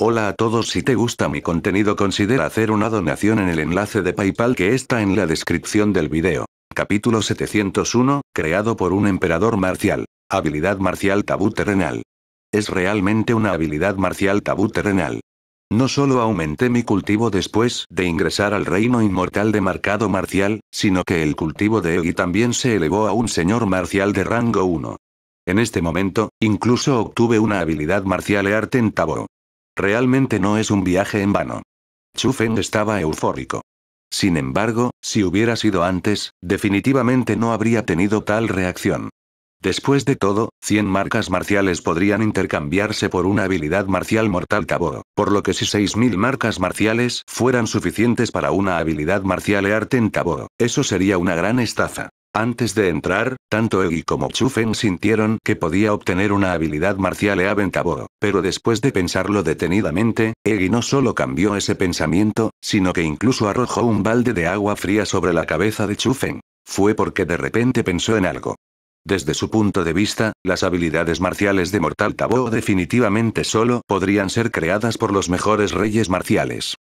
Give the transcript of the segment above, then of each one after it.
Hola a todos si te gusta mi contenido considera hacer una donación en el enlace de Paypal que está en la descripción del video. Capítulo 701, creado por un emperador marcial. Habilidad marcial tabú terrenal. Es realmente una habilidad marcial tabú terrenal. No solo aumenté mi cultivo después de ingresar al reino inmortal de marcado marcial, sino que el cultivo de Egi también se elevó a un señor marcial de rango 1. En este momento, incluso obtuve una habilidad marcial de arte en tabú. Realmente no es un viaje en vano. Chufen estaba eufórico. Sin embargo, si hubiera sido antes, definitivamente no habría tenido tal reacción. Después de todo, 100 marcas marciales podrían intercambiarse por una habilidad marcial mortal tabo. por lo que si 6.000 marcas marciales fueran suficientes para una habilidad marcial en tabo, eso sería una gran estafa. Antes de entrar, tanto Egi como Chufen sintieron que podía obtener una habilidad marcial e en Taboo, pero después de pensarlo detenidamente, Egi no solo cambió ese pensamiento, sino que incluso arrojó un balde de agua fría sobre la cabeza de Chufen. Fue porque de repente pensó en algo. Desde su punto de vista, las habilidades marciales de Mortal Taboo definitivamente solo podrían ser creadas por los mejores reyes marciales.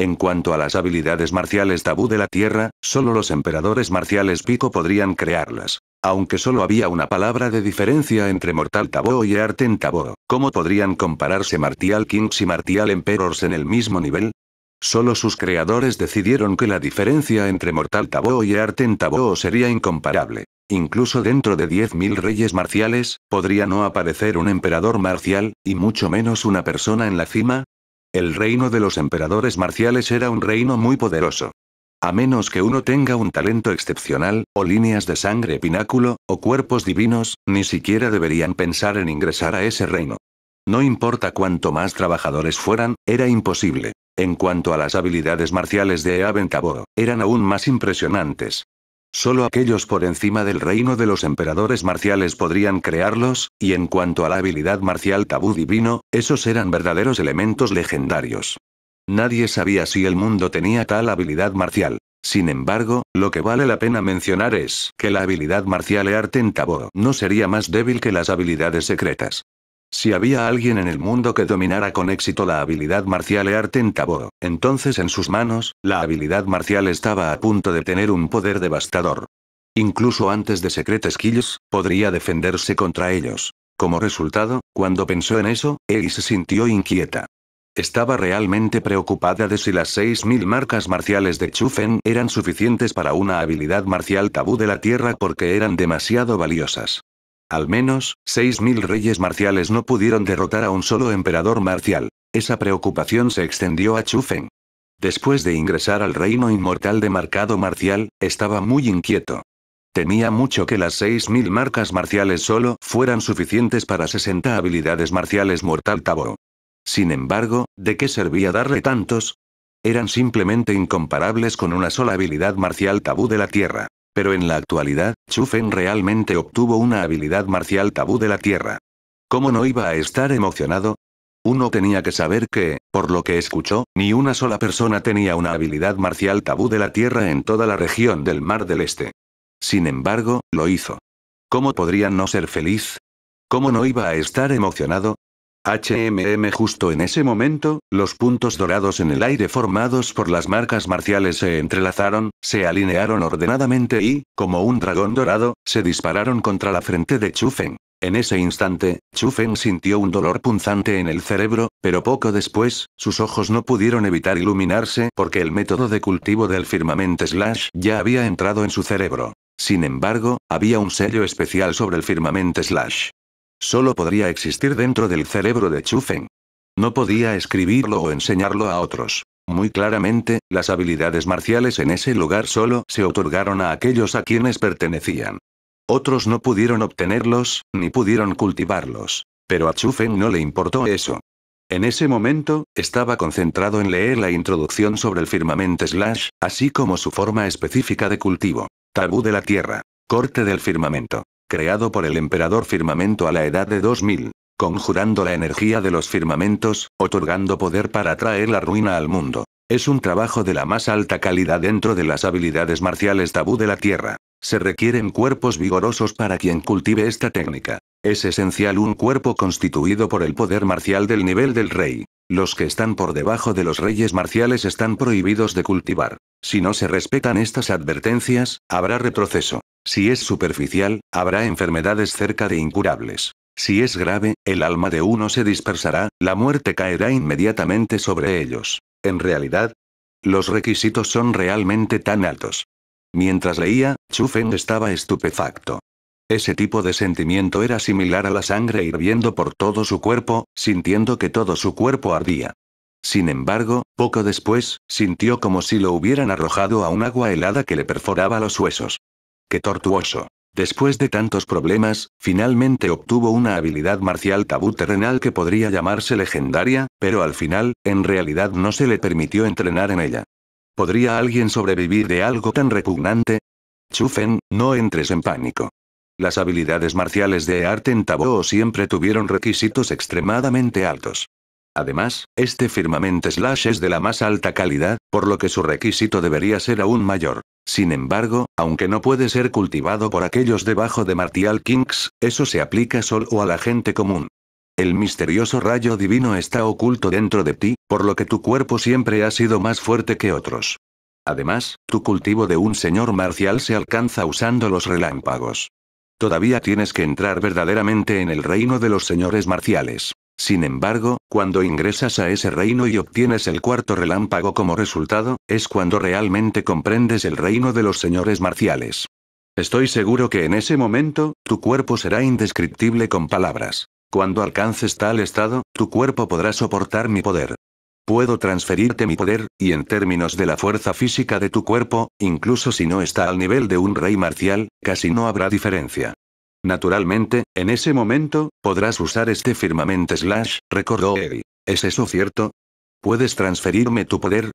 En cuanto a las habilidades marciales tabú de la Tierra, solo los emperadores marciales pico podrían crearlas. Aunque solo había una palabra de diferencia entre Mortal Tabú y Arten Tabú, ¿cómo podrían compararse Martial Kings y Martial Emperors en el mismo nivel? Solo sus creadores decidieron que la diferencia entre Mortal Tabú y Arten Tabú sería incomparable. Incluso dentro de 10.000 reyes marciales, podría no aparecer un emperador marcial, y mucho menos una persona en la cima, el reino de los emperadores marciales era un reino muy poderoso. A menos que uno tenga un talento excepcional, o líneas de sangre pináculo, o cuerpos divinos, ni siquiera deberían pensar en ingresar a ese reino. No importa cuánto más trabajadores fueran, era imposible. En cuanto a las habilidades marciales de Aven eran aún más impresionantes. Solo aquellos por encima del reino de los emperadores marciales podrían crearlos, y en cuanto a la habilidad marcial tabú divino, esos eran verdaderos elementos legendarios. Nadie sabía si el mundo tenía tal habilidad marcial. Sin embargo, lo que vale la pena mencionar es que la habilidad marcial e arte en tabú no sería más débil que las habilidades secretas. Si había alguien en el mundo que dominara con éxito la habilidad marcial e arte en entonces en sus manos, la habilidad marcial estaba a punto de tener un poder devastador. Incluso antes de Secret Skills, podría defenderse contra ellos. Como resultado, cuando pensó en eso, él se sintió inquieta. Estaba realmente preocupada de si las 6.000 marcas marciales de Chufen eran suficientes para una habilidad marcial tabú de la Tierra porque eran demasiado valiosas. Al menos, 6.000 reyes marciales no pudieron derrotar a un solo emperador marcial. Esa preocupación se extendió a Chufen. Después de ingresar al reino inmortal de marcado marcial, estaba muy inquieto. Temía mucho que las 6.000 marcas marciales solo fueran suficientes para 60 habilidades marciales mortal tabú. Sin embargo, ¿de qué servía darle tantos? Eran simplemente incomparables con una sola habilidad marcial tabú de la Tierra. Pero en la actualidad, Chufen realmente obtuvo una habilidad marcial tabú de la Tierra. ¿Cómo no iba a estar emocionado? Uno tenía que saber que, por lo que escuchó, ni una sola persona tenía una habilidad marcial tabú de la Tierra en toda la región del Mar del Este. Sin embargo, lo hizo. ¿Cómo podrían no ser feliz? ¿Cómo no iba a estar emocionado? HMM justo en ese momento, los puntos dorados en el aire formados por las marcas marciales se entrelazaron, se alinearon ordenadamente y, como un dragón dorado, se dispararon contra la frente de Chufen. En ese instante, Chufen sintió un dolor punzante en el cerebro, pero poco después, sus ojos no pudieron evitar iluminarse porque el método de cultivo del firmamento Slash ya había entrado en su cerebro. Sin embargo, había un sello especial sobre el firmamento Slash. Solo podría existir dentro del cerebro de Chu No podía escribirlo o enseñarlo a otros. Muy claramente, las habilidades marciales en ese lugar solo se otorgaron a aquellos a quienes pertenecían. Otros no pudieron obtenerlos, ni pudieron cultivarlos. Pero a Chu no le importó eso. En ese momento, estaba concentrado en leer la introducción sobre el firmamento slash, así como su forma específica de cultivo. Tabú de la tierra. Corte del firmamento creado por el emperador firmamento a la edad de 2000, conjurando la energía de los firmamentos, otorgando poder para traer la ruina al mundo. Es un trabajo de la más alta calidad dentro de las habilidades marciales tabú de la Tierra. Se requieren cuerpos vigorosos para quien cultive esta técnica. Es esencial un cuerpo constituido por el poder marcial del nivel del rey. Los que están por debajo de los reyes marciales están prohibidos de cultivar. Si no se respetan estas advertencias, habrá retroceso. Si es superficial, habrá enfermedades cerca de incurables. Si es grave, el alma de uno se dispersará, la muerte caerá inmediatamente sobre ellos. En realidad, los requisitos son realmente tan altos. Mientras leía, Chufen estaba estupefacto. Ese tipo de sentimiento era similar a la sangre hirviendo por todo su cuerpo, sintiendo que todo su cuerpo ardía. Sin embargo, poco después, sintió como si lo hubieran arrojado a un agua helada que le perforaba los huesos. ¡Qué tortuoso! Después de tantos problemas, finalmente obtuvo una habilidad marcial tabú terrenal que podría llamarse legendaria, pero al final, en realidad no se le permitió entrenar en ella. ¿Podría alguien sobrevivir de algo tan repugnante? Chufen, no entres en pánico. Las habilidades marciales de en Taboo siempre tuvieron requisitos extremadamente altos. Además, este firmamento slash es de la más alta calidad, por lo que su requisito debería ser aún mayor. Sin embargo, aunque no puede ser cultivado por aquellos debajo de Martial Kings, eso se aplica solo a la gente común. El misterioso rayo divino está oculto dentro de ti, por lo que tu cuerpo siempre ha sido más fuerte que otros. Además, tu cultivo de un señor marcial se alcanza usando los relámpagos. Todavía tienes que entrar verdaderamente en el reino de los señores marciales. Sin embargo, cuando ingresas a ese reino y obtienes el cuarto relámpago como resultado, es cuando realmente comprendes el reino de los señores marciales. Estoy seguro que en ese momento, tu cuerpo será indescriptible con palabras. Cuando alcances tal estado, tu cuerpo podrá soportar mi poder. Puedo transferirte mi poder, y en términos de la fuerza física de tu cuerpo, incluso si no está al nivel de un rey marcial, casi no habrá diferencia. Naturalmente, en ese momento, podrás usar este firmamento slash, recordó Eddie. ¿Es eso cierto? ¿Puedes transferirme tu poder?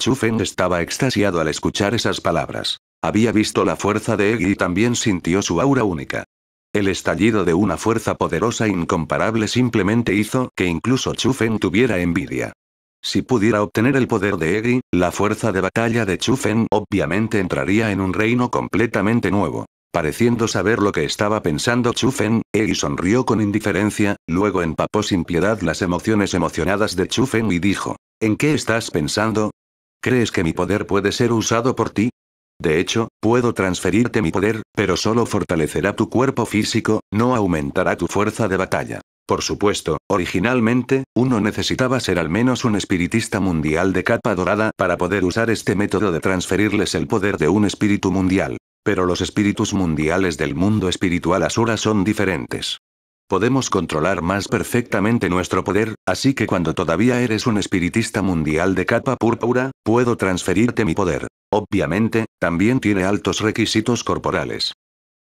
Chufen estaba extasiado al escuchar esas palabras. Había visto la fuerza de Eggy y también sintió su aura única. El estallido de una fuerza poderosa incomparable simplemente hizo que incluso Chufen tuviera envidia. Si pudiera obtener el poder de Egi, la fuerza de batalla de Chufen obviamente entraría en un reino completamente nuevo. Pareciendo saber lo que estaba pensando Chufen, Egi sonrió con indiferencia, luego empapó sin piedad las emociones emocionadas de Chufen y dijo, ¿En qué estás pensando? ¿Crees que mi poder puede ser usado por ti? De hecho, puedo transferirte mi poder, pero solo fortalecerá tu cuerpo físico, no aumentará tu fuerza de batalla. Por supuesto, originalmente, uno necesitaba ser al menos un espiritista mundial de capa dorada para poder usar este método de transferirles el poder de un espíritu mundial. Pero los espíritus mundiales del mundo espiritual asura son diferentes. Podemos controlar más perfectamente nuestro poder, así que cuando todavía eres un espiritista mundial de capa púrpura, puedo transferirte mi poder. Obviamente, también tiene altos requisitos corporales.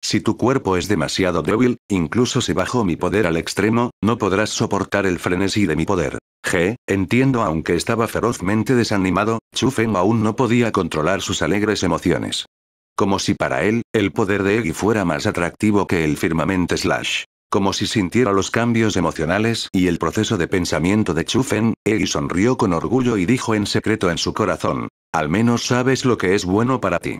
Si tu cuerpo es demasiado débil, incluso si bajo mi poder al extremo, no podrás soportar el frenesí de mi poder. G, entiendo aunque estaba ferozmente desanimado, Chufen aún no podía controlar sus alegres emociones. Como si para él, el poder de Egi fuera más atractivo que el firmamente slash. Como si sintiera los cambios emocionales y el proceso de pensamiento de Chufen, Egi sonrió con orgullo y dijo en secreto en su corazón, al menos sabes lo que es bueno para ti.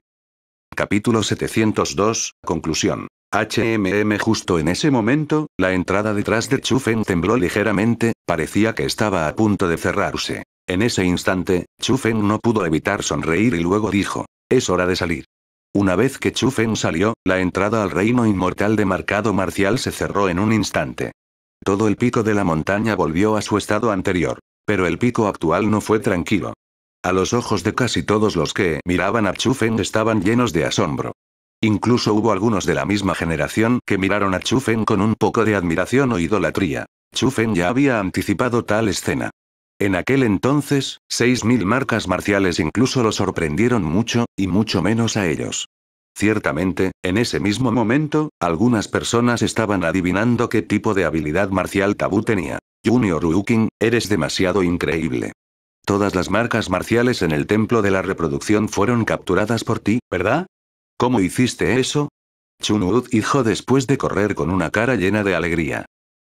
Capítulo 702, conclusión. HMM Justo en ese momento, la entrada detrás de Chufen tembló ligeramente, parecía que estaba a punto de cerrarse. En ese instante, Chufen no pudo evitar sonreír y luego dijo, es hora de salir. Una vez que Chufen salió, la entrada al reino inmortal de Marcado Marcial se cerró en un instante. Todo el pico de la montaña volvió a su estado anterior. Pero el pico actual no fue tranquilo. A los ojos de casi todos los que miraban a Chufen estaban llenos de asombro. Incluso hubo algunos de la misma generación que miraron a Chufen con un poco de admiración o idolatría. Chufen ya había anticipado tal escena. En aquel entonces, 6.000 marcas marciales incluso lo sorprendieron mucho, y mucho menos a ellos. Ciertamente, en ese mismo momento, algunas personas estaban adivinando qué tipo de habilidad marcial tabú tenía. Junior Wuking, eres demasiado increíble. Todas las marcas marciales en el templo de la reproducción fueron capturadas por ti, ¿verdad? ¿Cómo hiciste eso? Chunud dijo después de correr con una cara llena de alegría.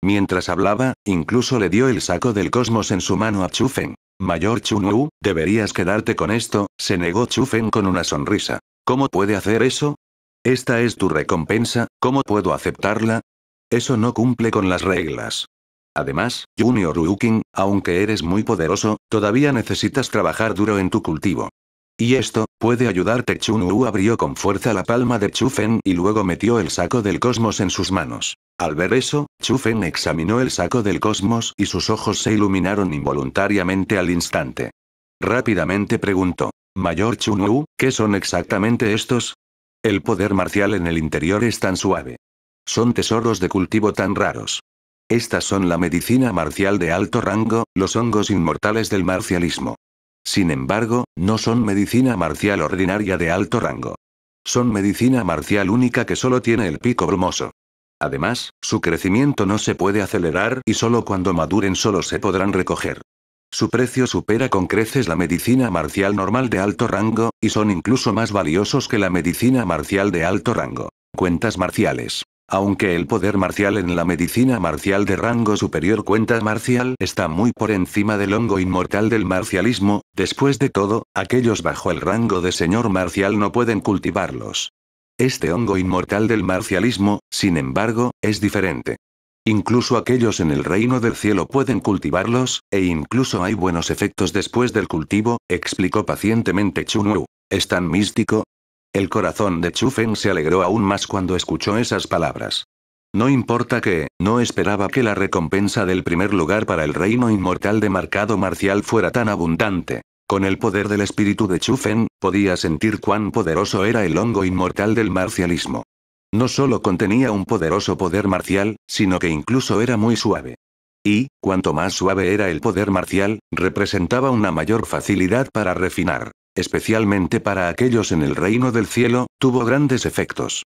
Mientras hablaba, incluso le dio el saco del cosmos en su mano a Chufen. Mayor Chunwu, deberías quedarte con esto, se negó Chufen con una sonrisa. ¿Cómo puede hacer eso? Esta es tu recompensa, ¿cómo puedo aceptarla? Eso no cumple con las reglas. Además, Junior Wuking, aunque eres muy poderoso, todavía necesitas trabajar duro en tu cultivo. Y esto, puede ayudarte. Chun Wu abrió con fuerza la palma de Chu-Fen y luego metió el saco del cosmos en sus manos. Al ver eso, Chu-Fen examinó el saco del cosmos y sus ojos se iluminaron involuntariamente al instante. Rápidamente preguntó. Mayor Chun Wu, ¿qué son exactamente estos? El poder marcial en el interior es tan suave. Son tesoros de cultivo tan raros. Estas son la medicina marcial de alto rango, los hongos inmortales del marcialismo. Sin embargo, no son medicina marcial ordinaria de alto rango. Son medicina marcial única que solo tiene el pico brumoso. Además, su crecimiento no se puede acelerar y solo cuando maduren solo se podrán recoger. Su precio supera con creces la medicina marcial normal de alto rango, y son incluso más valiosos que la medicina marcial de alto rango. Cuentas marciales. Aunque el poder marcial en la medicina marcial de rango superior cuenta marcial está muy por encima del hongo inmortal del marcialismo, después de todo, aquellos bajo el rango de señor marcial no pueden cultivarlos. Este hongo inmortal del marcialismo, sin embargo, es diferente. Incluso aquellos en el reino del cielo pueden cultivarlos, e incluso hay buenos efectos después del cultivo, explicó pacientemente Chun-Wu. Es tan místico, el corazón de Chufen se alegró aún más cuando escuchó esas palabras. No importa que, no esperaba que la recompensa del primer lugar para el reino inmortal de marcado marcial fuera tan abundante. Con el poder del espíritu de Chufen, podía sentir cuán poderoso era el hongo inmortal del marcialismo. No solo contenía un poderoso poder marcial, sino que incluso era muy suave. Y, cuanto más suave era el poder marcial, representaba una mayor facilidad para refinar especialmente para aquellos en el reino del cielo, tuvo grandes efectos.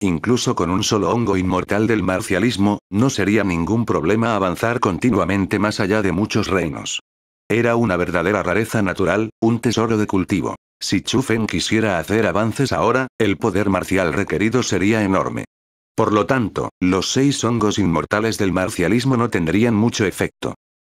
Incluso con un solo hongo inmortal del marcialismo, no sería ningún problema avanzar continuamente más allá de muchos reinos. Era una verdadera rareza natural, un tesoro de cultivo. Si Chufen quisiera hacer avances ahora, el poder marcial requerido sería enorme. Por lo tanto, los seis hongos inmortales del marcialismo no tendrían mucho efecto.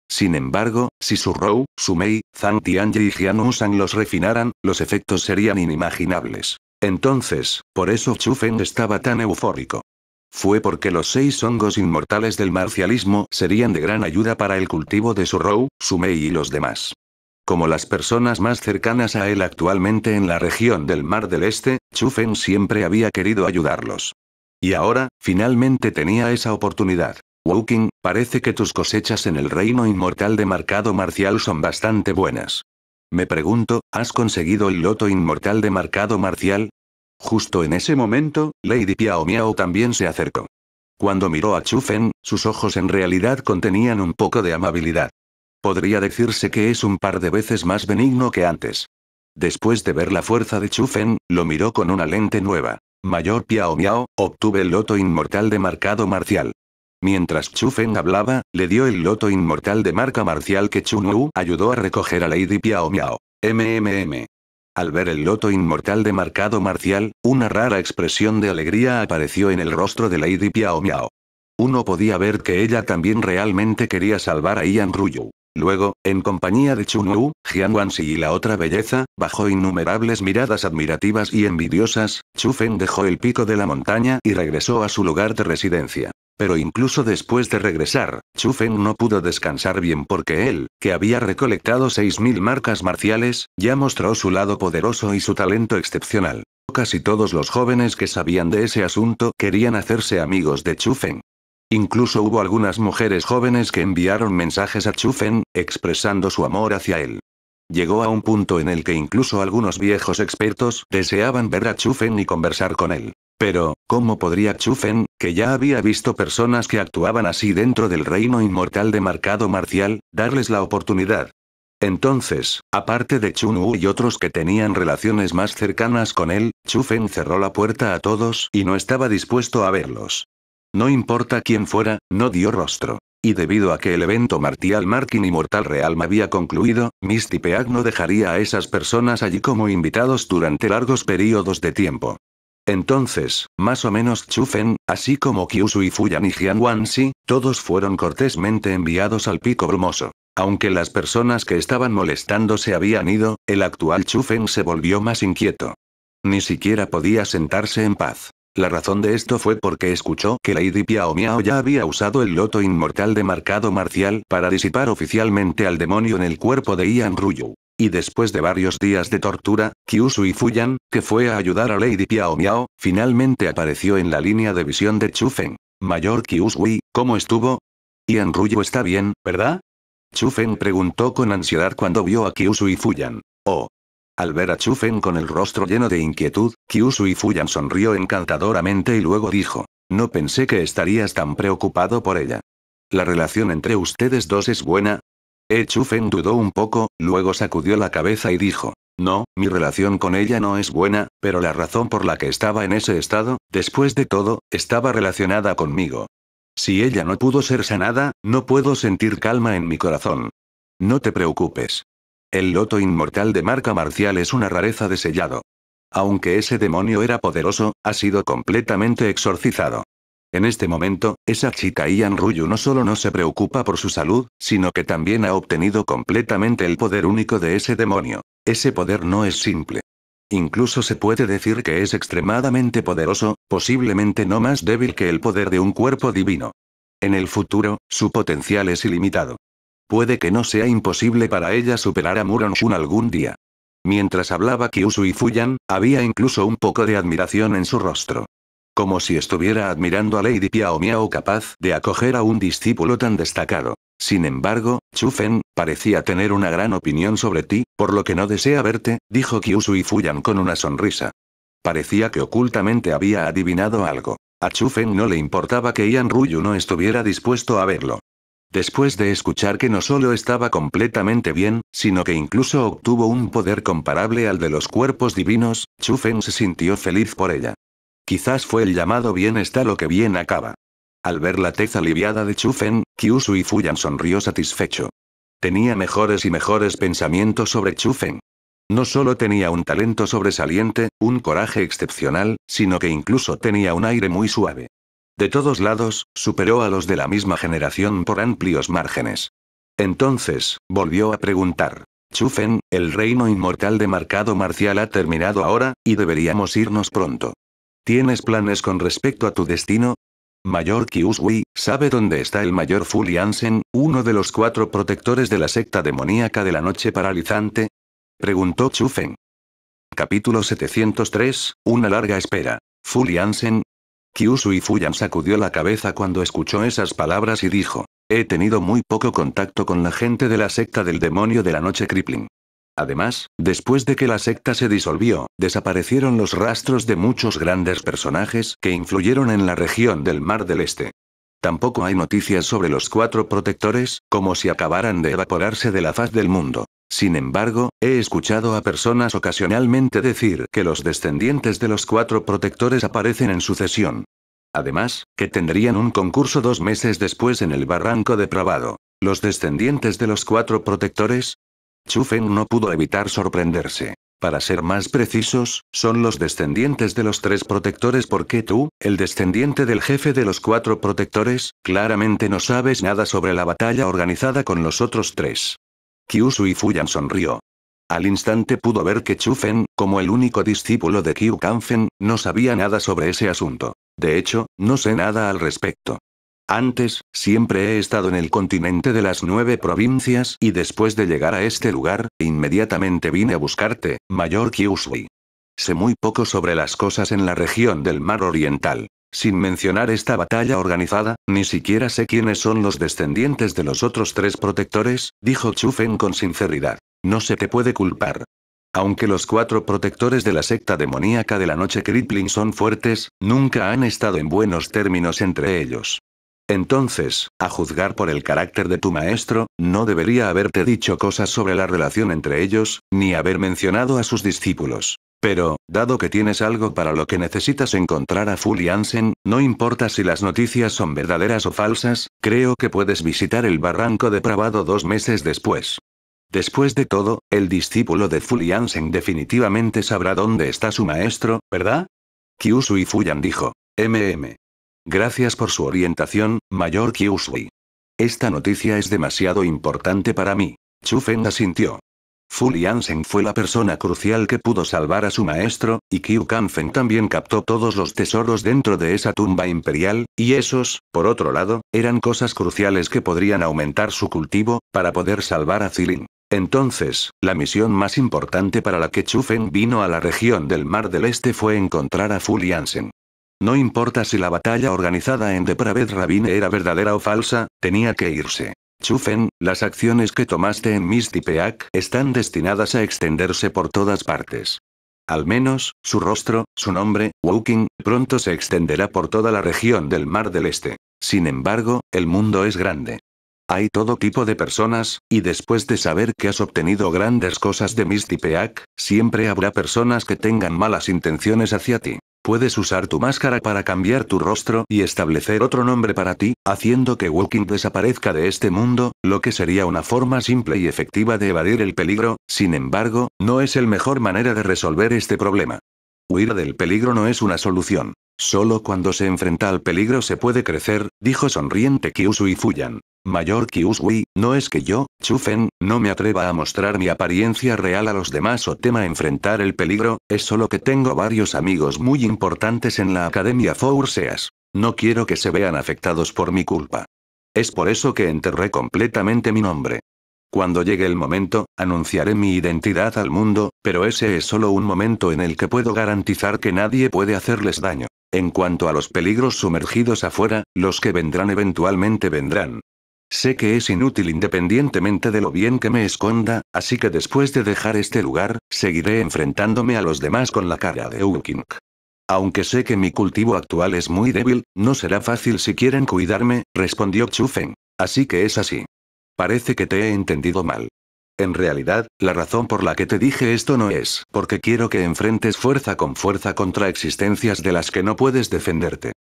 Sin embargo, si su Rou, su Mei, Zhang Tianji y Usang los refinaran, los efectos serían inimaginables. Entonces, por eso Chufen estaba tan eufórico. Fue porque los seis hongos inmortales del marcialismo serían de gran ayuda para el cultivo de su Rou, su Mei y los demás. Como las personas más cercanas a él actualmente en la región del Mar del Este, Chufen siempre había querido ayudarlos. Y ahora, finalmente tenía esa oportunidad. Woking, parece que tus cosechas en el reino inmortal de mercado marcial son bastante buenas. Me pregunto, ¿has conseguido el loto inmortal de mercado marcial? Justo en ese momento, Lady Piao Miao también se acercó. Cuando miró a Chufen, sus ojos en realidad contenían un poco de amabilidad. Podría decirse que es un par de veces más benigno que antes. Después de ver la fuerza de Chufen, lo miró con una lente nueva. Mayor Piao Miao, obtuve el loto inmortal de mercado marcial. Mientras Chu Feng hablaba, le dio el loto inmortal de marca marcial que chun Wu ayudó a recoger a Lady Piao Miao. MMM. Al ver el loto inmortal de marcado marcial, una rara expresión de alegría apareció en el rostro de Lady Piao Miao. Uno podía ver que ella también realmente quería salvar a Ian Ruyu. Luego, en compañía de Chun Wu, Jian Wanxi y la otra belleza, bajo innumerables miradas admirativas y envidiosas, Chu Feng dejó el pico de la montaña y regresó a su lugar de residencia. Pero incluso después de regresar, Chu no pudo descansar bien porque él, que había recolectado 6.000 marcas marciales, ya mostró su lado poderoso y su talento excepcional. Casi todos los jóvenes que sabían de ese asunto querían hacerse amigos de Chu Incluso hubo algunas mujeres jóvenes que enviaron mensajes a Chu expresando su amor hacia él. Llegó a un punto en el que incluso algunos viejos expertos deseaban ver a Chu y conversar con él. Pero, ¿cómo podría Chufen, que ya había visto personas que actuaban así dentro del reino inmortal de Marcado marcial, darles la oportunidad? Entonces, aparte de Chun Wu y otros que tenían relaciones más cercanas con él, Chufen cerró la puerta a todos y no estaba dispuesto a verlos. No importa quién fuera, no dio rostro. Y debido a que el evento martial Markin Inmortal Realm había concluido, Misty Peag no dejaría a esas personas allí como invitados durante largos periodos de tiempo. Entonces, más o menos Chufen, así como Kyushu y Fuyan y si, todos fueron cortésmente enviados al pico brumoso. Aunque las personas que estaban molestando se habían ido, el actual Chufen se volvió más inquieto. Ni siquiera podía sentarse en paz. La razón de esto fue porque escuchó que Lady Piao Miao ya había usado el loto inmortal de marcado marcial para disipar oficialmente al demonio en el cuerpo de Ian Ruyu. Y después de varios días de tortura, y Fuyan, que fue a ayudar a Lady Piao Miao, finalmente apareció en la línea de visión de Chufen. Mayor Kyusui, ¿cómo estuvo? Ian Ruyo está bien, ¿verdad? Chufen preguntó con ansiedad cuando vio a y Fuyan. Oh. Al ver a Chufen con el rostro lleno de inquietud, y Fuyan sonrió encantadoramente y luego dijo. No pensé que estarías tan preocupado por ella. La relación entre ustedes dos es buena, Echu dudó un poco, luego sacudió la cabeza y dijo. No, mi relación con ella no es buena, pero la razón por la que estaba en ese estado, después de todo, estaba relacionada conmigo. Si ella no pudo ser sanada, no puedo sentir calma en mi corazón. No te preocupes. El loto inmortal de marca marcial es una rareza de sellado. Aunque ese demonio era poderoso, ha sido completamente exorcizado. En este momento, esa chica Ian Ruyu no solo no se preocupa por su salud, sino que también ha obtenido completamente el poder único de ese demonio. Ese poder no es simple. Incluso se puede decir que es extremadamente poderoso, posiblemente no más débil que el poder de un cuerpo divino. En el futuro, su potencial es ilimitado. Puede que no sea imposible para ella superar a Muron Shun algún día. Mientras hablaba Kyusu y Fuyan, había incluso un poco de admiración en su rostro. Como si estuviera admirando a Lady Piao Miao capaz de acoger a un discípulo tan destacado. Sin embargo, Chufen, parecía tener una gran opinión sobre ti, por lo que no desea verte, dijo Kyushu y Fuyan con una sonrisa. Parecía que ocultamente había adivinado algo. A Chufen no le importaba que Ian Ruyu no estuviera dispuesto a verlo. Después de escuchar que no solo estaba completamente bien, sino que incluso obtuvo un poder comparable al de los cuerpos divinos, Chufen se sintió feliz por ella. Quizás fue el llamado bien está lo que bien acaba. Al ver la tez aliviada de Chufen, y Fuyan sonrió satisfecho. Tenía mejores y mejores pensamientos sobre Chufen. No solo tenía un talento sobresaliente, un coraje excepcional, sino que incluso tenía un aire muy suave. De todos lados, superó a los de la misma generación por amplios márgenes. Entonces, volvió a preguntar. Chufen, el reino inmortal de marcado marcial ha terminado ahora, y deberíamos irnos pronto. ¿Tienes planes con respecto a tu destino? Mayor Kiusui, ¿sabe dónde está el mayor Liansen, uno de los cuatro protectores de la secta demoníaca de la noche paralizante? Preguntó Chufen. Capítulo 703, una larga espera. Liansen Kiusui Fuyan sacudió la cabeza cuando escuchó esas palabras y dijo, he tenido muy poco contacto con la gente de la secta del demonio de la noche crippling. Además, después de que la secta se disolvió, desaparecieron los rastros de muchos grandes personajes que influyeron en la región del Mar del Este. Tampoco hay noticias sobre los cuatro protectores, como si acabaran de evaporarse de la faz del mundo. Sin embargo, he escuchado a personas ocasionalmente decir que los descendientes de los cuatro protectores aparecen en sucesión. Además, que tendrían un concurso dos meses después en el barranco depravado. Los descendientes de los cuatro protectores, Chu no pudo evitar sorprenderse. Para ser más precisos, son los descendientes de los tres protectores porque tú, el descendiente del jefe de los cuatro protectores, claramente no sabes nada sobre la batalla organizada con los otros tres. Kyushu y Fuyan sonrió. Al instante pudo ver que Chufen, como el único discípulo de Kyu Kanfen, no sabía nada sobre ese asunto. De hecho, no sé nada al respecto. Antes, siempre he estado en el continente de las nueve provincias y después de llegar a este lugar, inmediatamente vine a buscarte, Mayor Kiusui. Sé muy poco sobre las cosas en la región del mar oriental. Sin mencionar esta batalla organizada, ni siquiera sé quiénes son los descendientes de los otros tres protectores, dijo Chufen con sinceridad. No se te puede culpar. Aunque los cuatro protectores de la secta demoníaca de la noche Kripling son fuertes, nunca han estado en buenos términos entre ellos. Entonces, a juzgar por el carácter de tu maestro, no debería haberte dicho cosas sobre la relación entre ellos, ni haber mencionado a sus discípulos. Pero, dado que tienes algo para lo que necesitas encontrar a Fu no importa si las noticias son verdaderas o falsas, creo que puedes visitar el barranco depravado dos meses después. Después de todo, el discípulo de Fu definitivamente sabrá dónde está su maestro, ¿verdad? y Fuyan dijo. MM. Gracias por su orientación, Mayor Kyusui. Esta noticia es demasiado importante para mí. Chu Feng asintió. Fu fue la persona crucial que pudo salvar a su maestro, y Qiu Feng también captó todos los tesoros dentro de esa tumba imperial, y esos, por otro lado, eran cosas cruciales que podrían aumentar su cultivo, para poder salvar a Zilin. Entonces, la misión más importante para la que Feng vino a la región del Mar del Este fue encontrar a Fu no importa si la batalla organizada en Depraved Ravine era verdadera o falsa, tenía que irse. Chufen, las acciones que tomaste en Misty Peak están destinadas a extenderse por todas partes. Al menos, su rostro, su nombre, Woking, pronto se extenderá por toda la región del Mar del Este. Sin embargo, el mundo es grande. Hay todo tipo de personas, y después de saber que has obtenido grandes cosas de Misty siempre habrá personas que tengan malas intenciones hacia ti. Puedes usar tu máscara para cambiar tu rostro y establecer otro nombre para ti, haciendo que Walking desaparezca de este mundo, lo que sería una forma simple y efectiva de evadir el peligro, sin embargo, no es el mejor manera de resolver este problema. Huir del peligro no es una solución. Solo cuando se enfrenta al peligro se puede crecer, dijo sonriente y Fuyan. Mayor Kiusui, no es que yo, Chufen, no me atreva a mostrar mi apariencia real a los demás o tema enfrentar el peligro, es solo que tengo varios amigos muy importantes en la Academia Four Seas. No quiero que se vean afectados por mi culpa. Es por eso que enterré completamente mi nombre. Cuando llegue el momento, anunciaré mi identidad al mundo, pero ese es solo un momento en el que puedo garantizar que nadie puede hacerles daño. En cuanto a los peligros sumergidos afuera, los que vendrán eventualmente vendrán. Sé que es inútil independientemente de lo bien que me esconda, así que después de dejar este lugar, seguiré enfrentándome a los demás con la cara de Ukink. Aunque sé que mi cultivo actual es muy débil, no será fácil si quieren cuidarme, respondió Chufen. Así que es así. Parece que te he entendido mal. En realidad, la razón por la que te dije esto no es porque quiero que enfrentes fuerza con fuerza contra existencias de las que no puedes defenderte.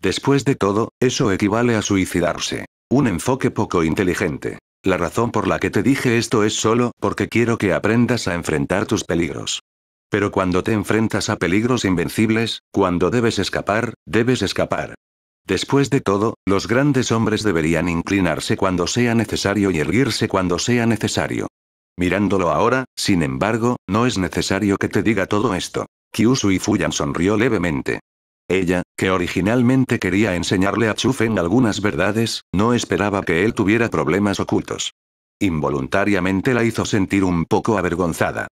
Después de todo, eso equivale a suicidarse. Un enfoque poco inteligente. La razón por la que te dije esto es solo porque quiero que aprendas a enfrentar tus peligros. Pero cuando te enfrentas a peligros invencibles, cuando debes escapar, debes escapar. Después de todo, los grandes hombres deberían inclinarse cuando sea necesario y erguirse cuando sea necesario. Mirándolo ahora, sin embargo, no es necesario que te diga todo esto. y Fuyan sonrió levemente. Ella, que originalmente quería enseñarle a Chufen algunas verdades, no esperaba que él tuviera problemas ocultos. Involuntariamente la hizo sentir un poco avergonzada.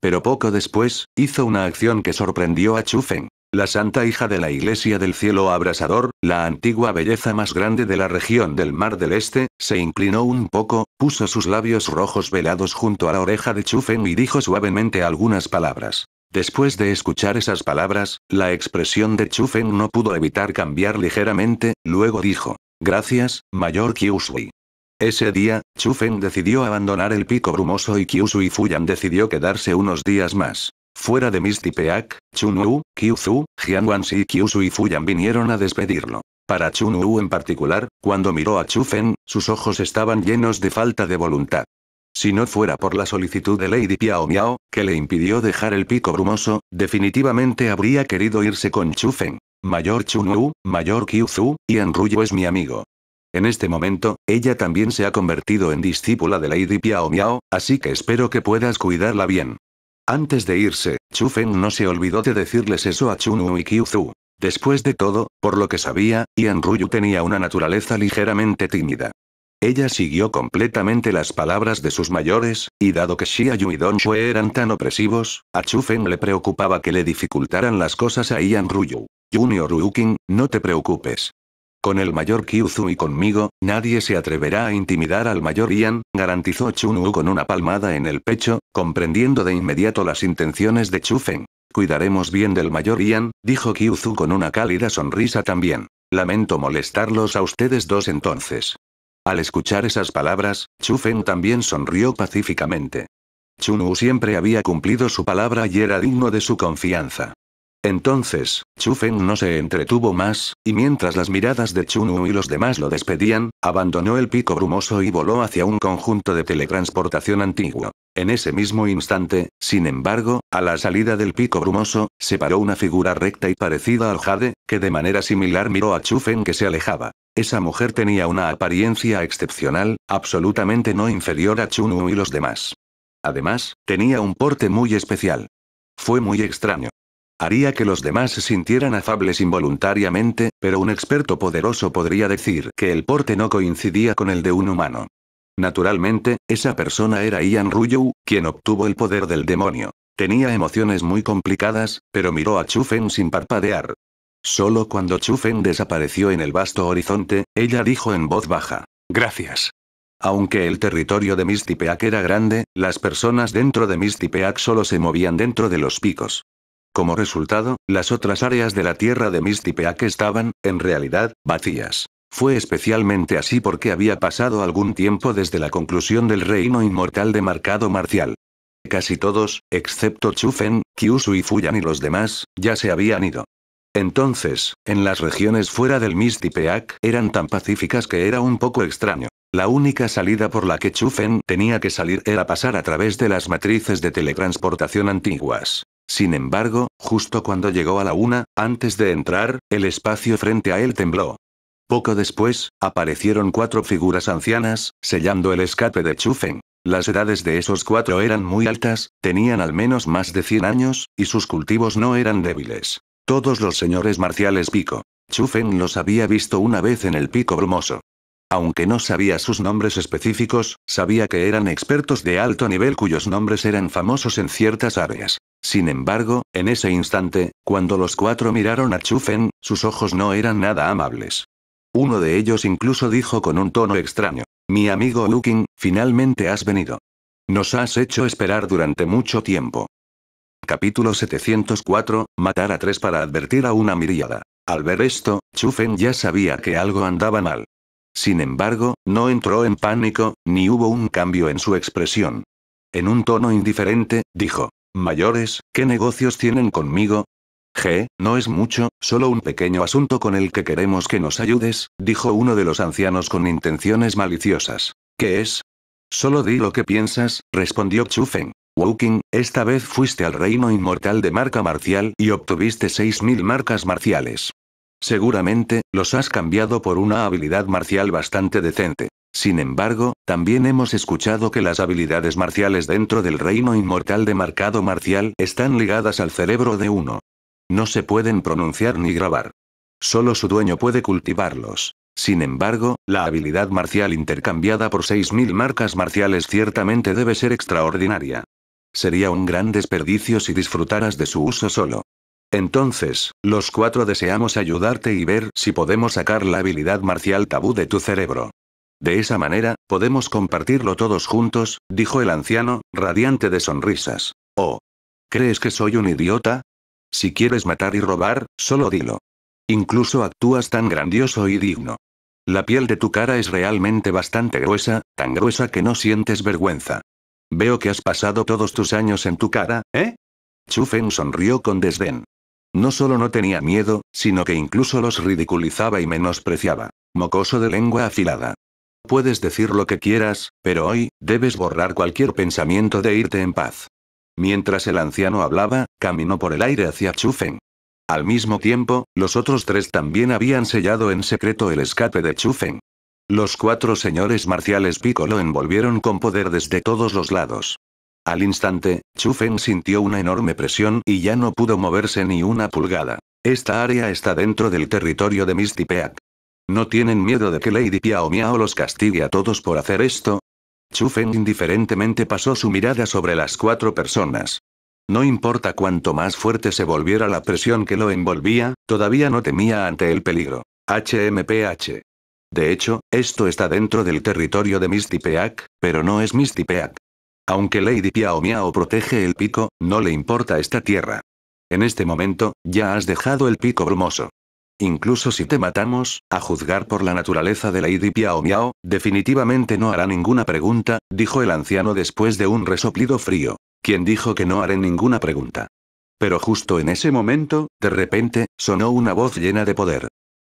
Pero poco después, hizo una acción que sorprendió a Chufen. La Santa Hija de la Iglesia del Cielo Abrasador, la antigua belleza más grande de la región del Mar del Este, se inclinó un poco, puso sus labios rojos velados junto a la oreja de Chufen y dijo suavemente algunas palabras. Después de escuchar esas palabras, la expresión de Chufen no pudo evitar cambiar ligeramente, luego dijo, Gracias, Mayor Kyusui. Ese día, Chufen decidió abandonar el pico brumoso y Kyusui Fuyan decidió quedarse unos días más. Fuera de Misty Peak, Chun Wu, Qiu Jian y y Fuyan vinieron a despedirlo. Para Chun Wu en particular, cuando miró a Chu Fen, sus ojos estaban llenos de falta de voluntad. Si no fuera por la solicitud de Lady Piao Miao, que le impidió dejar el pico brumoso, definitivamente habría querido irse con Chu Fen. Mayor Chun Wu, Mayor Qiu y ruyo es mi amigo. En este momento, ella también se ha convertido en discípula de Lady Piao Miao, así que espero que puedas cuidarla bien. Antes de irse, Chu Feng no se olvidó de decirles eso a chun Yu y Kyuzu. Después de todo, por lo que sabía, Ian Ruyu tenía una naturaleza ligeramente tímida. Ella siguió completamente las palabras de sus mayores, y dado que Yu y Don Shue eran tan opresivos, a Chu Feng le preocupaba que le dificultaran las cosas a Ian Ruyu. Junior King, no te preocupes. Con el mayor Kyuzu y conmigo, nadie se atreverá a intimidar al mayor Ian, garantizó Chunwu con una palmada en el pecho, comprendiendo de inmediato las intenciones de Chufen. Cuidaremos bien del mayor Ian, dijo Kyuzu con una cálida sonrisa también. Lamento molestarlos a ustedes dos entonces. Al escuchar esas palabras, Chufen también sonrió pacíficamente. U siempre había cumplido su palabra y era digno de su confianza. Entonces, Chufen no se entretuvo más, y mientras las miradas de Chunu y los demás lo despedían, abandonó el pico brumoso y voló hacia un conjunto de teletransportación antiguo. En ese mismo instante, sin embargo, a la salida del pico brumoso, se paró una figura recta y parecida al Jade, que de manera similar miró a Chufen que se alejaba. Esa mujer tenía una apariencia excepcional, absolutamente no inferior a Chunu y los demás. Además, tenía un porte muy especial. Fue muy extraño. Haría que los demás se sintieran afables involuntariamente, pero un experto poderoso podría decir que el porte no coincidía con el de un humano. Naturalmente, esa persona era Ian Ruyou, quien obtuvo el poder del demonio. Tenía emociones muy complicadas, pero miró a Chufen sin parpadear. Solo cuando Chufen desapareció en el vasto horizonte, ella dijo en voz baja: Gracias. Aunque el territorio de Peak era grande, las personas dentro de Peak solo se movían dentro de los picos. Como resultado, las otras áreas de la tierra de Mistipeak estaban, en realidad, vacías. Fue especialmente así porque había pasado algún tiempo desde la conclusión del reino inmortal de Marcado Marcial. Casi todos, excepto Chufen, Kyusu y Fuyan y los demás, ya se habían ido. Entonces, en las regiones fuera del Mistipeak eran tan pacíficas que era un poco extraño. La única salida por la que Chufen tenía que salir era pasar a través de las matrices de teletransportación antiguas. Sin embargo, justo cuando llegó a la una, antes de entrar, el espacio frente a él tembló. Poco después, aparecieron cuatro figuras ancianas, sellando el escape de Chufen. Las edades de esos cuatro eran muy altas, tenían al menos más de 100 años, y sus cultivos no eran débiles. Todos los señores marciales pico. Chufen los había visto una vez en el pico brumoso. Aunque no sabía sus nombres específicos, sabía que eran expertos de alto nivel cuyos nombres eran famosos en ciertas áreas. Sin embargo, en ese instante, cuando los cuatro miraron a Chufen, sus ojos no eran nada amables. Uno de ellos incluso dijo con un tono extraño, Mi amigo Lukin, finalmente has venido. Nos has hecho esperar durante mucho tiempo. Capítulo 704, Matar a tres para advertir a una miríada. Al ver esto, Chufen ya sabía que algo andaba mal. Sin embargo, no entró en pánico, ni hubo un cambio en su expresión. En un tono indiferente, dijo, Mayores, ¿qué negocios tienen conmigo? G, no es mucho, solo un pequeño asunto con el que queremos que nos ayudes, dijo uno de los ancianos con intenciones maliciosas. ¿Qué es? Solo di lo que piensas, respondió Chufen. Woking, esta vez fuiste al reino inmortal de marca marcial y obtuviste 6.000 marcas marciales. Seguramente, los has cambiado por una habilidad marcial bastante decente. Sin embargo, también hemos escuchado que las habilidades marciales dentro del reino inmortal de marcado marcial están ligadas al cerebro de uno. No se pueden pronunciar ni grabar. Solo su dueño puede cultivarlos. Sin embargo, la habilidad marcial intercambiada por 6.000 marcas marciales ciertamente debe ser extraordinaria. Sería un gran desperdicio si disfrutaras de su uso solo. Entonces, los cuatro deseamos ayudarte y ver si podemos sacar la habilidad marcial tabú de tu cerebro. De esa manera, podemos compartirlo todos juntos, dijo el anciano, radiante de sonrisas. Oh. ¿Crees que soy un idiota? Si quieres matar y robar, solo dilo. Incluso actúas tan grandioso y digno. La piel de tu cara es realmente bastante gruesa, tan gruesa que no sientes vergüenza. Veo que has pasado todos tus años en tu cara, ¿eh? Chufen sonrió con desdén. No solo no tenía miedo, sino que incluso los ridiculizaba y menospreciaba. Mocoso de lengua afilada. Puedes decir lo que quieras, pero hoy, debes borrar cualquier pensamiento de irte en paz. Mientras el anciano hablaba, caminó por el aire hacia Chufen. Al mismo tiempo, los otros tres también habían sellado en secreto el escape de Chufen. Los cuatro señores marciales Pico lo envolvieron con poder desde todos los lados. Al instante, Chufen sintió una enorme presión y ya no pudo moverse ni una pulgada. Esta área está dentro del territorio de Mistipeak. ¿No tienen miedo de que Lady Piao Miao los castigue a todos por hacer esto? Chufen indiferentemente pasó su mirada sobre las cuatro personas. No importa cuánto más fuerte se volviera la presión que lo envolvía, todavía no temía ante el peligro. HMPH. De hecho, esto está dentro del territorio de Misty Peak, pero no es Misty Peak. Aunque Lady Piao Miao protege el pico, no le importa esta tierra. En este momento, ya has dejado el pico brumoso. Incluso si te matamos, a juzgar por la naturaleza de Lady Piao Miao, definitivamente no hará ninguna pregunta, dijo el anciano después de un resoplido frío. Quien dijo que no haré ninguna pregunta? Pero justo en ese momento, de repente, sonó una voz llena de poder.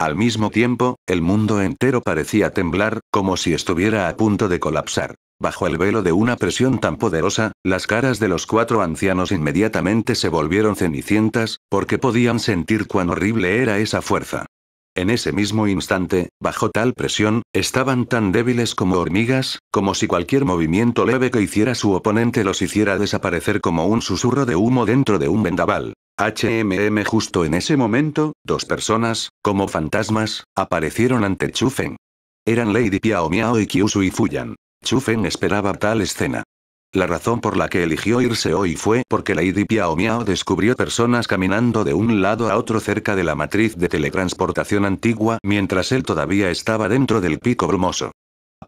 Al mismo tiempo, el mundo entero parecía temblar, como si estuviera a punto de colapsar. Bajo el velo de una presión tan poderosa, las caras de los cuatro ancianos inmediatamente se volvieron cenicientas, porque podían sentir cuán horrible era esa fuerza. En ese mismo instante, bajo tal presión, estaban tan débiles como hormigas, como si cualquier movimiento leve que hiciera su oponente los hiciera desaparecer como un susurro de humo dentro de un vendaval. HMM justo en ese momento, dos personas, como fantasmas, aparecieron ante Chufen. Eran Lady Piao Miao y y Fuyan. Chufen esperaba tal escena. La razón por la que eligió irse hoy fue porque Lady Piao Miao descubrió personas caminando de un lado a otro cerca de la matriz de teletransportación antigua mientras él todavía estaba dentro del pico brumoso.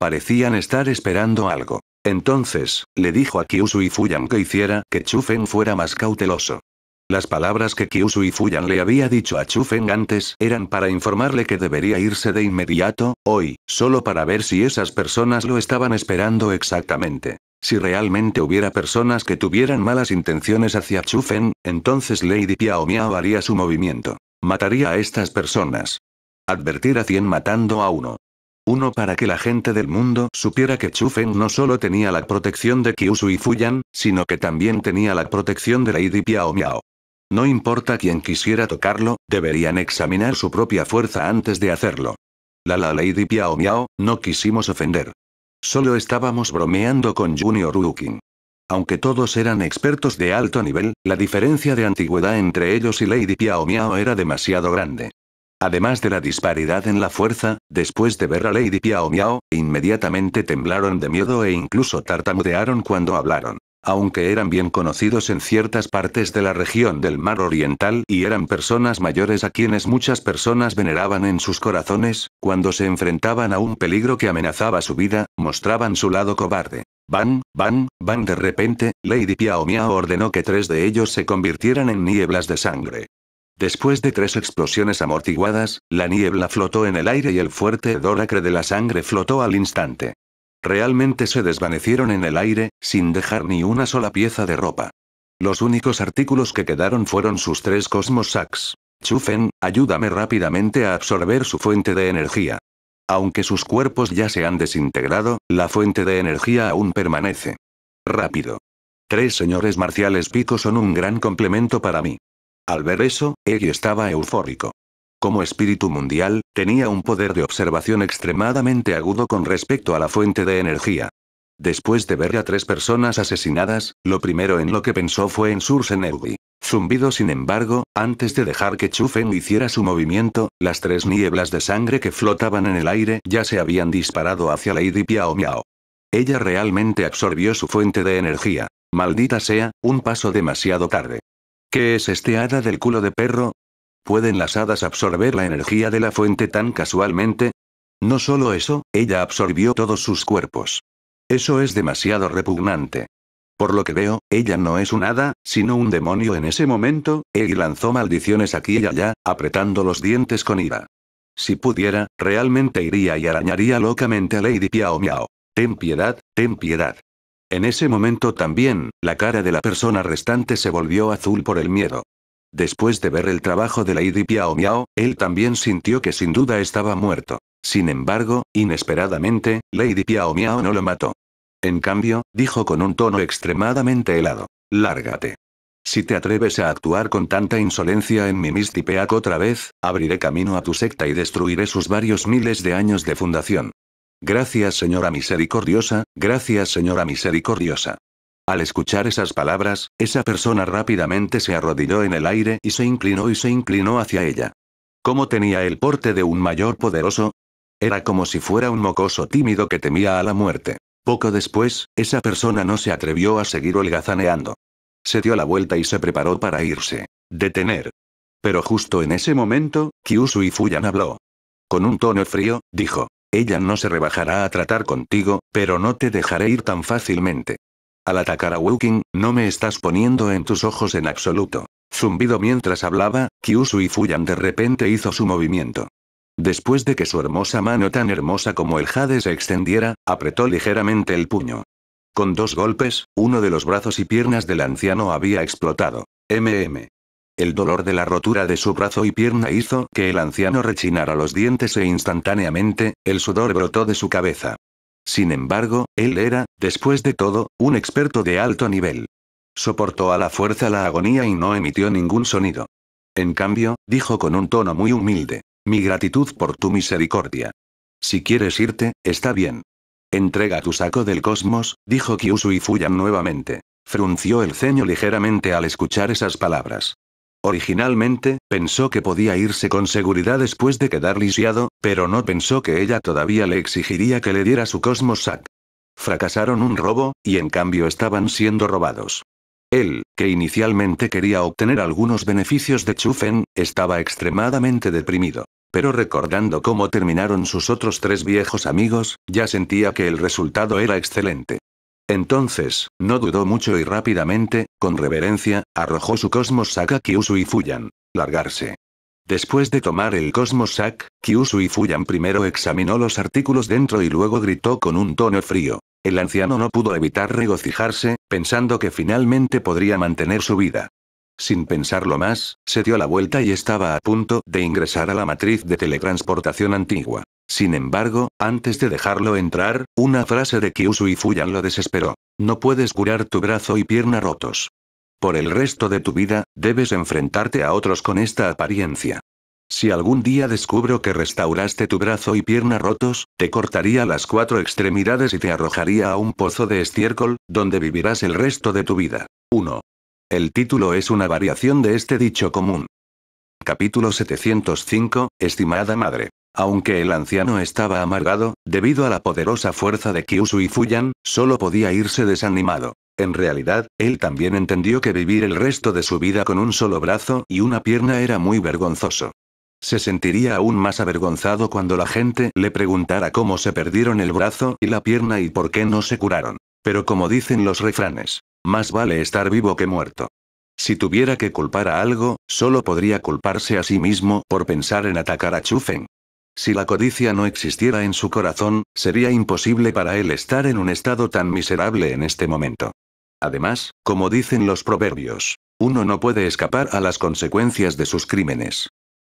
Parecían estar esperando algo. Entonces, le dijo a Kyushu y Fuyan que hiciera que Chufen fuera más cauteloso. Las palabras que Kyushu y Fuyan le había dicho a Chu Feng antes eran para informarle que debería irse de inmediato, hoy, solo para ver si esas personas lo estaban esperando exactamente. Si realmente hubiera personas que tuvieran malas intenciones hacia Chu Feng, entonces Lady Piao Miao haría su movimiento. Mataría a estas personas. Advertir a 100 matando a uno. Uno para que la gente del mundo supiera que Feng no solo tenía la protección de Kyushu y Fuyan, sino que también tenía la protección de Lady Piao Miao. No importa quien quisiera tocarlo, deberían examinar su propia fuerza antes de hacerlo. La la Lady Piao Miao, no quisimos ofender. Solo estábamos bromeando con Junior Ukin. Aunque todos eran expertos de alto nivel, la diferencia de antigüedad entre ellos y Lady Piao Miao era demasiado grande. Además de la disparidad en la fuerza, después de ver a Lady Piao Miao, inmediatamente temblaron de miedo e incluso tartamudearon cuando hablaron aunque eran bien conocidos en ciertas partes de la región del Mar Oriental y eran personas mayores a quienes muchas personas veneraban en sus corazones, cuando se enfrentaban a un peligro que amenazaba su vida, mostraban su lado cobarde. Van, van, van de repente, Lady Piaomia ordenó que tres de ellos se convirtieran en nieblas de sangre. Después de tres explosiones amortiguadas, la niebla flotó en el aire y el fuerte doracre de la sangre flotó al instante. Realmente se desvanecieron en el aire, sin dejar ni una sola pieza de ropa. Los únicos artículos que quedaron fueron sus tres Cosmos Chufen, ayúdame rápidamente a absorber su fuente de energía. Aunque sus cuerpos ya se han desintegrado, la fuente de energía aún permanece. Rápido. Tres señores marciales pico son un gran complemento para mí. Al ver eso, Eggy estaba eufórico. Como espíritu mundial, tenía un poder de observación extremadamente agudo con respecto a la fuente de energía. Después de ver a tres personas asesinadas, lo primero en lo que pensó fue en Sursenergy. Zumbido sin embargo, antes de dejar que Chufen hiciera su movimiento, las tres nieblas de sangre que flotaban en el aire ya se habían disparado hacia Lady Piao Miao. Ella realmente absorbió su fuente de energía. Maldita sea, un paso demasiado tarde. ¿Qué es este hada del culo de perro? ¿Pueden las hadas absorber la energía de la fuente tan casualmente? No solo eso, ella absorbió todos sus cuerpos. Eso es demasiado repugnante. Por lo que veo, ella no es un hada, sino un demonio en ese momento, y lanzó maldiciones aquí y allá, apretando los dientes con ira. Si pudiera, realmente iría y arañaría locamente a Lady Piao Miao. Ten piedad, ten piedad. En ese momento también, la cara de la persona restante se volvió azul por el miedo. Después de ver el trabajo de Lady Piao Miao, él también sintió que sin duda estaba muerto. Sin embargo, inesperadamente, Lady Piao Miao no lo mató. En cambio, dijo con un tono extremadamente helado. Lárgate. Si te atreves a actuar con tanta insolencia en mi Peak otra vez, abriré camino a tu secta y destruiré sus varios miles de años de fundación. Gracias señora misericordiosa, gracias señora misericordiosa. Al escuchar esas palabras, esa persona rápidamente se arrodilló en el aire y se inclinó y se inclinó hacia ella. ¿Cómo tenía el porte de un mayor poderoso? Era como si fuera un mocoso tímido que temía a la muerte. Poco después, esa persona no se atrevió a seguir holgazaneando. Se dio la vuelta y se preparó para irse. Detener. Pero justo en ese momento, y Fuyan habló. Con un tono frío, dijo. Ella no se rebajará a tratar contigo, pero no te dejaré ir tan fácilmente. Al atacar a Wuking, no me estás poniendo en tus ojos en absoluto. Zumbido mientras hablaba, y Fuyan de repente hizo su movimiento. Después de que su hermosa mano tan hermosa como el jade se extendiera, apretó ligeramente el puño. Con dos golpes, uno de los brazos y piernas del anciano había explotado. MM. El dolor de la rotura de su brazo y pierna hizo que el anciano rechinara los dientes e instantáneamente, el sudor brotó de su cabeza. Sin embargo, él era, después de todo, un experto de alto nivel. Soportó a la fuerza la agonía y no emitió ningún sonido. En cambio, dijo con un tono muy humilde, mi gratitud por tu misericordia. Si quieres irte, está bien. Entrega tu saco del cosmos, dijo Kyushu y Fuyan nuevamente. Frunció el ceño ligeramente al escuchar esas palabras. Originalmente, pensó que podía irse con seguridad después de quedar lisiado, pero no pensó que ella todavía le exigiría que le diera su Cosmos Fracasaron un robo, y en cambio estaban siendo robados. Él, que inicialmente quería obtener algunos beneficios de Chufen, estaba extremadamente deprimido. Pero recordando cómo terminaron sus otros tres viejos amigos, ya sentía que el resultado era excelente. Entonces, no dudó mucho y rápidamente, con reverencia, arrojó su Cosmos sac a Kyushu y Fuyan. Largarse. Después de tomar el Cosmos sac, Kyushu y Fuyan primero examinó los artículos dentro y luego gritó con un tono frío. El anciano no pudo evitar regocijarse, pensando que finalmente podría mantener su vida. Sin pensarlo más, se dio la vuelta y estaba a punto de ingresar a la matriz de teletransportación antigua. Sin embargo, antes de dejarlo entrar, una frase de y Fuyan lo desesperó. No puedes curar tu brazo y pierna rotos. Por el resto de tu vida, debes enfrentarte a otros con esta apariencia. Si algún día descubro que restauraste tu brazo y pierna rotos, te cortaría las cuatro extremidades y te arrojaría a un pozo de estiércol, donde vivirás el resto de tu vida. 1. El título es una variación de este dicho común. Capítulo 705, Estimada Madre. Aunque el anciano estaba amargado, debido a la poderosa fuerza de Kyushu y Fuyan, solo podía irse desanimado. En realidad, él también entendió que vivir el resto de su vida con un solo brazo y una pierna era muy vergonzoso. Se sentiría aún más avergonzado cuando la gente le preguntara cómo se perdieron el brazo y la pierna y por qué no se curaron. Pero como dicen los refranes, más vale estar vivo que muerto. Si tuviera que culpar a algo, solo podría culparse a sí mismo por pensar en atacar a Chufen. Si la codicia no existiera en su corazón, sería imposible para él estar en un estado tan miserable en este momento. Además, como dicen los proverbios, uno no puede escapar a las consecuencias de sus crímenes.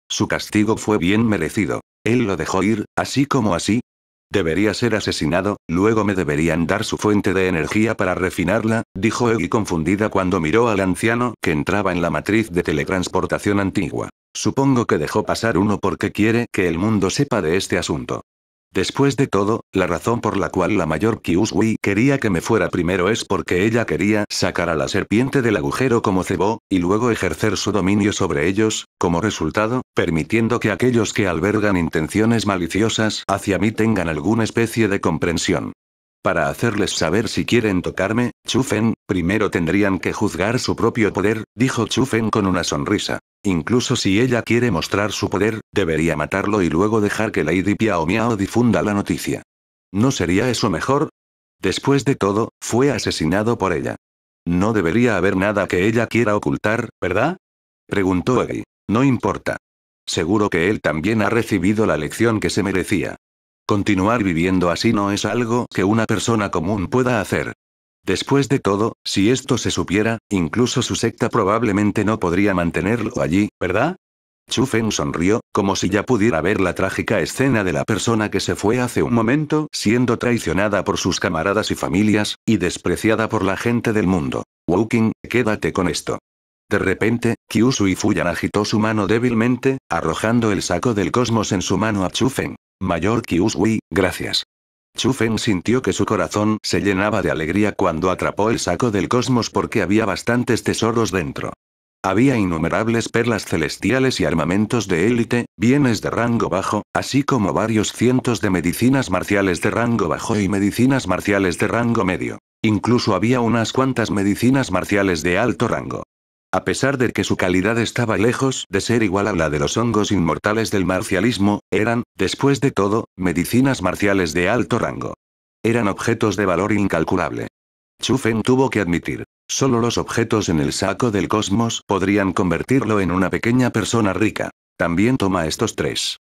Su castigo fue bien merecido. Él lo dejó ir, así como así, Debería ser asesinado, luego me deberían dar su fuente de energía para refinarla, dijo Eggy confundida cuando miró al anciano que entraba en la matriz de teletransportación antigua. Supongo que dejó pasar uno porque quiere que el mundo sepa de este asunto. Después de todo, la razón por la cual la mayor Kiusui quería que me fuera primero es porque ella quería sacar a la serpiente del agujero como cebó, y luego ejercer su dominio sobre ellos, como resultado, permitiendo que aquellos que albergan intenciones maliciosas hacia mí tengan alguna especie de comprensión. Para hacerles saber si quieren tocarme, Chufen, primero tendrían que juzgar su propio poder, dijo Chufen con una sonrisa. Incluso si ella quiere mostrar su poder, debería matarlo y luego dejar que Lady Piao Miao difunda la noticia. ¿No sería eso mejor? Después de todo, fue asesinado por ella. No debería haber nada que ella quiera ocultar, ¿verdad? Preguntó Egi. No importa. Seguro que él también ha recibido la lección que se merecía. Continuar viviendo así no es algo que una persona común pueda hacer. Después de todo, si esto se supiera, incluso su secta probablemente no podría mantenerlo allí, ¿verdad? Chufen sonrió, como si ya pudiera ver la trágica escena de la persona que se fue hace un momento, siendo traicionada por sus camaradas y familias, y despreciada por la gente del mundo. Woking, quédate con esto. De repente, y Fuyan agitó su mano débilmente, arrojando el saco del cosmos en su mano a Chufen. Mayor Kyushu, gracias. Chufen sintió que su corazón se llenaba de alegría cuando atrapó el saco del cosmos porque había bastantes tesoros dentro. Había innumerables perlas celestiales y armamentos de élite, bienes de rango bajo, así como varios cientos de medicinas marciales de rango bajo y medicinas marciales de rango medio. Incluso había unas cuantas medicinas marciales de alto rango. A pesar de que su calidad estaba lejos de ser igual a la de los hongos inmortales del marcialismo, eran, después de todo, medicinas marciales de alto rango. Eran objetos de valor incalculable. Chufen tuvo que admitir, solo los objetos en el saco del cosmos podrían convertirlo en una pequeña persona rica. También toma estos tres.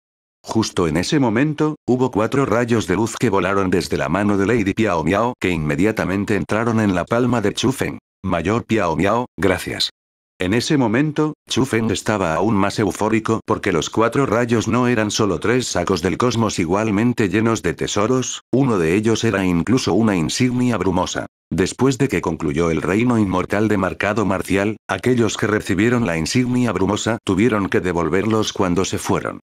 Justo en ese momento, hubo cuatro rayos de luz que volaron desde la mano de Lady Piao Miao que inmediatamente entraron en la palma de Chufen. Mayor Piao Miao, gracias. En ese momento, Chufen estaba aún más eufórico porque los cuatro rayos no eran solo tres sacos del cosmos igualmente llenos de tesoros, uno de ellos era incluso una insignia brumosa. Después de que concluyó el reino inmortal de marcado marcial, aquellos que recibieron la insignia brumosa tuvieron que devolverlos cuando se fueron.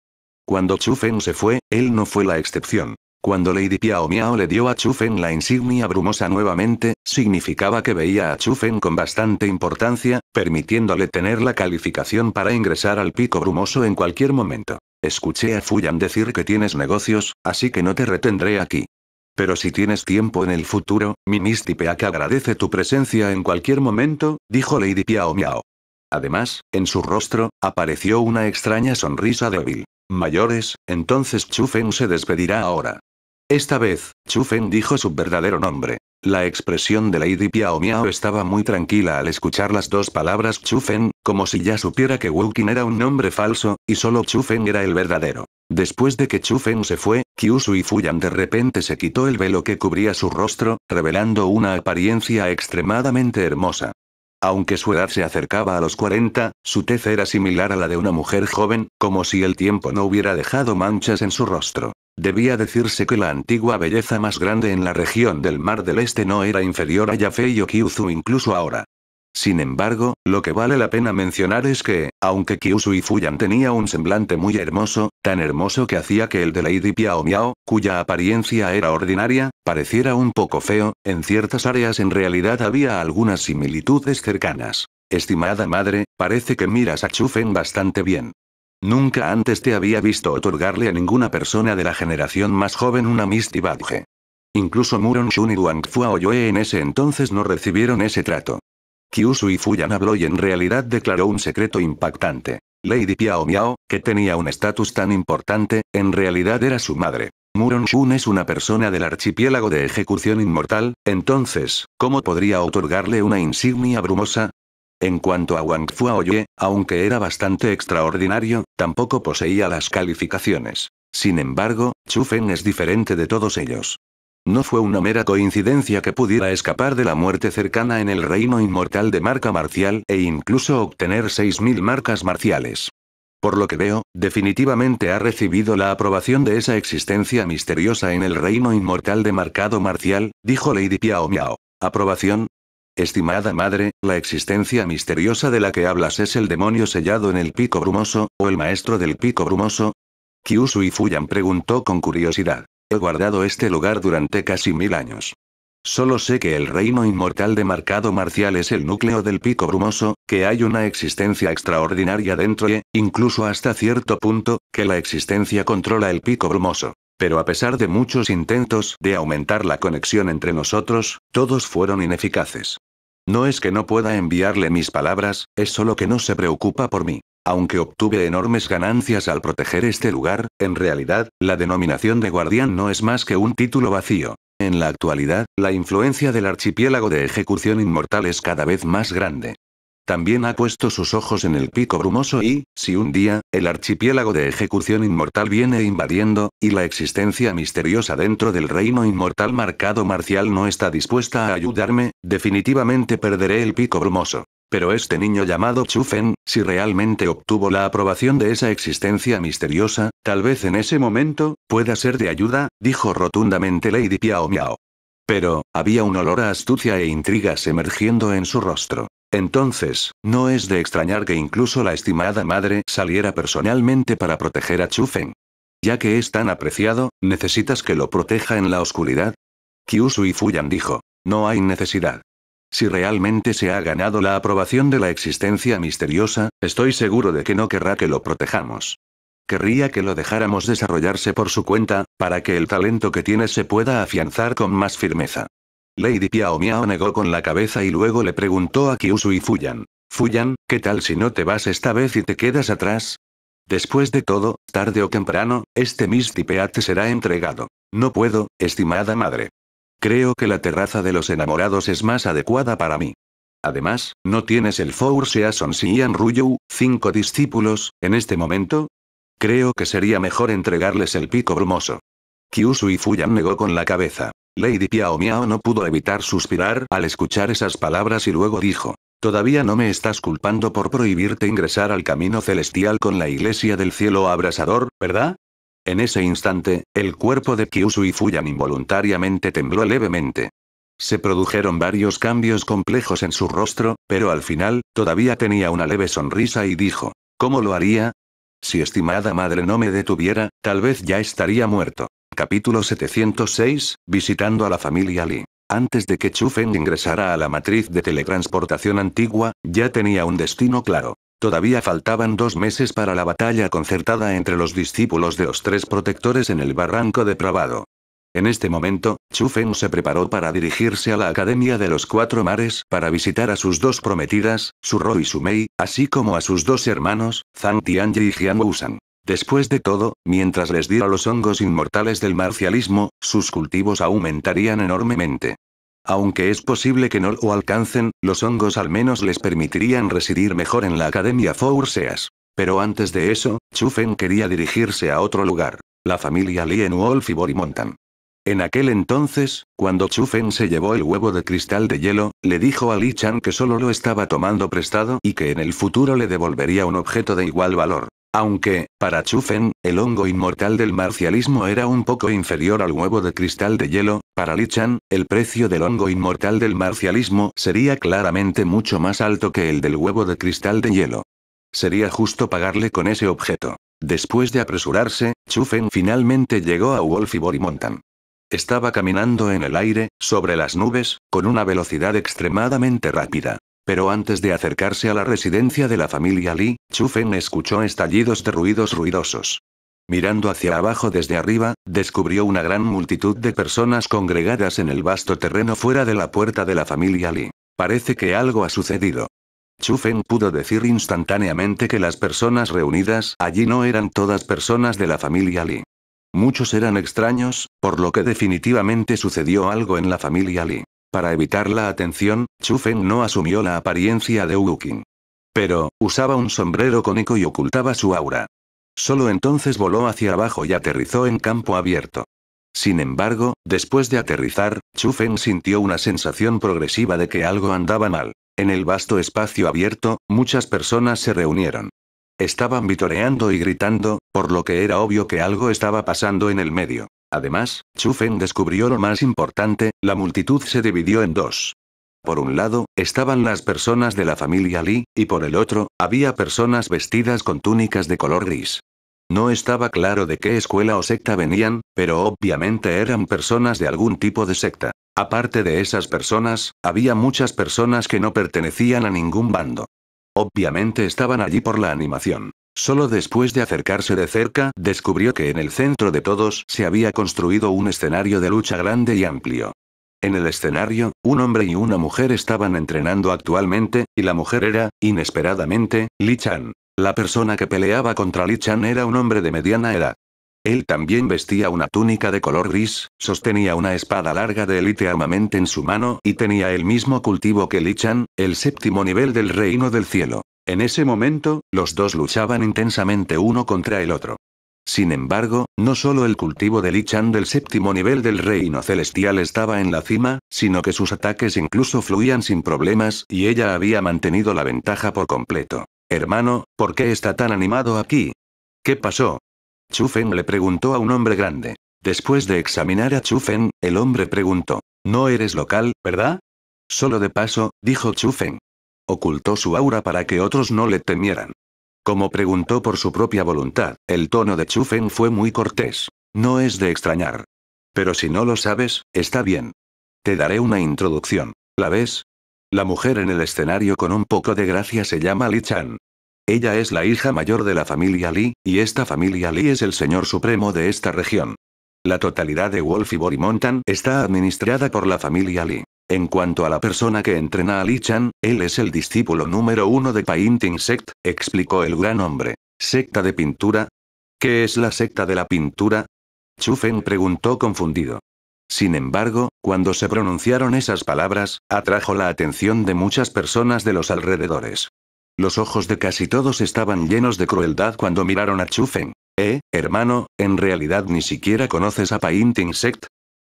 Cuando Chufen se fue, él no fue la excepción. Cuando Lady Piao Miao le dio a Chufen la insignia brumosa nuevamente, significaba que veía a Chufen con bastante importancia, permitiéndole tener la calificación para ingresar al pico brumoso en cualquier momento. Escuché a Fuyan decir que tienes negocios, así que no te retendré aquí. Pero si tienes tiempo en el futuro, mi que agradece tu presencia en cualquier momento, dijo Lady Piao Miao. Además, en su rostro, apareció una extraña sonrisa débil. Mayores, entonces Chufen se despedirá ahora. Esta vez, Chufen dijo su verdadero nombre. La expresión de Lady Piao Miao estaba muy tranquila al escuchar las dos palabras Chufen, como si ya supiera que Wukin era un nombre falso, y solo Chufen era el verdadero. Después de que Chufen se fue, Kyushu y Fuyan de repente se quitó el velo que cubría su rostro, revelando una apariencia extremadamente hermosa. Aunque su edad se acercaba a los 40, su tez era similar a la de una mujer joven, como si el tiempo no hubiera dejado manchas en su rostro. Debía decirse que la antigua belleza más grande en la región del Mar del Este no era inferior a Yafei o Kyuzu incluso ahora. Sin embargo, lo que vale la pena mencionar es que, aunque y Fuyan tenía un semblante muy hermoso, tan hermoso que hacía que el de Lady Piao Miao, cuya apariencia era ordinaria, pareciera un poco feo, en ciertas áreas en realidad había algunas similitudes cercanas. Estimada madre, parece que miras a Chufen bastante bien. Nunca antes te había visto otorgarle a ninguna persona de la generación más joven una Misty Badge. Incluso Muron Shun y Wang Fua en ese entonces no recibieron ese trato. Kyushu Fuyan habló y en realidad declaró un secreto impactante. Lady Piao Miao, que tenía un estatus tan importante, en realidad era su madre. Muron Shun es una persona del archipiélago de ejecución inmortal, entonces, ¿cómo podría otorgarle una insignia brumosa? En cuanto a Wang Fuaoye, aunque era bastante extraordinario, tampoco poseía las calificaciones. Sin embargo, Chufen es diferente de todos ellos. No fue una mera coincidencia que pudiera escapar de la muerte cercana en el reino inmortal de marca marcial e incluso obtener 6.000 marcas marciales. Por lo que veo, definitivamente ha recibido la aprobación de esa existencia misteriosa en el reino inmortal de marcado marcial, dijo Lady Piao Miao. ¿Aprobación? Estimada madre, la existencia misteriosa de la que hablas es el demonio sellado en el pico brumoso, o el maestro del pico brumoso. y Fuyan preguntó con curiosidad. He guardado este lugar durante casi mil años. Solo sé que el reino inmortal de marcado Marcial es el núcleo del pico brumoso, que hay una existencia extraordinaria dentro y, incluso hasta cierto punto, que la existencia controla el pico brumoso. Pero a pesar de muchos intentos de aumentar la conexión entre nosotros, todos fueron ineficaces. No es que no pueda enviarle mis palabras, es solo que no se preocupa por mí. Aunque obtuve enormes ganancias al proteger este lugar, en realidad, la denominación de guardián no es más que un título vacío. En la actualidad, la influencia del archipiélago de ejecución inmortal es cada vez más grande. También ha puesto sus ojos en el pico brumoso y, si un día, el archipiélago de ejecución inmortal viene invadiendo, y la existencia misteriosa dentro del reino inmortal marcado marcial no está dispuesta a ayudarme, definitivamente perderé el pico brumoso. Pero este niño llamado Chufen, si realmente obtuvo la aprobación de esa existencia misteriosa, tal vez en ese momento, pueda ser de ayuda, dijo rotundamente Lady Piao Miao. Pero, había un olor a astucia e intrigas emergiendo en su rostro. Entonces, no es de extrañar que incluso la estimada madre saliera personalmente para proteger a Chufen. Ya que es tan apreciado, ¿necesitas que lo proteja en la oscuridad? Kyushu y Fuyan dijo. No hay necesidad. Si realmente se ha ganado la aprobación de la existencia misteriosa, estoy seguro de que no querrá que lo protejamos. Querría que lo dejáramos desarrollarse por su cuenta, para que el talento que tiene se pueda afianzar con más firmeza. Lady Piao Miao negó con la cabeza y luego le preguntó a Kyushu y Fuyan. Fuyan, ¿qué tal si no te vas esta vez y te quedas atrás? Después de todo, tarde o temprano, este Misty te será entregado. No puedo, estimada madre. Creo que la terraza de los enamorados es más adecuada para mí. Además, ¿no tienes el Four Seasons y Ian Ruyou, cinco discípulos, en este momento? Creo que sería mejor entregarles el pico brumoso. Kyushu y Fuyan negó con la cabeza. Lady Piao Miao no pudo evitar suspirar al escuchar esas palabras y luego dijo. Todavía no me estás culpando por prohibirte ingresar al camino celestial con la iglesia del cielo abrasador, ¿verdad? En ese instante, el cuerpo de Kyushu y Fuyan involuntariamente tembló levemente. Se produjeron varios cambios complejos en su rostro, pero al final, todavía tenía una leve sonrisa y dijo, ¿Cómo lo haría? Si estimada madre no me detuviera, tal vez ya estaría muerto. Capítulo 706, visitando a la familia Li. Antes de que Chufen ingresara a la matriz de teletransportación antigua, ya tenía un destino claro. Todavía faltaban dos meses para la batalla concertada entre los discípulos de los tres protectores en el barranco depravado. En este momento, Chu Feng se preparó para dirigirse a la Academia de los Cuatro Mares para visitar a sus dos prometidas, Su Ro y Su Mei, así como a sus dos hermanos, Zhang Tianji y Jian Wusan. Después de todo, mientras les diera los hongos inmortales del marcialismo, sus cultivos aumentarían enormemente. Aunque es posible que no lo alcancen, los hongos al menos les permitirían residir mejor en la Academia Seas. Pero antes de eso, Chufen quería dirigirse a otro lugar. La familia Wolf y Borimontan. En aquel entonces, cuando Chufen se llevó el huevo de cristal de hielo, le dijo a Li Chan que solo lo estaba tomando prestado y que en el futuro le devolvería un objeto de igual valor. Aunque, para Chufen, el hongo inmortal del marcialismo era un poco inferior al huevo de cristal de hielo, para Li-Chan, el precio del hongo inmortal del marcialismo sería claramente mucho más alto que el del huevo de cristal de hielo. Sería justo pagarle con ese objeto. Después de apresurarse, Chufen finalmente llegó a Wolf y Estaba caminando en el aire, sobre las nubes, con una velocidad extremadamente rápida. Pero antes de acercarse a la residencia de la familia Lee, Chufen escuchó estallidos de ruidos ruidosos. Mirando hacia abajo desde arriba, descubrió una gran multitud de personas congregadas en el vasto terreno fuera de la puerta de la familia Li. Parece que algo ha sucedido. Chufen pudo decir instantáneamente que las personas reunidas allí no eran todas personas de la familia Li. Muchos eran extraños, por lo que definitivamente sucedió algo en la familia Li. Para evitar la atención, Chu Feng no asumió la apariencia de Wuking. Pero, usaba un sombrero cónico y ocultaba su aura. Solo entonces voló hacia abajo y aterrizó en campo abierto. Sin embargo, después de aterrizar, Chu Feng sintió una sensación progresiva de que algo andaba mal. En el vasto espacio abierto, muchas personas se reunieron. Estaban vitoreando y gritando, por lo que era obvio que algo estaba pasando en el medio. Además, Chufen descubrió lo más importante, la multitud se dividió en dos. Por un lado, estaban las personas de la familia Li, y por el otro, había personas vestidas con túnicas de color gris. No estaba claro de qué escuela o secta venían, pero obviamente eran personas de algún tipo de secta. Aparte de esas personas, había muchas personas que no pertenecían a ningún bando. Obviamente estaban allí por la animación. Solo después de acercarse de cerca, descubrió que en el centro de todos se había construido un escenario de lucha grande y amplio. En el escenario, un hombre y una mujer estaban entrenando actualmente, y la mujer era, inesperadamente, Li Chan. La persona que peleaba contra Li Chan era un hombre de mediana edad. Él también vestía una túnica de color gris, sostenía una espada larga de élite armamente en su mano y tenía el mismo cultivo que Li Chan, el séptimo nivel del reino del cielo. En ese momento, los dos luchaban intensamente uno contra el otro. Sin embargo, no solo el cultivo de Lichan del séptimo nivel del reino celestial estaba en la cima, sino que sus ataques incluso fluían sin problemas y ella había mantenido la ventaja por completo. Hermano, ¿por qué está tan animado aquí? ¿Qué pasó? Chu-Feng le preguntó a un hombre grande. Después de examinar a chu Fen, el hombre preguntó. No eres local, ¿verdad? Solo de paso, dijo Chu-Feng. Ocultó su aura para que otros no le temieran. Como preguntó por su propia voluntad, el tono de Chufen fue muy cortés. No es de extrañar. Pero si no lo sabes, está bien. Te daré una introducción. ¿La ves? La mujer en el escenario con un poco de gracia se llama Li Chan. Ella es la hija mayor de la familia Li, y esta familia Li es el señor supremo de esta región. La totalidad de Wolf y Borimontan está administrada por la familia Li. En cuanto a la persona que entrena a Li Chan, él es el discípulo número uno de Painting Sect, explicó el gran hombre. ¿Secta de pintura? ¿Qué es la secta de la pintura? Chufen preguntó confundido. Sin embargo, cuando se pronunciaron esas palabras, atrajo la atención de muchas personas de los alrededores. Los ojos de casi todos estaban llenos de crueldad cuando miraron a Chufen. Eh, hermano, en realidad ni siquiera conoces a Painting Sect,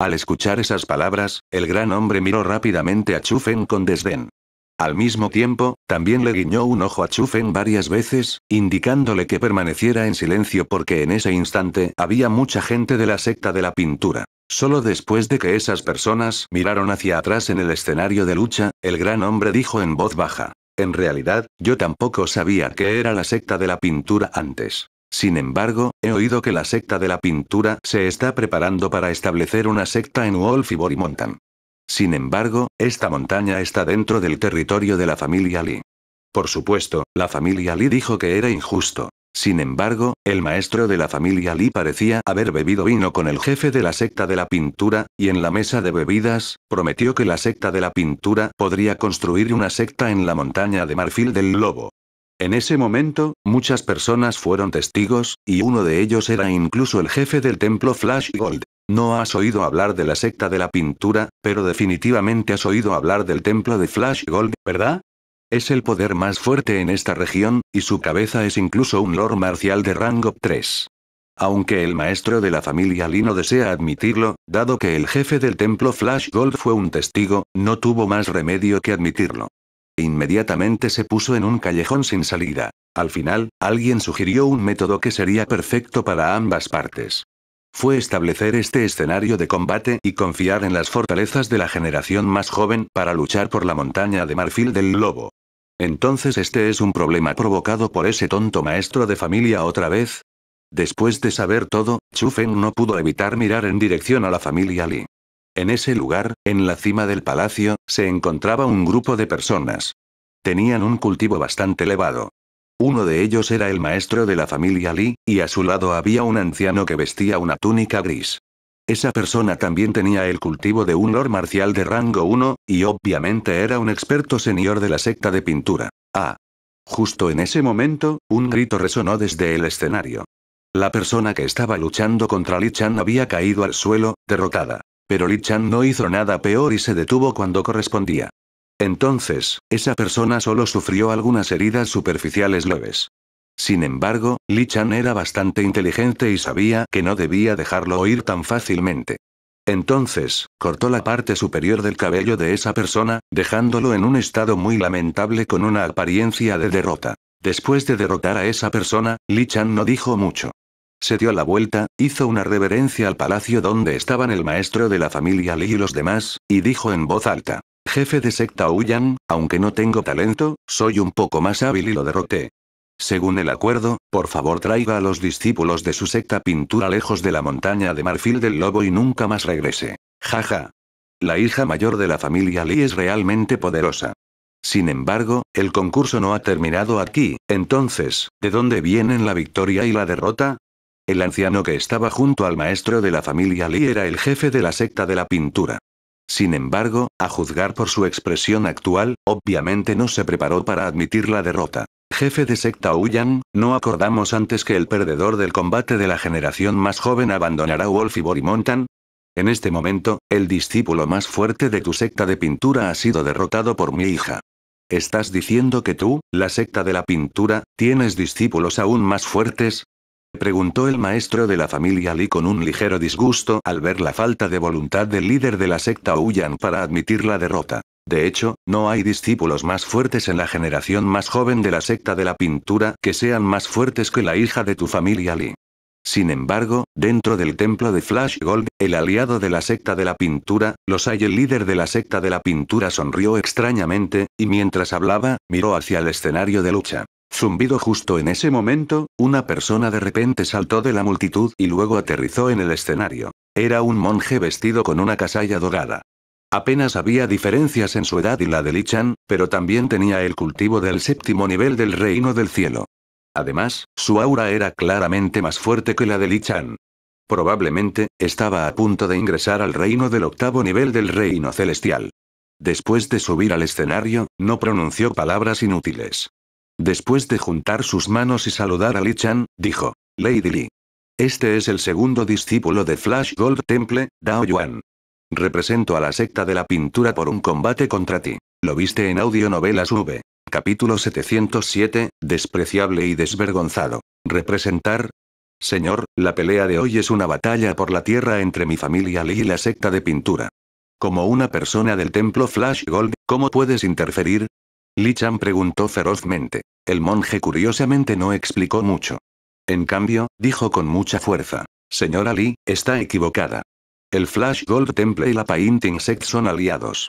al escuchar esas palabras, el gran hombre miró rápidamente a Chufen con desdén. Al mismo tiempo, también le guiñó un ojo a Chufen varias veces, indicándole que permaneciera en silencio porque en ese instante había mucha gente de la secta de la pintura. Solo después de que esas personas miraron hacia atrás en el escenario de lucha, el gran hombre dijo en voz baja. En realidad, yo tampoco sabía que era la secta de la pintura antes. Sin embargo, he oído que la secta de la pintura se está preparando para establecer una secta en Wolf y Mountain. Sin embargo, esta montaña está dentro del territorio de la familia Lee. Por supuesto, la familia Lee dijo que era injusto. Sin embargo, el maestro de la familia Lee parecía haber bebido vino con el jefe de la secta de la pintura, y en la mesa de bebidas, prometió que la secta de la pintura podría construir una secta en la montaña de marfil del lobo. En ese momento, muchas personas fueron testigos, y uno de ellos era incluso el jefe del templo Flash Gold. No has oído hablar de la secta de la pintura, pero definitivamente has oído hablar del templo de Flash Gold, ¿verdad? Es el poder más fuerte en esta región, y su cabeza es incluso un lord marcial de rango 3. Aunque el maestro de la familia Lino desea admitirlo, dado que el jefe del templo Flash Gold fue un testigo, no tuvo más remedio que admitirlo. Inmediatamente se puso en un callejón sin salida. Al final, alguien sugirió un método que sería perfecto para ambas partes. Fue establecer este escenario de combate y confiar en las fortalezas de la generación más joven para luchar por la montaña de marfil del lobo. Entonces este es un problema provocado por ese tonto maestro de familia otra vez. Después de saber todo, Feng no pudo evitar mirar en dirección a la familia Li. En ese lugar, en la cima del palacio, se encontraba un grupo de personas. Tenían un cultivo bastante elevado. Uno de ellos era el maestro de la familia Li, y a su lado había un anciano que vestía una túnica gris. Esa persona también tenía el cultivo de un lord marcial de rango 1, y obviamente era un experto señor de la secta de pintura. Ah. Justo en ese momento, un grito resonó desde el escenario. La persona que estaba luchando contra Li Chan había caído al suelo, derrotada. Pero Li Chan no hizo nada peor y se detuvo cuando correspondía. Entonces, esa persona solo sufrió algunas heridas superficiales leves. Sin embargo, Li Chan era bastante inteligente y sabía que no debía dejarlo oír tan fácilmente. Entonces, cortó la parte superior del cabello de esa persona, dejándolo en un estado muy lamentable con una apariencia de derrota. Después de derrotar a esa persona, Li Chan no dijo mucho. Se dio la vuelta, hizo una reverencia al palacio donde estaban el maestro de la familia Lee y los demás, y dijo en voz alta. Jefe de secta huyan, aunque no tengo talento, soy un poco más hábil y lo derroté. Según el acuerdo, por favor traiga a los discípulos de su secta pintura lejos de la montaña de marfil del lobo y nunca más regrese. Jaja. La hija mayor de la familia Lee es realmente poderosa. Sin embargo, el concurso no ha terminado aquí, entonces, ¿de dónde vienen la victoria y la derrota? El anciano que estaba junto al maestro de la familia Lee era el jefe de la secta de la pintura. Sin embargo, a juzgar por su expresión actual, obviamente no se preparó para admitir la derrota. Jefe de secta Huyan, no acordamos antes que el perdedor del combate de la generación más joven abandonará Wolf y Borimontan. En este momento, el discípulo más fuerte de tu secta de pintura ha sido derrotado por mi hija. ¿Estás diciendo que tú, la secta de la pintura, tienes discípulos aún más fuertes? preguntó el maestro de la familia Lee con un ligero disgusto al ver la falta de voluntad del líder de la secta Huyan para admitir la derrota. De hecho, no hay discípulos más fuertes en la generación más joven de la secta de la pintura que sean más fuertes que la hija de tu familia Lee. Sin embargo, dentro del templo de Flash Gold, el aliado de la secta de la pintura, los hay el líder de la secta de la pintura sonrió extrañamente, y mientras hablaba, miró hacia el escenario de lucha. Zumbido justo en ese momento, una persona de repente saltó de la multitud y luego aterrizó en el escenario. Era un monje vestido con una casalla dorada. Apenas había diferencias en su edad y la de Li Chan, pero también tenía el cultivo del séptimo nivel del reino del cielo. Además, su aura era claramente más fuerte que la de Li Chan. Probablemente, estaba a punto de ingresar al reino del octavo nivel del reino celestial. Después de subir al escenario, no pronunció palabras inútiles. Después de juntar sus manos y saludar a Li Chan, dijo, Lady Li. Este es el segundo discípulo de Flash Gold Temple, Dao Yuan. Represento a la secta de la pintura por un combate contra ti. Lo viste en audionovelas V. Capítulo 707, despreciable y desvergonzado. Representar, Señor, la pelea de hoy es una batalla por la tierra entre mi familia Li y la secta de pintura. Como una persona del templo Flash Gold, ¿cómo puedes interferir? Li Chan preguntó ferozmente. El monje curiosamente no explicó mucho. En cambio, dijo con mucha fuerza. Señora Li, está equivocada. El Flash Gold Temple y la Painting Sect son aliados.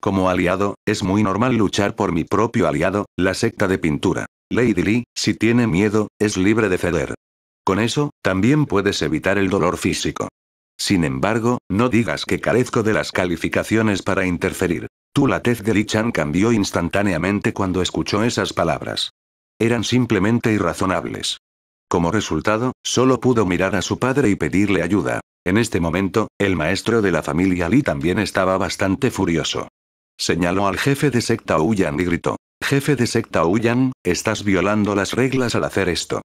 Como aliado, es muy normal luchar por mi propio aliado, la secta de pintura. Lady Li, si tiene miedo, es libre de ceder. Con eso, también puedes evitar el dolor físico. Sin embargo, no digas que carezco de las calificaciones para interferir. Tu la tez de Li cambió instantáneamente cuando escuchó esas palabras. Eran simplemente irrazonables. Como resultado, solo pudo mirar a su padre y pedirle ayuda. En este momento, el maestro de la familia Li también estaba bastante furioso. Señaló al jefe de secta Uyan y gritó. Jefe de secta Uyan, estás violando las reglas al hacer esto.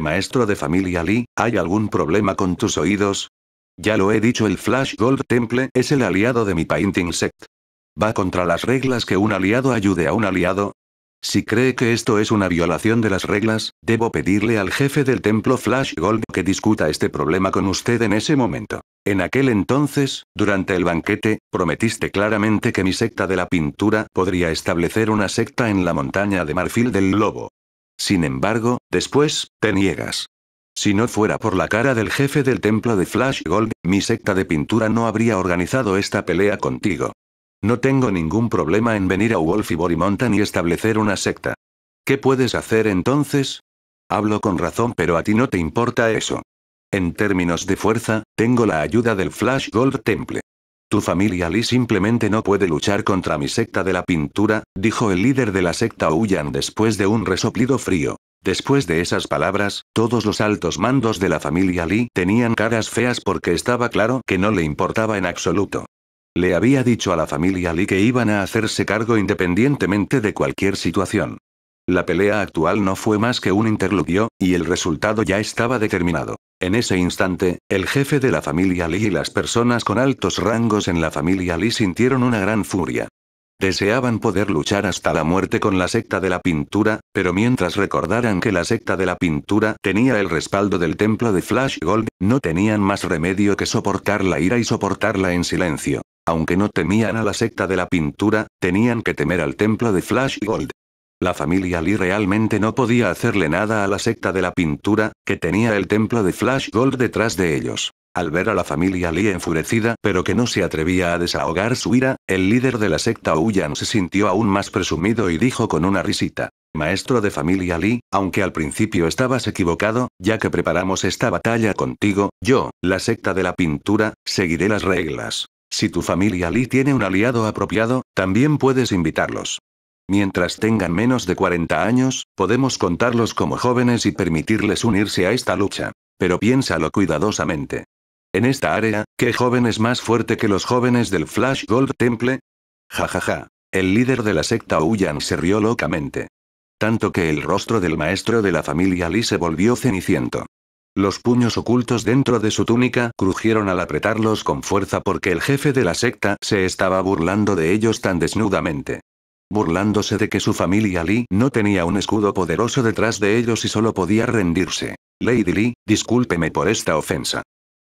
Maestro de familia Li, ¿hay algún problema con tus oídos? Ya lo he dicho, el Flash Gold Temple es el aliado de mi Painting Sect. ¿Va contra las reglas que un aliado ayude a un aliado? Si cree que esto es una violación de las reglas, debo pedirle al jefe del templo Flash Gold que discuta este problema con usted en ese momento. En aquel entonces, durante el banquete, prometiste claramente que mi secta de la pintura podría establecer una secta en la montaña de marfil del lobo. Sin embargo, después, te niegas. Si no fuera por la cara del jefe del templo de Flash Gold, mi secta de pintura no habría organizado esta pelea contigo. No tengo ningún problema en venir a Wolf y Mountain y establecer una secta. ¿Qué puedes hacer entonces? Hablo con razón, pero a ti no te importa eso. En términos de fuerza, tengo la ayuda del Flash Gold Temple. Tu familia Lee simplemente no puede luchar contra mi secta de la pintura, dijo el líder de la secta Huyan después de un resoplido frío. Después de esas palabras, todos los altos mandos de la familia Lee tenían caras feas porque estaba claro que no le importaba en absoluto. Le había dicho a la familia Lee que iban a hacerse cargo independientemente de cualquier situación. La pelea actual no fue más que un interludio, y el resultado ya estaba determinado. En ese instante, el jefe de la familia Lee y las personas con altos rangos en la familia Lee sintieron una gran furia. Deseaban poder luchar hasta la muerte con la secta de la pintura, pero mientras recordaran que la secta de la pintura tenía el respaldo del templo de Flash Gold, no tenían más remedio que soportar la ira y soportarla en silencio. Aunque no temían a la secta de la pintura, tenían que temer al templo de Flash Gold. La familia Lee realmente no podía hacerle nada a la secta de la pintura, que tenía el templo de Flash Gold detrás de ellos. Al ver a la familia Lee enfurecida, pero que no se atrevía a desahogar su ira, el líder de la secta Uyan se sintió aún más presumido y dijo con una risita. Maestro de familia Lee, aunque al principio estabas equivocado, ya que preparamos esta batalla contigo, yo, la secta de la pintura, seguiré las reglas. Si tu familia Lee tiene un aliado apropiado, también puedes invitarlos. Mientras tengan menos de 40 años, podemos contarlos como jóvenes y permitirles unirse a esta lucha. Pero piénsalo cuidadosamente. En esta área, ¿qué joven es más fuerte que los jóvenes del Flash Gold Temple? Jajaja. Ja, ja. El líder de la secta Uyan se rió locamente. Tanto que el rostro del maestro de la familia Lee se volvió ceniciento. Los puños ocultos dentro de su túnica crujieron al apretarlos con fuerza porque el jefe de la secta se estaba burlando de ellos tan desnudamente. Burlándose de que su familia Lee no tenía un escudo poderoso detrás de ellos y solo podía rendirse. Lady Lee, discúlpeme por esta ofensa.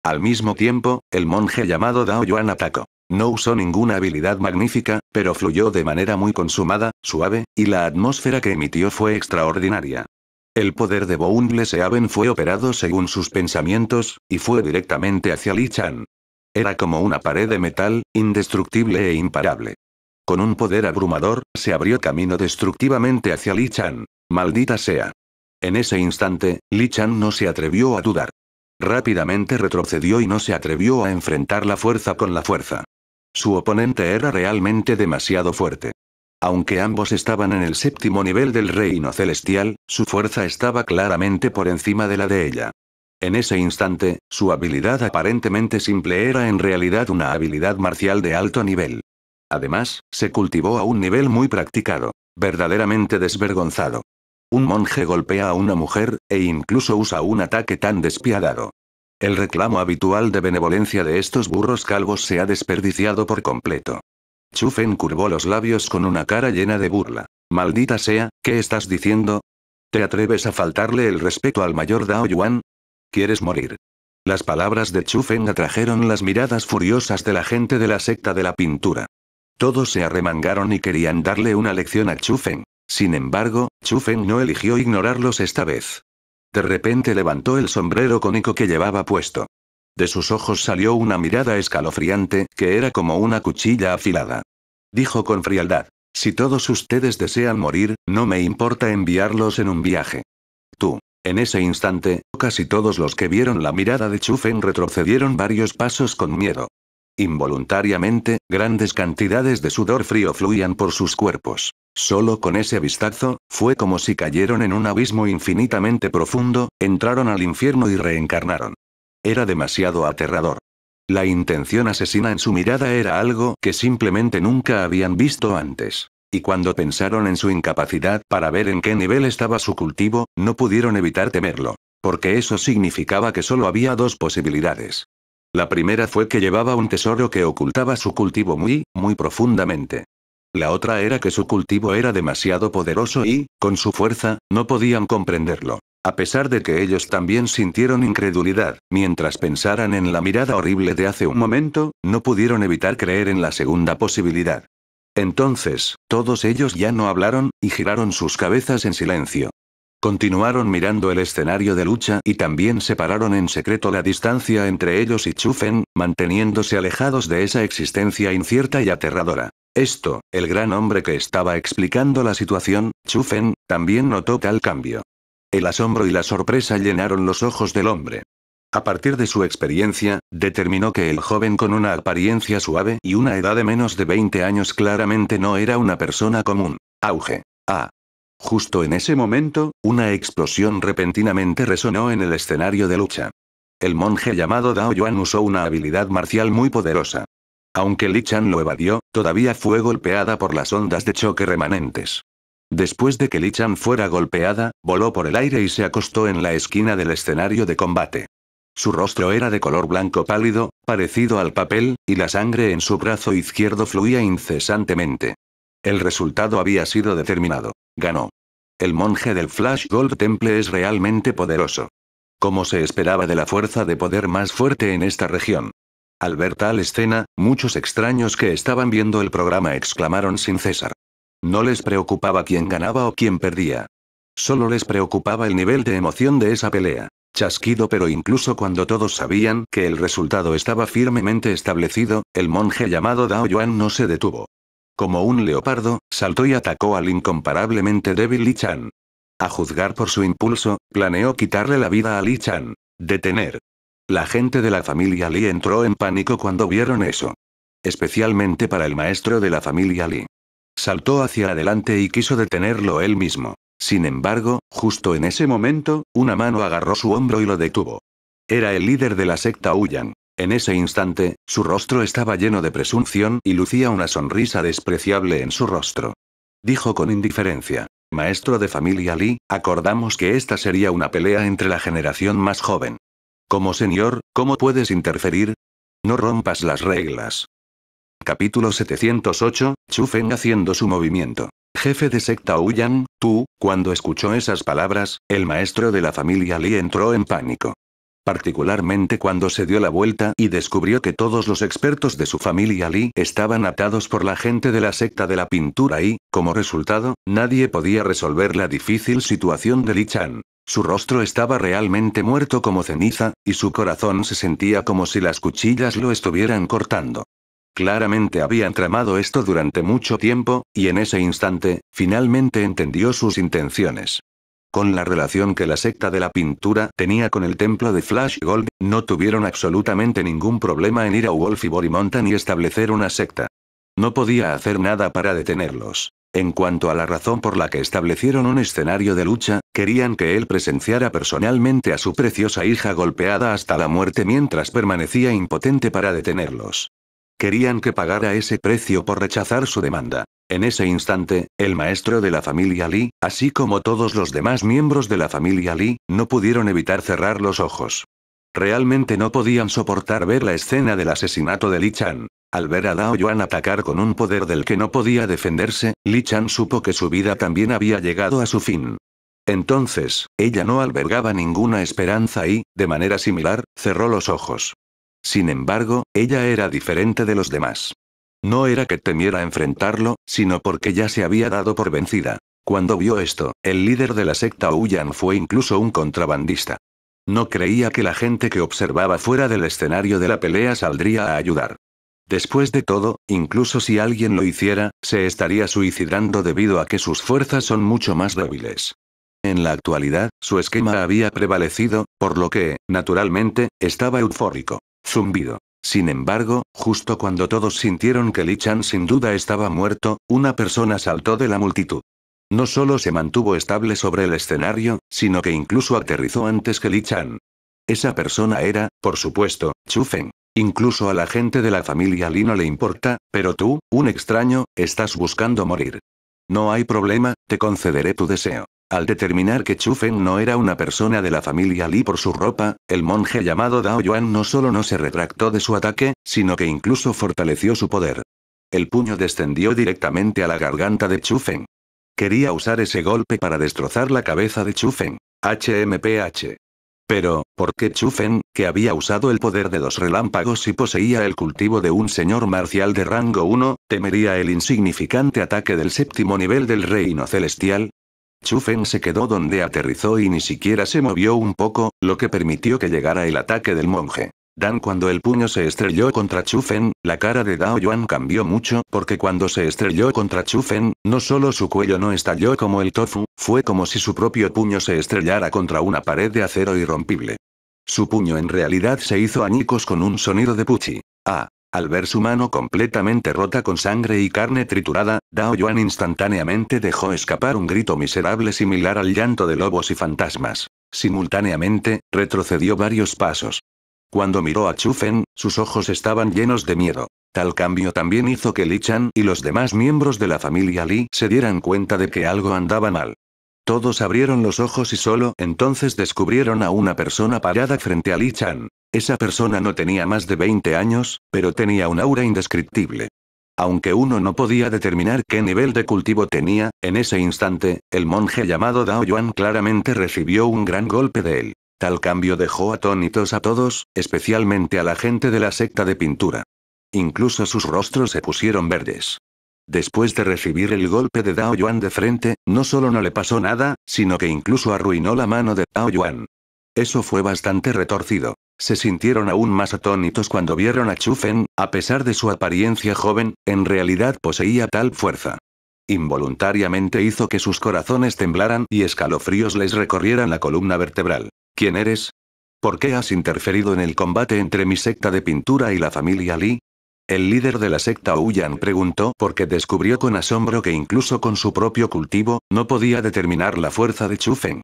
Al mismo tiempo, el monje llamado Dao Yuan atacó. No usó ninguna habilidad magnífica, pero fluyó de manera muy consumada, suave, y la atmósfera que emitió fue extraordinaria. El poder de Boundless Seaven fue operado según sus pensamientos, y fue directamente hacia Li Chan. Era como una pared de metal, indestructible e imparable. Con un poder abrumador, se abrió camino destructivamente hacia Li Chan. Maldita sea. En ese instante, Li Chan no se atrevió a dudar. Rápidamente retrocedió y no se atrevió a enfrentar la fuerza con la fuerza. Su oponente era realmente demasiado fuerte. Aunque ambos estaban en el séptimo nivel del reino celestial, su fuerza estaba claramente por encima de la de ella. En ese instante, su habilidad aparentemente simple era en realidad una habilidad marcial de alto nivel. Además, se cultivó a un nivel muy practicado, verdaderamente desvergonzado. Un monje golpea a una mujer, e incluso usa un ataque tan despiadado. El reclamo habitual de benevolencia de estos burros calvos se ha desperdiciado por completo. Chufen curvó los labios con una cara llena de burla. Maldita sea, ¿qué estás diciendo? ¿Te atreves a faltarle el respeto al mayor Dao Yuan? ¿Quieres morir? Las palabras de Chufen atrajeron las miradas furiosas de la gente de la secta de la pintura. Todos se arremangaron y querían darle una lección a Chufen. Sin embargo, Chufen no eligió ignorarlos esta vez. De repente levantó el sombrero cónico que llevaba puesto. De sus ojos salió una mirada escalofriante, que era como una cuchilla afilada. Dijo con frialdad, Si todos ustedes desean morir, no me importa enviarlos en un viaje. Tú. En ese instante, casi todos los que vieron la mirada de Chufen retrocedieron varios pasos con miedo. Involuntariamente, grandes cantidades de sudor frío fluían por sus cuerpos. Solo con ese vistazo, fue como si cayeron en un abismo infinitamente profundo, entraron al infierno y reencarnaron. Era demasiado aterrador. La intención asesina en su mirada era algo que simplemente nunca habían visto antes. Y cuando pensaron en su incapacidad para ver en qué nivel estaba su cultivo, no pudieron evitar temerlo. Porque eso significaba que solo había dos posibilidades. La primera fue que llevaba un tesoro que ocultaba su cultivo muy, muy profundamente. La otra era que su cultivo era demasiado poderoso y, con su fuerza, no podían comprenderlo. A pesar de que ellos también sintieron incredulidad, mientras pensaran en la mirada horrible de hace un momento, no pudieron evitar creer en la segunda posibilidad. Entonces, todos ellos ya no hablaron, y giraron sus cabezas en silencio. Continuaron mirando el escenario de lucha y también separaron en secreto la distancia entre ellos y Chufen, manteniéndose alejados de esa existencia incierta y aterradora. Esto, el gran hombre que estaba explicando la situación, Chufen, también notó tal cambio. El asombro y la sorpresa llenaron los ojos del hombre. A partir de su experiencia, determinó que el joven con una apariencia suave y una edad de menos de 20 años claramente no era una persona común. Auge. Ah. Justo en ese momento, una explosión repentinamente resonó en el escenario de lucha. El monje llamado Dao Yuan usó una habilidad marcial muy poderosa. Aunque Li Chan lo evadió, todavía fue golpeada por las ondas de choque remanentes. Después de que Li Chan fuera golpeada, voló por el aire y se acostó en la esquina del escenario de combate. Su rostro era de color blanco pálido, parecido al papel, y la sangre en su brazo izquierdo fluía incesantemente. El resultado había sido determinado. Ganó. El monje del Flash Gold Temple es realmente poderoso. Como se esperaba de la fuerza de poder más fuerte en esta región. Al ver tal escena, muchos extraños que estaban viendo el programa exclamaron sin cesar. No les preocupaba quién ganaba o quién perdía. Solo les preocupaba el nivel de emoción de esa pelea. Chasquido pero incluso cuando todos sabían que el resultado estaba firmemente establecido, el monje llamado Dao Yuan no se detuvo. Como un leopardo, saltó y atacó al incomparablemente débil Li Chan. A juzgar por su impulso, planeó quitarle la vida a Li Chan. Detener. La gente de la familia Li entró en pánico cuando vieron eso. Especialmente para el maestro de la familia Li. Saltó hacia adelante y quiso detenerlo él mismo. Sin embargo, justo en ese momento, una mano agarró su hombro y lo detuvo. Era el líder de la secta Huyan. En ese instante, su rostro estaba lleno de presunción y lucía una sonrisa despreciable en su rostro. Dijo con indiferencia. Maestro de familia Lee, acordamos que esta sería una pelea entre la generación más joven. Como señor, ¿cómo puedes interferir? No rompas las reglas. Capítulo 708, Feng haciendo su movimiento. Jefe de secta Huyan, tú, cuando escuchó esas palabras, el maestro de la familia Li entró en pánico. Particularmente cuando se dio la vuelta y descubrió que todos los expertos de su familia Li estaban atados por la gente de la secta de la pintura y, como resultado, nadie podía resolver la difícil situación de Li Chan. Su rostro estaba realmente muerto como ceniza, y su corazón se sentía como si las cuchillas lo estuvieran cortando. Claramente habían tramado esto durante mucho tiempo, y en ese instante, finalmente entendió sus intenciones. Con la relación que la secta de la pintura tenía con el templo de Flash Gold, no tuvieron absolutamente ningún problema en ir a Wolf y Borimontan y establecer una secta. No podía hacer nada para detenerlos. En cuanto a la razón por la que establecieron un escenario de lucha, querían que él presenciara personalmente a su preciosa hija golpeada hasta la muerte mientras permanecía impotente para detenerlos. Querían que pagara ese precio por rechazar su demanda. En ese instante, el maestro de la familia Li, así como todos los demás miembros de la familia Li, no pudieron evitar cerrar los ojos. Realmente no podían soportar ver la escena del asesinato de Li Chan. Al ver a Dao Yuan atacar con un poder del que no podía defenderse, Li Chan supo que su vida también había llegado a su fin. Entonces, ella no albergaba ninguna esperanza y, de manera similar, cerró los ojos. Sin embargo, ella era diferente de los demás. No era que temiera enfrentarlo, sino porque ya se había dado por vencida. Cuando vio esto, el líder de la secta huyan fue incluso un contrabandista. No creía que la gente que observaba fuera del escenario de la pelea saldría a ayudar. Después de todo, incluso si alguien lo hiciera, se estaría suicidando debido a que sus fuerzas son mucho más débiles. En la actualidad, su esquema había prevalecido, por lo que, naturalmente, estaba eufórico. Zumbido. Sin embargo, justo cuando todos sintieron que Li Chan sin duda estaba muerto, una persona saltó de la multitud. No solo se mantuvo estable sobre el escenario, sino que incluso aterrizó antes que Li Chan. Esa persona era, por supuesto, Chu Incluso a la gente de la familia Li no le importa, pero tú, un extraño, estás buscando morir. No hay problema, te concederé tu deseo. Al determinar que Chufen no era una persona de la familia Li por su ropa, el monje llamado Dao Yuan no solo no se retractó de su ataque, sino que incluso fortaleció su poder. El puño descendió directamente a la garganta de Chufen. Quería usar ese golpe para destrozar la cabeza de Chufen. HMPH. Pero, ¿por qué Chufen, que había usado el poder de dos relámpagos y poseía el cultivo de un señor marcial de rango 1, temería el insignificante ataque del séptimo nivel del reino celestial? Chufen se quedó donde aterrizó y ni siquiera se movió un poco, lo que permitió que llegara el ataque del monje. Dan cuando el puño se estrelló contra Chufen, la cara de Dao Yuan cambió mucho, porque cuando se estrelló contra Chufen, no solo su cuello no estalló como el tofu, fue como si su propio puño se estrellara contra una pared de acero irrompible. Su puño en realidad se hizo añicos con un sonido de puchi. Ah. Al ver su mano completamente rota con sangre y carne triturada, Dao Yuan instantáneamente dejó escapar un grito miserable similar al llanto de lobos y fantasmas. Simultáneamente, retrocedió varios pasos. Cuando miró a Chufen, sus ojos estaban llenos de miedo. Tal cambio también hizo que Li Chan y los demás miembros de la familia Li se dieran cuenta de que algo andaba mal. Todos abrieron los ojos y solo entonces descubrieron a una persona parada frente a Li Chan. Esa persona no tenía más de 20 años, pero tenía un aura indescriptible. Aunque uno no podía determinar qué nivel de cultivo tenía, en ese instante, el monje llamado Dao Yuan claramente recibió un gran golpe de él. Tal cambio dejó atónitos a todos, especialmente a la gente de la secta de pintura. Incluso sus rostros se pusieron verdes. Después de recibir el golpe de Dao Yuan de frente, no solo no le pasó nada, sino que incluso arruinó la mano de Dao Yuan. Eso fue bastante retorcido. Se sintieron aún más atónitos cuando vieron a Chufen, a pesar de su apariencia joven, en realidad poseía tal fuerza. Involuntariamente hizo que sus corazones temblaran y escalofríos les recorrieran la columna vertebral. ¿Quién eres? ¿Por qué has interferido en el combate entre mi secta de pintura y la familia Li? El líder de la secta Huyan preguntó porque descubrió con asombro que incluso con su propio cultivo, no podía determinar la fuerza de Chufen.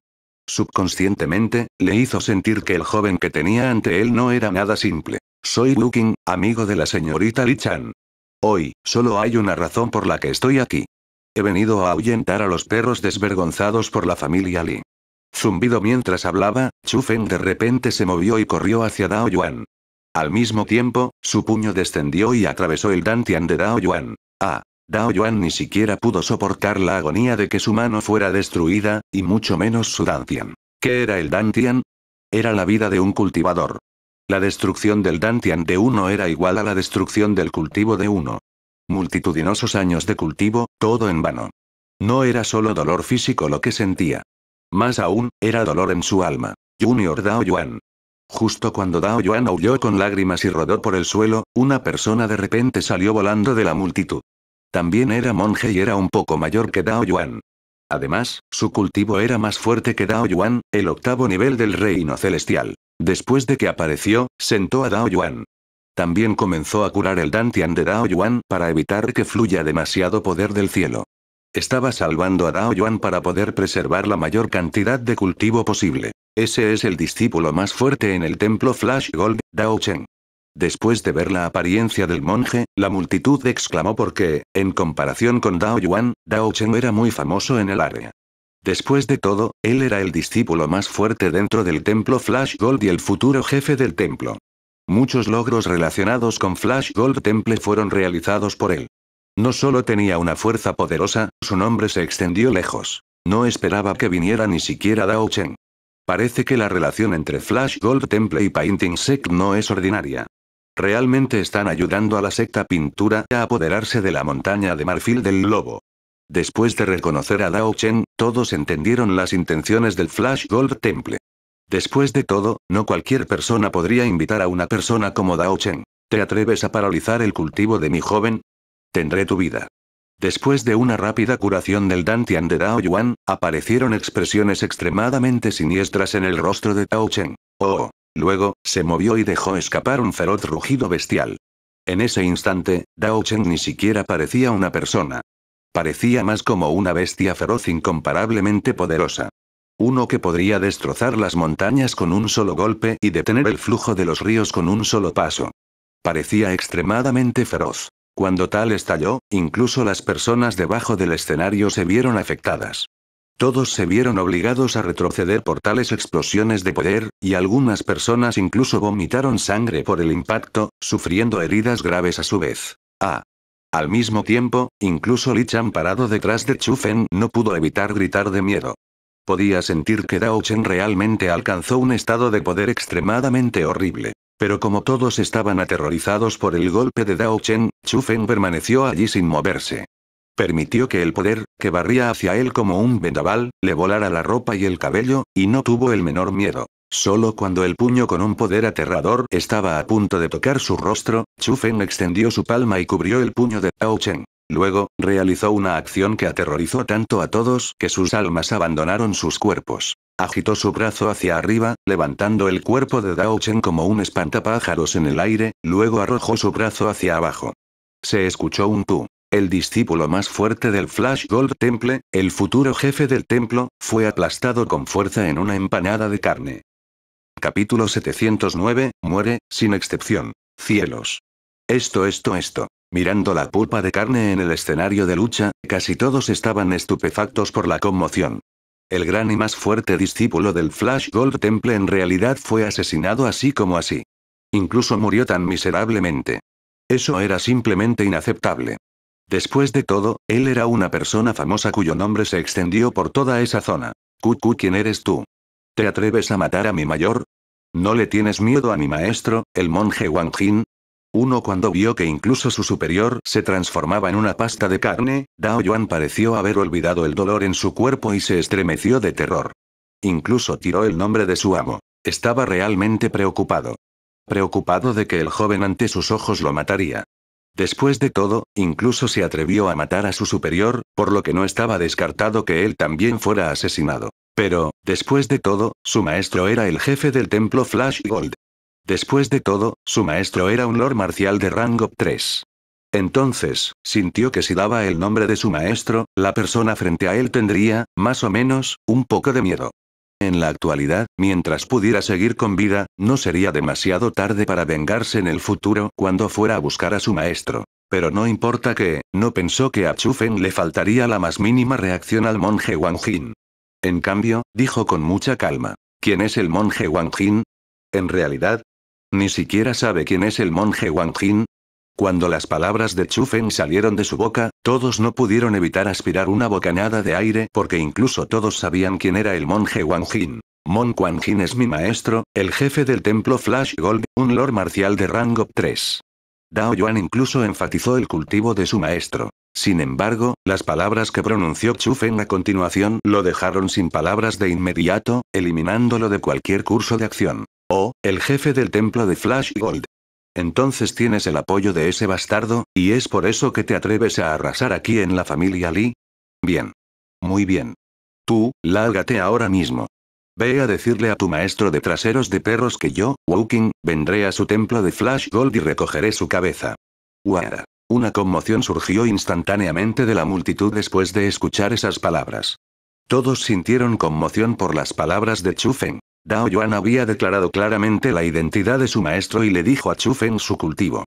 Subconscientemente, le hizo sentir que el joven que tenía ante él no era nada simple. Soy Looking, amigo de la señorita Li Chan. Hoy, solo hay una razón por la que estoy aquí. He venido a ahuyentar a los perros desvergonzados por la familia Li. Zumbido mientras hablaba, Chu Feng de repente se movió y corrió hacia Dao Yuan. Al mismo tiempo, su puño descendió y atravesó el dantian de Dao Yuan. Ah, Dao Yuan ni siquiera pudo soportar la agonía de que su mano fuera destruida, y mucho menos su Dantian. ¿Qué era el Dantian? Era la vida de un cultivador. La destrucción del Dantian de uno era igual a la destrucción del cultivo de uno. Multitudinosos años de cultivo, todo en vano. No era solo dolor físico lo que sentía. Más aún, era dolor en su alma. Junior Dao Yuan. Justo cuando Dao Yuan aulló con lágrimas y rodó por el suelo, una persona de repente salió volando de la multitud. También era monje y era un poco mayor que Dao Yuan. Además, su cultivo era más fuerte que Dao Yuan, el octavo nivel del reino celestial. Después de que apareció, sentó a Dao Yuan. También comenzó a curar el Dantian de Dao Yuan para evitar que fluya demasiado poder del cielo. Estaba salvando a Dao Yuan para poder preservar la mayor cantidad de cultivo posible. Ese es el discípulo más fuerte en el templo Flash Gold, Dao Chen. Después de ver la apariencia del monje, la multitud exclamó porque, en comparación con Dao Yuan, Dao Chen era muy famoso en el área. Después de todo, él era el discípulo más fuerte dentro del templo Flash Gold y el futuro jefe del templo. Muchos logros relacionados con Flash Gold Temple fueron realizados por él. No solo tenía una fuerza poderosa, su nombre se extendió lejos. No esperaba que viniera ni siquiera Dao Chen. Parece que la relación entre Flash Gold Temple y Painting Sect no es ordinaria. Realmente están ayudando a la secta pintura a apoderarse de la montaña de marfil del lobo. Después de reconocer a Dao Chen, todos entendieron las intenciones del Flash Gold Temple. Después de todo, no cualquier persona podría invitar a una persona como Dao Chen. ¿Te atreves a paralizar el cultivo de mi joven? Tendré tu vida. Después de una rápida curación del Dantian de Dao Yuan, aparecieron expresiones extremadamente siniestras en el rostro de Tao Chen. Oh, Luego, se movió y dejó escapar un feroz rugido bestial. En ese instante, Dao Cheng ni siquiera parecía una persona. Parecía más como una bestia feroz incomparablemente poderosa. Uno que podría destrozar las montañas con un solo golpe y detener el flujo de los ríos con un solo paso. Parecía extremadamente feroz. Cuando tal estalló, incluso las personas debajo del escenario se vieron afectadas. Todos se vieron obligados a retroceder por tales explosiones de poder, y algunas personas incluso vomitaron sangre por el impacto, sufriendo heridas graves a su vez. Ah. Al mismo tiempo, incluso Li Chan parado detrás de Chufen no pudo evitar gritar de miedo. Podía sentir que Dao Chen realmente alcanzó un estado de poder extremadamente horrible. Pero como todos estaban aterrorizados por el golpe de Dao Chen, Chu permaneció allí sin moverse. Permitió que el poder, que barría hacia él como un vendaval, le volara la ropa y el cabello, y no tuvo el menor miedo. Solo cuando el puño con un poder aterrador estaba a punto de tocar su rostro, Chu Feng extendió su palma y cubrió el puño de Dao Chen. Luego, realizó una acción que aterrorizó tanto a todos que sus almas abandonaron sus cuerpos. Agitó su brazo hacia arriba, levantando el cuerpo de Dao Chen como un espantapájaros en el aire, luego arrojó su brazo hacia abajo. Se escuchó un tú. El discípulo más fuerte del Flash Gold Temple, el futuro jefe del templo, fue aplastado con fuerza en una empanada de carne. Capítulo 709, muere, sin excepción. Cielos. Esto, esto, esto. Mirando la pulpa de carne en el escenario de lucha, casi todos estaban estupefactos por la conmoción. El gran y más fuerte discípulo del Flash Gold Temple en realidad fue asesinado así como así. Incluso murió tan miserablemente. Eso era simplemente inaceptable. Después de todo, él era una persona famosa cuyo nombre se extendió por toda esa zona. Cucu, ¿quién eres tú? ¿Te atreves a matar a mi mayor? ¿No le tienes miedo a mi maestro, el monje Wang Jin? Uno cuando vio que incluso su superior se transformaba en una pasta de carne, Dao Yuan pareció haber olvidado el dolor en su cuerpo y se estremeció de terror. Incluso tiró el nombre de su amo. Estaba realmente preocupado. Preocupado de que el joven ante sus ojos lo mataría. Después de todo, incluso se atrevió a matar a su superior, por lo que no estaba descartado que él también fuera asesinado. Pero, después de todo, su maestro era el jefe del templo Flash Gold. Después de todo, su maestro era un lord marcial de rango 3. Entonces, sintió que si daba el nombre de su maestro, la persona frente a él tendría, más o menos, un poco de miedo. En la actualidad, mientras pudiera seguir con vida, no sería demasiado tarde para vengarse en el futuro cuando fuera a buscar a su maestro. Pero no importa que, no pensó que a Chufen le faltaría la más mínima reacción al monje Wang Jin. En cambio, dijo con mucha calma. ¿Quién es el monje Wang Jin? En realidad, ni siquiera sabe quién es el monje Wang Jin, cuando las palabras de Chufen salieron de su boca, todos no pudieron evitar aspirar una bocanada de aire porque incluso todos sabían quién era el monje Wang Jin. Mon Quan Jin es mi maestro, el jefe del templo Flash Gold, un lord marcial de rango 3. Dao Yuan incluso enfatizó el cultivo de su maestro. Sin embargo, las palabras que pronunció Chufen a continuación lo dejaron sin palabras de inmediato, eliminándolo de cualquier curso de acción. Oh, el jefe del templo de Flash Gold entonces tienes el apoyo de ese bastardo, y es por eso que te atreves a arrasar aquí en la familia Lee. Bien. Muy bien. Tú, lárgate ahora mismo. Ve a decirle a tu maestro de traseros de perros que yo, Woking, vendré a su templo de Flash Gold y recogeré su cabeza. Guara. Una conmoción surgió instantáneamente de la multitud después de escuchar esas palabras. Todos sintieron conmoción por las palabras de Chufen. Dao Yuan había declarado claramente la identidad de su maestro y le dijo a Chu su cultivo.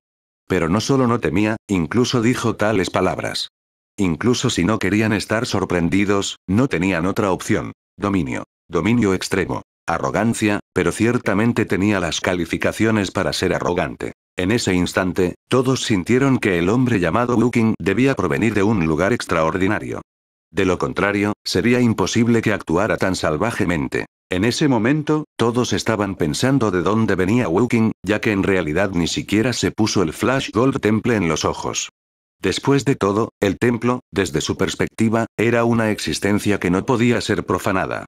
Pero no solo no temía, incluso dijo tales palabras. Incluso si no querían estar sorprendidos, no tenían otra opción. Dominio. Dominio extremo. Arrogancia, pero ciertamente tenía las calificaciones para ser arrogante. En ese instante, todos sintieron que el hombre llamado Wuking debía provenir de un lugar extraordinario. De lo contrario, sería imposible que actuara tan salvajemente. En ese momento, todos estaban pensando de dónde venía Wuking, ya que en realidad ni siquiera se puso el Flash Gold Temple en los ojos. Después de todo, el templo, desde su perspectiva, era una existencia que no podía ser profanada.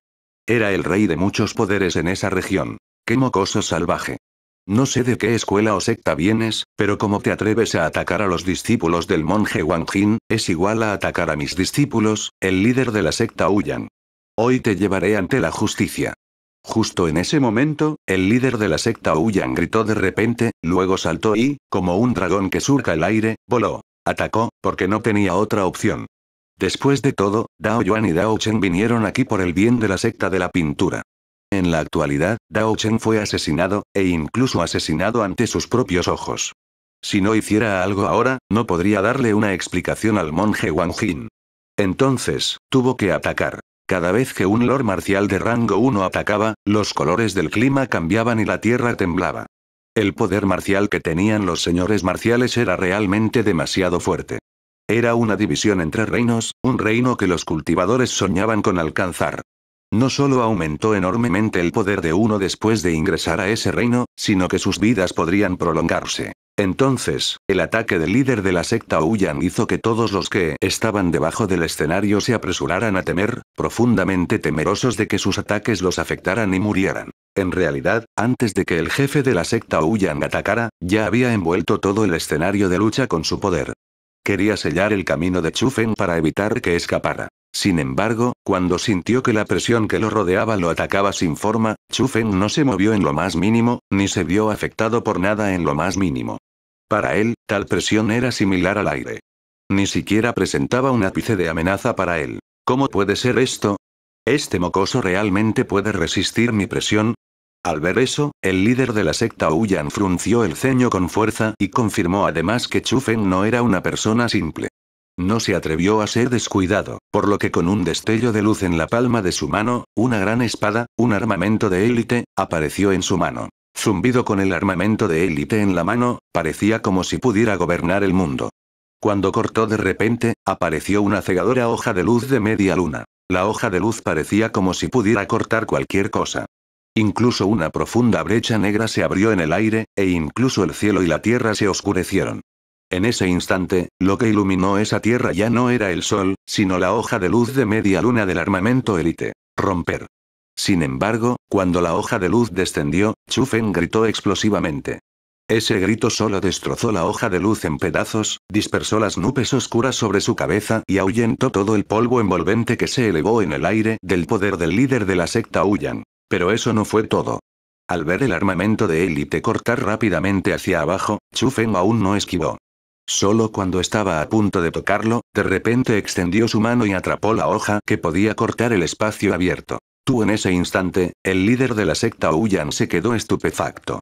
Era el rey de muchos poderes en esa región. ¡Qué mocoso salvaje! No sé de qué escuela o secta vienes, pero como te atreves a atacar a los discípulos del monje Wang Jin, es igual a atacar a mis discípulos, el líder de la secta Huyan. Hoy te llevaré ante la justicia. Justo en ese momento, el líder de la secta Ouyang gritó de repente, luego saltó y, como un dragón que surca el aire, voló. Atacó, porque no tenía otra opción. Después de todo, Dao Yuan y Dao Chen vinieron aquí por el bien de la secta de la pintura. En la actualidad, Dao Chen fue asesinado, e incluso asesinado ante sus propios ojos. Si no hiciera algo ahora, no podría darle una explicación al monje Wang Jin. Entonces, tuvo que atacar. Cada vez que un lord marcial de rango 1 atacaba, los colores del clima cambiaban y la tierra temblaba. El poder marcial que tenían los señores marciales era realmente demasiado fuerte. Era una división entre reinos, un reino que los cultivadores soñaban con alcanzar. No solo aumentó enormemente el poder de uno después de ingresar a ese reino, sino que sus vidas podrían prolongarse. Entonces, el ataque del líder de la secta Ouyan hizo que todos los que estaban debajo del escenario se apresuraran a temer, profundamente temerosos de que sus ataques los afectaran y murieran. En realidad, antes de que el jefe de la secta Ouyan atacara, ya había envuelto todo el escenario de lucha con su poder. Quería sellar el camino de Chufen para evitar que escapara. Sin embargo, cuando sintió que la presión que lo rodeaba lo atacaba sin forma, Chufen no se movió en lo más mínimo, ni se vio afectado por nada en lo más mínimo. Para él, tal presión era similar al aire. Ni siquiera presentaba un ápice de amenaza para él. ¿Cómo puede ser esto? ¿Este mocoso realmente puede resistir mi presión? Al ver eso, el líder de la secta Huyan frunció el ceño con fuerza y confirmó además que Chufen no era una persona simple. No se atrevió a ser descuidado, por lo que con un destello de luz en la palma de su mano, una gran espada, un armamento de élite, apareció en su mano. Zumbido con el armamento de élite en la mano, parecía como si pudiera gobernar el mundo. Cuando cortó de repente, apareció una cegadora hoja de luz de media luna. La hoja de luz parecía como si pudiera cortar cualquier cosa. Incluso una profunda brecha negra se abrió en el aire, e incluso el cielo y la tierra se oscurecieron. En ese instante, lo que iluminó esa tierra ya no era el sol, sino la hoja de luz de media luna del armamento élite. Romper. Sin embargo, cuando la hoja de luz descendió, Chufen gritó explosivamente. Ese grito solo destrozó la hoja de luz en pedazos, dispersó las nubes oscuras sobre su cabeza y ahuyentó todo el polvo envolvente que se elevó en el aire del poder del líder de la secta Huyan. Pero eso no fue todo. Al ver el armamento de élite cortar rápidamente hacia abajo, Feng aún no esquivó. Solo cuando estaba a punto de tocarlo, de repente extendió su mano y atrapó la hoja que podía cortar el espacio abierto. Tú en ese instante, el líder de la secta Uyan se quedó estupefacto.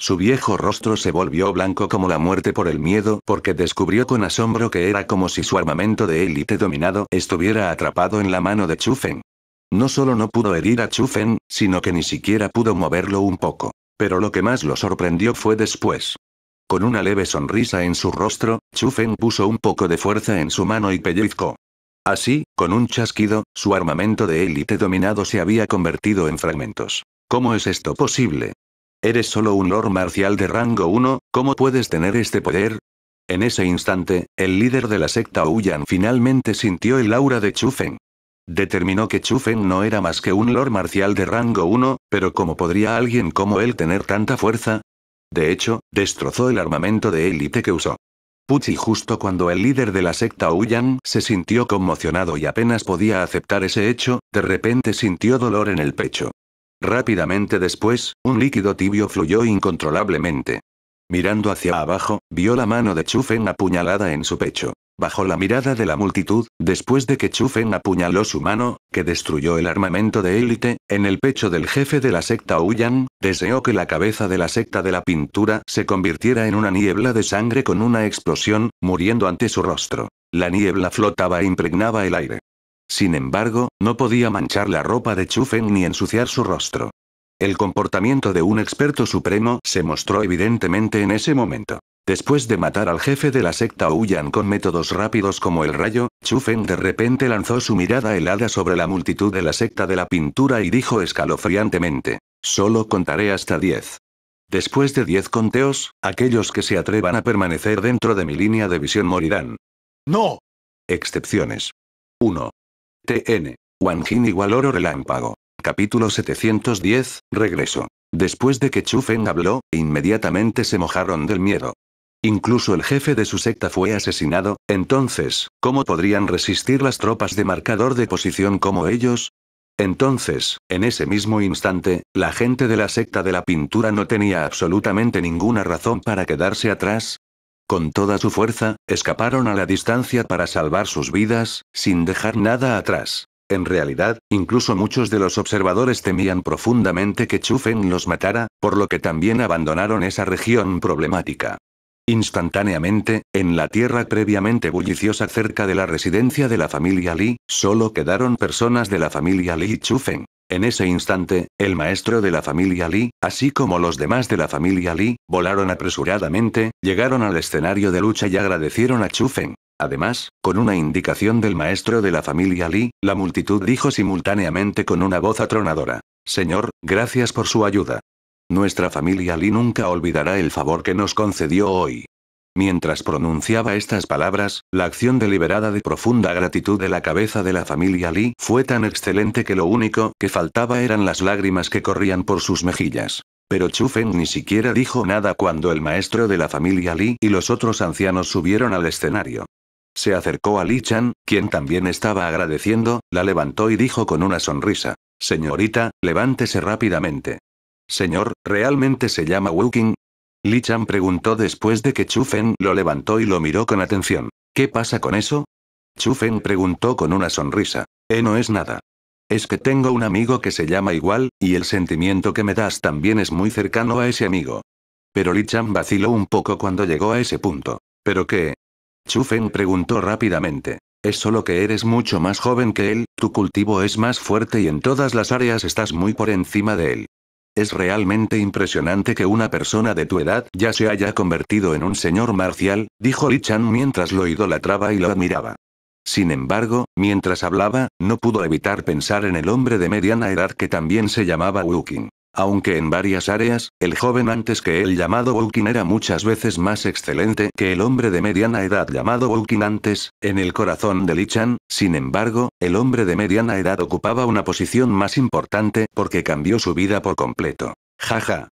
Su viejo rostro se volvió blanco como la muerte por el miedo porque descubrió con asombro que era como si su armamento de élite dominado estuviera atrapado en la mano de Chufen. No solo no pudo herir a Chufen, sino que ni siquiera pudo moverlo un poco. Pero lo que más lo sorprendió fue después. Con una leve sonrisa en su rostro, Chufen puso un poco de fuerza en su mano y pellizcó. Así, con un chasquido, su armamento de élite dominado se había convertido en fragmentos. ¿Cómo es esto posible? Eres solo un lord marcial de rango 1, ¿cómo puedes tener este poder? En ese instante, el líder de la secta Huyan finalmente sintió el aura de Chufen. Determinó que Chufen no era más que un lord marcial de rango 1, pero ¿cómo podría alguien como él tener tanta fuerza? De hecho, destrozó el armamento de élite que usó. Puchi justo cuando el líder de la secta Huyan se sintió conmocionado y apenas podía aceptar ese hecho, de repente sintió dolor en el pecho. Rápidamente después, un líquido tibio fluyó incontrolablemente. Mirando hacia abajo, vio la mano de Chufen apuñalada en su pecho bajo la mirada de la multitud, después de que Chufen apuñaló su mano, que destruyó el armamento de élite, en el pecho del jefe de la secta Uyan, deseó que la cabeza de la secta de la pintura se convirtiera en una niebla de sangre con una explosión, muriendo ante su rostro. La niebla flotaba e impregnaba el aire. Sin embargo, no podía manchar la ropa de Chufen ni ensuciar su rostro. El comportamiento de un experto supremo se mostró evidentemente en ese momento. Después de matar al jefe de la secta huyan con métodos rápidos como el rayo, Chufen de repente lanzó su mirada helada sobre la multitud de la secta de la pintura y dijo escalofriantemente. Solo contaré hasta 10. Después de 10 conteos, aquellos que se atrevan a permanecer dentro de mi línea de visión morirán. ¡No! Excepciones. 1. TN. Wanjin igual oro relámpago. Capítulo 710, regreso. Después de que Chufen habló, inmediatamente se mojaron del miedo. Incluso el jefe de su secta fue asesinado, entonces, ¿cómo podrían resistir las tropas de marcador de posición como ellos? Entonces, en ese mismo instante, la gente de la secta de la pintura no tenía absolutamente ninguna razón para quedarse atrás, con toda su fuerza, escaparon a la distancia para salvar sus vidas, sin dejar nada atrás. En realidad, incluso muchos de los observadores temían profundamente que Chufen los matara, por lo que también abandonaron esa región problemática. Instantáneamente, en la tierra previamente bulliciosa cerca de la residencia de la familia Li, solo quedaron personas de la familia Li y Chufen. En ese instante, el maestro de la familia Li, así como los demás de la familia Li, volaron apresuradamente, llegaron al escenario de lucha y agradecieron a Chufen. Además, con una indicación del maestro de la familia Li, la multitud dijo simultáneamente con una voz atronadora. Señor, gracias por su ayuda. Nuestra familia Li nunca olvidará el favor que nos concedió hoy. Mientras pronunciaba estas palabras, la acción deliberada de profunda gratitud de la cabeza de la familia Li fue tan excelente que lo único que faltaba eran las lágrimas que corrían por sus mejillas. Pero Chu Feng ni siquiera dijo nada cuando el maestro de la familia Li y los otros ancianos subieron al escenario. Se acercó a Li Chan, quien también estaba agradeciendo, la levantó y dijo con una sonrisa. Señorita, levántese rápidamente. Señor, ¿realmente se llama Wuking? Li Chan preguntó después de que Chu Fen lo levantó y lo miró con atención. ¿Qué pasa con eso? Chu Fen preguntó con una sonrisa. Eh, no es nada. Es que tengo un amigo que se llama igual, y el sentimiento que me das también es muy cercano a ese amigo. Pero Li Chan vaciló un poco cuando llegó a ese punto. ¿Pero qué? Chu Fen preguntó rápidamente. Es solo que eres mucho más joven que él, tu cultivo es más fuerte y en todas las áreas estás muy por encima de él. Es realmente impresionante que una persona de tu edad ya se haya convertido en un señor marcial, dijo Li Chan mientras lo idolatraba y lo admiraba. Sin embargo, mientras hablaba, no pudo evitar pensar en el hombre de mediana edad que también se llamaba Wu King. Aunque en varias áreas, el joven antes que él llamado Wuqin era muchas veces más excelente que el hombre de mediana edad llamado Wuqin antes, en el corazón de Lichan, sin embargo, el hombre de mediana edad ocupaba una posición más importante porque cambió su vida por completo. Jaja.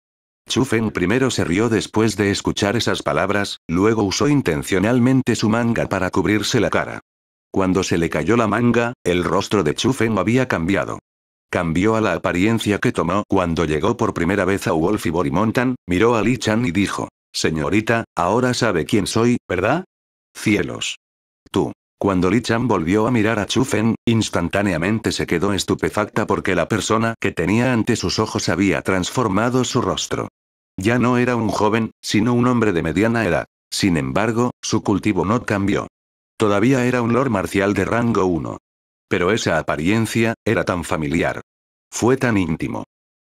Chufen primero se rió después de escuchar esas palabras, luego usó intencionalmente su manga para cubrirse la cara. Cuando se le cayó la manga, el rostro de Chufen había cambiado. Cambió a la apariencia que tomó cuando llegó por primera vez a Wolf y miró a Li Chan y dijo, Señorita, ahora sabe quién soy, ¿verdad? Cielos. Tú. Cuando Li Chan volvió a mirar a Chufen, instantáneamente se quedó estupefacta porque la persona que tenía ante sus ojos había transformado su rostro. Ya no era un joven, sino un hombre de mediana edad. Sin embargo, su cultivo no cambió. Todavía era un lord marcial de rango 1. Pero esa apariencia, era tan familiar. Fue tan íntimo.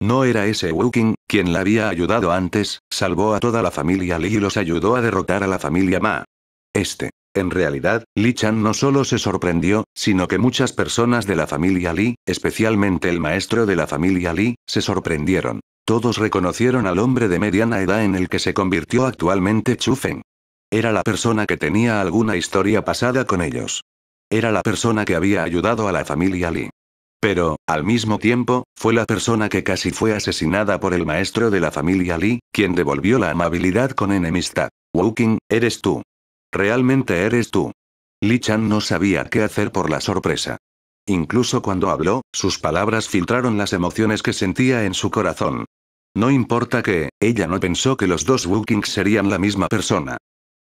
No era ese Wuking, quien la había ayudado antes, salvó a toda la familia Li y los ayudó a derrotar a la familia Ma. Este. En realidad, Li Chan no solo se sorprendió, sino que muchas personas de la familia Li, especialmente el maestro de la familia Li, se sorprendieron. Todos reconocieron al hombre de mediana edad en el que se convirtió actualmente Chu Feng. Era la persona que tenía alguna historia pasada con ellos. Era la persona que había ayudado a la familia Lee. Pero, al mismo tiempo, fue la persona que casi fue asesinada por el maestro de la familia Lee, quien devolvió la amabilidad con enemistad. Wuking, eres tú. Realmente eres tú. Lee Chan no sabía qué hacer por la sorpresa. Incluso cuando habló, sus palabras filtraron las emociones que sentía en su corazón. No importa que, ella no pensó que los dos Wukings serían la misma persona.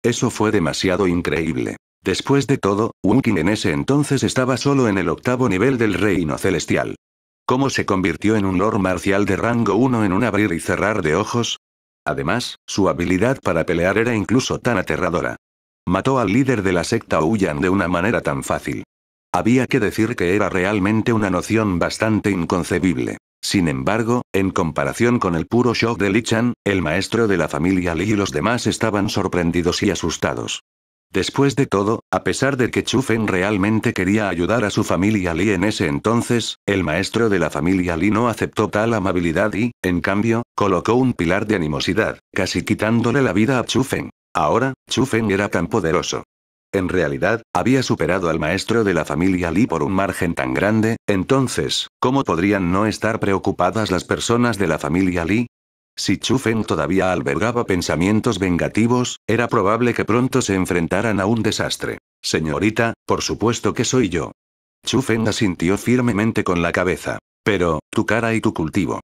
Eso fue demasiado increíble. Después de todo, Wuking en ese entonces estaba solo en el octavo nivel del reino celestial. ¿Cómo se convirtió en un lord marcial de rango 1 en un abrir y cerrar de ojos? Además, su habilidad para pelear era incluso tan aterradora. Mató al líder de la secta Huyan de una manera tan fácil. Había que decir que era realmente una noción bastante inconcebible. Sin embargo, en comparación con el puro shock de Li-Chan, el maestro de la familia Li y los demás estaban sorprendidos y asustados. Después de todo, a pesar de que Feng realmente quería ayudar a su familia Li en ese entonces, el maestro de la familia Li no aceptó tal amabilidad y, en cambio, colocó un pilar de animosidad, casi quitándole la vida a Feng. Ahora, Feng era tan poderoso. En realidad, había superado al maestro de la familia Li por un margen tan grande, entonces, ¿cómo podrían no estar preocupadas las personas de la familia Li? Si Chufen todavía albergaba pensamientos vengativos, era probable que pronto se enfrentaran a un desastre. Señorita, por supuesto que soy yo. Chufen asintió firmemente con la cabeza. Pero, tu cara y tu cultivo.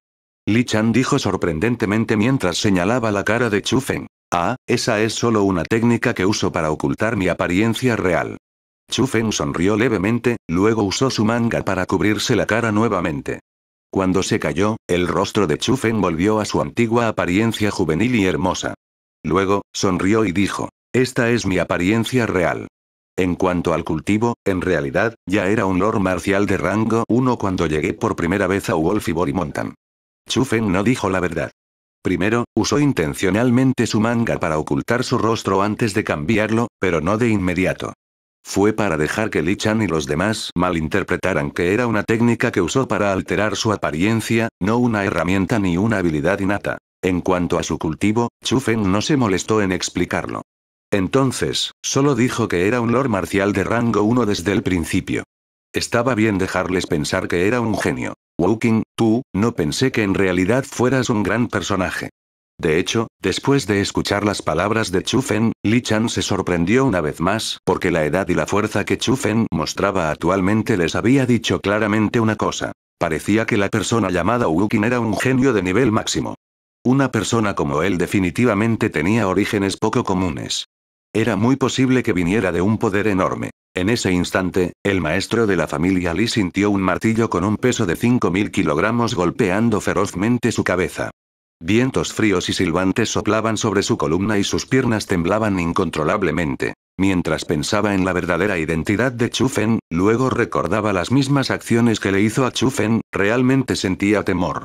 Li Chan dijo sorprendentemente mientras señalaba la cara de Chufen. Ah, esa es solo una técnica que uso para ocultar mi apariencia real. Chufen sonrió levemente, luego usó su manga para cubrirse la cara nuevamente. Cuando se cayó, el rostro de Chufen volvió a su antigua apariencia juvenil y hermosa. Luego, sonrió y dijo, Esta es mi apariencia real. En cuanto al cultivo, en realidad, ya era un lord marcial de rango 1 cuando llegué por primera vez a Wolf y Borimontan. Chufen no dijo la verdad. Primero, usó intencionalmente su manga para ocultar su rostro antes de cambiarlo, pero no de inmediato. Fue para dejar que Li Chan y los demás malinterpretaran que era una técnica que usó para alterar su apariencia, no una herramienta ni una habilidad innata. En cuanto a su cultivo, Chu Feng no se molestó en explicarlo. Entonces, solo dijo que era un lord marcial de rango 1 desde el principio. Estaba bien dejarles pensar que era un genio. Woking, tú, no pensé que en realidad fueras un gran personaje. De hecho, después de escuchar las palabras de Chufen, Li Chan se sorprendió una vez más porque la edad y la fuerza que Chufen mostraba actualmente les había dicho claramente una cosa. Parecía que la persona llamada Wukin era un genio de nivel máximo. Una persona como él definitivamente tenía orígenes poco comunes. Era muy posible que viniera de un poder enorme. En ese instante, el maestro de la familia Li sintió un martillo con un peso de 5.000 kilogramos golpeando ferozmente su cabeza. Vientos fríos y silbantes soplaban sobre su columna y sus piernas temblaban incontrolablemente. Mientras pensaba en la verdadera identidad de Chufen, luego recordaba las mismas acciones que le hizo a Chufen, realmente sentía temor.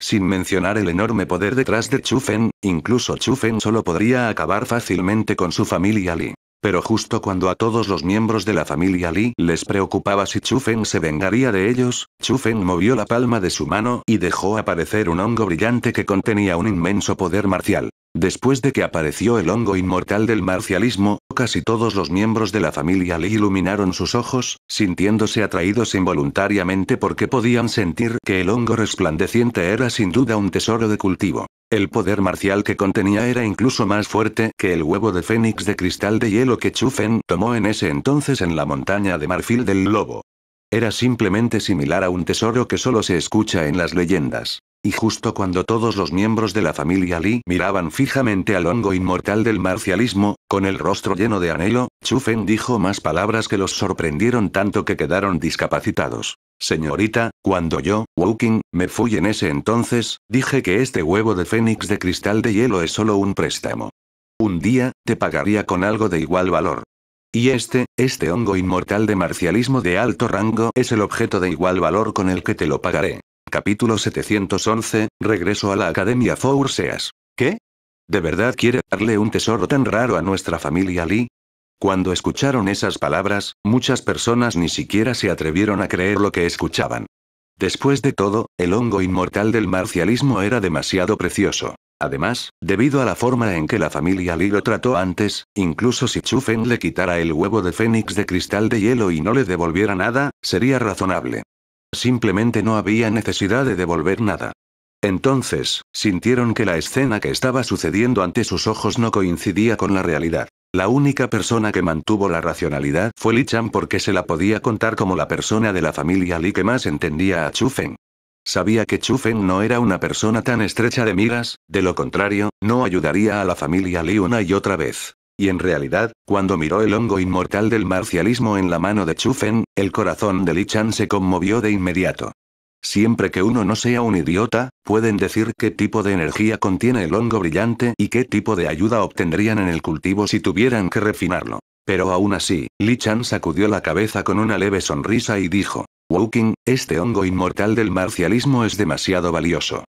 Sin mencionar el enorme poder detrás de Chufen, incluso Chufen solo podría acabar fácilmente con su familia Li. Pero justo cuando a todos los miembros de la familia Li les preocupaba si Chufen se vengaría de ellos, Chufen movió la palma de su mano y dejó aparecer un hongo brillante que contenía un inmenso poder marcial. Después de que apareció el hongo inmortal del marcialismo, casi todos los miembros de la familia le iluminaron sus ojos, sintiéndose atraídos involuntariamente porque podían sentir que el hongo resplandeciente era sin duda un tesoro de cultivo. El poder marcial que contenía era incluso más fuerte que el huevo de fénix de cristal de hielo que Chufen tomó en ese entonces en la montaña de marfil del lobo. Era simplemente similar a un tesoro que solo se escucha en las leyendas. Y justo cuando todos los miembros de la familia Lee miraban fijamente al hongo inmortal del marcialismo, con el rostro lleno de anhelo, Chufen dijo más palabras que los sorprendieron tanto que quedaron discapacitados. Señorita, cuando yo, Woking, me fui en ese entonces, dije que este huevo de fénix de cristal de hielo es solo un préstamo. Un día, te pagaría con algo de igual valor. Y este, este hongo inmortal de marcialismo de alto rango es el objeto de igual valor con el que te lo pagaré. Capítulo 711, regreso a la Academia Seas. ¿Qué? ¿De verdad quiere darle un tesoro tan raro a nuestra familia Lee? Cuando escucharon esas palabras, muchas personas ni siquiera se atrevieron a creer lo que escuchaban. Después de todo, el hongo inmortal del marcialismo era demasiado precioso. Además, debido a la forma en que la familia Li lo trató antes, incluso si Chufen le quitara el huevo de fénix de cristal de hielo y no le devolviera nada, sería razonable. Simplemente no había necesidad de devolver nada. Entonces, sintieron que la escena que estaba sucediendo ante sus ojos no coincidía con la realidad. La única persona que mantuvo la racionalidad fue Chan porque se la podía contar como la persona de la familia Li que más entendía a Feng. Sabía que Chufen no era una persona tan estrecha de miras, de lo contrario, no ayudaría a la familia Li una y otra vez. Y en realidad, cuando miró el hongo inmortal del marcialismo en la mano de Chufen, el corazón de Li Chan se conmovió de inmediato. Siempre que uno no sea un idiota, pueden decir qué tipo de energía contiene el hongo brillante y qué tipo de ayuda obtendrían en el cultivo si tuvieran que refinarlo. Pero aún así, Li Chan sacudió la cabeza con una leve sonrisa y dijo, Woking, este hongo inmortal del marcialismo es demasiado valioso.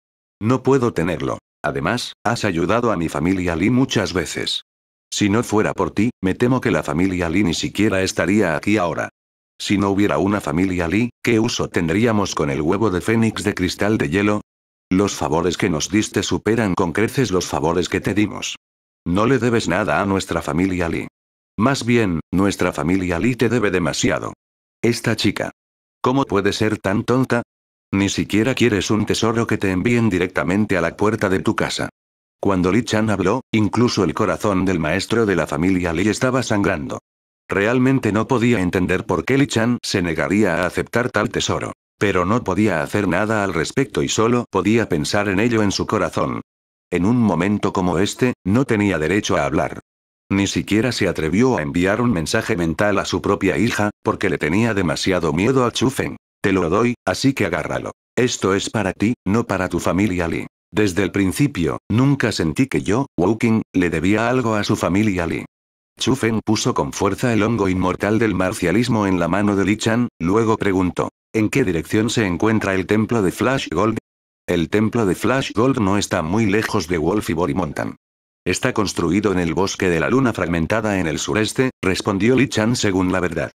No puedo tenerlo. Además, has ayudado a mi familia Lee muchas veces. Si no fuera por ti, me temo que la familia Lee ni siquiera estaría aquí ahora. Si no hubiera una familia Lee, ¿qué uso tendríamos con el huevo de fénix de cristal de hielo? Los favores que nos diste superan con creces los favores que te dimos. No le debes nada a nuestra familia Lee. Más bien, nuestra familia Lee te debe demasiado. Esta chica, ¿Cómo puede ser tan tonta? Ni siquiera quieres un tesoro que te envíen directamente a la puerta de tu casa. Cuando Li Chan habló, incluso el corazón del maestro de la familia Li estaba sangrando. Realmente no podía entender por qué Li Chan se negaría a aceptar tal tesoro. Pero no podía hacer nada al respecto y solo podía pensar en ello en su corazón. En un momento como este, no tenía derecho a hablar. Ni siquiera se atrevió a enviar un mensaje mental a su propia hija, porque le tenía demasiado miedo a Chufen. Te lo doy, así que agárralo. Esto es para ti, no para tu familia Lee. Desde el principio, nunca sentí que yo, Woking, le debía algo a su familia Lee. Chufen puso con fuerza el hongo inmortal del marcialismo en la mano de Li Chan, luego preguntó, ¿en qué dirección se encuentra el templo de Flash Gold? El templo de Flash Gold no está muy lejos de Wolf y Mountain. Está construido en el bosque de la luna fragmentada en el sureste, respondió Li Chan según la verdad.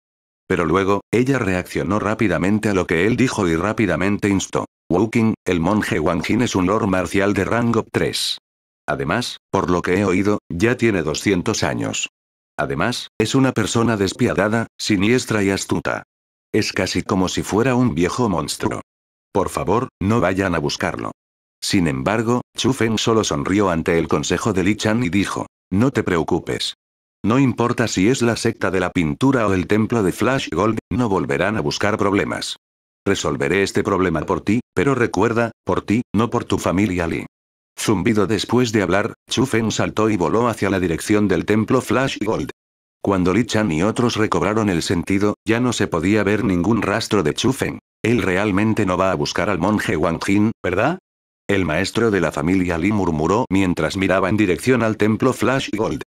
Pero luego, ella reaccionó rápidamente a lo que él dijo y rápidamente instó. Wuking, el monje Wang Jin es un lord marcial de rango 3. Además, por lo que he oído, ya tiene 200 años. Además, es una persona despiadada, siniestra y astuta. Es casi como si fuera un viejo monstruo. Por favor, no vayan a buscarlo. Sin embargo, Chu Feng solo sonrió ante el consejo de Li Chan y dijo, no te preocupes. No importa si es la secta de la pintura o el templo de Flash Gold, no volverán a buscar problemas. Resolveré este problema por ti, pero recuerda, por ti, no por tu familia Li. Zumbido después de hablar, Chu Feng saltó y voló hacia la dirección del templo Flash Gold. Cuando Li Chan y otros recobraron el sentido, ya no se podía ver ningún rastro de Chu Feng. Él realmente no va a buscar al monje Wang Jin, ¿verdad? El maestro de la familia Li murmuró mientras miraba en dirección al templo Flash Gold.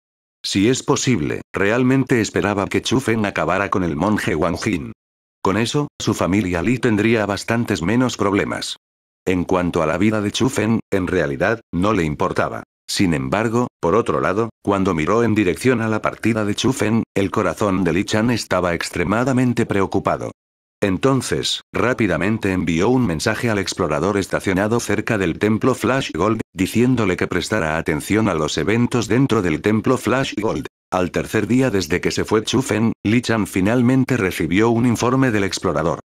Si es posible, realmente esperaba que Chufen acabara con el monje Wang Jin. Con eso, su familia Li tendría bastantes menos problemas. En cuanto a la vida de Chufen, en realidad, no le importaba. Sin embargo, por otro lado, cuando miró en dirección a la partida de Chufen, el corazón de Li Chan estaba extremadamente preocupado. Entonces, rápidamente envió un mensaje al explorador estacionado cerca del templo Flash Gold, diciéndole que prestara atención a los eventos dentro del templo Flash Gold. Al tercer día desde que se fue Chufen, Li finalmente recibió un informe del explorador.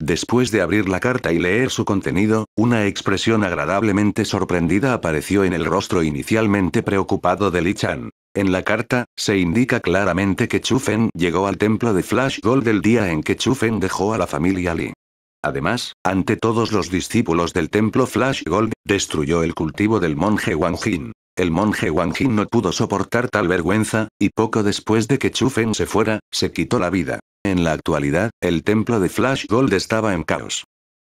Después de abrir la carta y leer su contenido, una expresión agradablemente sorprendida apareció en el rostro inicialmente preocupado de Li Chan. En la carta, se indica claramente que Chufen llegó al templo de Flash Gold el día en que Chufen dejó a la familia Li. Además, ante todos los discípulos del templo Flash Gold, destruyó el cultivo del monje Wang Jin. El monje Wang Jin no pudo soportar tal vergüenza, y poco después de que Chufen se fuera, se quitó la vida. En la actualidad, el templo de Flash Gold estaba en caos.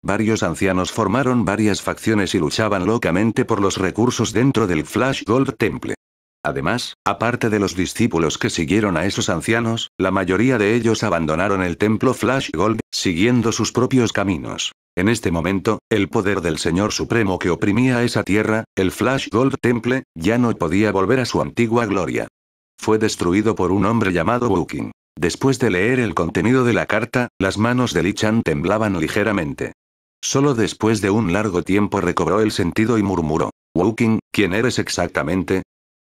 Varios ancianos formaron varias facciones y luchaban locamente por los recursos dentro del Flash Gold Temple. Además, aparte de los discípulos que siguieron a esos ancianos, la mayoría de ellos abandonaron el templo Flash Gold, siguiendo sus propios caminos. En este momento, el poder del Señor Supremo que oprimía esa tierra, el Flash Gold Temple, ya no podía volver a su antigua gloria. Fue destruido por un hombre llamado Wuking. Después de leer el contenido de la carta, las manos de Li Chan temblaban ligeramente. Solo después de un largo tiempo recobró el sentido y murmuró. Woking, ¿quién eres exactamente?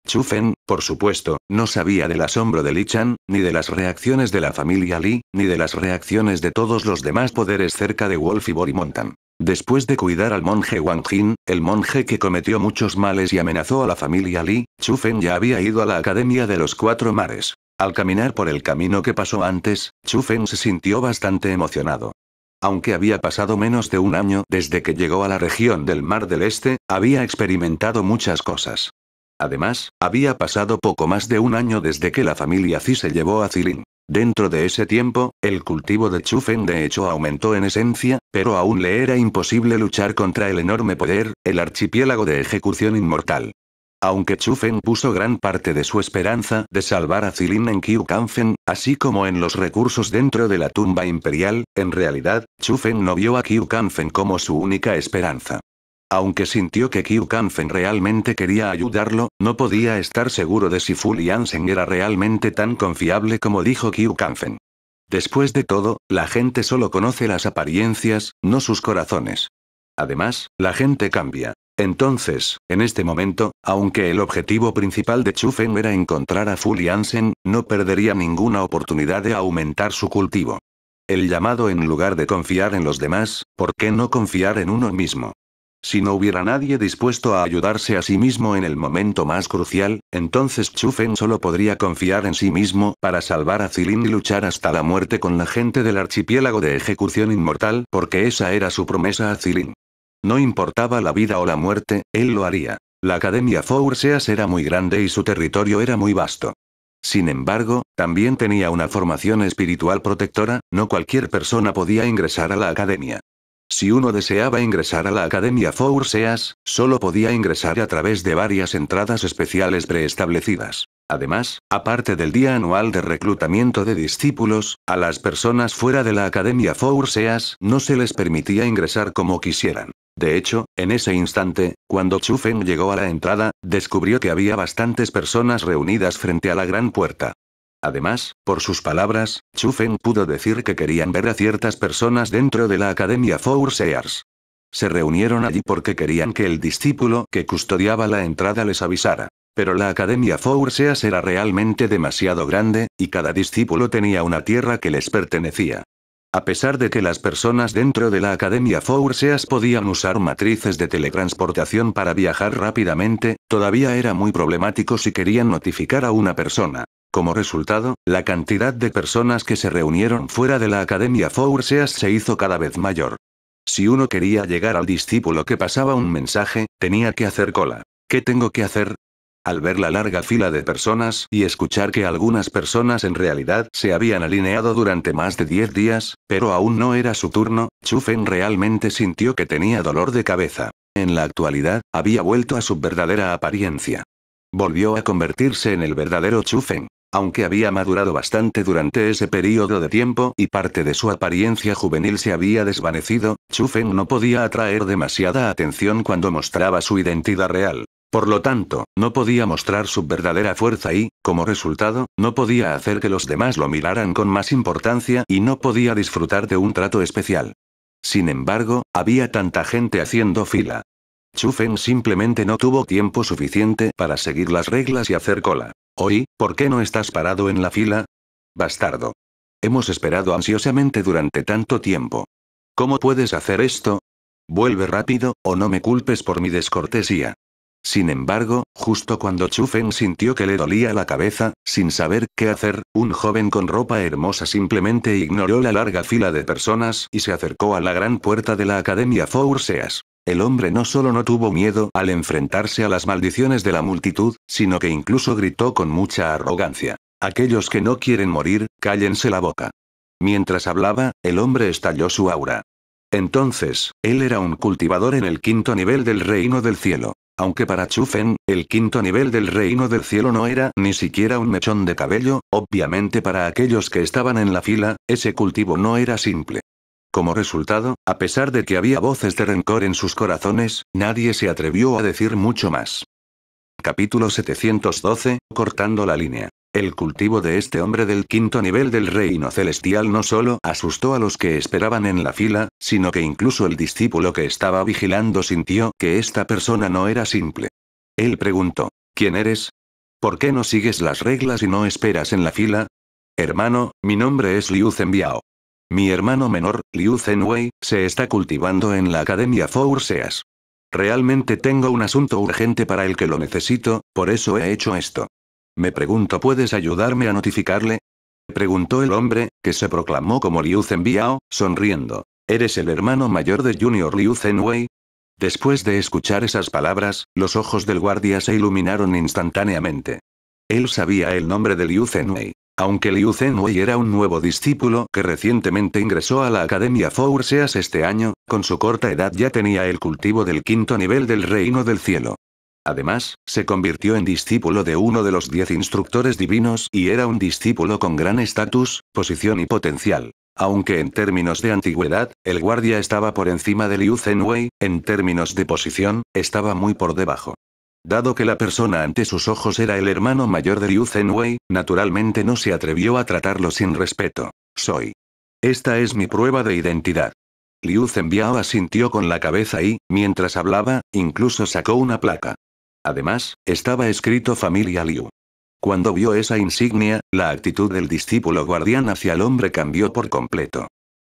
Chu Fen, por supuesto, no sabía del asombro de Li Chan, ni de las reacciones de la familia Li, ni de las reacciones de todos los demás poderes cerca de Wolf y Borimontan. Después de cuidar al monje Wang Jin, el monje que cometió muchos males y amenazó a la familia Li, Chu Fen ya había ido a la Academia de los Cuatro Mares. Al caminar por el camino que pasó antes, Chufen se sintió bastante emocionado. Aunque había pasado menos de un año desde que llegó a la región del Mar del Este, había experimentado muchas cosas. Además, había pasado poco más de un año desde que la familia Zi se llevó a Zilin. Dentro de ese tiempo, el cultivo de Chufen de hecho aumentó en esencia, pero aún le era imposible luchar contra el enorme poder, el archipiélago de ejecución inmortal. Aunque Chufen puso gran parte de su esperanza de salvar a Zilin en Kanfen, así como en los recursos dentro de la tumba imperial, en realidad, Chufen no vio a Kanfen como su única esperanza. Aunque sintió que Kanfen realmente quería ayudarlo, no podía estar seguro de si Fuliansen era realmente tan confiable como dijo Kanfen. Después de todo, la gente solo conoce las apariencias, no sus corazones. Además, la gente cambia. Entonces, en este momento, aunque el objetivo principal de Chufen era encontrar a Fuliansen, no perdería ninguna oportunidad de aumentar su cultivo. El llamado en lugar de confiar en los demás, ¿por qué no confiar en uno mismo? Si no hubiera nadie dispuesto a ayudarse a sí mismo en el momento más crucial, entonces Chufen solo podría confiar en sí mismo para salvar a Zilin y luchar hasta la muerte con la gente del archipiélago de ejecución inmortal, porque esa era su promesa a Zilin. No importaba la vida o la muerte, él lo haría. La Academia Seas era muy grande y su territorio era muy vasto. Sin embargo, también tenía una formación espiritual protectora, no cualquier persona podía ingresar a la academia. Si uno deseaba ingresar a la Academia Seas, solo podía ingresar a través de varias entradas especiales preestablecidas. Además, aparte del día anual de reclutamiento de discípulos, a las personas fuera de la Academia Seas no se les permitía ingresar como quisieran. De hecho, en ese instante, cuando Chu Feng llegó a la entrada, descubrió que había bastantes personas reunidas frente a la gran puerta. Además, por sus palabras, Feng pudo decir que querían ver a ciertas personas dentro de la Academia Four Sears. Se reunieron allí porque querían que el discípulo que custodiaba la entrada les avisara. Pero la Academia Four Sears era realmente demasiado grande, y cada discípulo tenía una tierra que les pertenecía. A pesar de que las personas dentro de la Academia Sears podían usar matrices de teletransportación para viajar rápidamente, todavía era muy problemático si querían notificar a una persona. Como resultado, la cantidad de personas que se reunieron fuera de la Academia Fourseas se hizo cada vez mayor. Si uno quería llegar al discípulo que pasaba un mensaje, tenía que hacer cola. ¿Qué tengo que hacer? Al ver la larga fila de personas y escuchar que algunas personas en realidad se habían alineado durante más de 10 días, pero aún no era su turno, Chufen realmente sintió que tenía dolor de cabeza. En la actualidad, había vuelto a su verdadera apariencia. Volvió a convertirse en el verdadero Chufen. Aunque había madurado bastante durante ese periodo de tiempo y parte de su apariencia juvenil se había desvanecido, Chufen no podía atraer demasiada atención cuando mostraba su identidad real. Por lo tanto, no podía mostrar su verdadera fuerza y, como resultado, no podía hacer que los demás lo miraran con más importancia y no podía disfrutar de un trato especial. Sin embargo, había tanta gente haciendo fila, Chufen simplemente no tuvo tiempo suficiente para seguir las reglas y hacer cola. Hoy, ¿por qué no estás parado en la fila? Bastardo. Hemos esperado ansiosamente durante tanto tiempo. ¿Cómo puedes hacer esto? Vuelve rápido, o no me culpes por mi descortesía. Sin embargo, justo cuando Chufen sintió que le dolía la cabeza, sin saber qué hacer, un joven con ropa hermosa simplemente ignoró la larga fila de personas y se acercó a la gran puerta de la Academia Seas. El hombre no solo no tuvo miedo al enfrentarse a las maldiciones de la multitud, sino que incluso gritó con mucha arrogancia. Aquellos que no quieren morir, cállense la boca. Mientras hablaba, el hombre estalló su aura. Entonces, él era un cultivador en el quinto nivel del reino del cielo. Aunque para Chufen, el quinto nivel del reino del cielo no era ni siquiera un mechón de cabello, obviamente para aquellos que estaban en la fila, ese cultivo no era simple. Como resultado, a pesar de que había voces de rencor en sus corazones, nadie se atrevió a decir mucho más. Capítulo 712, cortando la línea. El cultivo de este hombre del quinto nivel del reino celestial no solo asustó a los que esperaban en la fila, sino que incluso el discípulo que estaba vigilando sintió que esta persona no era simple. Él preguntó, ¿quién eres? ¿Por qué no sigues las reglas y no esperas en la fila? Hermano, mi nombre es Liu Zembiao. Mi hermano menor, Liu Zhenwei, se está cultivando en la Academia Seas. Realmente tengo un asunto urgente para el que lo necesito, por eso he hecho esto. Me pregunto, ¿puedes ayudarme a notificarle? Preguntó el hombre, que se proclamó como Liu Zhenbiao, sonriendo. ¿Eres el hermano mayor de Junior Liu Zhenwei? Después de escuchar esas palabras, los ojos del guardia se iluminaron instantáneamente. Él sabía el nombre de Liu Zhenwei. Aunque Liu Zhenhui era un nuevo discípulo que recientemente ingresó a la Academia Seas este año, con su corta edad ya tenía el cultivo del quinto nivel del Reino del Cielo. Además, se convirtió en discípulo de uno de los diez instructores divinos y era un discípulo con gran estatus, posición y potencial. Aunque en términos de antigüedad, el guardia estaba por encima de Liu Zhenwei, en términos de posición, estaba muy por debajo. Dado que la persona ante sus ojos era el hermano mayor de Liu Zhenwei, naturalmente no se atrevió a tratarlo sin respeto. Soy. Esta es mi prueba de identidad. Liu Zhenwei asintió con la cabeza y, mientras hablaba, incluso sacó una placa. Además, estaba escrito Familia Liu. Cuando vio esa insignia, la actitud del discípulo guardián hacia el hombre cambió por completo.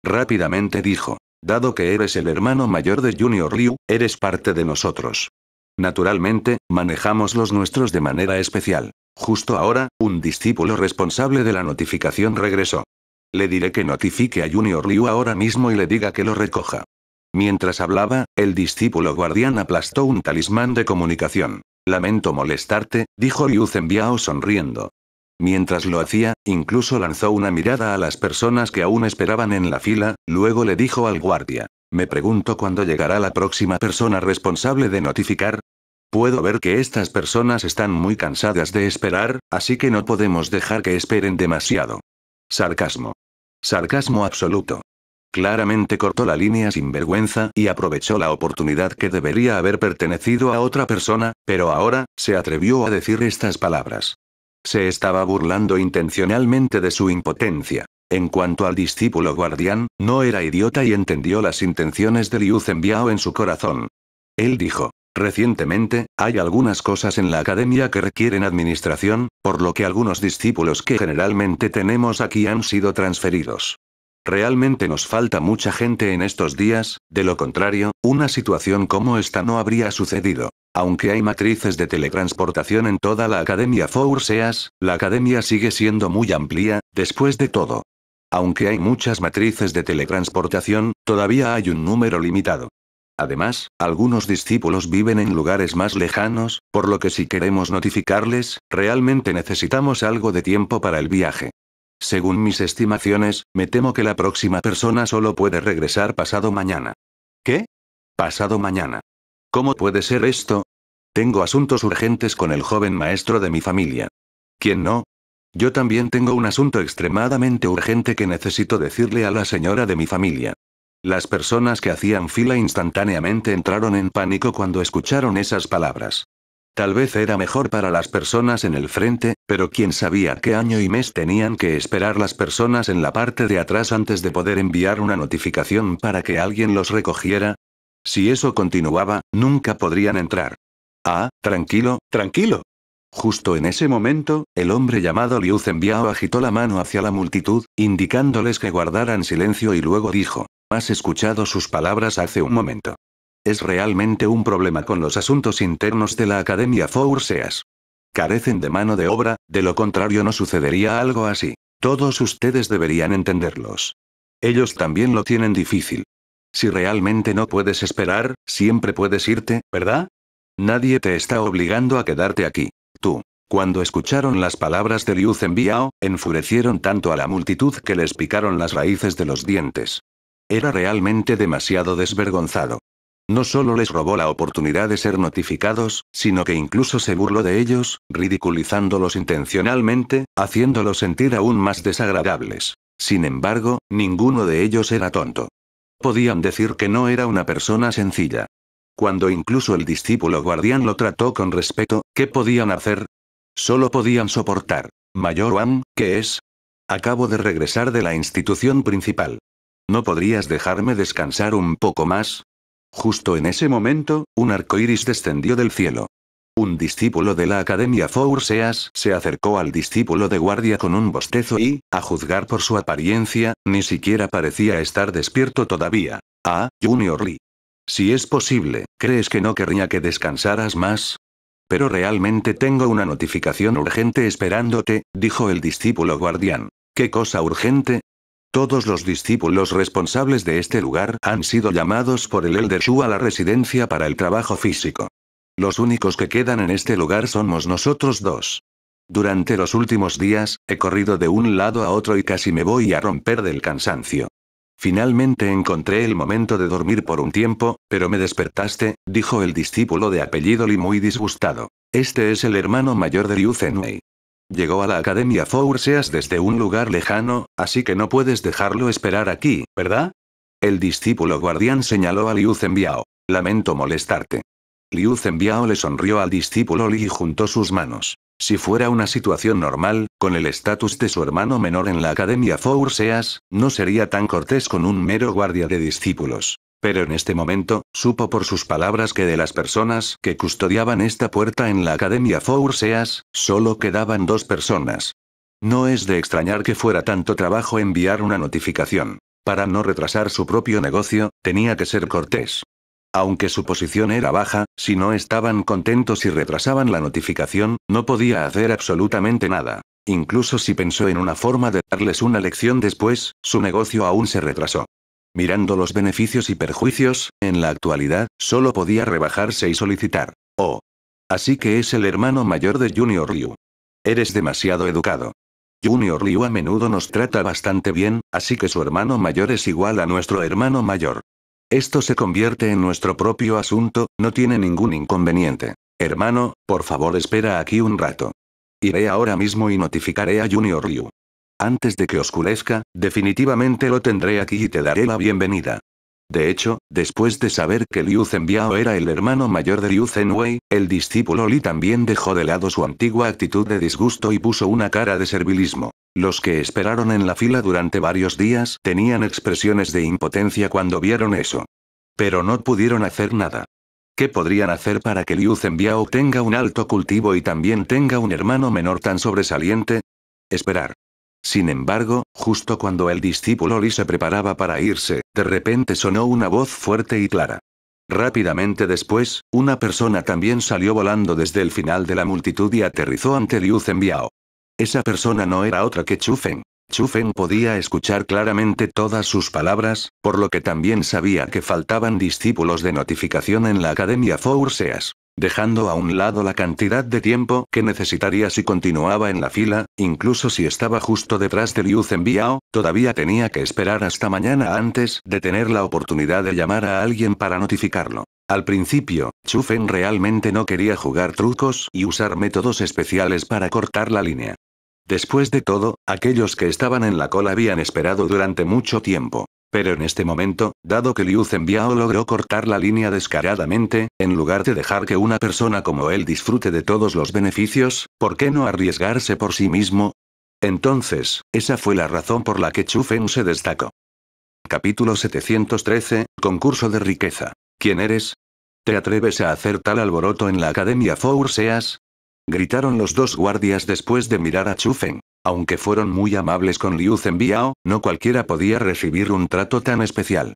Rápidamente dijo, dado que eres el hermano mayor de Junior Liu, eres parte de nosotros. Naturalmente, manejamos los nuestros de manera especial. Justo ahora, un discípulo responsable de la notificación regresó. Le diré que notifique a Junior Liu ahora mismo y le diga que lo recoja. Mientras hablaba, el discípulo guardián aplastó un talismán de comunicación. Lamento molestarte, dijo Liu Zenbiao sonriendo. Mientras lo hacía, incluso lanzó una mirada a las personas que aún esperaban en la fila, luego le dijo al guardia. Me pregunto cuándo llegará la próxima persona responsable de notificar, Puedo ver que estas personas están muy cansadas de esperar, así que no podemos dejar que esperen demasiado. Sarcasmo. Sarcasmo absoluto. Claramente cortó la línea sin vergüenza y aprovechó la oportunidad que debería haber pertenecido a otra persona, pero ahora, se atrevió a decir estas palabras. Se estaba burlando intencionalmente de su impotencia. En cuanto al discípulo guardián, no era idiota y entendió las intenciones de Liu Zembiao en su corazón. Él dijo, Recientemente, hay algunas cosas en la academia que requieren administración, por lo que algunos discípulos que generalmente tenemos aquí han sido transferidos. Realmente nos falta mucha gente en estos días, de lo contrario, una situación como esta no habría sucedido. Aunque hay matrices de teletransportación en toda la Academia Four Seas, la Academia sigue siendo muy amplia, después de todo. Aunque hay muchas matrices de teletransportación, todavía hay un número limitado. Además, algunos discípulos viven en lugares más lejanos, por lo que si queremos notificarles, realmente necesitamos algo de tiempo para el viaje. Según mis estimaciones, me temo que la próxima persona solo puede regresar pasado mañana. ¿Qué? Pasado mañana. ¿Cómo puede ser esto? Tengo asuntos urgentes con el joven maestro de mi familia. ¿Quién no? Yo también tengo un asunto extremadamente urgente que necesito decirle a la señora de mi familia. Las personas que hacían fila instantáneamente entraron en pánico cuando escucharon esas palabras. Tal vez era mejor para las personas en el frente, pero quién sabía qué año y mes tenían que esperar las personas en la parte de atrás antes de poder enviar una notificación para que alguien los recogiera. Si eso continuaba, nunca podrían entrar. Ah, tranquilo, tranquilo. Justo en ese momento, el hombre llamado Liu Zenbiao agitó la mano hacia la multitud, indicándoles que guardaran silencio y luego dijo. Has escuchado sus palabras hace un momento. Es realmente un problema con los asuntos internos de la Academia Seas. Carecen de mano de obra, de lo contrario no sucedería algo así. Todos ustedes deberían entenderlos. Ellos también lo tienen difícil. Si realmente no puedes esperar, siempre puedes irte, ¿verdad? Nadie te está obligando a quedarte aquí. Tú. Cuando escucharon las palabras de Liu enviado, enfurecieron tanto a la multitud que les picaron las raíces de los dientes. Era realmente demasiado desvergonzado. No solo les robó la oportunidad de ser notificados, sino que incluso se burló de ellos, ridiculizándolos intencionalmente, haciéndolos sentir aún más desagradables. Sin embargo, ninguno de ellos era tonto. Podían decir que no era una persona sencilla. Cuando incluso el discípulo guardián lo trató con respeto, ¿qué podían hacer? Solo podían soportar. Mayor Wan, ¿qué es? Acabo de regresar de la institución principal. ¿No podrías dejarme descansar un poco más? Justo en ese momento, un arco iris descendió del cielo. Un discípulo de la Academia Seas se acercó al discípulo de guardia con un bostezo y, a juzgar por su apariencia, ni siquiera parecía estar despierto todavía. Ah, Junior Lee. Si es posible, ¿crees que no querría que descansaras más? Pero realmente tengo una notificación urgente esperándote, dijo el discípulo guardián. ¿Qué cosa urgente? Todos los discípulos responsables de este lugar han sido llamados por el Elder Shu a la residencia para el trabajo físico. Los únicos que quedan en este lugar somos nosotros dos. Durante los últimos días, he corrido de un lado a otro y casi me voy a romper del cansancio. Finalmente encontré el momento de dormir por un tiempo, pero me despertaste, dijo el discípulo de apellido Li muy disgustado. Este es el hermano mayor de Liu Zenwei. Llegó a la Academia Fourseas desde un lugar lejano, así que no puedes dejarlo esperar aquí, ¿verdad? El discípulo guardián señaló a Liu Zenbiao. Lamento molestarte. Liu Zenbiao le sonrió al discípulo Li y juntó sus manos. Si fuera una situación normal, con el estatus de su hermano menor en la Academia Fourseas, no sería tan cortés con un mero guardia de discípulos. Pero en este momento, supo por sus palabras que de las personas que custodiaban esta puerta en la Academia Seas, solo quedaban dos personas. No es de extrañar que fuera tanto trabajo enviar una notificación. Para no retrasar su propio negocio, tenía que ser cortés. Aunque su posición era baja, si no estaban contentos y retrasaban la notificación, no podía hacer absolutamente nada. Incluso si pensó en una forma de darles una lección después, su negocio aún se retrasó. Mirando los beneficios y perjuicios, en la actualidad, solo podía rebajarse y solicitar. Oh. Así que es el hermano mayor de Junior Ryu. Eres demasiado educado. Junior Ryu a menudo nos trata bastante bien, así que su hermano mayor es igual a nuestro hermano mayor. Esto se convierte en nuestro propio asunto, no tiene ningún inconveniente. Hermano, por favor espera aquí un rato. Iré ahora mismo y notificaré a Junior Ryu antes de que oscurezca, definitivamente lo tendré aquí y te daré la bienvenida. De hecho, después de saber que Liu Zenbiao era el hermano mayor de Liu Zenwei, el discípulo Li también dejó de lado su antigua actitud de disgusto y puso una cara de servilismo. Los que esperaron en la fila durante varios días tenían expresiones de impotencia cuando vieron eso. Pero no pudieron hacer nada. ¿Qué podrían hacer para que Liu Zenbiao tenga un alto cultivo y también tenga un hermano menor tan sobresaliente? Esperar. Sin embargo, justo cuando el discípulo Li se preparaba para irse, de repente sonó una voz fuerte y clara. Rápidamente después, una persona también salió volando desde el final de la multitud y aterrizó ante Liu Zenbiao. Esa persona no era otra que Chu Chu Feng podía escuchar claramente todas sus palabras, por lo que también sabía que faltaban discípulos de notificación en la Academia Seas dejando a un lado la cantidad de tiempo que necesitaría si continuaba en la fila, incluso si estaba justo detrás de Liu Zhenbiao, todavía tenía que esperar hasta mañana antes de tener la oportunidad de llamar a alguien para notificarlo. Al principio, Chu Fen realmente no quería jugar trucos y usar métodos especiales para cortar la línea. Después de todo, aquellos que estaban en la cola habían esperado durante mucho tiempo. Pero en este momento, dado que Liu Zhenbiao logró cortar la línea descaradamente, en lugar de dejar que una persona como él disfrute de todos los beneficios, ¿por qué no arriesgarse por sí mismo? Entonces, esa fue la razón por la que Chu se destacó. Capítulo 713, Concurso de riqueza. ¿Quién eres? ¿Te atreves a hacer tal alboroto en la Academia Four Seas? Gritaron los dos guardias después de mirar a Chu aunque fueron muy amables con Liu Zenbiao, no cualquiera podía recibir un trato tan especial.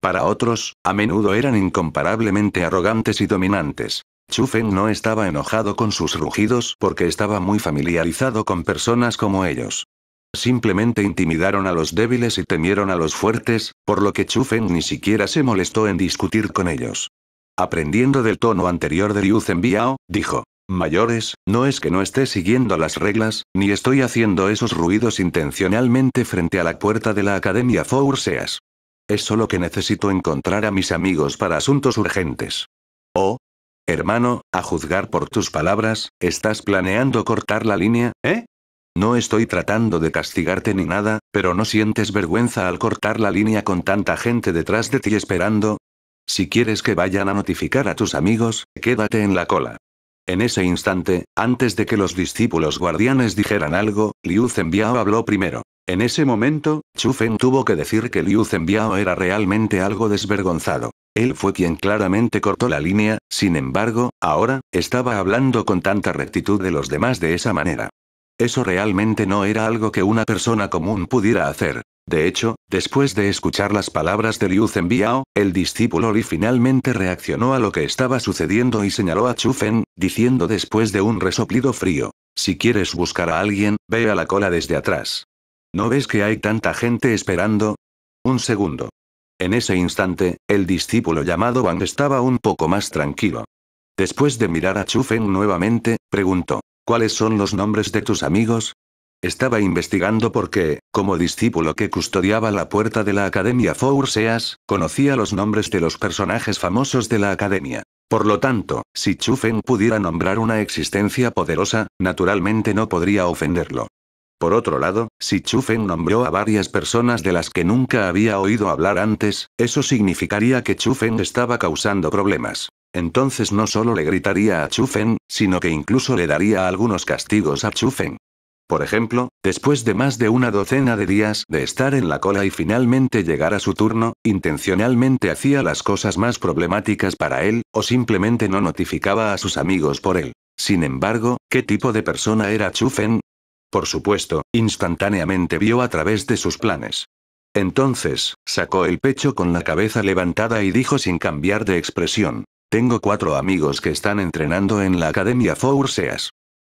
Para otros, a menudo eran incomparablemente arrogantes y dominantes. Feng no estaba enojado con sus rugidos porque estaba muy familiarizado con personas como ellos. Simplemente intimidaron a los débiles y temieron a los fuertes, por lo que Feng ni siquiera se molestó en discutir con ellos. Aprendiendo del tono anterior de Liu Biao, dijo mayores, no es que no esté siguiendo las reglas, ni estoy haciendo esos ruidos intencionalmente frente a la puerta de la Academia Seas. Es solo que necesito encontrar a mis amigos para asuntos urgentes. Oh. Hermano, a juzgar por tus palabras, estás planeando cortar la línea, ¿eh? No estoy tratando de castigarte ni nada, pero ¿no sientes vergüenza al cortar la línea con tanta gente detrás de ti esperando? Si quieres que vayan a notificar a tus amigos, quédate en la cola. En ese instante, antes de que los discípulos guardianes dijeran algo, Liu Zenbiao habló primero. En ese momento, Chu Feng tuvo que decir que Liu Zenbiao era realmente algo desvergonzado. Él fue quien claramente cortó la línea, sin embargo, ahora, estaba hablando con tanta rectitud de los demás de esa manera. Eso realmente no era algo que una persona común pudiera hacer. De hecho, después de escuchar las palabras de Liu Zhenbiao, el discípulo Li finalmente reaccionó a lo que estaba sucediendo y señaló a Chu Fen, diciendo después de un resoplido frío, si quieres buscar a alguien, ve a la cola desde atrás. ¿No ves que hay tanta gente esperando? Un segundo. En ese instante, el discípulo llamado Wang estaba un poco más tranquilo. Después de mirar a Chu nuevamente, preguntó. ¿Cuáles son los nombres de tus amigos? Estaba investigando porque, como discípulo que custodiaba la puerta de la Academia Seas, conocía los nombres de los personajes famosos de la Academia. Por lo tanto, si Chufen pudiera nombrar una existencia poderosa, naturalmente no podría ofenderlo. Por otro lado, si Chufen nombró a varias personas de las que nunca había oído hablar antes, eso significaría que Chufen estaba causando problemas. Entonces no solo le gritaría a Chufen, sino que incluso le daría algunos castigos a Chufen. Por ejemplo, después de más de una docena de días de estar en la cola y finalmente llegar a su turno, intencionalmente hacía las cosas más problemáticas para él, o simplemente no notificaba a sus amigos por él. Sin embargo, ¿qué tipo de persona era Chufen? Por supuesto, instantáneamente vio a través de sus planes. Entonces, sacó el pecho con la cabeza levantada y dijo sin cambiar de expresión. Tengo cuatro amigos que están entrenando en la Academia Four Seas.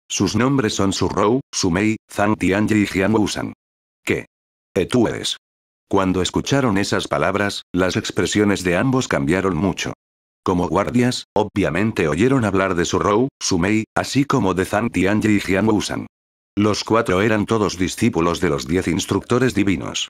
Sus nombres son Su Mei, Zhang Tianji y Jian Wusan. ¿Qué? E tú eres. Cuando escucharon esas palabras, las expresiones de ambos cambiaron mucho. Como guardias, obviamente oyeron hablar de Su Su Mei, así como de Zhang Tianji y Jian Wusan. Los cuatro eran todos discípulos de los diez instructores divinos.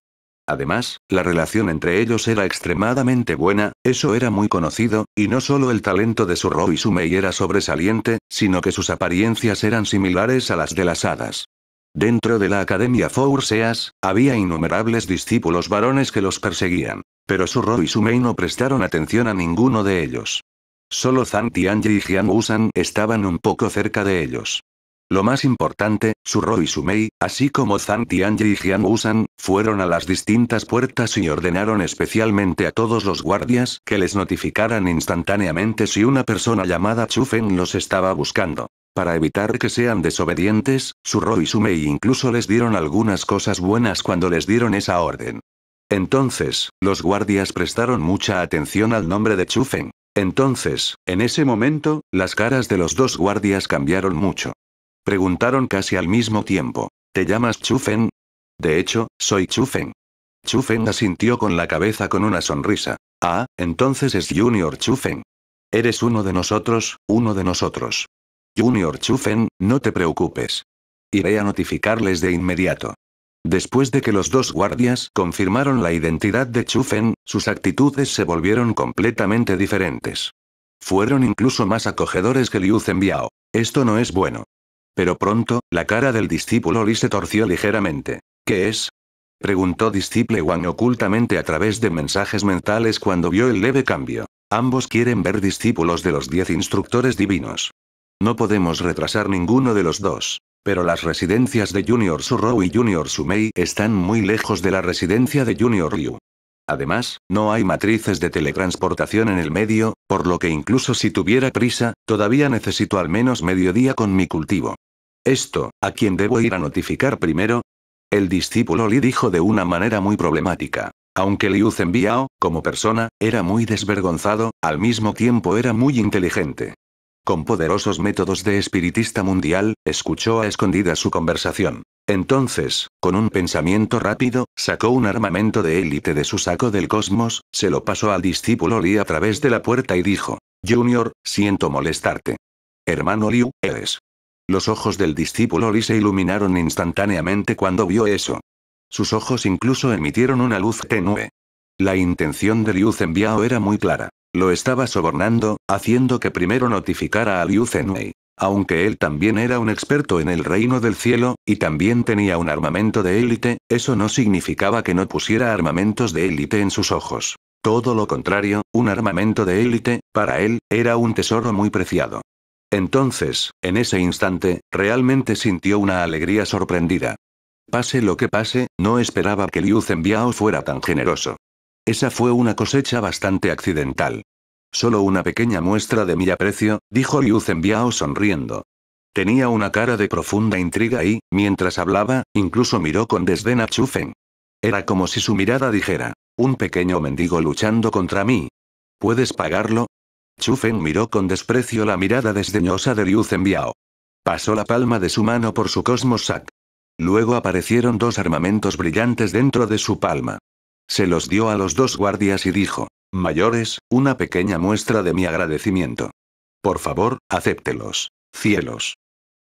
Además, la relación entre ellos era extremadamente buena, eso era muy conocido, y no solo el talento de Surro y Sumei era sobresaliente, sino que sus apariencias eran similares a las de las hadas. Dentro de la Academia Four Seas, había innumerables discípulos varones que los perseguían. Pero Surro y Sumei no prestaron atención a ninguno de ellos. Solo Zhang Tianji y Jian Wusan estaban un poco cerca de ellos. Lo más importante, Surro y Sumei, así como Zhang Tianji y Jian Wusan, fueron a las distintas puertas y ordenaron especialmente a todos los guardias que les notificaran instantáneamente si una persona llamada Chufen los estaba buscando. Para evitar que sean desobedientes, Surro y Sumei incluso les dieron algunas cosas buenas cuando les dieron esa orden. Entonces, los guardias prestaron mucha atención al nombre de Chufen. Entonces, en ese momento, las caras de los dos guardias cambiaron mucho. Preguntaron casi al mismo tiempo. ¿Te llamas Chufen? De hecho, soy Chufen. Chufen asintió con la cabeza con una sonrisa. Ah, entonces es Junior Chufen. Eres uno de nosotros, uno de nosotros. Junior Chufen, no te preocupes. Iré a notificarles de inmediato. Después de que los dos guardias confirmaron la identidad de Chufen, sus actitudes se volvieron completamente diferentes. Fueron incluso más acogedores que Liu Zenbiao. Esto no es bueno. Pero pronto, la cara del discípulo Li se torció ligeramente. ¿Qué es? Preguntó Disciple Wang ocultamente a través de mensajes mentales cuando vio el leve cambio. Ambos quieren ver discípulos de los diez instructores divinos. No podemos retrasar ninguno de los dos. Pero las residencias de Junior Surou y Junior Sumei están muy lejos de la residencia de Junior Liu. Además, no hay matrices de teletransportación en el medio, por lo que incluso si tuviera prisa, todavía necesito al menos mediodía con mi cultivo. Esto, ¿a quién debo ir a notificar primero? El discípulo Li dijo de una manera muy problemática. Aunque Liu Zhenbiao, como persona, era muy desvergonzado, al mismo tiempo era muy inteligente. Con poderosos métodos de espiritista mundial, escuchó a escondida su conversación. Entonces, con un pensamiento rápido, sacó un armamento de élite de su saco del cosmos, se lo pasó al discípulo Li a través de la puerta y dijo, Junior, siento molestarte. Hermano Liu, eres los ojos del discípulo Li se iluminaron instantáneamente cuando vio eso. Sus ojos incluso emitieron una luz tenue. La intención de Liu Zenbiao era muy clara. Lo estaba sobornando, haciendo que primero notificara a Liu Zenwei. Aunque él también era un experto en el reino del cielo, y también tenía un armamento de élite, eso no significaba que no pusiera armamentos de élite en sus ojos. Todo lo contrario, un armamento de élite, para él, era un tesoro muy preciado. Entonces, en ese instante, realmente sintió una alegría sorprendida. Pase lo que pase, no esperaba que Liu Zenbiao fuera tan generoso. Esa fue una cosecha bastante accidental. Solo una pequeña muestra de mi aprecio, dijo Liu Zenbiao sonriendo. Tenía una cara de profunda intriga y, mientras hablaba, incluso miró con desdén a Feng. Era como si su mirada dijera, un pequeño mendigo luchando contra mí. ¿Puedes pagarlo? Chufen miró con desprecio la mirada desdeñosa de Liu Zenbiao. Pasó la palma de su mano por su Cosmos sac. Luego aparecieron dos armamentos brillantes dentro de su palma. Se los dio a los dos guardias y dijo, Mayores, una pequeña muestra de mi agradecimiento. Por favor, acéptelos. Cielos.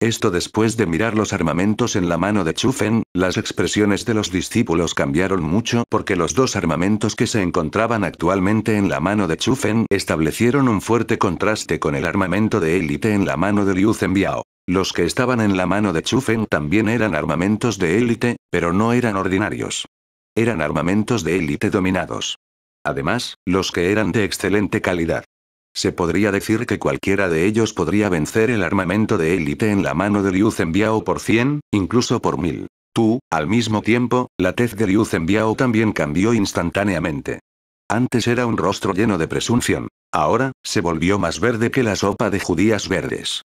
Esto después de mirar los armamentos en la mano de Chufen, las expresiones de los discípulos cambiaron mucho porque los dos armamentos que se encontraban actualmente en la mano de Chufen establecieron un fuerte contraste con el armamento de élite en la mano de Liu Zhenbiao. Los que estaban en la mano de Chufen también eran armamentos de élite, pero no eran ordinarios. Eran armamentos de élite dominados. Además, los que eran de excelente calidad. Se podría decir que cualquiera de ellos podría vencer el armamento de élite en la mano de Liu Zhenbiao por 100, incluso por 1000. Tú, al mismo tiempo, la tez de Liu Zhenbiao también cambió instantáneamente. Antes era un rostro lleno de presunción. Ahora, se volvió más verde que la sopa de judías verdes.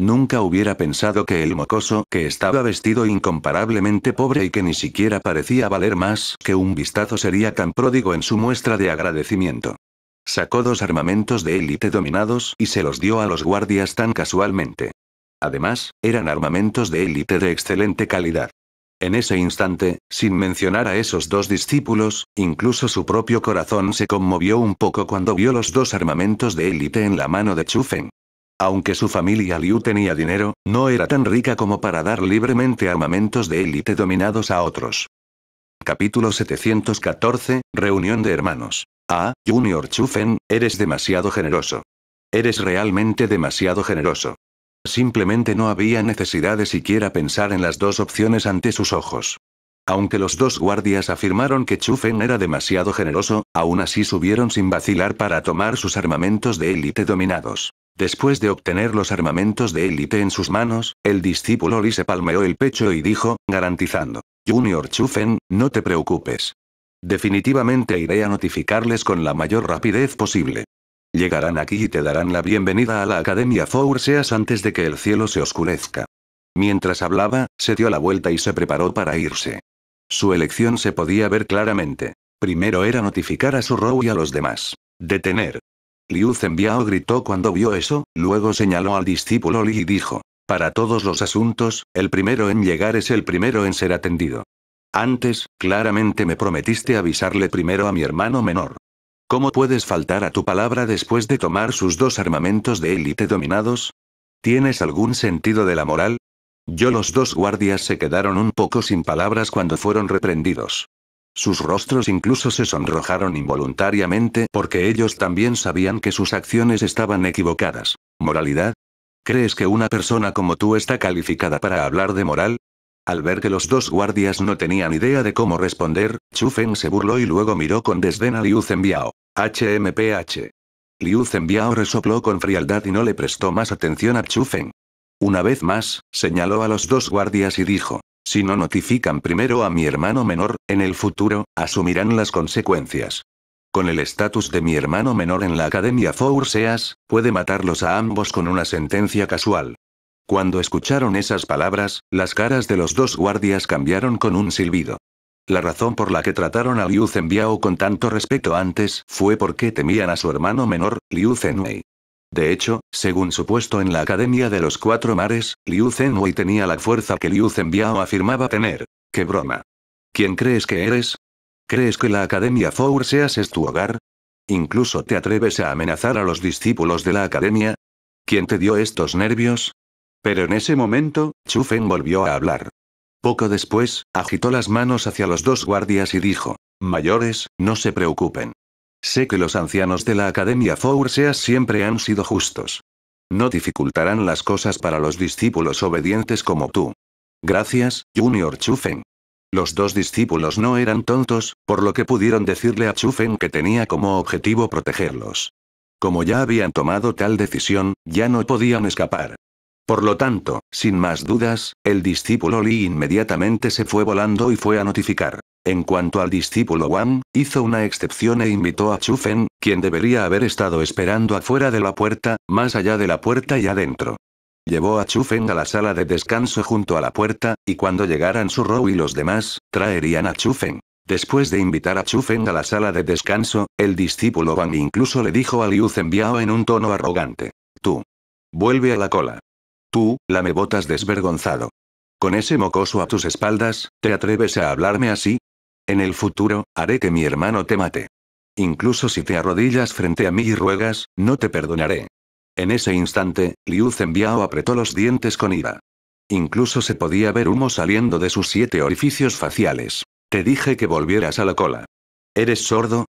Nunca hubiera pensado que el mocoso, que estaba vestido incomparablemente pobre y que ni siquiera parecía valer más que un vistazo, sería tan pródigo en su muestra de agradecimiento. Sacó dos armamentos de élite dominados y se los dio a los guardias tan casualmente. Además, eran armamentos de élite de excelente calidad. En ese instante, sin mencionar a esos dos discípulos, incluso su propio corazón se conmovió un poco cuando vio los dos armamentos de élite en la mano de Feng. Aunque su familia Liu tenía dinero, no era tan rica como para dar libremente armamentos de élite dominados a otros. Capítulo 714, Reunión de Hermanos. Ah, Junior Chufen, eres demasiado generoso. Eres realmente demasiado generoso. Simplemente no había necesidad de siquiera pensar en las dos opciones ante sus ojos. Aunque los dos guardias afirmaron que Chufen era demasiado generoso, aún así subieron sin vacilar para tomar sus armamentos de élite dominados. Después de obtener los armamentos de élite en sus manos, el discípulo Lee se palmeó el pecho y dijo, garantizando. Junior Chufen, no te preocupes. Definitivamente iré a notificarles con la mayor rapidez posible. Llegarán aquí y te darán la bienvenida a la Academia Seas antes de que el cielo se oscurezca. Mientras hablaba, se dio la vuelta y se preparó para irse. Su elección se podía ver claramente. Primero era notificar a su Row y a los demás. Detener. Liu Zenbiao gritó cuando vio eso, luego señaló al discípulo Li y dijo. Para todos los asuntos, el primero en llegar es el primero en ser atendido. Antes, claramente me prometiste avisarle primero a mi hermano menor. ¿Cómo puedes faltar a tu palabra después de tomar sus dos armamentos de élite dominados? ¿Tienes algún sentido de la moral? Yo los dos guardias se quedaron un poco sin palabras cuando fueron reprendidos. Sus rostros incluso se sonrojaron involuntariamente porque ellos también sabían que sus acciones estaban equivocadas. ¿Moralidad? ¿Crees que una persona como tú está calificada para hablar de moral? Al ver que los dos guardias no tenían idea de cómo responder, Chu se burló y luego miró con desdén a Liu Zenbiao. HMPH. Liu Zenbiao resopló con frialdad y no le prestó más atención a Chu Feng. Una vez más, señaló a los dos guardias y dijo, si no notifican primero a mi hermano menor, en el futuro, asumirán las consecuencias. Con el estatus de mi hermano menor en la Academia Four Seas, puede matarlos a ambos con una sentencia casual. Cuando escucharon esas palabras, las caras de los dos guardias cambiaron con un silbido. La razón por la que trataron a Liu Zenbiao con tanto respeto antes fue porque temían a su hermano menor, Liu Zhenwei. De hecho, según su puesto en la Academia de los Cuatro Mares, Liu Zhenwei tenía la fuerza que Liu Zenbiao afirmaba tener. ¡Qué broma! ¿Quién crees que eres? ¿Crees que la Academia Four Seas es tu hogar? ¿Incluso te atreves a amenazar a los discípulos de la Academia? ¿Quién te dio estos nervios? Pero en ese momento, Chufen volvió a hablar. Poco después, agitó las manos hacia los dos guardias y dijo, Mayores, no se preocupen. Sé que los ancianos de la Academia Fourseas siempre han sido justos. No dificultarán las cosas para los discípulos obedientes como tú. Gracias, Junior Chufen. Los dos discípulos no eran tontos, por lo que pudieron decirle a Chufen que tenía como objetivo protegerlos. Como ya habían tomado tal decisión, ya no podían escapar. Por lo tanto, sin más dudas, el discípulo Li inmediatamente se fue volando y fue a notificar. En cuanto al discípulo Wang, hizo una excepción e invitó a Chufen, quien debería haber estado esperando afuera de la puerta, más allá de la puerta y adentro. Llevó a Chufen a la sala de descanso junto a la puerta, y cuando llegaran Su Rou y los demás, traerían a Chufen. Después de invitar a Chufen a la sala de descanso, el discípulo Wang incluso le dijo a Liu Zenbiao en un tono arrogante. Tú. Vuelve a la cola. Tú, la me botas desvergonzado. Con ese mocoso a tus espaldas, ¿te atreves a hablarme así? En el futuro, haré que mi hermano te mate. Incluso si te arrodillas frente a mí y ruegas, no te perdonaré. En ese instante, Liu Zenbiao apretó los dientes con ira. Incluso se podía ver humo saliendo de sus siete orificios faciales. Te dije que volvieras a la cola. ¿Eres sordo?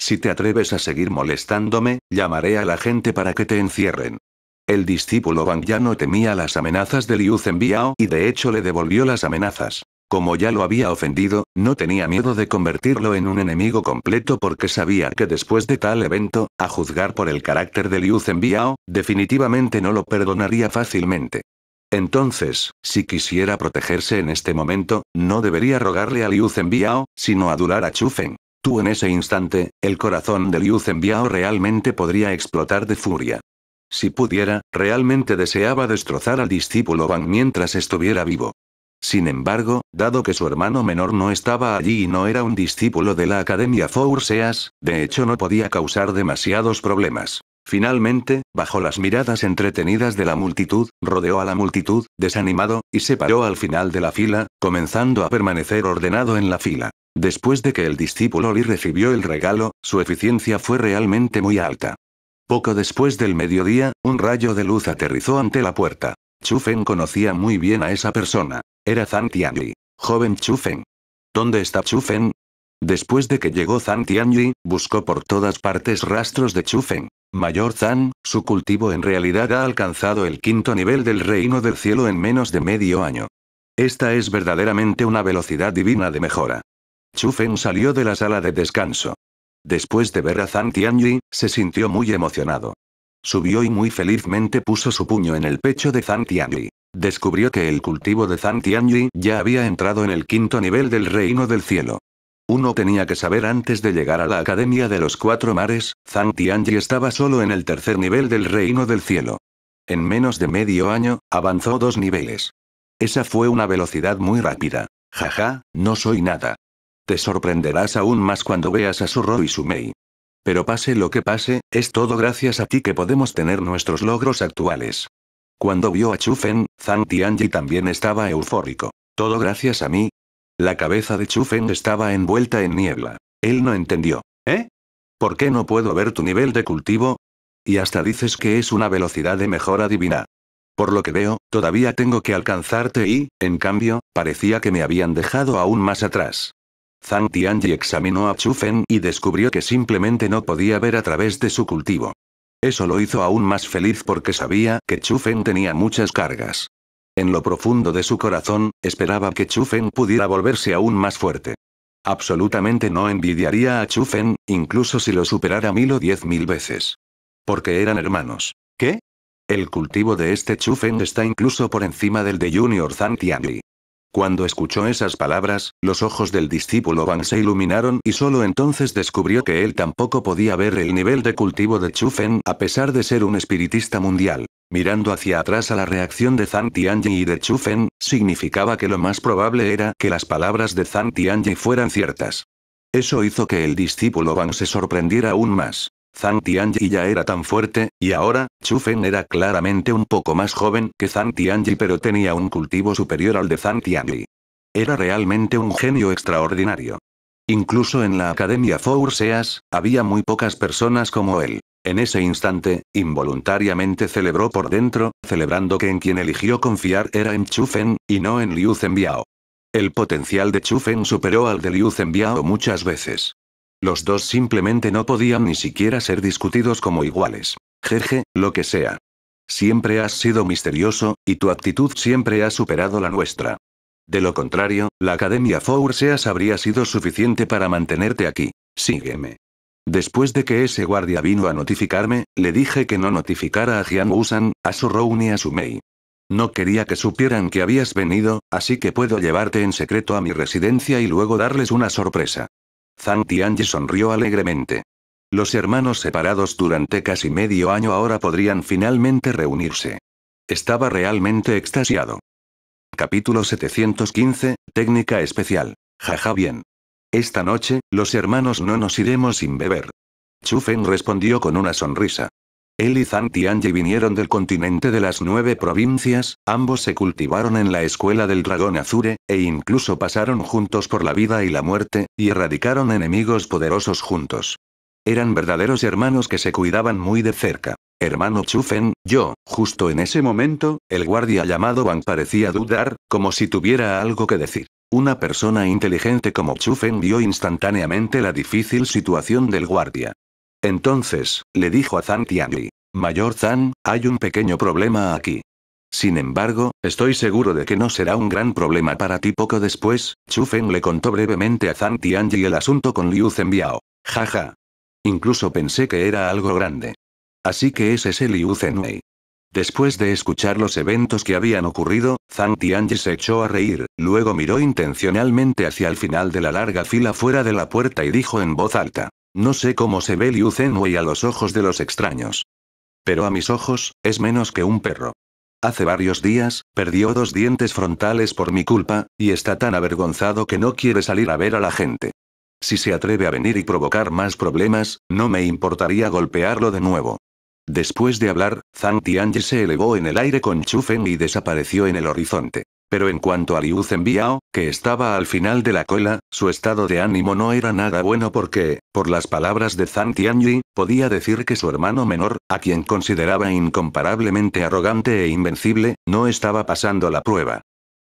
Si te atreves a seguir molestándome, llamaré a la gente para que te encierren. El discípulo Wang ya no temía las amenazas de Liu Zenbiao y de hecho le devolvió las amenazas. Como ya lo había ofendido, no tenía miedo de convertirlo en un enemigo completo porque sabía que después de tal evento, a juzgar por el carácter de Liu Zenbiao, definitivamente no lo perdonaría fácilmente. Entonces, si quisiera protegerse en este momento, no debería rogarle a Liu Zenbiao, sino adular a Chufen. Tú en ese instante, el corazón de Liu Zenbiao realmente podría explotar de furia. Si pudiera, realmente deseaba destrozar al discípulo Van mientras estuviera vivo. Sin embargo, dado que su hermano menor no estaba allí y no era un discípulo de la Academia Fourseas, de hecho no podía causar demasiados problemas. Finalmente, bajo las miradas entretenidas de la multitud, rodeó a la multitud, desanimado, y se paró al final de la fila, comenzando a permanecer ordenado en la fila. Después de que el discípulo Lee recibió el regalo, su eficiencia fue realmente muy alta. Poco después del mediodía, un rayo de luz aterrizó ante la puerta. Chufen conocía muy bien a esa persona. Era Zhang Joven Chufen. ¿Dónde está Chufen? Después de que llegó Zhang Tianyi, buscó por todas partes rastros de Chufen. Mayor Zan, su cultivo en realidad ha alcanzado el quinto nivel del reino del cielo en menos de medio año. Esta es verdaderamente una velocidad divina de mejora. Chufen salió de la sala de descanso. Después de ver a Zhang se sintió muy emocionado. Subió y muy felizmente puso su puño en el pecho de Zhang Descubrió que el cultivo de Zhang ya había entrado en el quinto nivel del Reino del Cielo. Uno tenía que saber antes de llegar a la Academia de los Cuatro Mares, Zhang estaba solo en el tercer nivel del Reino del Cielo. En menos de medio año, avanzó dos niveles. Esa fue una velocidad muy rápida. Jaja, no soy nada. Te sorprenderás aún más cuando veas a su Ro y Mei. Pero pase lo que pase, es todo gracias a ti que podemos tener nuestros logros actuales. Cuando vio a Chufen, Zhang Tianji también estaba eufórico. Todo gracias a mí. La cabeza de Chufen estaba envuelta en niebla. Él no entendió. ¿Eh? ¿Por qué no puedo ver tu nivel de cultivo? Y hasta dices que es una velocidad de mejora divina. Por lo que veo, todavía tengo que alcanzarte y, en cambio, parecía que me habían dejado aún más atrás. Zhang Tianji examinó a Chufen y descubrió que simplemente no podía ver a través de su cultivo. Eso lo hizo aún más feliz porque sabía que Chufen tenía muchas cargas. En lo profundo de su corazón, esperaba que Chufen pudiera volverse aún más fuerte. Absolutamente no envidiaría a Chufen, incluso si lo superara mil o diez mil veces. Porque eran hermanos. ¿Qué? El cultivo de este Chufen está incluso por encima del de Junior Zhang Tianji. Cuando escuchó esas palabras, los ojos del discípulo Wang se iluminaron y solo entonces descubrió que él tampoco podía ver el nivel de cultivo de Chufen a pesar de ser un espiritista mundial. Mirando hacia atrás a la reacción de Zhang Tianji y de Chufen, significaba que lo más probable era que las palabras de Zhang Tianji fueran ciertas. Eso hizo que el discípulo Wang se sorprendiera aún más. Zhang Tianji ya era tan fuerte, y ahora, Chu Fen era claramente un poco más joven que Zhang Tianji pero tenía un cultivo superior al de Zhang Tianji. Era realmente un genio extraordinario. Incluso en la Academia Four Seas, había muy pocas personas como él. En ese instante, involuntariamente celebró por dentro, celebrando que en quien eligió confiar era en Chu Fen, y no en Liu Zhenbiao. El potencial de Chu Fen superó al de Liu Zhenbiao muchas veces. Los dos simplemente no podían ni siquiera ser discutidos como iguales. Jeje, lo que sea. Siempre has sido misterioso, y tu actitud siempre ha superado la nuestra. De lo contrario, la Academia Four Seas habría sido suficiente para mantenerte aquí. Sígueme. Después de que ese guardia vino a notificarme, le dije que no notificara a Jian Usan, a su Rou y a su Mei. No quería que supieran que habías venido, así que puedo llevarte en secreto a mi residencia y luego darles una sorpresa. Zhang Tianji sonrió alegremente. Los hermanos separados durante casi medio año ahora podrían finalmente reunirse. Estaba realmente extasiado. Capítulo 715, Técnica Especial. Jaja bien. Esta noche, los hermanos no nos iremos sin beber. Chu Feng respondió con una sonrisa. Él y Zhang vinieron del continente de las nueve provincias, ambos se cultivaron en la escuela del dragón Azure, e incluso pasaron juntos por la vida y la muerte, y erradicaron enemigos poderosos juntos. Eran verdaderos hermanos que se cuidaban muy de cerca. Hermano Chufen, yo, justo en ese momento, el guardia llamado Wang parecía dudar, como si tuviera algo que decir. Una persona inteligente como Chufen vio instantáneamente la difícil situación del guardia. Entonces, le dijo a Zhang Tianyi, Mayor Zhang, hay un pequeño problema aquí. Sin embargo, estoy seguro de que no será un gran problema para ti. Poco después, Chu Feng le contó brevemente a Zhang Tianji el asunto con Liu Zenbiao. Jaja. Incluso pensé que era algo grande. Así que ese es el Liu Zhenwei. Después de escuchar los eventos que habían ocurrido, Zhang Tianji se echó a reír, luego miró intencionalmente hacia el final de la larga fila fuera de la puerta y dijo en voz alta. No sé cómo se ve Liu Zhenhui a los ojos de los extraños. Pero a mis ojos, es menos que un perro. Hace varios días, perdió dos dientes frontales por mi culpa, y está tan avergonzado que no quiere salir a ver a la gente. Si se atreve a venir y provocar más problemas, no me importaría golpearlo de nuevo. Después de hablar, Zhang Tianyi se elevó en el aire con Chu y desapareció en el horizonte. Pero en cuanto a Liu Zenbiao, que estaba al final de la cola, su estado de ánimo no era nada bueno porque, por las palabras de Zhang Tianyi, podía decir que su hermano menor, a quien consideraba incomparablemente arrogante e invencible, no estaba pasando la prueba.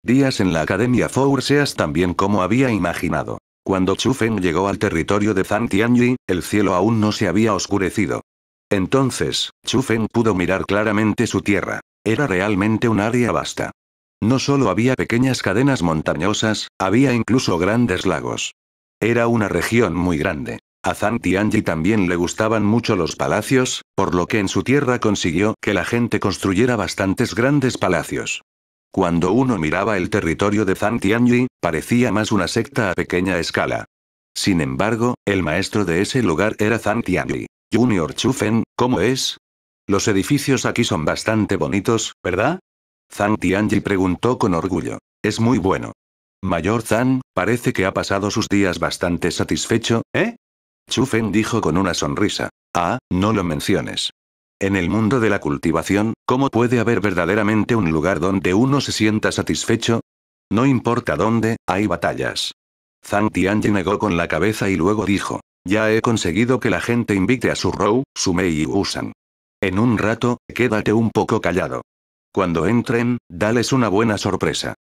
Días en la Academia Seas también como había imaginado. Cuando Chu Feng llegó al territorio de Zhang Tianyi, el cielo aún no se había oscurecido. Entonces, Chu Feng pudo mirar claramente su tierra. Era realmente un área vasta. No solo había pequeñas cadenas montañosas, había incluso grandes lagos. Era una región muy grande. A Zhang Tianji también le gustaban mucho los palacios, por lo que en su tierra consiguió que la gente construyera bastantes grandes palacios. Cuando uno miraba el territorio de Zhang Tianji, parecía más una secta a pequeña escala. Sin embargo, el maestro de ese lugar era Zhang Tianji. Junior Chufen, ¿cómo es? Los edificios aquí son bastante bonitos, ¿verdad? Zhang Tianji preguntó con orgullo. Es muy bueno. Mayor Zhang, parece que ha pasado sus días bastante satisfecho, ¿eh? Chufen dijo con una sonrisa. Ah, no lo menciones. En el mundo de la cultivación, ¿cómo puede haber verdaderamente un lugar donde uno se sienta satisfecho? No importa dónde, hay batallas. Zhang Tianji negó con la cabeza y luego dijo. Ya he conseguido que la gente invite a su Rou, su mei y Usan. En un rato, quédate un poco callado. Cuando entren, dales una buena sorpresa.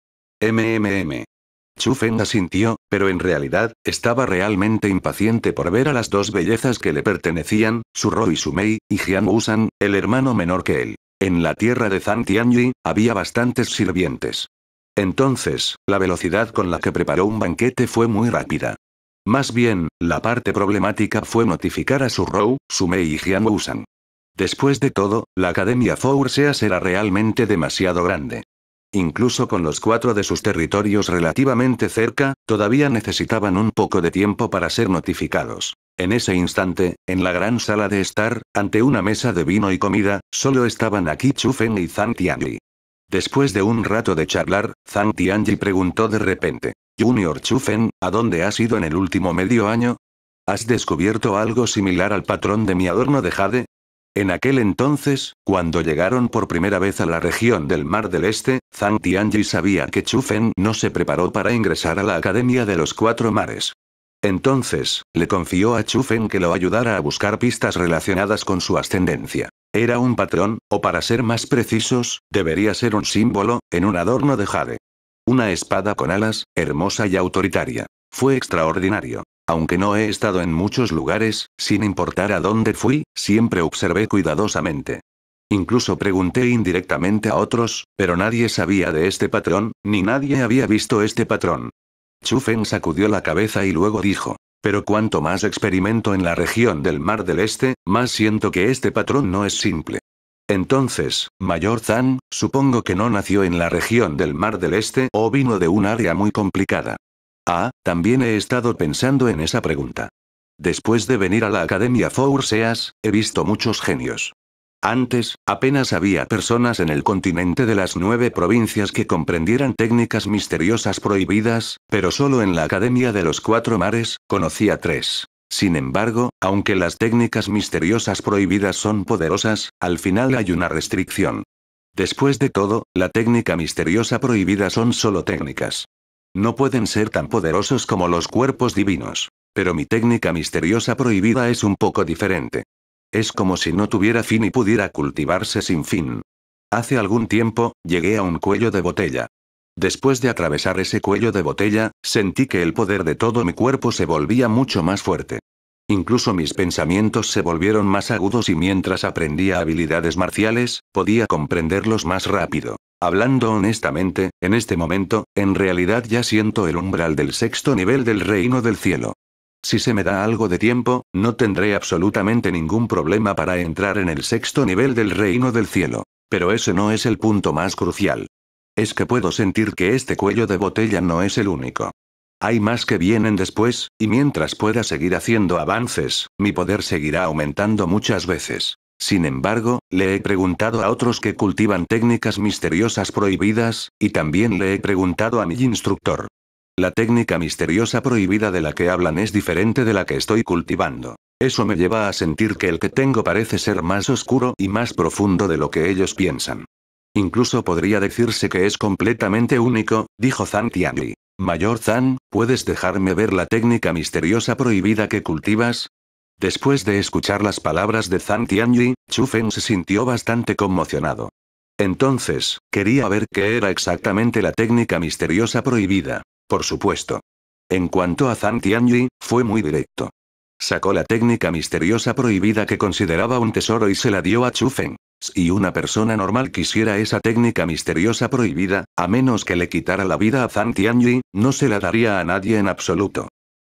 MMM. Feng asintió, pero en realidad, estaba realmente impaciente por ver a las dos bellezas que le pertenecían, Su Rou y Su Mei, y Jian Wusan, el hermano menor que él. En la tierra de Zhang Tianyi, había bastantes sirvientes. Entonces, la velocidad con la que preparó un banquete fue muy rápida. Más bien, la parte problemática fue notificar a Su Mei y Jian Wusan. Después de todo, la Academia Fourseas era realmente demasiado grande. Incluso con los cuatro de sus territorios relativamente cerca, todavía necesitaban un poco de tiempo para ser notificados. En ese instante, en la gran sala de estar, ante una mesa de vino y comida, solo estaban aquí Chufen y Zhang Tianji. Después de un rato de charlar, Zhang Tianji preguntó de repente, Junior Chufen, ¿a dónde has ido en el último medio año? ¿Has descubierto algo similar al patrón de mi adorno de jade? En aquel entonces, cuando llegaron por primera vez a la región del Mar del Este, Zhang Tianji sabía que Chu no se preparó para ingresar a la Academia de los Cuatro Mares. Entonces, le confió a Chu que lo ayudara a buscar pistas relacionadas con su ascendencia. Era un patrón, o para ser más precisos, debería ser un símbolo, en un adorno de jade. Una espada con alas, hermosa y autoritaria. Fue extraordinario. Aunque no he estado en muchos lugares, sin importar a dónde fui, siempre observé cuidadosamente. Incluso pregunté indirectamente a otros, pero nadie sabía de este patrón, ni nadie había visto este patrón. Chufen sacudió la cabeza y luego dijo, pero cuanto más experimento en la región del Mar del Este, más siento que este patrón no es simple. Entonces, Mayor Zan, supongo que no nació en la región del Mar del Este o vino de un área muy complicada. Ah, también he estado pensando en esa pregunta. Después de venir a la Academia Four Seas, he visto muchos genios. Antes, apenas había personas en el continente de las nueve provincias que comprendieran técnicas misteriosas prohibidas, pero solo en la Academia de los Cuatro Mares, conocía tres. Sin embargo, aunque las técnicas misteriosas prohibidas son poderosas, al final hay una restricción. Después de todo, la técnica misteriosa prohibida son solo técnicas. No pueden ser tan poderosos como los cuerpos divinos. Pero mi técnica misteriosa prohibida es un poco diferente. Es como si no tuviera fin y pudiera cultivarse sin fin. Hace algún tiempo, llegué a un cuello de botella. Después de atravesar ese cuello de botella, sentí que el poder de todo mi cuerpo se volvía mucho más fuerte. Incluso mis pensamientos se volvieron más agudos y mientras aprendía habilidades marciales, podía comprenderlos más rápido. Hablando honestamente, en este momento, en realidad ya siento el umbral del sexto nivel del reino del cielo. Si se me da algo de tiempo, no tendré absolutamente ningún problema para entrar en el sexto nivel del reino del cielo. Pero ese no es el punto más crucial. Es que puedo sentir que este cuello de botella no es el único. Hay más que vienen después, y mientras pueda seguir haciendo avances, mi poder seguirá aumentando muchas veces. Sin embargo, le he preguntado a otros que cultivan técnicas misteriosas prohibidas, y también le he preguntado a mi instructor. La técnica misteriosa prohibida de la que hablan es diferente de la que estoy cultivando. Eso me lleva a sentir que el que tengo parece ser más oscuro y más profundo de lo que ellos piensan. Incluso podría decirse que es completamente único, dijo Zhang Tianli. Mayor Zhang, ¿puedes dejarme ver la técnica misteriosa prohibida que cultivas? Después de escuchar las palabras de Zhang Tianyi, Chu se sintió bastante conmocionado. Entonces, quería ver qué era exactamente la técnica misteriosa prohibida. Por supuesto. En cuanto a Zhang Tianyi, fue muy directo. Sacó la técnica misteriosa prohibida que consideraba un tesoro y se la dio a Chu Si una persona normal quisiera esa técnica misteriosa prohibida, a menos que le quitara la vida a Zhang Tianyi, no se la daría a nadie en absoluto.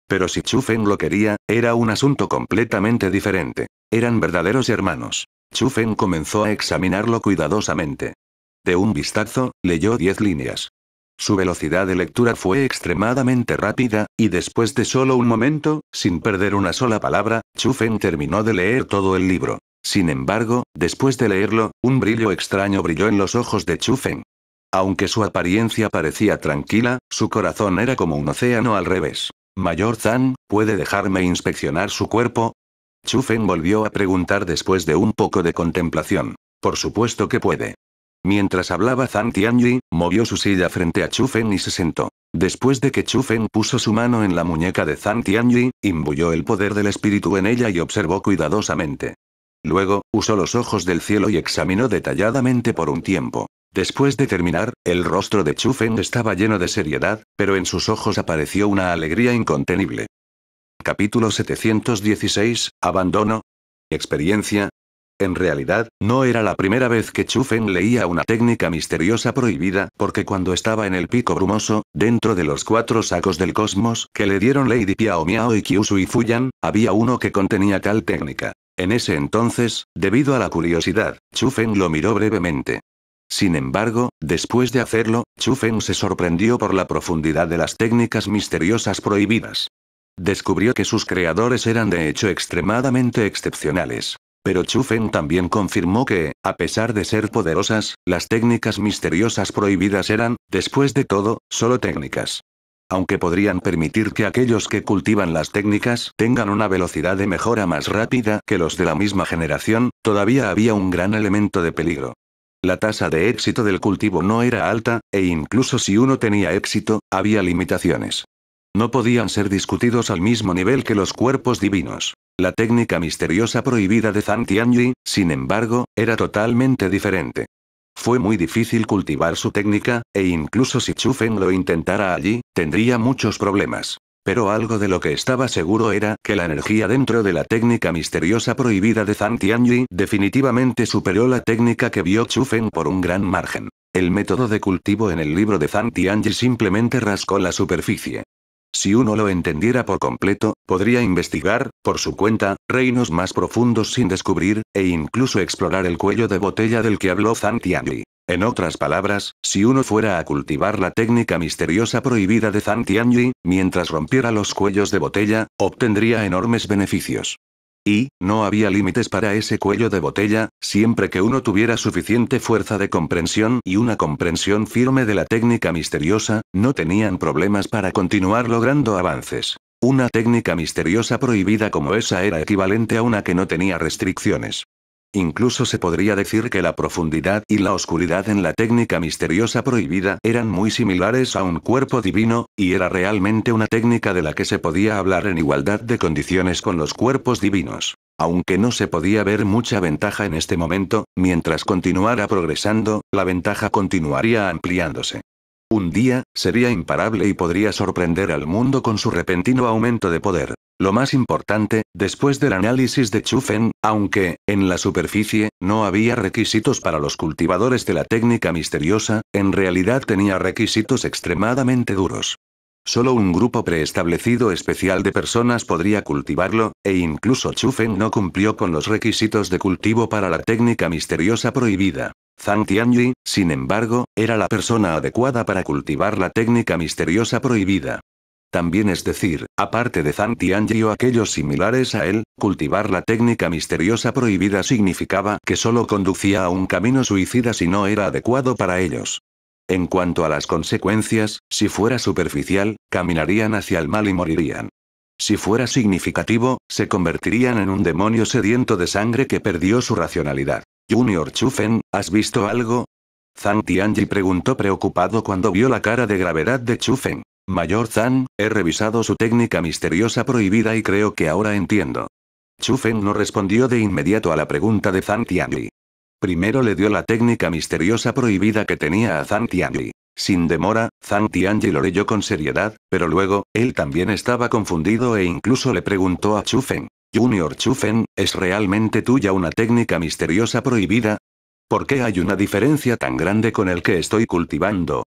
Pero si Feng lo quería, era un asunto completamente diferente. Eran verdaderos hermanos. Feng comenzó a examinarlo cuidadosamente. De un vistazo, leyó diez líneas. Su velocidad de lectura fue extremadamente rápida, y después de solo un momento, sin perder una sola palabra, Feng terminó de leer todo el libro. Sin embargo, después de leerlo, un brillo extraño brilló en los ojos de Feng. Aunque su apariencia parecía tranquila, su corazón era como un océano al revés. Mayor Zan, ¿puede dejarme inspeccionar su cuerpo? Chufen volvió a preguntar después de un poco de contemplación. Por supuesto que puede. Mientras hablaba Zhan Tianyi, movió su silla frente a Chufen y se sentó. Después de que Chufen puso su mano en la muñeca de Zhan Tianyi, imbuyó el poder del espíritu en ella y observó cuidadosamente. Luego, usó los ojos del cielo y examinó detalladamente por un tiempo. Después de terminar, el rostro de Chufen estaba lleno de seriedad, pero en sus ojos apareció una alegría incontenible. Capítulo 716, Abandono. Experiencia. En realidad, no era la primera vez que Chufen leía una técnica misteriosa prohibida, porque cuando estaba en el pico brumoso, dentro de los cuatro sacos del cosmos que le dieron Lady Piao Miao y Kyushu y Fuyan, había uno que contenía tal técnica. En ese entonces, debido a la curiosidad, Chufen lo miró brevemente. Sin embargo, después de hacerlo, Chu Feng se sorprendió por la profundidad de las técnicas misteriosas prohibidas. Descubrió que sus creadores eran de hecho extremadamente excepcionales. Pero Chu Feng también confirmó que, a pesar de ser poderosas, las técnicas misteriosas prohibidas eran, después de todo, solo técnicas. Aunque podrían permitir que aquellos que cultivan las técnicas tengan una velocidad de mejora más rápida que los de la misma generación, todavía había un gran elemento de peligro. La tasa de éxito del cultivo no era alta, e incluso si uno tenía éxito, había limitaciones. No podían ser discutidos al mismo nivel que los cuerpos divinos. La técnica misteriosa prohibida de Zhang Tianyi, sin embargo, era totalmente diferente. Fue muy difícil cultivar su técnica, e incluso si Chu Feng lo intentara allí, tendría muchos problemas pero algo de lo que estaba seguro era que la energía dentro de la técnica misteriosa prohibida de Zhang definitivamente superó la técnica que vio Chufen por un gran margen. El método de cultivo en el libro de Zhang simplemente rascó la superficie. Si uno lo entendiera por completo, podría investigar, por su cuenta, reinos más profundos sin descubrir, e incluso explorar el cuello de botella del que habló Zhang en otras palabras, si uno fuera a cultivar la técnica misteriosa prohibida de Zhang Tianyi, mientras rompiera los cuellos de botella, obtendría enormes beneficios. Y, no había límites para ese cuello de botella, siempre que uno tuviera suficiente fuerza de comprensión y una comprensión firme de la técnica misteriosa, no tenían problemas para continuar logrando avances. Una técnica misteriosa prohibida como esa era equivalente a una que no tenía restricciones. Incluso se podría decir que la profundidad y la oscuridad en la técnica misteriosa prohibida eran muy similares a un cuerpo divino, y era realmente una técnica de la que se podía hablar en igualdad de condiciones con los cuerpos divinos. Aunque no se podía ver mucha ventaja en este momento, mientras continuara progresando, la ventaja continuaría ampliándose. Un día, sería imparable y podría sorprender al mundo con su repentino aumento de poder. Lo más importante, después del análisis de Chufen, aunque, en la superficie, no había requisitos para los cultivadores de la técnica misteriosa, en realidad tenía requisitos extremadamente duros. Solo un grupo preestablecido especial de personas podría cultivarlo, e incluso Chufen no cumplió con los requisitos de cultivo para la técnica misteriosa prohibida. Zhang Tianyi, sin embargo, era la persona adecuada para cultivar la técnica misteriosa prohibida. También es decir, aparte de Zhang Tianyi o aquellos similares a él, cultivar la técnica misteriosa prohibida significaba que solo conducía a un camino suicida si no era adecuado para ellos. En cuanto a las consecuencias, si fuera superficial, caminarían hacia el mal y morirían. Si fuera significativo, se convertirían en un demonio sediento de sangre que perdió su racionalidad. Junior Chufen, ¿has visto algo? Zhang Tianji preguntó preocupado cuando vio la cara de gravedad de Chufen. Mayor Zhang, he revisado su técnica misteriosa prohibida y creo que ahora entiendo. Chufen no respondió de inmediato a la pregunta de Zhang Tianji. Primero le dio la técnica misteriosa prohibida que tenía a Zhang Tianji. Sin demora, Zhang Tianji lo leyó con seriedad, pero luego, él también estaba confundido e incluso le preguntó a Chufen, Junior Chufen, ¿es realmente tuya una técnica misteriosa prohibida? ¿Por qué hay una diferencia tan grande con el que estoy cultivando?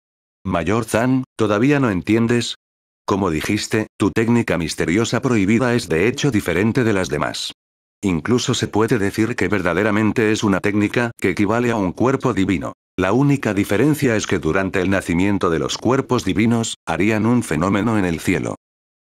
Mayor Zan, ¿todavía no entiendes? Como dijiste, tu técnica misteriosa prohibida es de hecho diferente de las demás. Incluso se puede decir que verdaderamente es una técnica que equivale a un cuerpo divino. La única diferencia es que durante el nacimiento de los cuerpos divinos, harían un fenómeno en el cielo.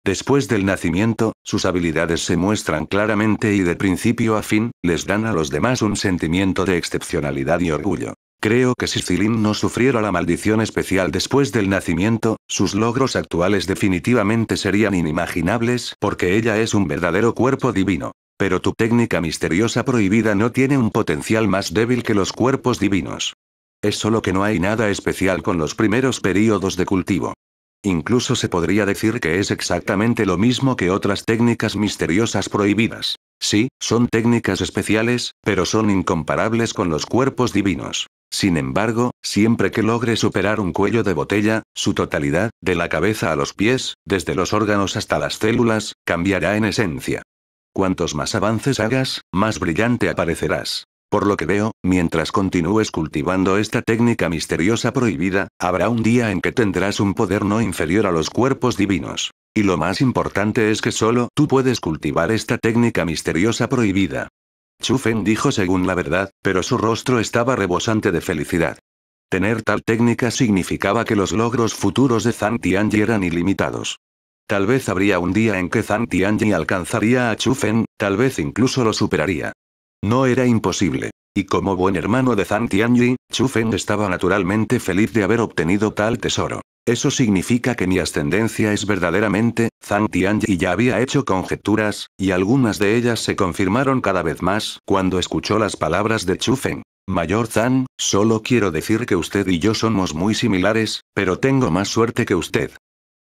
Después del nacimiento, sus habilidades se muestran claramente y de principio a fin, les dan a los demás un sentimiento de excepcionalidad y orgullo. Creo que si Cilin no sufriera la maldición especial después del nacimiento, sus logros actuales definitivamente serían inimaginables porque ella es un verdadero cuerpo divino. Pero tu técnica misteriosa prohibida no tiene un potencial más débil que los cuerpos divinos. Es solo que no hay nada especial con los primeros períodos de cultivo. Incluso se podría decir que es exactamente lo mismo que otras técnicas misteriosas prohibidas. Sí, son técnicas especiales, pero son incomparables con los cuerpos divinos. Sin embargo, siempre que logre superar un cuello de botella, su totalidad, de la cabeza a los pies, desde los órganos hasta las células, cambiará en esencia. Cuantos más avances hagas, más brillante aparecerás. Por lo que veo, mientras continúes cultivando esta técnica misteriosa prohibida, habrá un día en que tendrás un poder no inferior a los cuerpos divinos. Y lo más importante es que solo tú puedes cultivar esta técnica misteriosa prohibida. Chufen dijo según la verdad, pero su rostro estaba rebosante de felicidad. Tener tal técnica significaba que los logros futuros de Zhang Tianji eran ilimitados. Tal vez habría un día en que Zhang Tianji alcanzaría a Chufen, tal vez incluso lo superaría. No era imposible. Y como buen hermano de Zhang Tianyi, Chu Feng estaba naturalmente feliz de haber obtenido tal tesoro. Eso significa que mi ascendencia es verdaderamente, Zhang Tianyi ya había hecho conjeturas, y algunas de ellas se confirmaron cada vez más cuando escuchó las palabras de Chu Feng. Mayor Zhang, solo quiero decir que usted y yo somos muy similares, pero tengo más suerte que usted.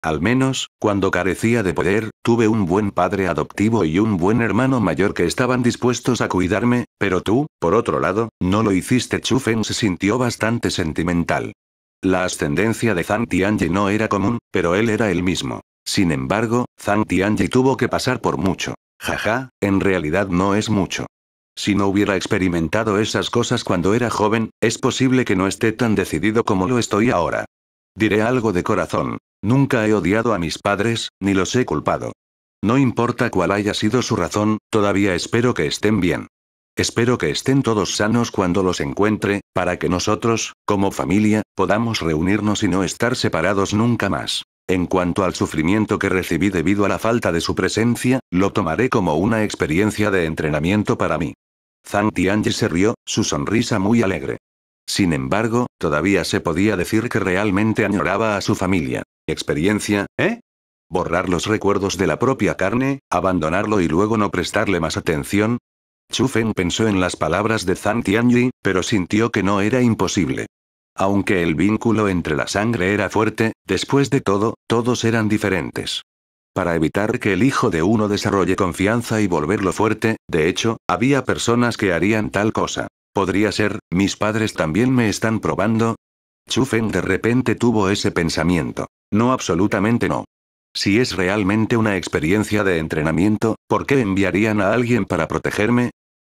Al menos, cuando carecía de poder, tuve un buen padre adoptivo y un buen hermano mayor que estaban dispuestos a cuidarme, pero tú, por otro lado, no lo hiciste. Chufen se sintió bastante sentimental. La ascendencia de Zhang Tianji no era común, pero él era el mismo. Sin embargo, Zhang Tianji tuvo que pasar por mucho. Jaja, en realidad no es mucho. Si no hubiera experimentado esas cosas cuando era joven, es posible que no esté tan decidido como lo estoy ahora. Diré algo de corazón. Nunca he odiado a mis padres, ni los he culpado. No importa cuál haya sido su razón, todavía espero que estén bien. Espero que estén todos sanos cuando los encuentre, para que nosotros, como familia, podamos reunirnos y no estar separados nunca más. En cuanto al sufrimiento que recibí debido a la falta de su presencia, lo tomaré como una experiencia de entrenamiento para mí. Zhang Tianji se rió, su sonrisa muy alegre. Sin embargo, todavía se podía decir que realmente añoraba a su familia. Experiencia, ¿eh? Borrar los recuerdos de la propia carne, abandonarlo y luego no prestarle más atención. Chu Feng pensó en las palabras de Zhang Tianyi, pero sintió que no era imposible. Aunque el vínculo entre la sangre era fuerte, después de todo, todos eran diferentes. Para evitar que el hijo de uno desarrolle confianza y volverlo fuerte, de hecho, había personas que harían tal cosa. Podría ser, mis padres también me están probando. Chufen de repente tuvo ese pensamiento. No, absolutamente no. Si es realmente una experiencia de entrenamiento, ¿por qué enviarían a alguien para protegerme?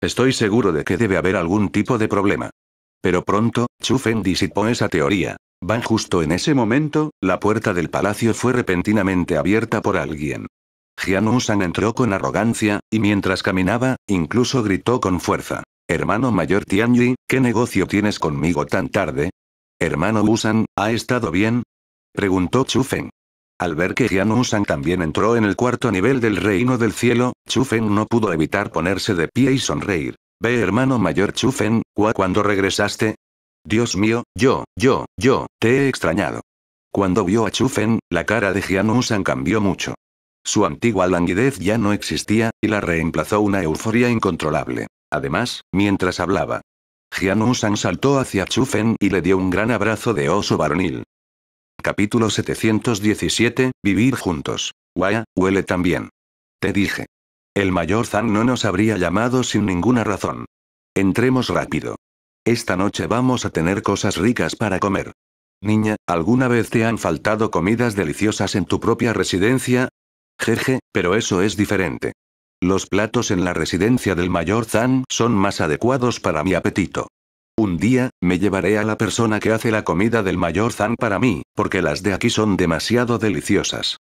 Estoy seguro de que debe haber algún tipo de problema. Pero pronto, Chufen disipó esa teoría. Van justo en ese momento, la puerta del palacio fue repentinamente abierta por alguien. Jian entró con arrogancia, y mientras caminaba, incluso gritó con fuerza. Hermano mayor Tianyi, ¿qué negocio tienes conmigo tan tarde? Hermano Usan, ¿ha estado bien? Preguntó Chufen. Al ver que Jian San también entró en el cuarto nivel del reino del cielo, Chufen no pudo evitar ponerse de pie y sonreír. Ve hermano mayor Chufen, cuando regresaste? Dios mío, yo, yo, yo, te he extrañado. Cuando vio a Chufen, la cara de Jian San cambió mucho. Su antigua languidez ya no existía, y la reemplazó una euforia incontrolable. Además, mientras hablaba, Jian saltó hacia Chufen y le dio un gran abrazo de oso varonil. Capítulo 717, Vivir juntos. Guaya, huele también. Te dije. El mayor Zan no nos habría llamado sin ninguna razón. Entremos rápido. Esta noche vamos a tener cosas ricas para comer. Niña, ¿alguna vez te han faltado comidas deliciosas en tu propia residencia? Jeje, pero eso es diferente. Los platos en la residencia del mayor Zan son más adecuados para mi apetito. Un día, me llevaré a la persona que hace la comida del mayor Zan para mí, porque las de aquí son demasiado deliciosas.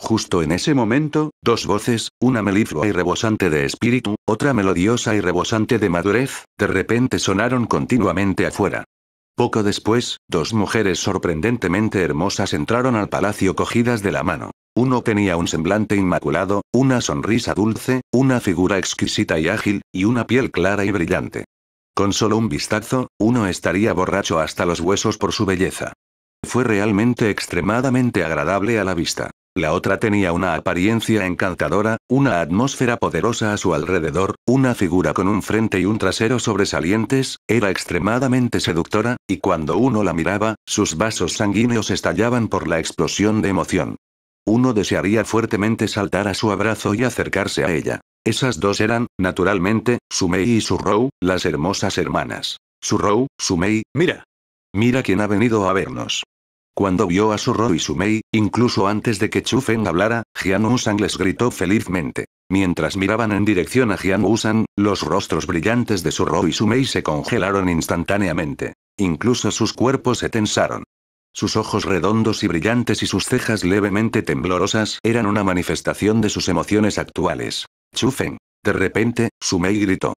Justo en ese momento, dos voces, una meliflua y rebosante de espíritu, otra melodiosa y rebosante de madurez, de repente sonaron continuamente afuera. Poco después, dos mujeres sorprendentemente hermosas entraron al palacio cogidas de la mano. Uno tenía un semblante inmaculado, una sonrisa dulce, una figura exquisita y ágil, y una piel clara y brillante. Con solo un vistazo, uno estaría borracho hasta los huesos por su belleza. Fue realmente extremadamente agradable a la vista. La otra tenía una apariencia encantadora, una atmósfera poderosa a su alrededor, una figura con un frente y un trasero sobresalientes, era extremadamente seductora, y cuando uno la miraba, sus vasos sanguíneos estallaban por la explosión de emoción. Uno desearía fuertemente saltar a su abrazo y acercarse a ella. Esas dos eran, naturalmente, Mei y Su Rou, las hermosas hermanas. Su Su Mei, mira. Mira quién ha venido a vernos. Cuando vio a Rou y Mei, incluso antes de que Chufen hablara, Jian Usan les gritó felizmente. Mientras miraban en dirección a Jian usan los rostros brillantes de Su Rou y Mei se congelaron instantáneamente. Incluso sus cuerpos se tensaron. Sus ojos redondos y brillantes y sus cejas levemente temblorosas eran una manifestación de sus emociones actuales. Chufen. De repente, Sumei gritó.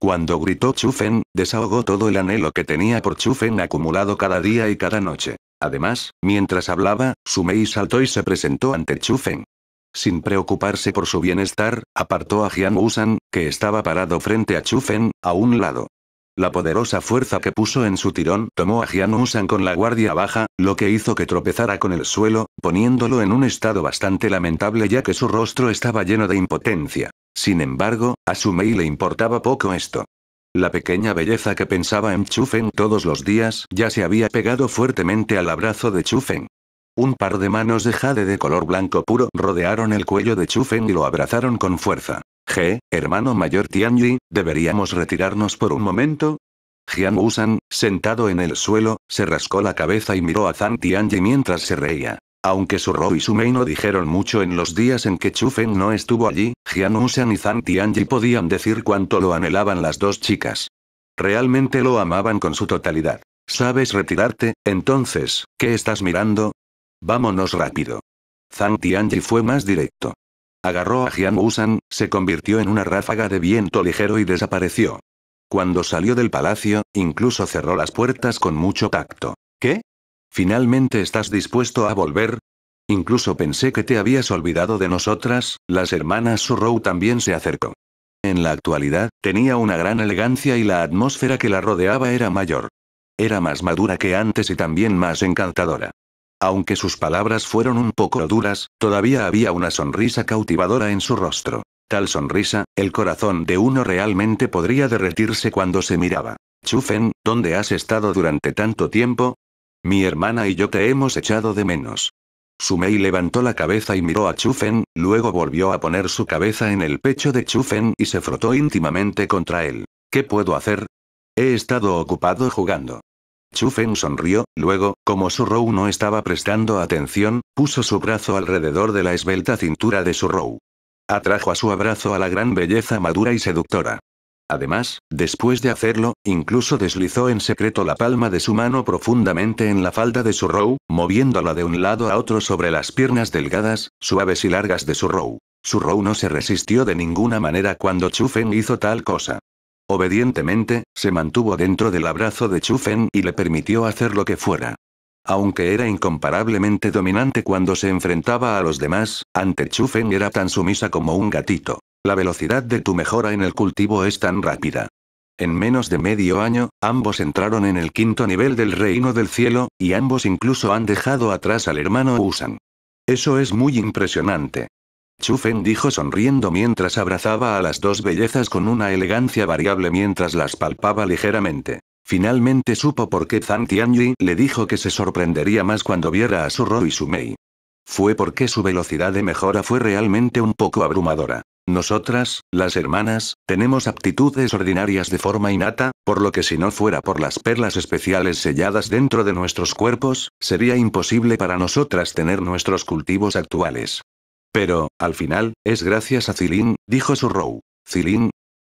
Cuando gritó Chufen, desahogó todo el anhelo que tenía por Chufen acumulado cada día y cada noche. Además, mientras hablaba, Sumei saltó y se presentó ante Chufen. Sin preocuparse por su bienestar, apartó a Jian Wusan, que estaba parado frente a Chufen, a un lado. La poderosa fuerza que puso en su tirón tomó a Jian con la guardia baja, lo que hizo que tropezara con el suelo, poniéndolo en un estado bastante lamentable ya que su rostro estaba lleno de impotencia. Sin embargo, a su Mei le importaba poco esto. La pequeña belleza que pensaba en Chufen todos los días ya se había pegado fuertemente al abrazo de Chufen. Un par de manos de jade de color blanco puro rodearon el cuello de Chufen y lo abrazaron con fuerza. G, hermano mayor Tianyi, ¿deberíamos retirarnos por un momento? Jian Wusan, sentado en el suelo, se rascó la cabeza y miró a Zhang Tianyi mientras se reía. Aunque su Ro y su Mei no dijeron mucho en los días en que Chufen no estuvo allí, Jian Wusan y Zhang Tianyi podían decir cuánto lo anhelaban las dos chicas. Realmente lo amaban con su totalidad. ¿Sabes retirarte? Entonces, ¿qué estás mirando? Vámonos rápido. Zhang Tianyi fue más directo. Agarró a Jian Wusan, se convirtió en una ráfaga de viento ligero y desapareció. Cuando salió del palacio, incluso cerró las puertas con mucho tacto. ¿Qué? ¿Finalmente estás dispuesto a volver? Incluso pensé que te habías olvidado de nosotras, las hermanas Rou también se acercó. En la actualidad, tenía una gran elegancia y la atmósfera que la rodeaba era mayor. Era más madura que antes y también más encantadora. Aunque sus palabras fueron un poco duras, todavía había una sonrisa cautivadora en su rostro. Tal sonrisa, el corazón de uno realmente podría derretirse cuando se miraba. Chufen, ¿dónde has estado durante tanto tiempo? Mi hermana y yo te hemos echado de menos. Sumei levantó la cabeza y miró a Chufen, luego volvió a poner su cabeza en el pecho de Chufen y se frotó íntimamente contra él. ¿Qué puedo hacer? He estado ocupado jugando. Chufen sonrió, luego, como su rou no estaba prestando atención, puso su brazo alrededor de la esbelta cintura de su rou. Atrajo a su abrazo a la gran belleza madura y seductora. Además, después de hacerlo, incluso deslizó en secreto la palma de su mano profundamente en la falda de su rou, moviéndola de un lado a otro sobre las piernas delgadas, suaves y largas de su rou. Su rou no se resistió de ninguna manera cuando Chufen hizo tal cosa. Obedientemente, se mantuvo dentro del abrazo de Chufen y le permitió hacer lo que fuera. Aunque era incomparablemente dominante cuando se enfrentaba a los demás, ante Chufen era tan sumisa como un gatito. La velocidad de tu mejora en el cultivo es tan rápida. En menos de medio año, ambos entraron en el quinto nivel del reino del cielo, y ambos incluso han dejado atrás al hermano Usan. Eso es muy impresionante. Feng dijo sonriendo mientras abrazaba a las dos bellezas con una elegancia variable mientras las palpaba ligeramente. Finalmente supo por qué Zhang Tianyi le dijo que se sorprendería más cuando viera a su Ro y su Mei. Fue porque su velocidad de mejora fue realmente un poco abrumadora. Nosotras, las hermanas, tenemos aptitudes ordinarias de forma innata, por lo que si no fuera por las perlas especiales selladas dentro de nuestros cuerpos, sería imposible para nosotras tener nuestros cultivos actuales. Pero, al final, es gracias a Zilin, dijo rou. Zilin.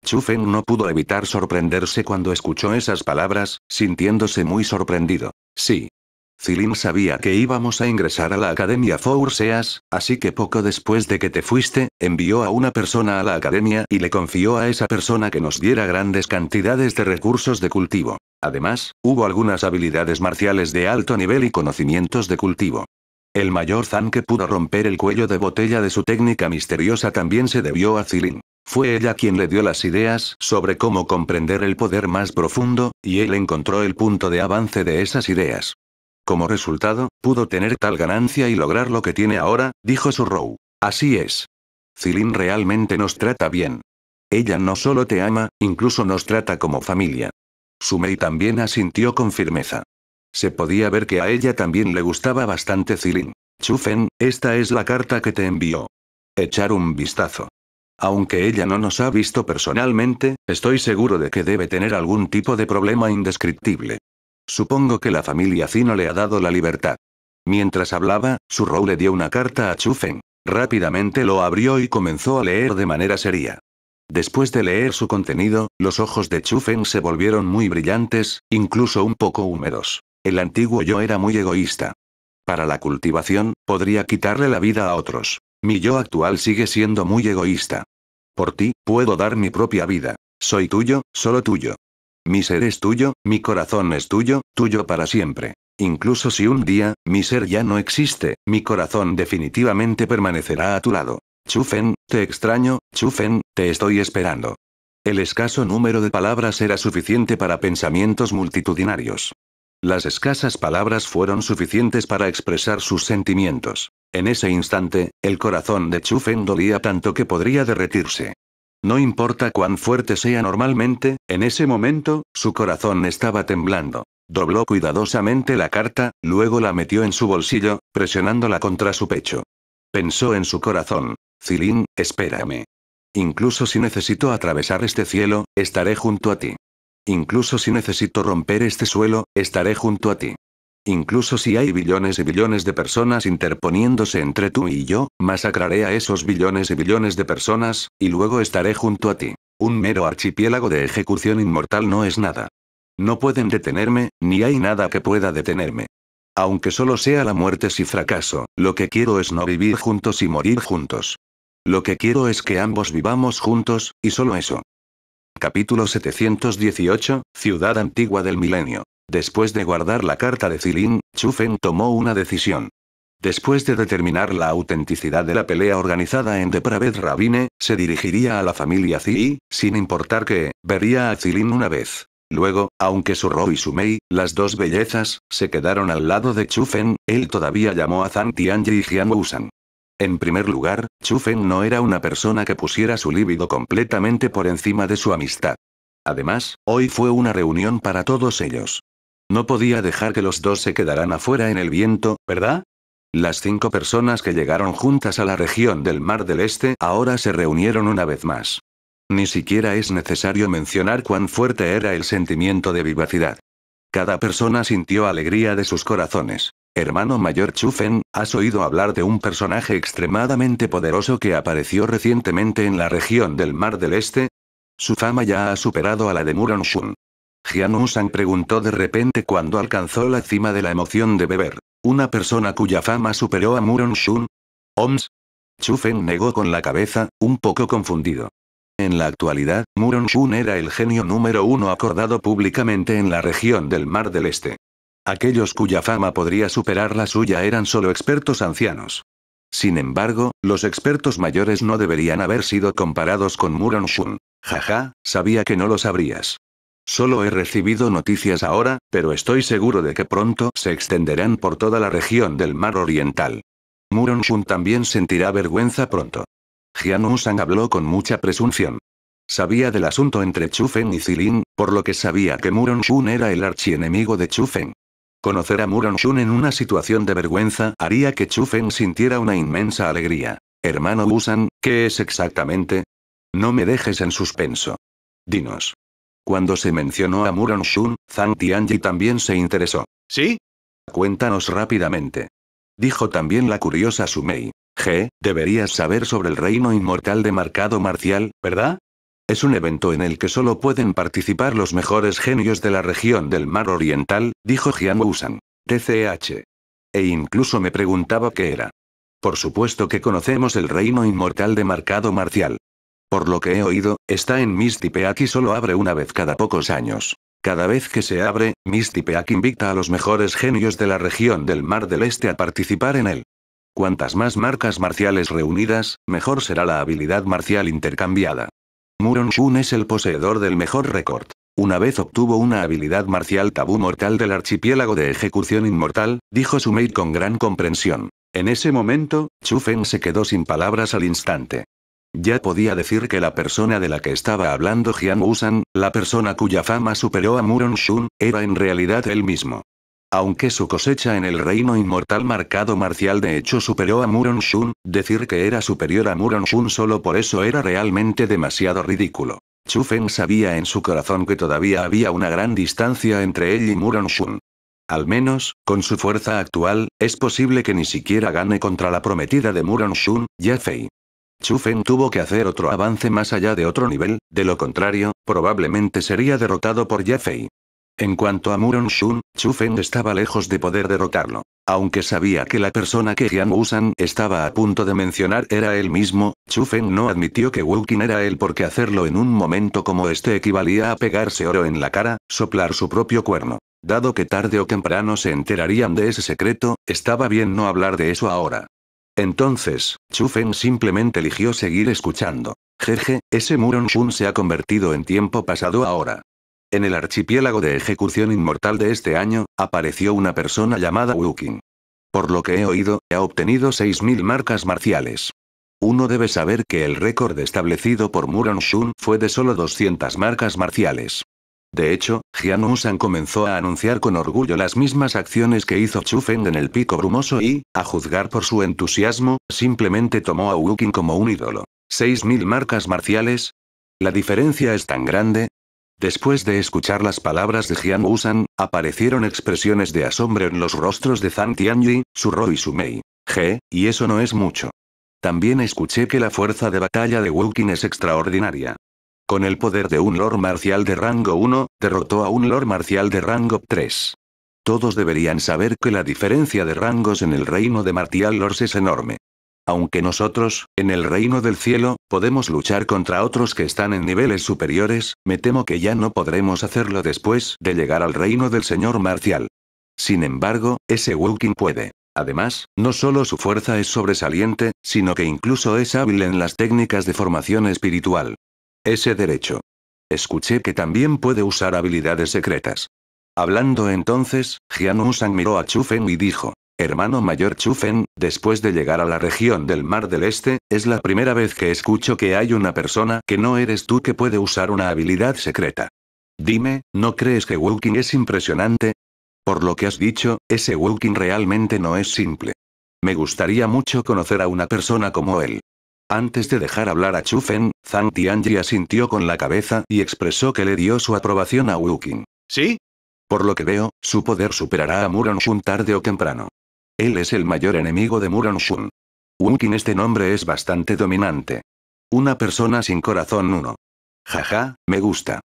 Chufen no pudo evitar sorprenderse cuando escuchó esas palabras, sintiéndose muy sorprendido. Sí. Zilin sabía que íbamos a ingresar a la Academia Four Seas, así que poco después de que te fuiste, envió a una persona a la academia y le confió a esa persona que nos diera grandes cantidades de recursos de cultivo. Además, hubo algunas habilidades marciales de alto nivel y conocimientos de cultivo. El mayor Zan que pudo romper el cuello de botella de su técnica misteriosa también se debió a Zilin. Fue ella quien le dio las ideas sobre cómo comprender el poder más profundo, y él encontró el punto de avance de esas ideas. Como resultado, pudo tener tal ganancia y lograr lo que tiene ahora, dijo Surrow. Así es. Zilin realmente nos trata bien. Ella no solo te ama, incluso nos trata como familia. Sumei también asintió con firmeza. Se podía ver que a ella también le gustaba bastante Zilin. Chufen, esta es la carta que te envió. Echar un vistazo. Aunque ella no nos ha visto personalmente, estoy seguro de que debe tener algún tipo de problema indescriptible. Supongo que la familia Cino le ha dado la libertad. Mientras hablaba, su rou le dio una carta a Chufen. Rápidamente lo abrió y comenzó a leer de manera seria. Después de leer su contenido, los ojos de Chufen se volvieron muy brillantes, incluso un poco húmedos. El antiguo yo era muy egoísta. Para la cultivación, podría quitarle la vida a otros. Mi yo actual sigue siendo muy egoísta. Por ti, puedo dar mi propia vida. Soy tuyo, solo tuyo. Mi ser es tuyo, mi corazón es tuyo, tuyo para siempre. Incluso si un día, mi ser ya no existe, mi corazón definitivamente permanecerá a tu lado. Chufen, te extraño, Chufen, te estoy esperando. El escaso número de palabras era suficiente para pensamientos multitudinarios. Las escasas palabras fueron suficientes para expresar sus sentimientos. En ese instante, el corazón de Chufen dolía tanto que podría derretirse. No importa cuán fuerte sea normalmente, en ese momento, su corazón estaba temblando. Dobló cuidadosamente la carta, luego la metió en su bolsillo, presionándola contra su pecho. Pensó en su corazón. Zilin, espérame. Incluso si necesito atravesar este cielo, estaré junto a ti. Incluso si necesito romper este suelo, estaré junto a ti. Incluso si hay billones y billones de personas interponiéndose entre tú y yo, masacraré a esos billones y billones de personas, y luego estaré junto a ti. Un mero archipiélago de ejecución inmortal no es nada. No pueden detenerme, ni hay nada que pueda detenerme. Aunque solo sea la muerte si fracaso, lo que quiero es no vivir juntos y morir juntos. Lo que quiero es que ambos vivamos juntos, y solo eso. Capítulo 718, Ciudad Antigua del Milenio. Después de guardar la carta de Zilin, Chufen tomó una decisión. Después de determinar la autenticidad de la pelea organizada en Depraved Rabine, se dirigiría a la familia Zi, sin importar que, vería a Zilin una vez. Luego, aunque su Ro y su Mei, las dos bellezas, se quedaron al lado de Chufen, él todavía llamó a Zan Tianji y Jian en primer lugar, Chufen no era una persona que pusiera su líbido completamente por encima de su amistad. Además, hoy fue una reunión para todos ellos. No podía dejar que los dos se quedaran afuera en el viento, ¿verdad? Las cinco personas que llegaron juntas a la región del Mar del Este ahora se reunieron una vez más. Ni siquiera es necesario mencionar cuán fuerte era el sentimiento de vivacidad. Cada persona sintió alegría de sus corazones. Hermano mayor Chufen, ¿has oído hablar de un personaje extremadamente poderoso que apareció recientemente en la región del Mar del Este? Su fama ya ha superado a la de Muron Shun. Jian Usan preguntó de repente cuando alcanzó la cima de la emoción de beber. ¿Una persona cuya fama superó a Muron Shun? ¿Oms? Chufen negó con la cabeza, un poco confundido. En la actualidad, Muron Shun era el genio número uno acordado públicamente en la región del Mar del Este. Aquellos cuya fama podría superar la suya eran solo expertos ancianos. Sin embargo, los expertos mayores no deberían haber sido comparados con Muron Shun. Jaja, sabía que no lo sabrías. Solo he recibido noticias ahora, pero estoy seguro de que pronto se extenderán por toda la región del mar oriental. Muron Shun también sentirá vergüenza pronto. Jian habló con mucha presunción. Sabía del asunto entre Chufen y Zilin, por lo que sabía que Muron Shun era el archienemigo de Chufen. Conocer a Muron Shun en una situación de vergüenza haría que Chu Feng sintiera una inmensa alegría. Hermano Busan, ¿qué es exactamente? No me dejes en suspenso. Dinos. Cuando se mencionó a Muron Shun, Zhang Tianji también se interesó. ¿Sí? Cuéntanos rápidamente. Dijo también la curiosa Sumei. G, deberías saber sobre el reino inmortal de marcado marcial, ¿verdad? Es un evento en el que solo pueden participar los mejores genios de la región del Mar Oriental, dijo Jian Wusan. TCH. E incluso me preguntaba qué era. Por supuesto que conocemos el reino inmortal de marcado marcial. Por lo que he oído, está en Misty Peak y solo abre una vez cada pocos años. Cada vez que se abre, Misty Peak invita a los mejores genios de la región del Mar del Este a participar en él. Cuantas más marcas marciales reunidas, mejor será la habilidad marcial intercambiada. Muron Shun es el poseedor del mejor récord. Una vez obtuvo una habilidad marcial tabú mortal del archipiélago de ejecución inmortal, dijo su mate con gran comprensión. En ese momento, Chufen se quedó sin palabras al instante. Ya podía decir que la persona de la que estaba hablando Jian Wusan, la persona cuya fama superó a Muron Shun, era en realidad él mismo. Aunque su cosecha en el reino inmortal marcado marcial de hecho superó a Muron Shun, decir que era superior a Muron Shun solo por eso era realmente demasiado ridículo. Chufen sabía en su corazón que todavía había una gran distancia entre él y Muron Shun. Al menos, con su fuerza actual, es posible que ni siquiera gane contra la prometida de Muron Shun, Yafei. Chufen tuvo que hacer otro avance más allá de otro nivel, de lo contrario, probablemente sería derrotado por Yafei. En cuanto a Muron Shun, Chu estaba lejos de poder derrotarlo. Aunque sabía que la persona que Jian Wusan estaba a punto de mencionar era él mismo, Chu Feng no admitió que Wukin era él porque hacerlo en un momento como este equivalía a pegarse oro en la cara, soplar su propio cuerno. Dado que tarde o temprano se enterarían de ese secreto, estaba bien no hablar de eso ahora. Entonces, Chu Feng simplemente eligió seguir escuchando. Jeje, ese Muron Shun se ha convertido en tiempo pasado ahora. En el archipiélago de ejecución inmortal de este año, apareció una persona llamada Wuking. Por lo que he oído, ha obtenido 6.000 marcas marciales. Uno debe saber que el récord establecido por Muran Shun fue de solo 200 marcas marciales. De hecho, Jian Usan comenzó a anunciar con orgullo las mismas acciones que hizo Chu Feng en el pico brumoso y, a juzgar por su entusiasmo, simplemente tomó a Wuking como un ídolo. ¿6.000 marcas marciales? La diferencia es tan grande, Después de escuchar las palabras de Jian Wusan, aparecieron expresiones de asombro en los rostros de Zhang Su Ro y Mei. Je, y eso no es mucho. También escuché que la fuerza de batalla de Wukin es extraordinaria. Con el poder de un Lord Marcial de rango 1, derrotó a un Lord Marcial de rango 3. Todos deberían saber que la diferencia de rangos en el reino de Martial Lords es enorme. Aunque nosotros, en el reino del cielo, podemos luchar contra otros que están en niveles superiores, me temo que ya no podremos hacerlo después de llegar al reino del señor marcial. Sin embargo, ese Wuking puede. Además, no solo su fuerza es sobresaliente, sino que incluso es hábil en las técnicas de formación espiritual. Ese derecho. Escuché que también puede usar habilidades secretas. Hablando entonces, Jian Sang miró a Chu y dijo. Hermano mayor Chufen, después de llegar a la región del Mar del Este, es la primera vez que escucho que hay una persona que no eres tú que puede usar una habilidad secreta. Dime, ¿no crees que Wuking es impresionante? Por lo que has dicho, ese Wuking realmente no es simple. Me gustaría mucho conocer a una persona como él. Antes de dejar hablar a Chufen, Zhang Tianji asintió con la cabeza y expresó que le dio su aprobación a Wuking. ¿Sí? Por lo que veo, su poder superará a Muron Shun tarde o temprano. Él es el mayor enemigo de Muran Shun. este nombre es bastante dominante. Una persona sin corazón uno. Jaja, me gusta.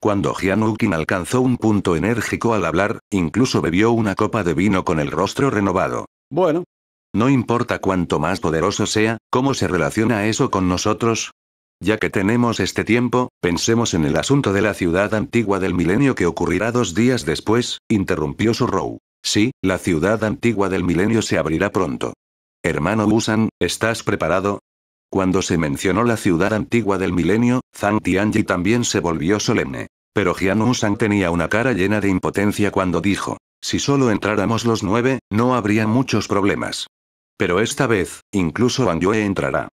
Cuando Wukin alcanzó un punto enérgico al hablar, incluso bebió una copa de vino con el rostro renovado. Bueno. No importa cuánto más poderoso sea, ¿cómo se relaciona eso con nosotros? Ya que tenemos este tiempo, pensemos en el asunto de la ciudad antigua del milenio que ocurrirá dos días después, interrumpió su Sorrow. Sí, la ciudad antigua del milenio se abrirá pronto. Hermano Busan, ¿estás preparado? Cuando se mencionó la ciudad antigua del milenio, Zhang Tianji también se volvió solemne. Pero Jian Wusan tenía una cara llena de impotencia cuando dijo, si solo entráramos los nueve, no habría muchos problemas. Pero esta vez, incluso Wang Yue entrará.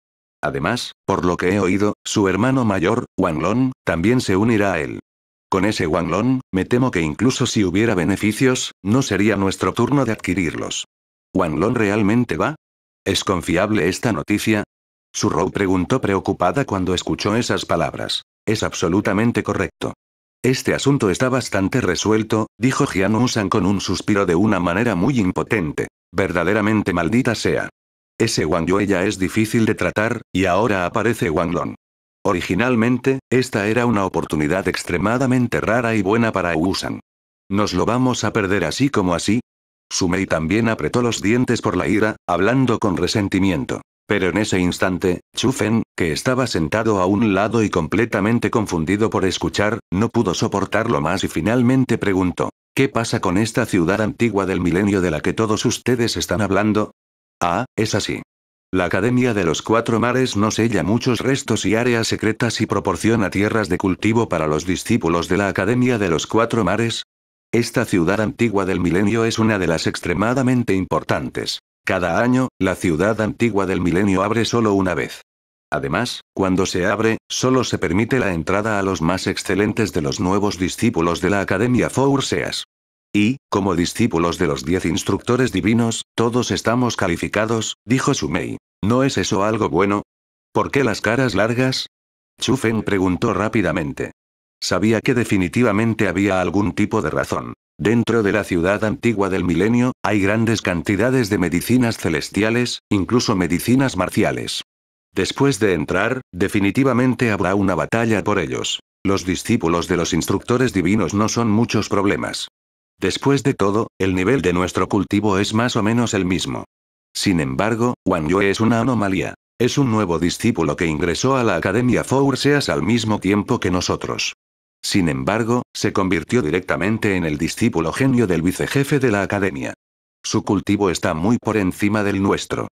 Además, por lo que he oído, su hermano mayor, Wang Long, también se unirá a él. Con ese Wanglong, me temo que incluso si hubiera beneficios, no sería nuestro turno de adquirirlos. ¿Wanglong realmente va? ¿Es confiable esta noticia? Su Rou preguntó preocupada cuando escuchó esas palabras. Es absolutamente correcto. Este asunto está bastante resuelto, dijo Jian san con un suspiro de una manera muy impotente. Verdaderamente maldita sea. Ese Wang Yue ya es difícil de tratar, y ahora aparece Wang Long. Originalmente, esta era una oportunidad extremadamente rara y buena para Usan. ¿Nos lo vamos a perder así como así? Sumei también apretó los dientes por la ira, hablando con resentimiento. Pero en ese instante, Fen, que estaba sentado a un lado y completamente confundido por escuchar, no pudo soportarlo más y finalmente preguntó, ¿qué pasa con esta ciudad antigua del milenio de la que todos ustedes están hablando? Ah, es así. La Academia de los Cuatro Mares no sella muchos restos y áreas secretas y proporciona tierras de cultivo para los discípulos de la Academia de los Cuatro Mares. Esta ciudad antigua del milenio es una de las extremadamente importantes. Cada año, la ciudad antigua del milenio abre solo una vez. Además, cuando se abre, solo se permite la entrada a los más excelentes de los nuevos discípulos de la Academia Four Seas. Y, como discípulos de los diez instructores divinos, todos estamos calificados, dijo Sumei. ¿No es eso algo bueno? ¿Por qué las caras largas? Chufen preguntó rápidamente. Sabía que definitivamente había algún tipo de razón. Dentro de la ciudad antigua del milenio, hay grandes cantidades de medicinas celestiales, incluso medicinas marciales. Después de entrar, definitivamente habrá una batalla por ellos. Los discípulos de los instructores divinos no son muchos problemas. Después de todo, el nivel de nuestro cultivo es más o menos el mismo. Sin embargo, Wang Yue es una anomalía. Es un nuevo discípulo que ingresó a la Academia Seas al mismo tiempo que nosotros. Sin embargo, se convirtió directamente en el discípulo genio del vicejefe de la Academia. Su cultivo está muy por encima del nuestro.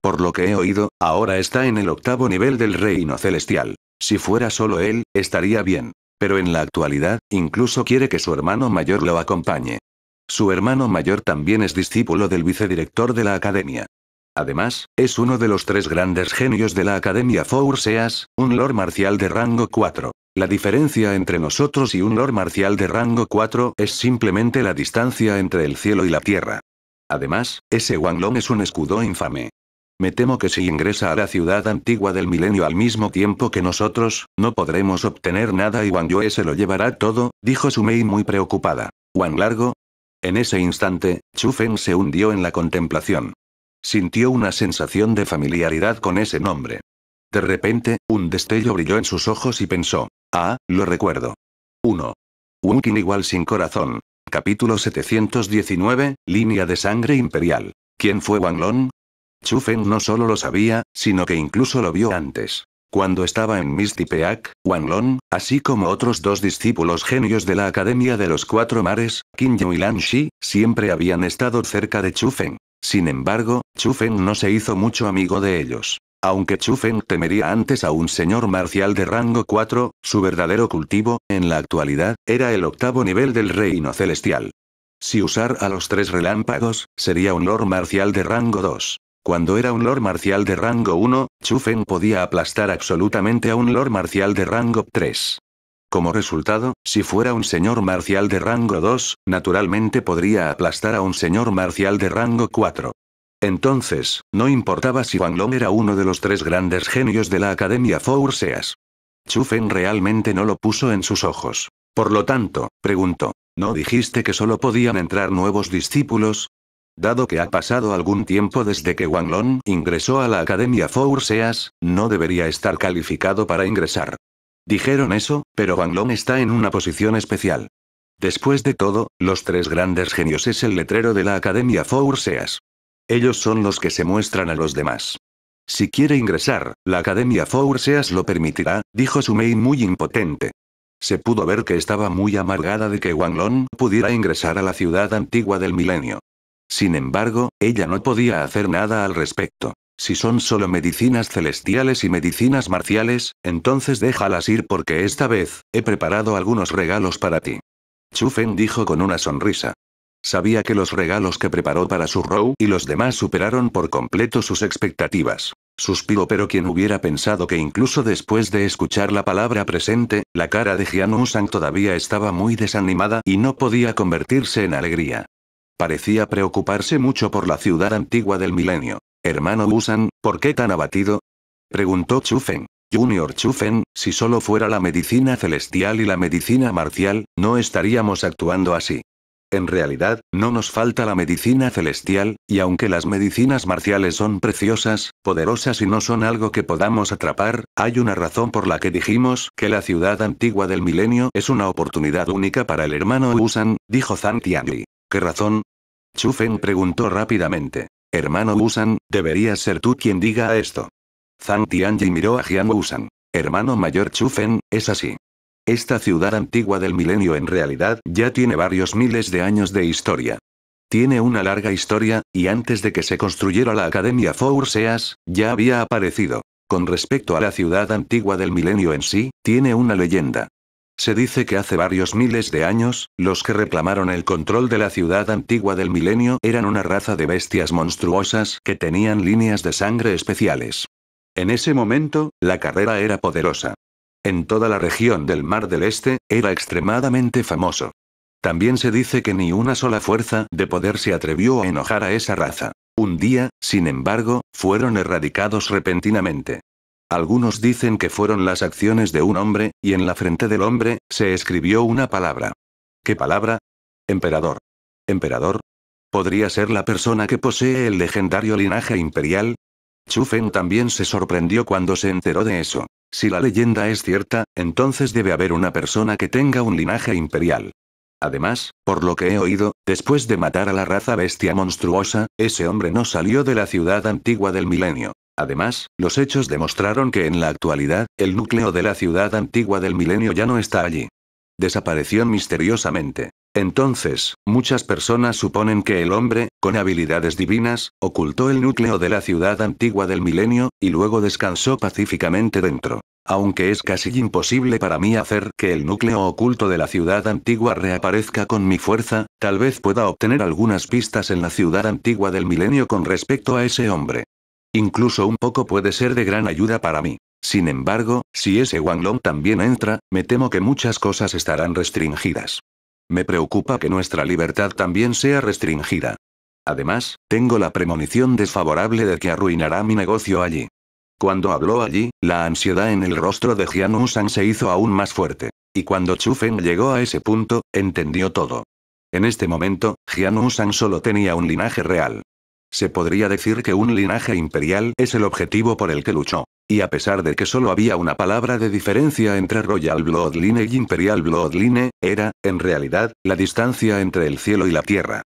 Por lo que he oído, ahora está en el octavo nivel del reino celestial. Si fuera solo él, estaría bien. Pero en la actualidad, incluso quiere que su hermano mayor lo acompañe. Su hermano mayor también es discípulo del vicedirector de la academia. Además, es uno de los tres grandes genios de la Academia Four Seas, un lord marcial de rango 4. La diferencia entre nosotros y un lord marcial de rango 4 es simplemente la distancia entre el cielo y la tierra. Además, ese Long es un escudo infame. Me temo que si ingresa a la ciudad antigua del milenio al mismo tiempo que nosotros, no podremos obtener nada y Wang Yue se lo llevará todo, dijo Sumei muy preocupada. ¿Wang Largo? En ese instante, Chu Feng se hundió en la contemplación. Sintió una sensación de familiaridad con ese nombre. De repente, un destello brilló en sus ojos y pensó. Ah, lo recuerdo. 1. Wunkin igual sin corazón. Capítulo 719, línea de sangre imperial. ¿Quién fue Wang Long? Chu Feng no solo lo sabía, sino que incluso lo vio antes. Cuando estaba en Misty Peak, Wang Long, así como otros dos discípulos genios de la Academia de los Cuatro Mares, Qin Yu y Lan Shi, siempre habían estado cerca de Chu Feng. Sin embargo, Chu Feng no se hizo mucho amigo de ellos. Aunque Chu Feng temería antes a un señor marcial de rango 4, su verdadero cultivo, en la actualidad, era el octavo nivel del reino celestial. Si usar a los tres relámpagos, sería un lord marcial de rango 2. Cuando era un Lord Marcial de rango 1, Chu podía aplastar absolutamente a un Lord Marcial de rango 3. Como resultado, si fuera un señor marcial de rango 2, naturalmente podría aplastar a un señor marcial de rango 4. Entonces, no importaba si Wang Long era uno de los tres grandes genios de la Academia Four Chu Feng realmente no lo puso en sus ojos. Por lo tanto, preguntó, ¿no dijiste que solo podían entrar nuevos discípulos? Dado que ha pasado algún tiempo desde que Wang Long ingresó a la Academia Four Seas, no debería estar calificado para ingresar. Dijeron eso, pero Wang Long está en una posición especial. Después de todo, los tres grandes genios es el letrero de la Academia Four Seas. Ellos son los que se muestran a los demás. Si quiere ingresar, la Academia Four Seas lo permitirá, dijo Sumei muy impotente. Se pudo ver que estaba muy amargada de que Wang Long pudiera ingresar a la ciudad antigua del milenio. Sin embargo, ella no podía hacer nada al respecto. Si son solo medicinas celestiales y medicinas marciales, entonces déjalas ir porque esta vez, he preparado algunos regalos para ti. Chufen dijo con una sonrisa. Sabía que los regalos que preparó para su rou y los demás superaron por completo sus expectativas. Suspiró pero quien hubiera pensado que incluso después de escuchar la palabra presente, la cara de Jian san todavía estaba muy desanimada y no podía convertirse en alegría. Parecía preocuparse mucho por la ciudad antigua del milenio. Hermano Busan, ¿por qué tan abatido? Preguntó Chufen. Junior Chufen, si solo fuera la medicina celestial y la medicina marcial, no estaríamos actuando así. En realidad, no nos falta la medicina celestial, y aunque las medicinas marciales son preciosas, poderosas y no son algo que podamos atrapar, hay una razón por la que dijimos que la ciudad antigua del milenio es una oportunidad única para el hermano Usan, dijo Zhang ¿Qué razón? Chufen preguntó rápidamente. Hermano San, deberías ser tú quien diga esto. Zhang Tianji miró a Jian Busan. Hermano mayor Chufen, es así. Esta ciudad antigua del milenio en realidad ya tiene varios miles de años de historia. Tiene una larga historia, y antes de que se construyera la Academia Four Seas, ya había aparecido. Con respecto a la ciudad antigua del milenio en sí, tiene una leyenda. Se dice que hace varios miles de años, los que reclamaron el control de la ciudad antigua del milenio eran una raza de bestias monstruosas que tenían líneas de sangre especiales. En ese momento, la carrera era poderosa. En toda la región del Mar del Este, era extremadamente famoso. También se dice que ni una sola fuerza de poder se atrevió a enojar a esa raza. Un día, sin embargo, fueron erradicados repentinamente. Algunos dicen que fueron las acciones de un hombre, y en la frente del hombre, se escribió una palabra. ¿Qué palabra? Emperador. ¿Emperador? ¿Podría ser la persona que posee el legendario linaje imperial? Chufen también se sorprendió cuando se enteró de eso. Si la leyenda es cierta, entonces debe haber una persona que tenga un linaje imperial. Además, por lo que he oído, después de matar a la raza bestia monstruosa, ese hombre no salió de la ciudad antigua del milenio. Además, los hechos demostraron que en la actualidad, el núcleo de la ciudad antigua del milenio ya no está allí. Desapareció misteriosamente. Entonces, muchas personas suponen que el hombre, con habilidades divinas, ocultó el núcleo de la ciudad antigua del milenio, y luego descansó pacíficamente dentro. Aunque es casi imposible para mí hacer que el núcleo oculto de la ciudad antigua reaparezca con mi fuerza, tal vez pueda obtener algunas pistas en la ciudad antigua del milenio con respecto a ese hombre. Incluso un poco puede ser de gran ayuda para mí. Sin embargo, si ese Long también entra, me temo que muchas cosas estarán restringidas. Me preocupa que nuestra libertad también sea restringida. Además, tengo la premonición desfavorable de que arruinará mi negocio allí. Cuando habló allí, la ansiedad en el rostro de Jian U-sang se hizo aún más fuerte. Y cuando Chu Feng llegó a ese punto, entendió todo. En este momento, Jian Un-sang solo tenía un linaje real. Se podría decir que un linaje imperial es el objetivo por el que luchó. Y a pesar de que solo había una palabra de diferencia entre Royal Bloodline y e Imperial Bloodline, era, en realidad, la distancia entre el cielo y la tierra.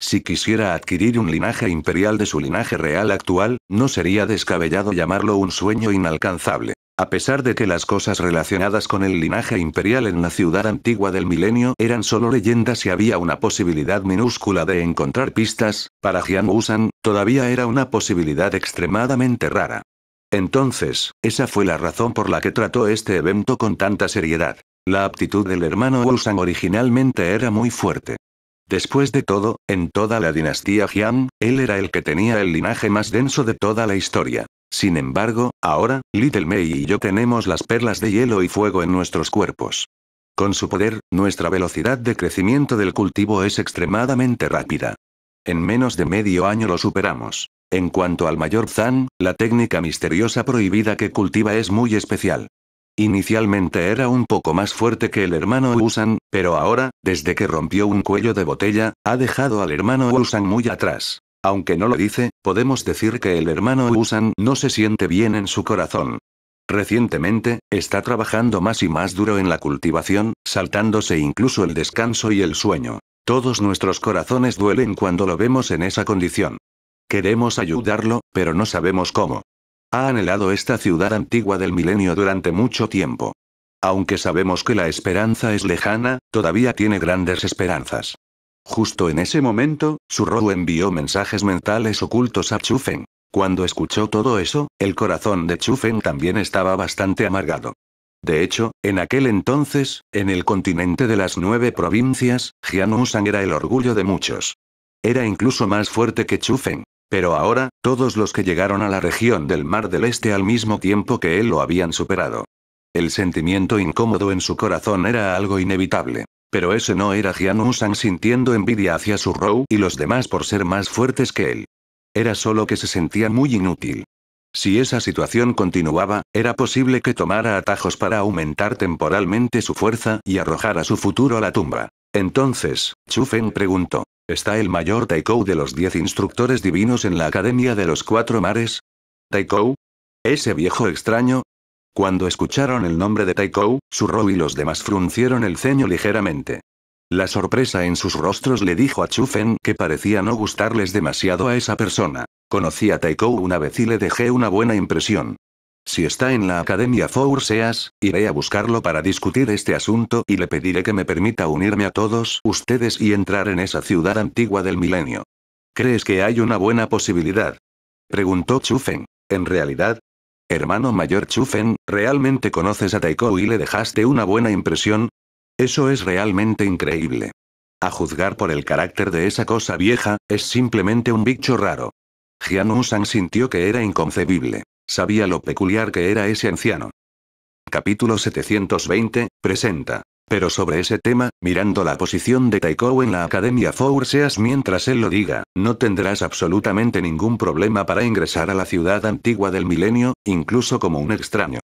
Si quisiera adquirir un linaje imperial de su linaje real actual, no sería descabellado llamarlo un sueño inalcanzable. A pesar de que las cosas relacionadas con el linaje imperial en la ciudad antigua del milenio eran solo leyendas y había una posibilidad minúscula de encontrar pistas, para Jian Wusan, todavía era una posibilidad extremadamente rara. Entonces, esa fue la razón por la que trató este evento con tanta seriedad. La aptitud del hermano Wusan originalmente era muy fuerte. Después de todo, en toda la dinastía Jian, él era el que tenía el linaje más denso de toda la historia. Sin embargo, ahora, Little May y yo tenemos las perlas de hielo y fuego en nuestros cuerpos. Con su poder, nuestra velocidad de crecimiento del cultivo es extremadamente rápida. En menos de medio año lo superamos. En cuanto al mayor Zan, la técnica misteriosa prohibida que cultiva es muy especial. Inicialmente era un poco más fuerte que el hermano Usan, pero ahora, desde que rompió un cuello de botella, ha dejado al hermano Usan muy atrás. Aunque no lo dice, podemos decir que el hermano Usan no se siente bien en su corazón. Recientemente, está trabajando más y más duro en la cultivación, saltándose incluso el descanso y el sueño. Todos nuestros corazones duelen cuando lo vemos en esa condición. Queremos ayudarlo, pero no sabemos cómo. Ha anhelado esta ciudad antigua del milenio durante mucho tiempo. Aunque sabemos que la esperanza es lejana, todavía tiene grandes esperanzas. Justo en ese momento, su Rou envió mensajes mentales ocultos a Chufen. Cuando escuchó todo eso, el corazón de Chufen también estaba bastante amargado. De hecho, en aquel entonces, en el continente de las nueve provincias, Sang era el orgullo de muchos. Era incluso más fuerte que Chufen. Pero ahora, todos los que llegaron a la región del Mar del Este al mismo tiempo que él lo habían superado. El sentimiento incómodo en su corazón era algo inevitable. Pero ese no era Jian Usan sintiendo envidia hacia su Rou y los demás por ser más fuertes que él. Era solo que se sentía muy inútil. Si esa situación continuaba, era posible que tomara atajos para aumentar temporalmente su fuerza y arrojar a su futuro a la tumba. Entonces, Chu Feng preguntó, ¿está el mayor Taikou de los diez instructores divinos en la Academia de los Cuatro Mares? ¿Taikou? Ese viejo extraño, cuando escucharon el nombre de Taikou, Surro y los demás fruncieron el ceño ligeramente. La sorpresa en sus rostros le dijo a Chufen que parecía no gustarles demasiado a esa persona. Conocí a Taikou una vez y le dejé una buena impresión. Si está en la Academia Four Seas, iré a buscarlo para discutir este asunto y le pediré que me permita unirme a todos ustedes y entrar en esa ciudad antigua del milenio. ¿Crees que hay una buena posibilidad? Preguntó Chufen. En realidad, Hermano mayor Chufen, ¿realmente conoces a Taiko y le dejaste una buena impresión? Eso es realmente increíble. A juzgar por el carácter de esa cosa vieja, es simplemente un bicho raro. Jian San sintió que era inconcebible. Sabía lo peculiar que era ese anciano. Capítulo 720, presenta. Pero sobre ese tema, mirando la posición de Taiko en la Academia Four Seas mientras él lo diga, no tendrás absolutamente ningún problema para ingresar a la ciudad antigua del milenio, incluso como un extraño.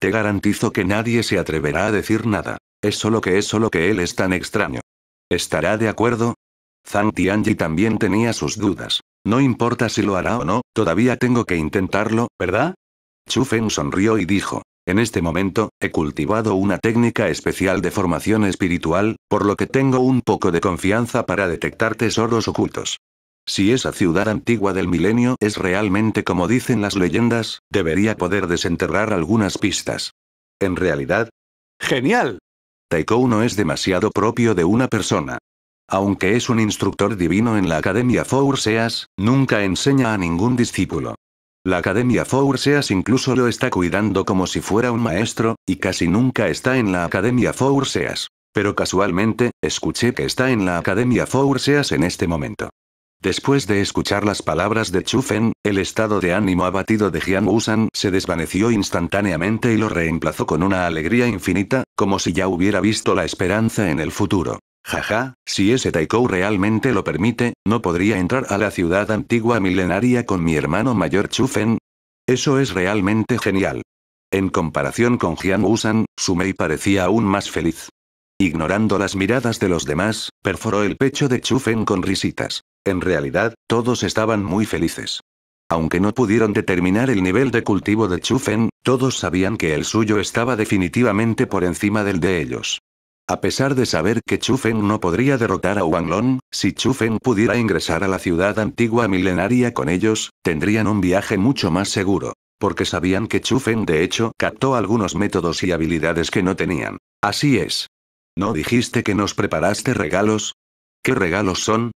Te garantizo que nadie se atreverá a decir nada. Es solo que es solo que él es tan extraño. ¿Estará de acuerdo? Zhang Tianji también tenía sus dudas. No importa si lo hará o no, todavía tengo que intentarlo, ¿verdad? Chu sonrió y dijo. En este momento, he cultivado una técnica especial de formación espiritual, por lo que tengo un poco de confianza para detectar tesoros ocultos. Si esa ciudad antigua del milenio es realmente como dicen las leyendas, debería poder desenterrar algunas pistas. En realidad. ¡Genial! Taiko no es demasiado propio de una persona. Aunque es un instructor divino en la Academia Four Seas, nunca enseña a ningún discípulo. La Academia Fourseas incluso lo está cuidando como si fuera un maestro, y casi nunca está en la Academia Fourseas. Pero casualmente, escuché que está en la Academia Fourseas en este momento. Después de escuchar las palabras de Chufen, el estado de ánimo abatido de Jian Wusan se desvaneció instantáneamente y lo reemplazó con una alegría infinita, como si ya hubiera visto la esperanza en el futuro. Jaja, si ese Taikou realmente lo permite, ¿no podría entrar a la ciudad antigua milenaria con mi hermano mayor Chufen? Eso es realmente genial. En comparación con Jian su Sumei parecía aún más feliz. Ignorando las miradas de los demás, perforó el pecho de Chufen con risitas. En realidad, todos estaban muy felices. Aunque no pudieron determinar el nivel de cultivo de Chufen, todos sabían que el suyo estaba definitivamente por encima del de ellos. A pesar de saber que Chufen no podría derrotar a Wang si Chufen pudiera ingresar a la ciudad antigua milenaria con ellos, tendrían un viaje mucho más seguro. Porque sabían que Chufen de hecho captó algunos métodos y habilidades que no tenían. Así es. ¿No dijiste que nos preparaste regalos? ¿Qué regalos son?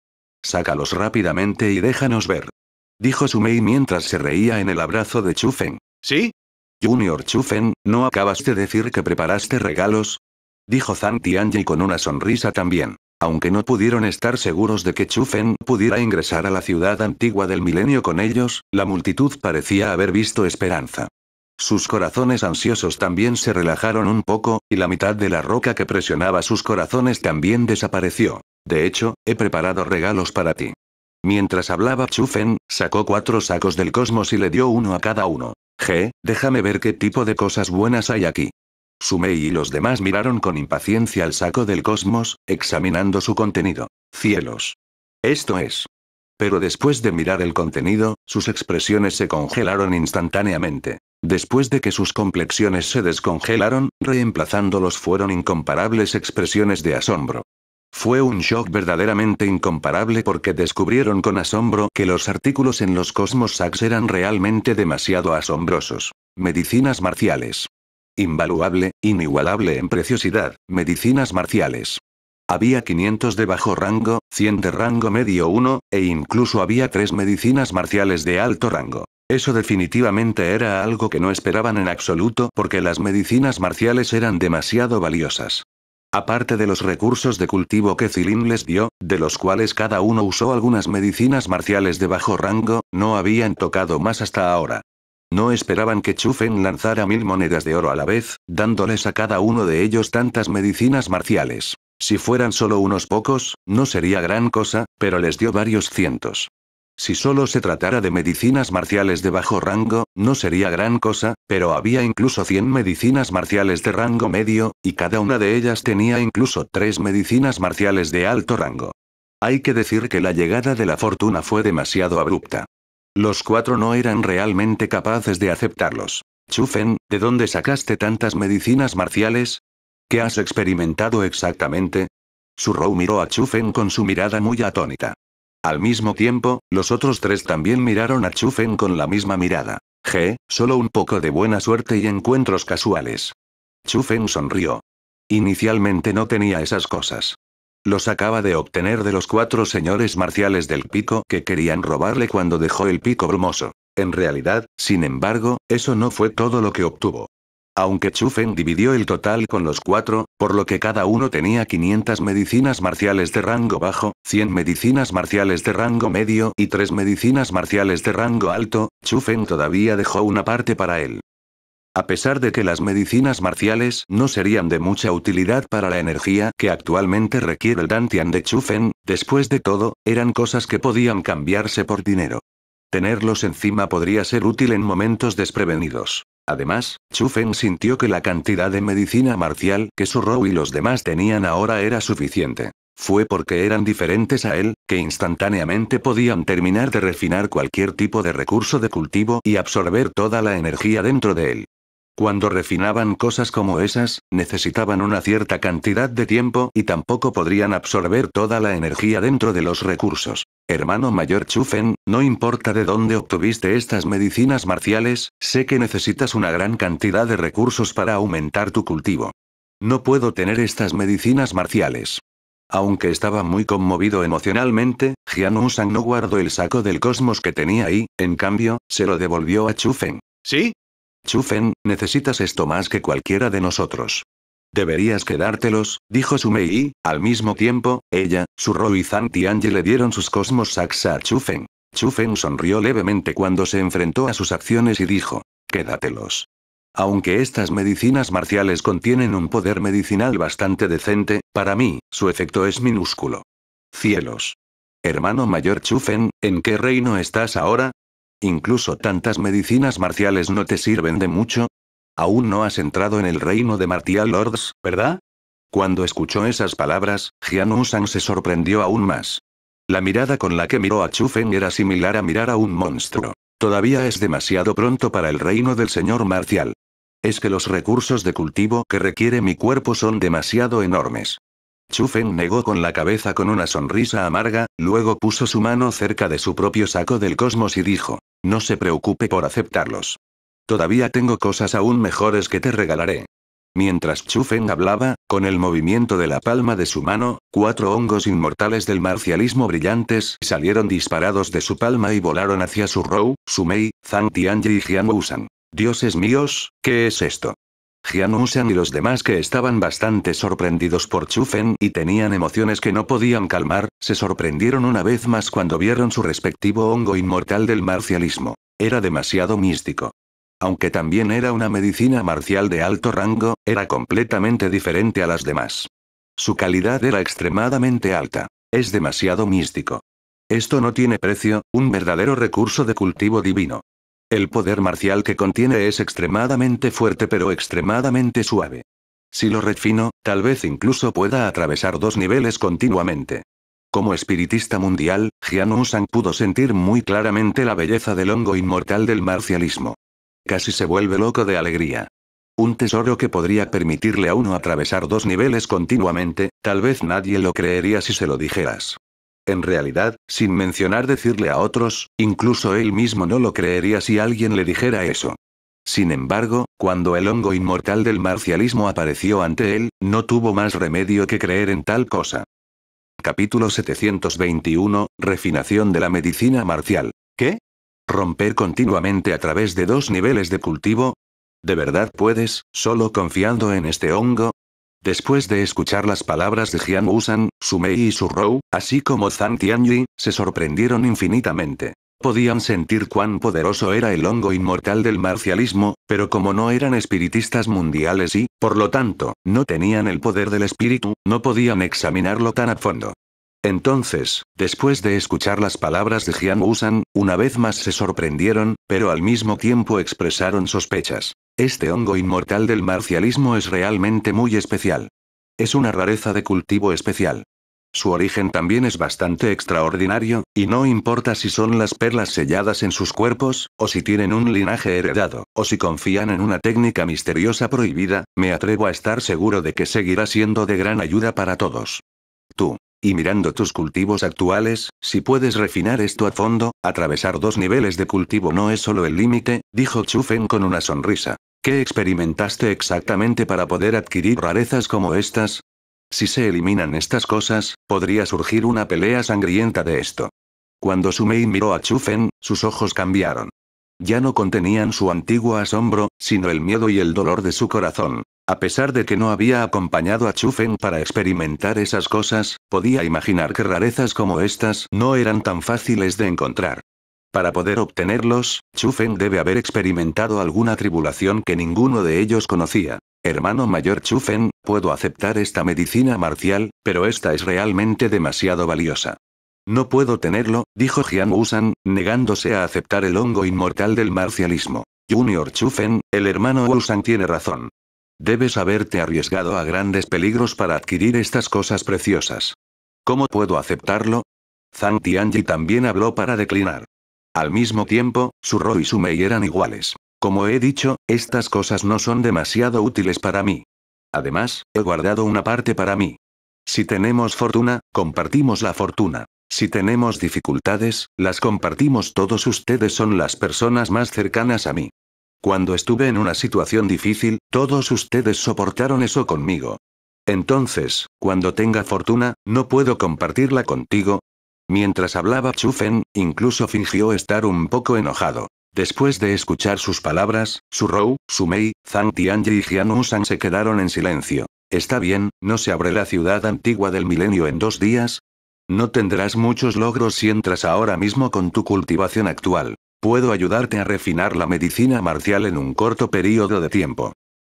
Sácalos rápidamente y déjanos ver. Dijo Sumei mientras se reía en el abrazo de Chufen. ¿Sí? Junior Chufen, ¿no acabaste de decir que preparaste regalos? dijo Zhang Tianji con una sonrisa también. Aunque no pudieron estar seguros de que Chufen pudiera ingresar a la ciudad antigua del milenio con ellos, la multitud parecía haber visto esperanza. Sus corazones ansiosos también se relajaron un poco, y la mitad de la roca que presionaba sus corazones también desapareció. De hecho, he preparado regalos para ti. Mientras hablaba Chufen, sacó cuatro sacos del cosmos y le dio uno a cada uno. Je, déjame ver qué tipo de cosas buenas hay aquí. Sumei y los demás miraron con impaciencia el saco del cosmos, examinando su contenido. Cielos. Esto es. Pero después de mirar el contenido, sus expresiones se congelaron instantáneamente. Después de que sus complexiones se descongelaron, reemplazándolos fueron incomparables expresiones de asombro. Fue un shock verdaderamente incomparable porque descubrieron con asombro que los artículos en los Cosmos Sacks eran realmente demasiado asombrosos. Medicinas marciales invaluable, inigualable en preciosidad, medicinas marciales. Había 500 de bajo rango, 100 de rango medio 1, e incluso había 3 medicinas marciales de alto rango. Eso definitivamente era algo que no esperaban en absoluto porque las medicinas marciales eran demasiado valiosas. Aparte de los recursos de cultivo que Zilin les dio, de los cuales cada uno usó algunas medicinas marciales de bajo rango, no habían tocado más hasta ahora. No esperaban que Chufen lanzara mil monedas de oro a la vez, dándoles a cada uno de ellos tantas medicinas marciales. Si fueran solo unos pocos, no sería gran cosa, pero les dio varios cientos. Si solo se tratara de medicinas marciales de bajo rango, no sería gran cosa, pero había incluso 100 medicinas marciales de rango medio, y cada una de ellas tenía incluso tres medicinas marciales de alto rango. Hay que decir que la llegada de la fortuna fue demasiado abrupta. Los cuatro no eran realmente capaces de aceptarlos. Chufen, ¿de dónde sacaste tantas medicinas marciales? ¿Qué has experimentado exactamente? rou miró a Chufen con su mirada muy atónita. Al mismo tiempo, los otros tres también miraron a Chufen con la misma mirada. G, solo un poco de buena suerte y encuentros casuales. Chufen sonrió. Inicialmente no tenía esas cosas. Los acaba de obtener de los cuatro señores marciales del pico que querían robarle cuando dejó el pico brumoso. En realidad, sin embargo, eso no fue todo lo que obtuvo. Aunque Chufen dividió el total con los cuatro, por lo que cada uno tenía 500 medicinas marciales de rango bajo, 100 medicinas marciales de rango medio y 3 medicinas marciales de rango alto, Chufen todavía dejó una parte para él. A pesar de que las medicinas marciales no serían de mucha utilidad para la energía que actualmente requiere el Dantian de Chufen, después de todo, eran cosas que podían cambiarse por dinero. Tenerlos encima podría ser útil en momentos desprevenidos. Además, Chufen sintió que la cantidad de medicina marcial que su Rou y los demás tenían ahora era suficiente. Fue porque eran diferentes a él, que instantáneamente podían terminar de refinar cualquier tipo de recurso de cultivo y absorber toda la energía dentro de él. Cuando refinaban cosas como esas, necesitaban una cierta cantidad de tiempo y tampoco podrían absorber toda la energía dentro de los recursos. Hermano mayor Chufen, no importa de dónde obtuviste estas medicinas marciales, sé que necesitas una gran cantidad de recursos para aumentar tu cultivo. No puedo tener estas medicinas marciales. Aunque estaba muy conmovido emocionalmente, Jian San no guardó el saco del cosmos que tenía ahí, en cambio, se lo devolvió a Chufen. ¿Sí? Chufen, necesitas esto más que cualquiera de nosotros. Deberías quedártelos, dijo Sumei y, al mismo tiempo, ella, su y Zantianji le dieron sus cosmos saxa a Chufen. Chufen sonrió levemente cuando se enfrentó a sus acciones y dijo, quédatelos. Aunque estas medicinas marciales contienen un poder medicinal bastante decente, para mí, su efecto es minúsculo. Cielos. Hermano mayor Chufen, ¿en qué reino estás ahora? Incluso tantas medicinas marciales no te sirven de mucho. Aún no has entrado en el reino de Martial Lords, ¿verdad? Cuando escuchó esas palabras, Jian Usan se sorprendió aún más. La mirada con la que miró a Feng era similar a mirar a un monstruo. Todavía es demasiado pronto para el reino del señor Marcial. Es que los recursos de cultivo que requiere mi cuerpo son demasiado enormes. Chufen negó con la cabeza con una sonrisa amarga, luego puso su mano cerca de su propio saco del cosmos y dijo, no se preocupe por aceptarlos. Todavía tengo cosas aún mejores que te regalaré. Mientras Chu Feng hablaba, con el movimiento de la palma de su mano, cuatro hongos inmortales del marcialismo brillantes salieron disparados de su palma y volaron hacia su Rou, Mei, Zhang Tianji y Jian Wusan. Dioses míos, ¿qué es esto? Jianusan y los demás que estaban bastante sorprendidos por Chufen y tenían emociones que no podían calmar, se sorprendieron una vez más cuando vieron su respectivo hongo inmortal del marcialismo. Era demasiado místico. Aunque también era una medicina marcial de alto rango, era completamente diferente a las demás. Su calidad era extremadamente alta. Es demasiado místico. Esto no tiene precio, un verdadero recurso de cultivo divino. El poder marcial que contiene es extremadamente fuerte pero extremadamente suave. Si lo refino, tal vez incluso pueda atravesar dos niveles continuamente. Como espiritista mundial, Jian Usang pudo sentir muy claramente la belleza del hongo inmortal del marcialismo. Casi se vuelve loco de alegría. Un tesoro que podría permitirle a uno atravesar dos niveles continuamente, tal vez nadie lo creería si se lo dijeras. En realidad, sin mencionar decirle a otros, incluso él mismo no lo creería si alguien le dijera eso. Sin embargo, cuando el hongo inmortal del marcialismo apareció ante él, no tuvo más remedio que creer en tal cosa. Capítulo 721, Refinación de la medicina marcial. ¿Qué? ¿Romper continuamente a través de dos niveles de cultivo? ¿De verdad puedes, solo confiando en este hongo, Después de escuchar las palabras de Jian Wusan, Sumei y Su Rou, así como Zhang Tianyi, se sorprendieron infinitamente. Podían sentir cuán poderoso era el hongo inmortal del marcialismo, pero como no eran espiritistas mundiales y, por lo tanto, no tenían el poder del espíritu, no podían examinarlo tan a fondo. Entonces, después de escuchar las palabras de Jian San, una vez más se sorprendieron, pero al mismo tiempo expresaron sospechas. Este hongo inmortal del marcialismo es realmente muy especial. Es una rareza de cultivo especial. Su origen también es bastante extraordinario, y no importa si son las perlas selladas en sus cuerpos, o si tienen un linaje heredado, o si confían en una técnica misteriosa prohibida, me atrevo a estar seguro de que seguirá siendo de gran ayuda para todos. Tú, y mirando tus cultivos actuales, si puedes refinar esto a fondo, atravesar dos niveles de cultivo no es solo el límite, dijo Chufen con una sonrisa. ¿Qué experimentaste exactamente para poder adquirir rarezas como estas? Si se eliminan estas cosas, podría surgir una pelea sangrienta de esto. Cuando Sumei miró a Chufen, sus ojos cambiaron. Ya no contenían su antiguo asombro, sino el miedo y el dolor de su corazón. A pesar de que no había acompañado a Chufen para experimentar esas cosas, podía imaginar que rarezas como estas no eran tan fáciles de encontrar. Para poder obtenerlos, Chufen debe haber experimentado alguna tribulación que ninguno de ellos conocía. Hermano mayor Chufen, puedo aceptar esta medicina marcial, pero esta es realmente demasiado valiosa. No puedo tenerlo, dijo Jian Usan, negándose a aceptar el hongo inmortal del marcialismo. Junior Chufen, el hermano Usan tiene razón. Debes haberte arriesgado a grandes peligros para adquirir estas cosas preciosas. ¿Cómo puedo aceptarlo? Zhang Tianji también habló para declinar. Al mismo tiempo, su Ro y su Mei eran iguales. Como he dicho, estas cosas no son demasiado útiles para mí. Además, he guardado una parte para mí. Si tenemos fortuna, compartimos la fortuna. Si tenemos dificultades, las compartimos todos ustedes son las personas más cercanas a mí. Cuando estuve en una situación difícil, todos ustedes soportaron eso conmigo. Entonces, cuando tenga fortuna, ¿no puedo compartirla contigo? Mientras hablaba Fen incluso fingió estar un poco enojado. Después de escuchar sus palabras, Su Rou, Su Mei, Zhang Tianji y Jianusan se quedaron en silencio. Está bien, ¿no se abre la ciudad antigua del milenio en dos días? No tendrás muchos logros si entras ahora mismo con tu cultivación actual. Puedo ayudarte a refinar la medicina marcial en un corto periodo de tiempo.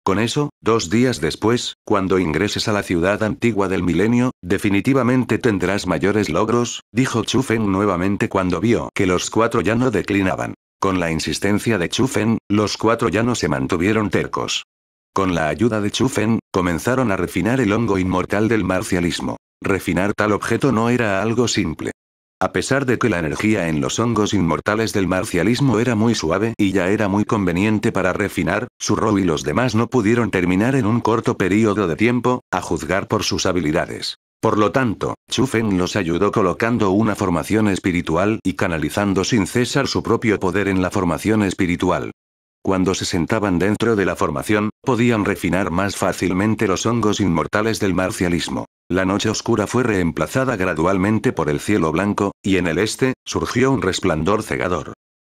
Con eso, dos días después, cuando ingreses a la ciudad antigua del milenio, definitivamente tendrás mayores logros, dijo Chufen nuevamente cuando vio que los cuatro ya no declinaban. Con la insistencia de Chufen, los cuatro ya no se mantuvieron tercos. Con la ayuda de Chufen, comenzaron a refinar el hongo inmortal del marcialismo. Refinar tal objeto no era algo simple. A pesar de que la energía en los hongos inmortales del marcialismo era muy suave y ya era muy conveniente para refinar, su Rou y los demás no pudieron terminar en un corto periodo de tiempo, a juzgar por sus habilidades. Por lo tanto, Chufen los ayudó colocando una formación espiritual y canalizando sin cesar su propio poder en la formación espiritual. Cuando se sentaban dentro de la formación, podían refinar más fácilmente los hongos inmortales del marcialismo. La noche oscura fue reemplazada gradualmente por el cielo blanco, y en el este, surgió un resplandor cegador.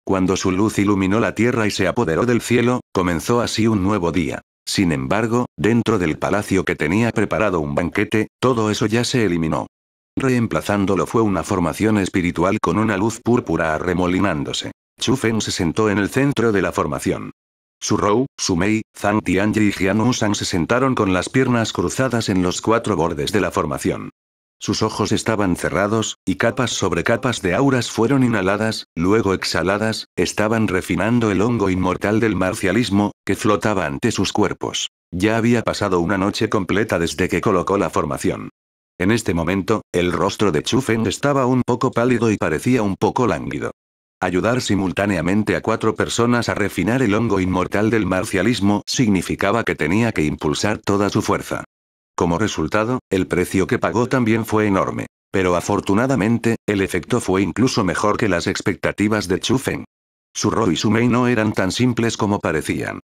Cuando su luz iluminó la tierra y se apoderó del cielo, comenzó así un nuevo día. Sin embargo, dentro del palacio que tenía preparado un banquete, todo eso ya se eliminó. Reemplazándolo fue una formación espiritual con una luz púrpura arremolinándose. Chu se sentó en el centro de la formación. Su Rou, Su Mei, Zhang Tianji y Jian Usan se sentaron con las piernas cruzadas en los cuatro bordes de la formación. Sus ojos estaban cerrados, y capas sobre capas de auras fueron inhaladas, luego exhaladas, estaban refinando el hongo inmortal del marcialismo, que flotaba ante sus cuerpos. Ya había pasado una noche completa desde que colocó la formación. En este momento, el rostro de Chufen estaba un poco pálido y parecía un poco lánguido. Ayudar simultáneamente a cuatro personas a refinar el hongo inmortal del marcialismo significaba que tenía que impulsar toda su fuerza. Como resultado, el precio que pagó también fue enorme. Pero afortunadamente, el efecto fue incluso mejor que las expectativas de Chufen. Su Ro y su Mei no eran tan simples como parecían.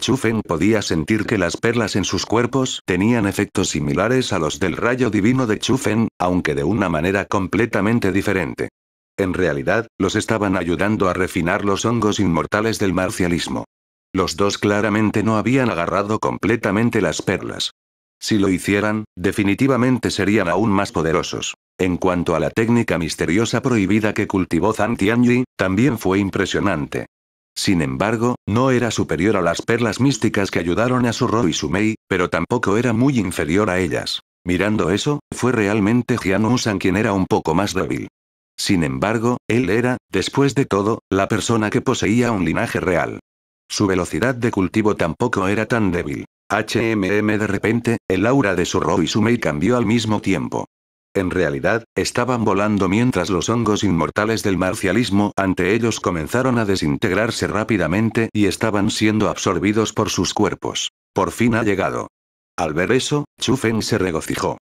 Chufen podía sentir que las perlas en sus cuerpos tenían efectos similares a los del rayo divino de Chufen, aunque de una manera completamente diferente. En realidad, los estaban ayudando a refinar los hongos inmortales del marcialismo. Los dos claramente no habían agarrado completamente las perlas. Si lo hicieran, definitivamente serían aún más poderosos. En cuanto a la técnica misteriosa prohibida que cultivó Zhang Tianji, también fue impresionante. Sin embargo, no era superior a las perlas místicas que ayudaron a Suro y Mei, pero tampoco era muy inferior a ellas. Mirando eso, fue realmente Jian San quien era un poco más débil. Sin embargo, él era, después de todo, la persona que poseía un linaje real. Su velocidad de cultivo tampoco era tan débil. HMM de repente, el aura de su Ro y su Mei cambió al mismo tiempo. En realidad, estaban volando mientras los hongos inmortales del marcialismo ante ellos comenzaron a desintegrarse rápidamente y estaban siendo absorbidos por sus cuerpos. Por fin ha llegado. Al ver eso, Chu Feng se regocijó.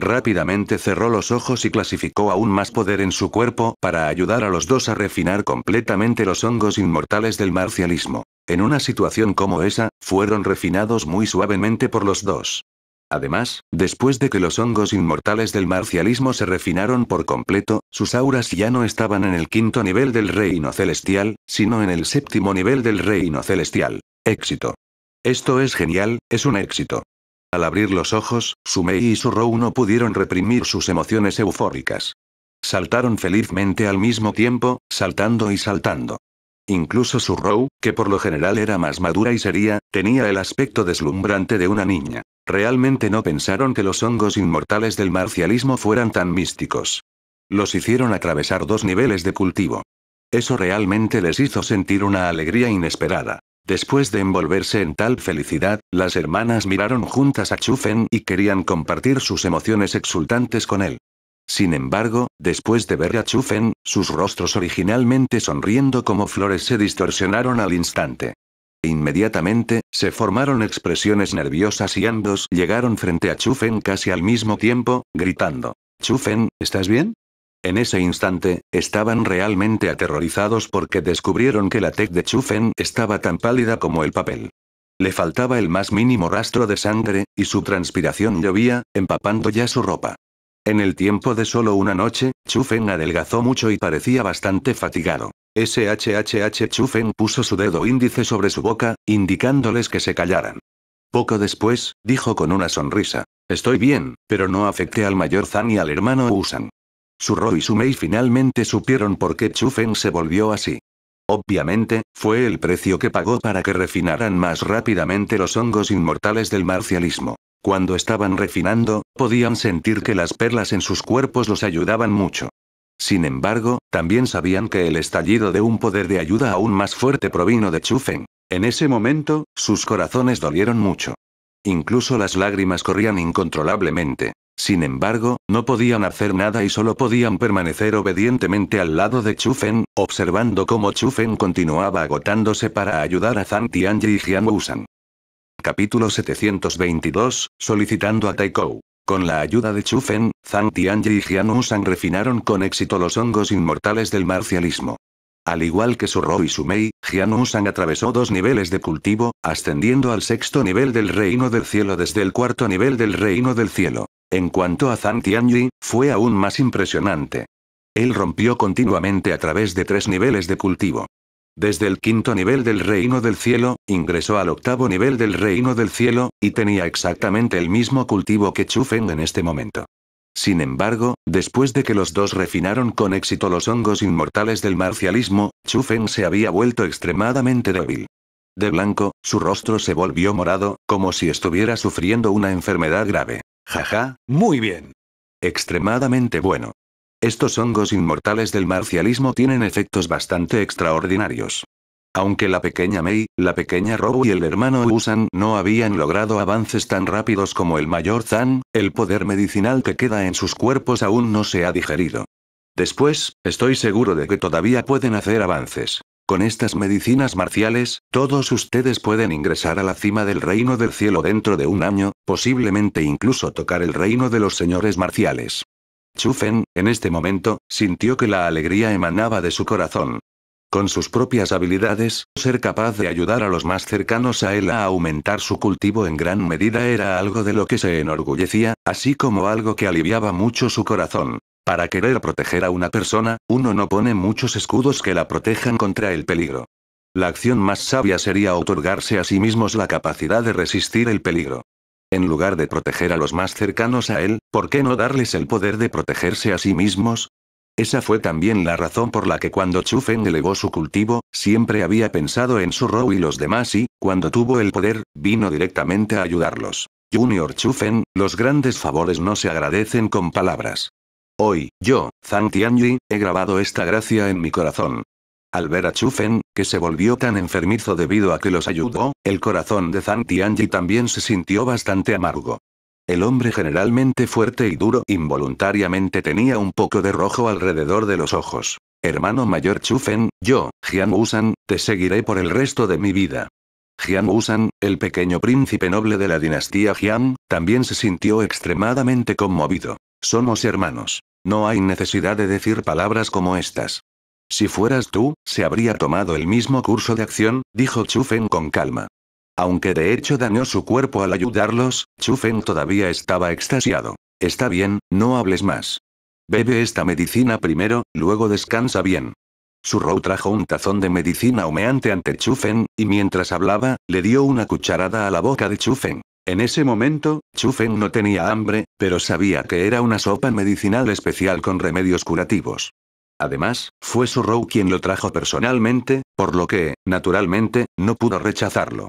Rápidamente cerró los ojos y clasificó aún más poder en su cuerpo para ayudar a los dos a refinar completamente los hongos inmortales del marcialismo. En una situación como esa, fueron refinados muy suavemente por los dos. Además, después de que los hongos inmortales del marcialismo se refinaron por completo, sus auras ya no estaban en el quinto nivel del reino celestial, sino en el séptimo nivel del reino celestial. Éxito. Esto es genial, es un éxito. Al abrir los ojos, Sumei y su Rou no pudieron reprimir sus emociones eufóricas. Saltaron felizmente al mismo tiempo, saltando y saltando. Incluso su Rou, que por lo general era más madura y seria, tenía el aspecto deslumbrante de una niña. Realmente no pensaron que los hongos inmortales del marcialismo fueran tan místicos. Los hicieron atravesar dos niveles de cultivo. Eso realmente les hizo sentir una alegría inesperada. Después de envolverse en tal felicidad, las hermanas miraron juntas a Chufen y querían compartir sus emociones exultantes con él. Sin embargo, después de ver a Chufen, sus rostros originalmente sonriendo como flores se distorsionaron al instante. Inmediatamente, se formaron expresiones nerviosas y ambos llegaron frente a Chufen casi al mismo tiempo, gritando. Chufen, ¿estás bien? En ese instante, estaban realmente aterrorizados porque descubrieron que la Tech de Chufen estaba tan pálida como el papel. Le faltaba el más mínimo rastro de sangre, y su transpiración llovía, empapando ya su ropa. En el tiempo de solo una noche, Chufen adelgazó mucho y parecía bastante fatigado. SHHH Chufen puso su dedo índice sobre su boca, indicándoles que se callaran. Poco después, dijo con una sonrisa. Estoy bien, pero no afecté al mayor Zan y al hermano Usan. Roy y Sumei finalmente supieron por qué Chufen se volvió así. Obviamente, fue el precio que pagó para que refinaran más rápidamente los hongos inmortales del marcialismo. Cuando estaban refinando, podían sentir que las perlas en sus cuerpos los ayudaban mucho. Sin embargo, también sabían que el estallido de un poder de ayuda aún más fuerte provino de Chufen. En ese momento, sus corazones dolieron mucho. Incluso las lágrimas corrían incontrolablemente. Sin embargo, no podían hacer nada y solo podían permanecer obedientemente al lado de Chufen, observando cómo Chufen continuaba agotándose para ayudar a Zhang Tianji y Jian Wusan. Capítulo 722, solicitando a Taikou. Con la ayuda de Chufen, Zhang Tianji y Jian Wusan refinaron con éxito los hongos inmortales del marcialismo. Al igual que su Rou y Sumei, Jian Usan atravesó dos niveles de cultivo, ascendiendo al sexto nivel del reino del cielo desde el cuarto nivel del reino del cielo. En cuanto a Zhang Tianyi, fue aún más impresionante. Él rompió continuamente a través de tres niveles de cultivo. Desde el quinto nivel del reino del cielo, ingresó al octavo nivel del reino del cielo, y tenía exactamente el mismo cultivo que Chu Feng en este momento. Sin embargo, después de que los dos refinaron con éxito los hongos inmortales del marcialismo, Chufen se había vuelto extremadamente débil. De blanco, su rostro se volvió morado, como si estuviera sufriendo una enfermedad grave. Jaja, muy bien. Extremadamente bueno. Estos hongos inmortales del marcialismo tienen efectos bastante extraordinarios. Aunque la pequeña Mei, la pequeña Rou y el hermano Usan no habían logrado avances tan rápidos como el mayor Zan, el poder medicinal que queda en sus cuerpos aún no se ha digerido. Después, estoy seguro de que todavía pueden hacer avances. Con estas medicinas marciales, todos ustedes pueden ingresar a la cima del reino del cielo dentro de un año, posiblemente incluso tocar el reino de los señores marciales. Chufen, en este momento, sintió que la alegría emanaba de su corazón con sus propias habilidades, ser capaz de ayudar a los más cercanos a él a aumentar su cultivo en gran medida era algo de lo que se enorgullecía, así como algo que aliviaba mucho su corazón. Para querer proteger a una persona, uno no pone muchos escudos que la protejan contra el peligro. La acción más sabia sería otorgarse a sí mismos la capacidad de resistir el peligro. En lugar de proteger a los más cercanos a él, ¿por qué no darles el poder de protegerse a sí mismos? Esa fue también la razón por la que cuando Chufen elevó su cultivo, siempre había pensado en su Rou y los demás y, cuando tuvo el poder, vino directamente a ayudarlos. Junior Chufen, los grandes favores no se agradecen con palabras. Hoy, yo, Zhang Tianyi, he grabado esta gracia en mi corazón. Al ver a Chufen, que se volvió tan enfermizo debido a que los ayudó, el corazón de Zhang Tianyi también se sintió bastante amargo. El hombre generalmente fuerte y duro involuntariamente tenía un poco de rojo alrededor de los ojos. Hermano mayor Chufen, yo, Jian usan te seguiré por el resto de mi vida. Jian San, el pequeño príncipe noble de la dinastía Jian, también se sintió extremadamente conmovido. Somos hermanos. No hay necesidad de decir palabras como estas. Si fueras tú, se habría tomado el mismo curso de acción, dijo Chufen con calma. Aunque de hecho dañó su cuerpo al ayudarlos, Chufen todavía estaba extasiado. Está bien, no hables más. Bebe esta medicina primero, luego descansa bien. Su Rou trajo un tazón de medicina humeante ante Chufen, y mientras hablaba, le dio una cucharada a la boca de Chufen. En ese momento, Chufen no tenía hambre, pero sabía que era una sopa medicinal especial con remedios curativos. Además, fue su Rou quien lo trajo personalmente, por lo que, naturalmente, no pudo rechazarlo.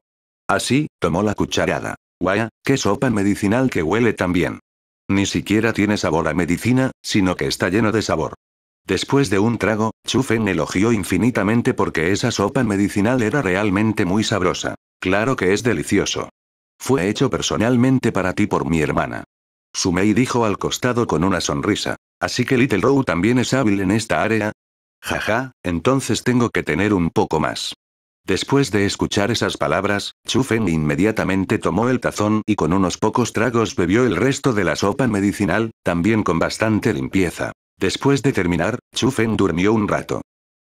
Así, tomó la cucharada. Guaya, qué sopa medicinal que huele tan bien. Ni siquiera tiene sabor a medicina, sino que está lleno de sabor. Después de un trago, Chufen elogió infinitamente porque esa sopa medicinal era realmente muy sabrosa. Claro que es delicioso. Fue hecho personalmente para ti por mi hermana. Sumei dijo al costado con una sonrisa. Así que Little Row también es hábil en esta área. Jaja, entonces tengo que tener un poco más. Después de escuchar esas palabras, Chufen inmediatamente tomó el tazón y con unos pocos tragos bebió el resto de la sopa medicinal, también con bastante limpieza. Después de terminar, Chufen durmió un rato.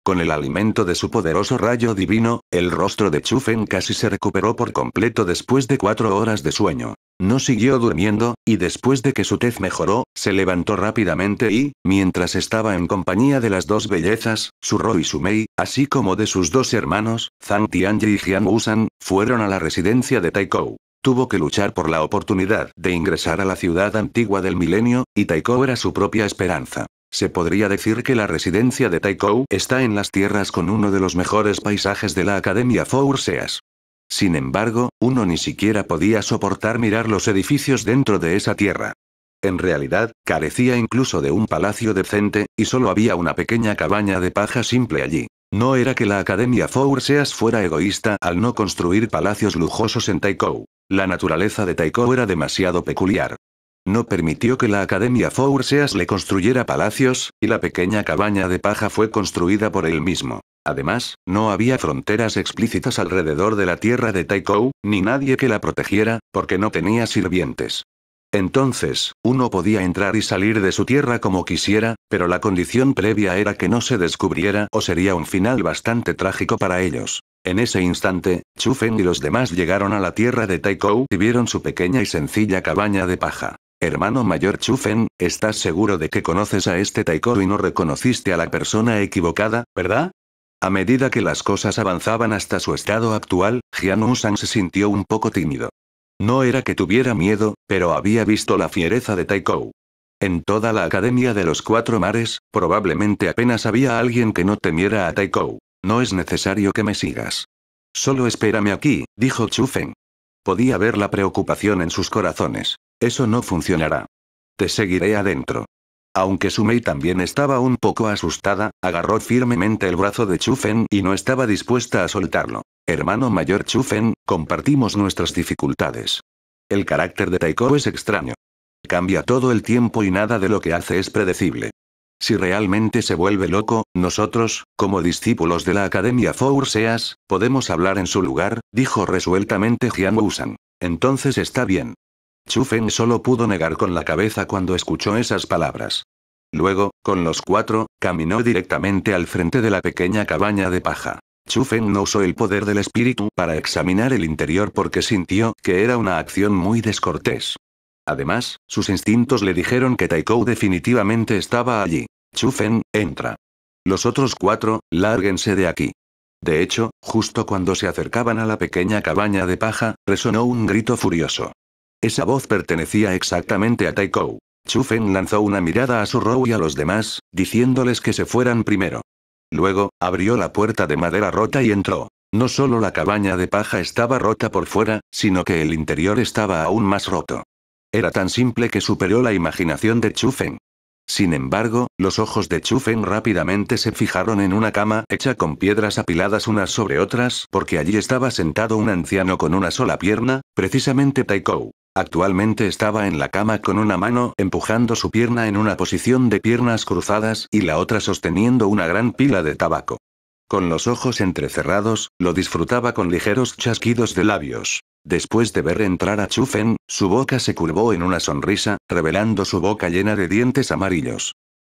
Con el alimento de su poderoso rayo divino, el rostro de Chufen casi se recuperó por completo después de cuatro horas de sueño. No siguió durmiendo, y después de que su tez mejoró, se levantó rápidamente y, mientras estaba en compañía de las dos bellezas, su Ro y su Mei, así como de sus dos hermanos, Zhang Tianji y Jian Wusan, fueron a la residencia de Taikou. Tuvo que luchar por la oportunidad de ingresar a la ciudad antigua del milenio, y Taikou era su propia esperanza. Se podría decir que la residencia de Taikou está en las tierras con uno de los mejores paisajes de la Academia Fourseas. Sin embargo, uno ni siquiera podía soportar mirar los edificios dentro de esa tierra. En realidad, carecía incluso de un palacio decente, y solo había una pequeña cabaña de paja simple allí. No era que la Academia Fourseas fuera egoísta al no construir palacios lujosos en Taikou. La naturaleza de Taikou era demasiado peculiar. No permitió que la Academia Fourseas le construyera palacios, y la pequeña cabaña de paja fue construida por él mismo. Además, no había fronteras explícitas alrededor de la tierra de Taikou, ni nadie que la protegiera, porque no tenía sirvientes. Entonces, uno podía entrar y salir de su tierra como quisiera, pero la condición previa era que no se descubriera o sería un final bastante trágico para ellos. En ese instante, Chufen y los demás llegaron a la tierra de Taikou y vieron su pequeña y sencilla cabaña de paja. Hermano mayor Chufen, estás seguro de que conoces a este Taikou y no reconociste a la persona equivocada, ¿verdad? A medida que las cosas avanzaban hasta su estado actual, Jian Sang se sintió un poco tímido. No era que tuviera miedo, pero había visto la fiereza de Taikou. En toda la Academia de los Cuatro Mares, probablemente apenas había alguien que no temiera a Taikou. No es necesario que me sigas. Solo espérame aquí, dijo Chufen. Podía ver la preocupación en sus corazones. Eso no funcionará. Te seguiré adentro. Aunque Sumei también estaba un poco asustada, agarró firmemente el brazo de Chufen y no estaba dispuesta a soltarlo. Hermano mayor Chufen, compartimos nuestras dificultades. El carácter de Taiko es extraño. Cambia todo el tiempo y nada de lo que hace es predecible. Si realmente se vuelve loco, nosotros, como discípulos de la Academia Four Seas, podemos hablar en su lugar, dijo resueltamente Jian Wusan. Entonces está bien. Chu solo pudo negar con la cabeza cuando escuchó esas palabras. Luego, con los cuatro, caminó directamente al frente de la pequeña cabaña de paja. Chu no usó el poder del espíritu para examinar el interior porque sintió que era una acción muy descortés. Además, sus instintos le dijeron que Taikou definitivamente estaba allí. Chu entra. Los otros cuatro, lárguense de aquí. De hecho, justo cuando se acercaban a la pequeña cabaña de paja, resonó un grito furioso. Esa voz pertenecía exactamente a Taikou. Chufen lanzó una mirada a su rou y a los demás, diciéndoles que se fueran primero. Luego, abrió la puerta de madera rota y entró. No solo la cabaña de paja estaba rota por fuera, sino que el interior estaba aún más roto. Era tan simple que superó la imaginación de Chufen. Sin embargo, los ojos de Chufen rápidamente se fijaron en una cama hecha con piedras apiladas unas sobre otras, porque allí estaba sentado un anciano con una sola pierna, precisamente Taikou. Actualmente estaba en la cama con una mano empujando su pierna en una posición de piernas cruzadas y la otra sosteniendo una gran pila de tabaco. Con los ojos entrecerrados, lo disfrutaba con ligeros chasquidos de labios. Después de ver entrar a Chufen, su boca se curvó en una sonrisa, revelando su boca llena de dientes amarillos.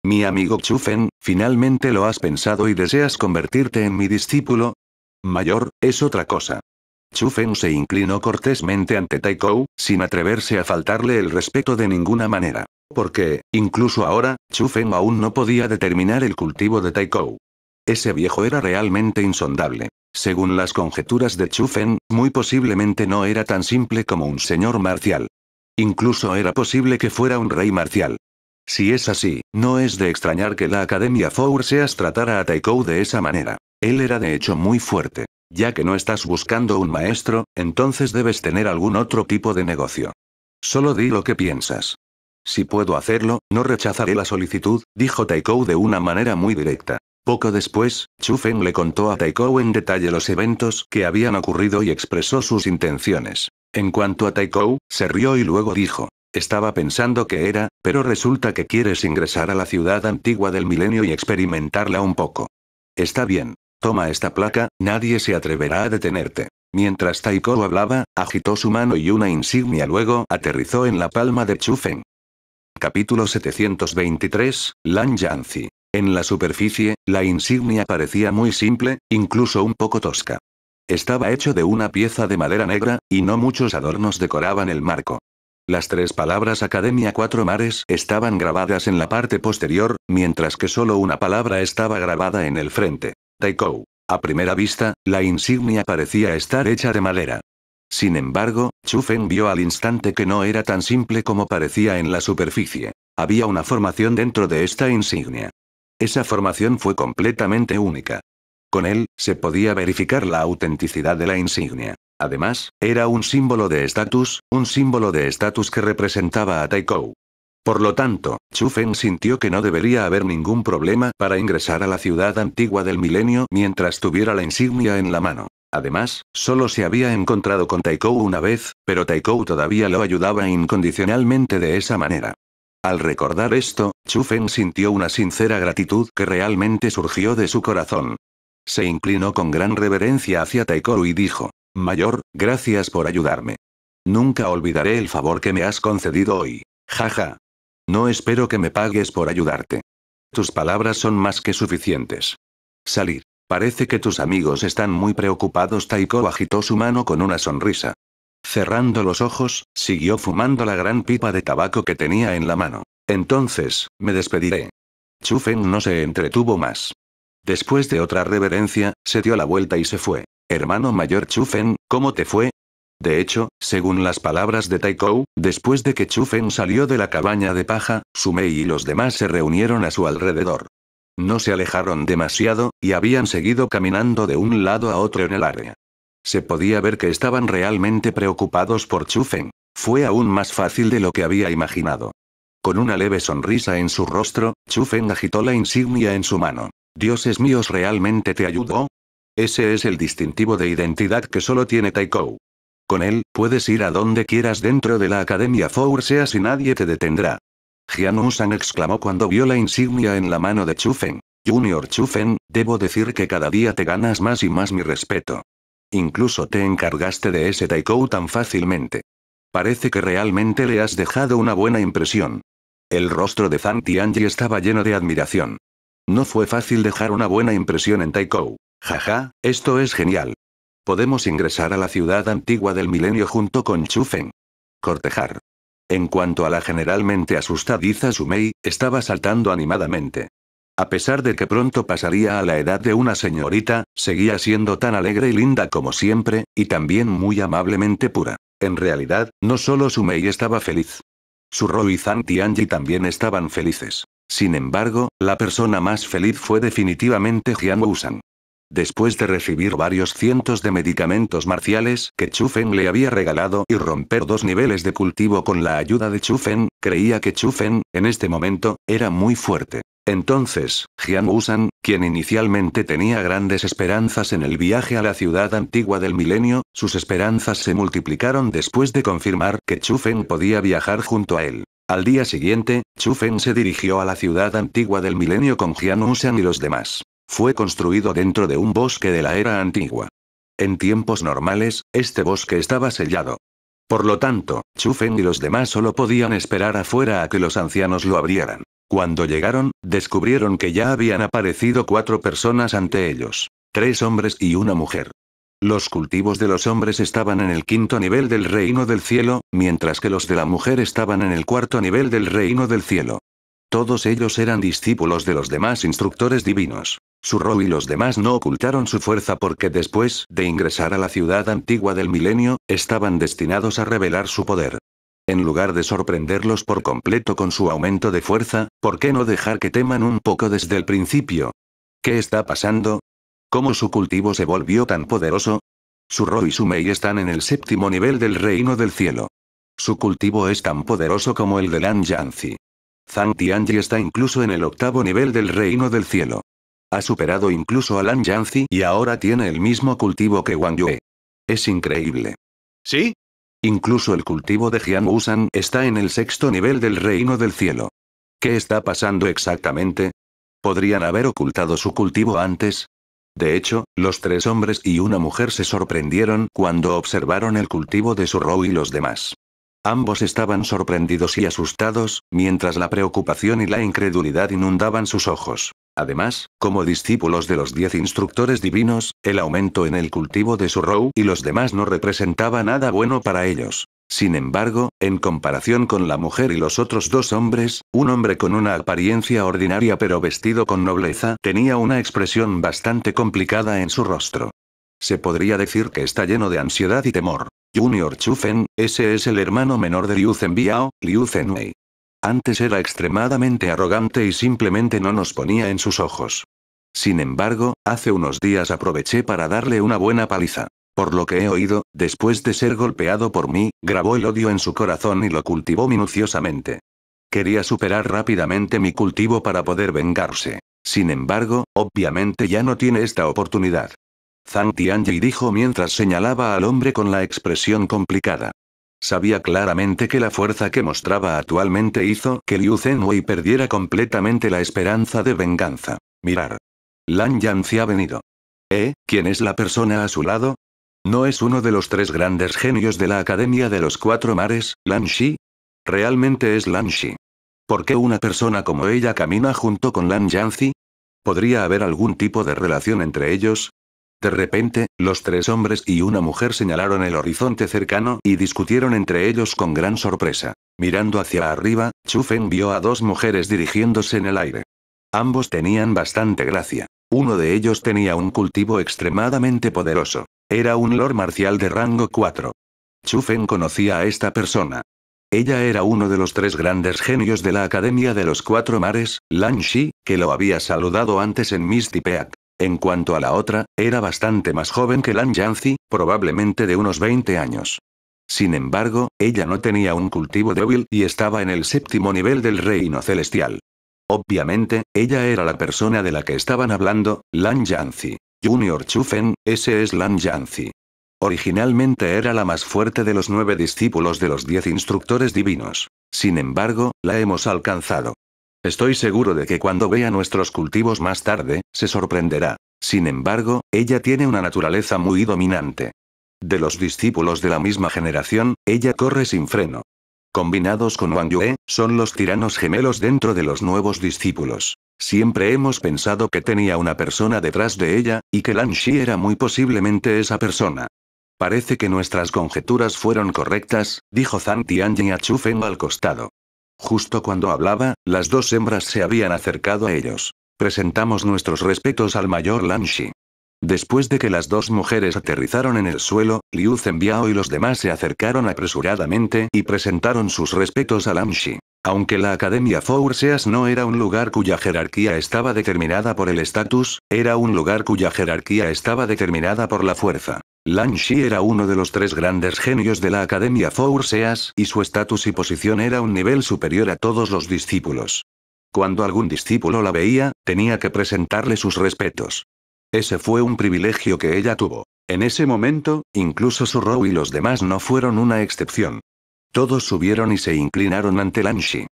Mi amigo Chufen, finalmente lo has pensado y deseas convertirte en mi discípulo. Mayor, es otra cosa. Chu se inclinó cortésmente ante Taikou, sin atreverse a faltarle el respeto de ninguna manera. Porque, incluso ahora, Chu aún no podía determinar el cultivo de Taikou. Ese viejo era realmente insondable. Según las conjeturas de Chu muy posiblemente no era tan simple como un señor marcial. Incluso era posible que fuera un rey marcial. Si es así, no es de extrañar que la Academia Four Seas tratara a Taikou de esa manera. Él era de hecho muy fuerte. Ya que no estás buscando un maestro, entonces debes tener algún otro tipo de negocio. Solo di lo que piensas. Si puedo hacerlo, no rechazaré la solicitud, dijo Taikou de una manera muy directa. Poco después, Feng le contó a Taikou en detalle los eventos que habían ocurrido y expresó sus intenciones. En cuanto a Taikou, se rió y luego dijo, estaba pensando que era, pero resulta que quieres ingresar a la ciudad antigua del milenio y experimentarla un poco. Está bien. Toma esta placa, nadie se atreverá a detenerte. Mientras Taiko hablaba, agitó su mano y una insignia luego aterrizó en la palma de Chufen. Capítulo 723, Lan Yanzi. En la superficie, la insignia parecía muy simple, incluso un poco tosca. Estaba hecho de una pieza de madera negra, y no muchos adornos decoraban el marco. Las tres palabras Academia Cuatro Mares estaban grabadas en la parte posterior, mientras que solo una palabra estaba grabada en el frente. Taiko. A primera vista, la insignia parecía estar hecha de madera. Sin embargo, Chufen vio al instante que no era tan simple como parecía en la superficie. Había una formación dentro de esta insignia. Esa formación fue completamente única. Con él, se podía verificar la autenticidad de la insignia. Además, era un símbolo de estatus, un símbolo de estatus que representaba a Taikou. Por lo tanto, Chufen sintió que no debería haber ningún problema para ingresar a la ciudad antigua del milenio mientras tuviera la insignia en la mano. Además, solo se había encontrado con Taikou una vez, pero Taikou todavía lo ayudaba incondicionalmente de esa manera. Al recordar esto, Chufen sintió una sincera gratitud que realmente surgió de su corazón. Se inclinó con gran reverencia hacia Taikou y dijo, Mayor, gracias por ayudarme. Nunca olvidaré el favor que me has concedido hoy. Jaja, no espero que me pagues por ayudarte. Tus palabras son más que suficientes. Salir. Parece que tus amigos están muy preocupados. Taiko agitó su mano con una sonrisa. Cerrando los ojos, siguió fumando la gran pipa de tabaco que tenía en la mano. Entonces, me despediré. Chufen no se entretuvo más. Después de otra reverencia, se dio la vuelta y se fue. Hermano mayor Chufen, ¿cómo te fue? De hecho, según las palabras de Taikou, después de que Chufen salió de la cabaña de paja, Sumei y los demás se reunieron a su alrededor. No se alejaron demasiado, y habían seguido caminando de un lado a otro en el área. Se podía ver que estaban realmente preocupados por Chufen. Fue aún más fácil de lo que había imaginado. Con una leve sonrisa en su rostro, Chufen agitó la insignia en su mano. Dioses míos, ¿realmente te ayudó? Ese es el distintivo de identidad que solo tiene Taikou con él, puedes ir a donde quieras dentro de la Academia Four sea y nadie te detendrá. Hun-san exclamó cuando vio la insignia en la mano de Chufen. Junior Chufen, debo decir que cada día te ganas más y más mi respeto. Incluso te encargaste de ese Taikou tan fácilmente. Parece que realmente le has dejado una buena impresión. El rostro de Zhang Tianji estaba lleno de admiración. No fue fácil dejar una buena impresión en Taikou. Jaja, esto es genial. Podemos ingresar a la ciudad antigua del milenio junto con Chufen. Cortejar. En cuanto a la generalmente asustadiza Sumei, estaba saltando animadamente. A pesar de que pronto pasaría a la edad de una señorita, seguía siendo tan alegre y linda como siempre, y también muy amablemente pura. En realidad, no solo Sumei estaba feliz. Su y Zan Tianji también estaban felices. Sin embargo, la persona más feliz fue definitivamente Jian Wusan después de recibir varios cientos de medicamentos marciales que Chufen le había regalado y romper dos niveles de cultivo con la ayuda de Chufen, creía que Chufen, en este momento, era muy fuerte. Entonces, Jian Wusan, quien inicialmente tenía grandes esperanzas en el viaje a la ciudad antigua del milenio, sus esperanzas se multiplicaron después de confirmar que Chufen podía viajar junto a él. Al día siguiente, Chufen se dirigió a la ciudad antigua del milenio con Jian Wusan y los demás. Fue construido dentro de un bosque de la era antigua. En tiempos normales, este bosque estaba sellado. Por lo tanto, Chufen y los demás solo podían esperar afuera a que los ancianos lo abrieran. Cuando llegaron, descubrieron que ya habían aparecido cuatro personas ante ellos. Tres hombres y una mujer. Los cultivos de los hombres estaban en el quinto nivel del reino del cielo, mientras que los de la mujer estaban en el cuarto nivel del reino del cielo. Todos ellos eran discípulos de los demás instructores divinos. Ro y los demás no ocultaron su fuerza porque después de ingresar a la ciudad antigua del milenio, estaban destinados a revelar su poder. En lugar de sorprenderlos por completo con su aumento de fuerza, ¿por qué no dejar que teman un poco desde el principio? ¿Qué está pasando? ¿Cómo su cultivo se volvió tan poderoso? Surro y Sumei están en el séptimo nivel del reino del cielo. Su cultivo es tan poderoso como el de Lan Yanzi. Zhang Tianji está incluso en el octavo nivel del reino del cielo. Ha superado incluso a Lan Yanzi y ahora tiene el mismo cultivo que Wang Yue. Es increíble. ¿Sí? Incluso el cultivo de Jian Wusan está en el sexto nivel del reino del cielo. ¿Qué está pasando exactamente? ¿Podrían haber ocultado su cultivo antes? De hecho, los tres hombres y una mujer se sorprendieron cuando observaron el cultivo de Su Rou y los demás. Ambos estaban sorprendidos y asustados, mientras la preocupación y la incredulidad inundaban sus ojos. Además, como discípulos de los diez instructores divinos, el aumento en el cultivo de su rou y los demás no representaba nada bueno para ellos. Sin embargo, en comparación con la mujer y los otros dos hombres, un hombre con una apariencia ordinaria pero vestido con nobleza tenía una expresión bastante complicada en su rostro. Se podría decir que está lleno de ansiedad y temor. Junior Chufen, ese es el hermano menor de Liu Zenbiao, Liu Zenwei. Antes era extremadamente arrogante y simplemente no nos ponía en sus ojos. Sin embargo, hace unos días aproveché para darle una buena paliza. Por lo que he oído, después de ser golpeado por mí, grabó el odio en su corazón y lo cultivó minuciosamente. Quería superar rápidamente mi cultivo para poder vengarse. Sin embargo, obviamente ya no tiene esta oportunidad. Zhang Tianji dijo mientras señalaba al hombre con la expresión complicada. Sabía claramente que la fuerza que mostraba actualmente hizo que Liu Zhenhui perdiera completamente la esperanza de venganza. Mirar. Lan Yanxi ha venido. ¿Eh? ¿Quién es la persona a su lado? ¿No es uno de los tres grandes genios de la Academia de los Cuatro Mares, Lan Shi? Realmente es Lan Shi. ¿Por qué una persona como ella camina junto con Lan Yanxi? ¿Podría haber algún tipo de relación entre ellos? De repente, los tres hombres y una mujer señalaron el horizonte cercano y discutieron entre ellos con gran sorpresa. Mirando hacia arriba, Chu Chufen vio a dos mujeres dirigiéndose en el aire. Ambos tenían bastante gracia. Uno de ellos tenía un cultivo extremadamente poderoso. Era un lord marcial de rango 4. Chufen conocía a esta persona. Ella era uno de los tres grandes genios de la Academia de los Cuatro Mares, Lan Shi, que lo había saludado antes en Misty Peak. En cuanto a la otra, era bastante más joven que Lan Yanzi, probablemente de unos 20 años. Sin embargo, ella no tenía un cultivo débil y estaba en el séptimo nivel del reino celestial. Obviamente, ella era la persona de la que estaban hablando, Lan Yanzi. Junior Chufen, ese es Lan Yanzi. Originalmente era la más fuerte de los nueve discípulos de los diez instructores divinos. Sin embargo, la hemos alcanzado. Estoy seguro de que cuando vea nuestros cultivos más tarde, se sorprenderá. Sin embargo, ella tiene una naturaleza muy dominante. De los discípulos de la misma generación, ella corre sin freno. Combinados con Wang Yue, son los tiranos gemelos dentro de los nuevos discípulos. Siempre hemos pensado que tenía una persona detrás de ella, y que Lan Shi era muy posiblemente esa persona. Parece que nuestras conjeturas fueron correctas, dijo Zhang Tianjin a Chu Feng al costado. Justo cuando hablaba, las dos hembras se habían acercado a ellos. Presentamos nuestros respetos al mayor Lanshi. Después de que las dos mujeres aterrizaron en el suelo, Liu Zenbiao y los demás se acercaron apresuradamente y presentaron sus respetos a Lanshi. Aunque la Academia Seas no era un lugar cuya jerarquía estaba determinada por el estatus, era un lugar cuya jerarquía estaba determinada por la fuerza. Lan Shi era uno de los tres grandes genios de la Academia Four Seas y su estatus y posición era un nivel superior a todos los discípulos. Cuando algún discípulo la veía, tenía que presentarle sus respetos. Ese fue un privilegio que ella tuvo. En ese momento, incluso su Rou y los demás no fueron una excepción. Todos subieron y se inclinaron ante Lan Shi.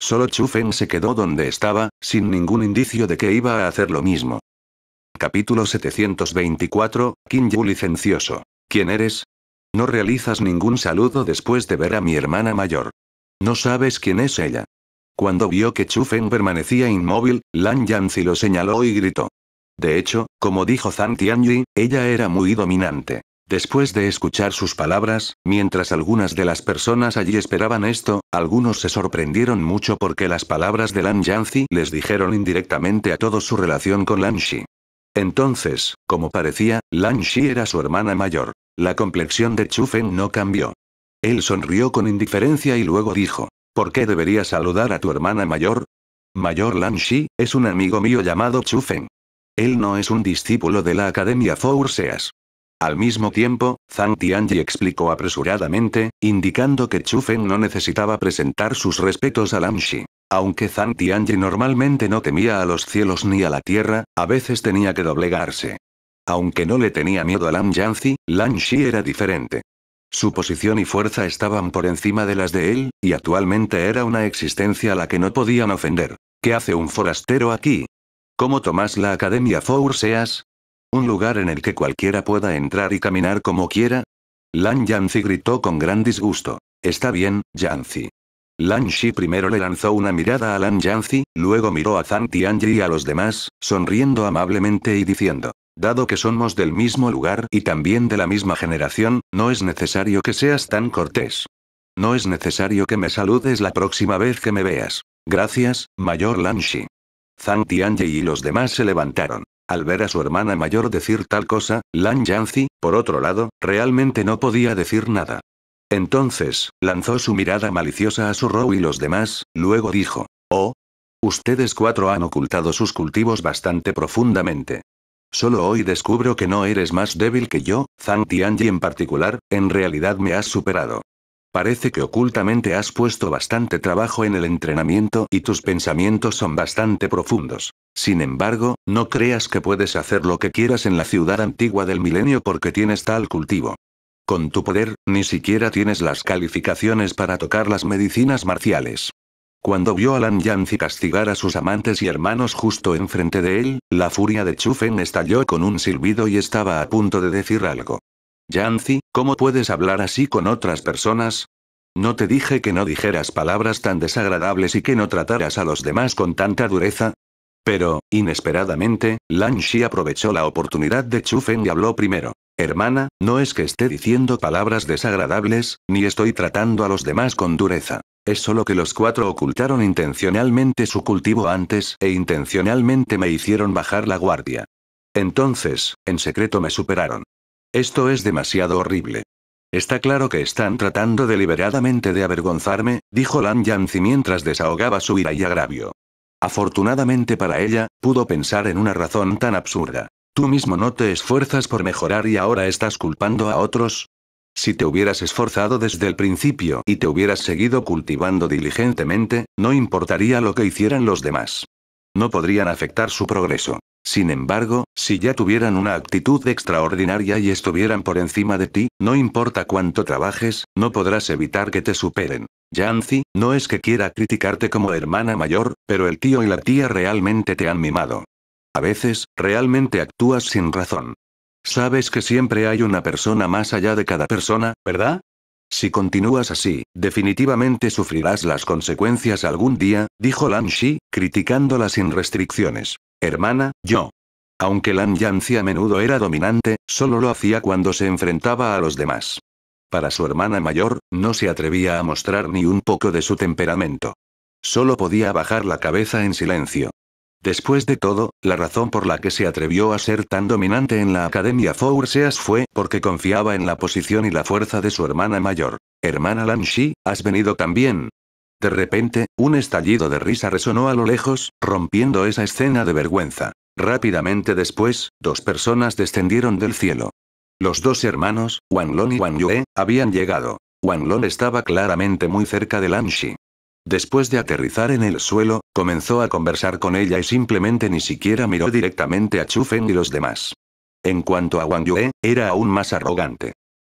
Solo Feng se quedó donde estaba, sin ningún indicio de que iba a hacer lo mismo. Capítulo 724, King Yu licencioso. ¿Quién eres? No realizas ningún saludo después de ver a mi hermana mayor. No sabes quién es ella. Cuando vio que Chu Feng permanecía inmóvil, Lan Yanzi lo señaló y gritó. De hecho, como dijo Zhang Tianyi, ella era muy dominante. Después de escuchar sus palabras, mientras algunas de las personas allí esperaban esto, algunos se sorprendieron mucho porque las palabras de Lan Yanzi les dijeron indirectamente a todos su relación con Lan Shi. Entonces, como parecía, Lan Shi era su hermana mayor. La complexión de Chu Feng no cambió. Él sonrió con indiferencia y luego dijo, ¿por qué debería saludar a tu hermana mayor? Mayor Lan Shi, es un amigo mío llamado Chu Feng. Él no es un discípulo de la Academia Four Seas. Al mismo tiempo, Zhang Tianji explicó apresuradamente, indicando que Chu Feng no necesitaba presentar sus respetos a Lan Shi. Aunque Zhang Tianji normalmente no temía a los cielos ni a la tierra, a veces tenía que doblegarse. Aunque no le tenía miedo a Lan Yanzi, Lan Shi era diferente. Su posición y fuerza estaban por encima de las de él, y actualmente era una existencia a la que no podían ofender. ¿Qué hace un forastero aquí? ¿Cómo tomas la Academia Four Seas? ¿Un lugar en el que cualquiera pueda entrar y caminar como quiera? Lan Yanzi gritó con gran disgusto. Está bien, Yanzi. Lan Shi primero le lanzó una mirada a Lan Yanzi, luego miró a Zhang Tianyi y a los demás, sonriendo amablemente y diciendo. Dado que somos del mismo lugar y también de la misma generación, no es necesario que seas tan cortés. No es necesario que me saludes la próxima vez que me veas. Gracias, mayor Lan Shi. Zhang Tianyi y los demás se levantaron. Al ver a su hermana mayor decir tal cosa, Lan Yanzi, por otro lado, realmente no podía decir nada. Entonces, lanzó su mirada maliciosa a su rou y los demás, luego dijo. Oh. Ustedes cuatro han ocultado sus cultivos bastante profundamente. Solo hoy descubro que no eres más débil que yo, Zhang Tianji en particular, en realidad me has superado. Parece que ocultamente has puesto bastante trabajo en el entrenamiento y tus pensamientos son bastante profundos. Sin embargo, no creas que puedes hacer lo que quieras en la ciudad antigua del milenio porque tienes tal cultivo. Con tu poder, ni siquiera tienes las calificaciones para tocar las medicinas marciales. Cuando vio a Lan Yanzi castigar a sus amantes y hermanos justo enfrente de él, la furia de Chufen estalló con un silbido y estaba a punto de decir algo. Yanzi, ¿cómo puedes hablar así con otras personas? ¿No te dije que no dijeras palabras tan desagradables y que no trataras a los demás con tanta dureza? Pero, inesperadamente, Lan Shi aprovechó la oportunidad de Chu y habló primero. Hermana, no es que esté diciendo palabras desagradables, ni estoy tratando a los demás con dureza. Es solo que los cuatro ocultaron intencionalmente su cultivo antes e intencionalmente me hicieron bajar la guardia. Entonces, en secreto me superaron. Esto es demasiado horrible. Está claro que están tratando deliberadamente de avergonzarme, dijo Lan Yanzi mientras desahogaba su ira y agravio. Afortunadamente para ella, pudo pensar en una razón tan absurda. Tú mismo no te esfuerzas por mejorar y ahora estás culpando a otros. Si te hubieras esforzado desde el principio y te hubieras seguido cultivando diligentemente, no importaría lo que hicieran los demás. No podrían afectar su progreso. Sin embargo, si ya tuvieran una actitud extraordinaria y estuvieran por encima de ti, no importa cuánto trabajes, no podrás evitar que te superen. Yancy, no es que quiera criticarte como hermana mayor, pero el tío y la tía realmente te han mimado. A veces, realmente actúas sin razón. Sabes que siempre hay una persona más allá de cada persona, ¿verdad? Si continúas así, definitivamente sufrirás las consecuencias algún día, dijo Lan Shi, criticándola sin restricciones. Hermana, yo. Aunque Lan Yanzi a menudo era dominante, solo lo hacía cuando se enfrentaba a los demás. Para su hermana mayor, no se atrevía a mostrar ni un poco de su temperamento. Solo podía bajar la cabeza en silencio. Después de todo, la razón por la que se atrevió a ser tan dominante en la Academia Fourseas fue porque confiaba en la posición y la fuerza de su hermana mayor. Hermana Shi, has venido también. De repente, un estallido de risa resonó a lo lejos, rompiendo esa escena de vergüenza. Rápidamente después, dos personas descendieron del cielo. Los dos hermanos, Long y Yue, habían llegado. Long estaba claramente muy cerca de Shi. Después de aterrizar en el suelo, comenzó a conversar con ella y simplemente ni siquiera miró directamente a Chu Feng y los demás. En cuanto a Wang Yue, era aún más arrogante.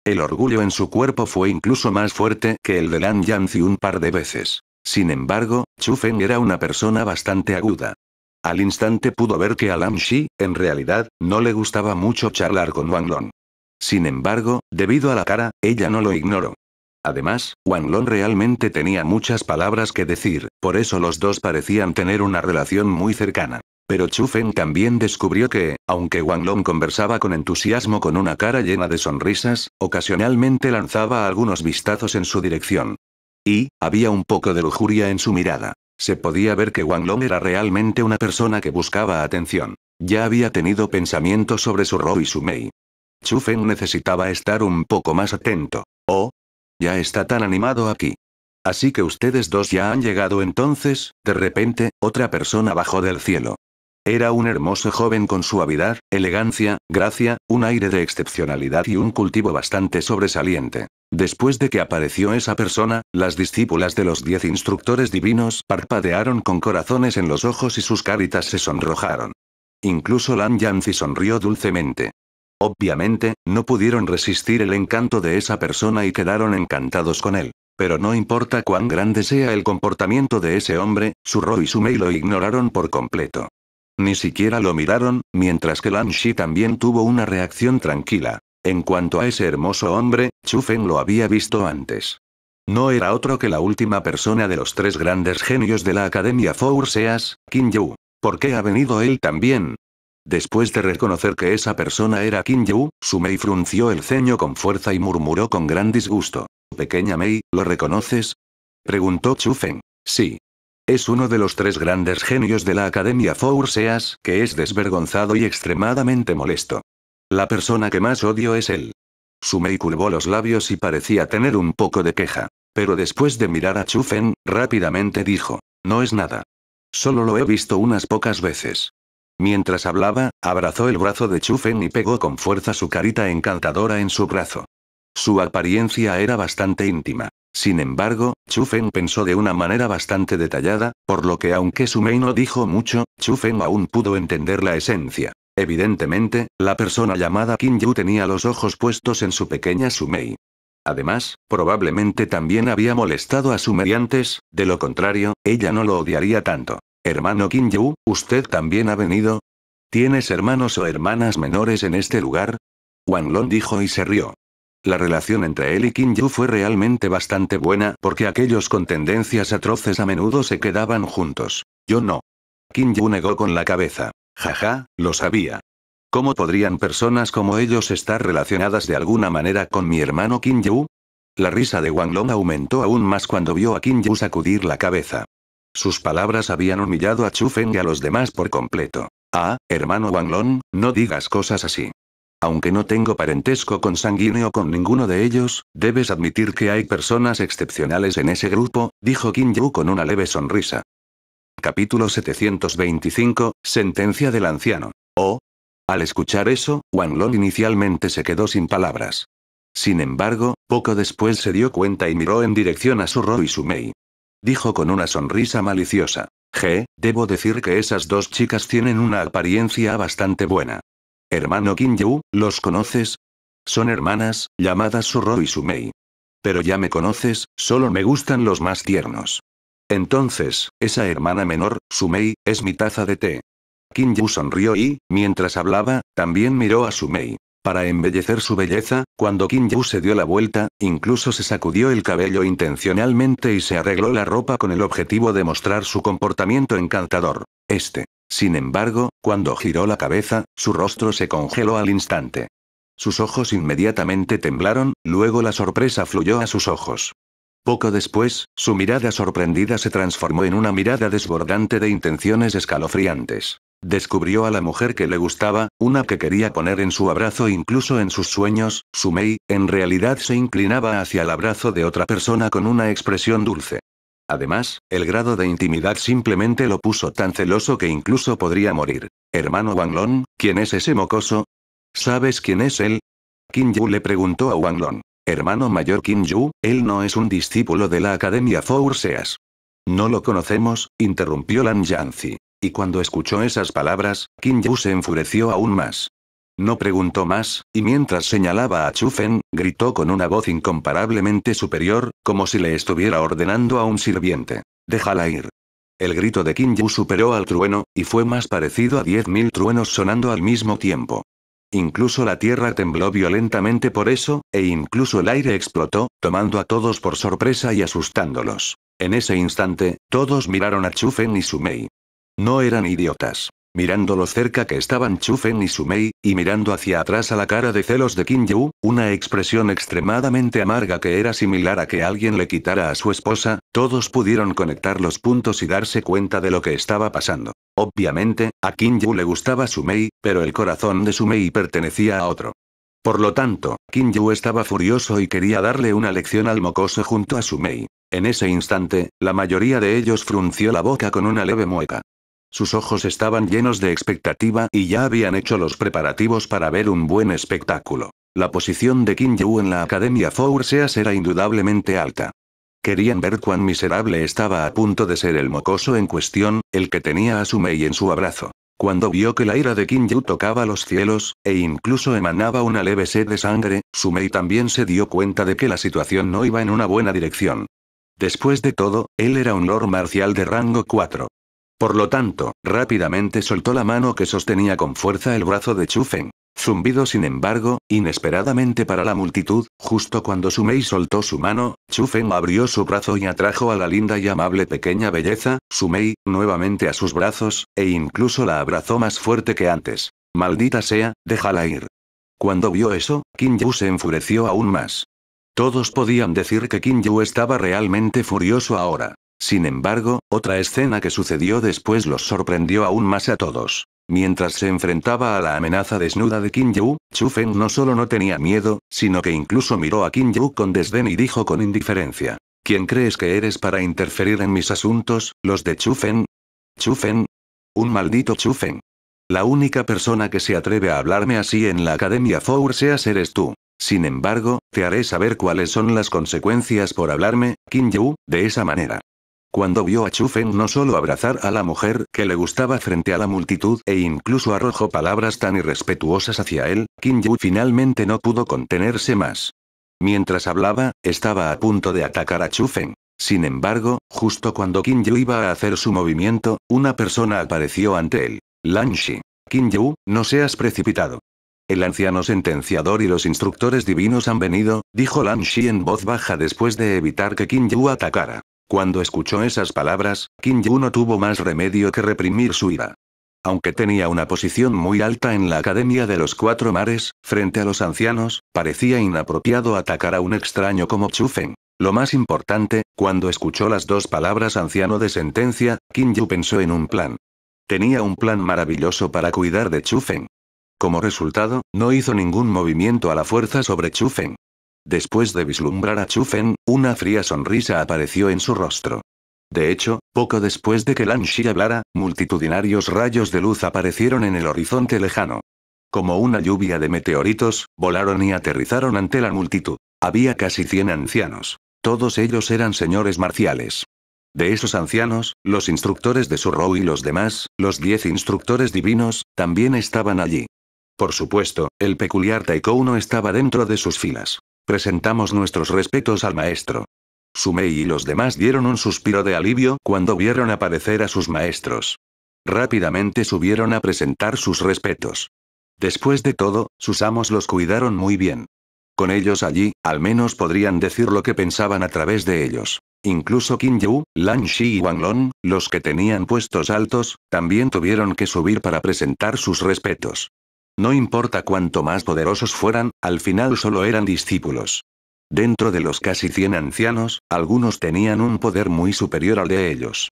El orgullo en su cuerpo fue incluso más fuerte que el de Lan Yanzi un par de veces. Sin embargo, Chu Feng era una persona bastante aguda. Al instante pudo ver que a Lan Shi, en realidad, no le gustaba mucho charlar con Wang Long. Sin embargo, debido a la cara, ella no lo ignoró. Además, Wang Long realmente tenía muchas palabras que decir, por eso los dos parecían tener una relación muy cercana. Pero Chu Feng también descubrió que, aunque Wang Long conversaba con entusiasmo con una cara llena de sonrisas, ocasionalmente lanzaba algunos vistazos en su dirección. Y, había un poco de lujuria en su mirada. Se podía ver que Wang Long era realmente una persona que buscaba atención. Ya había tenido pensamientos sobre su Ro y su Mei. Chu Feng necesitaba estar un poco más atento. O, ya está tan animado aquí. Así que ustedes dos ya han llegado entonces, de repente, otra persona bajó del cielo. Era un hermoso joven con suavidad, elegancia, gracia, un aire de excepcionalidad y un cultivo bastante sobresaliente. Después de que apareció esa persona, las discípulas de los diez instructores divinos parpadearon con corazones en los ojos y sus caritas se sonrojaron. Incluso Lan Yanzi sonrió dulcemente. Obviamente, no pudieron resistir el encanto de esa persona y quedaron encantados con él. Pero no importa cuán grande sea el comportamiento de ese hombre, su Ro y su Mei lo ignoraron por completo. Ni siquiera lo miraron, mientras que Lan Shi también tuvo una reacción tranquila. En cuanto a ese hermoso hombre, Chu lo había visto antes. No era otro que la última persona de los tres grandes genios de la Academia Four Seas, Qin Yu. ¿Por qué ha venido él también? Después de reconocer que esa persona era Kim Yu, su Mei frunció el ceño con fuerza y murmuró con gran disgusto. Pequeña Mei, ¿lo reconoces? Preguntó Chu Feng. Sí. Es uno de los tres grandes genios de la Academia Four Seas que es desvergonzado y extremadamente molesto. La persona que más odio es él. Su Mei curvó los labios y parecía tener un poco de queja. Pero después de mirar a Chu Feng, rápidamente dijo. No es nada. Solo lo he visto unas pocas veces. Mientras hablaba, abrazó el brazo de Chufen y pegó con fuerza su carita encantadora en su brazo. Su apariencia era bastante íntima. Sin embargo, Chufen pensó de una manera bastante detallada, por lo que aunque Mei no dijo mucho, Chufen aún pudo entender la esencia. Evidentemente, la persona llamada Kim Yu tenía los ojos puestos en su pequeña Sumei. Además, probablemente también había molestado a Sumei antes, de lo contrario, ella no lo odiaría tanto. Hermano Yu, ¿usted también ha venido? ¿Tienes hermanos o hermanas menores en este lugar? Long dijo y se rió. La relación entre él y Yu fue realmente bastante buena porque aquellos con tendencias atroces a menudo se quedaban juntos. Yo no. Yu negó con la cabeza. Jaja, lo sabía. ¿Cómo podrían personas como ellos estar relacionadas de alguna manera con mi hermano Yu?» La risa de Long aumentó aún más cuando vio a Yu sacudir la cabeza. Sus palabras habían humillado a Chu Feng y a los demás por completo. Ah, hermano Long, no digas cosas así. Aunque no tengo parentesco consanguíneo con ninguno de ellos, debes admitir que hay personas excepcionales en ese grupo, dijo Qin Yu con una leve sonrisa. Capítulo 725, Sentencia del Anciano. Oh. Al escuchar eso, Wang Long inicialmente se quedó sin palabras. Sin embargo, poco después se dio cuenta y miró en dirección a su Suro y Sumei dijo con una sonrisa maliciosa. Je, debo decir que esas dos chicas tienen una apariencia bastante buena. Hermano Kinyu, ¿los conoces? Son hermanas, llamadas Suro y Sumei. Pero ya me conoces, solo me gustan los más tiernos. Entonces, esa hermana menor, Sumei, es mi taza de té. Yu sonrió y, mientras hablaba, también miró a Sumei para embellecer su belleza, cuando Kim Yu se dio la vuelta, incluso se sacudió el cabello intencionalmente y se arregló la ropa con el objetivo de mostrar su comportamiento encantador. Este. Sin embargo, cuando giró la cabeza, su rostro se congeló al instante. Sus ojos inmediatamente temblaron, luego la sorpresa fluyó a sus ojos. Poco después, su mirada sorprendida se transformó en una mirada desbordante de intenciones escalofriantes. Descubrió a la mujer que le gustaba, una que quería poner en su abrazo incluso en sus sueños, Mei, en realidad se inclinaba hacia el abrazo de otra persona con una expresión dulce. Además, el grado de intimidad simplemente lo puso tan celoso que incluso podría morir. Hermano Wanglong, ¿quién es ese mocoso? ¿Sabes quién es él? Kim Yu le preguntó a Wanglong. Hermano mayor Kim Yu, él no es un discípulo de la Academia Four Seas. No lo conocemos, interrumpió Lan Yanzi. Y cuando escuchó esas palabras, Kim Yu se enfureció aún más. No preguntó más, y mientras señalaba a Chufen, gritó con una voz incomparablemente superior, como si le estuviera ordenando a un sirviente. Déjala ir. El grito de Yu superó al trueno, y fue más parecido a diez mil truenos sonando al mismo tiempo. Incluso la tierra tembló violentamente por eso, e incluso el aire explotó, tomando a todos por sorpresa y asustándolos. En ese instante, todos miraron a Chufen y Sumei. No eran idiotas mirando lo cerca que estaban Chufen y Sumei, y mirando hacia atrás a la cara de celos de Kim una expresión extremadamente amarga que era similar a que alguien le quitara a su esposa, todos pudieron conectar los puntos y darse cuenta de lo que estaba pasando. Obviamente, a Kim le gustaba Sumei, pero el corazón de Sumei pertenecía a otro. Por lo tanto, Kim estaba furioso y quería darle una lección al mocoso junto a Sumei. En ese instante, la mayoría de ellos frunció la boca con una leve mueca. Sus ojos estaban llenos de expectativa y ya habían hecho los preparativos para ver un buen espectáculo. La posición de Kim Yu en la Academia Four Seas era indudablemente alta. Querían ver cuán miserable estaba a punto de ser el mocoso en cuestión, el que tenía a su Mei en su abrazo. Cuando vio que la ira de Kim Yu tocaba los cielos, e incluso emanaba una leve sed de sangre, Mei también se dio cuenta de que la situación no iba en una buena dirección. Después de todo, él era un lord marcial de rango 4. Por lo tanto, rápidamente soltó la mano que sostenía con fuerza el brazo de Chu Feng. Zumbido sin embargo, inesperadamente para la multitud, justo cuando Sumei soltó su mano, Chu Feng abrió su brazo y atrajo a la linda y amable pequeña belleza, Sumei, nuevamente a sus brazos, e incluso la abrazó más fuerte que antes. Maldita sea, déjala ir. Cuando vio eso, Kim Yu se enfureció aún más. Todos podían decir que Kim Yu estaba realmente furioso ahora. Sin embargo, otra escena que sucedió después los sorprendió aún más a todos. Mientras se enfrentaba a la amenaza desnuda de Kim Yu, Chu no solo no tenía miedo, sino que incluso miró a Kim Yu con desdén y dijo con indiferencia. ¿Quién crees que eres para interferir en mis asuntos, los de Chufen? ¿Chufen? Un maldito Chufen. La única persona que se atreve a hablarme así en la Academia Four Seas eres tú. Sin embargo, te haré saber cuáles son las consecuencias por hablarme, Kim Yu, de esa manera. Cuando vio a Chufen no solo abrazar a la mujer que le gustaba frente a la multitud e incluso arrojó palabras tan irrespetuosas hacia él, Qin Yu finalmente no pudo contenerse más. Mientras hablaba, estaba a punto de atacar a Chufen. Sin embargo, justo cuando Qin Yu iba a hacer su movimiento, una persona apareció ante él. Shi. Qin Yu, no seas precipitado. El anciano sentenciador y los instructores divinos han venido, dijo Lan Shi en voz baja después de evitar que Qin Yu atacara. Cuando escuchó esas palabras, Kim Yu no tuvo más remedio que reprimir su ira. Aunque tenía una posición muy alta en la Academia de los Cuatro Mares, frente a los ancianos, parecía inapropiado atacar a un extraño como Feng. Lo más importante, cuando escuchó las dos palabras anciano de sentencia, Kim Yu pensó en un plan. Tenía un plan maravilloso para cuidar de Feng. Como resultado, no hizo ningún movimiento a la fuerza sobre Chufen. Después de vislumbrar a Chufen, una fría sonrisa apareció en su rostro. De hecho, poco después de que Lan Shi hablara, multitudinarios rayos de luz aparecieron en el horizonte lejano. Como una lluvia de meteoritos, volaron y aterrizaron ante la multitud. Había casi 100 ancianos. Todos ellos eran señores marciales. De esos ancianos, los instructores de su rou y los demás, los 10 instructores divinos, también estaban allí. Por supuesto, el peculiar Taiko no estaba dentro de sus filas. Presentamos nuestros respetos al maestro. Sumei y los demás dieron un suspiro de alivio cuando vieron aparecer a sus maestros. Rápidamente subieron a presentar sus respetos. Después de todo, sus amos los cuidaron muy bien. Con ellos allí, al menos podrían decir lo que pensaban a través de ellos. Incluso Qin Yu, Lan Shi y Wang Long, los que tenían puestos altos, también tuvieron que subir para presentar sus respetos. No importa cuánto más poderosos fueran, al final solo eran discípulos. Dentro de los casi 100 ancianos, algunos tenían un poder muy superior al de ellos.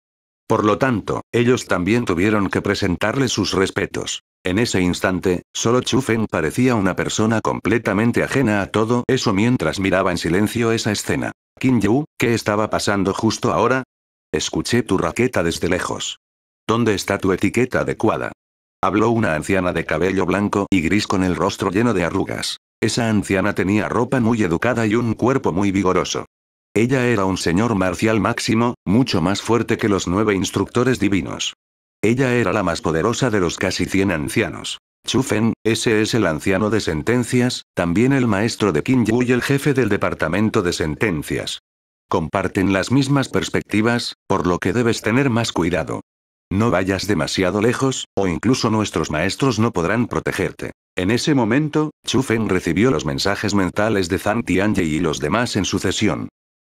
Por lo tanto, ellos también tuvieron que presentarle sus respetos. En ese instante, solo Chufen parecía una persona completamente ajena a todo eso mientras miraba en silencio esa escena. Qin Yu, ¿qué estaba pasando justo ahora? Escuché tu raqueta desde lejos. ¿Dónde está tu etiqueta adecuada? Habló una anciana de cabello blanco y gris con el rostro lleno de arrugas. Esa anciana tenía ropa muy educada y un cuerpo muy vigoroso. Ella era un señor marcial máximo, mucho más fuerte que los nueve instructores divinos. Ella era la más poderosa de los casi cien ancianos. Chufen, ese es el anciano de sentencias, también el maestro de Yu y el jefe del departamento de sentencias. Comparten las mismas perspectivas, por lo que debes tener más cuidado. No vayas demasiado lejos, o incluso nuestros maestros no podrán protegerte. En ese momento, Chu recibió los mensajes mentales de Zhang Tianji y los demás en sucesión.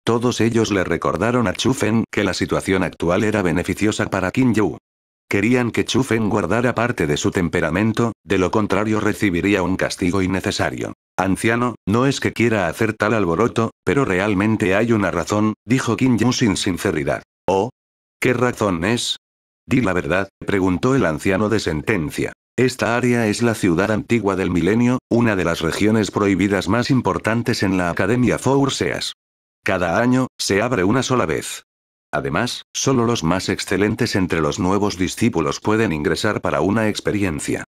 Todos ellos le recordaron a Chu Feng que la situación actual era beneficiosa para Qin Yu. Querían que Chu Feng guardara parte de su temperamento, de lo contrario recibiría un castigo innecesario. Anciano, no es que quiera hacer tal alboroto, pero realmente hay una razón, dijo Qin Yu sin sinceridad. ¿Oh? ¿Qué razón es? Di la verdad, preguntó el anciano de sentencia. Esta área es la ciudad antigua del milenio, una de las regiones prohibidas más importantes en la Academia Fourseas. Cada año, se abre una sola vez. Además, solo los más excelentes entre los nuevos discípulos pueden ingresar para una experiencia.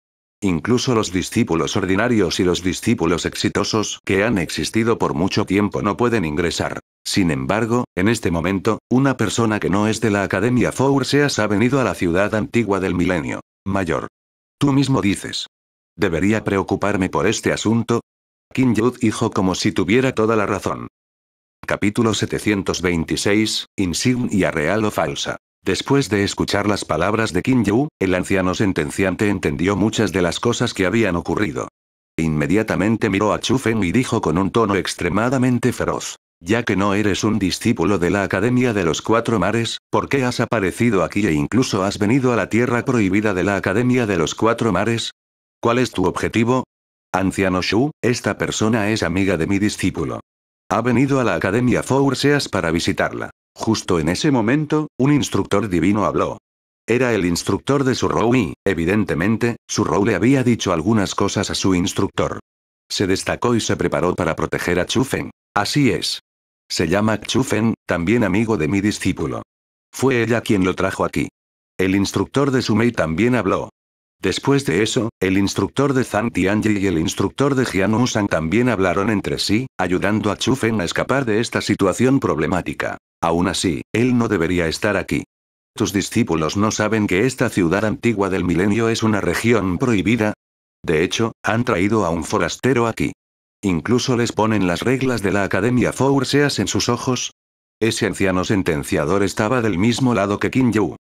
Incluso los discípulos ordinarios y los discípulos exitosos que han existido por mucho tiempo no pueden ingresar. Sin embargo, en este momento, una persona que no es de la Academia Seas ha venido a la ciudad antigua del milenio. Mayor. Tú mismo dices. ¿Debería preocuparme por este asunto? Kim Yud dijo como si tuviera toda la razón. Capítulo 726, Insignia Real o Falsa. Después de escuchar las palabras de Kim Yu, el anciano sentenciante entendió muchas de las cosas que habían ocurrido. Inmediatamente miró a Chu Feng y dijo con un tono extremadamente feroz. Ya que no eres un discípulo de la Academia de los Cuatro Mares, ¿por qué has aparecido aquí e incluso has venido a la tierra prohibida de la Academia de los Cuatro Mares? ¿Cuál es tu objetivo? Anciano Shu, esta persona es amiga de mi discípulo. Ha venido a la Academia Four Seas para visitarla. Justo en ese momento, un instructor divino habló. Era el instructor de Surrow y, evidentemente, Surrow le había dicho algunas cosas a su instructor. Se destacó y se preparó para proteger a Chufen. Así es. Se llama Chufen, también amigo de mi discípulo. Fue ella quien lo trajo aquí. El instructor de Sumei también habló. Después de eso, el instructor de Zhang Tianji y el instructor de Jian también hablaron entre sí, ayudando a Chufen a escapar de esta situación problemática. Aún así, él no debería estar aquí. ¿Tus discípulos no saben que esta ciudad antigua del milenio es una región prohibida? De hecho, han traído a un forastero aquí. Incluso les ponen las reglas de la Academia Fourseas en sus ojos. Ese anciano sentenciador estaba del mismo lado que Qin Yu.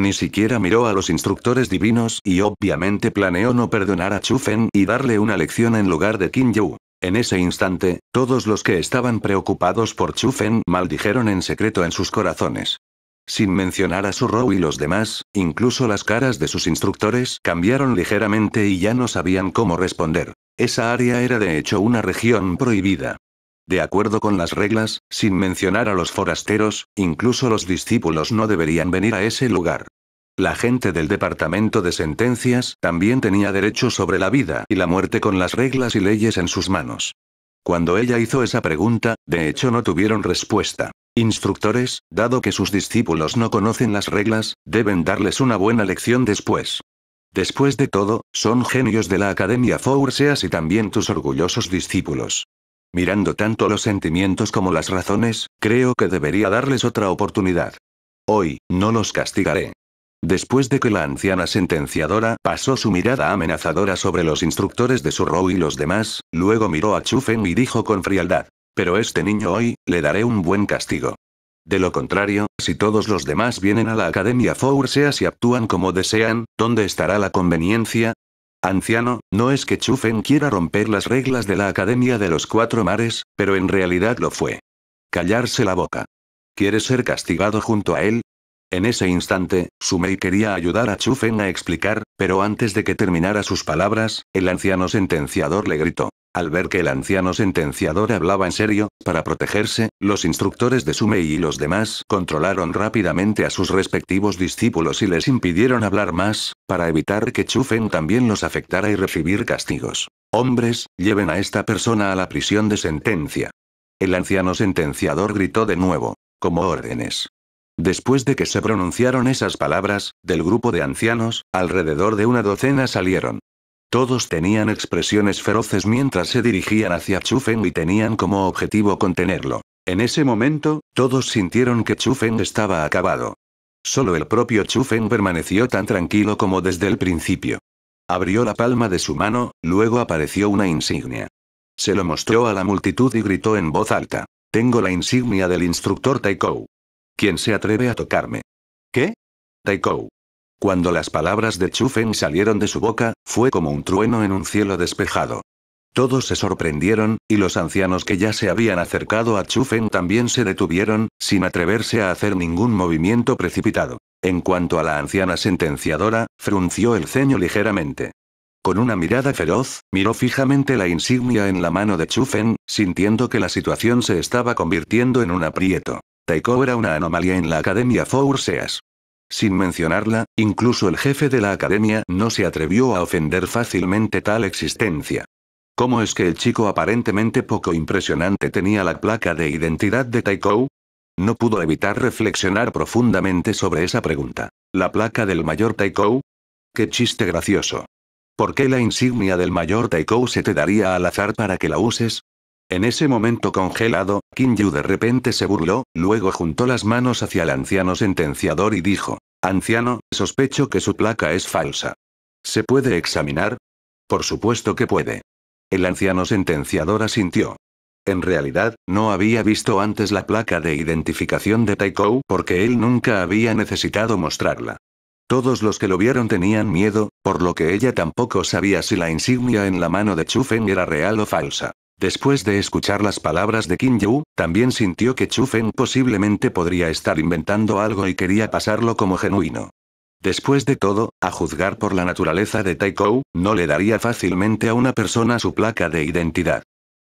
Ni siquiera miró a los instructores divinos y obviamente planeó no perdonar a Chufen y darle una lección en lugar de Qin Yu. En ese instante, todos los que estaban preocupados por Chufen maldijeron en secreto en sus corazones. Sin mencionar a Su Rou y los demás, incluso las caras de sus instructores cambiaron ligeramente y ya no sabían cómo responder. Esa área era de hecho una región prohibida de acuerdo con las reglas, sin mencionar a los forasteros, incluso los discípulos no deberían venir a ese lugar. La gente del Departamento de Sentencias también tenía derecho sobre la vida y la muerte con las reglas y leyes en sus manos. Cuando ella hizo esa pregunta, de hecho no tuvieron respuesta. Instructores, dado que sus discípulos no conocen las reglas, deben darles una buena lección después. Después de todo, son genios de la Academia Fourseas y también tus orgullosos discípulos. Mirando tanto los sentimientos como las razones, creo que debería darles otra oportunidad. Hoy, no los castigaré. Después de que la anciana sentenciadora pasó su mirada amenazadora sobre los instructores de su row y los demás, luego miró a Chufen y dijo con frialdad. Pero este niño hoy, le daré un buen castigo. De lo contrario, si todos los demás vienen a la Academia Fourseas y actúan como desean, ¿dónde estará la conveniencia? Anciano, no es que Chufen quiera romper las reglas de la Academia de los Cuatro Mares, pero en realidad lo fue. Callarse la boca. ¿Quieres ser castigado junto a él? En ese instante, Sumei quería ayudar a Chufen a explicar, pero antes de que terminara sus palabras, el anciano sentenciador le gritó. Al ver que el anciano sentenciador hablaba en serio, para protegerse, los instructores de Sumei y los demás controlaron rápidamente a sus respectivos discípulos y les impidieron hablar más, para evitar que Chufen también los afectara y recibir castigos. Hombres, lleven a esta persona a la prisión de sentencia. El anciano sentenciador gritó de nuevo, como órdenes. Después de que se pronunciaron esas palabras, del grupo de ancianos, alrededor de una docena salieron. Todos tenían expresiones feroces mientras se dirigían hacia Chufen y tenían como objetivo contenerlo. En ese momento, todos sintieron que Chufen estaba acabado. Solo el propio Chufen permaneció tan tranquilo como desde el principio. Abrió la palma de su mano, luego apareció una insignia. Se lo mostró a la multitud y gritó en voz alta. Tengo la insignia del instructor Taikou. ¿Quién se atreve a tocarme? ¿Qué? Taikou. Cuando las palabras de Chufen salieron de su boca, fue como un trueno en un cielo despejado. Todos se sorprendieron, y los ancianos que ya se habían acercado a Chufen también se detuvieron, sin atreverse a hacer ningún movimiento precipitado. En cuanto a la anciana sentenciadora, frunció el ceño ligeramente. Con una mirada feroz, miró fijamente la insignia en la mano de Chufen, sintiendo que la situación se estaba convirtiendo en un aprieto. Taiko era una anomalía en la Academia Four Seas. Sin mencionarla, incluso el jefe de la academia no se atrevió a ofender fácilmente tal existencia. ¿Cómo es que el chico aparentemente poco impresionante tenía la placa de identidad de Taikou? No pudo evitar reflexionar profundamente sobre esa pregunta. ¿La placa del mayor Taikou? ¡Qué chiste gracioso! ¿Por qué la insignia del mayor Taikou se te daría al azar para que la uses? En ese momento congelado, Yu de repente se burló, luego juntó las manos hacia el anciano sentenciador y dijo, Anciano, sospecho que su placa es falsa. ¿Se puede examinar? Por supuesto que puede. El anciano sentenciador asintió. En realidad, no había visto antes la placa de identificación de Taikou porque él nunca había necesitado mostrarla. Todos los que lo vieron tenían miedo, por lo que ella tampoco sabía si la insignia en la mano de Chufen era real o falsa. Después de escuchar las palabras de Kim Yu, también sintió que Chu posiblemente podría estar inventando algo y quería pasarlo como genuino. Después de todo, a juzgar por la naturaleza de Taikou, no le daría fácilmente a una persona su placa de identidad.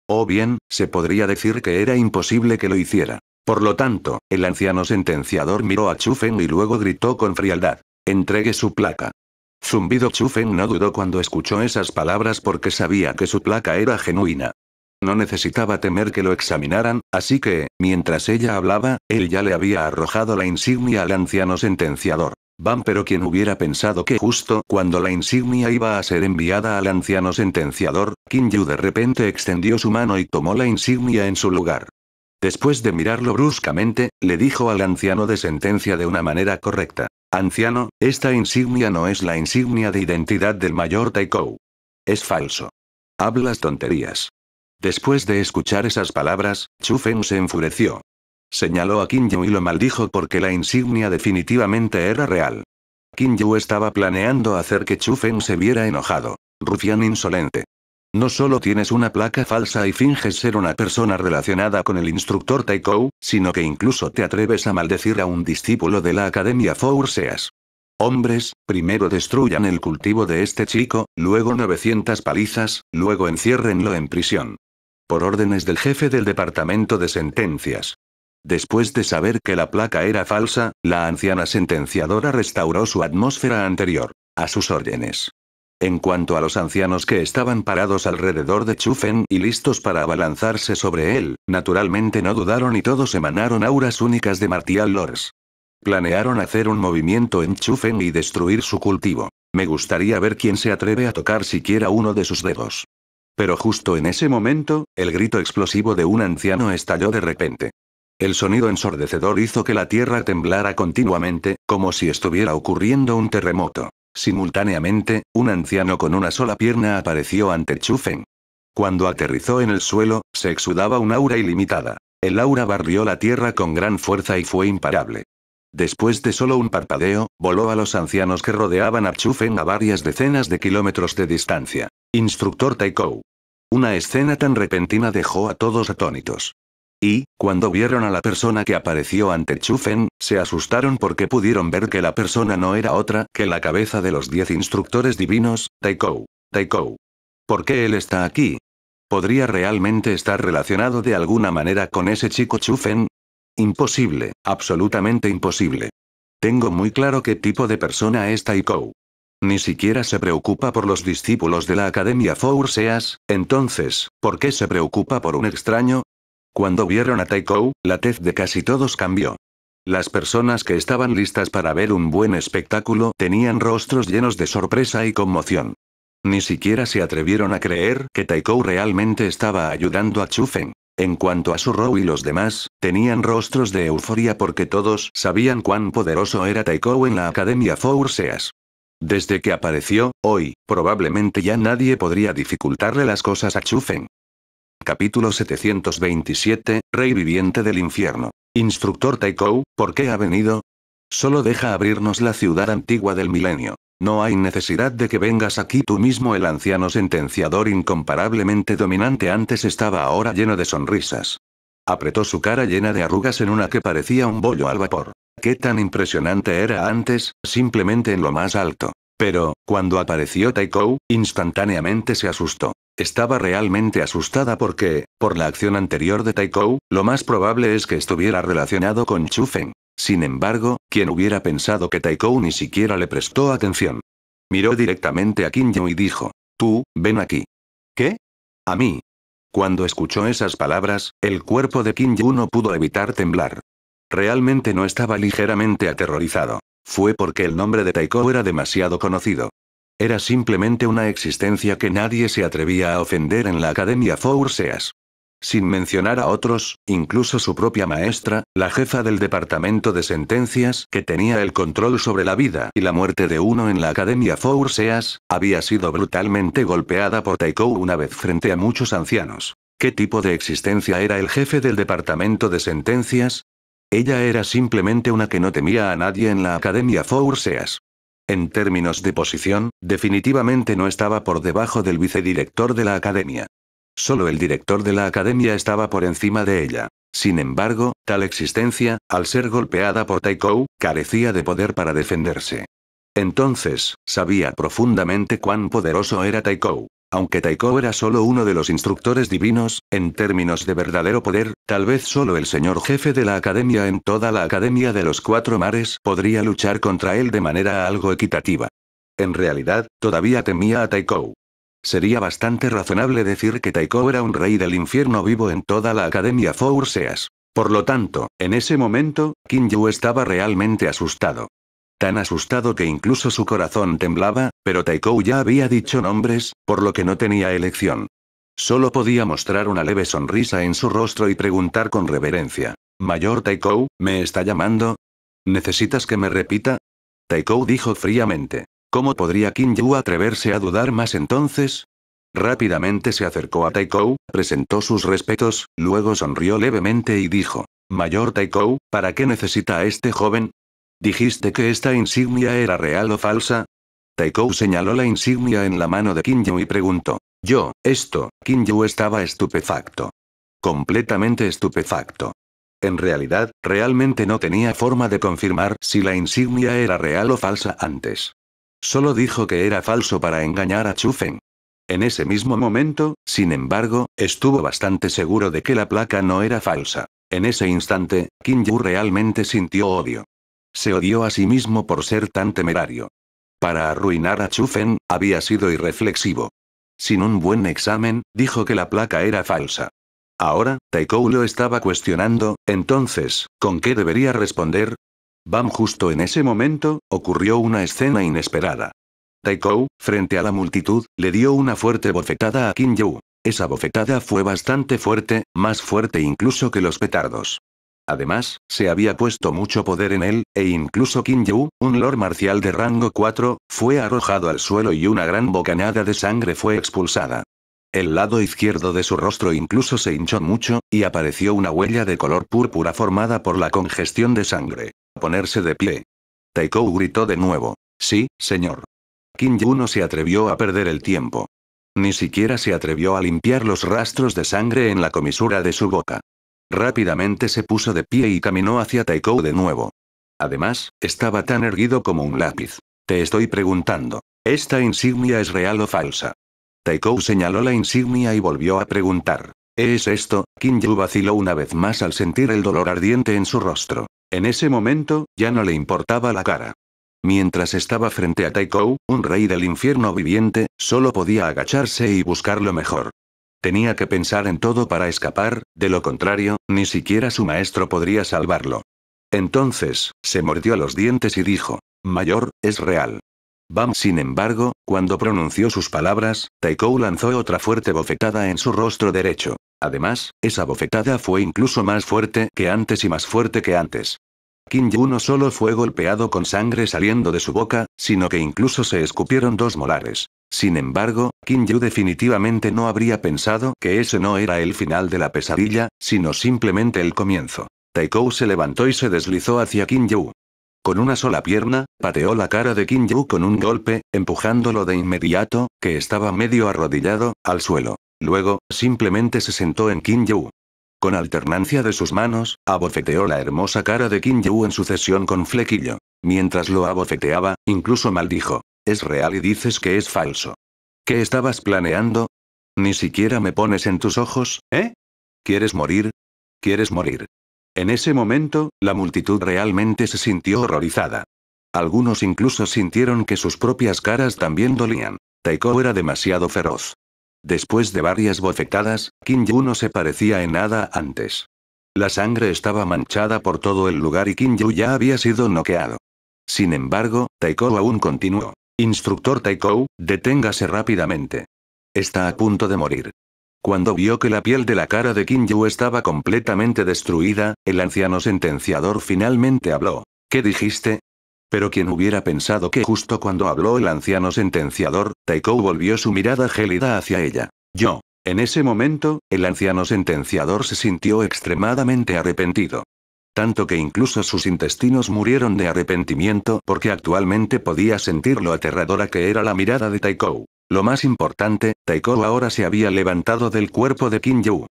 O bien, se podría decir que era imposible que lo hiciera. Por lo tanto, el anciano sentenciador miró a Chufen y luego gritó con frialdad. Entregue su placa. Zumbido Chufen no dudó cuando escuchó esas palabras porque sabía que su placa era genuina. No necesitaba temer que lo examinaran, así que, mientras ella hablaba, él ya le había arrojado la insignia al anciano sentenciador. Van pero quien hubiera pensado que justo cuando la insignia iba a ser enviada al anciano sentenciador, Yu de repente extendió su mano y tomó la insignia en su lugar. Después de mirarlo bruscamente, le dijo al anciano de sentencia de una manera correcta. Anciano, esta insignia no es la insignia de identidad del mayor Taikou. Es falso. Hablas tonterías. Después de escuchar esas palabras, Chu Feng se enfureció. Señaló a Qin Yu y lo maldijo porque la insignia definitivamente era real. Qin Yu estaba planeando hacer que Chu Feng se viera enojado. Rufián insolente. No solo tienes una placa falsa y finges ser una persona relacionada con el instructor Taikou, sino que incluso te atreves a maldecir a un discípulo de la Academia Four Seas. Hombres, primero destruyan el cultivo de este chico, luego 900 palizas, luego enciérrenlo en prisión por órdenes del jefe del Departamento de Sentencias. Después de saber que la placa era falsa, la anciana sentenciadora restauró su atmósfera anterior, a sus órdenes. En cuanto a los ancianos que estaban parados alrededor de Chufen y listos para abalanzarse sobre él, naturalmente no dudaron y todos emanaron auras únicas de Martial Lors. Planearon hacer un movimiento en Chufen y destruir su cultivo. Me gustaría ver quién se atreve a tocar siquiera uno de sus dedos. Pero justo en ese momento, el grito explosivo de un anciano estalló de repente. El sonido ensordecedor hizo que la tierra temblara continuamente, como si estuviera ocurriendo un terremoto. Simultáneamente, un anciano con una sola pierna apareció ante Chufen. Cuando aterrizó en el suelo, se exudaba un aura ilimitada. El aura barrió la tierra con gran fuerza y fue imparable. Después de solo un parpadeo, voló a los ancianos que rodeaban a Chufen a varias decenas de kilómetros de distancia. Instructor Taiko. Una escena tan repentina dejó a todos atónitos. Y, cuando vieron a la persona que apareció ante Chufen, se asustaron porque pudieron ver que la persona no era otra que la cabeza de los diez instructores divinos, Taiko. Taiko. ¿Por qué él está aquí? ¿Podría realmente estar relacionado de alguna manera con ese chico Chufen? Imposible, absolutamente imposible. Tengo muy claro qué tipo de persona es Taiko ni siquiera se preocupa por los discípulos de la Academia Seas, entonces, ¿por qué se preocupa por un extraño? Cuando vieron a Taikou, la tez de casi todos cambió. Las personas que estaban listas para ver un buen espectáculo tenían rostros llenos de sorpresa y conmoción. Ni siquiera se atrevieron a creer que Taikou realmente estaba ayudando a Chufen. En cuanto a su rou y los demás, tenían rostros de euforia porque todos sabían cuán poderoso era Taiko en la Academia Seas. Desde que apareció, hoy, probablemente ya nadie podría dificultarle las cosas a Chufen. Capítulo 727, Rey Viviente del Infierno. Instructor Taikou, ¿por qué ha venido? Solo deja abrirnos la ciudad antigua del milenio. No hay necesidad de que vengas aquí tú mismo. El anciano sentenciador incomparablemente dominante antes estaba ahora lleno de sonrisas. Apretó su cara llena de arrugas en una que parecía un bollo al vapor qué tan impresionante era antes, simplemente en lo más alto. Pero, cuando apareció Taikou, instantáneamente se asustó. Estaba realmente asustada porque, por la acción anterior de Taikou, lo más probable es que estuviera relacionado con Chufen. Sin embargo, quien hubiera pensado que Taikou ni siquiera le prestó atención. Miró directamente a Kinju y dijo, Tú, ven aquí. ¿Qué? A mí. Cuando escuchó esas palabras, el cuerpo de Yu no pudo evitar temblar. Realmente no estaba ligeramente aterrorizado. Fue porque el nombre de Taiko era demasiado conocido. Era simplemente una existencia que nadie se atrevía a ofender en la Academia Fourseas. Sin mencionar a otros, incluso su propia maestra, la jefa del departamento de sentencias, que tenía el control sobre la vida y la muerte de uno en la Academia Fourseas, había sido brutalmente golpeada por Taiko una vez frente a muchos ancianos. ¿Qué tipo de existencia era el jefe del departamento de sentencias? Ella era simplemente una que no temía a nadie en la Academia Seas. En términos de posición, definitivamente no estaba por debajo del vicedirector de la academia. Solo el director de la academia estaba por encima de ella. Sin embargo, tal existencia, al ser golpeada por Taiko, carecía de poder para defenderse. Entonces, sabía profundamente cuán poderoso era Taiko. Aunque Taiko era solo uno de los instructores divinos, en términos de verdadero poder, tal vez solo el señor jefe de la academia en toda la Academia de los Cuatro Mares podría luchar contra él de manera algo equitativa. En realidad, todavía temía a Taiko. Sería bastante razonable decir que Taiko era un rey del infierno vivo en toda la Academia Four Seas. Por lo tanto, en ese momento, Kinju estaba realmente asustado tan asustado que incluso su corazón temblaba, pero Taikou ya había dicho nombres, por lo que no tenía elección. Solo podía mostrar una leve sonrisa en su rostro y preguntar con reverencia. Mayor Taikou, ¿me está llamando? ¿Necesitas que me repita? Taikou dijo fríamente. ¿Cómo podría Yu atreverse a dudar más entonces? Rápidamente se acercó a Taikou, presentó sus respetos, luego sonrió levemente y dijo. Mayor Taikou, ¿para qué necesita a este joven? ¿Dijiste que esta insignia era real o falsa? Taikou señaló la insignia en la mano de Kinju y preguntó. Yo, esto, Kinju estaba estupefacto. Completamente estupefacto. En realidad, realmente no tenía forma de confirmar si la insignia era real o falsa antes. Solo dijo que era falso para engañar a Chufen. En ese mismo momento, sin embargo, estuvo bastante seguro de que la placa no era falsa. En ese instante, Kinju realmente sintió odio. Se odió a sí mismo por ser tan temerario. Para arruinar a Chufen, había sido irreflexivo. Sin un buen examen, dijo que la placa era falsa. Ahora, Taikou lo estaba cuestionando, entonces, ¿con qué debería responder? Bam justo en ese momento, ocurrió una escena inesperada. Taikou, frente a la multitud, le dio una fuerte bofetada a Kim Yu. Esa bofetada fue bastante fuerte, más fuerte incluso que los petardos. Además, se había puesto mucho poder en él, e incluso Qin Yu, un lord marcial de rango 4, fue arrojado al suelo y una gran bocanada de sangre fue expulsada. El lado izquierdo de su rostro incluso se hinchó mucho, y apareció una huella de color púrpura formada por la congestión de sangre. Ponerse de pie. Taikou gritó de nuevo. Sí, señor. Qin Yu no se atrevió a perder el tiempo. Ni siquiera se atrevió a limpiar los rastros de sangre en la comisura de su boca. Rápidamente se puso de pie y caminó hacia Taikou de nuevo. Además, estaba tan erguido como un lápiz. Te estoy preguntando, ¿esta insignia es real o falsa? Taikou señaló la insignia y volvió a preguntar. ¿Es esto? Yu vaciló una vez más al sentir el dolor ardiente en su rostro. En ese momento, ya no le importaba la cara. Mientras estaba frente a Taikou, un rey del infierno viviente, solo podía agacharse y buscar lo mejor. Tenía que pensar en todo para escapar, de lo contrario, ni siquiera su maestro podría salvarlo. Entonces, se mordió los dientes y dijo, Mayor, es real. Bam, sin embargo, cuando pronunció sus palabras, Taikou lanzó otra fuerte bofetada en su rostro derecho. Además, esa bofetada fue incluso más fuerte que antes y más fuerte que antes. Kim no solo fue golpeado con sangre saliendo de su boca, sino que incluso se escupieron dos molares. Sin embargo, Kim Yu definitivamente no habría pensado que ese no era el final de la pesadilla, sino simplemente el comienzo. Taikou se levantó y se deslizó hacia Kim Yu. Con una sola pierna, pateó la cara de Kim Yu con un golpe, empujándolo de inmediato, que estaba medio arrodillado, al suelo. Luego, simplemente se sentó en Kim Yu. Con alternancia de sus manos, abofeteó la hermosa cara de Kim Yu en sucesión con flequillo. Mientras lo abofeteaba, incluso maldijo. Es real y dices que es falso. ¿Qué estabas planeando? Ni siquiera me pones en tus ojos, ¿eh? ¿Quieres morir? ¿Quieres morir? En ese momento, la multitud realmente se sintió horrorizada. Algunos incluso sintieron que sus propias caras también dolían. Taiko era demasiado feroz. Después de varias bofetadas, Kim Yu no se parecía en nada antes. La sangre estaba manchada por todo el lugar y Kim Yu ya había sido noqueado. Sin embargo, Taiko aún continuó. Instructor Taikou, deténgase rápidamente. Está a punto de morir. Cuando vio que la piel de la cara de Yu estaba completamente destruida, el anciano sentenciador finalmente habló. ¿Qué dijiste? Pero quien hubiera pensado que justo cuando habló el anciano sentenciador, Taikou volvió su mirada gélida hacia ella. Yo. En ese momento, el anciano sentenciador se sintió extremadamente arrepentido tanto que incluso sus intestinos murieron de arrepentimiento porque actualmente podía sentir lo aterradora que era la mirada de Taikou. Lo más importante, Taikou ahora se había levantado del cuerpo de Kim Yu.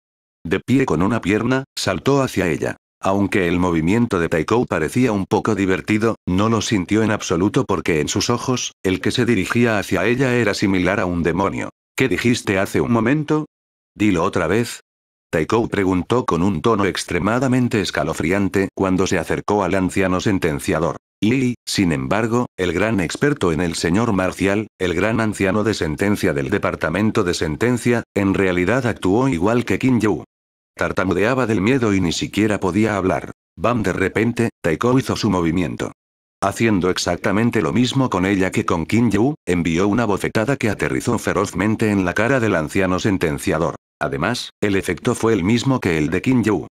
De pie con una pierna, saltó hacia ella. Aunque el movimiento de Taikou parecía un poco divertido, no lo sintió en absoluto porque en sus ojos, el que se dirigía hacia ella era similar a un demonio. ¿Qué dijiste hace un momento? Dilo otra vez, Taiko preguntó con un tono extremadamente escalofriante cuando se acercó al anciano sentenciador. Y, sin embargo, el gran experto en el señor Marcial, el gran anciano de sentencia del departamento de sentencia, en realidad actuó igual que Kim Yu. Tartamudeaba del miedo y ni siquiera podía hablar. Bam de repente, Taiko hizo su movimiento. Haciendo exactamente lo mismo con ella que con Kim Yu, envió una bofetada que aterrizó ferozmente en la cara del anciano sentenciador. Además, el efecto fue el mismo que el de Kim Yu.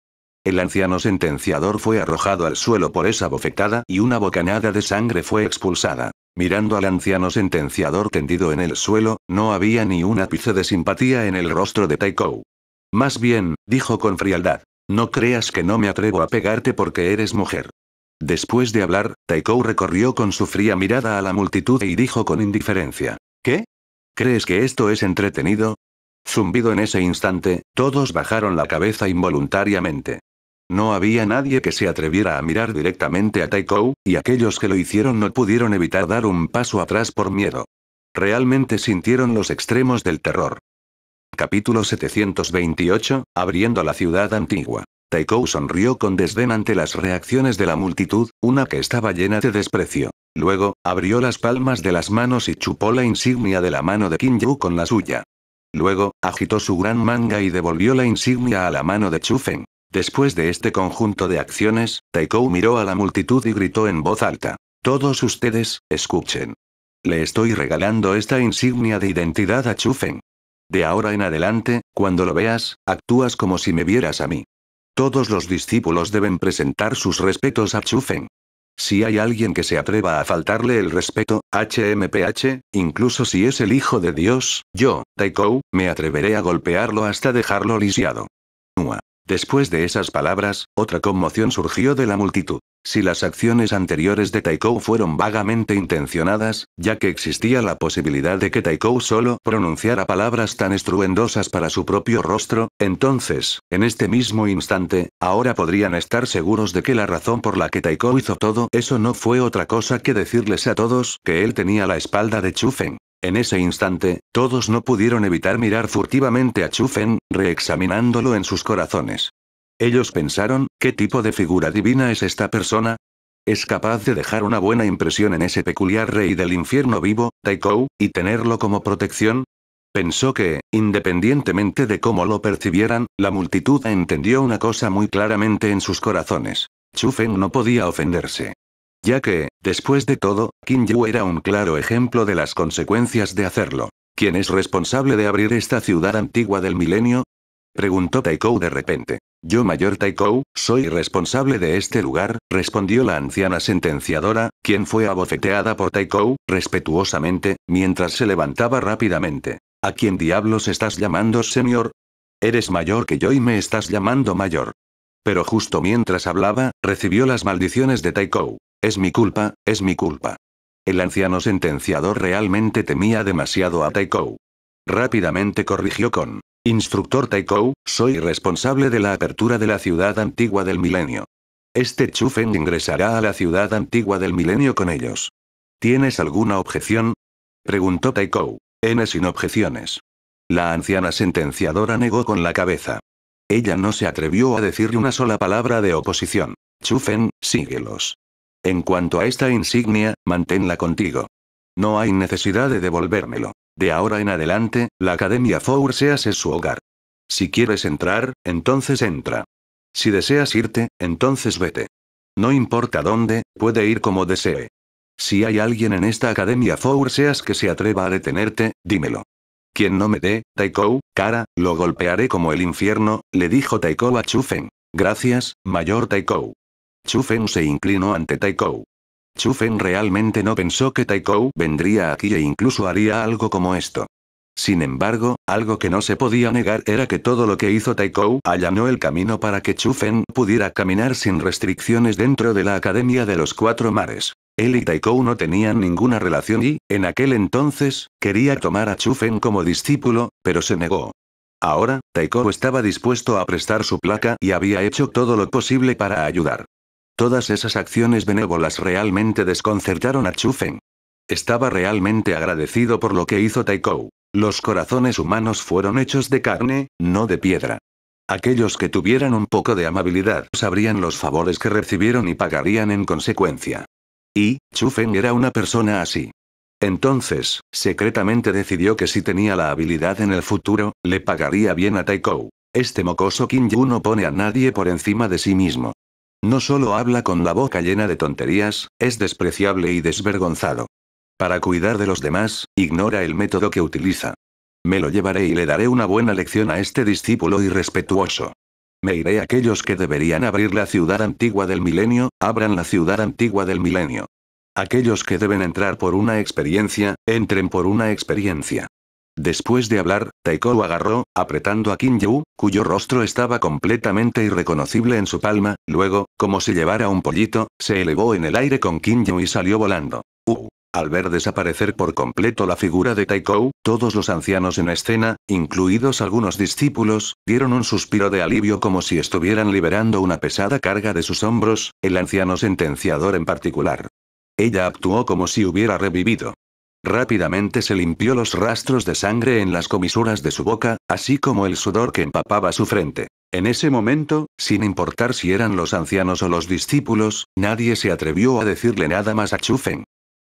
El anciano sentenciador fue arrojado al suelo por esa bofetada y una bocanada de sangre fue expulsada. Mirando al anciano sentenciador tendido en el suelo, no había ni un ápice de simpatía en el rostro de Taikou. Más bien, dijo con frialdad, no creas que no me atrevo a pegarte porque eres mujer. Después de hablar, Taikou recorrió con su fría mirada a la multitud y dijo con indiferencia, ¿qué? ¿Crees que esto es entretenido? Zumbido en ese instante, todos bajaron la cabeza involuntariamente. No había nadie que se atreviera a mirar directamente a taiko y aquellos que lo hicieron no pudieron evitar dar un paso atrás por miedo. Realmente sintieron los extremos del terror. Capítulo 728, abriendo la ciudad antigua. Taikou sonrió con desdén ante las reacciones de la multitud, una que estaba llena de desprecio. Luego, abrió las palmas de las manos y chupó la insignia de la mano de Kinju con la suya. Luego, agitó su gran manga y devolvió la insignia a la mano de Chufen. Después de este conjunto de acciones, Taikou miró a la multitud y gritó en voz alta. Todos ustedes, escuchen. Le estoy regalando esta insignia de identidad a Chufen. De ahora en adelante, cuando lo veas, actúas como si me vieras a mí. Todos los discípulos deben presentar sus respetos a Chufen. Si hay alguien que se atreva a faltarle el respeto, HMPH, incluso si es el hijo de Dios, yo, Taiko, me atreveré a golpearlo hasta dejarlo lisiado. Después de esas palabras, otra conmoción surgió de la multitud. Si las acciones anteriores de Taikou fueron vagamente intencionadas, ya que existía la posibilidad de que Taikou solo pronunciara palabras tan estruendosas para su propio rostro, entonces, en este mismo instante, ahora podrían estar seguros de que la razón por la que Taikou hizo todo eso no fue otra cosa que decirles a todos que él tenía la espalda de Chufen. En ese instante, todos no pudieron evitar mirar furtivamente a Chufen, reexaminándolo en sus corazones. Ellos pensaron, ¿qué tipo de figura divina es esta persona? Es capaz de dejar una buena impresión en ese peculiar rey del infierno vivo, Taikou, y tenerlo como protección, Pensó que, independientemente de cómo lo percibieran, la multitud entendió una cosa muy claramente en sus corazones. Chufen no podía ofenderse. Ya que, después de todo, Kim Yu era un claro ejemplo de las consecuencias de hacerlo. ¿Quién es responsable de abrir esta ciudad antigua del milenio? Preguntó Taikou de repente. Yo mayor Taikou, soy responsable de este lugar, respondió la anciana sentenciadora, quien fue abofeteada por Taikou, respetuosamente, mientras se levantaba rápidamente. ¿A quién diablos estás llamando señor? Eres mayor que yo y me estás llamando mayor. Pero justo mientras hablaba, recibió las maldiciones de Taikou. Es mi culpa, es mi culpa. El anciano sentenciador realmente temía demasiado a Taikou. Rápidamente corrigió con, Instructor Taikou, soy responsable de la apertura de la ciudad antigua del milenio. Este Chufen ingresará a la ciudad antigua del milenio con ellos. ¿Tienes alguna objeción? Preguntó Taikou. N sin objeciones. La anciana sentenciadora negó con la cabeza. Ella no se atrevió a decir una sola palabra de oposición. Chufen, síguelos. En cuanto a esta insignia, manténla contigo. No hay necesidad de devolvérmelo. De ahora en adelante, la Academia Seas es su hogar. Si quieres entrar, entonces entra. Si deseas irte, entonces vete. No importa dónde, puede ir como desee. Si hay alguien en esta Academia Seas que se atreva a detenerte, dímelo. Quien no me dé, Taikou, cara, lo golpearé como el infierno, le dijo Taikou a Chufen. Gracias, mayor Taikou. Chu se inclinó ante Taikou. Chu realmente no pensó que Taikou vendría aquí e incluso haría algo como esto. Sin embargo, algo que no se podía negar era que todo lo que hizo Taikou allanó el camino para que Chu pudiera caminar sin restricciones dentro de la Academia de los Cuatro Mares. Él y Taikou no tenían ninguna relación y, en aquel entonces, quería tomar a Chu como discípulo, pero se negó. Ahora, Taikou estaba dispuesto a prestar su placa y había hecho todo lo posible para ayudar. Todas esas acciones benévolas realmente desconcertaron a Chufen. Estaba realmente agradecido por lo que hizo Taikou. Los corazones humanos fueron hechos de carne, no de piedra. Aquellos que tuvieran un poco de amabilidad sabrían los favores que recibieron y pagarían en consecuencia. Y, Chufen era una persona así. Entonces, secretamente decidió que si tenía la habilidad en el futuro, le pagaría bien a Taikou. Este mocoso Kinju no pone a nadie por encima de sí mismo. No solo habla con la boca llena de tonterías, es despreciable y desvergonzado. Para cuidar de los demás, ignora el método que utiliza. Me lo llevaré y le daré una buena lección a este discípulo irrespetuoso. Me iré aquellos que deberían abrir la ciudad antigua del milenio, abran la ciudad antigua del milenio. Aquellos que deben entrar por una experiencia, entren por una experiencia. Después de hablar, Taekou agarró, apretando a Kim cuyo rostro estaba completamente irreconocible en su palma, luego, como si llevara un pollito, se elevó en el aire con Kim y salió volando. Uh, al ver desaparecer por completo la figura de Taikou, todos los ancianos en escena, incluidos algunos discípulos, dieron un suspiro de alivio como si estuvieran liberando una pesada carga de sus hombros, el anciano sentenciador en particular. Ella actuó como si hubiera revivido. Rápidamente se limpió los rastros de sangre en las comisuras de su boca, así como el sudor que empapaba su frente. En ese momento, sin importar si eran los ancianos o los discípulos, nadie se atrevió a decirle nada más a Chufen.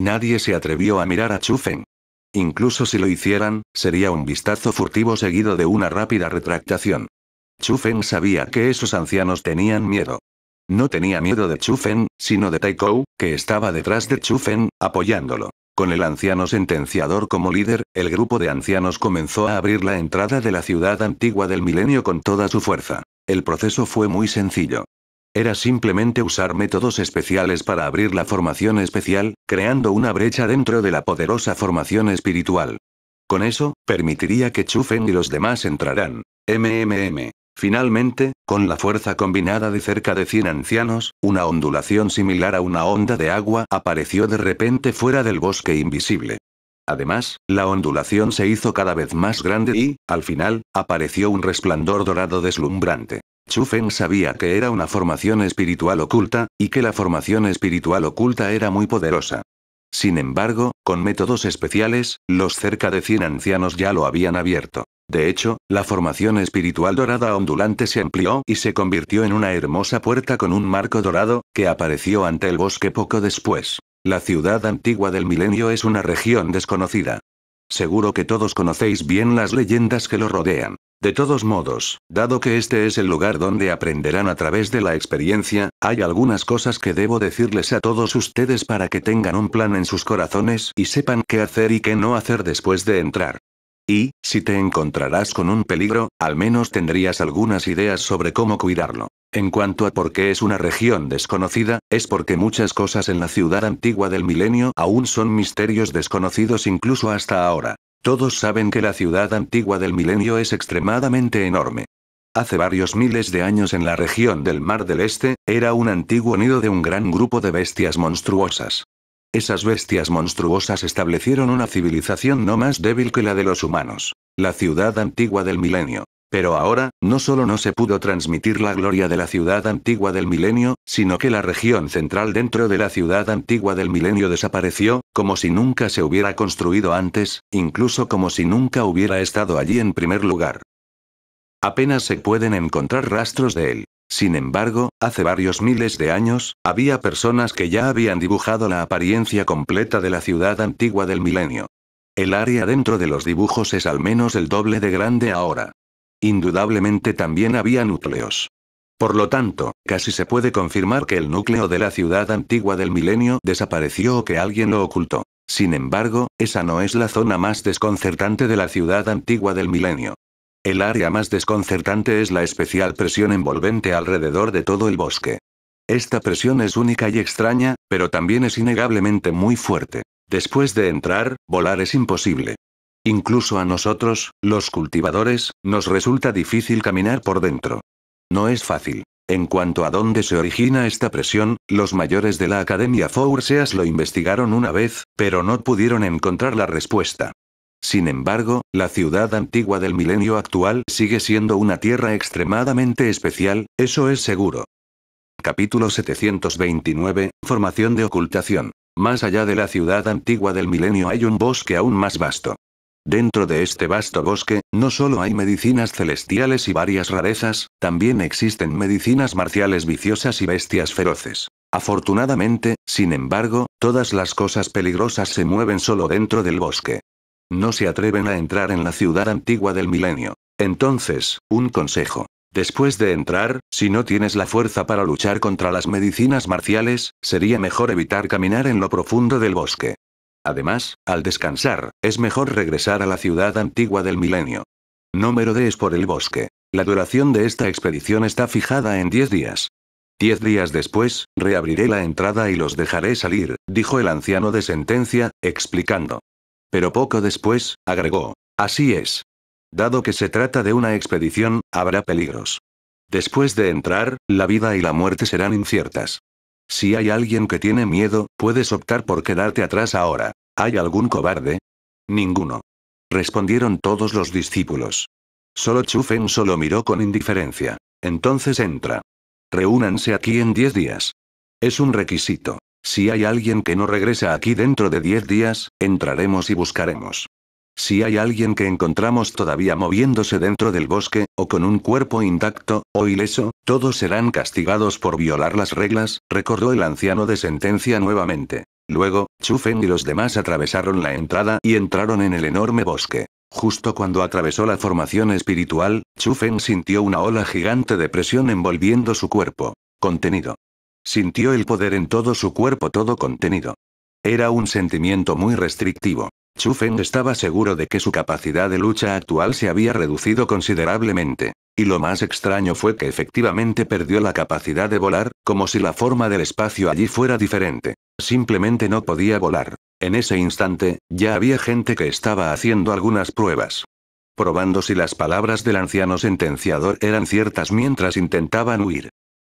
Nadie se atrevió a mirar a Chufen. Incluso si lo hicieran, sería un vistazo furtivo seguido de una rápida retractación. Chufen sabía que esos ancianos tenían miedo. No tenía miedo de Chufen, sino de Taikou, que estaba detrás de Chufen, apoyándolo. Con el anciano sentenciador como líder, el grupo de ancianos comenzó a abrir la entrada de la ciudad antigua del milenio con toda su fuerza. El proceso fue muy sencillo. Era simplemente usar métodos especiales para abrir la formación especial, creando una brecha dentro de la poderosa formación espiritual. Con eso, permitiría que Chufen y los demás entraran. MMM. Finalmente, con la fuerza combinada de cerca de 100 ancianos, una ondulación similar a una onda de agua apareció de repente fuera del bosque invisible. Además, la ondulación se hizo cada vez más grande y, al final, apareció un resplandor dorado deslumbrante. Chufen sabía que era una formación espiritual oculta, y que la formación espiritual oculta era muy poderosa. Sin embargo, con métodos especiales, los cerca de 100 ancianos ya lo habían abierto. De hecho, la formación espiritual dorada ondulante se amplió y se convirtió en una hermosa puerta con un marco dorado, que apareció ante el bosque poco después. La ciudad antigua del milenio es una región desconocida. Seguro que todos conocéis bien las leyendas que lo rodean. De todos modos, dado que este es el lugar donde aprenderán a través de la experiencia, hay algunas cosas que debo decirles a todos ustedes para que tengan un plan en sus corazones y sepan qué hacer y qué no hacer después de entrar. Y, si te encontrarás con un peligro, al menos tendrías algunas ideas sobre cómo cuidarlo. En cuanto a por qué es una región desconocida, es porque muchas cosas en la ciudad antigua del milenio aún son misterios desconocidos incluso hasta ahora. Todos saben que la ciudad antigua del milenio es extremadamente enorme. Hace varios miles de años en la región del Mar del Este, era un antiguo nido de un gran grupo de bestias monstruosas. Esas bestias monstruosas establecieron una civilización no más débil que la de los humanos. La ciudad antigua del milenio. Pero ahora, no solo no se pudo transmitir la gloria de la ciudad antigua del milenio, sino que la región central dentro de la ciudad antigua del milenio desapareció, como si nunca se hubiera construido antes, incluso como si nunca hubiera estado allí en primer lugar. Apenas se pueden encontrar rastros de él. Sin embargo, hace varios miles de años, había personas que ya habían dibujado la apariencia completa de la ciudad antigua del milenio. El área dentro de los dibujos es al menos el doble de grande ahora. Indudablemente también había núcleos. Por lo tanto, casi se puede confirmar que el núcleo de la ciudad antigua del milenio desapareció o que alguien lo ocultó. Sin embargo, esa no es la zona más desconcertante de la ciudad antigua del milenio. El área más desconcertante es la especial presión envolvente alrededor de todo el bosque. Esta presión es única y extraña, pero también es innegablemente muy fuerte. Después de entrar, volar es imposible. Incluso a nosotros, los cultivadores, nos resulta difícil caminar por dentro. No es fácil. En cuanto a dónde se origina esta presión, los mayores de la Academia Fourseas lo investigaron una vez, pero no pudieron encontrar la respuesta. Sin embargo, la ciudad antigua del milenio actual sigue siendo una tierra extremadamente especial, eso es seguro. Capítulo 729, Formación de ocultación. Más allá de la ciudad antigua del milenio hay un bosque aún más vasto. Dentro de este vasto bosque, no solo hay medicinas celestiales y varias rarezas, también existen medicinas marciales viciosas y bestias feroces. Afortunadamente, sin embargo, todas las cosas peligrosas se mueven solo dentro del bosque. No se atreven a entrar en la ciudad antigua del milenio. Entonces, un consejo. Después de entrar, si no tienes la fuerza para luchar contra las medicinas marciales, sería mejor evitar caminar en lo profundo del bosque. Además, al descansar, es mejor regresar a la ciudad antigua del milenio. No merodees por el bosque. La duración de esta expedición está fijada en 10 días. Diez días después, reabriré la entrada y los dejaré salir, dijo el anciano de sentencia, explicando. Pero poco después, agregó. Así es. Dado que se trata de una expedición, habrá peligros. Después de entrar, la vida y la muerte serán inciertas. Si hay alguien que tiene miedo, puedes optar por quedarte atrás ahora. ¿Hay algún cobarde? Ninguno. Respondieron todos los discípulos. Solo Chufen solo miró con indiferencia. Entonces entra. Reúnanse aquí en diez días. Es un requisito. Si hay alguien que no regresa aquí dentro de 10 días, entraremos y buscaremos. Si hay alguien que encontramos todavía moviéndose dentro del bosque, o con un cuerpo intacto, o ileso, todos serán castigados por violar las reglas, recordó el anciano de sentencia nuevamente. Luego, Chufen y los demás atravesaron la entrada y entraron en el enorme bosque. Justo cuando atravesó la formación espiritual, Chufen sintió una ola gigante de presión envolviendo su cuerpo. Contenido. Sintió el poder en todo su cuerpo todo contenido. Era un sentimiento muy restrictivo. Chufen estaba seguro de que su capacidad de lucha actual se había reducido considerablemente. Y lo más extraño fue que efectivamente perdió la capacidad de volar, como si la forma del espacio allí fuera diferente. Simplemente no podía volar. En ese instante, ya había gente que estaba haciendo algunas pruebas. Probando si las palabras del anciano sentenciador eran ciertas mientras intentaban huir.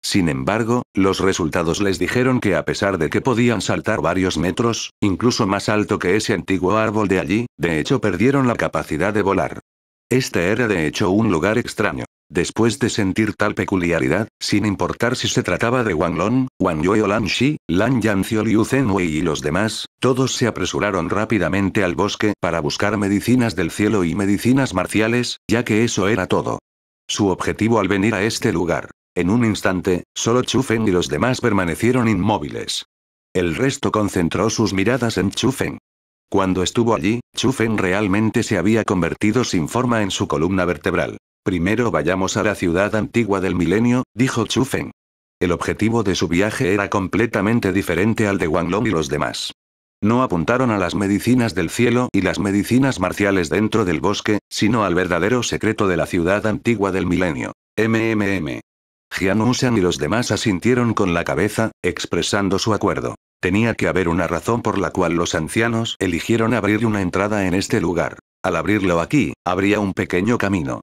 Sin embargo, los resultados les dijeron que a pesar de que podían saltar varios metros, incluso más alto que ese antiguo árbol de allí, de hecho perdieron la capacidad de volar. Este era de hecho un lugar extraño. Después de sentir tal peculiaridad, sin importar si se trataba de Wang Long, Wang Yue o Lan Shi, Lan Liu Wei y los demás, todos se apresuraron rápidamente al bosque para buscar medicinas del cielo y medicinas marciales, ya que eso era todo. Su objetivo al venir a este lugar en un instante, solo Chufen y los demás permanecieron inmóviles. El resto concentró sus miradas en Chufen. Cuando estuvo allí, Chufen realmente se había convertido sin forma en su columna vertebral. Primero vayamos a la ciudad antigua del milenio, dijo Chufen. El objetivo de su viaje era completamente diferente al de Wang Long y los demás. No apuntaron a las medicinas del cielo y las medicinas marciales dentro del bosque, sino al verdadero secreto de la ciudad antigua del milenio. MMM. Jiamusan y los demás asintieron con la cabeza, expresando su acuerdo. Tenía que haber una razón por la cual los ancianos eligieron abrir una entrada en este lugar. Al abrirlo aquí, habría un pequeño camino.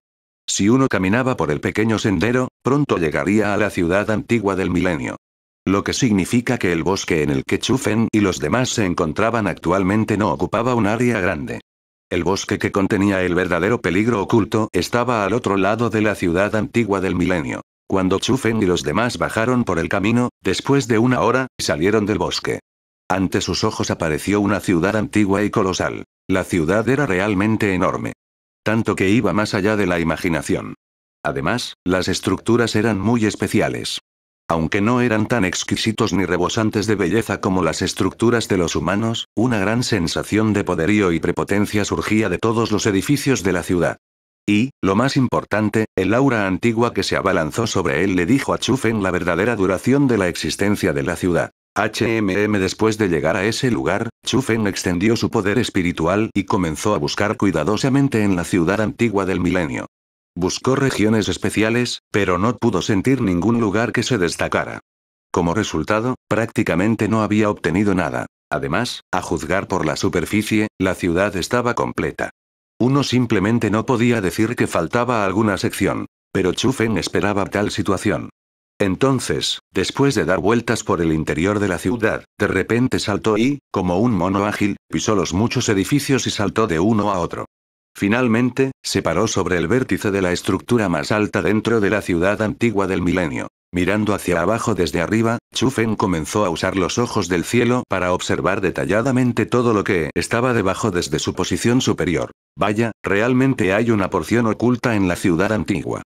Si uno caminaba por el pequeño sendero, pronto llegaría a la ciudad antigua del milenio. Lo que significa que el bosque en el que Chufen y los demás se encontraban actualmente no ocupaba un área grande. El bosque que contenía el verdadero peligro oculto estaba al otro lado de la ciudad antigua del milenio. Cuando Chufen y los demás bajaron por el camino, después de una hora, salieron del bosque. Ante sus ojos apareció una ciudad antigua y colosal. La ciudad era realmente enorme. Tanto que iba más allá de la imaginación. Además, las estructuras eran muy especiales. Aunque no eran tan exquisitos ni rebosantes de belleza como las estructuras de los humanos, una gran sensación de poderío y prepotencia surgía de todos los edificios de la ciudad. Y, lo más importante, el aura antigua que se abalanzó sobre él le dijo a Chufen la verdadera duración de la existencia de la ciudad. HMM Después de llegar a ese lugar, Chufen extendió su poder espiritual y comenzó a buscar cuidadosamente en la ciudad antigua del milenio. Buscó regiones especiales, pero no pudo sentir ningún lugar que se destacara. Como resultado, prácticamente no había obtenido nada. Además, a juzgar por la superficie, la ciudad estaba completa. Uno simplemente no podía decir que faltaba alguna sección. Pero Chufen esperaba tal situación. Entonces, después de dar vueltas por el interior de la ciudad, de repente saltó y, como un mono ágil, pisó los muchos edificios y saltó de uno a otro. Finalmente, se paró sobre el vértice de la estructura más alta dentro de la ciudad antigua del milenio. Mirando hacia abajo desde arriba, Chufen comenzó a usar los ojos del cielo para observar detalladamente todo lo que estaba debajo desde su posición superior. Vaya, realmente hay una porción oculta en la ciudad antigua.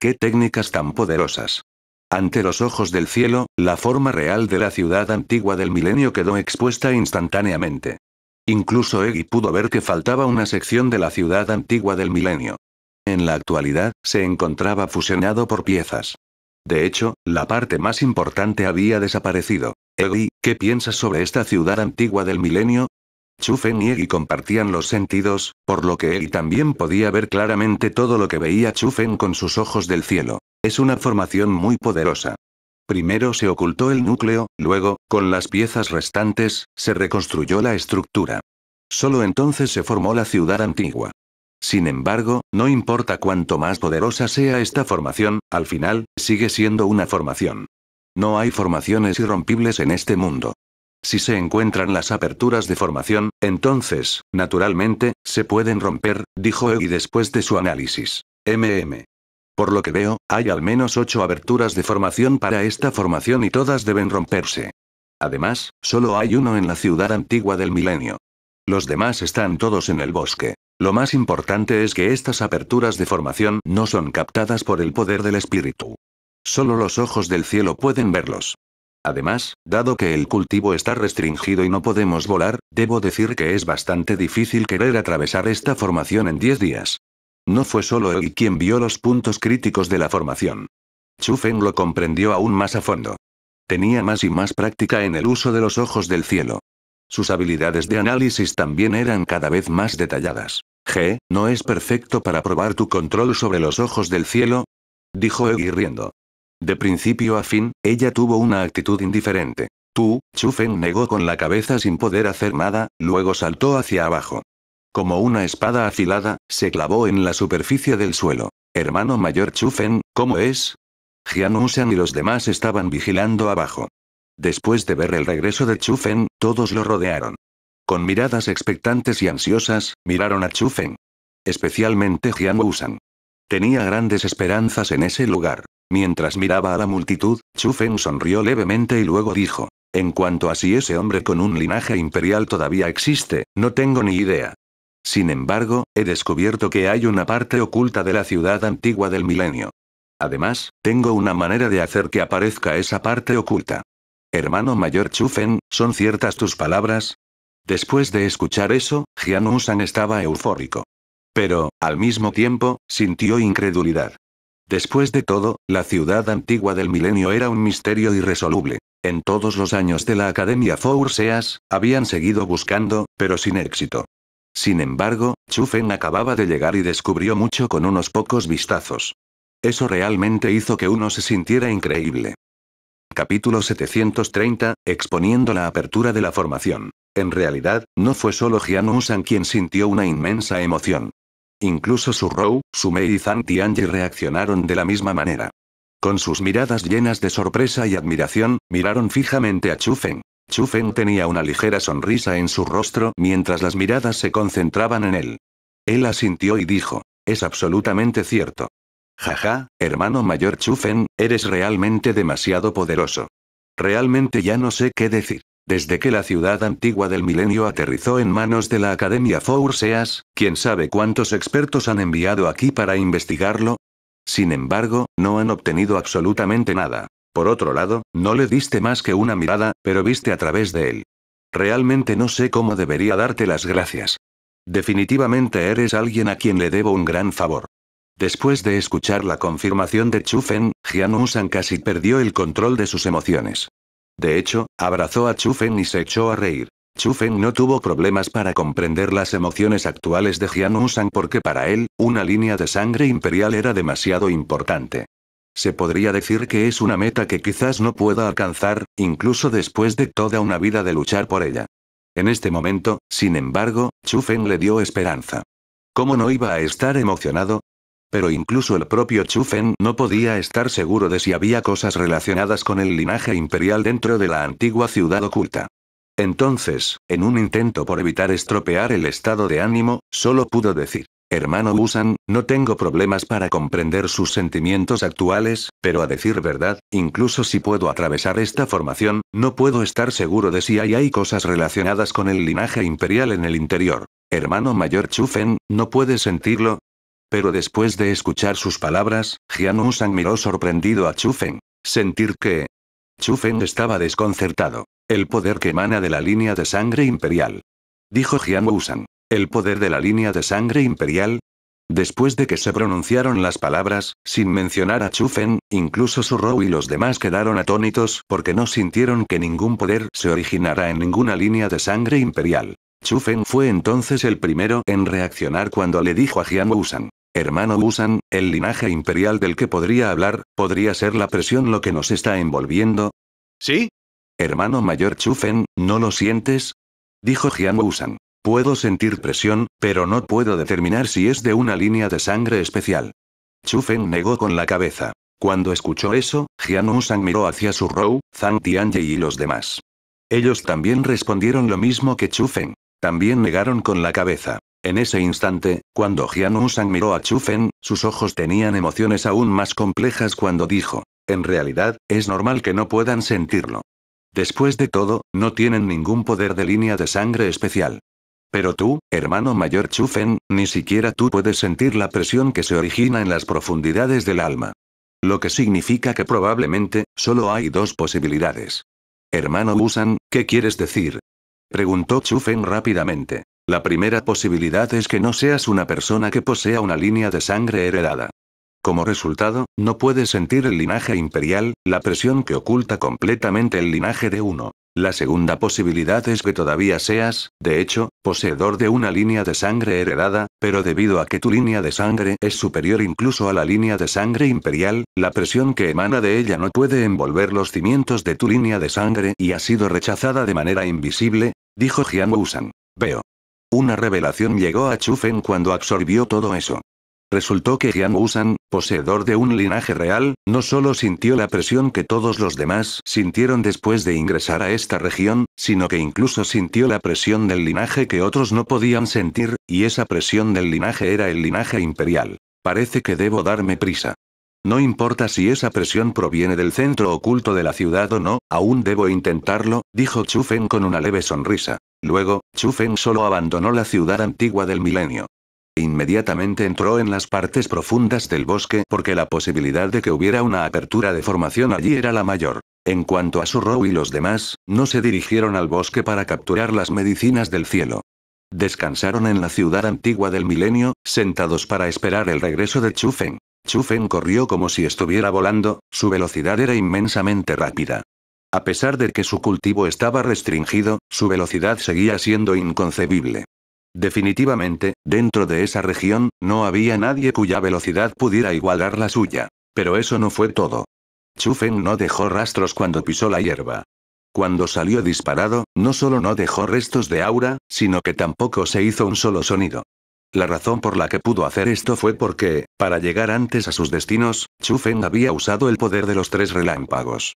¡Qué técnicas tan poderosas! Ante los ojos del cielo, la forma real de la ciudad antigua del milenio quedó expuesta instantáneamente. Incluso Egi pudo ver que faltaba una sección de la ciudad antigua del milenio. En la actualidad, se encontraba fusionado por piezas. De hecho, la parte más importante había desaparecido. Egi, ¿qué piensas sobre esta ciudad antigua del milenio? Chufen y Egi compartían los sentidos, por lo que Egi también podía ver claramente todo lo que veía Chufen con sus ojos del cielo. Es una formación muy poderosa. Primero se ocultó el núcleo, luego, con las piezas restantes, se reconstruyó la estructura. Solo entonces se formó la ciudad antigua. Sin embargo, no importa cuánto más poderosa sea esta formación, al final, sigue siendo una formación. No hay formaciones irrompibles en este mundo. Si se encuentran las aperturas de formación, entonces, naturalmente, se pueden romper, dijo Egi después de su análisis. MM. Por lo que veo, hay al menos ocho aberturas de formación para esta formación y todas deben romperse. Además, solo hay uno en la ciudad antigua del milenio. Los demás están todos en el bosque. Lo más importante es que estas aperturas de formación no son captadas por el poder del espíritu. Solo los ojos del cielo pueden verlos. Además, dado que el cultivo está restringido y no podemos volar, debo decir que es bastante difícil querer atravesar esta formación en 10 días. No fue solo él quien vio los puntos críticos de la formación. Feng lo comprendió aún más a fondo. Tenía más y más práctica en el uso de los ojos del cielo. Sus habilidades de análisis también eran cada vez más detalladas. G, ¿no es perfecto para probar tu control sobre los ojos del cielo? Dijo Eugi riendo. De principio a fin, ella tuvo una actitud indiferente. Tú, Chufen negó con la cabeza sin poder hacer nada, luego saltó hacia abajo. Como una espada afilada, se clavó en la superficie del suelo. Hermano mayor Chufen, ¿cómo es? Jian Usan y los demás estaban vigilando abajo. Después de ver el regreso de Chufen, todos lo rodearon. Con miradas expectantes y ansiosas, miraron a Chu Especialmente Jian Wusan. Tenía grandes esperanzas en ese lugar. Mientras miraba a la multitud, Chufen sonrió levemente y luego dijo. En cuanto a si ese hombre con un linaje imperial todavía existe, no tengo ni idea. Sin embargo, he descubierto que hay una parte oculta de la ciudad antigua del milenio. Además, tengo una manera de hacer que aparezca esa parte oculta. Hermano mayor Chufen, son ciertas tus palabras, Después de escuchar eso, Jian San estaba eufórico. Pero, al mismo tiempo, sintió incredulidad. Después de todo, la ciudad antigua del milenio era un misterio irresoluble. En todos los años de la Academia Four Seas, habían seguido buscando, pero sin éxito. Sin embargo, Chufen acababa de llegar y descubrió mucho con unos pocos vistazos. Eso realmente hizo que uno se sintiera increíble. Capítulo 730, exponiendo la apertura de la formación. En realidad, no fue solo San quien sintió una inmensa emoción. Incluso su su Mei y Zhang Tianji reaccionaron de la misma manera. Con sus miradas llenas de sorpresa y admiración, miraron fijamente a Chufen. Chufen tenía una ligera sonrisa en su rostro mientras las miradas se concentraban en él. Él asintió y dijo, es absolutamente cierto. Jaja, hermano mayor Chufen, eres realmente demasiado poderoso. Realmente ya no sé qué decir. Desde que la ciudad antigua del milenio aterrizó en manos de la Academia Four Seas, quién sabe cuántos expertos han enviado aquí para investigarlo. Sin embargo, no han obtenido absolutamente nada. Por otro lado, no le diste más que una mirada, pero viste a través de él. Realmente no sé cómo debería darte las gracias. Definitivamente eres alguien a quien le debo un gran favor. Después de escuchar la confirmación de Chufen, Jian San casi perdió el control de sus emociones. De hecho, abrazó a Chufen y se echó a reír. Chufen no tuvo problemas para comprender las emociones actuales de Jian porque para él, una línea de sangre imperial era demasiado importante. Se podría decir que es una meta que quizás no pueda alcanzar, incluso después de toda una vida de luchar por ella. En este momento, sin embargo, Chufen le dio esperanza. ¿Cómo no iba a estar emocionado? pero incluso el propio Chufen no podía estar seguro de si había cosas relacionadas con el linaje imperial dentro de la antigua ciudad oculta. Entonces, en un intento por evitar estropear el estado de ánimo, solo pudo decir, hermano Busan, no tengo problemas para comprender sus sentimientos actuales, pero a decir verdad, incluso si puedo atravesar esta formación, no puedo estar seguro de si hay, hay cosas relacionadas con el linaje imperial en el interior. Hermano mayor Chufen, ¿no puede sentirlo? Pero después de escuchar sus palabras, Jian San miró sorprendido a Chufen. Sentir que... Chufen estaba desconcertado. El poder que emana de la línea de sangre imperial. Dijo Jian San. ¿El poder de la línea de sangre imperial? Después de que se pronunciaron las palabras, sin mencionar a Chufen, incluso su rou y los demás quedaron atónitos porque no sintieron que ningún poder se originara en ninguna línea de sangre imperial. Chufen fue entonces el primero en reaccionar cuando le dijo a Jian Wusan. Hermano Busan, el linaje imperial del que podría hablar, ¿podría ser la presión lo que nos está envolviendo? ¿Sí? Hermano mayor Chufen, ¿no lo sientes? Dijo Jian Busan. Puedo sentir presión, pero no puedo determinar si es de una línea de sangre especial. Chufen negó con la cabeza. Cuando escuchó eso, Jian Busan miró hacia su Rou, Zhang Tianye y los demás. Ellos también respondieron lo mismo que Chufen. También negaron con la cabeza. En ese instante, cuando Jian San miró a Chufen, sus ojos tenían emociones aún más complejas cuando dijo, en realidad, es normal que no puedan sentirlo. Después de todo, no tienen ningún poder de línea de sangre especial. Pero tú, hermano mayor Chufen, ni siquiera tú puedes sentir la presión que se origina en las profundidades del alma. Lo que significa que probablemente, solo hay dos posibilidades. Hermano Busan, ¿qué quieres decir? Preguntó Chufen rápidamente. La primera posibilidad es que no seas una persona que posea una línea de sangre heredada. Como resultado, no puedes sentir el linaje imperial, la presión que oculta completamente el linaje de uno. La segunda posibilidad es que todavía seas, de hecho, poseedor de una línea de sangre heredada, pero debido a que tu línea de sangre es superior incluso a la línea de sangre imperial, la presión que emana de ella no puede envolver los cimientos de tu línea de sangre y ha sido rechazada de manera invisible, dijo Jian Wusan. Veo. Una revelación llegó a Chufen cuando absorbió todo eso. Resultó que Jian Wusan, poseedor de un linaje real, no solo sintió la presión que todos los demás sintieron después de ingresar a esta región, sino que incluso sintió la presión del linaje que otros no podían sentir, y esa presión del linaje era el linaje imperial. Parece que debo darme prisa. No importa si esa presión proviene del centro oculto de la ciudad o no, aún debo intentarlo, dijo Chufen con una leve sonrisa. Luego, Chu Feng solo abandonó la ciudad antigua del milenio. Inmediatamente entró en las partes profundas del bosque porque la posibilidad de que hubiera una apertura de formación allí era la mayor. En cuanto a su rou y los demás, no se dirigieron al bosque para capturar las medicinas del cielo. Descansaron en la ciudad antigua del milenio, sentados para esperar el regreso de Chu Feng. Feng corrió como si estuviera volando, su velocidad era inmensamente rápida. A pesar de que su cultivo estaba restringido, su velocidad seguía siendo inconcebible. Definitivamente, dentro de esa región, no había nadie cuya velocidad pudiera igualar la suya. Pero eso no fue todo. Chufen no dejó rastros cuando pisó la hierba. Cuando salió disparado, no solo no dejó restos de aura, sino que tampoco se hizo un solo sonido. La razón por la que pudo hacer esto fue porque, para llegar antes a sus destinos, Chufen había usado el poder de los tres relámpagos.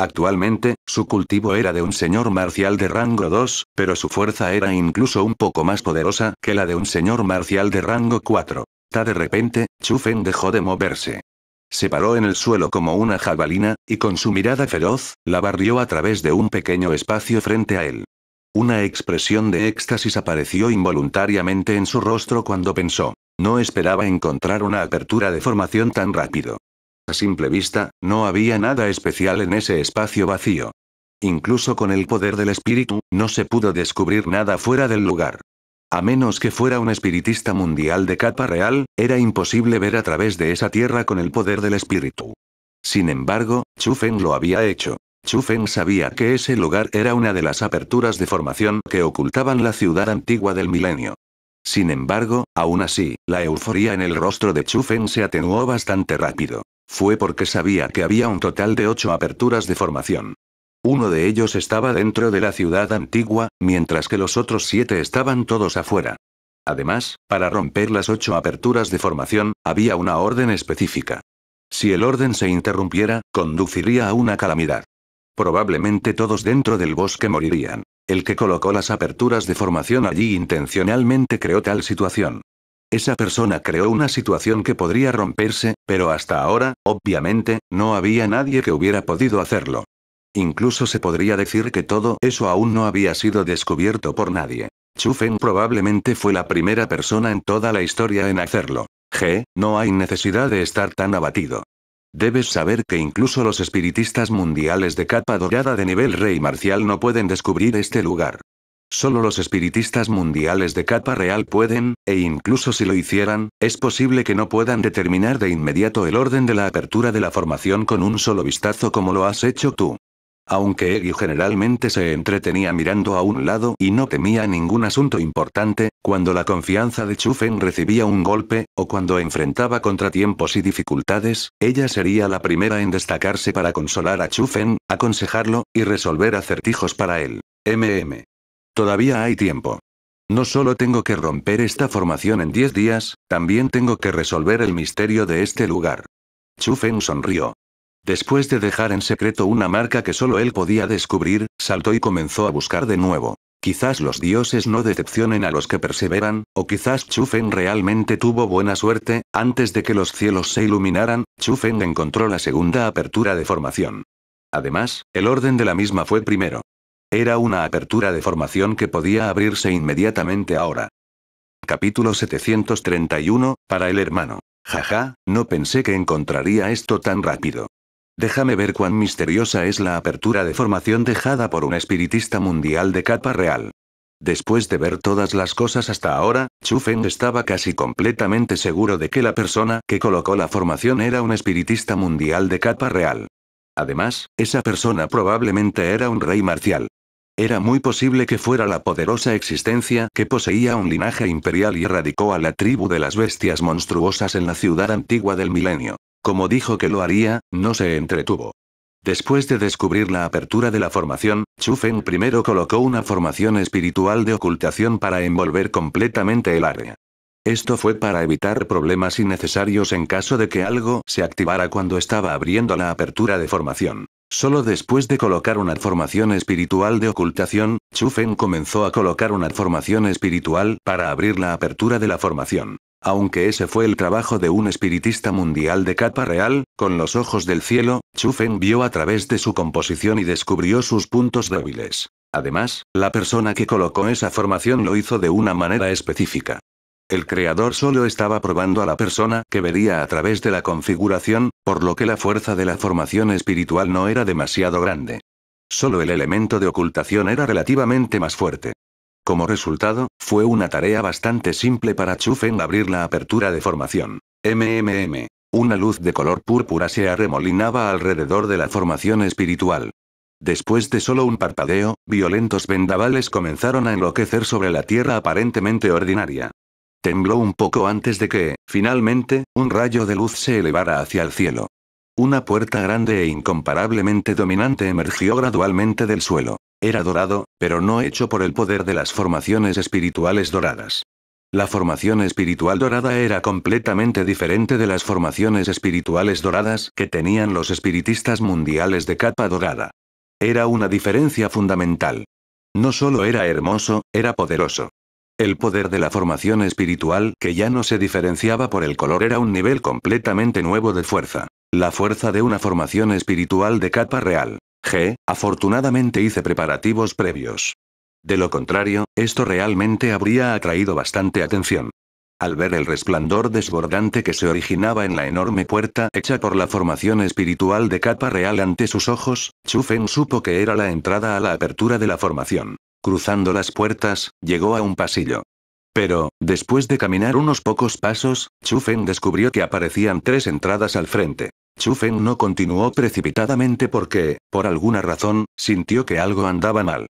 Actualmente, su cultivo era de un señor marcial de rango 2, pero su fuerza era incluso un poco más poderosa que la de un señor marcial de rango 4. Ta de repente, Chufen dejó de moverse. Se paró en el suelo como una jabalina, y con su mirada feroz, la barrió a través de un pequeño espacio frente a él. Una expresión de éxtasis apareció involuntariamente en su rostro cuando pensó. No esperaba encontrar una apertura de formación tan rápido. A simple vista, no había nada especial en ese espacio vacío. Incluso con el poder del espíritu, no se pudo descubrir nada fuera del lugar. A menos que fuera un espiritista mundial de capa real, era imposible ver a través de esa tierra con el poder del espíritu. Sin embargo, Chufen lo había hecho. Chufen sabía que ese lugar era una de las aperturas de formación que ocultaban la ciudad antigua del milenio. Sin embargo, aún así, la euforía en el rostro de Chufen se atenuó bastante rápido. Fue porque sabía que había un total de ocho aperturas de formación. Uno de ellos estaba dentro de la ciudad antigua, mientras que los otros siete estaban todos afuera. Además, para romper las ocho aperturas de formación, había una orden específica. Si el orden se interrumpiera, conduciría a una calamidad. Probablemente todos dentro del bosque morirían. El que colocó las aperturas de formación allí intencionalmente creó tal situación. Esa persona creó una situación que podría romperse, pero hasta ahora, obviamente, no había nadie que hubiera podido hacerlo. Incluso se podría decir que todo eso aún no había sido descubierto por nadie. Chufen probablemente fue la primera persona en toda la historia en hacerlo. G, no hay necesidad de estar tan abatido. Debes saber que incluso los espiritistas mundiales de capa dorada de nivel rey marcial no pueden descubrir este lugar. Solo los espiritistas mundiales de capa real pueden, e incluso si lo hicieran, es posible que no puedan determinar de inmediato el orden de la apertura de la formación con un solo vistazo como lo has hecho tú. Aunque Egi generalmente se entretenía mirando a un lado y no temía ningún asunto importante, cuando la confianza de Chufen recibía un golpe, o cuando enfrentaba contratiempos y dificultades, ella sería la primera en destacarse para consolar a Chufen, aconsejarlo, y resolver acertijos para él. MM. Todavía hay tiempo. No solo tengo que romper esta formación en 10 días, también tengo que resolver el misterio de este lugar. Chu Feng sonrió. Después de dejar en secreto una marca que solo él podía descubrir, saltó y comenzó a buscar de nuevo. Quizás los dioses no decepcionen a los que perseveran, o quizás Chufen realmente tuvo buena suerte, antes de que los cielos se iluminaran, Chufen encontró la segunda apertura de formación. Además, el orden de la misma fue primero. Era una apertura de formación que podía abrirse inmediatamente ahora. Capítulo 731, para el hermano. Jaja, no pensé que encontraría esto tan rápido. Déjame ver cuán misteriosa es la apertura de formación dejada por un espiritista mundial de capa real. Después de ver todas las cosas hasta ahora, Chufen estaba casi completamente seguro de que la persona que colocó la formación era un espiritista mundial de capa real. Además, esa persona probablemente era un rey marcial. Era muy posible que fuera la poderosa existencia que poseía un linaje imperial y erradicó a la tribu de las bestias monstruosas en la ciudad antigua del milenio. Como dijo que lo haría, no se entretuvo. Después de descubrir la apertura de la formación, Chufen primero colocó una formación espiritual de ocultación para envolver completamente el área. Esto fue para evitar problemas innecesarios en caso de que algo se activara cuando estaba abriendo la apertura de formación. Solo después de colocar una formación espiritual de ocultación, Chufen comenzó a colocar una formación espiritual para abrir la apertura de la formación. Aunque ese fue el trabajo de un espiritista mundial de capa real, con los ojos del cielo, Chufen vio a través de su composición y descubrió sus puntos débiles. Además, la persona que colocó esa formación lo hizo de una manera específica. El creador solo estaba probando a la persona que vería a través de la configuración, por lo que la fuerza de la formación espiritual no era demasiado grande. Solo el elemento de ocultación era relativamente más fuerte. Como resultado, fue una tarea bastante simple para Chufen abrir la apertura de formación. MMM. Una luz de color púrpura se arremolinaba alrededor de la formación espiritual. Después de solo un parpadeo, violentos vendavales comenzaron a enloquecer sobre la tierra aparentemente ordinaria tembló un poco antes de que, finalmente, un rayo de luz se elevara hacia el cielo. Una puerta grande e incomparablemente dominante emergió gradualmente del suelo. Era dorado, pero no hecho por el poder de las formaciones espirituales doradas. La formación espiritual dorada era completamente diferente de las formaciones espirituales doradas que tenían los espiritistas mundiales de capa dorada. Era una diferencia fundamental. No solo era hermoso, era poderoso. El poder de la formación espiritual que ya no se diferenciaba por el color era un nivel completamente nuevo de fuerza. La fuerza de una formación espiritual de capa real. G. Afortunadamente hice preparativos previos. De lo contrario, esto realmente habría atraído bastante atención. Al ver el resplandor desbordante que se originaba en la enorme puerta hecha por la formación espiritual de capa real ante sus ojos, Chufen supo que era la entrada a la apertura de la formación. Cruzando las puertas, llegó a un pasillo. Pero, después de caminar unos pocos pasos, Chufen descubrió que aparecían tres entradas al frente. Chufen no continuó precipitadamente porque, por alguna razón, sintió que algo andaba mal.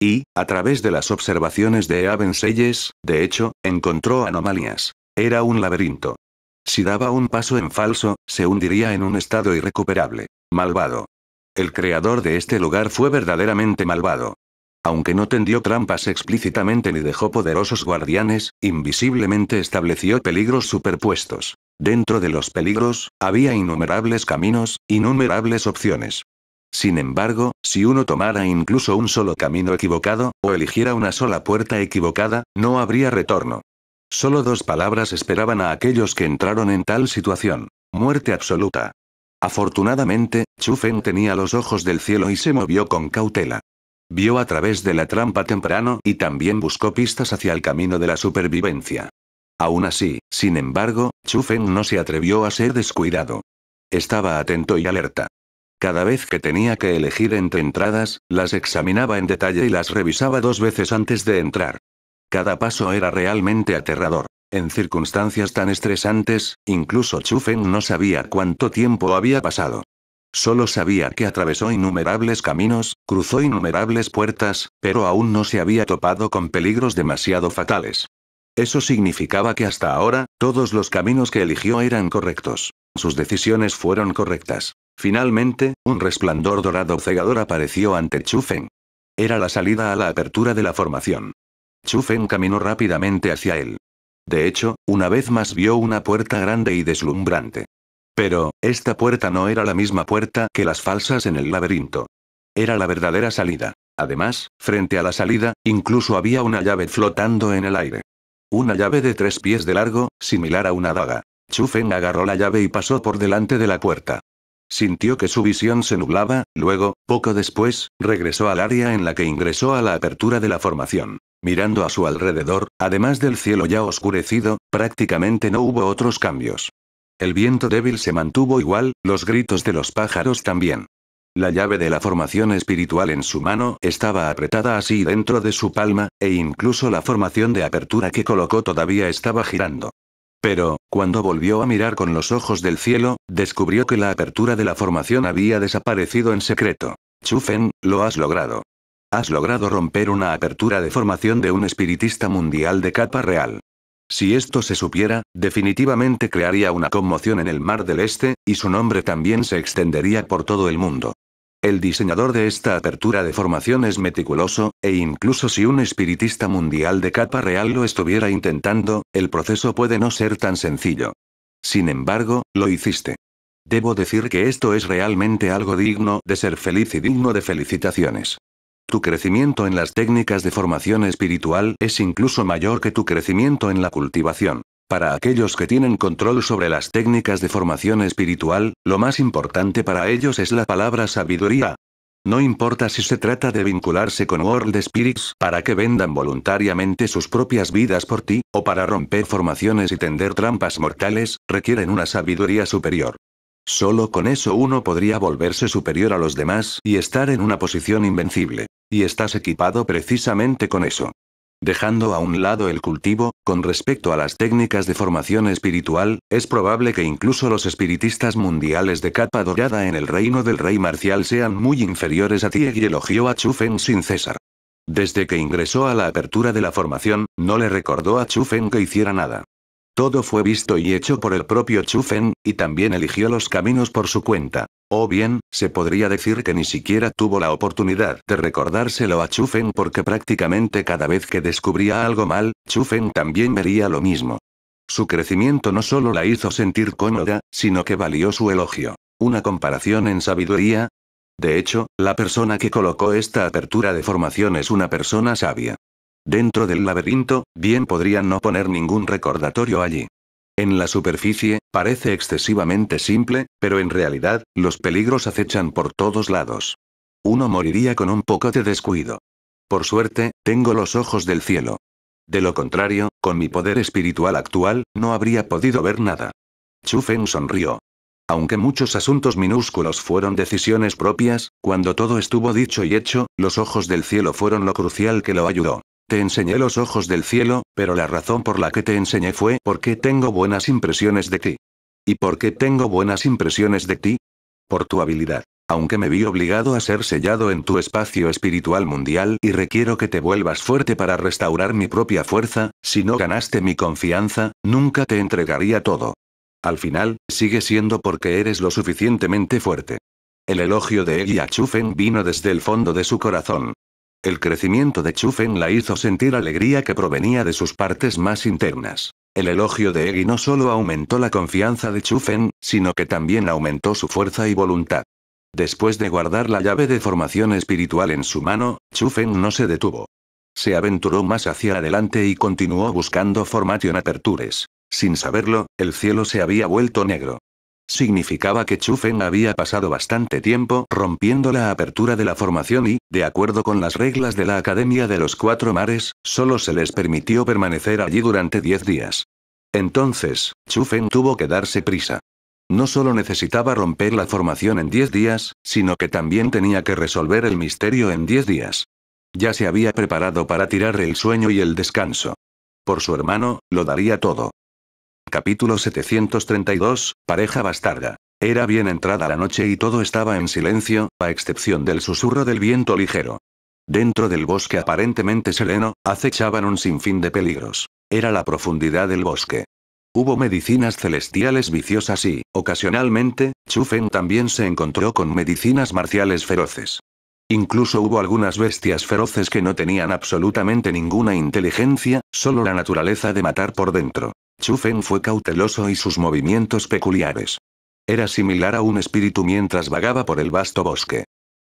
Y, a través de las observaciones de Avenselles, de hecho, encontró anomalías. Era un laberinto. Si daba un paso en falso, se hundiría en un estado irrecuperable. Malvado. El creador de este lugar fue verdaderamente malvado. Aunque no tendió trampas explícitamente ni dejó poderosos guardianes, invisiblemente estableció peligros superpuestos. Dentro de los peligros, había innumerables caminos, innumerables opciones. Sin embargo, si uno tomara incluso un solo camino equivocado, o eligiera una sola puerta equivocada, no habría retorno. Solo dos palabras esperaban a aquellos que entraron en tal situación. Muerte absoluta. Afortunadamente, Chufen tenía los ojos del cielo y se movió con cautela. Vio a través de la trampa temprano y también buscó pistas hacia el camino de la supervivencia. Aún así, sin embargo, Feng no se atrevió a ser descuidado. Estaba atento y alerta. Cada vez que tenía que elegir entre entradas, las examinaba en detalle y las revisaba dos veces antes de entrar. Cada paso era realmente aterrador. En circunstancias tan estresantes, incluso Chufen no sabía cuánto tiempo había pasado. Solo sabía que atravesó innumerables caminos, cruzó innumerables puertas, pero aún no se había topado con peligros demasiado fatales. Eso significaba que hasta ahora, todos los caminos que eligió eran correctos. Sus decisiones fueron correctas. Finalmente, un resplandor dorado cegador apareció ante Chufen. Era la salida a la apertura de la formación. Chufen caminó rápidamente hacia él. De hecho, una vez más vio una puerta grande y deslumbrante. Pero, esta puerta no era la misma puerta que las falsas en el laberinto. Era la verdadera salida. Además, frente a la salida, incluso había una llave flotando en el aire. Una llave de tres pies de largo, similar a una daga. Chufen agarró la llave y pasó por delante de la puerta. Sintió que su visión se nublaba, luego, poco después, regresó al área en la que ingresó a la apertura de la formación. Mirando a su alrededor, además del cielo ya oscurecido, prácticamente no hubo otros cambios. El viento débil se mantuvo igual, los gritos de los pájaros también. La llave de la formación espiritual en su mano estaba apretada así dentro de su palma, e incluso la formación de apertura que colocó todavía estaba girando. Pero, cuando volvió a mirar con los ojos del cielo, descubrió que la apertura de la formación había desaparecido en secreto. Chufen, lo has logrado. Has logrado romper una apertura de formación de un espiritista mundial de capa real. Si esto se supiera, definitivamente crearía una conmoción en el Mar del Este, y su nombre también se extendería por todo el mundo. El diseñador de esta apertura de formación es meticuloso, e incluso si un espiritista mundial de capa real lo estuviera intentando, el proceso puede no ser tan sencillo. Sin embargo, lo hiciste. Debo decir que esto es realmente algo digno de ser feliz y digno de felicitaciones. Tu crecimiento en las técnicas de formación espiritual es incluso mayor que tu crecimiento en la cultivación. Para aquellos que tienen control sobre las técnicas de formación espiritual, lo más importante para ellos es la palabra sabiduría. No importa si se trata de vincularse con World Spirits para que vendan voluntariamente sus propias vidas por ti, o para romper formaciones y tender trampas mortales, requieren una sabiduría superior. Solo con eso uno podría volverse superior a los demás y estar en una posición invencible. Y estás equipado precisamente con eso. Dejando a un lado el cultivo, con respecto a las técnicas de formación espiritual, es probable que incluso los espiritistas mundiales de capa dorada en el reino del rey marcial sean muy inferiores a ti y elogió a Chufen sin cesar. Desde que ingresó a la apertura de la formación, no le recordó a Chufen que hiciera nada. Todo fue visto y hecho por el propio Chufen, y también eligió los caminos por su cuenta. O bien, se podría decir que ni siquiera tuvo la oportunidad de recordárselo a Chufen porque prácticamente cada vez que descubría algo mal, Chufen también vería lo mismo. Su crecimiento no solo la hizo sentir cómoda, sino que valió su elogio. Una comparación en sabiduría. De hecho, la persona que colocó esta apertura de formación es una persona sabia. Dentro del laberinto, bien podrían no poner ningún recordatorio allí. En la superficie, parece excesivamente simple, pero en realidad, los peligros acechan por todos lados. Uno moriría con un poco de descuido. Por suerte, tengo los ojos del cielo. De lo contrario, con mi poder espiritual actual, no habría podido ver nada. Chufen sonrió. Aunque muchos asuntos minúsculos fueron decisiones propias, cuando todo estuvo dicho y hecho, los ojos del cielo fueron lo crucial que lo ayudó. Te enseñé los ojos del cielo, pero la razón por la que te enseñé fue porque tengo buenas impresiones de ti. ¿Y por qué tengo buenas impresiones de ti? Por tu habilidad. Aunque me vi obligado a ser sellado en tu espacio espiritual mundial y requiero que te vuelvas fuerte para restaurar mi propia fuerza, si no ganaste mi confianza, nunca te entregaría todo. Al final, sigue siendo porque eres lo suficientemente fuerte. El elogio de Egi Achufen vino desde el fondo de su corazón. El crecimiento de Chufen la hizo sentir alegría que provenía de sus partes más internas. El elogio de Egi no solo aumentó la confianza de Chufen, sino que también aumentó su fuerza y voluntad. Después de guardar la llave de formación espiritual en su mano, Chufen no se detuvo. Se aventuró más hacia adelante y continuó buscando Formation Apertures. Sin saberlo, el cielo se había vuelto negro. Significaba que Chufen había pasado bastante tiempo rompiendo la apertura de la formación y, de acuerdo con las reglas de la Academia de los Cuatro Mares, solo se les permitió permanecer allí durante diez días. Entonces, Chufen tuvo que darse prisa. No solo necesitaba romper la formación en diez días, sino que también tenía que resolver el misterio en diez días. Ya se había preparado para tirar el sueño y el descanso. Por su hermano, lo daría todo. Capítulo 732, pareja bastarda. Era bien entrada la noche y todo estaba en silencio, a excepción del susurro del viento ligero. Dentro del bosque aparentemente sereno, acechaban un sinfín de peligros. Era la profundidad del bosque. Hubo medicinas celestiales viciosas y, ocasionalmente, Chufen también se encontró con medicinas marciales feroces. Incluso hubo algunas bestias feroces que no tenían absolutamente ninguna inteligencia, solo la naturaleza de matar por dentro. Chufen fue cauteloso y sus movimientos peculiares. Era similar a un espíritu mientras vagaba por el vasto bosque.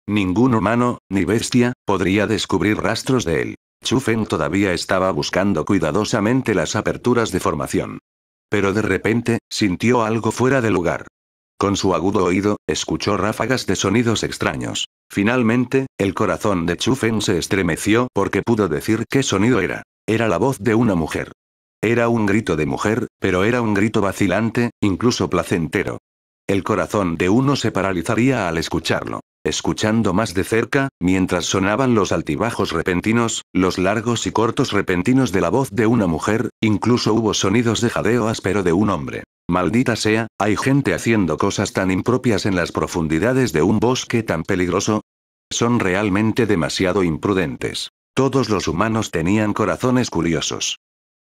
Ningún humano, ni bestia, podría descubrir rastros de él. Chufen todavía estaba buscando cuidadosamente las aperturas de formación. Pero de repente, sintió algo fuera de lugar. Con su agudo oído, escuchó ráfagas de sonidos extraños. Finalmente, el corazón de Chufen se estremeció porque pudo decir qué sonido era. Era la voz de una mujer. Era un grito de mujer, pero era un grito vacilante, incluso placentero. El corazón de uno se paralizaría al escucharlo. Escuchando más de cerca, mientras sonaban los altibajos repentinos, los largos y cortos repentinos de la voz de una mujer, incluso hubo sonidos de jadeo áspero de un hombre. Maldita sea, hay gente haciendo cosas tan impropias en las profundidades de un bosque tan peligroso. Son realmente demasiado imprudentes. Todos los humanos tenían corazones curiosos.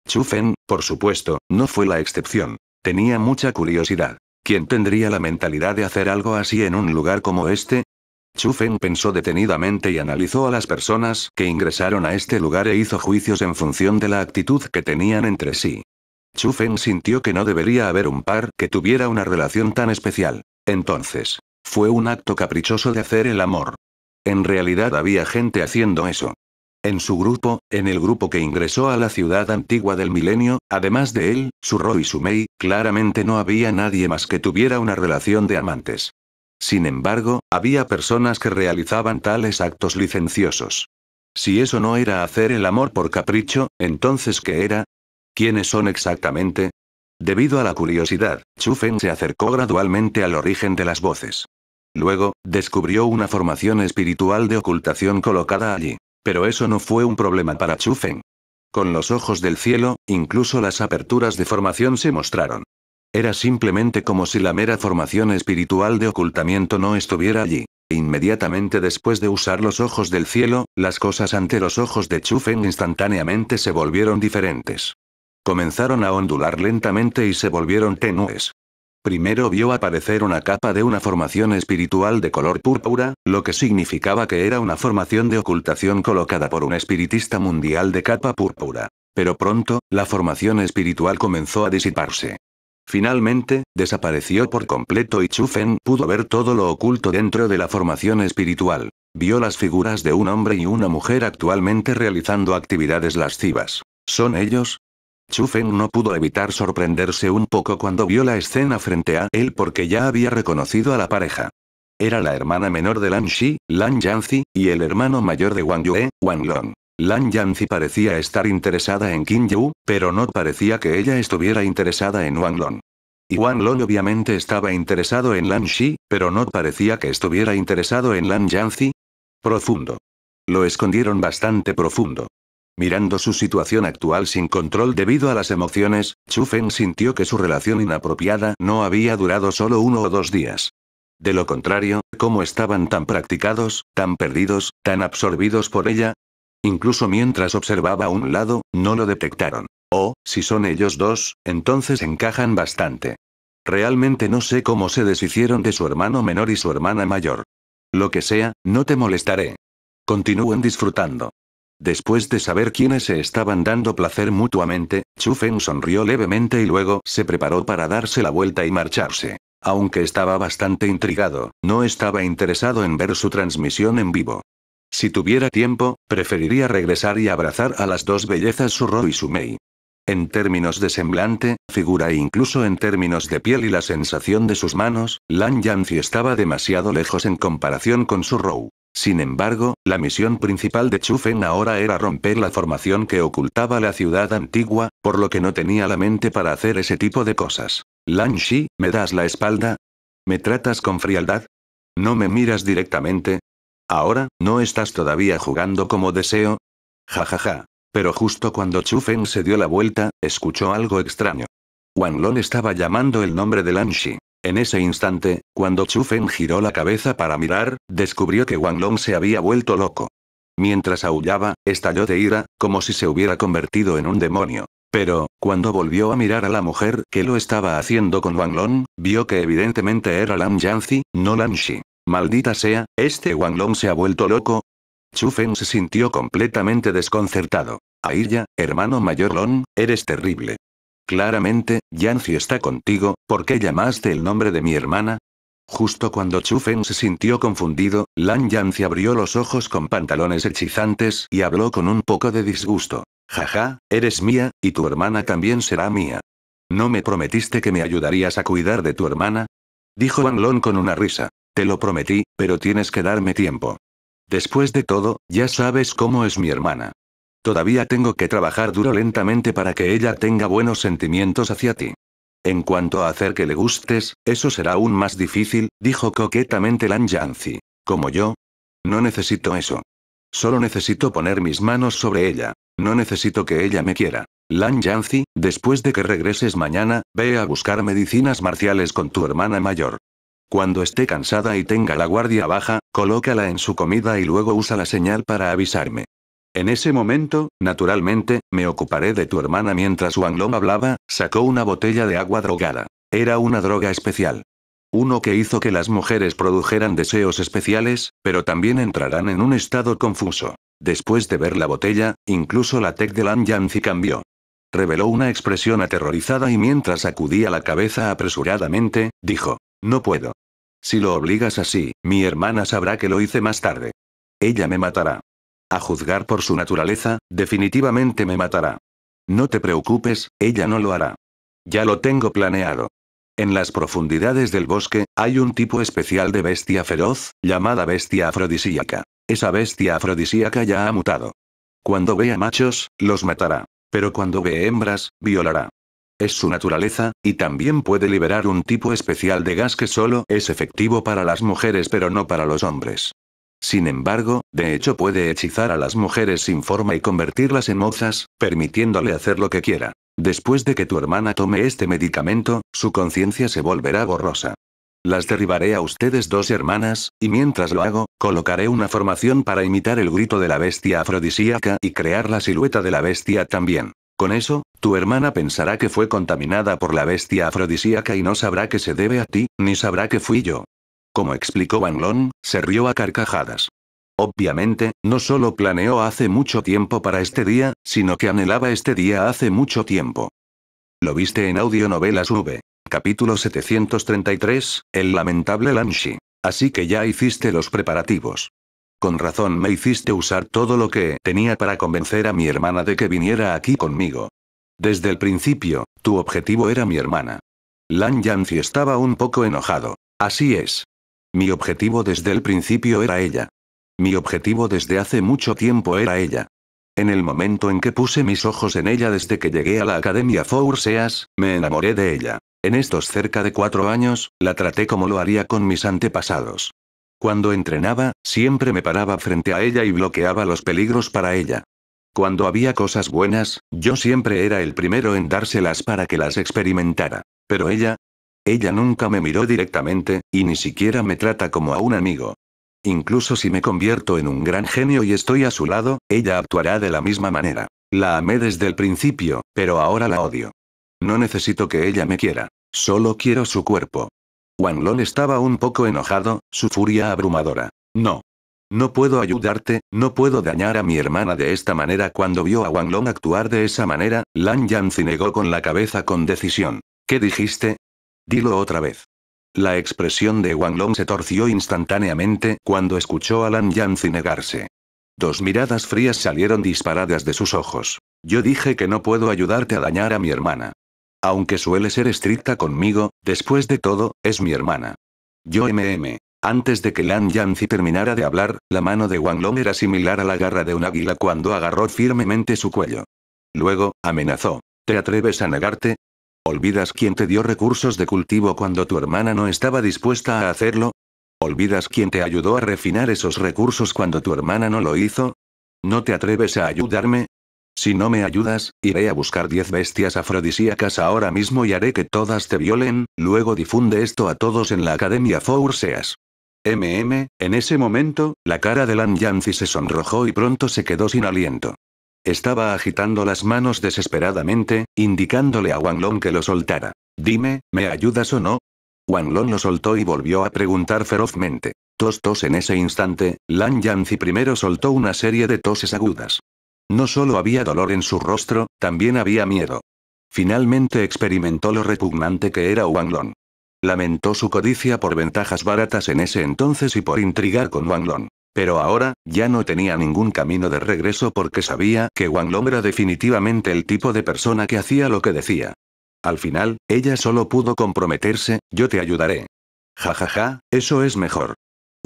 Chufen, por supuesto, no fue la excepción. Tenía mucha curiosidad. ¿Quién tendría la mentalidad de hacer algo así en un lugar como este? Chufen pensó detenidamente y analizó a las personas que ingresaron a este lugar e hizo juicios en función de la actitud que tenían entre sí. Chufen sintió que no debería haber un par que tuviera una relación tan especial. Entonces, fue un acto caprichoso de hacer el amor. En realidad había gente haciendo eso. En su grupo, en el grupo que ingresó a la ciudad antigua del milenio, además de él, su Ro y su Mei, claramente no había nadie más que tuviera una relación de amantes. Sin embargo, había personas que realizaban tales actos licenciosos. Si eso no era hacer el amor por capricho, entonces ¿qué era? ¿Quiénes son exactamente? Debido a la curiosidad, Chufen se acercó gradualmente al origen de las voces. Luego, descubrió una formación espiritual de ocultación colocada allí. Pero eso no fue un problema para Chufen. Con los ojos del cielo, incluso las aperturas de formación se mostraron. Era simplemente como si la mera formación espiritual de ocultamiento no estuviera allí. Inmediatamente después de usar los ojos del cielo, las cosas ante los ojos de Chufen instantáneamente se volvieron diferentes. Comenzaron a ondular lentamente y se volvieron tenues. Primero vio aparecer una capa de una formación espiritual de color púrpura, lo que significaba que era una formación de ocultación colocada por un espiritista mundial de capa púrpura. Pero pronto, la formación espiritual comenzó a disiparse. Finalmente, desapareció por completo y Chufen pudo ver todo lo oculto dentro de la formación espiritual. Vio las figuras de un hombre y una mujer actualmente realizando actividades lascivas. ¿Son ellos? Chu Feng no pudo evitar sorprenderse un poco cuando vio la escena frente a él porque ya había reconocido a la pareja. Era la hermana menor de Lan Shi, Lan Yanzi, y el hermano mayor de Wang Yue, Wang Long. Lan Yanzi parecía estar interesada en Qin Yu, pero no parecía que ella estuviera interesada en Wang Long. Y Wang Long obviamente estaba interesado en Lan Shi, pero no parecía que estuviera interesado en Lan Yanzi. Profundo. Lo escondieron bastante profundo. Mirando su situación actual sin control debido a las emociones, Chu Feng sintió que su relación inapropiada no había durado solo uno o dos días. De lo contrario, ¿cómo estaban tan practicados, tan perdidos, tan absorbidos por ella? Incluso mientras observaba a un lado, no lo detectaron. O, oh, si son ellos dos, entonces encajan bastante. Realmente no sé cómo se deshicieron de su hermano menor y su hermana mayor. Lo que sea, no te molestaré. Continúen disfrutando. Después de saber quiénes se estaban dando placer mutuamente, Chu Feng sonrió levemente y luego se preparó para darse la vuelta y marcharse. Aunque estaba bastante intrigado, no estaba interesado en ver su transmisión en vivo. Si tuviera tiempo, preferiría regresar y abrazar a las dos bellezas su Rou y su Mei. En términos de semblante, figura e incluso en términos de piel y la sensación de sus manos, Lan Yanzi estaba demasiado lejos en comparación con su Rou. Sin embargo, la misión principal de Chufen ahora era romper la formación que ocultaba la ciudad antigua, por lo que no tenía la mente para hacer ese tipo de cosas. Lan Shi, ¿me das la espalda? ¿Me tratas con frialdad? ¿No me miras directamente? Ahora, ¿no estás todavía jugando como deseo? Ja ja ja. Pero justo cuando Chufen se dio la vuelta, escuchó algo extraño. Wang Long estaba llamando el nombre de Lan Shi. En ese instante, cuando Chu giró la cabeza para mirar, descubrió que Wang Long se había vuelto loco. Mientras aullaba, estalló de ira, como si se hubiera convertido en un demonio. Pero, cuando volvió a mirar a la mujer que lo estaba haciendo con Wang Long, vio que evidentemente era Lam Yanzi, no Lan Shi. Maldita sea, este Wang Long se ha vuelto loco. Chu se sintió completamente desconcertado. ya, hermano mayor Long, eres terrible. Claramente, Yancy está contigo, ¿por qué llamaste el nombre de mi hermana? Justo cuando Chufen se sintió confundido, Lan Yancy abrió los ojos con pantalones hechizantes y habló con un poco de disgusto. Jaja, eres mía, y tu hermana también será mía. ¿No me prometiste que me ayudarías a cuidar de tu hermana? Dijo Long con una risa. Te lo prometí, pero tienes que darme tiempo. Después de todo, ya sabes cómo es mi hermana. Todavía tengo que trabajar duro lentamente para que ella tenga buenos sentimientos hacia ti. En cuanto a hacer que le gustes, eso será aún más difícil, dijo coquetamente Lan Yanzi. ¿Como yo? No necesito eso. Solo necesito poner mis manos sobre ella. No necesito que ella me quiera. Lan Yanzi, después de que regreses mañana, ve a buscar medicinas marciales con tu hermana mayor. Cuando esté cansada y tenga la guardia baja, colócala en su comida y luego usa la señal para avisarme. En ese momento, naturalmente, me ocuparé de tu hermana mientras Long hablaba, sacó una botella de agua drogada. Era una droga especial. Uno que hizo que las mujeres produjeran deseos especiales, pero también entrarán en un estado confuso. Después de ver la botella, incluso la tech de Lan Yanzi cambió. Reveló una expresión aterrorizada y mientras sacudía la cabeza apresuradamente, dijo, no puedo. Si lo obligas así, mi hermana sabrá que lo hice más tarde. Ella me matará. A juzgar por su naturaleza, definitivamente me matará. No te preocupes, ella no lo hará. Ya lo tengo planeado. En las profundidades del bosque, hay un tipo especial de bestia feroz, llamada bestia afrodisíaca. Esa bestia afrodisíaca ya ha mutado. Cuando vea machos, los matará. Pero cuando ve hembras, violará. Es su naturaleza, y también puede liberar un tipo especial de gas que solo es efectivo para las mujeres pero no para los hombres. Sin embargo, de hecho puede hechizar a las mujeres sin forma y convertirlas en mozas, permitiéndole hacer lo que quiera. Después de que tu hermana tome este medicamento, su conciencia se volverá borrosa. Las derribaré a ustedes dos hermanas, y mientras lo hago, colocaré una formación para imitar el grito de la bestia afrodisíaca y crear la silueta de la bestia también. Con eso, tu hermana pensará que fue contaminada por la bestia afrodisíaca y no sabrá que se debe a ti, ni sabrá que fui yo. Como explicó Van Long, se rió a carcajadas. Obviamente, no solo planeó hace mucho tiempo para este día, sino que anhelaba este día hace mucho tiempo. Lo viste en Audionovelas V. Capítulo 733, El lamentable Lanshi. Así que ya hiciste los preparativos. Con razón me hiciste usar todo lo que tenía para convencer a mi hermana de que viniera aquí conmigo. Desde el principio, tu objetivo era mi hermana. Lan estaba un poco enojado. Así es. Mi objetivo desde el principio era ella. Mi objetivo desde hace mucho tiempo era ella. En el momento en que puse mis ojos en ella desde que llegué a la Academia Four Seas, me enamoré de ella. En estos cerca de cuatro años, la traté como lo haría con mis antepasados. Cuando entrenaba, siempre me paraba frente a ella y bloqueaba los peligros para ella. Cuando había cosas buenas, yo siempre era el primero en dárselas para que las experimentara. Pero ella, ella nunca me miró directamente, y ni siquiera me trata como a un amigo. Incluso si me convierto en un gran genio y estoy a su lado, ella actuará de la misma manera. La amé desde el principio, pero ahora la odio. No necesito que ella me quiera. Solo quiero su cuerpo. Wan estaba un poco enojado, su furia abrumadora. No. No puedo ayudarte, no puedo dañar a mi hermana de esta manera. Cuando vio a Wan actuar de esa manera, Lan Yan negó con la cabeza con decisión. ¿Qué dijiste? Dilo otra vez. La expresión de Wang Long se torció instantáneamente cuando escuchó a Lan Yanzi negarse. Dos miradas frías salieron disparadas de sus ojos. Yo dije que no puedo ayudarte a dañar a mi hermana. Aunque suele ser estricta conmigo, después de todo, es mi hermana. Yo mm. Antes de que Lan Yanzi terminara de hablar, la mano de Wang Long era similar a la garra de un águila cuando agarró firmemente su cuello. Luego, amenazó. ¿Te atreves a negarte? ¿Olvidas quién te dio recursos de cultivo cuando tu hermana no estaba dispuesta a hacerlo? ¿Olvidas quién te ayudó a refinar esos recursos cuando tu hermana no lo hizo? ¿No te atreves a ayudarme? Si no me ayudas, iré a buscar diez bestias afrodisíacas ahora mismo y haré que todas te violen, luego difunde esto a todos en la Academia Seas. MM, en ese momento, la cara de Lan Yancy se sonrojó y pronto se quedó sin aliento. Estaba agitando las manos desesperadamente, indicándole a Wang Long que lo soltara. Dime, ¿me ayudas o no? Long lo soltó y volvió a preguntar ferozmente. Tos tos en ese instante, Lan Yanzi primero soltó una serie de toses agudas. No solo había dolor en su rostro, también había miedo. Finalmente experimentó lo repugnante que era Wang Long. Lamentó su codicia por ventajas baratas en ese entonces y por intrigar con Wang Long. Pero ahora, ya no tenía ningún camino de regreso porque sabía que Wang Long era definitivamente el tipo de persona que hacía lo que decía. Al final, ella solo pudo comprometerse, yo te ayudaré. Ja ja ja, eso es mejor.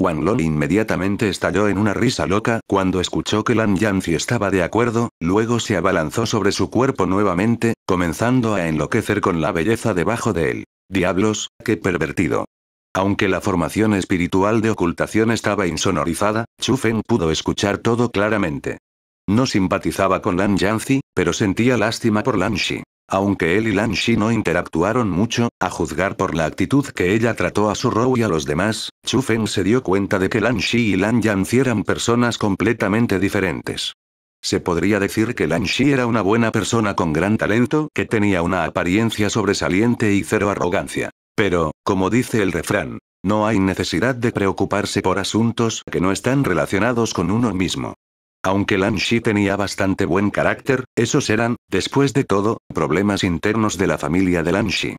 Wang Long inmediatamente estalló en una risa loca cuando escuchó que Lan Yanzi estaba de acuerdo, luego se abalanzó sobre su cuerpo nuevamente, comenzando a enloquecer con la belleza debajo de él. Diablos, qué pervertido. Aunque la formación espiritual de ocultación estaba insonorizada, Chufen pudo escuchar todo claramente. No simpatizaba con Lan Yanzi, pero sentía lástima por Lan Shi. Aunque él y Lan Shi no interactuaron mucho, a juzgar por la actitud que ella trató a su Rou y a los demás, Chufen se dio cuenta de que Lan Shi y Lan Yanzi eran personas completamente diferentes. Se podría decir que Lan Shi era una buena persona con gran talento que tenía una apariencia sobresaliente y cero arrogancia. Pero, como dice el refrán, no hay necesidad de preocuparse por asuntos que no están relacionados con uno mismo. Aunque Lan Shi tenía bastante buen carácter, esos eran, después de todo, problemas internos de la familia de Shi.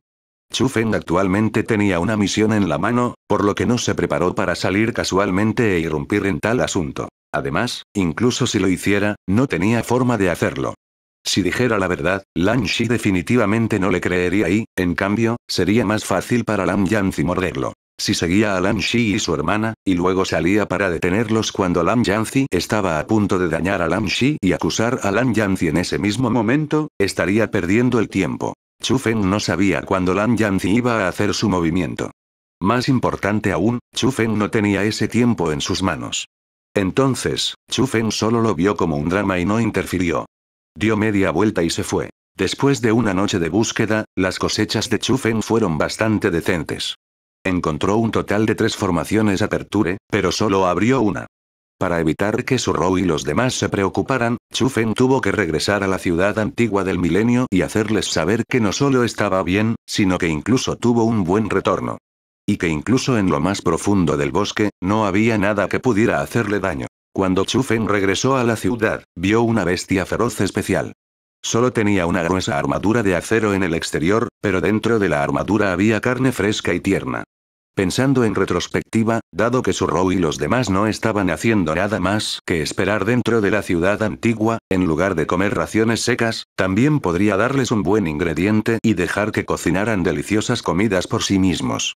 Chu Feng actualmente tenía una misión en la mano, por lo que no se preparó para salir casualmente e irrumpir en tal asunto. Además, incluso si lo hiciera, no tenía forma de hacerlo. Si dijera la verdad, Lan Shi definitivamente no le creería y, en cambio, sería más fácil para Lan Yanzi morderlo. Si seguía a Lan Shi y su hermana, y luego salía para detenerlos cuando Lan Yanzi estaba a punto de dañar a Lan Shi y acusar a Lan Yanzi en ese mismo momento, estaría perdiendo el tiempo. Chu Feng no sabía cuándo Lan Yanzi iba a hacer su movimiento. Más importante aún, Chu Feng no tenía ese tiempo en sus manos. Entonces, Chu Feng solo lo vio como un drama y no interfirió. Dio media vuelta y se fue. Después de una noche de búsqueda, las cosechas de Chufen fueron bastante decentes. Encontró un total de tres formaciones aperture, pero solo abrió una. Para evitar que row y los demás se preocuparan, Chufen tuvo que regresar a la ciudad antigua del milenio y hacerles saber que no solo estaba bien, sino que incluso tuvo un buen retorno. Y que incluso en lo más profundo del bosque, no había nada que pudiera hacerle daño. Cuando Chufen regresó a la ciudad, vio una bestia feroz especial. Solo tenía una gruesa armadura de acero en el exterior, pero dentro de la armadura había carne fresca y tierna. Pensando en retrospectiva, dado que su Ro y los demás no estaban haciendo nada más que esperar dentro de la ciudad antigua, en lugar de comer raciones secas, también podría darles un buen ingrediente y dejar que cocinaran deliciosas comidas por sí mismos.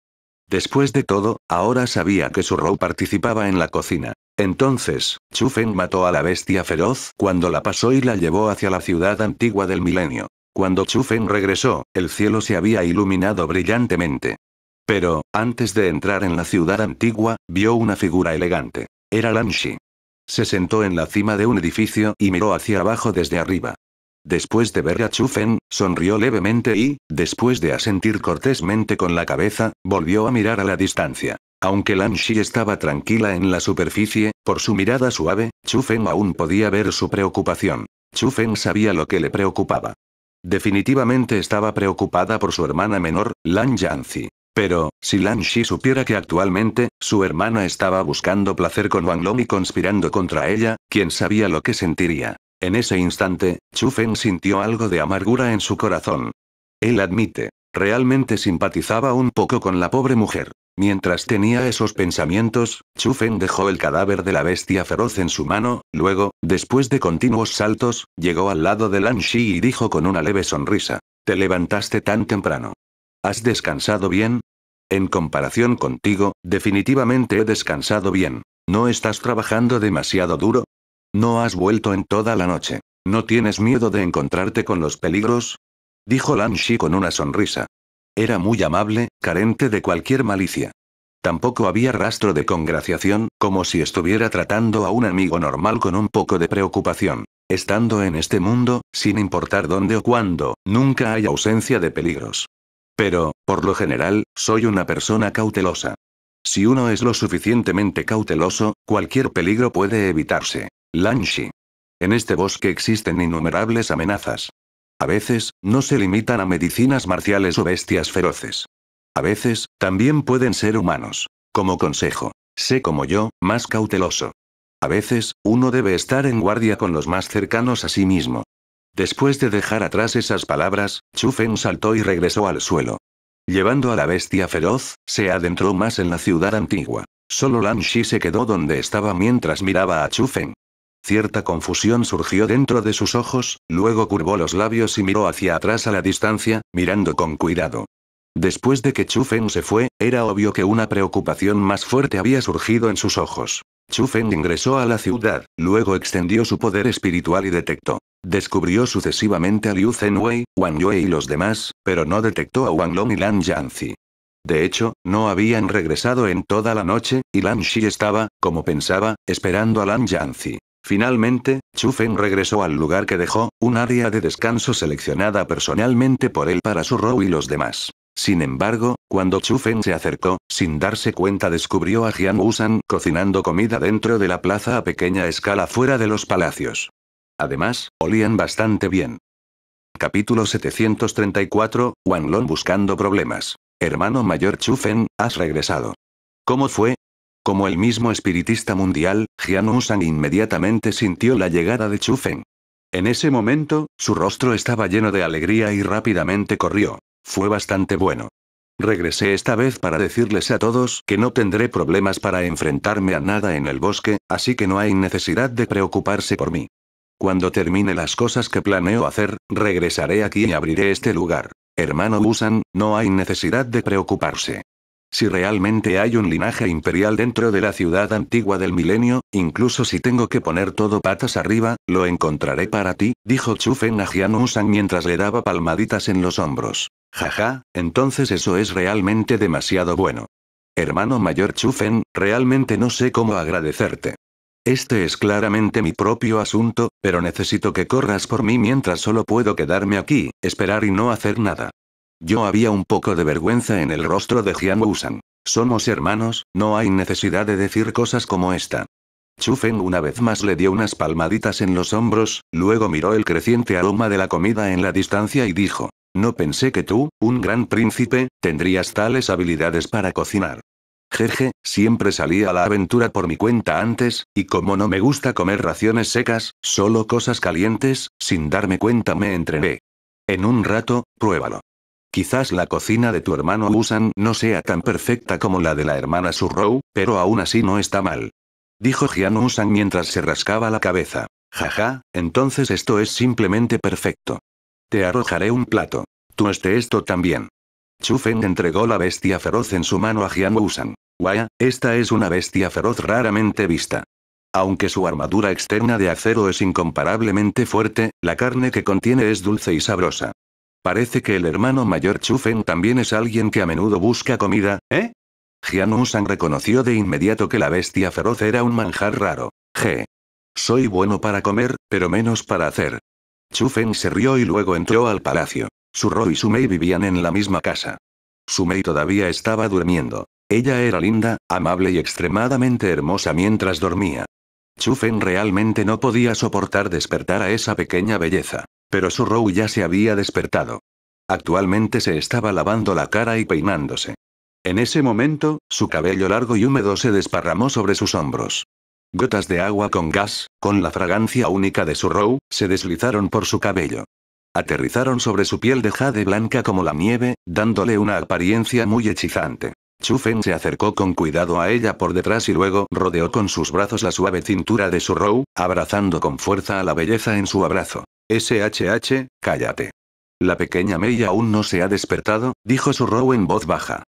Después de todo, ahora sabía que su Ro participaba en la cocina. Entonces, Chufen mató a la bestia feroz cuando la pasó y la llevó hacia la ciudad antigua del milenio. Cuando Chufen regresó, el cielo se había iluminado brillantemente. Pero, antes de entrar en la ciudad antigua, vio una figura elegante. Era Lanshi. Se sentó en la cima de un edificio y miró hacia abajo desde arriba. Después de ver a Chufen, sonrió levemente y, después de asentir cortésmente con la cabeza, volvió a mirar a la distancia. Aunque Lan Shi estaba tranquila en la superficie, por su mirada suave, Fen aún podía ver su preocupación. Chu Fen sabía lo que le preocupaba. Definitivamente estaba preocupada por su hermana menor, Lan Yanzi. Pero, si Lan Shi supiera que actualmente, su hermana estaba buscando placer con Wang Long y conspirando contra ella, quién sabía lo que sentiría. En ese instante, Chu Feng sintió algo de amargura en su corazón. Él admite, realmente simpatizaba un poco con la pobre mujer. Mientras tenía esos pensamientos, Feng dejó el cadáver de la bestia feroz en su mano, luego, después de continuos saltos, llegó al lado de Lan Shi y dijo con una leve sonrisa. Te levantaste tan temprano. ¿Has descansado bien? En comparación contigo, definitivamente he descansado bien. ¿No estás trabajando demasiado duro? No has vuelto en toda la noche. ¿No tienes miedo de encontrarte con los peligros? Dijo Lan Shi con una sonrisa. Era muy amable, carente de cualquier malicia. Tampoco había rastro de congraciación, como si estuviera tratando a un amigo normal con un poco de preocupación. Estando en este mundo, sin importar dónde o cuándo, nunca hay ausencia de peligros. Pero, por lo general, soy una persona cautelosa. Si uno es lo suficientemente cauteloso, cualquier peligro puede evitarse. Lanshi. En este bosque existen innumerables amenazas. A veces, no se limitan a medicinas marciales o bestias feroces. A veces, también pueden ser humanos. Como consejo, sé como yo, más cauteloso. A veces, uno debe estar en guardia con los más cercanos a sí mismo. Después de dejar atrás esas palabras, Chufen saltó y regresó al suelo. Llevando a la bestia feroz, se adentró más en la ciudad antigua. Solo Lan Shi se quedó donde estaba mientras miraba a Chufen. Cierta confusión surgió dentro de sus ojos, luego curvó los labios y miró hacia atrás a la distancia, mirando con cuidado. Después de que Chu se fue, era obvio que una preocupación más fuerte había surgido en sus ojos. Chu ingresó a la ciudad, luego extendió su poder espiritual y detectó. Descubrió sucesivamente a Liu Zhenwei, Wang Yue y los demás, pero no detectó a Wang Long y Lan Yanzi. De hecho, no habían regresado en toda la noche, y Lan Shi estaba, como pensaba, esperando a Lan Yanzi. Finalmente, Chufen regresó al lugar que dejó, un área de descanso seleccionada personalmente por él para su rou y los demás. Sin embargo, cuando Chufen se acercó, sin darse cuenta descubrió a Jian Wusan cocinando comida dentro de la plaza a pequeña escala fuera de los palacios. Además, olían bastante bien. Capítulo 734, Long buscando problemas. Hermano mayor Chufen, has regresado. ¿Cómo fue? Como el mismo espiritista mundial, Jian inmediatamente sintió la llegada de Chu En ese momento, su rostro estaba lleno de alegría y rápidamente corrió. Fue bastante bueno. Regresé esta vez para decirles a todos que no tendré problemas para enfrentarme a nada en el bosque, así que no hay necesidad de preocuparse por mí. Cuando termine las cosas que planeo hacer, regresaré aquí y abriré este lugar. Hermano Busan, no hay necesidad de preocuparse si realmente hay un linaje imperial dentro de la ciudad antigua del milenio, incluso si tengo que poner todo patas arriba, lo encontraré para ti, dijo Chufen a Usang mientras le daba palmaditas en los hombros. Jaja, entonces eso es realmente demasiado bueno. Hermano mayor Chufen, realmente no sé cómo agradecerte. Este es claramente mi propio asunto, pero necesito que corras por mí mientras solo puedo quedarme aquí, esperar y no hacer nada. Yo había un poco de vergüenza en el rostro de Jian Wusan. Somos hermanos, no hay necesidad de decir cosas como esta. Chu Feng una vez más le dio unas palmaditas en los hombros, luego miró el creciente aroma de la comida en la distancia y dijo, no pensé que tú, un gran príncipe, tendrías tales habilidades para cocinar. Jeje, siempre salía a la aventura por mi cuenta antes, y como no me gusta comer raciones secas, solo cosas calientes, sin darme cuenta me entrené. En un rato, pruébalo. Quizás la cocina de tu hermano Usan no sea tan perfecta como la de la hermana Rou, pero aún así no está mal. Dijo Jian Usan mientras se rascaba la cabeza. Jaja, entonces esto es simplemente perfecto. Te arrojaré un plato. Tú este esto también. Chufen entregó la bestia feroz en su mano a Jian Usan. Guaya, esta es una bestia feroz raramente vista. Aunque su armadura externa de acero es incomparablemente fuerte, la carne que contiene es dulce y sabrosa. Parece que el hermano mayor Chufen también es alguien que a menudo busca comida, ¿eh? Jian San reconoció de inmediato que la bestia feroz era un manjar raro. Je. Soy bueno para comer, pero menos para hacer. Chufen se rió y luego entró al palacio. Su Ro y su Mei vivían en la misma casa. Su Mei todavía estaba durmiendo. Ella era linda, amable y extremadamente hermosa mientras dormía. Chufen realmente no podía soportar despertar a esa pequeña belleza. Pero su row ya se había despertado. Actualmente se estaba lavando la cara y peinándose. En ese momento, su cabello largo y húmedo se desparramó sobre sus hombros. Gotas de agua con gas, con la fragancia única de su Row, se deslizaron por su cabello. Aterrizaron sobre su piel de jade blanca como la nieve, dándole una apariencia muy hechizante. Chufen se acercó con cuidado a ella por detrás y luego rodeó con sus brazos la suave cintura de su Row, abrazando con fuerza a la belleza en su abrazo. SHH, cállate. La pequeña Mei aún no se ha despertado, dijo Surrow en voz baja.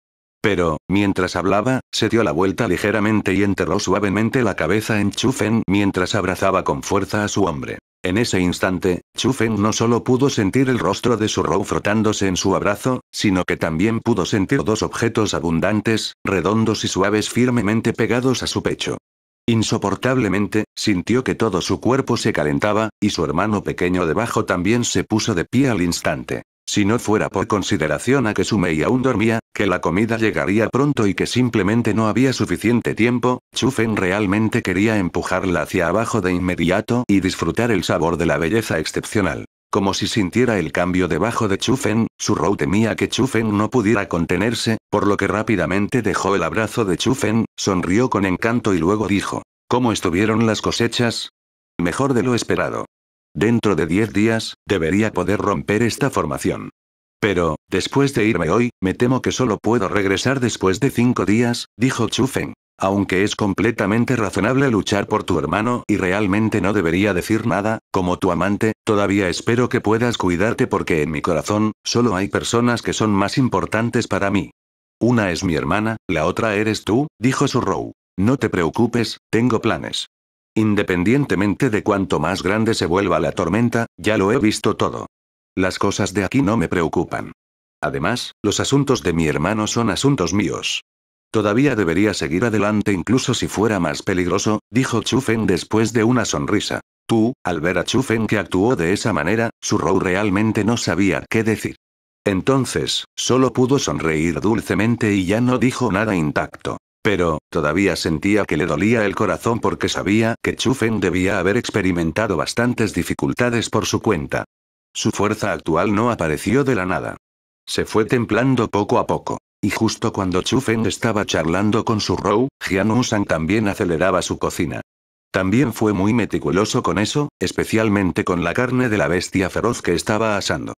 Pero, mientras hablaba, se dio la vuelta ligeramente y enterró suavemente la cabeza en Chufen mientras abrazaba con fuerza a su hombre. En ese instante, Chufen no solo pudo sentir el rostro de su Surrow frotándose en su abrazo, sino que también pudo sentir dos objetos abundantes, redondos y suaves firmemente pegados a su pecho. Insoportablemente, sintió que todo su cuerpo se calentaba, y su hermano pequeño debajo también se puso de pie al instante. Si no fuera por consideración a que su Mei aún dormía, que la comida llegaría pronto y que simplemente no había suficiente tiempo, Chufen realmente quería empujarla hacia abajo de inmediato y disfrutar el sabor de la belleza excepcional. Como si sintiera el cambio debajo de Chufen, rou temía que Chufen no pudiera contenerse, por lo que rápidamente dejó el abrazo de Chufen, sonrió con encanto y luego dijo. ¿Cómo estuvieron las cosechas? Mejor de lo esperado. Dentro de 10 días, debería poder romper esta formación. Pero, después de irme hoy, me temo que solo puedo regresar después de cinco días, dijo Chufen. Aunque es completamente razonable luchar por tu hermano, y realmente no debería decir nada, como tu amante, todavía espero que puedas cuidarte porque en mi corazón, solo hay personas que son más importantes para mí. Una es mi hermana, la otra eres tú, dijo Surrow. No te preocupes, tengo planes. Independientemente de cuánto más grande se vuelva la tormenta, ya lo he visto todo. Las cosas de aquí no me preocupan. Además, los asuntos de mi hermano son asuntos míos. Todavía debería seguir adelante incluso si fuera más peligroso, dijo Chufen después de una sonrisa. Tú, al ver a Chufen que actuó de esa manera, su Rou realmente no sabía qué decir. Entonces, solo pudo sonreír dulcemente y ya no dijo nada intacto. Pero, todavía sentía que le dolía el corazón porque sabía que Chufen debía haber experimentado bastantes dificultades por su cuenta. Su fuerza actual no apareció de la nada. Se fue templando poco a poco. Y justo cuando Chufen estaba charlando con su Rou, Jian Sang también aceleraba su cocina. También fue muy meticuloso con eso, especialmente con la carne de la bestia feroz que estaba asando.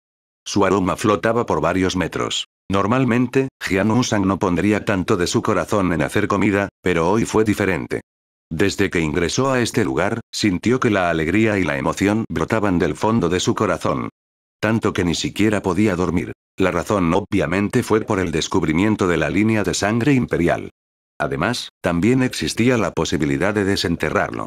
Su aroma flotaba por varios metros. Normalmente, Jian Sang no pondría tanto de su corazón en hacer comida, pero hoy fue diferente. Desde que ingresó a este lugar, sintió que la alegría y la emoción brotaban del fondo de su corazón tanto que ni siquiera podía dormir. La razón obviamente fue por el descubrimiento de la línea de sangre imperial. Además, también existía la posibilidad de desenterrarlo.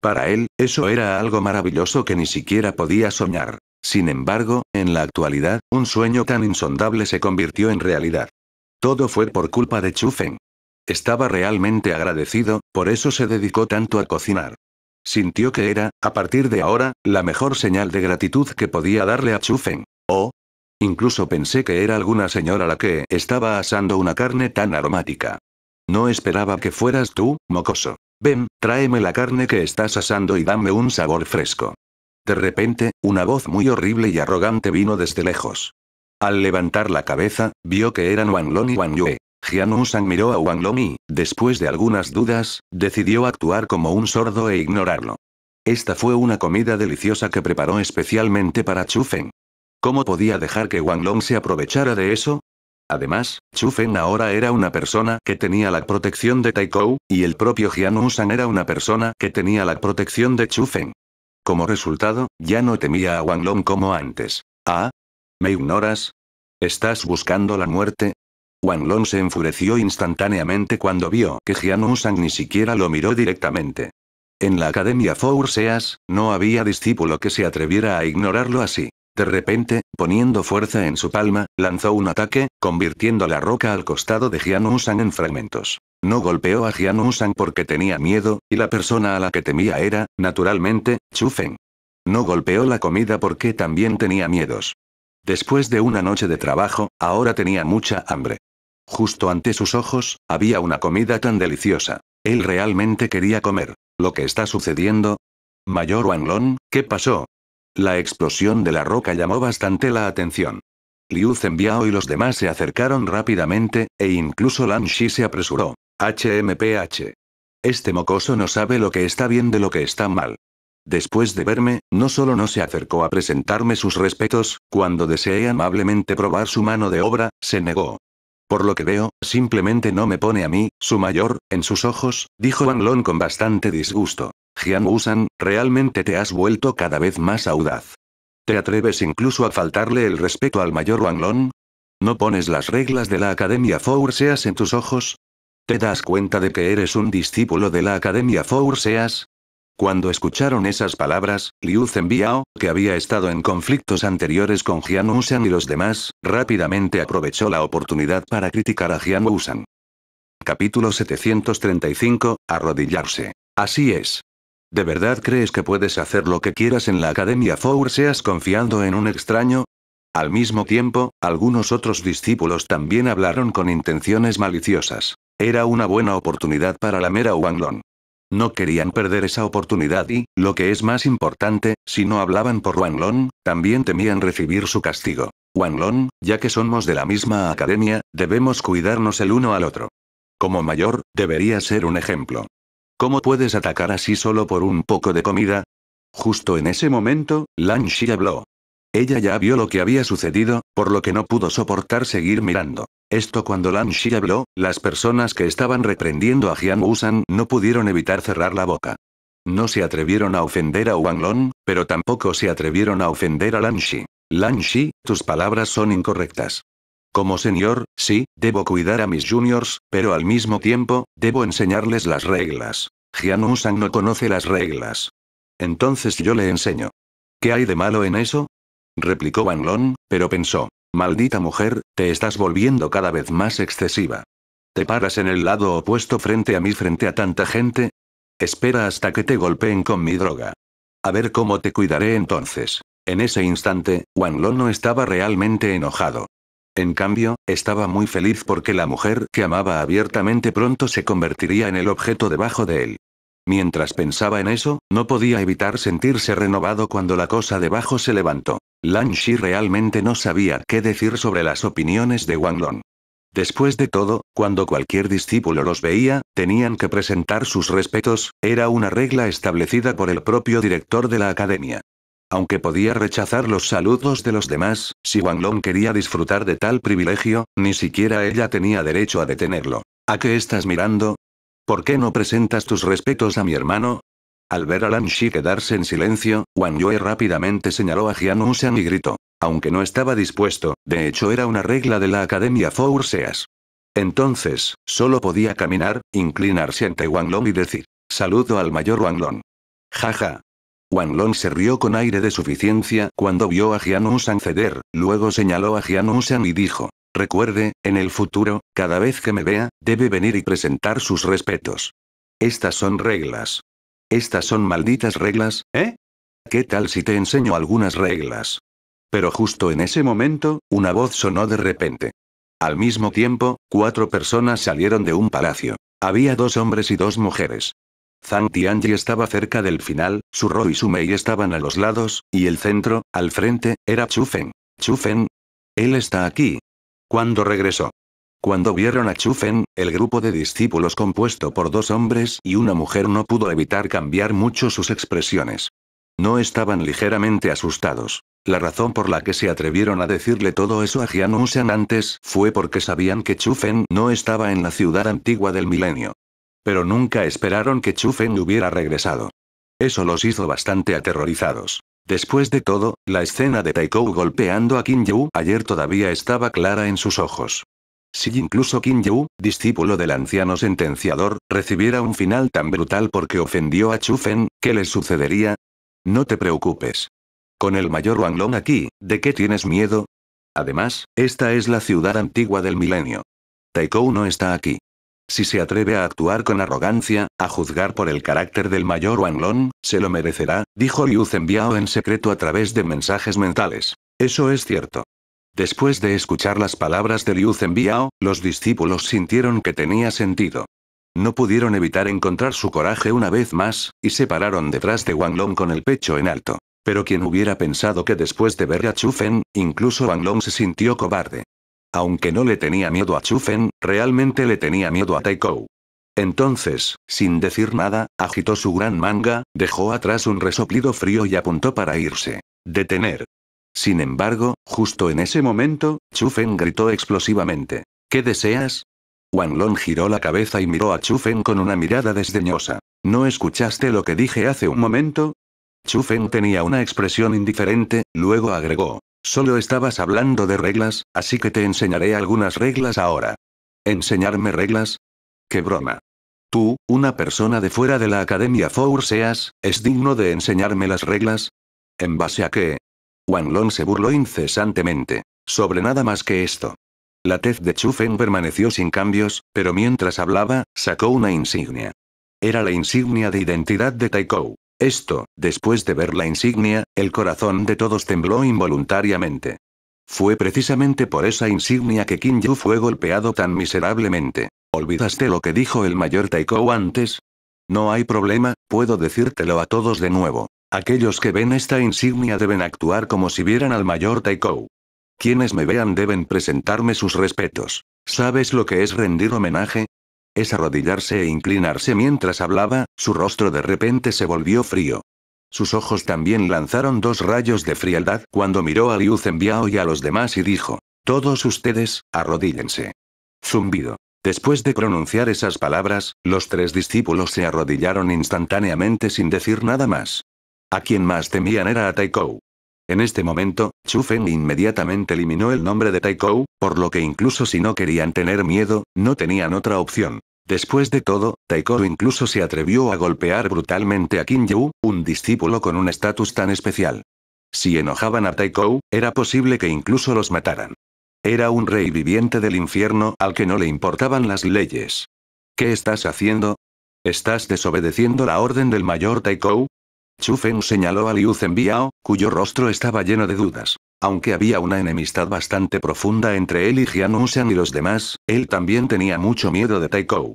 Para él, eso era algo maravilloso que ni siquiera podía soñar. Sin embargo, en la actualidad, un sueño tan insondable se convirtió en realidad. Todo fue por culpa de Chufen. Estaba realmente agradecido, por eso se dedicó tanto a cocinar. Sintió que era, a partir de ahora, la mejor señal de gratitud que podía darle a Chufen. O. Incluso pensé que era alguna señora la que estaba asando una carne tan aromática. No esperaba que fueras tú, mocoso. Ven, tráeme la carne que estás asando y dame un sabor fresco. De repente, una voz muy horrible y arrogante vino desde lejos. Al levantar la cabeza, vio que eran Wanglong y Wang Yue. Un-sang miró a Wang y, después de algunas dudas, decidió actuar como un sordo e ignorarlo. Esta fue una comida deliciosa que preparó especialmente para Chufen. ¿Cómo podía dejar que Wang Long se aprovechara de eso? Además, Chufen ahora era una persona que tenía la protección de Taikou, y el propio San era una persona que tenía la protección de Chufen. Como resultado, ya no temía a Wang Long como antes. ¿Ah? ¿Me ignoras? ¿Estás buscando la muerte? Wang Long se enfureció instantáneamente cuando vio que Jian Sang ni siquiera lo miró directamente. En la Academia Four Seas, no había discípulo que se atreviera a ignorarlo así. De repente, poniendo fuerza en su palma, lanzó un ataque, convirtiendo la roca al costado de Jian Sang en fragmentos. No golpeó a Jian Sang porque tenía miedo, y la persona a la que temía era, naturalmente, Chufen. No golpeó la comida porque también tenía miedos. Después de una noche de trabajo, ahora tenía mucha hambre. Justo ante sus ojos, había una comida tan deliciosa. Él realmente quería comer. ¿Lo que está sucediendo? Mayor Wanlon, ¿qué pasó? La explosión de la roca llamó bastante la atención. Liu Zenbiao y los demás se acercaron rápidamente, e incluso Lan Shi se apresuró. HMPH. Este mocoso no sabe lo que está bien de lo que está mal. Después de verme, no solo no se acercó a presentarme sus respetos, cuando deseé amablemente probar su mano de obra, se negó. Por lo que veo, simplemente no me pone a mí, su mayor, en sus ojos, dijo Long con bastante disgusto. Jian Wusan, realmente te has vuelto cada vez más audaz. ¿Te atreves incluso a faltarle el respeto al mayor Long? ¿No pones las reglas de la Academia Seas en tus ojos? ¿Te das cuenta de que eres un discípulo de la Academia Seas? Cuando escucharon esas palabras, Liu Zenbiao, que había estado en conflictos anteriores con Jian Wusan y los demás, rápidamente aprovechó la oportunidad para criticar a Jian Wusan. Capítulo 735, Arrodillarse. Así es. ¿De verdad crees que puedes hacer lo que quieras en la Academia Four seas confiando en un extraño? Al mismo tiempo, algunos otros discípulos también hablaron con intenciones maliciosas. Era una buena oportunidad para la mera Wanglong. No querían perder esa oportunidad y, lo que es más importante, si no hablaban por Long, también temían recibir su castigo. Long, ya que somos de la misma academia, debemos cuidarnos el uno al otro. Como mayor, debería ser un ejemplo. ¿Cómo puedes atacar así solo por un poco de comida? Justo en ese momento, Lan Shi habló. Ella ya vio lo que había sucedido, por lo que no pudo soportar seguir mirando. Esto cuando Lan Shi habló, las personas que estaban reprendiendo a Jian Wusan no pudieron evitar cerrar la boca. No se atrevieron a ofender a Wang Long, pero tampoco se atrevieron a ofender a Lan Shi. Lan Shi, tus palabras son incorrectas. Como señor, sí, debo cuidar a mis juniors, pero al mismo tiempo, debo enseñarles las reglas. Jian San no conoce las reglas. Entonces yo le enseño. ¿Qué hay de malo en eso? replicó Van pero pensó. Maldita mujer, te estás volviendo cada vez más excesiva. ¿Te paras en el lado opuesto frente a mí frente a tanta gente? Espera hasta que te golpeen con mi droga. A ver cómo te cuidaré entonces. En ese instante, Wang no estaba realmente enojado. En cambio, estaba muy feliz porque la mujer que amaba abiertamente pronto se convertiría en el objeto debajo de él. Mientras pensaba en eso, no podía evitar sentirse renovado cuando la cosa debajo se levantó. Lan Shi realmente no sabía qué decir sobre las opiniones de Wang Long. Después de todo, cuando cualquier discípulo los veía, tenían que presentar sus respetos, era una regla establecida por el propio director de la academia. Aunque podía rechazar los saludos de los demás, si Wang Long quería disfrutar de tal privilegio, ni siquiera ella tenía derecho a detenerlo. ¿A qué estás mirando? ¿Por qué no presentas tus respetos a mi hermano? Al ver a Lan Shi quedarse en silencio, Wang Yue rápidamente señaló a Jian Wuxian y gritó. Aunque no estaba dispuesto, de hecho era una regla de la Academia Seas. Entonces, solo podía caminar, inclinarse ante Wang Long y decir, saludo al mayor Wang Long. Jaja, Wang Long se rió con aire de suficiencia cuando vio a Jian Usan ceder, luego señaló a Jian Usan y dijo, recuerde, en el futuro, cada vez que me vea, debe venir y presentar sus respetos. Estas son reglas. Estas son malditas reglas, ¿eh? ¿Qué tal si te enseño algunas reglas? Pero justo en ese momento, una voz sonó de repente. Al mismo tiempo, cuatro personas salieron de un palacio. Había dos hombres y dos mujeres. Zhang Tianji estaba cerca del final, Su Ro y Su Mei estaban a los lados, y el centro, al frente, era Chufen. Chufen, Él está aquí. Cuando regresó. Cuando vieron a Chufen, el grupo de discípulos compuesto por dos hombres y una mujer no pudo evitar cambiar mucho sus expresiones. No estaban ligeramente asustados. La razón por la que se atrevieron a decirle todo eso a Jian antes fue porque sabían que Chu no estaba en la ciudad antigua del milenio pero nunca esperaron que Chufen hubiera regresado. Eso los hizo bastante aterrorizados. Después de todo, la escena de Taikou golpeando a Qin Yu ayer todavía estaba clara en sus ojos. Si incluso Qin Yu, discípulo del anciano sentenciador, recibiera un final tan brutal porque ofendió a Chufen, ¿qué le sucedería? No te preocupes. Con el mayor Wanglong aquí, ¿de qué tienes miedo? Además, esta es la ciudad antigua del milenio. Taikou no está aquí. Si se atreve a actuar con arrogancia, a juzgar por el carácter del mayor Long, se lo merecerá, dijo Liu Zenbiao en secreto a través de mensajes mentales. Eso es cierto. Después de escuchar las palabras de Liu Zenbiao, los discípulos sintieron que tenía sentido. No pudieron evitar encontrar su coraje una vez más, y se pararon detrás de Long con el pecho en alto. Pero quien hubiera pensado que después de ver a Chu incluso Long se sintió cobarde. Aunque no le tenía miedo a Chufen, realmente le tenía miedo a Taikou. Entonces, sin decir nada, agitó su gran manga, dejó atrás un resoplido frío y apuntó para irse. Detener. Sin embargo, justo en ese momento, Chufen gritó explosivamente. ¿Qué deseas? Long giró la cabeza y miró a Chufen con una mirada desdeñosa. ¿No escuchaste lo que dije hace un momento? Chufen tenía una expresión indiferente, luego agregó. Solo estabas hablando de reglas, así que te enseñaré algunas reglas ahora. ¿Enseñarme reglas? ¡Qué broma! Tú, una persona de fuera de la Academia Four Seas, ¿es digno de enseñarme las reglas? ¿En base a qué? Long se burló incesantemente. Sobre nada más que esto. La tez de Chufen permaneció sin cambios, pero mientras hablaba, sacó una insignia. Era la insignia de identidad de Taikou. Esto, después de ver la insignia, el corazón de todos tembló involuntariamente. Fue precisamente por esa insignia que Kim Yu fue golpeado tan miserablemente. ¿Olvidaste lo que dijo el mayor Taikou antes? No hay problema, puedo decírtelo a todos de nuevo. Aquellos que ven esta insignia deben actuar como si vieran al mayor Taikou. Quienes me vean deben presentarme sus respetos. ¿Sabes lo que es rendir homenaje? es arrodillarse e inclinarse mientras hablaba, su rostro de repente se volvió frío. Sus ojos también lanzaron dos rayos de frialdad cuando miró a Liu Zhenbiao y a los demás y dijo, todos ustedes, arrodíllense. Zumbido. Después de pronunciar esas palabras, los tres discípulos se arrodillaron instantáneamente sin decir nada más. A quien más temían era a Taikou. En este momento, Chu Feng inmediatamente eliminó el nombre de Taikou, por lo que incluso si no querían tener miedo, no tenían otra opción. Después de todo, taiko incluso se atrevió a golpear brutalmente a Yu, un discípulo con un estatus tan especial. Si enojaban a Taikou, era posible que incluso los mataran. Era un rey viviente del infierno al que no le importaban las leyes. ¿Qué estás haciendo? ¿Estás desobedeciendo la orden del mayor Taekou? Chu Feng señaló a Liu Zenbiao, cuyo rostro estaba lleno de dudas. Aunque había una enemistad bastante profunda entre él y Jian y los demás, él también tenía mucho miedo de Taikou.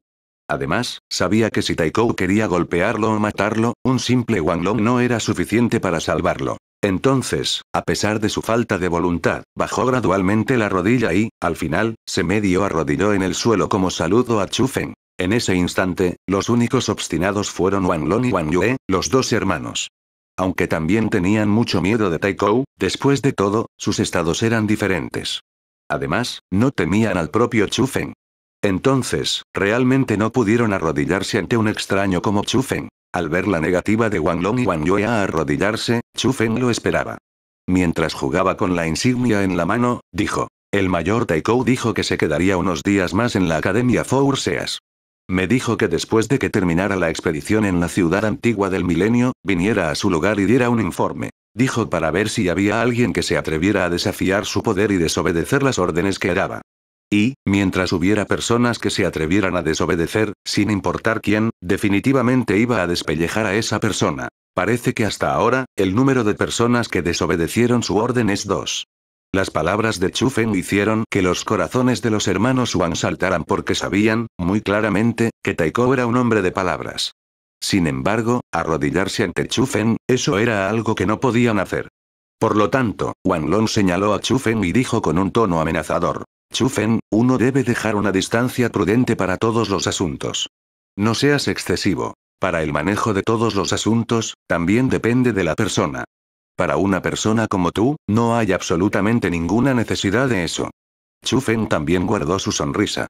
Además, sabía que si Taikou quería golpearlo o matarlo, un simple Long no era suficiente para salvarlo. Entonces, a pesar de su falta de voluntad, bajó gradualmente la rodilla y, al final, se medio arrodilló en el suelo como saludo a Chufen. En ese instante, los únicos obstinados fueron Wang Long y Wang Yue, los dos hermanos. Aunque también tenían mucho miedo de Taikou, después de todo, sus estados eran diferentes. Además, no temían al propio Feng. Entonces, realmente no pudieron arrodillarse ante un extraño como Feng. Al ver la negativa de Wang Long y Wang Yue a arrodillarse, Chufen lo esperaba. Mientras jugaba con la insignia en la mano, dijo. El mayor Taikou dijo que se quedaría unos días más en la Academia Four Seas. Me dijo que después de que terminara la expedición en la ciudad antigua del milenio, viniera a su lugar y diera un informe. Dijo para ver si había alguien que se atreviera a desafiar su poder y desobedecer las órdenes que daba. Y, mientras hubiera personas que se atrevieran a desobedecer, sin importar quién, definitivamente iba a despellejar a esa persona. Parece que hasta ahora, el número de personas que desobedecieron su orden es dos. Las palabras de Chufen hicieron que los corazones de los hermanos Wang saltaran porque sabían, muy claramente, que Taiko era un hombre de palabras. Sin embargo, arrodillarse ante Chufen, eso era algo que no podían hacer. Por lo tanto, Wang Long señaló a Chufen y dijo con un tono amenazador. Chufen, uno debe dejar una distancia prudente para todos los asuntos. No seas excesivo. Para el manejo de todos los asuntos, también depende de la persona. Para una persona como tú, no hay absolutamente ninguna necesidad de eso. Chu también guardó su sonrisa.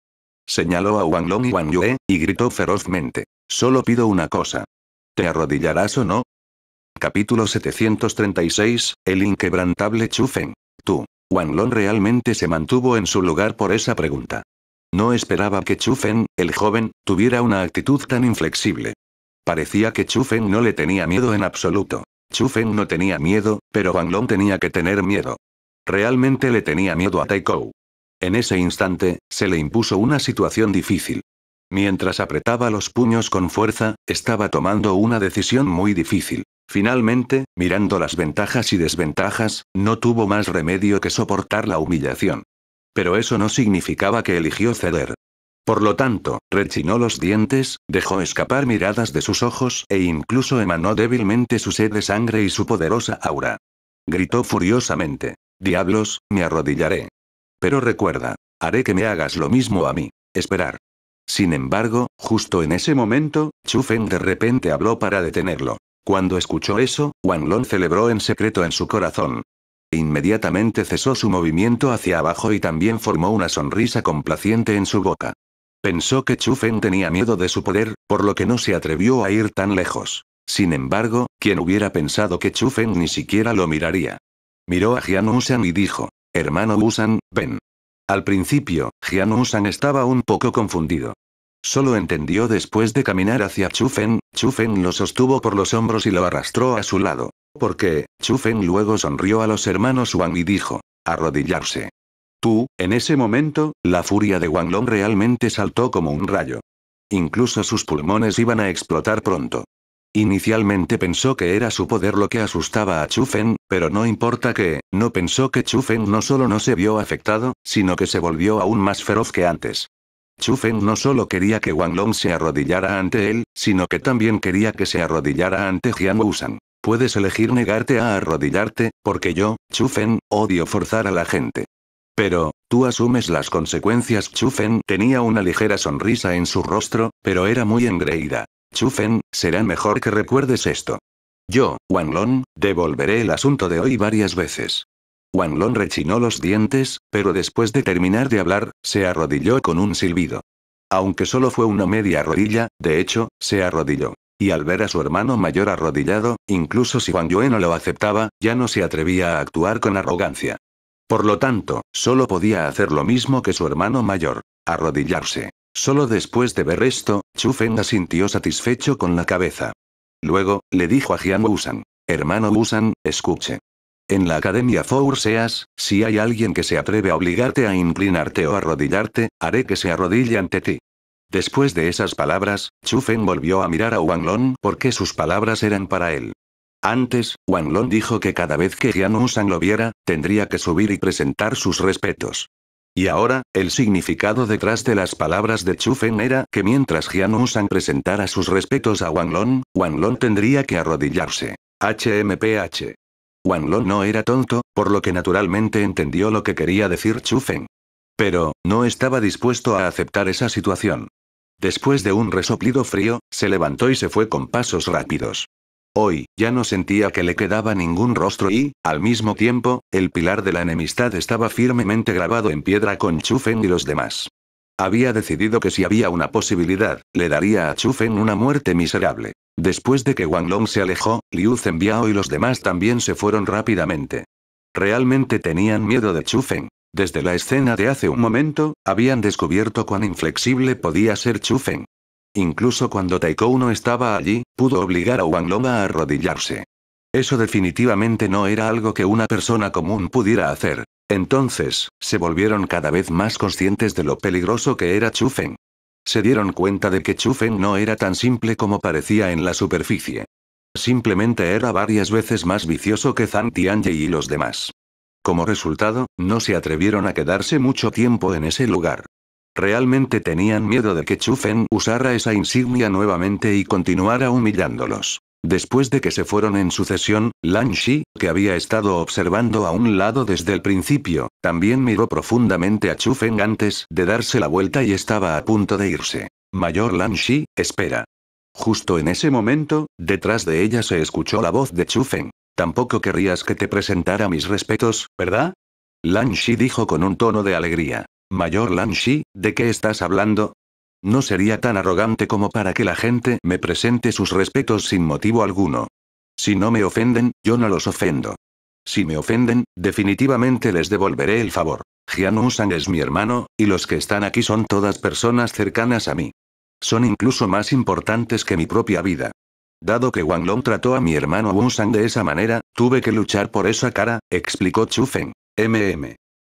Señaló a Wang Long y Wang Yue, y gritó ferozmente. Solo pido una cosa. ¿Te arrodillarás o no? Capítulo 736, El inquebrantable Chu Tú, Wang realmente se mantuvo en su lugar por esa pregunta. No esperaba que Chu el joven, tuviera una actitud tan inflexible. Parecía que Chu no le tenía miedo en absoluto. Chu no tenía miedo, pero Wang Long tenía que tener miedo. Realmente le tenía miedo a Taikou. En ese instante, se le impuso una situación difícil. Mientras apretaba los puños con fuerza, estaba tomando una decisión muy difícil. Finalmente, mirando las ventajas y desventajas, no tuvo más remedio que soportar la humillación. Pero eso no significaba que eligió ceder. Por lo tanto, rechinó los dientes, dejó escapar miradas de sus ojos e incluso emanó débilmente su sed de sangre y su poderosa aura. Gritó furiosamente. Diablos, me arrodillaré. Pero recuerda, haré que me hagas lo mismo a mí. Esperar. Sin embargo, justo en ese momento, Chu Feng de repente habló para detenerlo. Cuando escuchó eso, Wang Long celebró en secreto en su corazón. Inmediatamente cesó su movimiento hacia abajo y también formó una sonrisa complaciente en su boca. Pensó que Chufen tenía miedo de su poder, por lo que no se atrevió a ir tan lejos. Sin embargo, quien hubiera pensado que Chufen ni siquiera lo miraría. Miró a Jian Usan y dijo, hermano Usan, ven. Al principio, Jian U-san estaba un poco confundido. Solo entendió después de caminar hacia Chufen, Chufen lo sostuvo por los hombros y lo arrastró a su lado. Porque, Chufen luego sonrió a los hermanos Wang y dijo, arrodillarse. Tú, en ese momento, la furia de Wang Long realmente saltó como un rayo. Incluso sus pulmones iban a explotar pronto. Inicialmente pensó que era su poder lo que asustaba a Chufen, pero no importa que, no pensó que Chufen no solo no se vio afectado, sino que se volvió aún más feroz que antes. Chufen no solo quería que Wang Long se arrodillara ante él, sino que también quería que se arrodillara ante Jian Wusan. Puedes elegir negarte a arrodillarte, porque yo, Chufen, odio forzar a la gente. Pero, tú asumes las consecuencias. Chufen tenía una ligera sonrisa en su rostro, pero era muy engreída. Chufen, será mejor que recuerdes esto. Yo, Long, devolveré el asunto de hoy varias veces. Long rechinó los dientes, pero después de terminar de hablar, se arrodilló con un silbido. Aunque solo fue una media rodilla, de hecho, se arrodilló. Y al ver a su hermano mayor arrodillado, incluso si Wang Yue no lo aceptaba, ya no se atrevía a actuar con arrogancia. Por lo tanto, solo podía hacer lo mismo que su hermano mayor, arrodillarse. Solo después de ver esto, Chu Feng asintió satisfecho con la cabeza. Luego, le dijo a Jian Wusan, hermano busan escuche. En la Academia Four Seas, si hay alguien que se atreve a obligarte a inclinarte o arrodillarte, haré que se arrodille ante ti. Después de esas palabras, Chu Feng volvió a mirar a Wang Long porque sus palabras eran para él. Antes, Long dijo que cada vez que Jian lo viera, tendría que subir y presentar sus respetos. Y ahora, el significado detrás de las palabras de Chu era que mientras Jian Usan presentara sus respetos a Wang Long tendría que arrodillarse. HMPH. Long no era tonto, por lo que naturalmente entendió lo que quería decir Chu Pero, no estaba dispuesto a aceptar esa situación. Después de un resoplido frío, se levantó y se fue con pasos rápidos. Hoy, ya no sentía que le quedaba ningún rostro y, al mismo tiempo, el pilar de la enemistad estaba firmemente grabado en piedra con Chufen y los demás. Había decidido que si había una posibilidad, le daría a Chufen una muerte miserable. Después de que Wang Long se alejó, Liu Zenbiao y los demás también se fueron rápidamente. Realmente tenían miedo de Chufen. Desde la escena de hace un momento, habían descubierto cuán inflexible podía ser Chufen. Incluso cuando Taiko no estaba allí, pudo obligar a Wang Loma a arrodillarse. Eso definitivamente no era algo que una persona común pudiera hacer. Entonces, se volvieron cada vez más conscientes de lo peligroso que era Chufen. Se dieron cuenta de que Chufen no era tan simple como parecía en la superficie. Simplemente era varias veces más vicioso que Zhang Tianye y los demás. Como resultado, no se atrevieron a quedarse mucho tiempo en ese lugar. Realmente tenían miedo de que Chufen usara esa insignia nuevamente y continuara humillándolos. Después de que se fueron en sucesión, Lan Shi, que había estado observando a un lado desde el principio, también miró profundamente a Chufen antes de darse la vuelta y estaba a punto de irse. Mayor Lan espera. Justo en ese momento, detrás de ella se escuchó la voz de Chufen. Tampoco querrías que te presentara mis respetos, ¿verdad? Lan Shi dijo con un tono de alegría. Mayor Shi, ¿de qué estás hablando? No sería tan arrogante como para que la gente me presente sus respetos sin motivo alguno. Si no me ofenden, yo no los ofendo. Si me ofenden, definitivamente les devolveré el favor. Jian san es mi hermano, y los que están aquí son todas personas cercanas a mí. Son incluso más importantes que mi propia vida. Dado que Wang Long trató a mi hermano Wun-sang de esa manera, tuve que luchar por esa cara, explicó Feng. MM.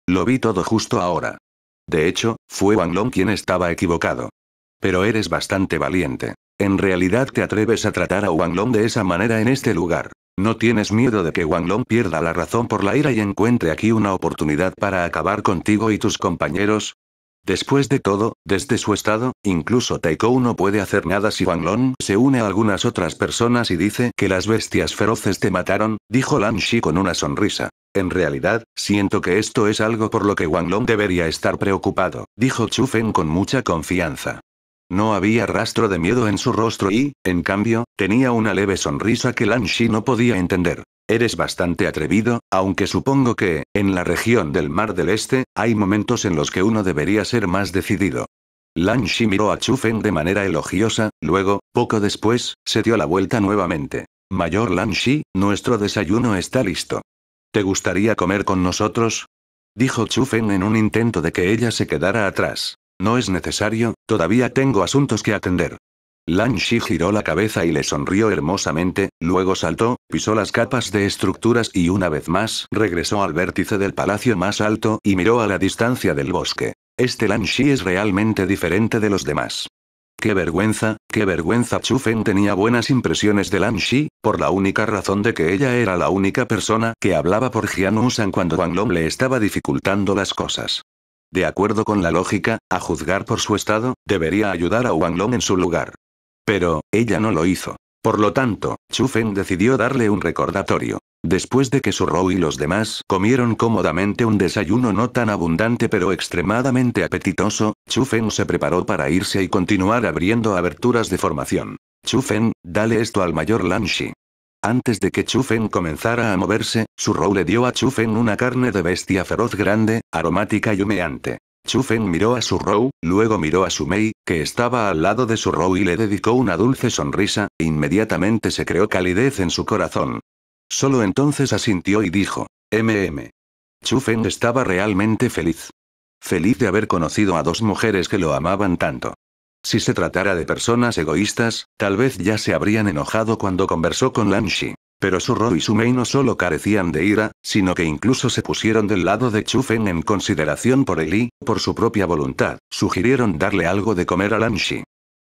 Lo vi todo justo ahora. De hecho, fue Wang Long quien estaba equivocado. Pero eres bastante valiente. En realidad te atreves a tratar a Wang Long de esa manera en este lugar. No tienes miedo de que Wang Long pierda la razón por la ira y encuentre aquí una oportunidad para acabar contigo y tus compañeros, Después de todo, desde su estado, incluso Taiko no puede hacer nada si Wang Long se une a algunas otras personas y dice que las bestias feroces te mataron, dijo Lan Shi con una sonrisa. En realidad, siento que esto es algo por lo que Wang Long debería estar preocupado, dijo Chu Fen con mucha confianza. No había rastro de miedo en su rostro y, en cambio, tenía una leve sonrisa que Lan Shi no podía entender. Eres bastante atrevido, aunque supongo que, en la región del Mar del Este, hay momentos en los que uno debería ser más decidido. Lan Shi miró a Chufen de manera elogiosa, luego, poco después, se dio la vuelta nuevamente. Mayor Lan Shi, nuestro desayuno está listo. ¿Te gustaría comer con nosotros? Dijo Chufen en un intento de que ella se quedara atrás. No es necesario, todavía tengo asuntos que atender. Lan Xi giró la cabeza y le sonrió hermosamente, luego saltó, pisó las capas de estructuras y una vez más regresó al vértice del palacio más alto y miró a la distancia del bosque. Este Lan xi es realmente diferente de los demás. Qué vergüenza, qué vergüenza. Chufen tenía buenas impresiones de Lan Shi, por la única razón de que ella era la única persona que hablaba por Jian San cuando Wang Long le estaba dificultando las cosas. De acuerdo con la lógica, a juzgar por su estado, debería ayudar a Wang Long en su lugar. Pero, ella no lo hizo. Por lo tanto, Chufen decidió darle un recordatorio. Después de que su rou y los demás comieron cómodamente un desayuno no tan abundante pero extremadamente apetitoso, Chufen se preparó para irse y continuar abriendo aberturas de formación. Chufen, dale esto al mayor Lanshi. Antes de que Chufen comenzara a moverse, su rou le dio a Chufen una carne de bestia feroz grande, aromática y humeante. Chu miró a su Rou, luego miró a su Mei, que estaba al lado de su Rou y le dedicó una dulce sonrisa, e inmediatamente se creó calidez en su corazón. Solo entonces asintió y dijo, MM. Chu estaba realmente feliz. Feliz de haber conocido a dos mujeres que lo amaban tanto. Si se tratara de personas egoístas, tal vez ya se habrían enojado cuando conversó con Lan pero su Ro y su Mei no solo carecían de ira, sino que incluso se pusieron del lado de Chufen en consideración por él y, por su propia voluntad, sugirieron darle algo de comer a Shi.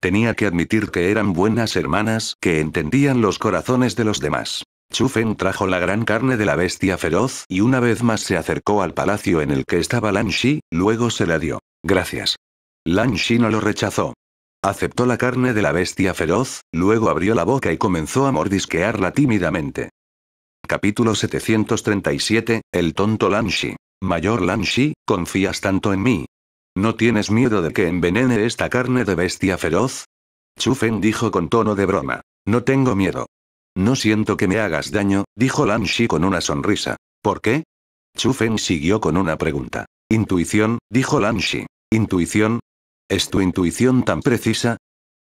Tenía que admitir que eran buenas hermanas que entendían los corazones de los demás. Chufen trajo la gran carne de la bestia feroz y una vez más se acercó al palacio en el que estaba Shi, luego se la dio. Gracias. Shi no lo rechazó. Aceptó la carne de la bestia feroz, luego abrió la boca y comenzó a mordisquearla tímidamente. Capítulo 737, El tonto Lanshi. Mayor Lanshi, ¿confías tanto en mí? ¿No tienes miedo de que envenene esta carne de bestia feroz? Chufen dijo con tono de broma. No tengo miedo. No siento que me hagas daño, dijo Lanshi con una sonrisa. ¿Por qué? Chufen siguió con una pregunta. Intuición, dijo Lanshi. Intuición, ¿Es tu intuición tan precisa?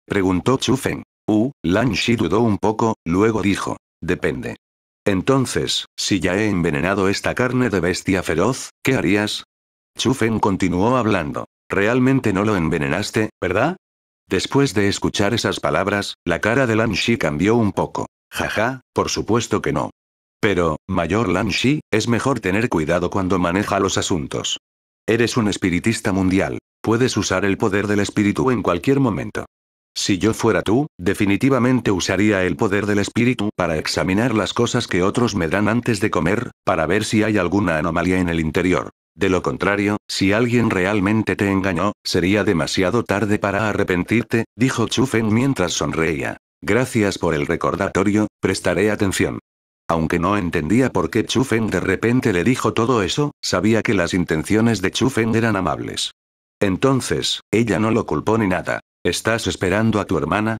Preguntó Chufen. Uh, Lan Shi dudó un poco, luego dijo. Depende. Entonces, si ya he envenenado esta carne de bestia feroz, ¿qué harías? Chufen continuó hablando. Realmente no lo envenenaste, ¿verdad? Después de escuchar esas palabras, la cara de Lan Shi cambió un poco. Jaja, por supuesto que no. Pero, mayor Lan Shi, es mejor tener cuidado cuando maneja los asuntos. Eres un espiritista mundial. Puedes usar el poder del espíritu en cualquier momento. Si yo fuera tú, definitivamente usaría el poder del espíritu para examinar las cosas que otros me dan antes de comer, para ver si hay alguna anomalía en el interior. De lo contrario, si alguien realmente te engañó, sería demasiado tarde para arrepentirte, dijo Chufen mientras sonreía. Gracias por el recordatorio, prestaré atención. Aunque no entendía por qué Chufen de repente le dijo todo eso, sabía que las intenciones de Chufen eran amables. Entonces, ella no lo culpó ni nada. ¿Estás esperando a tu hermana?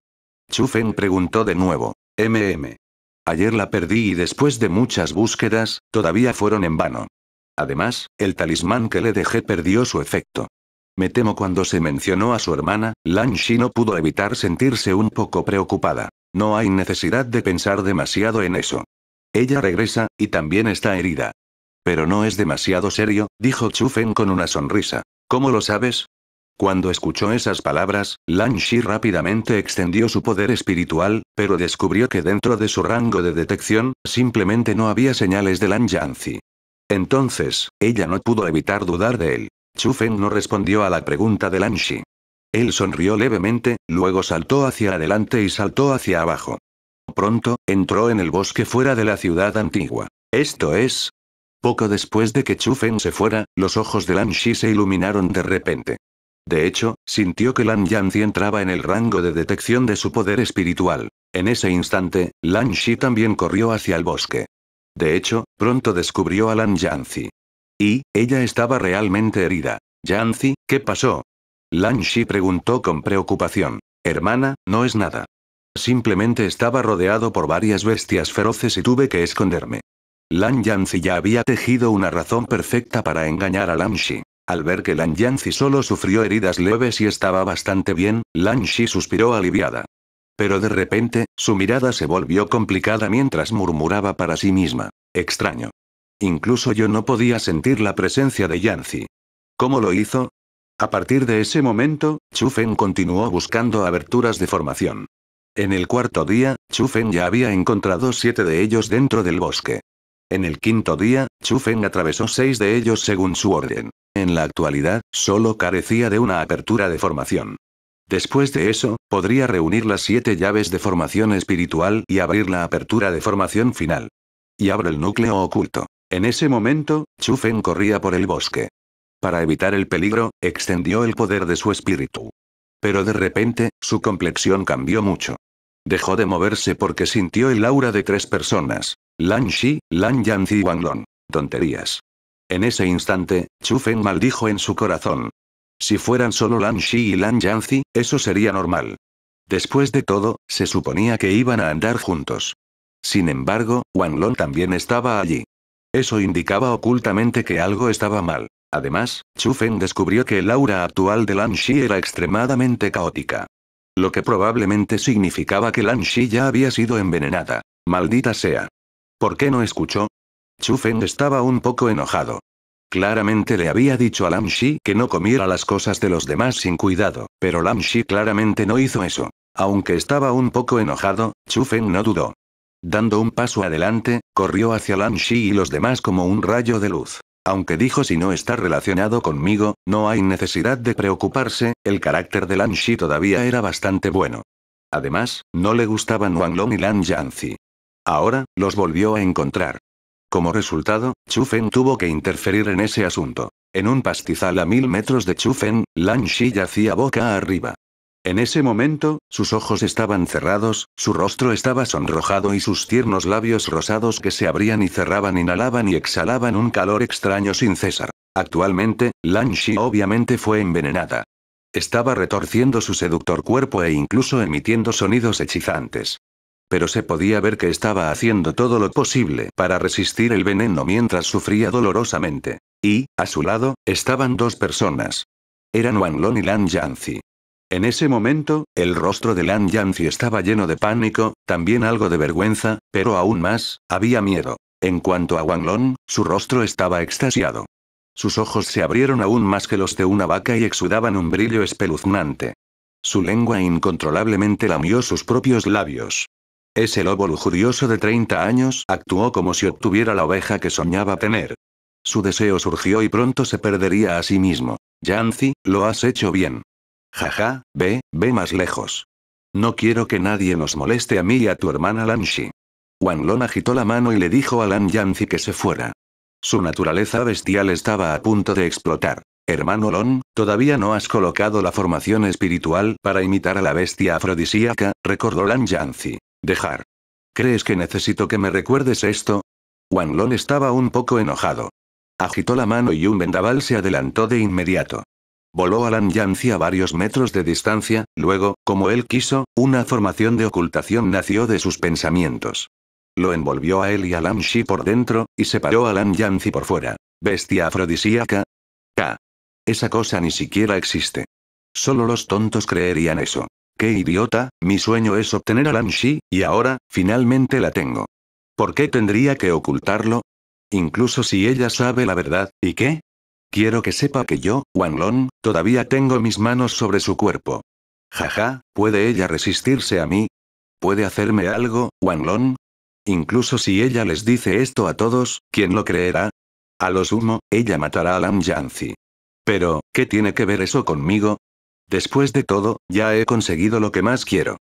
Chufen preguntó de nuevo. MM. Ayer la perdí y después de muchas búsquedas, todavía fueron en vano. Además, el talismán que le dejé perdió su efecto. Me temo cuando se mencionó a su hermana, Lan Shi no pudo evitar sentirse un poco preocupada. No hay necesidad de pensar demasiado en eso. Ella regresa, y también está herida. Pero no es demasiado serio, dijo Chufen con una sonrisa. ¿Cómo lo sabes? Cuando escuchó esas palabras, Lan Shi rápidamente extendió su poder espiritual, pero descubrió que dentro de su rango de detección, simplemente no había señales de Lan Yanzi. Entonces, ella no pudo evitar dudar de él. Chu Feng no respondió a la pregunta de Lan Shi. Él sonrió levemente, luego saltó hacia adelante y saltó hacia abajo. Pronto, entró en el bosque fuera de la ciudad antigua. Esto es, poco después de que Chufen se fuera, los ojos de Lan Shi se iluminaron de repente. De hecho, sintió que Lan Yanzi entraba en el rango de detección de su poder espiritual. En ese instante, Lan Shi también corrió hacia el bosque. De hecho, pronto descubrió a Lan Yanzi. Y, ella estaba realmente herida. Yanzi, ¿qué pasó? Lan Shi preguntó con preocupación. Hermana, no es nada. Simplemente estaba rodeado por varias bestias feroces y tuve que esconderme. Lan Yanzi ya había tejido una razón perfecta para engañar a Lan Shi. Al ver que Lan Yanzi solo sufrió heridas leves y estaba bastante bien, Lan Shi suspiró aliviada. Pero de repente, su mirada se volvió complicada mientras murmuraba para sí misma. Extraño. Incluso yo no podía sentir la presencia de Yanzi. ¿Cómo lo hizo? A partir de ese momento, Fen continuó buscando aberturas de formación. En el cuarto día, Fen ya había encontrado siete de ellos dentro del bosque. En el quinto día, Chu Feng atravesó seis de ellos según su orden. En la actualidad, solo carecía de una apertura de formación. Después de eso, podría reunir las siete llaves de formación espiritual y abrir la apertura de formación final. Y abre el núcleo oculto. En ese momento, Chu Feng corría por el bosque. Para evitar el peligro, extendió el poder de su espíritu. Pero de repente, su complexión cambió mucho. Dejó de moverse porque sintió el aura de tres personas. Lan Shi, Lan Yanzi y Wan Long. Tonterías. En ese instante, Chu Fen maldijo en su corazón. Si fueran solo Lan Shi y Lan Yanzi, eso sería normal. Después de todo, se suponía que iban a andar juntos. Sin embargo, Wang Long también estaba allí. Eso indicaba ocultamente que algo estaba mal. Además, Chu Feng descubrió que el aura actual de Lan Shi era extremadamente caótica. Lo que probablemente significaba que Lan Shi ya había sido envenenada. Maldita sea. ¿Por qué no escuchó? Chu estaba un poco enojado. Claramente le había dicho a Lan Shi que no comiera las cosas de los demás sin cuidado, pero Lan Shi claramente no hizo eso. Aunque estaba un poco enojado, Chu no dudó. Dando un paso adelante, corrió hacia Lan Shi y los demás como un rayo de luz. Aunque dijo si no está relacionado conmigo, no hay necesidad de preocuparse, el carácter de Lan Shi todavía era bastante bueno. Además, no le gustaban Wang Long y Lan Yanzi. Ahora, los volvió a encontrar. Como resultado, Fen tuvo que interferir en ese asunto. En un pastizal a mil metros de Fen, Lan Shi yacía boca arriba. En ese momento, sus ojos estaban cerrados, su rostro estaba sonrojado y sus tiernos labios rosados que se abrían y cerraban inhalaban y exhalaban un calor extraño sin cesar. Actualmente, Lan Shi obviamente fue envenenada. Estaba retorciendo su seductor cuerpo e incluso emitiendo sonidos hechizantes. Pero se podía ver que estaba haciendo todo lo posible para resistir el veneno mientras sufría dolorosamente. Y, a su lado, estaban dos personas. Eran Long y Lan Yanzi. En ese momento, el rostro de Lan Yanzi estaba lleno de pánico, también algo de vergüenza, pero aún más, había miedo. En cuanto a Wang Long, su rostro estaba extasiado. Sus ojos se abrieron aún más que los de una vaca y exudaban un brillo espeluznante. Su lengua incontrolablemente lamió sus propios labios. Ese lobo lujurioso de 30 años actuó como si obtuviera la oveja que soñaba tener. Su deseo surgió y pronto se perdería a sí mismo. Yanzi, lo has hecho bien. Jaja, ve, ve más lejos. No quiero que nadie nos moleste a mí y a tu hermana Lanxi. Wanlon agitó la mano y le dijo a Lan Yanxi que se fuera. Su naturaleza bestial estaba a punto de explotar. Hermano Lon, todavía no has colocado la formación espiritual para imitar a la bestia afrodisíaca, recordó Lan Yanzi. Dejar. ¿Crees que necesito que me recuerdes esto? Wanlon estaba un poco enojado. Agitó la mano y un vendaval se adelantó de inmediato. Voló a Lan a varios metros de distancia, luego, como él quiso, una formación de ocultación nació de sus pensamientos. Lo envolvió a él y a Lan por dentro, y separó a Lan Yanzi por fuera. ¿Bestia afrodisíaca? K. Esa cosa ni siquiera existe. Solo los tontos creerían eso. ¡Qué idiota! Mi sueño es obtener a Lan y ahora, finalmente la tengo. ¿Por qué tendría que ocultarlo? Incluso si ella sabe la verdad, ¿y qué? Quiero que sepa que yo, Wanlong, todavía tengo mis manos sobre su cuerpo. Jaja, ¿puede ella resistirse a mí? ¿Puede hacerme algo, Wanlong? Incluso si ella les dice esto a todos, ¿quién lo creerá? A lo sumo, ella matará a Lam Yanzi. Pero, ¿qué tiene que ver eso conmigo? Después de todo, ya he conseguido lo que más quiero.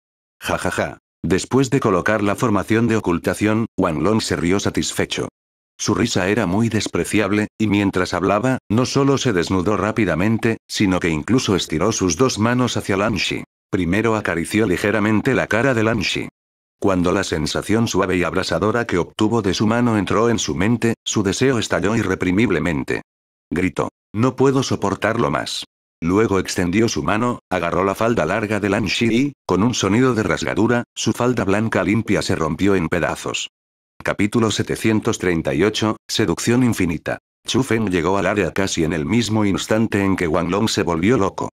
Jajaja, ja ja. Después de colocar la formación de ocultación, Wanlong se rió satisfecho. Su risa era muy despreciable, y mientras hablaba, no solo se desnudó rápidamente, sino que incluso estiró sus dos manos hacia Lanshi. Primero acarició ligeramente la cara de Lanshi. Cuando la sensación suave y abrasadora que obtuvo de su mano entró en su mente, su deseo estalló irreprimiblemente. Gritó. No puedo soportarlo más. Luego extendió su mano, agarró la falda larga de Lanshi y, con un sonido de rasgadura, su falda blanca limpia se rompió en pedazos. Capítulo 738, Seducción Infinita. Chu llegó al área casi en el mismo instante en que Wang Long se volvió loco.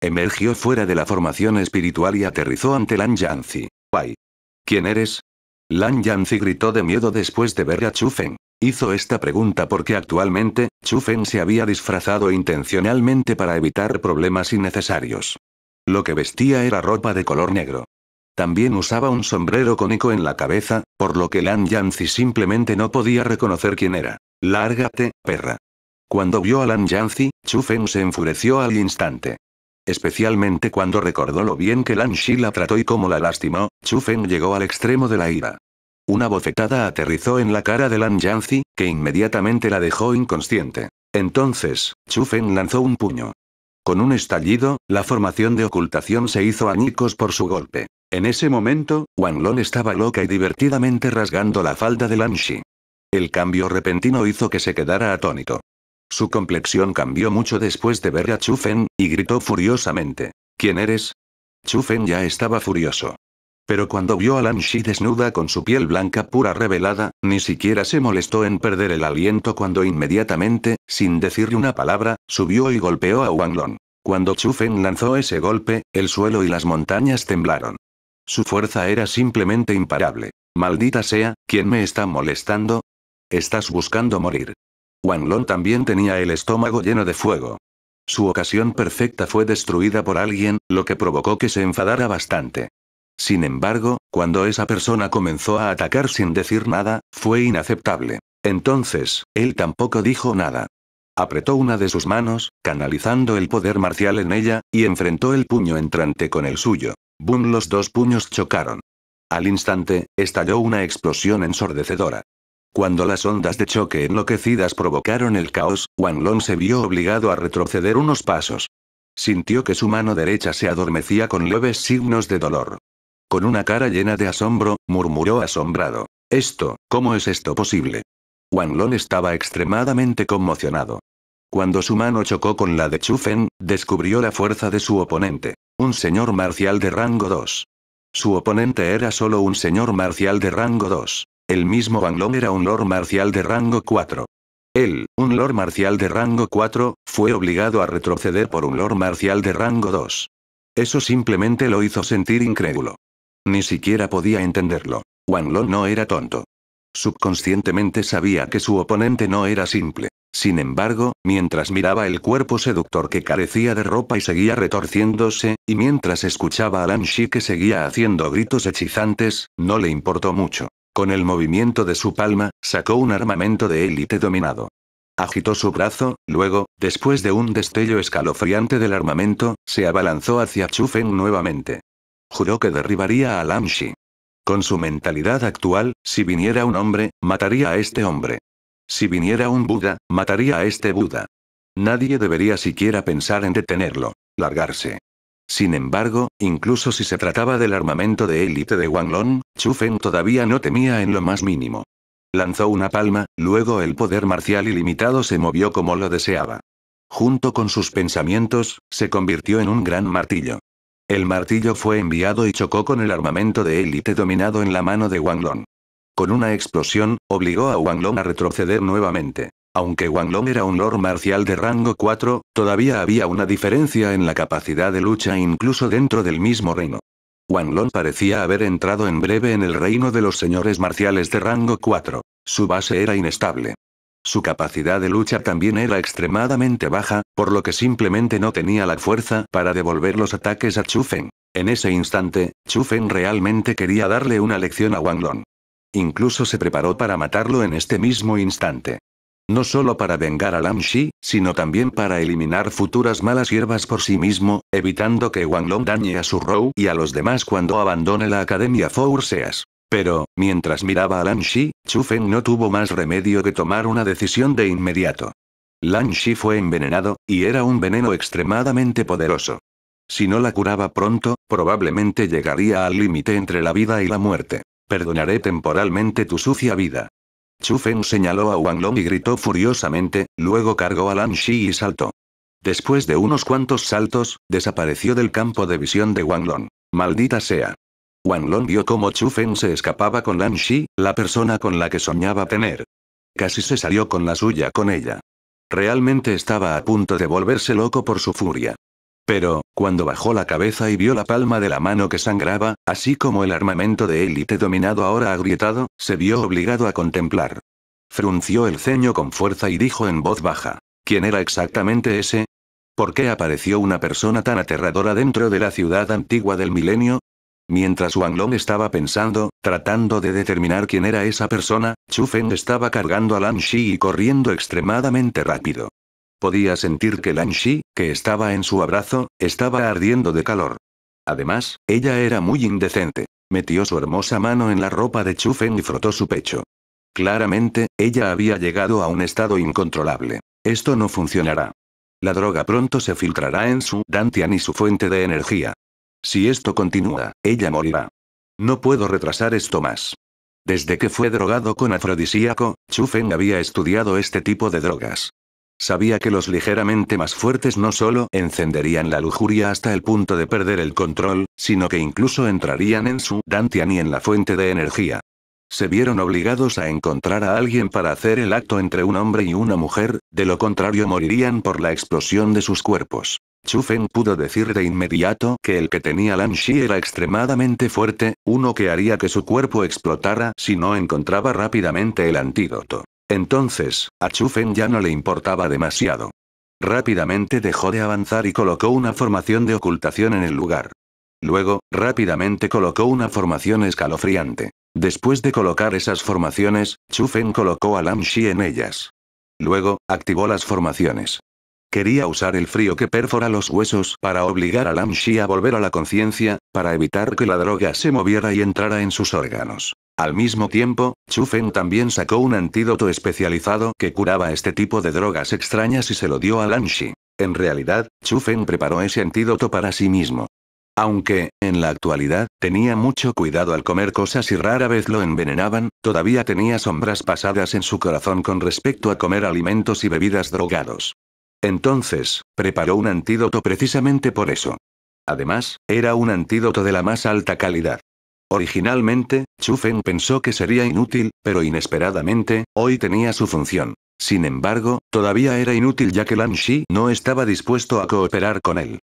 Emergió fuera de la formación espiritual y aterrizó ante Lan Yanzi. Pai. ¿Quién eres? Lan Yanzi gritó de miedo después de ver a Chu Hizo esta pregunta porque actualmente, Chu se había disfrazado intencionalmente para evitar problemas innecesarios. Lo que vestía era ropa de color negro. También usaba un sombrero cónico en la cabeza, por lo que Lan Yanzi simplemente no podía reconocer quién era. Lárgate, perra. Cuando vio a Lan Yanzi, Chu se enfureció al instante. Especialmente cuando recordó lo bien que Lan Shi la trató y cómo la lastimó, Chu Feng llegó al extremo de la ira. Una bofetada aterrizó en la cara de Lan Yanzi, que inmediatamente la dejó inconsciente. Entonces, Chu Feng lanzó un puño. Con un estallido, la formación de ocultación se hizo añicos por su golpe. En ese momento, Wang estaba loca y divertidamente rasgando la falda de Lanxi. El cambio repentino hizo que se quedara atónito. Su complexión cambió mucho después de ver a Chufen, y gritó furiosamente. ¿Quién eres? Chufen ya estaba furioso. Pero cuando vio a Lanxi desnuda con su piel blanca pura revelada, ni siquiera se molestó en perder el aliento cuando inmediatamente, sin decirle una palabra, subió y golpeó a Wanglong. Cuando Chufen lanzó ese golpe, el suelo y las montañas temblaron. Su fuerza era simplemente imparable. Maldita sea, ¿quién me está molestando? Estás buscando morir. Long también tenía el estómago lleno de fuego. Su ocasión perfecta fue destruida por alguien, lo que provocó que se enfadara bastante. Sin embargo, cuando esa persona comenzó a atacar sin decir nada, fue inaceptable. Entonces, él tampoco dijo nada. Apretó una de sus manos, canalizando el poder marcial en ella, y enfrentó el puño entrante con el suyo. ¡Bum! los dos puños chocaron. Al instante, estalló una explosión ensordecedora. Cuando las ondas de choque enloquecidas provocaron el caos, Wang Long se vio obligado a retroceder unos pasos. Sintió que su mano derecha se adormecía con leves signos de dolor. Con una cara llena de asombro, murmuró asombrado. Esto, ¿cómo es esto posible? Wang Long estaba extremadamente conmocionado. Cuando su mano chocó con la de Chufen, descubrió la fuerza de su oponente. Un señor marcial de rango 2. Su oponente era solo un señor marcial de rango 2. El mismo Wang Long era un lord marcial de rango 4. Él, un lord marcial de rango 4, fue obligado a retroceder por un lord marcial de rango 2. Eso simplemente lo hizo sentir incrédulo. Ni siquiera podía entenderlo. Wang Long no era tonto. Subconscientemente sabía que su oponente no era simple. Sin embargo, mientras miraba el cuerpo seductor que carecía de ropa y seguía retorciéndose, y mientras escuchaba a Lanshi que seguía haciendo gritos hechizantes, no le importó mucho. Con el movimiento de su palma, sacó un armamento de élite dominado. Agitó su brazo, luego, después de un destello escalofriante del armamento, se abalanzó hacia Chufen nuevamente. Juró que derribaría a Lanshi. Con su mentalidad actual, si viniera un hombre, mataría a este hombre. Si viniera un Buda, mataría a este Buda. Nadie debería siquiera pensar en detenerlo, largarse. Sin embargo, incluso si se trataba del armamento de élite de Wanglong, Feng todavía no temía en lo más mínimo. Lanzó una palma, luego el poder marcial ilimitado se movió como lo deseaba. Junto con sus pensamientos, se convirtió en un gran martillo. El martillo fue enviado y chocó con el armamento de élite dominado en la mano de Wanglong. Con una explosión, obligó a Wang a retroceder nuevamente. Aunque Wang era un lord marcial de rango 4, todavía había una diferencia en la capacidad de lucha incluso dentro del mismo reino. Wang parecía haber entrado en breve en el reino de los señores marciales de rango 4. Su base era inestable. Su capacidad de lucha también era extremadamente baja, por lo que simplemente no tenía la fuerza para devolver los ataques a Chufen. En ese instante, Chu realmente quería darle una lección a Wang Incluso se preparó para matarlo en este mismo instante. No solo para vengar a Lam Shi, sino también para eliminar futuras malas hierbas por sí mismo, evitando que Wang Long dañe a su Rou y a los demás cuando abandone la Academia Four Seas. Pero, mientras miraba a Lan Shi, Chu Feng no tuvo más remedio que tomar una decisión de inmediato. Lan Shi fue envenenado, y era un veneno extremadamente poderoso. Si no la curaba pronto, probablemente llegaría al límite entre la vida y la muerte. Perdonaré temporalmente tu sucia vida. Chu Feng señaló a Wang Long y gritó furiosamente, luego cargó a Lan Shi y saltó. Después de unos cuantos saltos, desapareció del campo de visión de Wang Long. Maldita sea. Wang Long vio cómo Chu Feng se escapaba con Lan Shi, la persona con la que soñaba tener. Casi se salió con la suya con ella. Realmente estaba a punto de volverse loco por su furia. Pero, cuando bajó la cabeza y vio la palma de la mano que sangraba, así como el armamento de élite dominado ahora agrietado, se vio obligado a contemplar. Frunció el ceño con fuerza y dijo en voz baja. ¿Quién era exactamente ese? ¿Por qué apareció una persona tan aterradora dentro de la ciudad antigua del milenio? Mientras Wang Long estaba pensando, tratando de determinar quién era esa persona, Chu Feng estaba cargando a Lan Shi y corriendo extremadamente rápido. Podía sentir que Shi, que estaba en su abrazo, estaba ardiendo de calor. Además, ella era muy indecente. Metió su hermosa mano en la ropa de Chu Feng y frotó su pecho. Claramente, ella había llegado a un estado incontrolable. Esto no funcionará. La droga pronto se filtrará en su Dantian y su fuente de energía. Si esto continúa, ella morirá. No puedo retrasar esto más. Desde que fue drogado con afrodisíaco, Feng había estudiado este tipo de drogas. Sabía que los ligeramente más fuertes no solo encenderían la lujuria hasta el punto de perder el control, sino que incluso entrarían en su Dantian y en la fuente de energía. Se vieron obligados a encontrar a alguien para hacer el acto entre un hombre y una mujer, de lo contrario morirían por la explosión de sus cuerpos. Chufen pudo decir de inmediato que el que tenía Shi era extremadamente fuerte, uno que haría que su cuerpo explotara si no encontraba rápidamente el antídoto. Entonces, a Chufen ya no le importaba demasiado. Rápidamente dejó de avanzar y colocó una formación de ocultación en el lugar. Luego, rápidamente colocó una formación escalofriante. Después de colocar esas formaciones, Chufen colocó a Shi en ellas. Luego, activó las formaciones. Quería usar el frío que perfora los huesos para obligar a Shi a volver a la conciencia, para evitar que la droga se moviera y entrara en sus órganos. Al mismo tiempo, Chu Feng también sacó un antídoto especializado que curaba este tipo de drogas extrañas y se lo dio a Shi. En realidad, Chu Feng preparó ese antídoto para sí mismo. Aunque, en la actualidad, tenía mucho cuidado al comer cosas y rara vez lo envenenaban, todavía tenía sombras pasadas en su corazón con respecto a comer alimentos y bebidas drogados. Entonces, preparó un antídoto precisamente por eso. Además, era un antídoto de la más alta calidad. Originalmente, Chufen pensó que sería inútil, pero inesperadamente, hoy tenía su función. Sin embargo, todavía era inútil ya que Lan Shi no estaba dispuesto a cooperar con él.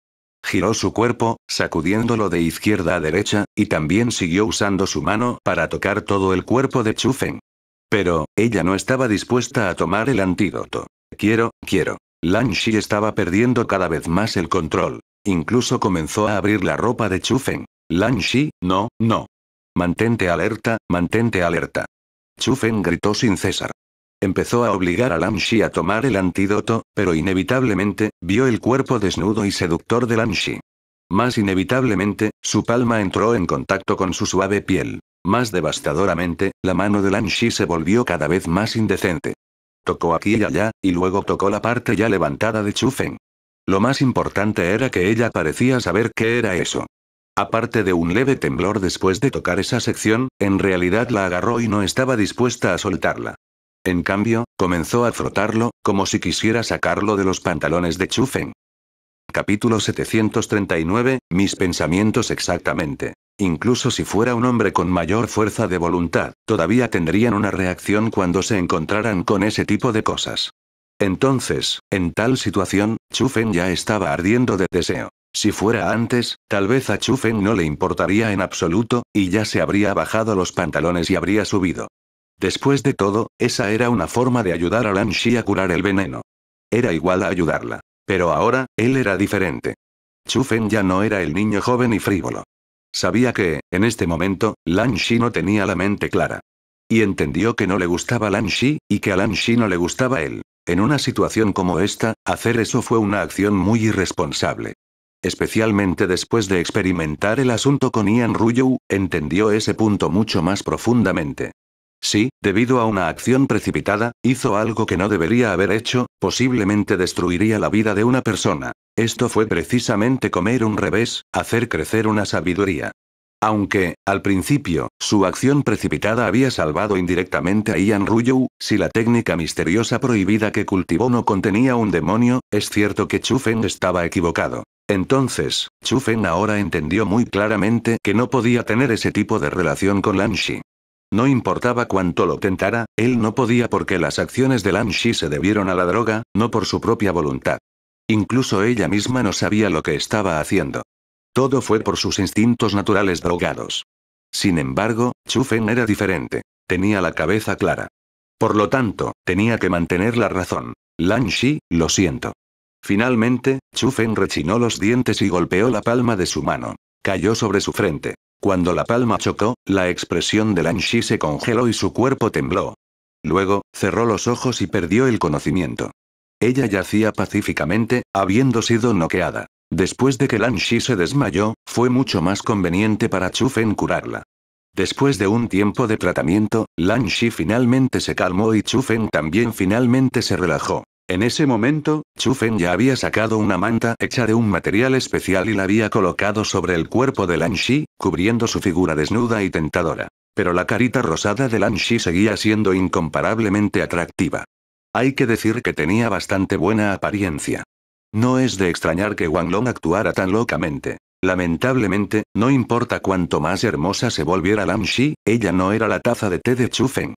Giró su cuerpo, sacudiéndolo de izquierda a derecha, y también siguió usando su mano para tocar todo el cuerpo de Chufen. Pero, ella no estaba dispuesta a tomar el antídoto. Quiero, quiero. Lan Shi estaba perdiendo cada vez más el control. Incluso comenzó a abrir la ropa de Chufen. Lan Shi, no, no. Mantente alerta, mantente alerta. Chufen gritó sin cesar. Empezó a obligar a Shi a tomar el antídoto, pero inevitablemente, vio el cuerpo desnudo y seductor de Shi. Más inevitablemente, su palma entró en contacto con su suave piel. Más devastadoramente, la mano de Lanshi se volvió cada vez más indecente. Tocó aquí y allá, y luego tocó la parte ya levantada de Chufen. Lo más importante era que ella parecía saber qué era eso. Aparte de un leve temblor después de tocar esa sección, en realidad la agarró y no estaba dispuesta a soltarla. En cambio, comenzó a frotarlo, como si quisiera sacarlo de los pantalones de Chufen. Capítulo 739, mis pensamientos exactamente. Incluso si fuera un hombre con mayor fuerza de voluntad, todavía tendrían una reacción cuando se encontraran con ese tipo de cosas. Entonces, en tal situación, Chufen ya estaba ardiendo de deseo. Si fuera antes, tal vez a Chufen no le importaría en absoluto, y ya se habría bajado los pantalones y habría subido. Después de todo, esa era una forma de ayudar a Lan Shi a curar el veneno. Era igual a ayudarla. Pero ahora, él era diferente. Chufen ya no era el niño joven y frívolo. Sabía que, en este momento, Lan Shi no tenía la mente clara. Y entendió que no le gustaba Lan Shi, y que a Lan Shi no le gustaba él. En una situación como esta, hacer eso fue una acción muy irresponsable. Especialmente después de experimentar el asunto con Ian Ruyou, entendió ese punto mucho más profundamente. Si, debido a una acción precipitada, hizo algo que no debería haber hecho, posiblemente destruiría la vida de una persona. Esto fue precisamente comer un revés, hacer crecer una sabiduría. Aunque, al principio, su acción precipitada había salvado indirectamente a Ian Ruyou. si la técnica misteriosa prohibida que cultivó no contenía un demonio, es cierto que Chu estaba equivocado. Entonces, Chu Fen ahora entendió muy claramente que no podía tener ese tipo de relación con Xi. No importaba cuánto lo tentara, él no podía porque las acciones de Shi se debieron a la droga, no por su propia voluntad. Incluso ella misma no sabía lo que estaba haciendo. Todo fue por sus instintos naturales drogados. Sin embargo, Chu Fen era diferente. Tenía la cabeza clara. Por lo tanto, tenía que mantener la razón. Lan lo siento. Finalmente, Chufen rechinó los dientes y golpeó la palma de su mano. Cayó sobre su frente. Cuando la palma chocó, la expresión de Shi se congeló y su cuerpo tembló. Luego, cerró los ojos y perdió el conocimiento. Ella yacía pacíficamente, habiendo sido noqueada. Después de que Shi se desmayó, fue mucho más conveniente para Chufen curarla. Después de un tiempo de tratamiento, Lan Shi finalmente se calmó y Chufen también finalmente se relajó. En ese momento, Chufen ya había sacado una manta hecha de un material especial y la había colocado sobre el cuerpo de Shi, cubriendo su figura desnuda y tentadora. Pero la carita rosada de Shi seguía siendo incomparablemente atractiva. Hay que decir que tenía bastante buena apariencia. No es de extrañar que Wang Long actuara tan locamente. Lamentablemente, no importa cuánto más hermosa se volviera Shi, ella no era la taza de té de Chufen.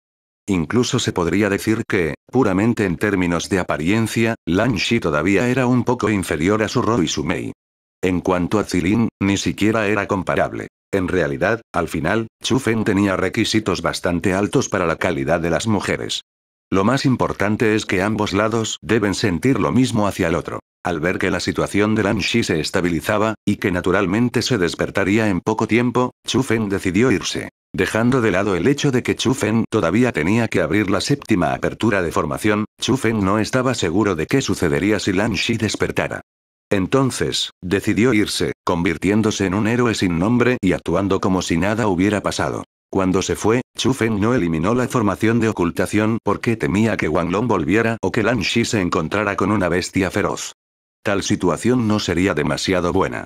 Incluso se podría decir que, puramente en términos de apariencia, Lan Shi todavía era un poco inferior a su Ro y su Mei. En cuanto a Zilin, ni siquiera era comparable. En realidad, al final, Chufen tenía requisitos bastante altos para la calidad de las mujeres. Lo más importante es que ambos lados deben sentir lo mismo hacia el otro. Al ver que la situación de Lan Xi se estabilizaba, y que naturalmente se despertaría en poco tiempo, Chu Fen decidió irse. Dejando de lado el hecho de que Chu Fen todavía tenía que abrir la séptima apertura de formación, Chu Feng no estaba seguro de qué sucedería si Lan Xi despertara. Entonces, decidió irse, convirtiéndose en un héroe sin nombre y actuando como si nada hubiera pasado. Cuando se fue, Chu Feng no eliminó la formación de ocultación porque temía que Wang Long volviera o que Lan Shi se encontrara con una bestia feroz. Tal situación no sería demasiado buena.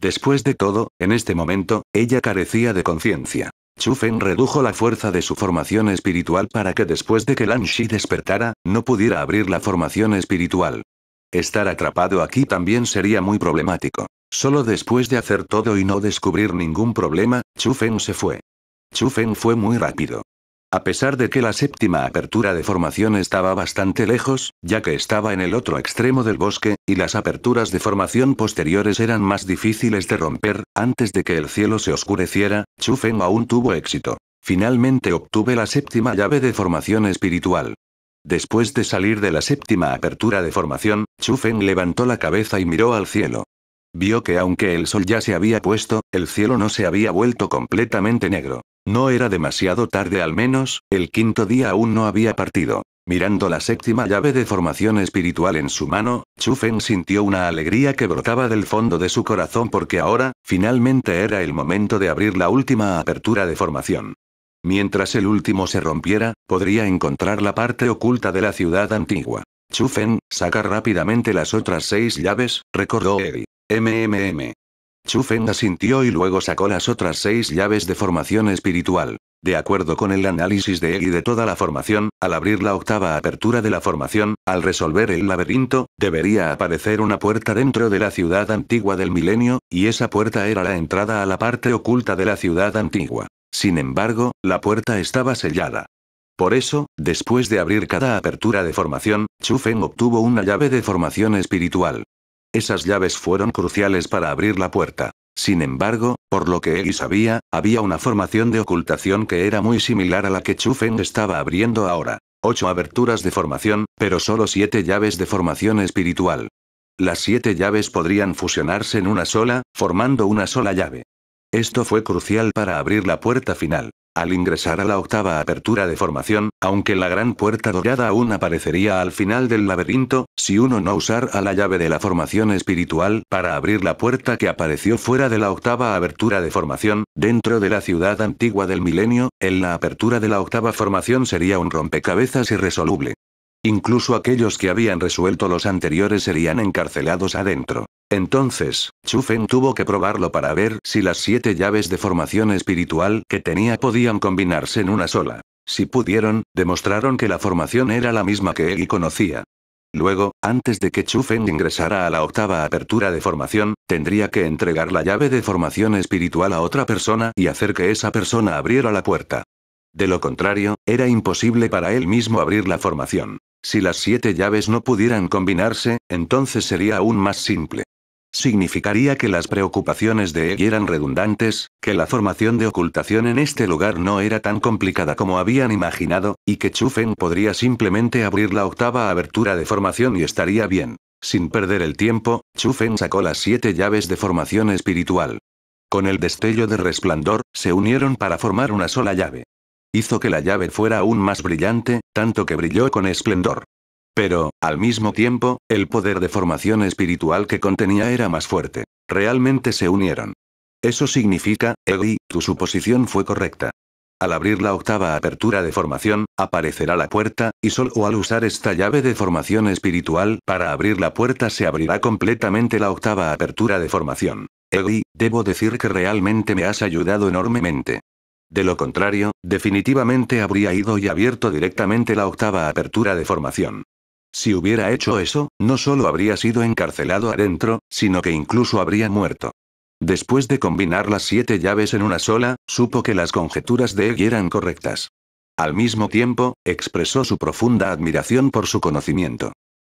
Después de todo, en este momento, ella carecía de conciencia. Chufen redujo la fuerza de su formación espiritual para que después de que Shi despertara, no pudiera abrir la formación espiritual. Estar atrapado aquí también sería muy problemático. Solo después de hacer todo y no descubrir ningún problema, Chufen se fue. Chufen fue muy rápido. A pesar de que la séptima apertura de formación estaba bastante lejos, ya que estaba en el otro extremo del bosque, y las aperturas de formación posteriores eran más difíciles de romper, antes de que el cielo se oscureciera, Chu Feng aún tuvo éxito. Finalmente obtuve la séptima llave de formación espiritual. Después de salir de la séptima apertura de formación, Chu Feng levantó la cabeza y miró al cielo. Vio que aunque el sol ya se había puesto, el cielo no se había vuelto completamente negro. No era demasiado tarde al menos, el quinto día aún no había partido. Mirando la séptima llave de formación espiritual en su mano, Chufen sintió una alegría que brotaba del fondo de su corazón porque ahora, finalmente era el momento de abrir la última apertura de formación. Mientras el último se rompiera, podría encontrar la parte oculta de la ciudad antigua. Chufen, saca rápidamente las otras seis llaves, recordó Eri. MMM. Chu Feng asintió y luego sacó las otras seis llaves de formación espiritual. De acuerdo con el análisis de él y de toda la formación, al abrir la octava apertura de la formación, al resolver el laberinto, debería aparecer una puerta dentro de la ciudad antigua del milenio, y esa puerta era la entrada a la parte oculta de la ciudad antigua. Sin embargo, la puerta estaba sellada. Por eso, después de abrir cada apertura de formación, Chu obtuvo una llave de formación espiritual. Esas llaves fueron cruciales para abrir la puerta. Sin embargo, por lo que él sabía, había una formación de ocultación que era muy similar a la que Chufen estaba abriendo ahora. Ocho aberturas de formación, pero solo siete llaves de formación espiritual. Las siete llaves podrían fusionarse en una sola, formando una sola llave. Esto fue crucial para abrir la puerta final. Al ingresar a la octava apertura de formación, aunque la gran puerta dorada aún aparecería al final del laberinto, si uno no usara la llave de la formación espiritual para abrir la puerta que apareció fuera de la octava apertura de formación, dentro de la ciudad antigua del milenio, en la apertura de la octava formación sería un rompecabezas irresoluble. Incluso aquellos que habían resuelto los anteriores serían encarcelados adentro. Entonces, Chufen tuvo que probarlo para ver si las siete llaves de formación espiritual que tenía podían combinarse en una sola. Si pudieron, demostraron que la formación era la misma que él conocía. Luego, antes de que Chufen ingresara a la octava apertura de formación, tendría que entregar la llave de formación espiritual a otra persona y hacer que esa persona abriera la puerta. De lo contrario, era imposible para él mismo abrir la formación. Si las siete llaves no pudieran combinarse, entonces sería aún más simple significaría que las preocupaciones de Egg eran redundantes, que la formación de ocultación en este lugar no era tan complicada como habían imaginado, y que Chufen podría simplemente abrir la octava abertura de formación y estaría bien. Sin perder el tiempo, Chufen sacó las siete llaves de formación espiritual. Con el destello de resplandor, se unieron para formar una sola llave. Hizo que la llave fuera aún más brillante, tanto que brilló con esplendor. Pero, al mismo tiempo, el poder de formación espiritual que contenía era más fuerte. Realmente se unieron. Eso significa, Egui, tu suposición fue correcta. Al abrir la octava apertura de formación, aparecerá la puerta, y solo al usar esta llave de formación espiritual para abrir la puerta se abrirá completamente la octava apertura de formación. Egi, debo decir que realmente me has ayudado enormemente. De lo contrario, definitivamente habría ido y abierto directamente la octava apertura de formación. Si hubiera hecho eso, no solo habría sido encarcelado adentro, sino que incluso habría muerto. Después de combinar las siete llaves en una sola, supo que las conjeturas de Egg eran correctas. Al mismo tiempo, expresó su profunda admiración por su conocimiento.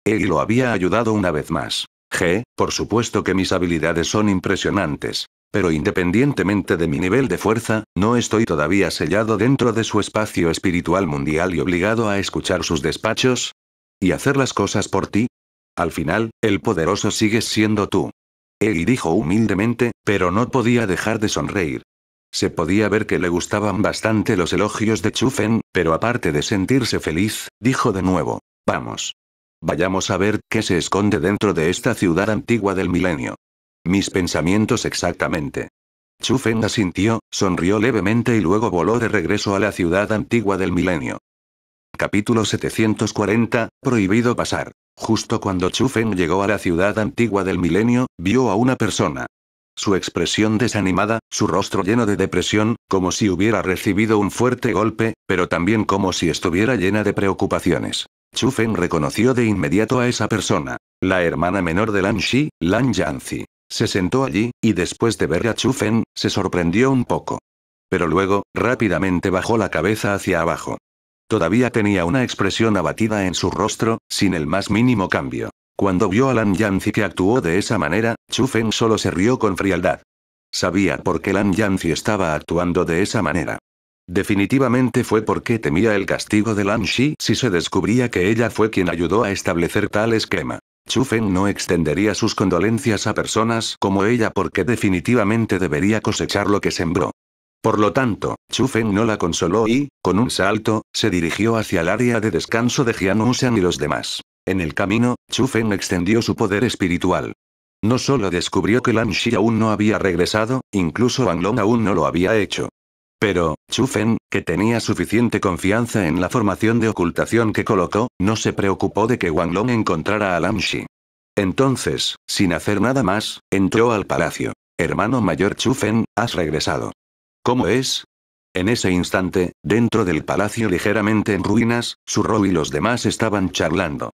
Egg lo había ayudado una vez más. G, por supuesto que mis habilidades son impresionantes. Pero independientemente de mi nivel de fuerza, no estoy todavía sellado dentro de su espacio espiritual mundial y obligado a escuchar sus despachos, y hacer las cosas por ti? Al final, el poderoso sigues siendo tú. Él dijo humildemente, pero no podía dejar de sonreír. Se podía ver que le gustaban bastante los elogios de Chufen, pero aparte de sentirse feliz, dijo de nuevo, vamos. Vayamos a ver qué se esconde dentro de esta ciudad antigua del milenio. Mis pensamientos exactamente. Chufen asintió, sonrió levemente y luego voló de regreso a la ciudad antigua del milenio. Capítulo 740, prohibido pasar. Justo cuando Chu Feng llegó a la ciudad antigua del milenio, vio a una persona. Su expresión desanimada, su rostro lleno de depresión, como si hubiera recibido un fuerte golpe, pero también como si estuviera llena de preocupaciones. Chu Feng reconoció de inmediato a esa persona, la hermana menor de Lan Shi, Lan Yanzi. Se sentó allí, y después de ver a Chu Feng, se sorprendió un poco. Pero luego, rápidamente bajó la cabeza hacia abajo. Todavía tenía una expresión abatida en su rostro, sin el más mínimo cambio. Cuando vio a Lan Yanzi que actuó de esa manera, Chu Feng solo se rió con frialdad. Sabía por qué Lan Yanzi estaba actuando de esa manera. Definitivamente fue porque temía el castigo de Lan Shi si se descubría que ella fue quien ayudó a establecer tal esquema. Chu Feng no extendería sus condolencias a personas como ella porque definitivamente debería cosechar lo que sembró. Por lo tanto, Chufen no la consoló y, con un salto, se dirigió hacia el área de descanso de Wuxian y los demás. En el camino, Chufen extendió su poder espiritual. No solo descubrió que Lan Shi aún no había regresado, incluso Wang Long aún no lo había hecho. Pero, Chufen, que tenía suficiente confianza en la formación de ocultación que colocó, no se preocupó de que Wang Long encontrara a Lan Shi. Entonces, sin hacer nada más, entró al palacio. Hermano mayor Chufen, has regresado. ¿Cómo es? En ese instante, dentro del palacio ligeramente en ruinas, Surro y los demás estaban charlando.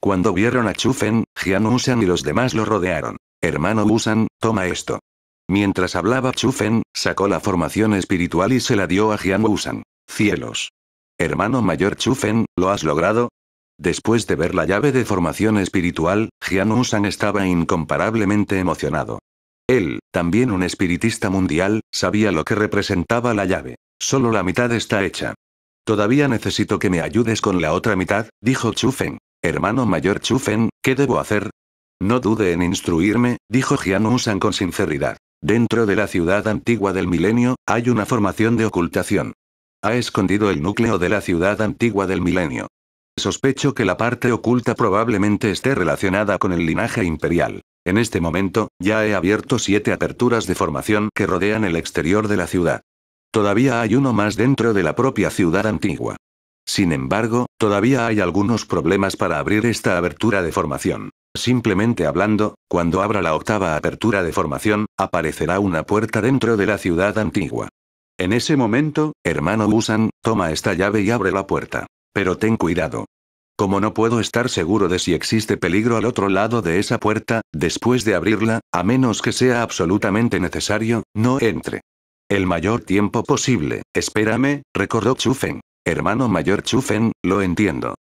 Cuando vieron a Chufen, Jian Usan y los demás lo rodearon. Hermano Usan, toma esto. Mientras hablaba Chufen, sacó la formación espiritual y se la dio a Jian Usan. Cielos. Hermano mayor Chufen, ¿lo has logrado? Después de ver la llave de formación espiritual, Jian Usan estaba incomparablemente emocionado. Él, también un espiritista mundial, sabía lo que representaba la llave. Solo la mitad está hecha. Todavía necesito que me ayudes con la otra mitad, dijo Chufen. Hermano mayor Chufen, ¿qué debo hacer? No dude en instruirme, dijo Jian con sinceridad. Dentro de la ciudad antigua del milenio, hay una formación de ocultación. Ha escondido el núcleo de la ciudad antigua del milenio. Sospecho que la parte oculta probablemente esté relacionada con el linaje imperial. En este momento, ya he abierto siete aperturas de formación que rodean el exterior de la ciudad. Todavía hay uno más dentro de la propia ciudad antigua. Sin embargo, todavía hay algunos problemas para abrir esta abertura de formación. Simplemente hablando, cuando abra la octava apertura de formación, aparecerá una puerta dentro de la ciudad antigua. En ese momento, hermano Busan, toma esta llave y abre la puerta. Pero ten cuidado, como no puedo estar seguro de si existe peligro al otro lado de esa puerta, después de abrirla, a menos que sea absolutamente necesario, no entre. El mayor tiempo posible, espérame, recordó Chufen. Hermano mayor Chufen, lo entiendo.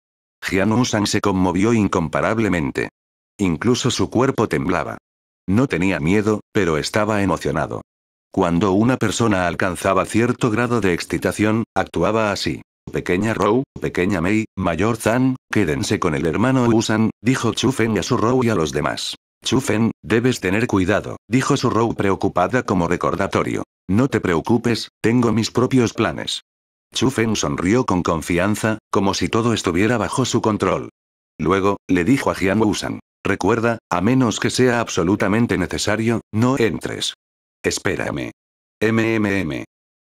Jian se conmovió incomparablemente. Incluso su cuerpo temblaba. No tenía miedo, pero estaba emocionado. Cuando una persona alcanzaba cierto grado de excitación, actuaba así. Pequeña Rou, pequeña Mei, mayor Zan, quédense con el hermano Usan, dijo Chufen a su Rou y a los demás. Chufen, debes tener cuidado, dijo su Rou preocupada como recordatorio. No te preocupes, tengo mis propios planes. Chufen sonrió con confianza, como si todo estuviera bajo su control. Luego, le dijo a Jian Wusan. Recuerda, a menos que sea absolutamente necesario, no entres. Espérame. MMM.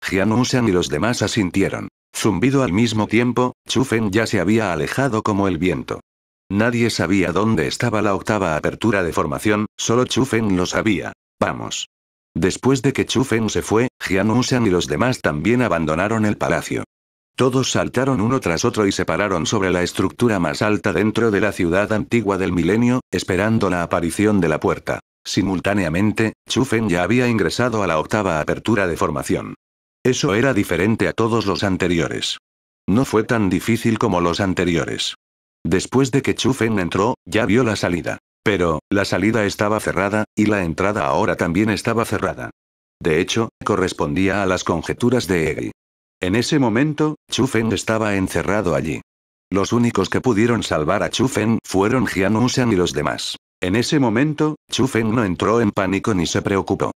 Jian Wusan y los demás asintieron. Zumbido al mismo tiempo, Chufen ya se había alejado como el viento. Nadie sabía dónde estaba la octava apertura de formación, solo Chufen lo sabía. Vamos. Después de que Chufen se fue, Jian Usan y los demás también abandonaron el palacio. Todos saltaron uno tras otro y se pararon sobre la estructura más alta dentro de la ciudad antigua del milenio, esperando la aparición de la puerta. Simultáneamente, Chufen ya había ingresado a la octava apertura de formación. Eso era diferente a todos los anteriores. No fue tan difícil como los anteriores. Después de que Chufen entró, ya vio la salida. Pero, la salida estaba cerrada, y la entrada ahora también estaba cerrada. De hecho, correspondía a las conjeturas de Egi. En ese momento, Chufen estaba encerrado allí. Los únicos que pudieron salvar a Chufen fueron Jian Usan y los demás. En ese momento, Chufen no entró en pánico ni se preocupó.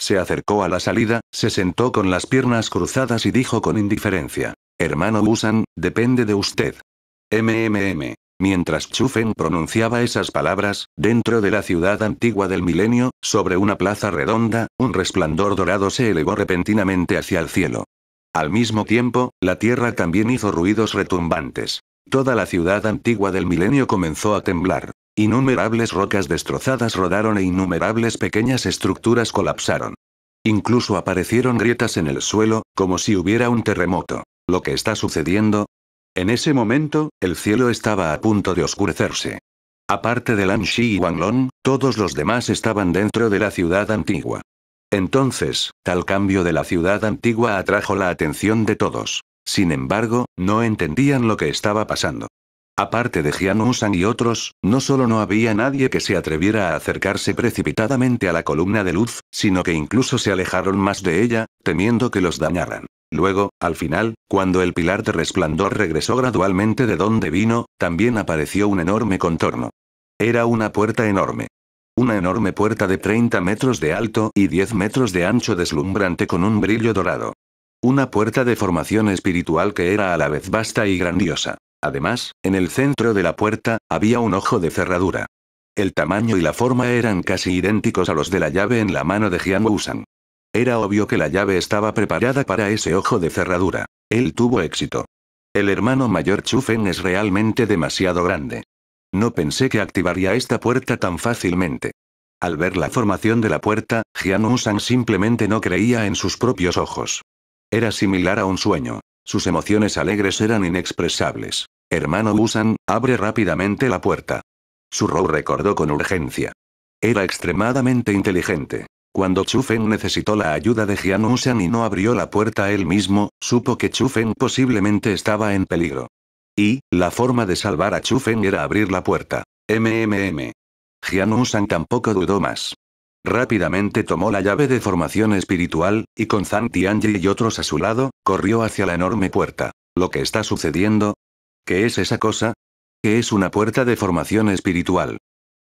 Se acercó a la salida, se sentó con las piernas cruzadas y dijo con indiferencia. Hermano Busan, depende de usted. MMM. Mientras Chufen pronunciaba esas palabras, dentro de la ciudad antigua del milenio, sobre una plaza redonda, un resplandor dorado se elevó repentinamente hacia el cielo. Al mismo tiempo, la tierra también hizo ruidos retumbantes. Toda la ciudad antigua del milenio comenzó a temblar. Innumerables rocas destrozadas rodaron e innumerables pequeñas estructuras colapsaron. Incluso aparecieron grietas en el suelo, como si hubiera un terremoto. ¿Lo que está sucediendo? En ese momento, el cielo estaba a punto de oscurecerse. Aparte de Lan Shi y Wanglong, todos los demás estaban dentro de la ciudad antigua. Entonces, tal cambio de la ciudad antigua atrajo la atención de todos. Sin embargo, no entendían lo que estaba pasando. Aparte de Jian Usan y otros, no solo no había nadie que se atreviera a acercarse precipitadamente a la columna de luz, sino que incluso se alejaron más de ella, temiendo que los dañaran. Luego, al final, cuando el pilar de resplandor regresó gradualmente de donde vino, también apareció un enorme contorno. Era una puerta enorme. Una enorme puerta de 30 metros de alto y 10 metros de ancho deslumbrante con un brillo dorado. Una puerta de formación espiritual que era a la vez vasta y grandiosa. Además, en el centro de la puerta, había un ojo de cerradura. El tamaño y la forma eran casi idénticos a los de la llave en la mano de Jian Wusan. Era obvio que la llave estaba preparada para ese ojo de cerradura. Él tuvo éxito. El hermano mayor Chufen es realmente demasiado grande. No pensé que activaría esta puerta tan fácilmente. Al ver la formación de la puerta, Jian San simplemente no creía en sus propios ojos. Era similar a un sueño. Sus emociones alegres eran inexpresables. Hermano Busan, abre rápidamente la puerta. Su rou recordó con urgencia. Era extremadamente inteligente. Cuando Chufen necesitó la ayuda de Jian Usan y no abrió la puerta él mismo, supo que Chufen posiblemente estaba en peligro. Y, la forma de salvar a Chufen era abrir la puerta. MMM. Jian Usan tampoco dudó más. Rápidamente tomó la llave de formación espiritual, y con Zhang Tianji y otros a su lado, corrió hacia la enorme puerta. ¿Lo que está sucediendo? ¿Qué es esa cosa? ¿Qué es una puerta de formación espiritual?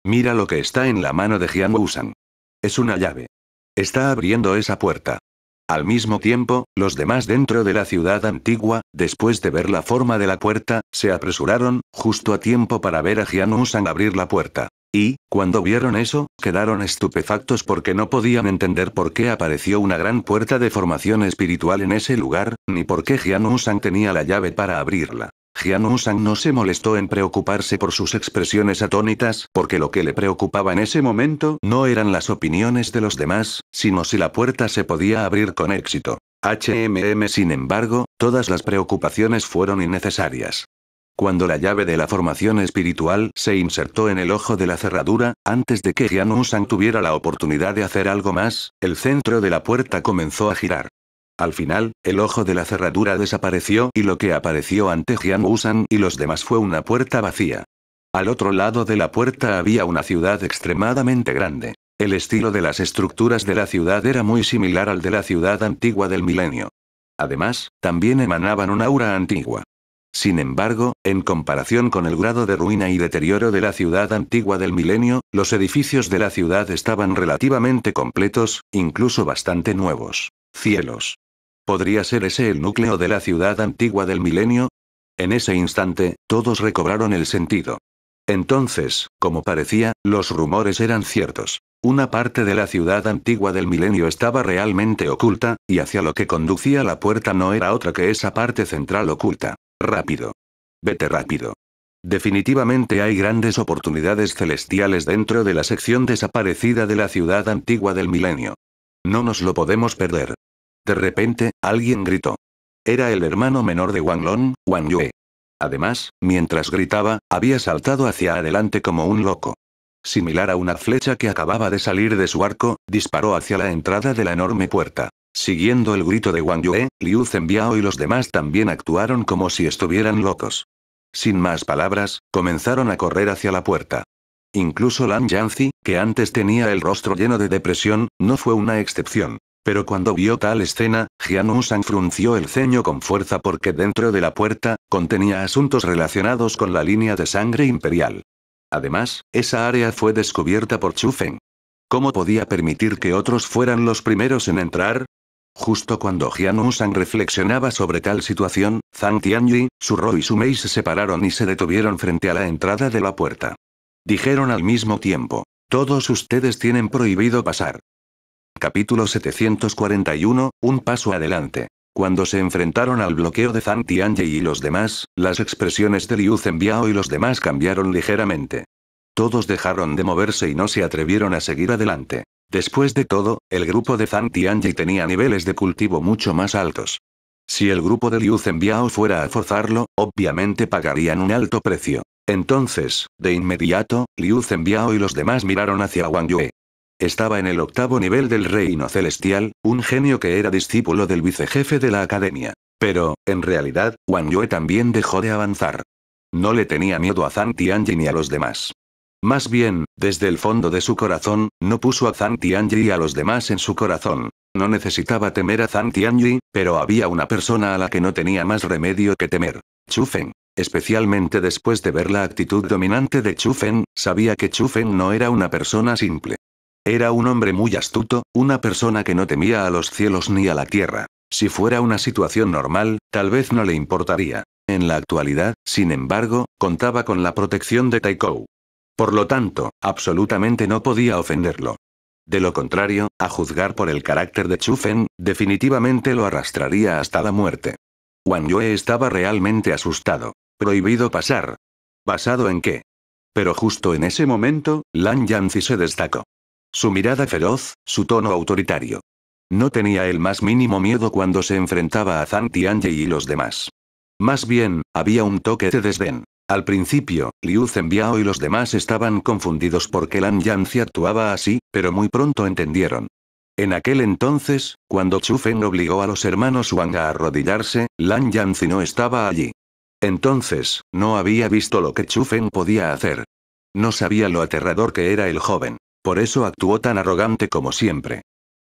Mira lo que está en la mano de Jian Wusan. Es una llave. Está abriendo esa puerta. Al mismo tiempo, los demás dentro de la ciudad antigua, después de ver la forma de la puerta, se apresuraron, justo a tiempo para ver a Jian Wusan abrir la puerta. Y, cuando vieron eso, quedaron estupefactos porque no podían entender por qué apareció una gran puerta de formación espiritual en ese lugar, ni por qué Jian Sang tenía la llave para abrirla. Jian Sang no se molestó en preocuparse por sus expresiones atónitas, porque lo que le preocupaba en ese momento no eran las opiniones de los demás, sino si la puerta se podía abrir con éxito. HMM sin embargo, todas las preocupaciones fueron innecesarias. Cuando la llave de la formación espiritual se insertó en el ojo de la cerradura, antes de que Jian San tuviera la oportunidad de hacer algo más, el centro de la puerta comenzó a girar. Al final, el ojo de la cerradura desapareció y lo que apareció ante Jian San y los demás fue una puerta vacía. Al otro lado de la puerta había una ciudad extremadamente grande. El estilo de las estructuras de la ciudad era muy similar al de la ciudad antigua del milenio. Además, también emanaban un aura antigua. Sin embargo, en comparación con el grado de ruina y deterioro de la ciudad antigua del milenio, los edificios de la ciudad estaban relativamente completos, incluso bastante nuevos. Cielos. ¿Podría ser ese el núcleo de la ciudad antigua del milenio? En ese instante, todos recobraron el sentido. Entonces, como parecía, los rumores eran ciertos. Una parte de la ciudad antigua del milenio estaba realmente oculta, y hacia lo que conducía la puerta no era otra que esa parte central oculta. Rápido. Vete rápido. Definitivamente hay grandes oportunidades celestiales dentro de la sección desaparecida de la ciudad antigua del milenio. No nos lo podemos perder. De repente, alguien gritó. Era el hermano menor de Wang Long, Wang Yue. Además, mientras gritaba, había saltado hacia adelante como un loco. Similar a una flecha que acababa de salir de su arco, disparó hacia la entrada de la enorme puerta. Siguiendo el grito de Wang Yue, Liu Zhenbiao y los demás también actuaron como si estuvieran locos. Sin más palabras, comenzaron a correr hacia la puerta. Incluso Lan Yanzi, que antes tenía el rostro lleno de depresión, no fue una excepción. Pero cuando vio tal escena, Jian San frunció el ceño con fuerza porque dentro de la puerta, contenía asuntos relacionados con la línea de sangre imperial. Además, esa área fue descubierta por Chu Feng. ¿Cómo podía permitir que otros fueran los primeros en entrar? Justo cuando Jian Usan reflexionaba sobre tal situación, Zhang Tianyi, Ro y Mei se separaron y se detuvieron frente a la entrada de la puerta. Dijeron al mismo tiempo. Todos ustedes tienen prohibido pasar. Capítulo 741, un paso adelante. Cuando se enfrentaron al bloqueo de Zhang Tianyi y los demás, las expresiones de Liu Zenbiao y los demás cambiaron ligeramente. Todos dejaron de moverse y no se atrevieron a seguir adelante. Después de todo, el grupo de Zhang Tianji tenía niveles de cultivo mucho más altos. Si el grupo de Liu Zhenbiao fuera a forzarlo, obviamente pagarían un alto precio. Entonces, de inmediato, Liu Zhenbiao y los demás miraron hacia Wang Yue. Estaba en el octavo nivel del reino celestial, un genio que era discípulo del vicejefe de la academia. Pero, en realidad, Wang Yue también dejó de avanzar. No le tenía miedo a Zhang Tianji ni a los demás. Más bien, desde el fondo de su corazón, no puso a Zhang Tianyi y a los demás en su corazón. No necesitaba temer a Zhang Tianyi, pero había una persona a la que no tenía más remedio que temer. Chufen. Especialmente después de ver la actitud dominante de Chufen, sabía que Chufen no era una persona simple. Era un hombre muy astuto, una persona que no temía a los cielos ni a la tierra. Si fuera una situación normal, tal vez no le importaría. En la actualidad, sin embargo, contaba con la protección de Taikou. Por lo tanto, absolutamente no podía ofenderlo. De lo contrario, a juzgar por el carácter de Chufen, definitivamente lo arrastraría hasta la muerte. Wang Yue estaba realmente asustado. Prohibido pasar. ¿Basado en qué? Pero justo en ese momento, Lan Yanzi se destacó. Su mirada feroz, su tono autoritario. No tenía el más mínimo miedo cuando se enfrentaba a Zhang Tianye y los demás. Más bien, había un toque de desdén. Al principio, Liu Zhenbiao y los demás estaban confundidos porque Lan Yanzi actuaba así, pero muy pronto entendieron. En aquel entonces, cuando Chu Fen obligó a los hermanos Wang a arrodillarse, Lan Yanzi no estaba allí. Entonces, no había visto lo que Chu Feng podía hacer. No sabía lo aterrador que era el joven. Por eso actuó tan arrogante como siempre.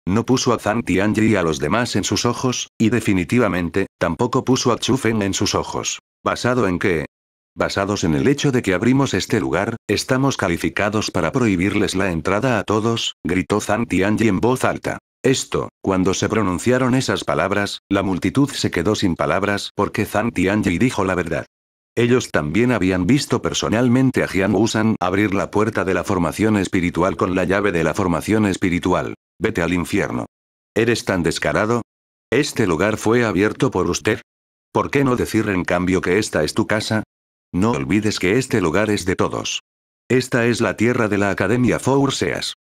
No puso a Zhang Tianji y a los demás en sus ojos, y definitivamente, tampoco puso a Chu Feng en sus ojos. Basado en que, Basados en el hecho de que abrimos este lugar, estamos calificados para prohibirles la entrada a todos, gritó Zhang Tianji en voz alta. Esto, cuando se pronunciaron esas palabras, la multitud se quedó sin palabras porque Zhang Tianji dijo la verdad. Ellos también habían visto personalmente a Jian Wusan abrir la puerta de la formación espiritual con la llave de la formación espiritual. Vete al infierno. ¿Eres tan descarado? Este lugar fue abierto por usted. ¿Por qué no decir en cambio que esta es tu casa? No olvides que este lugar es de todos. Esta es la tierra de la Academia Seas.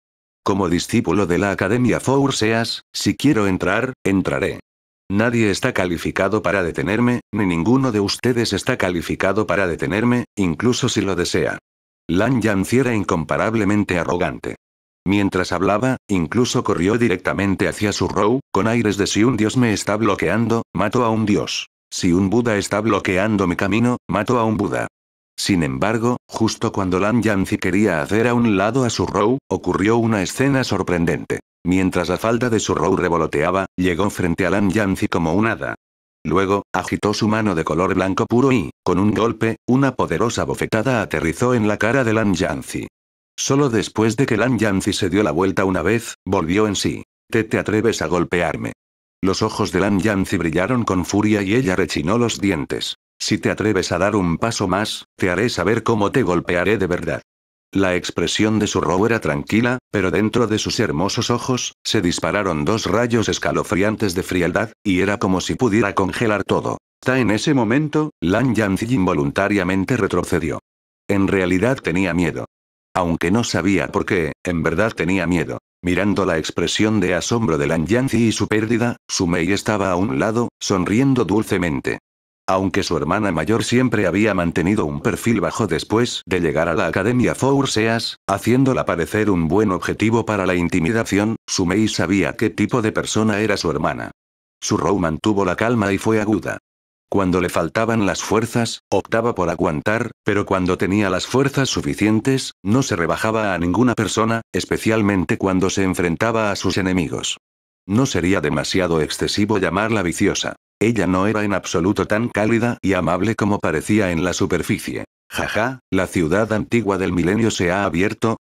Como discípulo de la Academia Seas, si quiero entrar, entraré. Nadie está calificado para detenerme, ni ninguno de ustedes está calificado para detenerme, incluso si lo desea. Lan Yanci era incomparablemente arrogante. Mientras hablaba, incluso corrió directamente hacia su row, con aires de si un dios me está bloqueando, mato a un dios. Si un Buda está bloqueando mi camino, mato a un Buda. Sin embargo, justo cuando Lan Yanzi quería hacer a un lado a su Rou, ocurrió una escena sorprendente. Mientras la falda de su Rou revoloteaba, llegó frente a Lan Yanzi como un hada. Luego, agitó su mano de color blanco puro y, con un golpe, una poderosa bofetada aterrizó en la cara de Lan Yanzi. Solo después de que Lan Yanzi se dio la vuelta una vez, volvió en sí. Te te atreves a golpearme. Los ojos de Lan Yanzi brillaron con furia y ella rechinó los dientes. Si te atreves a dar un paso más, te haré saber cómo te golpearé de verdad. La expresión de su robo era tranquila, pero dentro de sus hermosos ojos, se dispararon dos rayos escalofriantes de frialdad, y era como si pudiera congelar todo. Ta en ese momento, Lan Yanzi involuntariamente retrocedió. En realidad tenía miedo. Aunque no sabía por qué, en verdad tenía miedo. Mirando la expresión de asombro de Lan Yanzi y su pérdida, Sumei estaba a un lado, sonriendo dulcemente. Aunque su hermana mayor siempre había mantenido un perfil bajo después de llegar a la Academia Four Seas, haciéndola parecer un buen objetivo para la intimidación, Sumei sabía qué tipo de persona era su hermana. Su row mantuvo la calma y fue aguda. Cuando le faltaban las fuerzas, optaba por aguantar, pero cuando tenía las fuerzas suficientes, no se rebajaba a ninguna persona, especialmente cuando se enfrentaba a sus enemigos. No sería demasiado excesivo llamarla viciosa. Ella no era en absoluto tan cálida y amable como parecía en la superficie. Jaja, la ciudad antigua del milenio se ha abierto.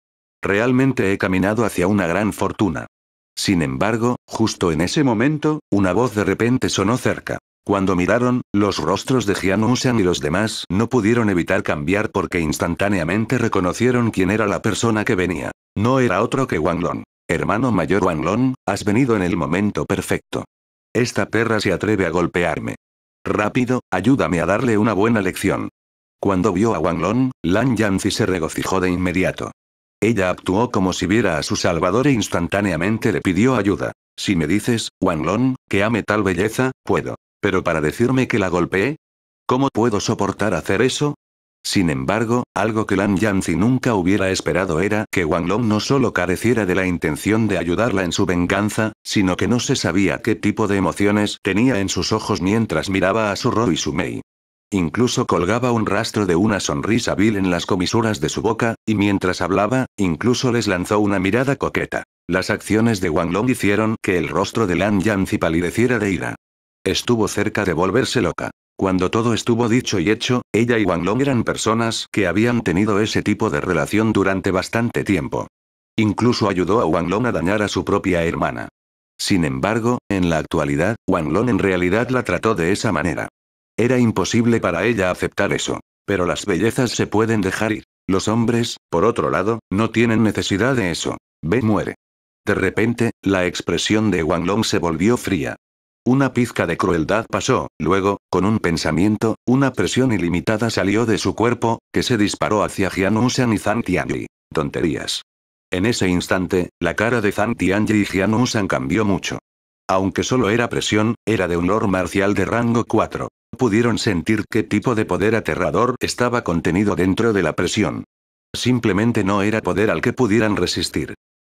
Realmente he caminado hacia una gran fortuna. Sin embargo, justo en ese momento, una voz de repente sonó cerca. Cuando miraron, los rostros de Jian Ushan y los demás no pudieron evitar cambiar porque instantáneamente reconocieron quién era la persona que venía. No era otro que Wang Long. Hermano mayor Wang Long, has venido en el momento perfecto. Esta perra se atreve a golpearme. Rápido, ayúdame a darle una buena lección. Cuando vio a Wang Long, Lan Yanzi se regocijó de inmediato. Ella actuó como si viera a su salvador e instantáneamente le pidió ayuda. Si me dices, Wang Long, que ame tal belleza, puedo. ¿Pero para decirme que la golpeé? ¿Cómo puedo soportar hacer eso? Sin embargo, algo que Lan Yanzi nunca hubiera esperado era que Wang Long no solo careciera de la intención de ayudarla en su venganza, sino que no se sabía qué tipo de emociones tenía en sus ojos mientras miraba a su Ro y su Mei. Incluso colgaba un rastro de una sonrisa vil en las comisuras de su boca, y mientras hablaba, incluso les lanzó una mirada coqueta. Las acciones de Wang Long hicieron que el rostro de Lan Yanzi palideciera de ira. Estuvo cerca de volverse loca. Cuando todo estuvo dicho y hecho, ella y Wang Long eran personas que habían tenido ese tipo de relación durante bastante tiempo. Incluso ayudó a Wang Long a dañar a su propia hermana. Sin embargo, en la actualidad, Wang Long en realidad la trató de esa manera. Era imposible para ella aceptar eso. Pero las bellezas se pueden dejar ir. Los hombres, por otro lado, no tienen necesidad de eso. Ve muere. De repente, la expresión de Wang Long se volvió fría. Una pizca de crueldad pasó, luego, con un pensamiento, una presión ilimitada salió de su cuerpo, que se disparó hacia Jian y Zhang Tianli. Tonterías. En ese instante, la cara de Zhang Tianli y Jian cambió mucho. Aunque solo era presión, era de un lord marcial de rango 4. Pudieron sentir qué tipo de poder aterrador estaba contenido dentro de la presión. Simplemente no era poder al que pudieran resistir.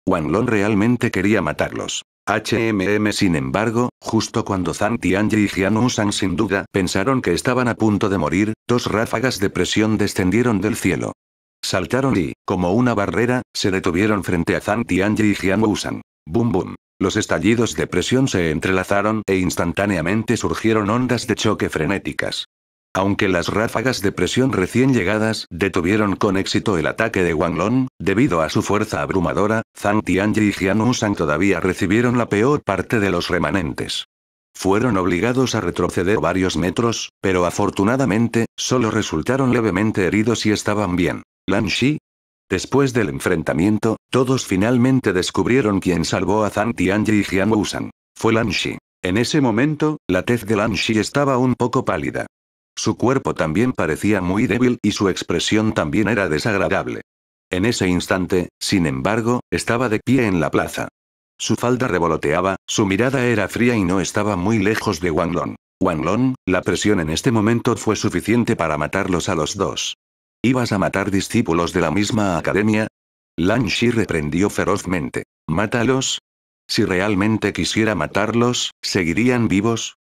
Long realmente quería matarlos. HMM sin embargo, justo cuando Zhang Tianji y Jian San sin duda pensaron que estaban a punto de morir, dos ráfagas de presión descendieron del cielo. Saltaron y, como una barrera, se detuvieron frente a Zhang Tianji y Jian San. Bum bum. Los estallidos de presión se entrelazaron e instantáneamente surgieron ondas de choque frenéticas. Aunque las ráfagas de presión recién llegadas detuvieron con éxito el ataque de Wang debido a su fuerza abrumadora, Zhang Tianji y Jian Wusan todavía recibieron la peor parte de los remanentes. Fueron obligados a retroceder varios metros, pero afortunadamente, solo resultaron levemente heridos y estaban bien. Lan Después del enfrentamiento, todos finalmente descubrieron quién salvó a Zhang Tianji y Jian Wusan. Fue Lan En ese momento, la tez de Lan estaba un poco pálida. Su cuerpo también parecía muy débil y su expresión también era desagradable. En ese instante, sin embargo, estaba de pie en la plaza. Su falda revoloteaba, su mirada era fría y no estaba muy lejos de Wang Long. Wang Long, la presión en este momento fue suficiente para matarlos a los dos. ¿Ibas a matar discípulos de la misma academia? Lan Shi reprendió ferozmente. Mátalos. Si realmente quisiera matarlos, ¿seguirían vivos?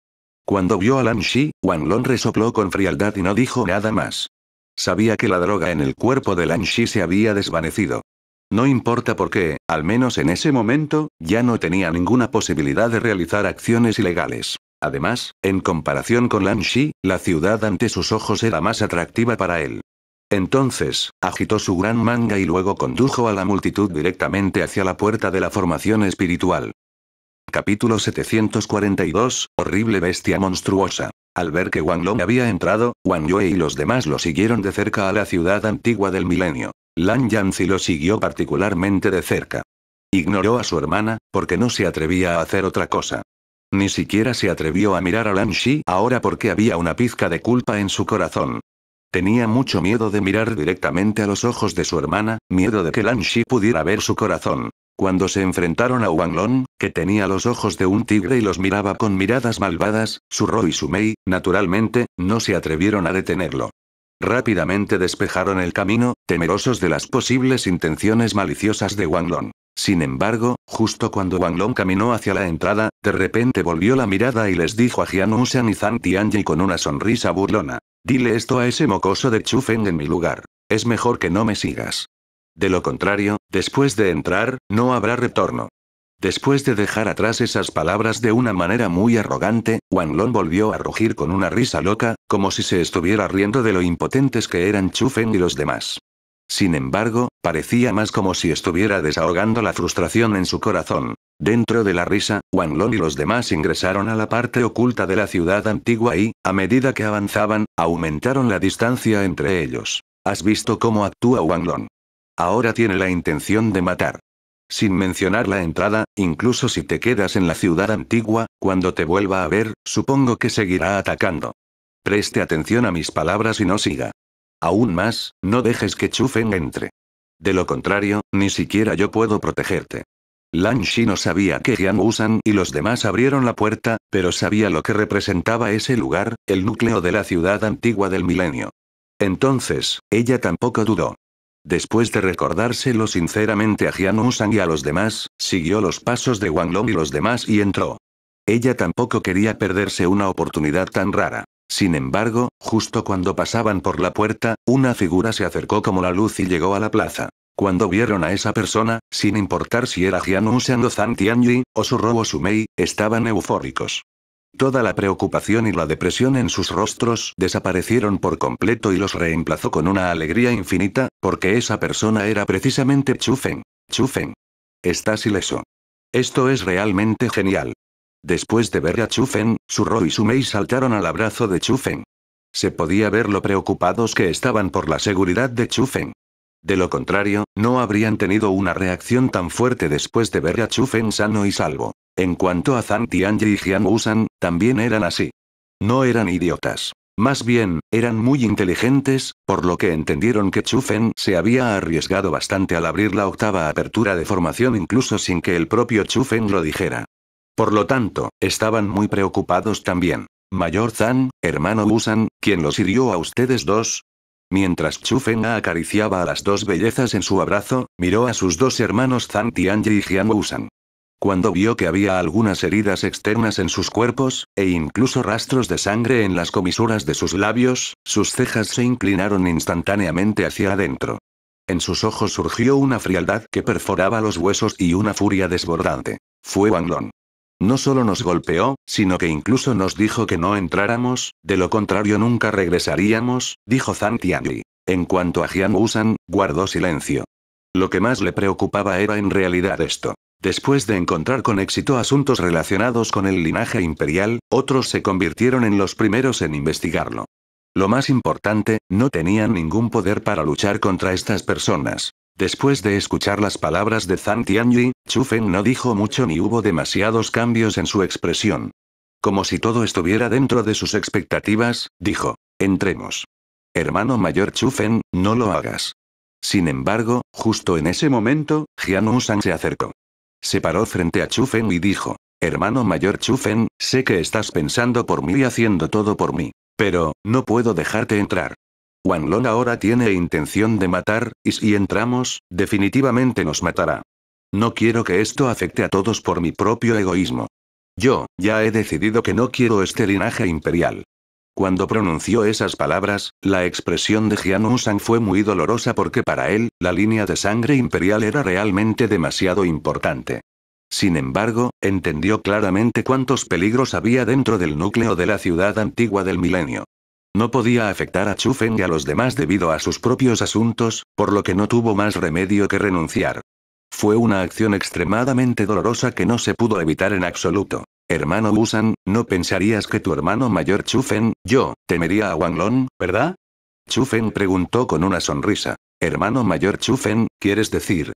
Cuando vio a Lan Shi, Wang Long resopló con frialdad y no dijo nada más. Sabía que la droga en el cuerpo de Lan Shi se había desvanecido. No importa por qué, al menos en ese momento, ya no tenía ninguna posibilidad de realizar acciones ilegales. Además, en comparación con Lan Shi, la ciudad ante sus ojos era más atractiva para él. Entonces, agitó su gran manga y luego condujo a la multitud directamente hacia la puerta de la formación espiritual. Capítulo 742, horrible bestia monstruosa. Al ver que Wang Long había entrado, Wang Yue y los demás lo siguieron de cerca a la ciudad antigua del milenio. Lan Yanzi lo siguió particularmente de cerca. Ignoró a su hermana, porque no se atrevía a hacer otra cosa. Ni siquiera se atrevió a mirar a Lan Shi ahora porque había una pizca de culpa en su corazón. Tenía mucho miedo de mirar directamente a los ojos de su hermana, miedo de que Lan Shi pudiera ver su corazón. Cuando se enfrentaron a Long, que tenía los ojos de un tigre y los miraba con miradas malvadas, su Ro y su Mei, naturalmente, no se atrevieron a detenerlo. Rápidamente despejaron el camino, temerosos de las posibles intenciones maliciosas de Long. Sin embargo, justo cuando Long caminó hacia la entrada, de repente volvió la mirada y les dijo a Jian Wuxian y Zhang Tianyi con una sonrisa burlona. Dile esto a ese mocoso de Chufen en mi lugar. Es mejor que no me sigas. De lo contrario, después de entrar, no habrá retorno. Después de dejar atrás esas palabras de una manera muy arrogante, Wang Long volvió a rugir con una risa loca, como si se estuviera riendo de lo impotentes que eran Chufen y los demás. Sin embargo, parecía más como si estuviera desahogando la frustración en su corazón. Dentro de la risa, Wang Long y los demás ingresaron a la parte oculta de la ciudad antigua y, a medida que avanzaban, aumentaron la distancia entre ellos. ¿Has visto cómo actúa Wang Long? Ahora tiene la intención de matar. Sin mencionar la entrada, incluso si te quedas en la ciudad antigua, cuando te vuelva a ver, supongo que seguirá atacando. Preste atención a mis palabras y no siga. Aún más, no dejes que Chufen entre. De lo contrario, ni siquiera yo puedo protegerte. Lan Shi no sabía que Jian San y los demás abrieron la puerta, pero sabía lo que representaba ese lugar, el núcleo de la ciudad antigua del milenio. Entonces, ella tampoco dudó. Después de recordárselo sinceramente a Jian Usang y a los demás, siguió los pasos de Wang Long y los demás y entró. Ella tampoco quería perderse una oportunidad tan rara. Sin embargo, justo cuando pasaban por la puerta, una figura se acercó como la luz y llegó a la plaza. Cuando vieron a esa persona, sin importar si era Jian Usang o Zhang Tianyi, o su robo Sumei, estaban eufóricos. Toda la preocupación y la depresión en sus rostros desaparecieron por completo y los reemplazó con una alegría infinita, porque esa persona era precisamente Chufen. Chufen. Estás ileso. Esto es realmente genial. Después de ver a Chufen, Ro y Sumei saltaron al abrazo de Chufen. Se podía ver lo preocupados que estaban por la seguridad de Chufen. De lo contrario, no habrían tenido una reacción tan fuerte después de ver a Chufen sano y salvo. En cuanto a Zhang Tianji y Jian San, también eran así. No eran idiotas. Más bien, eran muy inteligentes, por lo que entendieron que Chufen se había arriesgado bastante al abrir la octava apertura de formación incluso sin que el propio Chufen lo dijera. Por lo tanto, estaban muy preocupados también. Mayor Zhang, hermano San, quien los hirió a ustedes dos. Mientras Chufen acariciaba a las dos bellezas en su abrazo, miró a sus dos hermanos Zhang Tianji y Jian Busan. Cuando vio que había algunas heridas externas en sus cuerpos, e incluso rastros de sangre en las comisuras de sus labios, sus cejas se inclinaron instantáneamente hacia adentro. En sus ojos surgió una frialdad que perforaba los huesos y una furia desbordante. Fue Wanglong. No solo nos golpeó, sino que incluso nos dijo que no entráramos, de lo contrario nunca regresaríamos, dijo Zhang Tianli. En cuanto a Jian Usan, guardó silencio. Lo que más le preocupaba era en realidad esto. Después de encontrar con éxito asuntos relacionados con el linaje imperial, otros se convirtieron en los primeros en investigarlo. Lo más importante, no tenían ningún poder para luchar contra estas personas. Después de escuchar las palabras de Zhang Tianyi, Chu no dijo mucho ni hubo demasiados cambios en su expresión. Como si todo estuviera dentro de sus expectativas, dijo, entremos. Hermano mayor Chu no lo hagas. Sin embargo, justo en ese momento, Jian San se acercó. Se paró frente a Chufen y dijo, Hermano mayor Chufen, sé que estás pensando por mí y haciendo todo por mí. Pero, no puedo dejarte entrar. Wanlong ahora tiene intención de matar, y si entramos, definitivamente nos matará. No quiero que esto afecte a todos por mi propio egoísmo. Yo, ya he decidido que no quiero este linaje imperial. Cuando pronunció esas palabras, la expresión de Jian fue muy dolorosa porque para él, la línea de sangre imperial era realmente demasiado importante. Sin embargo, entendió claramente cuántos peligros había dentro del núcleo de la ciudad antigua del milenio. No podía afectar a Feng y a los demás debido a sus propios asuntos, por lo que no tuvo más remedio que renunciar. Fue una acción extremadamente dolorosa que no se pudo evitar en absoluto. Hermano Busan, ¿no pensarías que tu hermano mayor Chufen, yo, temería a Wanglong, verdad? Chufen preguntó con una sonrisa. Hermano mayor Chufen, ¿quieres decir?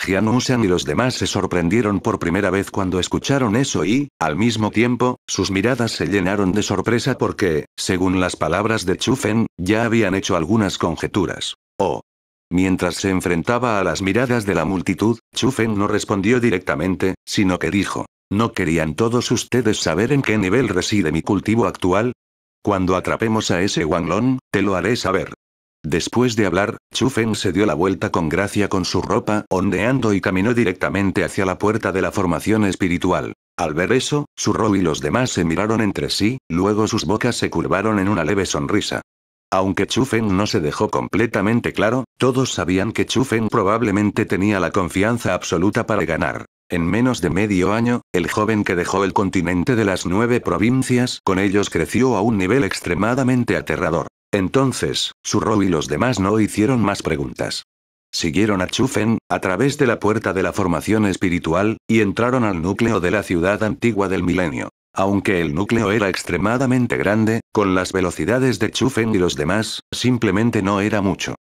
Jian Usan y los demás se sorprendieron por primera vez cuando escucharon eso y, al mismo tiempo, sus miradas se llenaron de sorpresa porque, según las palabras de Chufen, ya habían hecho algunas conjeturas. oh, Mientras se enfrentaba a las miradas de la multitud, Chufen no respondió directamente, sino que dijo, ¿No querían todos ustedes saber en qué nivel reside mi cultivo actual? Cuando atrapemos a ese Wanglong, te lo haré saber. Después de hablar, Feng se dio la vuelta con gracia con su ropa ondeando y caminó directamente hacia la puerta de la formación espiritual. Al ver eso, su Ro y los demás se miraron entre sí, luego sus bocas se curvaron en una leve sonrisa. Aunque Feng no se dejó completamente claro, todos sabían que Chufen probablemente tenía la confianza absoluta para ganar. En menos de medio año, el joven que dejó el continente de las nueve provincias con ellos creció a un nivel extremadamente aterrador. Entonces, Surro y los demás no hicieron más preguntas. Siguieron a Chufen, a través de la puerta de la formación espiritual, y entraron al núcleo de la ciudad antigua del milenio. Aunque el núcleo era extremadamente grande, con las velocidades de Chufen y los demás, simplemente no era mucho.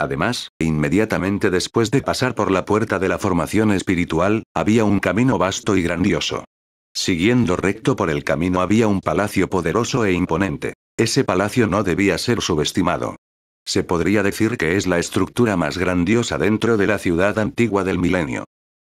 Además, inmediatamente después de pasar por la puerta de la formación espiritual, había un camino vasto y grandioso. Siguiendo recto por el camino había un palacio poderoso e imponente. Ese palacio no debía ser subestimado. Se podría decir que es la estructura más grandiosa dentro de la ciudad antigua del milenio.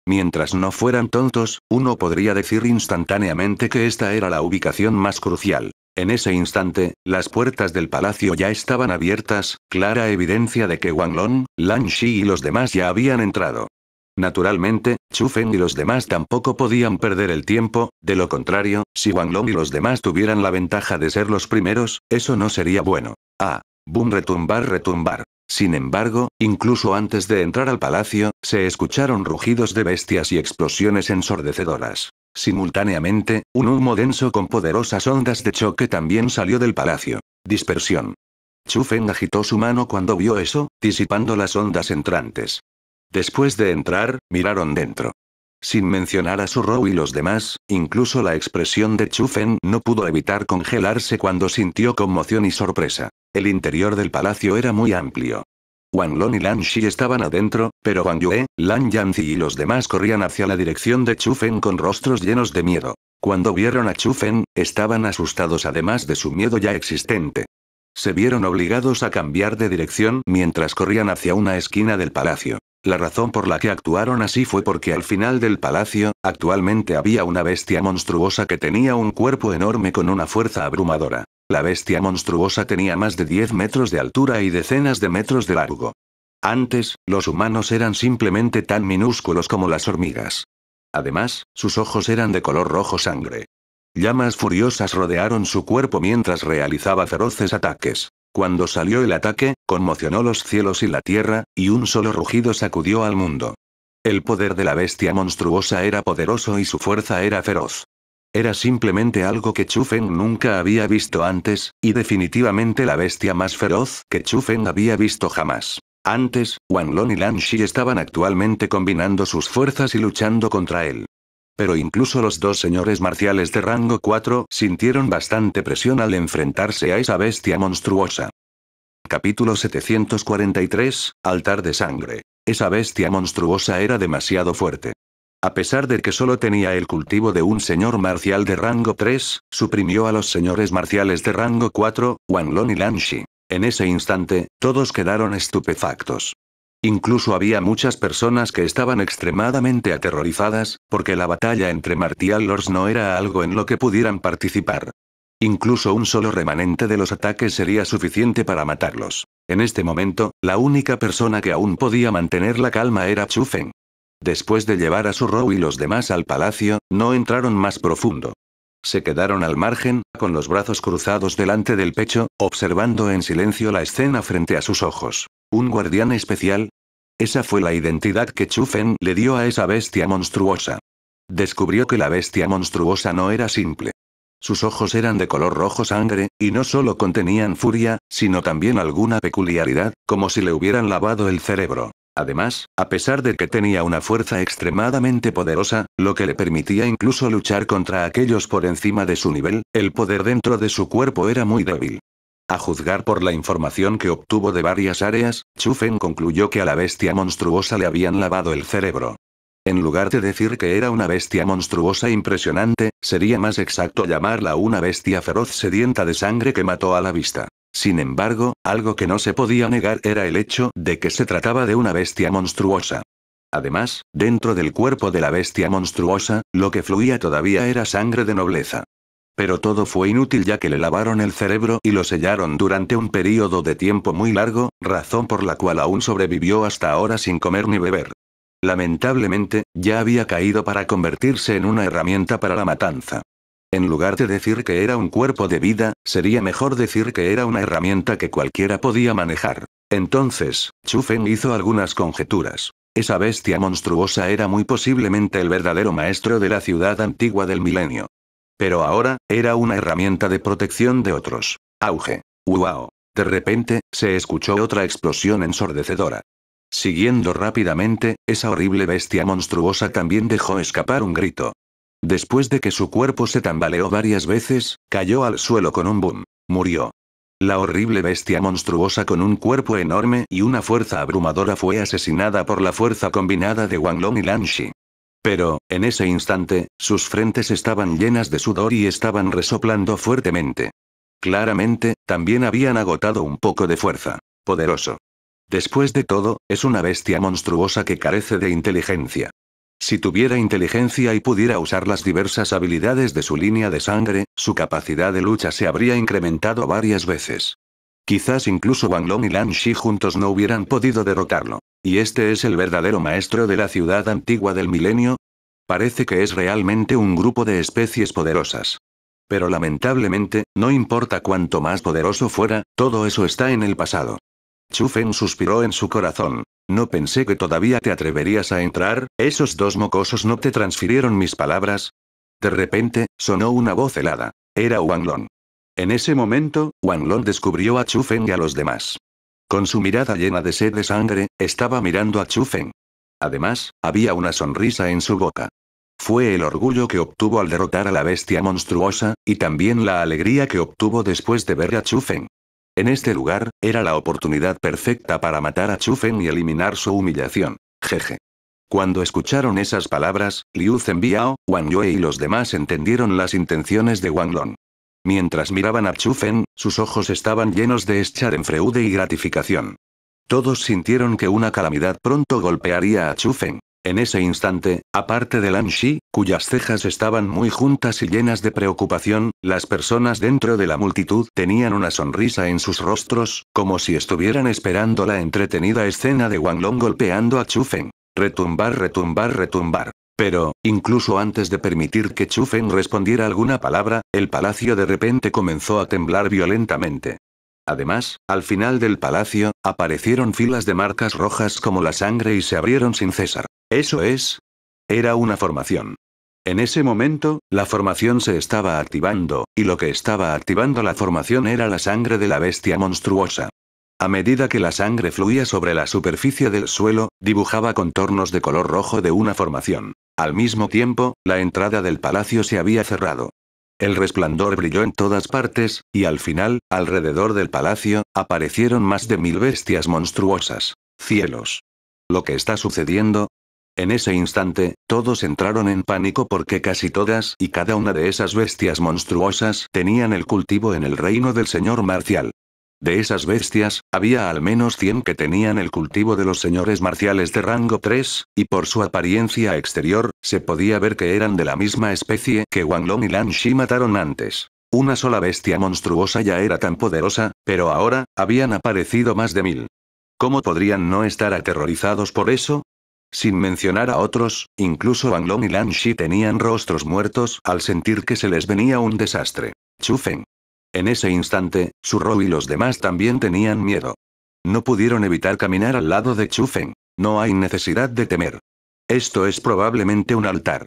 Mientras no fueran tontos, uno podría decir instantáneamente que esta era la ubicación más crucial. En ese instante, las puertas del palacio ya estaban abiertas, clara evidencia de que Wang Long, Lan Shi y los demás ya habían entrado. Naturalmente, Chu Feng y los demás tampoco podían perder el tiempo, de lo contrario, si Wang Long y los demás tuvieran la ventaja de ser los primeros, eso no sería bueno. Ah, boom retumbar retumbar. Sin embargo, incluso antes de entrar al palacio, se escucharon rugidos de bestias y explosiones ensordecedoras. Simultáneamente, un humo denso con poderosas ondas de choque también salió del palacio. Dispersión. Chufen agitó su mano cuando vio eso, disipando las ondas entrantes. Después de entrar, miraron dentro. Sin mencionar a su rou y los demás, incluso la expresión de Chufen no pudo evitar congelarse cuando sintió conmoción y sorpresa. El interior del palacio era muy amplio. Wang Long y Lan Shi estaban adentro, pero Wang Yue, Lan Yanzi y los demás corrían hacia la dirección de Chu Fen con rostros llenos de miedo. Cuando vieron a Chu Fen, estaban asustados además de su miedo ya existente. Se vieron obligados a cambiar de dirección mientras corrían hacia una esquina del palacio. La razón por la que actuaron así fue porque al final del palacio, actualmente había una bestia monstruosa que tenía un cuerpo enorme con una fuerza abrumadora. La bestia monstruosa tenía más de 10 metros de altura y decenas de metros de largo. Antes, los humanos eran simplemente tan minúsculos como las hormigas. Además, sus ojos eran de color rojo sangre. Llamas furiosas rodearon su cuerpo mientras realizaba feroces ataques. Cuando salió el ataque, conmocionó los cielos y la tierra, y un solo rugido sacudió al mundo. El poder de la bestia monstruosa era poderoso y su fuerza era feroz. Era simplemente algo que Feng nunca había visto antes, y definitivamente la bestia más feroz que Feng había visto jamás. Antes, Long y Lan Shi estaban actualmente combinando sus fuerzas y luchando contra él. Pero incluso los dos señores marciales de rango 4 sintieron bastante presión al enfrentarse a esa bestia monstruosa. Capítulo 743, Altar de Sangre. Esa bestia monstruosa era demasiado fuerte. A pesar de que solo tenía el cultivo de un señor marcial de rango 3, suprimió a los señores marciales de rango 4, Wanlon y Lanshi. En ese instante, todos quedaron estupefactos. Incluso había muchas personas que estaban extremadamente aterrorizadas, porque la batalla entre Martial Lords no era algo en lo que pudieran participar. Incluso un solo remanente de los ataques sería suficiente para matarlos. En este momento, la única persona que aún podía mantener la calma era Chufen. Después de llevar a Surrow y los demás al palacio, no entraron más profundo. Se quedaron al margen, con los brazos cruzados delante del pecho, observando en silencio la escena frente a sus ojos. ¿Un guardián especial? Esa fue la identidad que Chufen le dio a esa bestia monstruosa. Descubrió que la bestia monstruosa no era simple. Sus ojos eran de color rojo sangre, y no solo contenían furia, sino también alguna peculiaridad, como si le hubieran lavado el cerebro. Además, a pesar de que tenía una fuerza extremadamente poderosa, lo que le permitía incluso luchar contra aquellos por encima de su nivel, el poder dentro de su cuerpo era muy débil. A juzgar por la información que obtuvo de varias áreas, Chufen concluyó que a la bestia monstruosa le habían lavado el cerebro. En lugar de decir que era una bestia monstruosa impresionante, sería más exacto llamarla una bestia feroz sedienta de sangre que mató a la vista. Sin embargo, algo que no se podía negar era el hecho de que se trataba de una bestia monstruosa. Además, dentro del cuerpo de la bestia monstruosa, lo que fluía todavía era sangre de nobleza. Pero todo fue inútil ya que le lavaron el cerebro y lo sellaron durante un período de tiempo muy largo, razón por la cual aún sobrevivió hasta ahora sin comer ni beber. Lamentablemente, ya había caído para convertirse en una herramienta para la matanza. En lugar de decir que era un cuerpo de vida, sería mejor decir que era una herramienta que cualquiera podía manejar. Entonces, Chufen hizo algunas conjeturas. Esa bestia monstruosa era muy posiblemente el verdadero maestro de la ciudad antigua del milenio. Pero ahora, era una herramienta de protección de otros. Auge. ¡Wow! De repente, se escuchó otra explosión ensordecedora. Siguiendo rápidamente, esa horrible bestia monstruosa también dejó escapar un grito. Después de que su cuerpo se tambaleó varias veces, cayó al suelo con un boom. Murió. La horrible bestia monstruosa con un cuerpo enorme y una fuerza abrumadora fue asesinada por la fuerza combinada de Wang Long y Shi. Pero, en ese instante, sus frentes estaban llenas de sudor y estaban resoplando fuertemente. Claramente, también habían agotado un poco de fuerza. Poderoso. Después de todo, es una bestia monstruosa que carece de inteligencia. Si tuviera inteligencia y pudiera usar las diversas habilidades de su línea de sangre, su capacidad de lucha se habría incrementado varias veces. Quizás incluso Wang Long y Lan Shi juntos no hubieran podido derrotarlo. ¿Y este es el verdadero maestro de la ciudad antigua del milenio? Parece que es realmente un grupo de especies poderosas. Pero lamentablemente, no importa cuánto más poderoso fuera, todo eso está en el pasado. Chu suspiró en su corazón. No pensé que todavía te atreverías a entrar, esos dos mocosos no te transfirieron mis palabras. De repente, sonó una voz helada. Era Wang Long. En ese momento, Wang Long descubrió a Chu y a los demás. Con su mirada llena de sed de sangre, estaba mirando a Chu Feng. Además, había una sonrisa en su boca. Fue el orgullo que obtuvo al derrotar a la bestia monstruosa, y también la alegría que obtuvo después de ver a Chu en este lugar, era la oportunidad perfecta para matar a Chufen y eliminar su humillación. Jeje. Cuando escucharon esas palabras, Liu Zenbiao, Wang Yue y los demás entendieron las intenciones de Wang Long. Mientras miraban a Chufen, sus ojos estaban llenos de freude y gratificación. Todos sintieron que una calamidad pronto golpearía a Chufen. En ese instante, aparte de Shi, cuyas cejas estaban muy juntas y llenas de preocupación, las personas dentro de la multitud tenían una sonrisa en sus rostros, como si estuvieran esperando la entretenida escena de Wang Long golpeando a Feng. Retumbar, retumbar, retumbar. Pero, incluso antes de permitir que Chufen respondiera alguna palabra, el palacio de repente comenzó a temblar violentamente. Además, al final del palacio, aparecieron filas de marcas rojas como la sangre y se abrieron sin cesar. Eso es. Era una formación. En ese momento, la formación se estaba activando, y lo que estaba activando la formación era la sangre de la bestia monstruosa. A medida que la sangre fluía sobre la superficie del suelo, dibujaba contornos de color rojo de una formación. Al mismo tiempo, la entrada del palacio se había cerrado. El resplandor brilló en todas partes, y al final, alrededor del palacio, aparecieron más de mil bestias monstruosas. Cielos. Lo que está sucediendo, en ese instante, todos entraron en pánico porque casi todas y cada una de esas bestias monstruosas tenían el cultivo en el reino del señor marcial. De esas bestias, había al menos 100 que tenían el cultivo de los señores marciales de rango 3, y por su apariencia exterior, se podía ver que eran de la misma especie que Long y Lan Shi mataron antes. Una sola bestia monstruosa ya era tan poderosa, pero ahora, habían aparecido más de mil. ¿Cómo podrían no estar aterrorizados por eso? Sin mencionar a otros, incluso Long y Lan Shi tenían rostros muertos al sentir que se les venía un desastre. Chufen. En ese instante, Su Ro y los demás también tenían miedo. No pudieron evitar caminar al lado de Chufen. No hay necesidad de temer. Esto es probablemente un altar.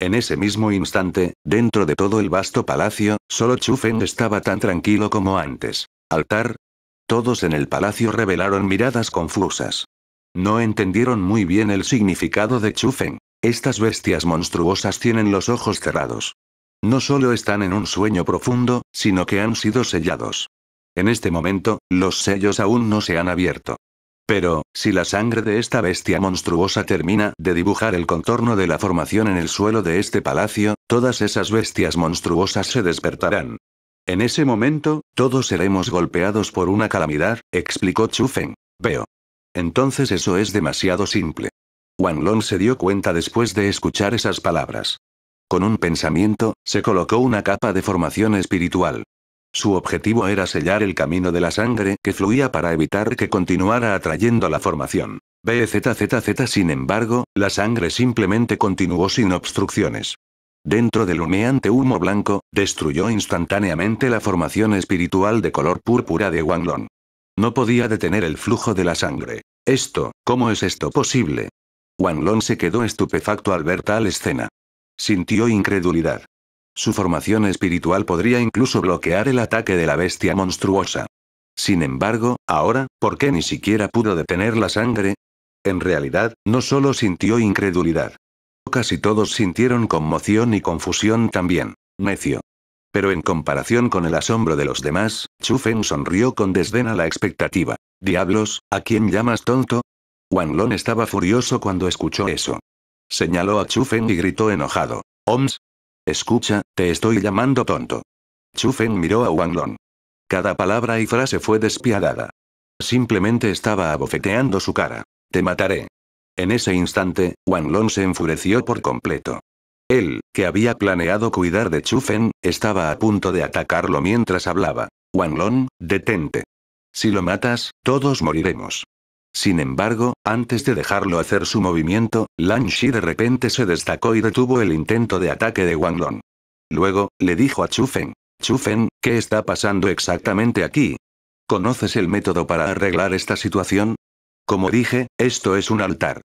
En ese mismo instante, dentro de todo el vasto palacio, solo Chufen estaba tan tranquilo como antes. ¿Altar? Todos en el palacio revelaron miradas confusas. No entendieron muy bien el significado de Chufen. Estas bestias monstruosas tienen los ojos cerrados. No solo están en un sueño profundo, sino que han sido sellados. En este momento, los sellos aún no se han abierto. Pero, si la sangre de esta bestia monstruosa termina de dibujar el contorno de la formación en el suelo de este palacio, todas esas bestias monstruosas se despertarán. En ese momento, todos seremos golpeados por una calamidad, explicó Chufen. Veo. Entonces eso es demasiado simple. Wang Long se dio cuenta después de escuchar esas palabras. Con un pensamiento, se colocó una capa de formación espiritual. Su objetivo era sellar el camino de la sangre que fluía para evitar que continuara atrayendo la formación. BZZZ sin embargo, la sangre simplemente continuó sin obstrucciones. Dentro del humeante humo blanco, destruyó instantáneamente la formación espiritual de color púrpura de Long. No podía detener el flujo de la sangre. Esto, ¿cómo es esto posible? Wang Long se quedó estupefacto al ver tal escena. Sintió incredulidad. Su formación espiritual podría incluso bloquear el ataque de la bestia monstruosa. Sin embargo, ahora, ¿por qué ni siquiera pudo detener la sangre? En realidad, no solo sintió incredulidad. Casi todos sintieron conmoción y confusión también. Necio. Pero en comparación con el asombro de los demás, Chufen sonrió con desdén a la expectativa. Diablos, ¿a quién llamas tonto? Wang Long estaba furioso cuando escuchó eso. Señaló a Chufen y gritó enojado. Oms. Escucha, te estoy llamando tonto. Chufen miró a Wang Long. Cada palabra y frase fue despiadada. Simplemente estaba abofeteando su cara. Te mataré. En ese instante, Wang Long se enfureció por completo. Él, que había planeado cuidar de Chufen, estaba a punto de atacarlo mientras hablaba. Wanglong, detente. Si lo matas, todos moriremos. Sin embargo, antes de dejarlo hacer su movimiento, Lan Shi de repente se destacó y detuvo el intento de ataque de Wanglong. Luego, le dijo a Chufen, Chufen, ¿qué está pasando exactamente aquí? ¿Conoces el método para arreglar esta situación? Como dije, esto es un altar.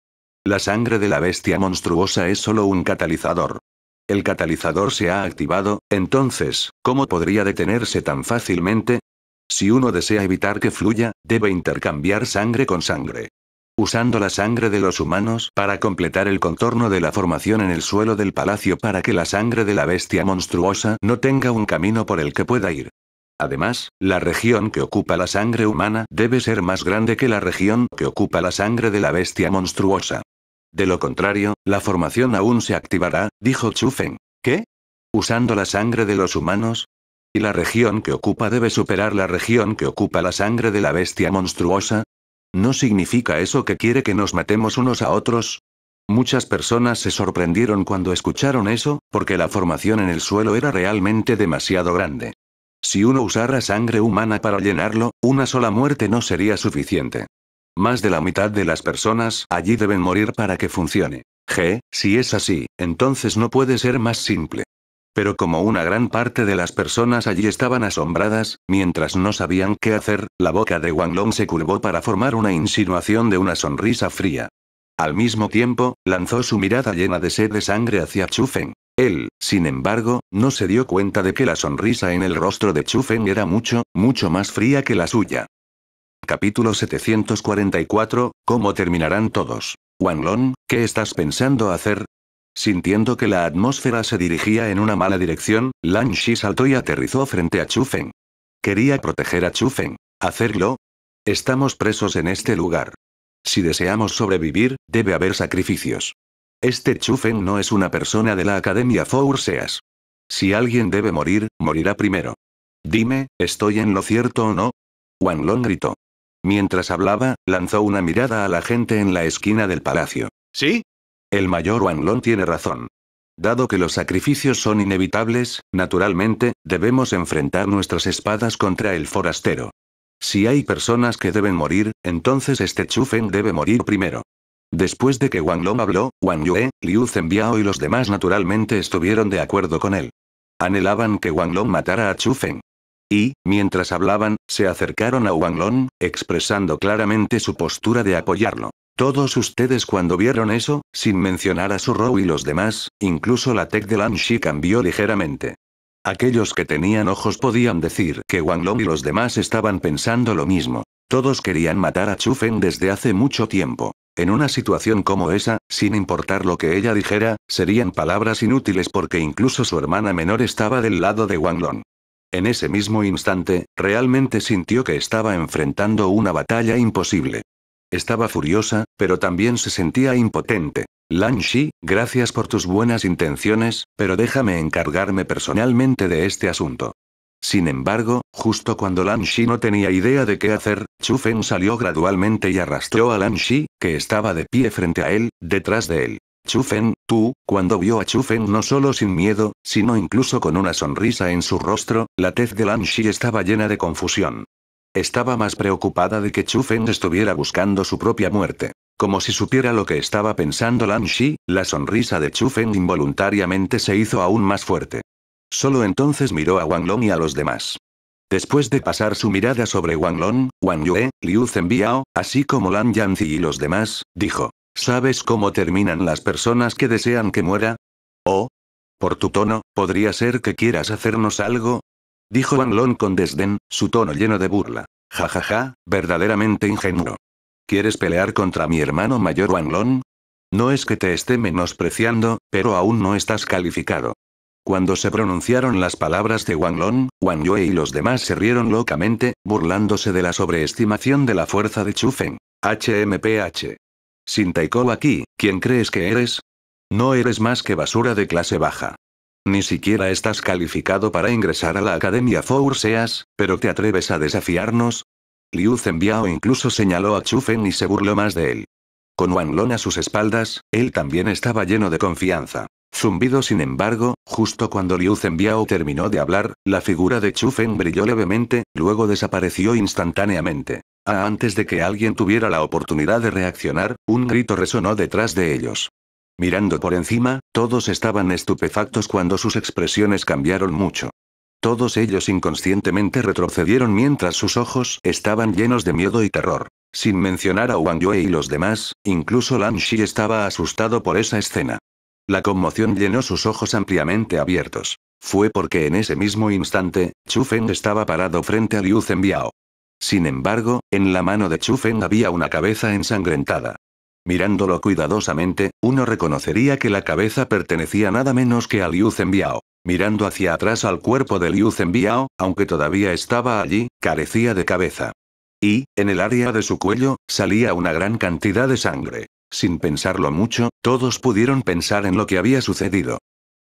La sangre de la bestia monstruosa es solo un catalizador. El catalizador se ha activado, entonces, ¿cómo podría detenerse tan fácilmente? Si uno desea evitar que fluya, debe intercambiar sangre con sangre. Usando la sangre de los humanos para completar el contorno de la formación en el suelo del palacio para que la sangre de la bestia monstruosa no tenga un camino por el que pueda ir. Además, la región que ocupa la sangre humana debe ser más grande que la región que ocupa la sangre de la bestia monstruosa. De lo contrario, la formación aún se activará, dijo Chufen. ¿Qué? ¿Usando la sangre de los humanos? ¿Y la región que ocupa debe superar la región que ocupa la sangre de la bestia monstruosa? ¿No significa eso que quiere que nos matemos unos a otros? Muchas personas se sorprendieron cuando escucharon eso, porque la formación en el suelo era realmente demasiado grande. Si uno usara sangre humana para llenarlo, una sola muerte no sería suficiente. Más de la mitad de las personas allí deben morir para que funcione. G, si es así, entonces no puede ser más simple. Pero como una gran parte de las personas allí estaban asombradas, mientras no sabían qué hacer, la boca de Wang Long se curvó para formar una insinuación de una sonrisa fría. Al mismo tiempo, lanzó su mirada llena de sed de sangre hacia Chu Feng. Él, sin embargo, no se dio cuenta de que la sonrisa en el rostro de Chu Feng era mucho, mucho más fría que la suya. Capítulo 744, ¿Cómo terminarán todos? Long, ¿qué estás pensando hacer? Sintiendo que la atmósfera se dirigía en una mala dirección, Lan Shi saltó y aterrizó frente a Chufen. Quería proteger a Chufen. ¿Hacerlo? Estamos presos en este lugar. Si deseamos sobrevivir, debe haber sacrificios. Este Chufen no es una persona de la Academia Seas. Si alguien debe morir, morirá primero. Dime, ¿estoy en lo cierto o no? Long gritó. Mientras hablaba, lanzó una mirada a la gente en la esquina del palacio. ¿Sí? El mayor Wanglong tiene razón. Dado que los sacrificios son inevitables, naturalmente, debemos enfrentar nuestras espadas contra el forastero. Si hay personas que deben morir, entonces este Chufen debe morir primero. Después de que Wang Long habló, Wang Yue, Liu Zhenbiao y los demás naturalmente estuvieron de acuerdo con él. Anhelaban que Wang Long matara a Chufen. Y, mientras hablaban, se acercaron a Long, expresando claramente su postura de apoyarlo. Todos ustedes cuando vieron eso, sin mencionar a Su Rou y los demás, incluso la tech de Shi cambió ligeramente. Aquellos que tenían ojos podían decir que Long y los demás estaban pensando lo mismo. Todos querían matar a Chufen desde hace mucho tiempo. En una situación como esa, sin importar lo que ella dijera, serían palabras inútiles porque incluso su hermana menor estaba del lado de Long. En ese mismo instante, realmente sintió que estaba enfrentando una batalla imposible. Estaba furiosa, pero también se sentía impotente. Lan Shi, gracias por tus buenas intenciones, pero déjame encargarme personalmente de este asunto. Sin embargo, justo cuando Lan Shi no tenía idea de qué hacer, Chu Fen salió gradualmente y arrastró a Lan Shi, que estaba de pie frente a él, detrás de él. Chufen, tú, cuando vio a Chufen no solo sin miedo, sino incluso con una sonrisa en su rostro, la tez de Shi estaba llena de confusión. Estaba más preocupada de que Chufen estuviera buscando su propia muerte. Como si supiera lo que estaba pensando Shi, la sonrisa de Chufen involuntariamente se hizo aún más fuerte. Solo entonces miró a Wang Long y a los demás. Después de pasar su mirada sobre Wang Long, Wang Yue, Liu Zhenbiao, así como Lan Yanzi y los demás, dijo. ¿Sabes cómo terminan las personas que desean que muera? Oh. Por tu tono, podría ser que quieras hacernos algo. Dijo Long con desdén, su tono lleno de burla. Ja ja ja, verdaderamente ingenuo. ¿Quieres pelear contra mi hermano mayor Long? No es que te esté menospreciando, pero aún no estás calificado. Cuando se pronunciaron las palabras de Wang Long, Wang Yue y los demás se rieron locamente, burlándose de la sobreestimación de la fuerza de Chufen. HMPH. Sin Taiko aquí, ¿quién crees que eres? No eres más que basura de clase baja. Ni siquiera estás calificado para ingresar a la Academia Seas, pero te atreves a desafiarnos. Liu Zenbiao incluso señaló a Chufen y se burló más de él. Con Wanlong a sus espaldas, él también estaba lleno de confianza. Zumbido sin embargo, justo cuando Liu Zenbiao terminó de hablar, la figura de Chufen brilló levemente, luego desapareció instantáneamente. Ah, antes de que alguien tuviera la oportunidad de reaccionar, un grito resonó detrás de ellos. Mirando por encima, todos estaban estupefactos cuando sus expresiones cambiaron mucho. Todos ellos inconscientemente retrocedieron mientras sus ojos estaban llenos de miedo y terror. Sin mencionar a Wang Yue y los demás, incluso Lan Shi estaba asustado por esa escena. La conmoción llenó sus ojos ampliamente abiertos. Fue porque en ese mismo instante, Chu Feng estaba parado frente a Liu Zenbiao. Sin embargo, en la mano de Chufen había una cabeza ensangrentada. Mirándolo cuidadosamente, uno reconocería que la cabeza pertenecía nada menos que a Liu Zenbiao. Mirando hacia atrás al cuerpo de Liu Zenbiao, aunque todavía estaba allí, carecía de cabeza. Y, en el área de su cuello, salía una gran cantidad de sangre. Sin pensarlo mucho, todos pudieron pensar en lo que había sucedido.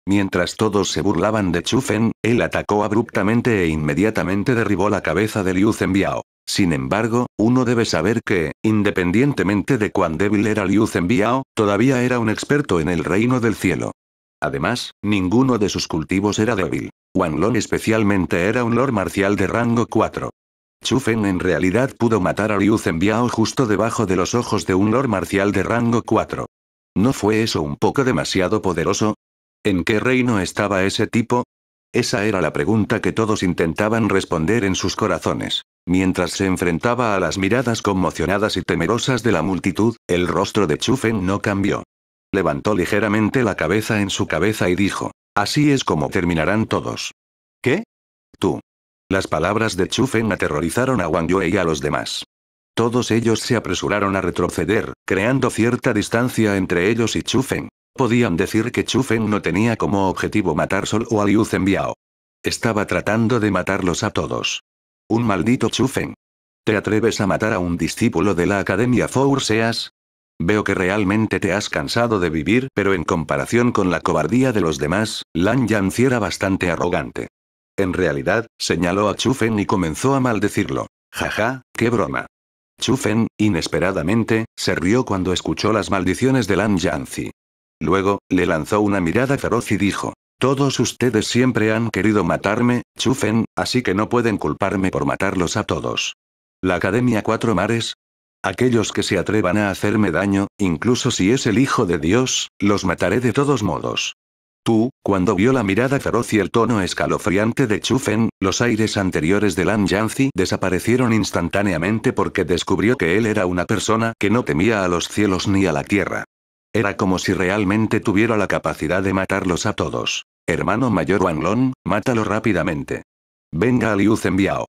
Mientras todos se burlaban de Chufen, él atacó abruptamente e inmediatamente derribó la cabeza de Liu Zenbiao. Sin embargo, uno debe saber que, independientemente de cuán débil era Liu Zenbiao, todavía era un experto en el reino del cielo. Además, ninguno de sus cultivos era débil. Wang Long especialmente era un lord marcial de rango 4. Chufen en realidad pudo matar a Liu Zenbiao justo debajo de los ojos de un lord marcial de rango 4. ¿No fue eso un poco demasiado poderoso? ¿En qué reino estaba ese tipo? Esa era la pregunta que todos intentaban responder en sus corazones. Mientras se enfrentaba a las miradas conmocionadas y temerosas de la multitud, el rostro de Chufen no cambió. Levantó ligeramente la cabeza en su cabeza y dijo, Así es como terminarán todos. ¿Qué? Tú. Las palabras de Chufen aterrorizaron a Wang Yue y a los demás. Todos ellos se apresuraron a retroceder, creando cierta distancia entre ellos y Chufen. Podían decir que Chufen no tenía como objetivo matar o a Liu Zenbiao. Estaba tratando de matarlos a todos. Un maldito Chufen. ¿Te atreves a matar a un discípulo de la Academia Four Seas? Veo que realmente te has cansado de vivir, pero en comparación con la cobardía de los demás, Lan Yanzi era bastante arrogante. En realidad, señaló a Chufen y comenzó a maldecirlo. Jaja, qué broma. Chufen, inesperadamente, se rió cuando escuchó las maldiciones de Lan Yanzi. Luego, le lanzó una mirada feroz y dijo, todos ustedes siempre han querido matarme, chufen, así que no pueden culparme por matarlos a todos. La Academia Cuatro Mares. Aquellos que se atrevan a hacerme daño, incluso si es el Hijo de Dios, los mataré de todos modos. Tú, cuando vio la mirada feroz y el tono escalofriante de Chufen, los aires anteriores de Lan Yanzi desaparecieron instantáneamente porque descubrió que él era una persona que no temía a los cielos ni a la tierra. Era como si realmente tuviera la capacidad de matarlos a todos. Hermano mayor Long, mátalo rápidamente. Venga a Liu Zenbiao.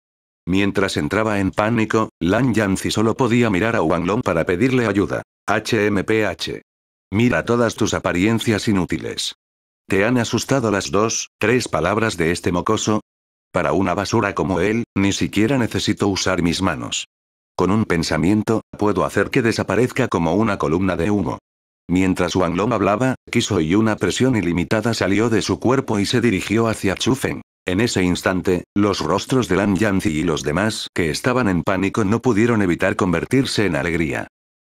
Mientras entraba en pánico, Lan Yanzi solo podía mirar a Long para pedirle ayuda. HMPH. Mira todas tus apariencias inútiles. ¿Te han asustado las dos, tres palabras de este mocoso? Para una basura como él, ni siquiera necesito usar mis manos. Con un pensamiento, puedo hacer que desaparezca como una columna de humo. Mientras Wang Long hablaba, quiso y una presión ilimitada salió de su cuerpo y se dirigió hacia Chu En ese instante, los rostros de Lan Yanzi y los demás que estaban en pánico no pudieron evitar convertirse en alegría.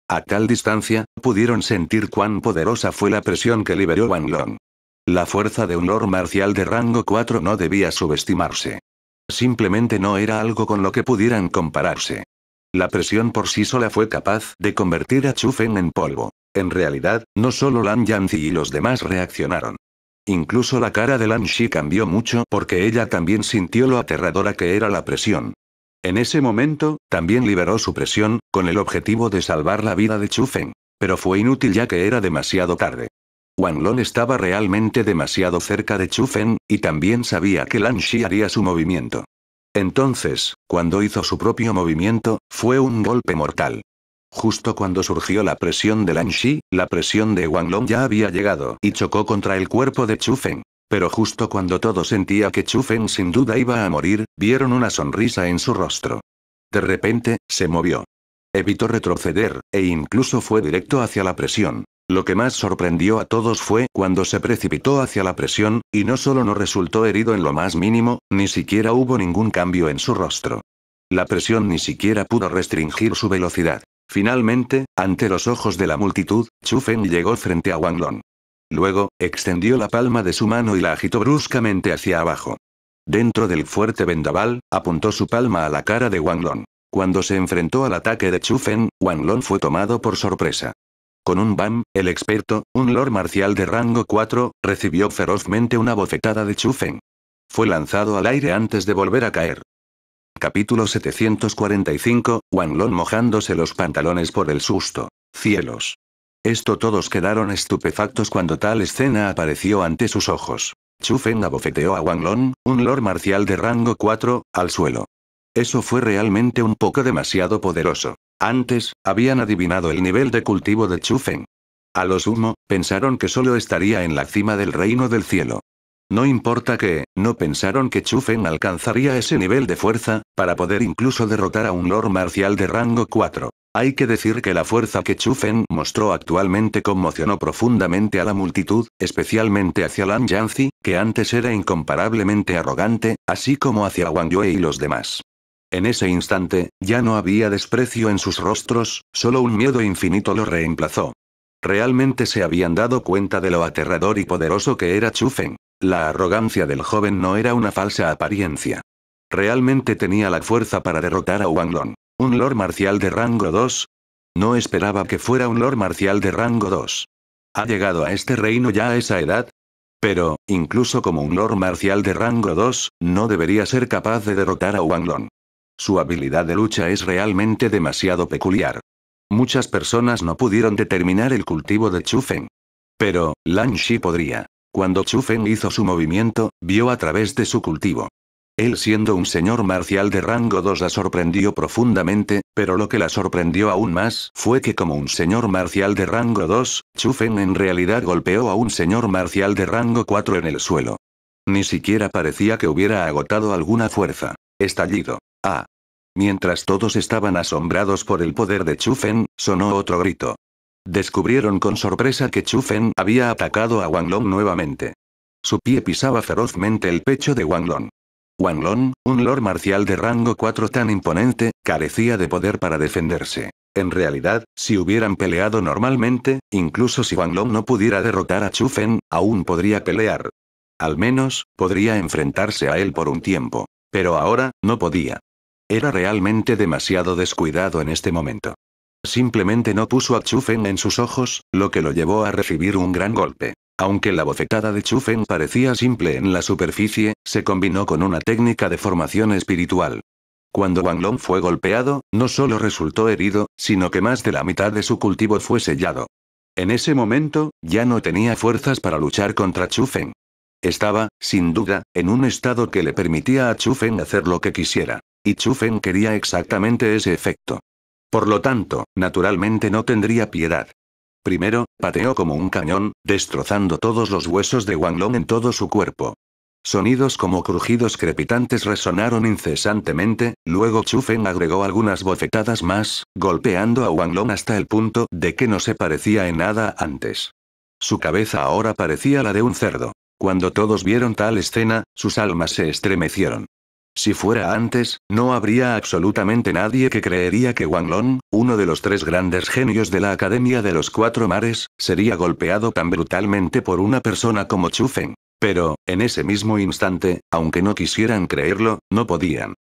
A tal distancia, pudieron sentir cuán poderosa fue la presión que liberó Wang Long. La fuerza de un lord marcial de rango 4 no debía subestimarse. Simplemente no era algo con lo que pudieran compararse. La presión por sí sola fue capaz de convertir a Chu en polvo. En realidad, no solo Lan Yanzi y los demás reaccionaron. Incluso la cara de Lan Shi cambió mucho porque ella también sintió lo aterradora que era la presión. En ese momento, también liberó su presión, con el objetivo de salvar la vida de Chu Feng. Pero fue inútil ya que era demasiado tarde. Wan Long estaba realmente demasiado cerca de Chu Feng, y también sabía que Lan Shi haría su movimiento. Entonces, cuando hizo su propio movimiento, fue un golpe mortal. Justo cuando surgió la presión de Shi, la presión de Wang Long ya había llegado y chocó contra el cuerpo de Feng. Pero justo cuando todo sentía que Feng sin duda iba a morir, vieron una sonrisa en su rostro. De repente, se movió. Evitó retroceder, e incluso fue directo hacia la presión. Lo que más sorprendió a todos fue cuando se precipitó hacia la presión, y no solo no resultó herido en lo más mínimo, ni siquiera hubo ningún cambio en su rostro. La presión ni siquiera pudo restringir su velocidad. Finalmente, ante los ojos de la multitud, Chu llegó frente a Wang Long. Luego, extendió la palma de su mano y la agitó bruscamente hacia abajo. Dentro del fuerte vendaval, apuntó su palma a la cara de Wang Long. Cuando se enfrentó al ataque de Chu Feng, Wang Long fue tomado por sorpresa. Con un bam, el experto, un lord marcial de rango 4, recibió ferozmente una bofetada de Chu Fue lanzado al aire antes de volver a caer. Capítulo 745, Long mojándose los pantalones por el susto. Cielos. Esto todos quedaron estupefactos cuando tal escena apareció ante sus ojos. Chufen abofeteó a Long, un lord marcial de rango 4, al suelo. Eso fue realmente un poco demasiado poderoso. Antes, habían adivinado el nivel de cultivo de Chufen. A lo sumo, pensaron que solo estaría en la cima del reino del cielo. No importa que, no pensaron que Chufen alcanzaría ese nivel de fuerza, para poder incluso derrotar a un Lord Marcial de rango 4. Hay que decir que la fuerza que Chufen mostró actualmente conmocionó profundamente a la multitud, especialmente hacia Lan Yanzi, que antes era incomparablemente arrogante, así como hacia Wang Yue y los demás. En ese instante, ya no había desprecio en sus rostros, solo un miedo infinito lo reemplazó. Realmente se habían dado cuenta de lo aterrador y poderoso que era Chufen. La arrogancia del joven no era una falsa apariencia. Realmente tenía la fuerza para derrotar a Wang Long. ¿Un lord marcial de rango 2? No esperaba que fuera un lord marcial de rango 2. ¿Ha llegado a este reino ya a esa edad? Pero, incluso como un lord marcial de rango 2, no debería ser capaz de derrotar a Wang Long. Su habilidad de lucha es realmente demasiado peculiar. Muchas personas no pudieron determinar el cultivo de Chufen. Pero, Lan Shi podría. Cuando Chufen hizo su movimiento, vio a través de su cultivo. Él siendo un señor marcial de rango 2 la sorprendió profundamente, pero lo que la sorprendió aún más fue que como un señor marcial de rango 2, Chufen en realidad golpeó a un señor marcial de rango 4 en el suelo. Ni siquiera parecía que hubiera agotado alguna fuerza. Estallido. Ah. Mientras todos estaban asombrados por el poder de Chufen, sonó otro grito. Descubrieron con sorpresa que Chu Fen había atacado a Wang Long nuevamente. Su pie pisaba ferozmente el pecho de Wang Long. Wang Long, un lord marcial de rango 4 tan imponente, carecía de poder para defenderse. En realidad, si hubieran peleado normalmente, incluso si Wang Long no pudiera derrotar a Chu Fen, aún podría pelear. Al menos, podría enfrentarse a él por un tiempo. Pero ahora, no podía. Era realmente demasiado descuidado en este momento. Simplemente no puso a Chufen en sus ojos, lo que lo llevó a recibir un gran golpe. Aunque la bofetada de Chufen parecía simple en la superficie, se combinó con una técnica de formación espiritual. Cuando Wang Long fue golpeado, no solo resultó herido, sino que más de la mitad de su cultivo fue sellado. En ese momento, ya no tenía fuerzas para luchar contra Chufen. Estaba, sin duda, en un estado que le permitía a Chufen hacer lo que quisiera. Y Chufen quería exactamente ese efecto. Por lo tanto, naturalmente no tendría piedad. Primero, pateó como un cañón, destrozando todos los huesos de Wang Long en todo su cuerpo. Sonidos como crujidos crepitantes resonaron incesantemente, luego Chu Feng agregó algunas bofetadas más, golpeando a Wang Long hasta el punto de que no se parecía en nada antes. Su cabeza ahora parecía la de un cerdo. Cuando todos vieron tal escena, sus almas se estremecieron. Si fuera antes, no habría absolutamente nadie que creería que Wang Long, uno de los tres grandes genios de la Academia de los Cuatro Mares, sería golpeado tan brutalmente por una persona como Chu Feng. Pero, en ese mismo instante, aunque no quisieran creerlo, no podían.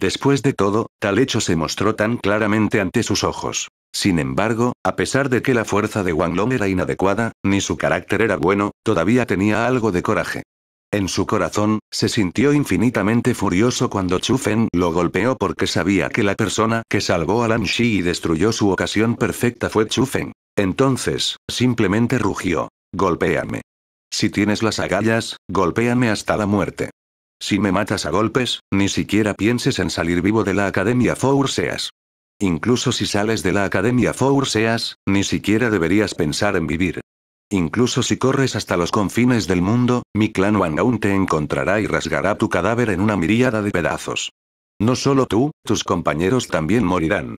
Después de todo, tal hecho se mostró tan claramente ante sus ojos. Sin embargo, a pesar de que la fuerza de Wang Long era inadecuada, ni su carácter era bueno, todavía tenía algo de coraje. En su corazón, se sintió infinitamente furioso cuando Chu lo golpeó porque sabía que la persona que salvó a Lan Shi y destruyó su ocasión perfecta fue Chu Entonces, simplemente rugió. Golpéame. Si tienes las agallas, golpéame hasta la muerte. Si me matas a golpes, ni siquiera pienses en salir vivo de la Academia Four Seas. Incluso si sales de la Academia Four Seas, ni siquiera deberías pensar en vivir. Incluso si corres hasta los confines del mundo, mi clan Wang te encontrará y rasgará tu cadáver en una miríada de pedazos. No solo tú, tus compañeros también morirán.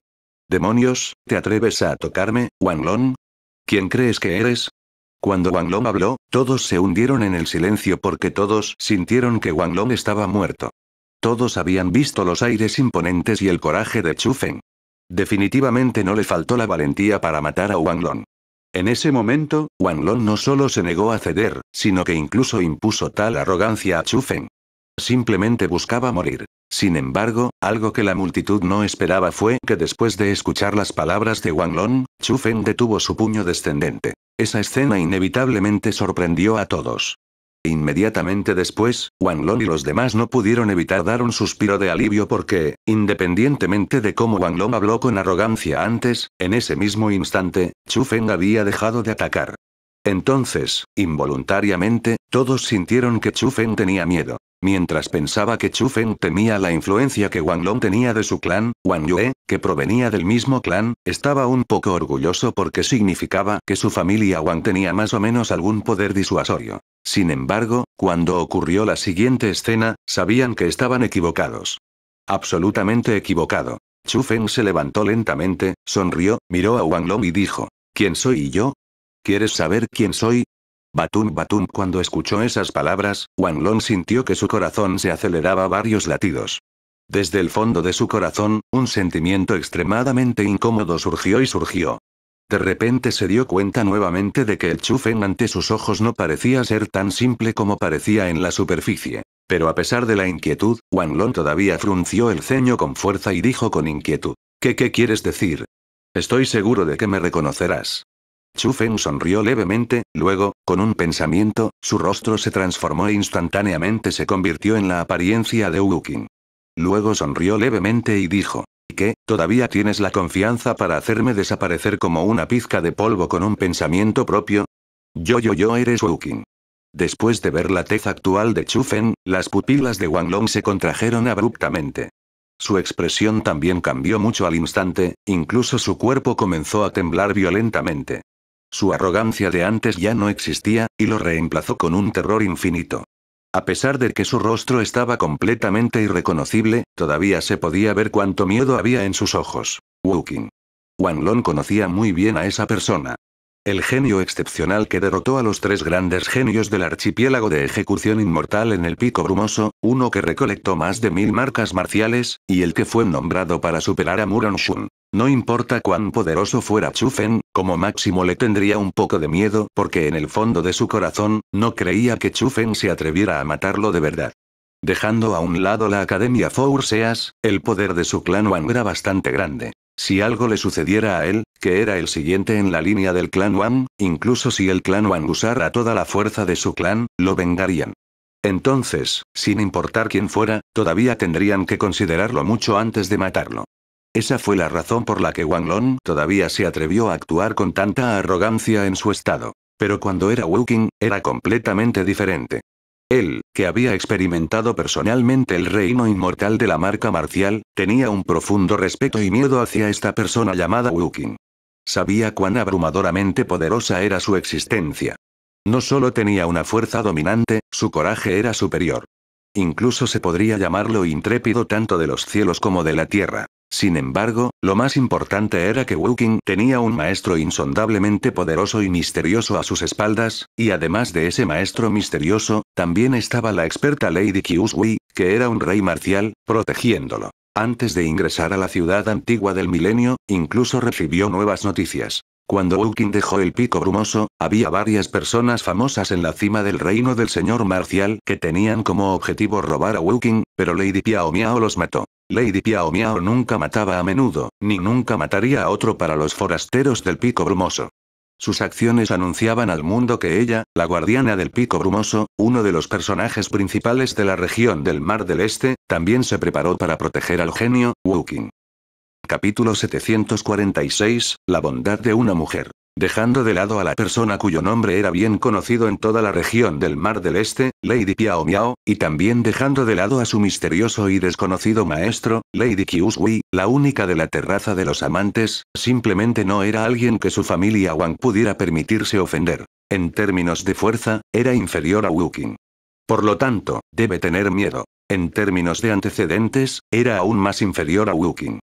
Demonios, ¿te atreves a tocarme, Wanglong? ¿Quién crees que eres? Cuando Wanglong habló, todos se hundieron en el silencio porque todos sintieron que Wanglong estaba muerto. Todos habían visto los aires imponentes y el coraje de Chufen. Definitivamente no le faltó la valentía para matar a Wanglong. En ese momento, Wang Long no solo se negó a ceder, sino que incluso impuso tal arrogancia a Chu Feng. Simplemente buscaba morir. Sin embargo, algo que la multitud no esperaba fue que después de escuchar las palabras de Wang Long, Chu Feng detuvo su puño descendente. Esa escena inevitablemente sorprendió a todos. Inmediatamente después, Wang Long y los demás no pudieron evitar dar un suspiro de alivio porque, independientemente de cómo Wang Long habló con arrogancia antes, en ese mismo instante, Chu Feng había dejado de atacar. Entonces, involuntariamente, todos sintieron que Chu Feng tenía miedo. Mientras pensaba que Chu Feng temía la influencia que Wang Long tenía de su clan, Wang Yue, que provenía del mismo clan, estaba un poco orgulloso porque significaba que su familia Wang tenía más o menos algún poder disuasorio. Sin embargo, cuando ocurrió la siguiente escena, sabían que estaban equivocados. Absolutamente equivocado. Chu Feng se levantó lentamente, sonrió, miró a Wang Long y dijo, ¿Quién soy yo? ¿Quieres saber quién soy? Batum Batum cuando escuchó esas palabras, Wang Long sintió que su corazón se aceleraba varios latidos. Desde el fondo de su corazón, un sentimiento extremadamente incómodo surgió y surgió. De repente se dio cuenta nuevamente de que el chufen ante sus ojos no parecía ser tan simple como parecía en la superficie. Pero a pesar de la inquietud, Wang Long todavía frunció el ceño con fuerza y dijo con inquietud. ¿Qué qué quieres decir? Estoy seguro de que me reconocerás. Chufen sonrió levemente, luego, con un pensamiento, su rostro se transformó e instantáneamente se convirtió en la apariencia de Wukin. Luego sonrió levemente y dijo, que, todavía tienes la confianza para hacerme desaparecer como una pizca de polvo con un pensamiento propio? Yo yo yo eres Wuking. Después de ver la tez actual de Chufen, las pupilas de Wang Long se contrajeron abruptamente. Su expresión también cambió mucho al instante, incluso su cuerpo comenzó a temblar violentamente. Su arrogancia de antes ya no existía, y lo reemplazó con un terror infinito. A pesar de que su rostro estaba completamente irreconocible, todavía se podía ver cuánto miedo había en sus ojos. Wuking. Long conocía muy bien a esa persona. El genio excepcional que derrotó a los tres grandes genios del archipiélago de ejecución inmortal en el pico brumoso, uno que recolectó más de mil marcas marciales, y el que fue nombrado para superar a Murong Shun. No importa cuán poderoso fuera Chufen, como máximo le tendría un poco de miedo porque en el fondo de su corazón, no creía que Chufen se atreviera a matarlo de verdad. Dejando a un lado la Academia Four Seas, el poder de su clan Wang era bastante grande. Si algo le sucediera a él, que era el siguiente en la línea del clan Wang, incluso si el clan Wang usara toda la fuerza de su clan, lo vengarían. Entonces, sin importar quién fuera, todavía tendrían que considerarlo mucho antes de matarlo. Esa fue la razón por la que Wang Long todavía se atrevió a actuar con tanta arrogancia en su estado. Pero cuando era Wu era completamente diferente. Él, que había experimentado personalmente el reino inmortal de la marca marcial, tenía un profundo respeto y miedo hacia esta persona llamada Wu Sabía cuán abrumadoramente poderosa era su existencia. No solo tenía una fuerza dominante, su coraje era superior. Incluso se podría llamarlo intrépido tanto de los cielos como de la tierra. Sin embargo, lo más importante era que Wuking tenía un maestro insondablemente poderoso y misterioso a sus espaldas, y además de ese maestro misterioso, también estaba la experta Lady Kiusui, que era un rey marcial, protegiéndolo. Antes de ingresar a la ciudad antigua del milenio, incluso recibió nuevas noticias. Cuando Wuking dejó el pico brumoso, había varias personas famosas en la cima del reino del señor marcial que tenían como objetivo robar a Wuking, pero Lady Piao Miao los mató. Lady Piao Miao nunca mataba a menudo, ni nunca mataría a otro para los forasteros del Pico Brumoso. Sus acciones anunciaban al mundo que ella, la guardiana del Pico Brumoso, uno de los personajes principales de la región del Mar del Este, también se preparó para proteger al genio, Wuking. Capítulo 746, La bondad de una mujer. Dejando de lado a la persona cuyo nombre era bien conocido en toda la región del Mar del Este, Lady Piao Miao, y también dejando de lado a su misterioso y desconocido maestro, Lady Kiusui, la única de la terraza de los amantes, simplemente no era alguien que su familia Wang pudiera permitirse ofender. En términos de fuerza, era inferior a Wuking. Por lo tanto, debe tener miedo. En términos de antecedentes, era aún más inferior a Wuking.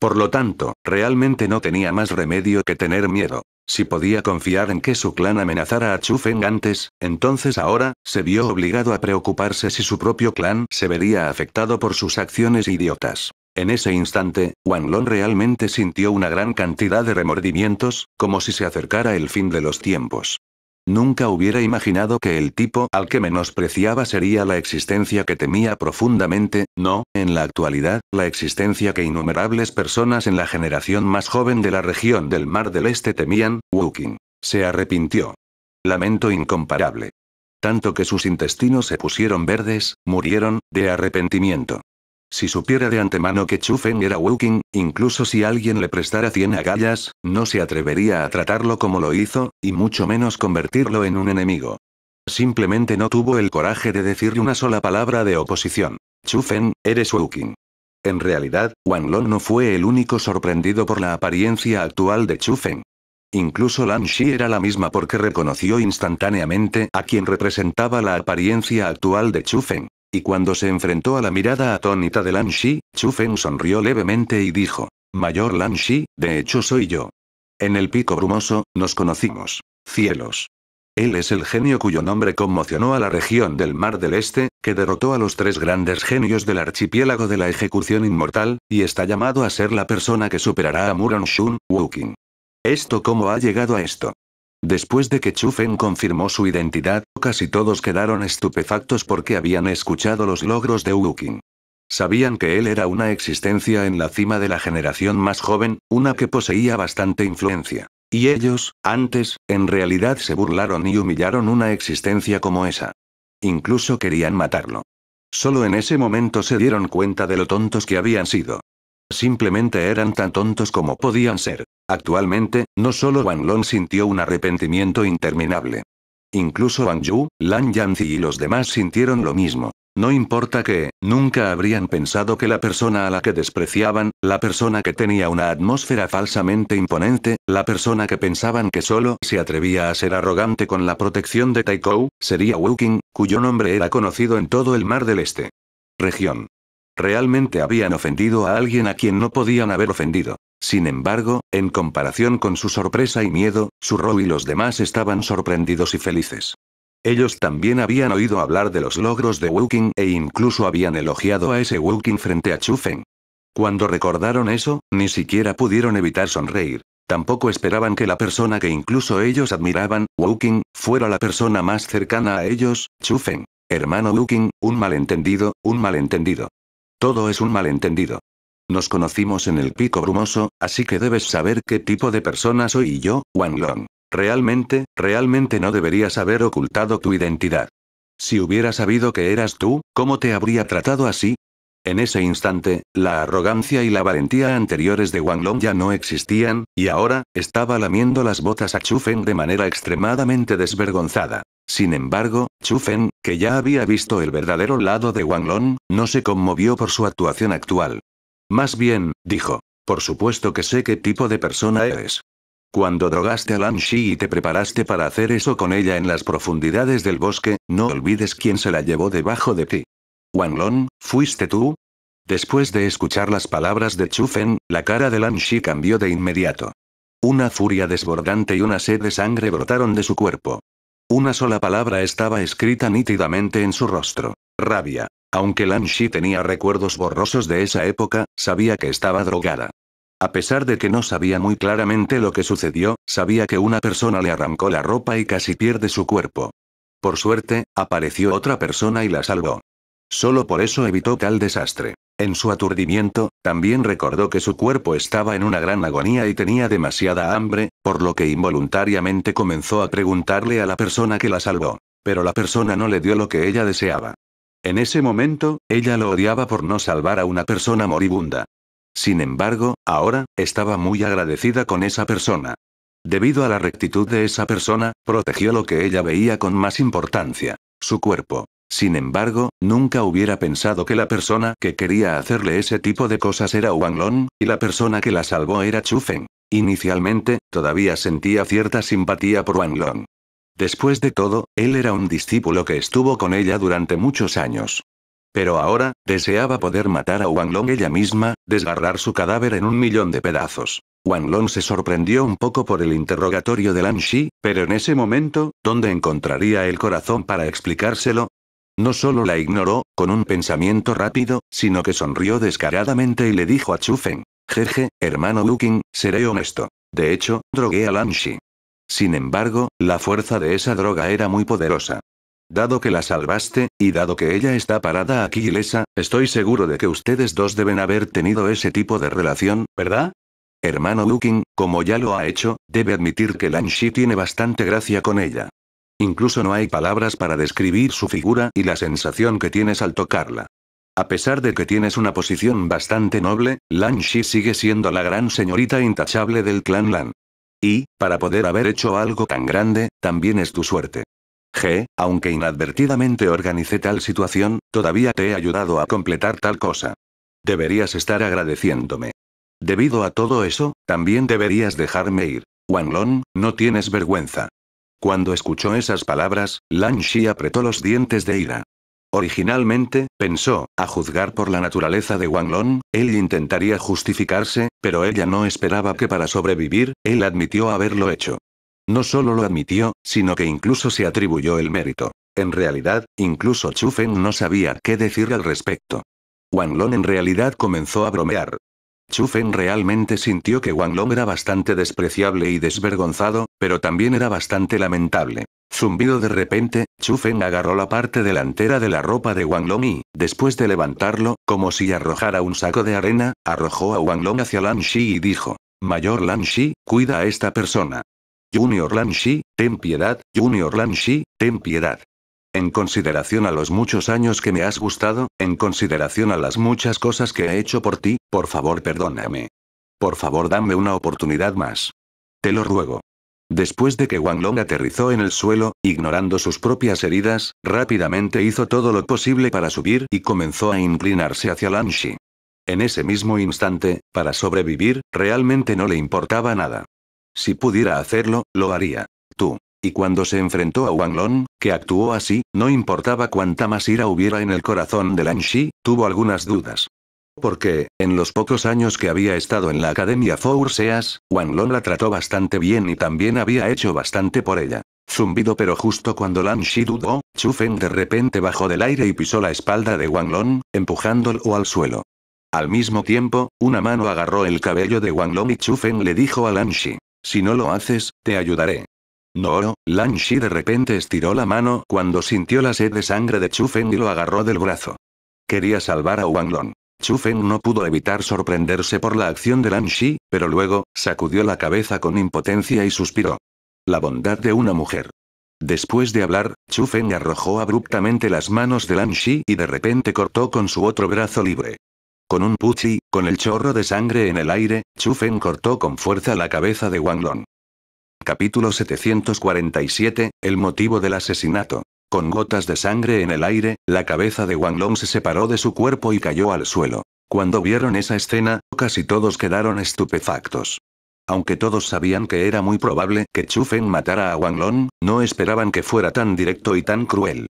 Por lo tanto, realmente no tenía más remedio que tener miedo. Si podía confiar en que su clan amenazara a Chu Feng antes, entonces ahora, se vio obligado a preocuparse si su propio clan se vería afectado por sus acciones idiotas. En ese instante, Wang Long realmente sintió una gran cantidad de remordimientos, como si se acercara el fin de los tiempos. Nunca hubiera imaginado que el tipo al que menospreciaba sería la existencia que temía profundamente, no, en la actualidad, la existencia que innumerables personas en la generación más joven de la región del Mar del Este temían, Wuking. Se arrepintió. Lamento incomparable. Tanto que sus intestinos se pusieron verdes, murieron, de arrepentimiento. Si supiera de antemano que Chufen era Wuking, incluso si alguien le prestara 100 agallas, no se atrevería a tratarlo como lo hizo, y mucho menos convertirlo en un enemigo. Simplemente no tuvo el coraje de decirle una sola palabra de oposición. Chufen, eres Wuking. En realidad, Wang Long no fue el único sorprendido por la apariencia actual de Chufen. Incluso Lan Shi era la misma porque reconoció instantáneamente a quien representaba la apariencia actual de Chufen. Y cuando se enfrentó a la mirada atónita de Lan Shi, Chu Feng sonrió levemente y dijo: Mayor Lan Shi, de hecho soy yo. En el pico brumoso, nos conocimos. Cielos. Él es el genio cuyo nombre conmocionó a la región del Mar del Este, que derrotó a los tres grandes genios del archipiélago de la ejecución inmortal, y está llamado a ser la persona que superará a Muron Shun, Wuking. ¿Esto cómo ha llegado a esto? Después de que Chufen confirmó su identidad, casi todos quedaron estupefactos porque habían escuchado los logros de Wuking. Sabían que él era una existencia en la cima de la generación más joven, una que poseía bastante influencia. Y ellos, antes, en realidad se burlaron y humillaron una existencia como esa. Incluso querían matarlo. Solo en ese momento se dieron cuenta de lo tontos que habían sido. Simplemente eran tan tontos como podían ser. Actualmente, no solo Wang Long sintió un arrepentimiento interminable. Incluso Wang Yu, Lan Yanzi y los demás sintieron lo mismo. No importa que, nunca habrían pensado que la persona a la que despreciaban, la persona que tenía una atmósfera falsamente imponente, la persona que pensaban que solo se atrevía a ser arrogante con la protección de Taikou, sería Wuking, cuyo nombre era conocido en todo el Mar del Este. Región. Realmente habían ofendido a alguien a quien no podían haber ofendido. Sin embargo, en comparación con su sorpresa y miedo, su rol y los demás estaban sorprendidos y felices. Ellos también habían oído hablar de los logros de Wuking e incluso habían elogiado a ese Wuking frente a Chufen. Cuando recordaron eso, ni siquiera pudieron evitar sonreír. Tampoco esperaban que la persona que incluso ellos admiraban, Wuking, fuera la persona más cercana a ellos, Chufen. Hermano Wuking, un malentendido, un malentendido. Todo es un malentendido. Nos conocimos en el pico brumoso, así que debes saber qué tipo de persona soy yo, Wang Long. Realmente, realmente no deberías haber ocultado tu identidad. Si hubiera sabido que eras tú, ¿cómo te habría tratado así? En ese instante, la arrogancia y la valentía anteriores de Wang Long ya no existían, y ahora, estaba lamiendo las botas a Chufen de manera extremadamente desvergonzada. Sin embargo, Chufen, que ya había visto el verdadero lado de Wang Long, no se conmovió por su actuación actual. Más bien, dijo. Por supuesto que sé qué tipo de persona eres. Cuando drogaste a Lan Shi y te preparaste para hacer eso con ella en las profundidades del bosque, no olvides quién se la llevó debajo de ti. Long, ¿fuiste tú? Después de escuchar las palabras de Chufen, la cara de Lan Shi cambió de inmediato. Una furia desbordante y una sed de sangre brotaron de su cuerpo. Una sola palabra estaba escrita nítidamente en su rostro. Rabia. Aunque Lan Shi tenía recuerdos borrosos de esa época, sabía que estaba drogada. A pesar de que no sabía muy claramente lo que sucedió, sabía que una persona le arrancó la ropa y casi pierde su cuerpo. Por suerte, apareció otra persona y la salvó. Solo por eso evitó tal desastre. En su aturdimiento, también recordó que su cuerpo estaba en una gran agonía y tenía demasiada hambre, por lo que involuntariamente comenzó a preguntarle a la persona que la salvó. Pero la persona no le dio lo que ella deseaba. En ese momento, ella lo odiaba por no salvar a una persona moribunda. Sin embargo, ahora, estaba muy agradecida con esa persona. Debido a la rectitud de esa persona, protegió lo que ella veía con más importancia, su cuerpo. Sin embargo, nunca hubiera pensado que la persona que quería hacerle ese tipo de cosas era Wang Long, y la persona que la salvó era Chu Inicialmente, todavía sentía cierta simpatía por Wang Long. Después de todo, él era un discípulo que estuvo con ella durante muchos años. Pero ahora, deseaba poder matar a Wang Long ella misma, desgarrar su cadáver en un millón de pedazos. Wang Long se sorprendió un poco por el interrogatorio de Lan Shi, pero en ese momento, ¿dónde encontraría el corazón para explicárselo? No solo la ignoró, con un pensamiento rápido, sino que sonrió descaradamente y le dijo a Chufen, Jeje, hermano luqing seré honesto. De hecho, drogué a Lan Shi. Sin embargo, la fuerza de esa droga era muy poderosa. Dado que la salvaste, y dado que ella está parada aquí lesa, estoy seguro de que ustedes dos deben haber tenido ese tipo de relación, ¿verdad? Hermano Looking, como ya lo ha hecho, debe admitir que Lan Shi tiene bastante gracia con ella. Incluso no hay palabras para describir su figura y la sensación que tienes al tocarla. A pesar de que tienes una posición bastante noble, Lan Shi sigue siendo la gran señorita intachable del clan Lan. Y, para poder haber hecho algo tan grande, también es tu suerte. G, aunque inadvertidamente organicé tal situación, todavía te he ayudado a completar tal cosa. Deberías estar agradeciéndome. Debido a todo eso, también deberías dejarme ir. long no tienes vergüenza. Cuando escuchó esas palabras, Lan Shi apretó los dientes de ira. Originalmente, pensó, a juzgar por la naturaleza de Wang Long, él intentaría justificarse, pero ella no esperaba que para sobrevivir, él admitió haberlo hecho. No solo lo admitió, sino que incluso se atribuyó el mérito. En realidad, incluso Chu Feng no sabía qué decir al respecto. Wang Long en realidad comenzó a bromear. Chu Feng realmente sintió que Wang Long era bastante despreciable y desvergonzado, pero también era bastante lamentable. Zumbido de repente, Chu Feng agarró la parte delantera de la ropa de Wang Long y, después de levantarlo, como si arrojara un saco de arena, arrojó a Wang Long hacia Lan Shi y dijo, Mayor Lan Shi, cuida a esta persona. Junior Lan Shi, ten piedad, Junior Lan Shi, ten piedad en consideración a los muchos años que me has gustado, en consideración a las muchas cosas que he hecho por ti, por favor perdóname. Por favor dame una oportunidad más. Te lo ruego. Después de que Wang Long aterrizó en el suelo, ignorando sus propias heridas, rápidamente hizo todo lo posible para subir y comenzó a inclinarse hacia Shi. En ese mismo instante, para sobrevivir, realmente no le importaba nada. Si pudiera hacerlo, lo haría. Tú y cuando se enfrentó a Wang Long, que actuó así, no importaba cuánta más ira hubiera en el corazón de Lan Shi, tuvo algunas dudas. Porque, en los pocos años que había estado en la Academia Seas, Wang Long la trató bastante bien y también había hecho bastante por ella. Zumbido pero justo cuando Lan Shi dudó, Chu Feng de repente bajó del aire y pisó la espalda de Wang Long, empujándolo al suelo. Al mismo tiempo, una mano agarró el cabello de Wang Long y Chu Feng le dijo a Lan Shi, si no lo haces, te ayudaré. Lan Shi de repente estiró la mano cuando sintió la sed de sangre de Chufen y lo agarró del brazo. Quería salvar a Chu Fen no pudo evitar sorprenderse por la acción de Shi, pero luego, sacudió la cabeza con impotencia y suspiró. La bondad de una mujer. Después de hablar, Chufen arrojó abruptamente las manos de Shi y de repente cortó con su otro brazo libre. Con un puchi, con el chorro de sangre en el aire, Fen cortó con fuerza la cabeza de Long. Capítulo 747, el motivo del asesinato. Con gotas de sangre en el aire, la cabeza de Wang Long se separó de su cuerpo y cayó al suelo. Cuando vieron esa escena, casi todos quedaron estupefactos. Aunque todos sabían que era muy probable que Chu Feng matara a Wang Long, no esperaban que fuera tan directo y tan cruel.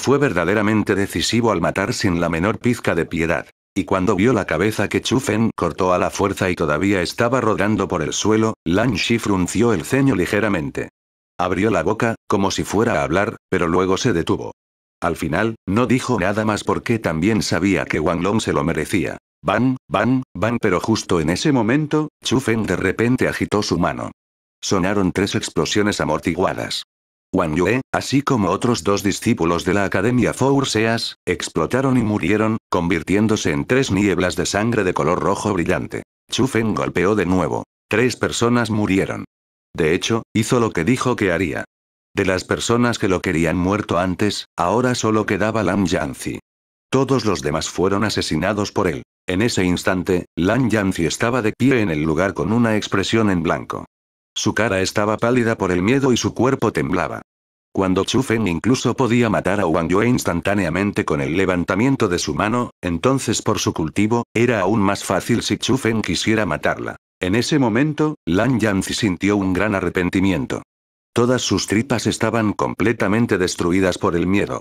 Fue verdaderamente decisivo al matar sin la menor pizca de piedad. Y cuando vio la cabeza que Chu Feng cortó a la fuerza y todavía estaba rodando por el suelo, Lan Shi frunció el ceño ligeramente. Abrió la boca, como si fuera a hablar, pero luego se detuvo. Al final, no dijo nada más porque también sabía que Wang Long se lo merecía. Van, van, van, pero justo en ese momento, Chu Feng de repente agitó su mano. Sonaron tres explosiones amortiguadas. Wan Yue, así como otros dos discípulos de la Academia Four Seas, explotaron y murieron, convirtiéndose en tres nieblas de sangre de color rojo brillante. Chufen golpeó de nuevo. Tres personas murieron. De hecho, hizo lo que dijo que haría. De las personas que lo querían muerto antes, ahora solo quedaba Lan Yanzi. Todos los demás fueron asesinados por él. En ese instante, Lan Yanzi estaba de pie en el lugar con una expresión en blanco. Su cara estaba pálida por el miedo y su cuerpo temblaba. Cuando Chu incluso podía matar a Wang Yue instantáneamente con el levantamiento de su mano, entonces por su cultivo, era aún más fácil si Chu quisiera matarla. En ese momento, Lan Yanzi sintió un gran arrepentimiento. Todas sus tripas estaban completamente destruidas por el miedo.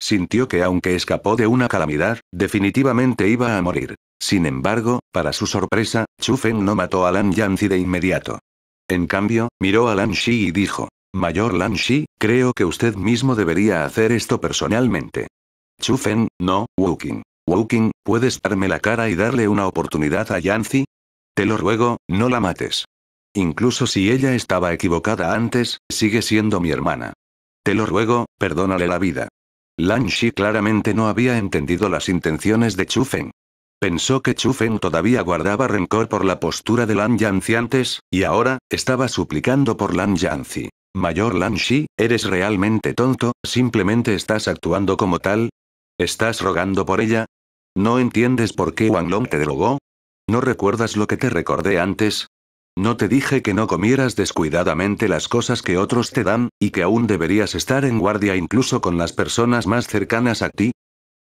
Sintió que aunque escapó de una calamidad, definitivamente iba a morir. Sin embargo, para su sorpresa, Chu no mató a Lan Yanzi de inmediato. En cambio, miró a Lan Shi y dijo. Mayor Lan Shi, creo que usted mismo debería hacer esto personalmente. Chufen, no, Wuking. Wuking, ¿puedes darme la cara y darle una oportunidad a Yancy? Te lo ruego, no la mates. Incluso si ella estaba equivocada antes, sigue siendo mi hermana. Te lo ruego, perdónale la vida. Lan Shi claramente no había entendido las intenciones de Chu Pensó que Chu todavía guardaba rencor por la postura de Lan Yanzi antes, y ahora, estaba suplicando por Lan Yanzi. Mayor Lan Shi, ¿eres realmente tonto? ¿Simplemente estás actuando como tal? ¿Estás rogando por ella? ¿No entiendes por qué Wang Long te drogó? ¿No recuerdas lo que te recordé antes? ¿No te dije que no comieras descuidadamente las cosas que otros te dan, y que aún deberías estar en guardia incluso con las personas más cercanas a ti?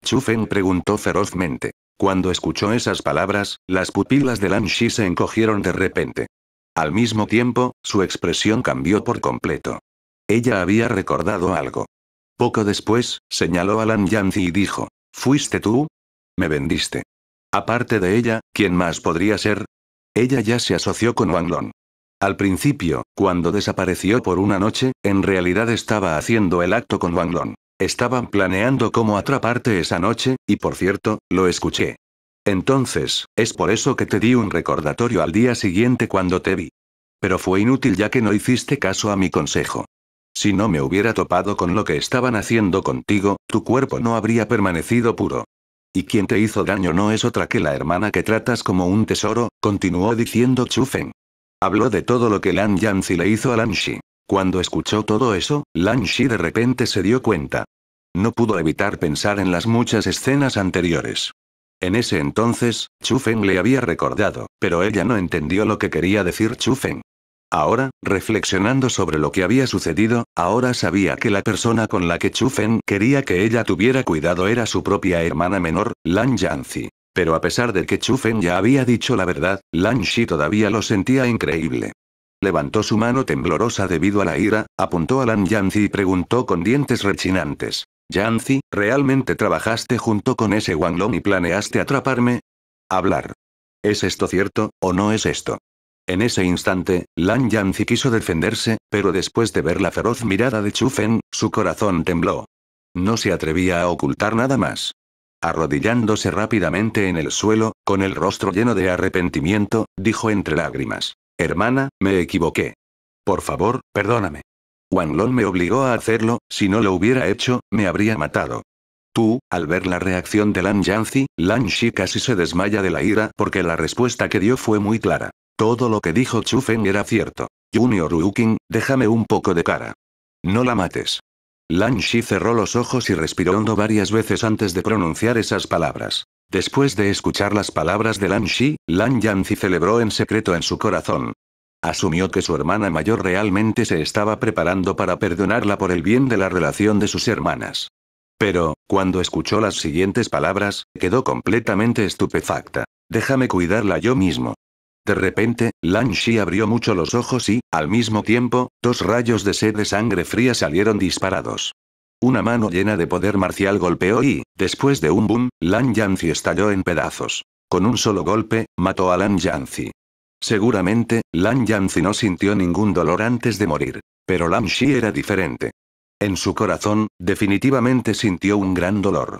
Chu preguntó ferozmente. Cuando escuchó esas palabras, las pupilas de Lan Shi se encogieron de repente. Al mismo tiempo, su expresión cambió por completo. Ella había recordado algo. Poco después, señaló a Lan Yanzi y dijo, ¿Fuiste tú? Me vendiste. Aparte de ella, ¿quién más podría ser? Ella ya se asoció con Wang Long. Al principio, cuando desapareció por una noche, en realidad estaba haciendo el acto con Wang Long. Estaban planeando cómo atraparte esa noche, y por cierto, lo escuché. Entonces, es por eso que te di un recordatorio al día siguiente cuando te vi. Pero fue inútil ya que no hiciste caso a mi consejo. Si no me hubiera topado con lo que estaban haciendo contigo, tu cuerpo no habría permanecido puro. Y quien te hizo daño no es otra que la hermana que tratas como un tesoro, continuó diciendo Chufen. Habló de todo lo que Lan Yanzi le hizo a Lan Shi. Cuando escuchó todo eso, Lan Shi de repente se dio cuenta. No pudo evitar pensar en las muchas escenas anteriores. En ese entonces, Chu Feng le había recordado, pero ella no entendió lo que quería decir Chu Feng. Ahora, reflexionando sobre lo que había sucedido, ahora sabía que la persona con la que Chu Feng quería que ella tuviera cuidado era su propia hermana menor, Lan Yanzi. Pero a pesar de que Chu Feng ya había dicho la verdad, Lan Shi todavía lo sentía increíble. Levantó su mano temblorosa debido a la ira, apuntó a Lan Yanzi y preguntó con dientes rechinantes. Yanzi, ¿realmente trabajaste junto con ese Long y planeaste atraparme? Hablar. ¿Es esto cierto, o no es esto? En ese instante, Lan Yanzi quiso defenderse, pero después de ver la feroz mirada de Chu Fen, su corazón tembló. No se atrevía a ocultar nada más. Arrodillándose rápidamente en el suelo, con el rostro lleno de arrepentimiento, dijo entre lágrimas. Hermana, me equivoqué. Por favor, perdóname. Long me obligó a hacerlo, si no lo hubiera hecho, me habría matado. Tú, al ver la reacción de Lan Yanzi, Lan Shi casi se desmaya de la ira porque la respuesta que dio fue muy clara. Todo lo que dijo Chu Feng era cierto. Junior Wuking, déjame un poco de cara. No la mates. Lan Shi cerró los ojos y respiró hondo varias veces antes de pronunciar esas palabras. Después de escuchar las palabras de Lan Shi, Lan Yanzi celebró en secreto en su corazón. Asumió que su hermana mayor realmente se estaba preparando para perdonarla por el bien de la relación de sus hermanas. Pero, cuando escuchó las siguientes palabras, quedó completamente estupefacta. Déjame cuidarla yo mismo. De repente, Lan Shi abrió mucho los ojos y, al mismo tiempo, dos rayos de sed de sangre fría salieron disparados. Una mano llena de poder marcial golpeó y, después de un boom, Lan Yanzi estalló en pedazos. Con un solo golpe, mató a Lan Yanzi. Seguramente, Lan Yanzi no sintió ningún dolor antes de morir. Pero Lan Shi era diferente. En su corazón, definitivamente sintió un gran dolor.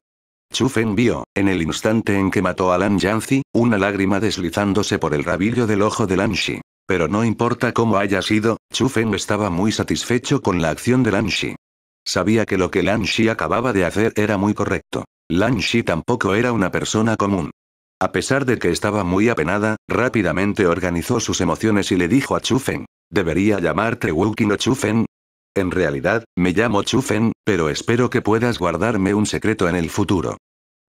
Chu Fen vio, en el instante en que mató a Lan Yanzi, una lágrima deslizándose por el rabillo del ojo de Lan Shi. Pero no importa cómo haya sido, Chu Fen estaba muy satisfecho con la acción de Lan Shi. Sabía que lo que Lan Shi acababa de hacer era muy correcto. Lan Shi tampoco era una persona común. A pesar de que estaba muy apenada, rápidamente organizó sus emociones y le dijo a Chufen. ¿Debería llamarte Wukin o Chufen? En realidad, me llamo Chufen, pero espero que puedas guardarme un secreto en el futuro.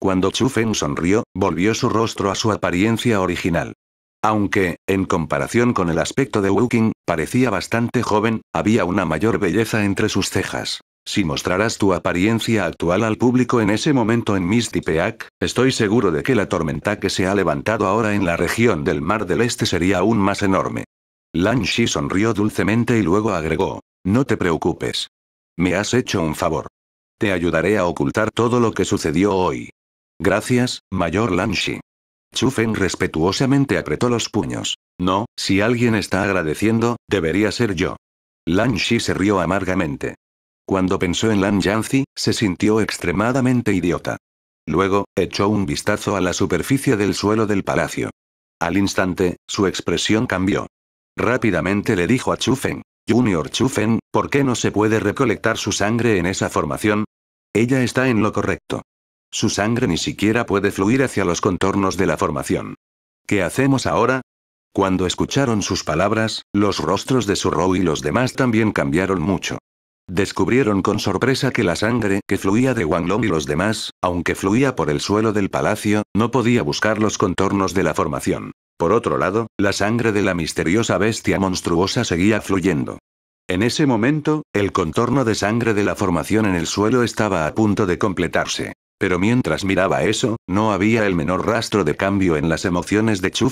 Cuando Chufen sonrió, volvió su rostro a su apariencia original. Aunque, en comparación con el aspecto de Wuking, parecía bastante joven, había una mayor belleza entre sus cejas. Si mostrarás tu apariencia actual al público en ese momento en Peak, estoy seguro de que la tormenta que se ha levantado ahora en la región del Mar del Este sería aún más enorme. Lanshi sonrió dulcemente y luego agregó, no te preocupes. Me has hecho un favor. Te ayudaré a ocultar todo lo que sucedió hoy. Gracias, mayor Lanshi. Chufen respetuosamente apretó los puños. No, si alguien está agradeciendo, debería ser yo. Lanshi se rió amargamente. Cuando pensó en Lan Yanzi, se sintió extremadamente idiota. Luego, echó un vistazo a la superficie del suelo del palacio. Al instante, su expresión cambió. Rápidamente le dijo a Chufen, Junior Chufen, ¿por qué no se puede recolectar su sangre en esa formación? Ella está en lo correcto. Su sangre ni siquiera puede fluir hacia los contornos de la formación. ¿Qué hacemos ahora? Cuando escucharon sus palabras, los rostros de su Rou y los demás también cambiaron mucho. Descubrieron con sorpresa que la sangre que fluía de Wang Long y los demás, aunque fluía por el suelo del palacio, no podía buscar los contornos de la formación. Por otro lado, la sangre de la misteriosa bestia monstruosa seguía fluyendo. En ese momento, el contorno de sangre de la formación en el suelo estaba a punto de completarse. Pero mientras miraba eso, no había el menor rastro de cambio en las emociones de Chu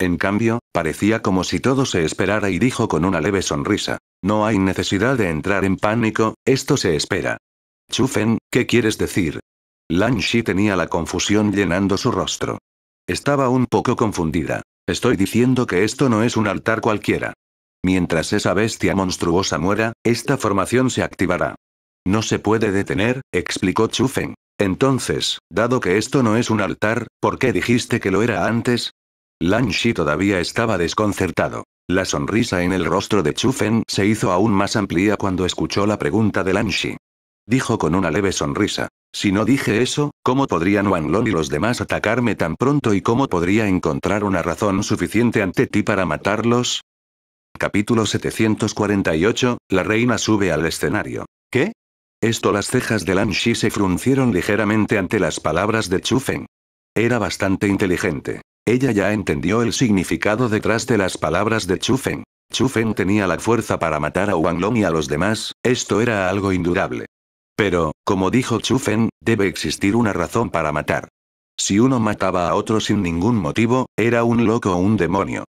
En cambio, parecía como si todo se esperara y dijo con una leve sonrisa. No hay necesidad de entrar en pánico, esto se espera. Chufen, ¿qué quieres decir? Lan Shi tenía la confusión llenando su rostro. Estaba un poco confundida. Estoy diciendo que esto no es un altar cualquiera. Mientras esa bestia monstruosa muera, esta formación se activará. No se puede detener, explicó Chufen. Entonces, dado que esto no es un altar, ¿por qué dijiste que lo era antes? Lan todavía estaba desconcertado. La sonrisa en el rostro de Chufen se hizo aún más amplia cuando escuchó la pregunta de Lan Shi. Dijo con una leve sonrisa. Si no dije eso, ¿cómo podrían Wanglong y los demás atacarme tan pronto y cómo podría encontrar una razón suficiente ante ti para matarlos? Capítulo 748, la reina sube al escenario. ¿Qué? Esto las cejas de Lan se fruncieron ligeramente ante las palabras de Chufen. Era bastante inteligente. Ella ya entendió el significado detrás de las palabras de Chu Chufen tenía la fuerza para matar a Long y a los demás, esto era algo indudable. Pero, como dijo Chufen, debe existir una razón para matar. Si uno mataba a otro sin ningún motivo, era un loco o un demonio.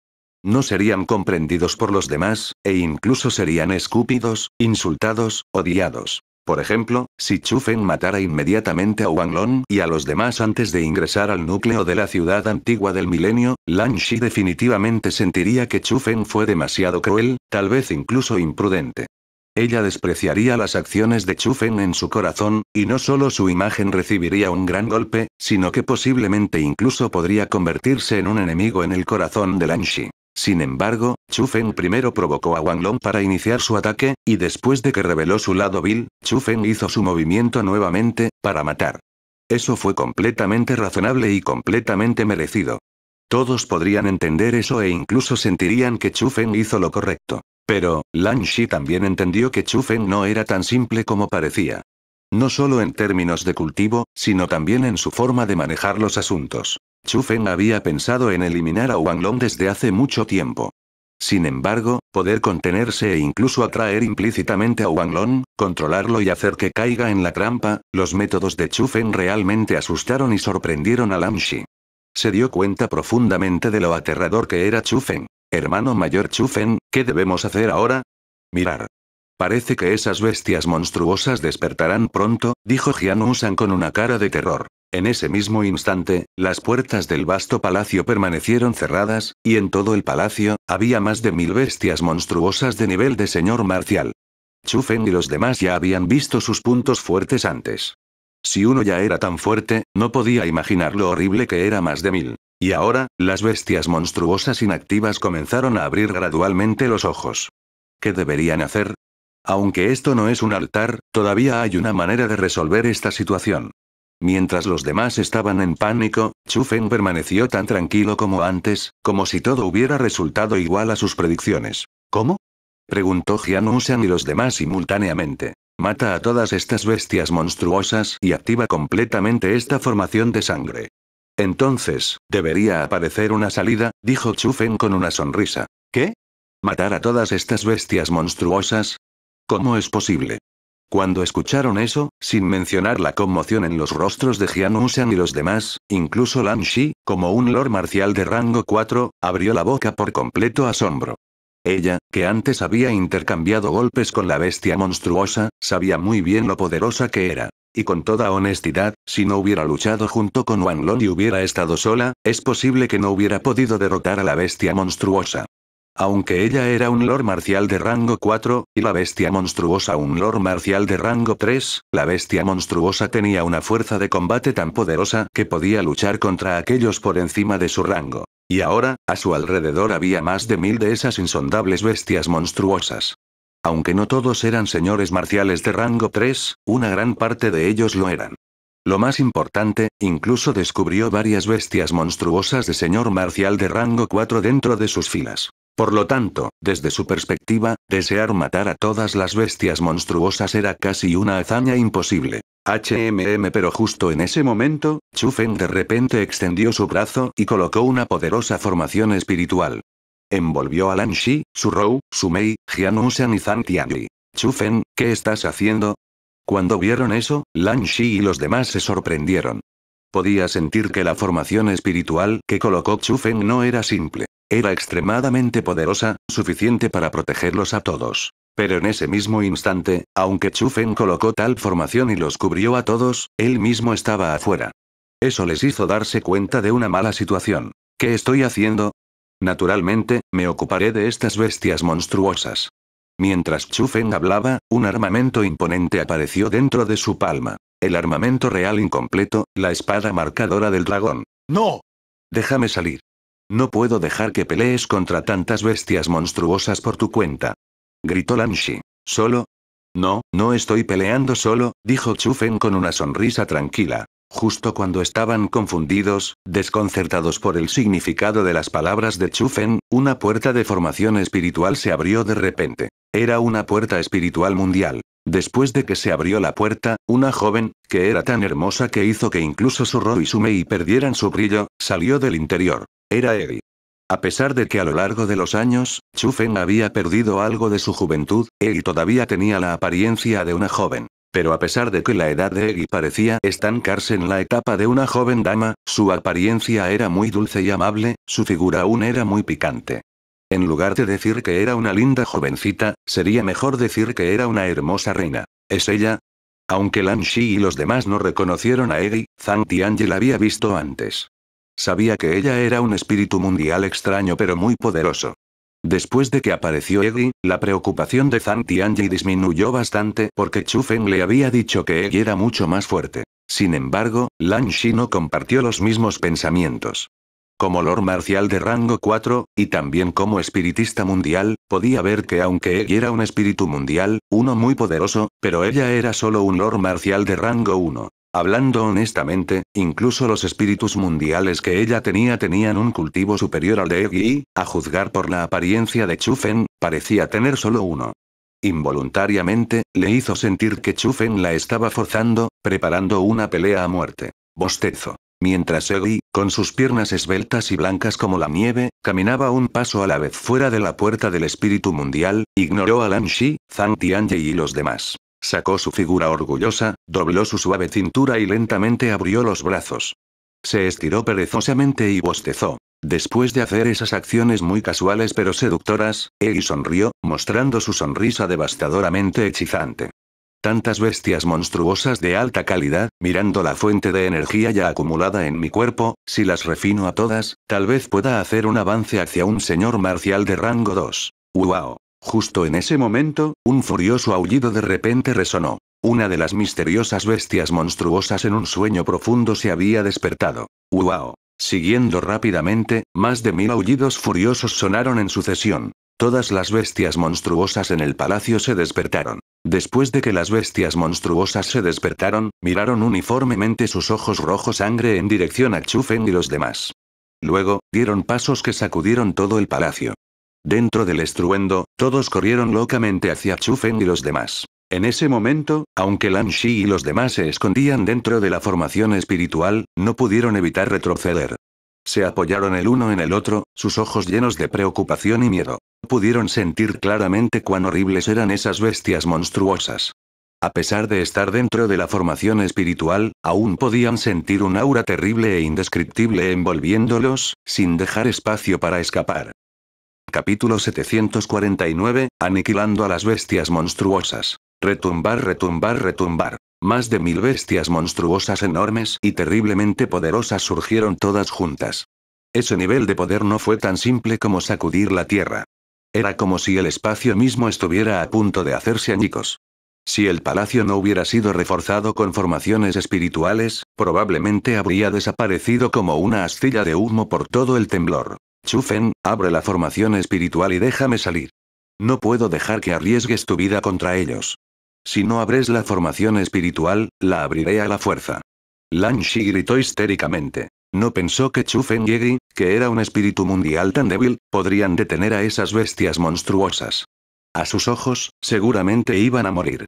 No serían comprendidos por los demás, e incluso serían escúpidos, insultados, odiados. Por ejemplo, si Chufen matara inmediatamente a Wang Long y a los demás antes de ingresar al núcleo de la ciudad antigua del milenio, Lan Shi definitivamente sentiría que Chufen fue demasiado cruel, tal vez incluso imprudente. Ella despreciaría las acciones de Chufen en su corazón, y no solo su imagen recibiría un gran golpe, sino que posiblemente incluso podría convertirse en un enemigo en el corazón de Shi. Sin embargo, Chu Feng primero provocó a Wang Long para iniciar su ataque, y después de que reveló su lado vil, Chu Feng hizo su movimiento nuevamente, para matar. Eso fue completamente razonable y completamente merecido. Todos podrían entender eso e incluso sentirían que Chu Feng hizo lo correcto. Pero, Lan Shi también entendió que Chu Feng no era tan simple como parecía. No solo en términos de cultivo, sino también en su forma de manejar los asuntos. Chufen había pensado en eliminar a Wang Long desde hace mucho tiempo. Sin embargo, poder contenerse e incluso atraer implícitamente a Wang Long, controlarlo y hacer que caiga en la trampa, los métodos de Chufen realmente asustaron y sorprendieron a Lam Shi. Se dio cuenta profundamente de lo aterrador que era Chufen. Hermano mayor Chufen, ¿qué debemos hacer ahora? Mirar. Parece que esas bestias monstruosas despertarán pronto, dijo Jian San con una cara de terror. En ese mismo instante, las puertas del vasto palacio permanecieron cerradas, y en todo el palacio, había más de mil bestias monstruosas de nivel de señor marcial. Chufen y los demás ya habían visto sus puntos fuertes antes. Si uno ya era tan fuerte, no podía imaginar lo horrible que era más de mil. Y ahora, las bestias monstruosas inactivas comenzaron a abrir gradualmente los ojos. ¿Qué deberían hacer? Aunque esto no es un altar, todavía hay una manera de resolver esta situación. Mientras los demás estaban en pánico, Chufen permaneció tan tranquilo como antes, como si todo hubiera resultado igual a sus predicciones. ¿Cómo? preguntó Jian Usan y los demás simultáneamente. Mata a todas estas bestias monstruosas y activa completamente esta formación de sangre. Entonces, debería aparecer una salida, dijo Chufen con una sonrisa. ¿Qué? ¿Matar a todas estas bestias monstruosas? ¿Cómo es posible? Cuando escucharon eso, sin mencionar la conmoción en los rostros de Jian Usan y los demás, incluso Lan Shi, como un lord marcial de rango 4, abrió la boca por completo asombro. Ella, que antes había intercambiado golpes con la bestia monstruosa, sabía muy bien lo poderosa que era. Y con toda honestidad, si no hubiera luchado junto con Wan Long y hubiera estado sola, es posible que no hubiera podido derrotar a la bestia monstruosa. Aunque ella era un lord marcial de rango 4, y la bestia monstruosa un lord marcial de rango 3, la bestia monstruosa tenía una fuerza de combate tan poderosa que podía luchar contra aquellos por encima de su rango. Y ahora, a su alrededor había más de mil de esas insondables bestias monstruosas. Aunque no todos eran señores marciales de rango 3, una gran parte de ellos lo eran. Lo más importante, incluso descubrió varias bestias monstruosas de señor marcial de rango 4 dentro de sus filas. Por lo tanto, desde su perspectiva, desear matar a todas las bestias monstruosas era casi una hazaña imposible. HMM pero justo en ese momento, Feng de repente extendió su brazo y colocó una poderosa formación espiritual. Envolvió a Lan Shi, Su Rou, Su Mei, Jian y Zhang Tianli. Feng, ¿qué estás haciendo? Cuando vieron eso, Lan Shi y los demás se sorprendieron. Podía sentir que la formación espiritual que colocó Feng no era simple. Era extremadamente poderosa, suficiente para protegerlos a todos. Pero en ese mismo instante, aunque Chufen colocó tal formación y los cubrió a todos, él mismo estaba afuera. Eso les hizo darse cuenta de una mala situación. ¿Qué estoy haciendo? Naturalmente, me ocuparé de estas bestias monstruosas. Mientras Chufen hablaba, un armamento imponente apareció dentro de su palma. El armamento real incompleto, la espada marcadora del dragón. ¡No! Déjame salir. No puedo dejar que pelees contra tantas bestias monstruosas por tu cuenta. Gritó Lanshi. ¿Solo? No, no estoy peleando solo, dijo Chufen con una sonrisa tranquila. Justo cuando estaban confundidos, desconcertados por el significado de las palabras de Chufen, una puerta de formación espiritual se abrió de repente. Era una puerta espiritual mundial. Después de que se abrió la puerta, una joven, que era tan hermosa que hizo que incluso su rojo y su mei perdieran su brillo, salió del interior. Era Eggy. A pesar de que a lo largo de los años, Chufen había perdido algo de su juventud, Eggy todavía tenía la apariencia de una joven. Pero a pesar de que la edad de Eggy parecía estancarse en la etapa de una joven dama, su apariencia era muy dulce y amable, su figura aún era muy picante. En lugar de decir que era una linda jovencita, sería mejor decir que era una hermosa reina. ¿Es ella? Aunque Lan Shi y los demás no reconocieron a Eggy, Zhang Tianji la había visto antes. Sabía que ella era un espíritu mundial extraño pero muy poderoso. Después de que apareció Eggy, la preocupación de Zhang Tianji disminuyó bastante porque Chu Feng le había dicho que Eggy era mucho más fuerte. Sin embargo, Lan Shi no compartió los mismos pensamientos. Como Lord Marcial de rango 4, y también como espiritista mundial, podía ver que aunque Eggy era un espíritu mundial, uno muy poderoso, pero ella era solo un Lord Marcial de rango 1. Hablando honestamente, incluso los espíritus mundiales que ella tenía tenían un cultivo superior al de Egi, y, a juzgar por la apariencia de Chufen, parecía tener solo uno. Involuntariamente, le hizo sentir que Chufen la estaba forzando, preparando una pelea a muerte. Bostezo. Mientras Egi, con sus piernas esbeltas y blancas como la nieve, caminaba un paso a la vez fuera de la puerta del espíritu mundial, ignoró a Lan Shi, Zhang Tianye y los demás. Sacó su figura orgullosa, dobló su suave cintura y lentamente abrió los brazos. Se estiró perezosamente y bostezó. Después de hacer esas acciones muy casuales pero seductoras, él sonrió, mostrando su sonrisa devastadoramente hechizante. Tantas bestias monstruosas de alta calidad, mirando la fuente de energía ya acumulada en mi cuerpo, si las refino a todas, tal vez pueda hacer un avance hacia un señor marcial de rango 2. ¡Wow! Justo en ese momento, un furioso aullido de repente resonó. Una de las misteriosas bestias monstruosas en un sueño profundo se había despertado. ¡Wow! Siguiendo rápidamente, más de mil aullidos furiosos sonaron en sucesión. Todas las bestias monstruosas en el palacio se despertaron. Después de que las bestias monstruosas se despertaron, miraron uniformemente sus ojos rojos sangre en dirección a Chufen y los demás. Luego, dieron pasos que sacudieron todo el palacio. Dentro del estruendo, todos corrieron locamente hacia Chufen y los demás. En ese momento, aunque Lan Shi y los demás se escondían dentro de la formación espiritual, no pudieron evitar retroceder. Se apoyaron el uno en el otro, sus ojos llenos de preocupación y miedo. Pudieron sentir claramente cuán horribles eran esas bestias monstruosas. A pesar de estar dentro de la formación espiritual, aún podían sentir un aura terrible e indescriptible envolviéndolos, sin dejar espacio para escapar. Capítulo 749, Aniquilando a las bestias monstruosas. Retumbar, retumbar, retumbar. Más de mil bestias monstruosas enormes y terriblemente poderosas surgieron todas juntas. Ese nivel de poder no fue tan simple como sacudir la tierra. Era como si el espacio mismo estuviera a punto de hacerse añicos. Si el palacio no hubiera sido reforzado con formaciones espirituales, probablemente habría desaparecido como una astilla de humo por todo el temblor. Chufen, abre la formación espiritual y déjame salir. No puedo dejar que arriesgues tu vida contra ellos. Si no abres la formación espiritual, la abriré a la fuerza. Lan Shi gritó histéricamente. No pensó que Chufen Yegi, que era un espíritu mundial tan débil, podrían detener a esas bestias monstruosas. A sus ojos, seguramente iban a morir.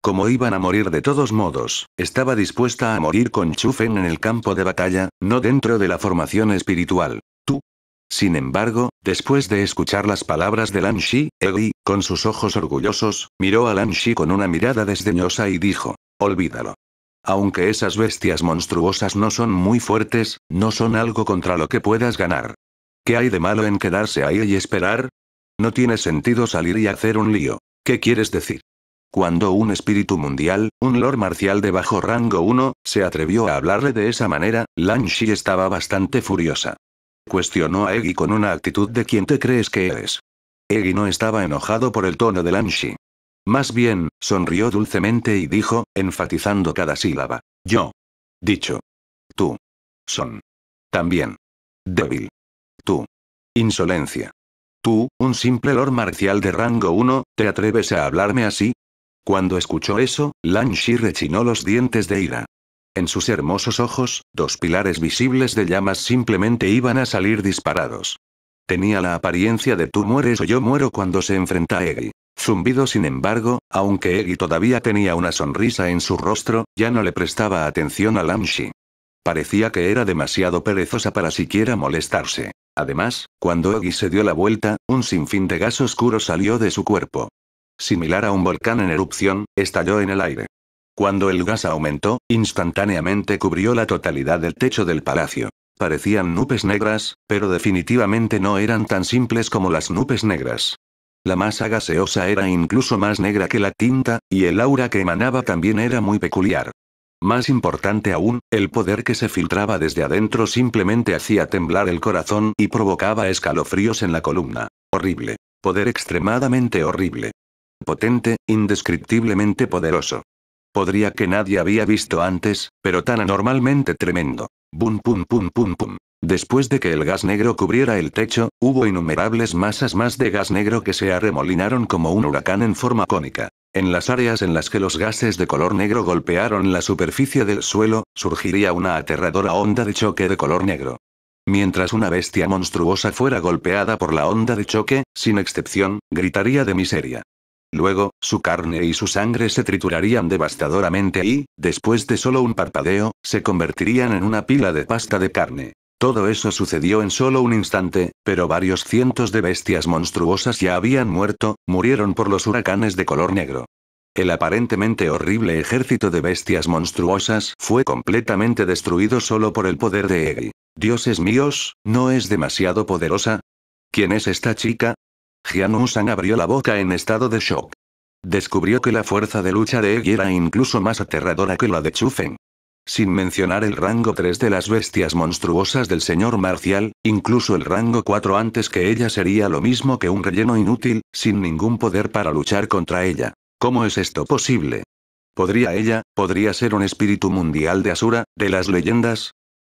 Como iban a morir de todos modos, estaba dispuesta a morir con Chufen en el campo de batalla, no dentro de la formación espiritual. Sin embargo, después de escuchar las palabras de Lan Shi, con sus ojos orgullosos, miró a Lan con una mirada desdeñosa y dijo, olvídalo. Aunque esas bestias monstruosas no son muy fuertes, no son algo contra lo que puedas ganar. ¿Qué hay de malo en quedarse ahí y esperar? No tiene sentido salir y hacer un lío. ¿Qué quieres decir? Cuando un espíritu mundial, un lord marcial de bajo rango 1, se atrevió a hablarle de esa manera, Lan estaba bastante furiosa. Cuestionó a Eggy con una actitud de quien te crees que eres. Eggy no estaba enojado por el tono de Lanshi. Más bien, sonrió dulcemente y dijo, enfatizando cada sílaba. Yo. Dicho. Tú. Son. También. Débil. Tú. Insolencia. Tú, un simple lord marcial de rango 1, ¿te atreves a hablarme así? Cuando escuchó eso, Lanshi rechinó los dientes de ira. En sus hermosos ojos, dos pilares visibles de llamas simplemente iban a salir disparados. Tenía la apariencia de tú mueres o yo muero cuando se enfrenta a Egi. Zumbido sin embargo, aunque Eggy todavía tenía una sonrisa en su rostro, ya no le prestaba atención a Lamshi. Parecía que era demasiado perezosa para siquiera molestarse. Además, cuando Eggy se dio la vuelta, un sinfín de gas oscuro salió de su cuerpo. Similar a un volcán en erupción, estalló en el aire. Cuando el gas aumentó, instantáneamente cubrió la totalidad del techo del palacio. Parecían nubes negras, pero definitivamente no eran tan simples como las nubes negras. La masa gaseosa era incluso más negra que la tinta, y el aura que emanaba también era muy peculiar. Más importante aún, el poder que se filtraba desde adentro simplemente hacía temblar el corazón y provocaba escalofríos en la columna. Horrible. Poder extremadamente horrible. Potente, indescriptiblemente poderoso. Podría que nadie había visto antes, pero tan anormalmente tremendo. Bum pum pum pum pum. Después de que el gas negro cubriera el techo, hubo innumerables masas más de gas negro que se arremolinaron como un huracán en forma cónica. En las áreas en las que los gases de color negro golpearon la superficie del suelo, surgiría una aterradora onda de choque de color negro. Mientras una bestia monstruosa fuera golpeada por la onda de choque, sin excepción, gritaría de miseria. Luego, su carne y su sangre se triturarían devastadoramente y, después de solo un parpadeo, se convertirían en una pila de pasta de carne. Todo eso sucedió en solo un instante, pero varios cientos de bestias monstruosas ya habían muerto, murieron por los huracanes de color negro. El aparentemente horrible ejército de bestias monstruosas fue completamente destruido solo por el poder de Egi. Dioses míos, ¿no es demasiado poderosa? ¿Quién es esta chica? Jian abrió la boca en estado de shock. Descubrió que la fuerza de lucha de Egg era incluso más aterradora que la de Chufen. Sin mencionar el rango 3 de las bestias monstruosas del señor Marcial, incluso el rango 4 antes que ella sería lo mismo que un relleno inútil, sin ningún poder para luchar contra ella. ¿Cómo es esto posible? ¿Podría ella, podría ser un espíritu mundial de Asura, de las leyendas?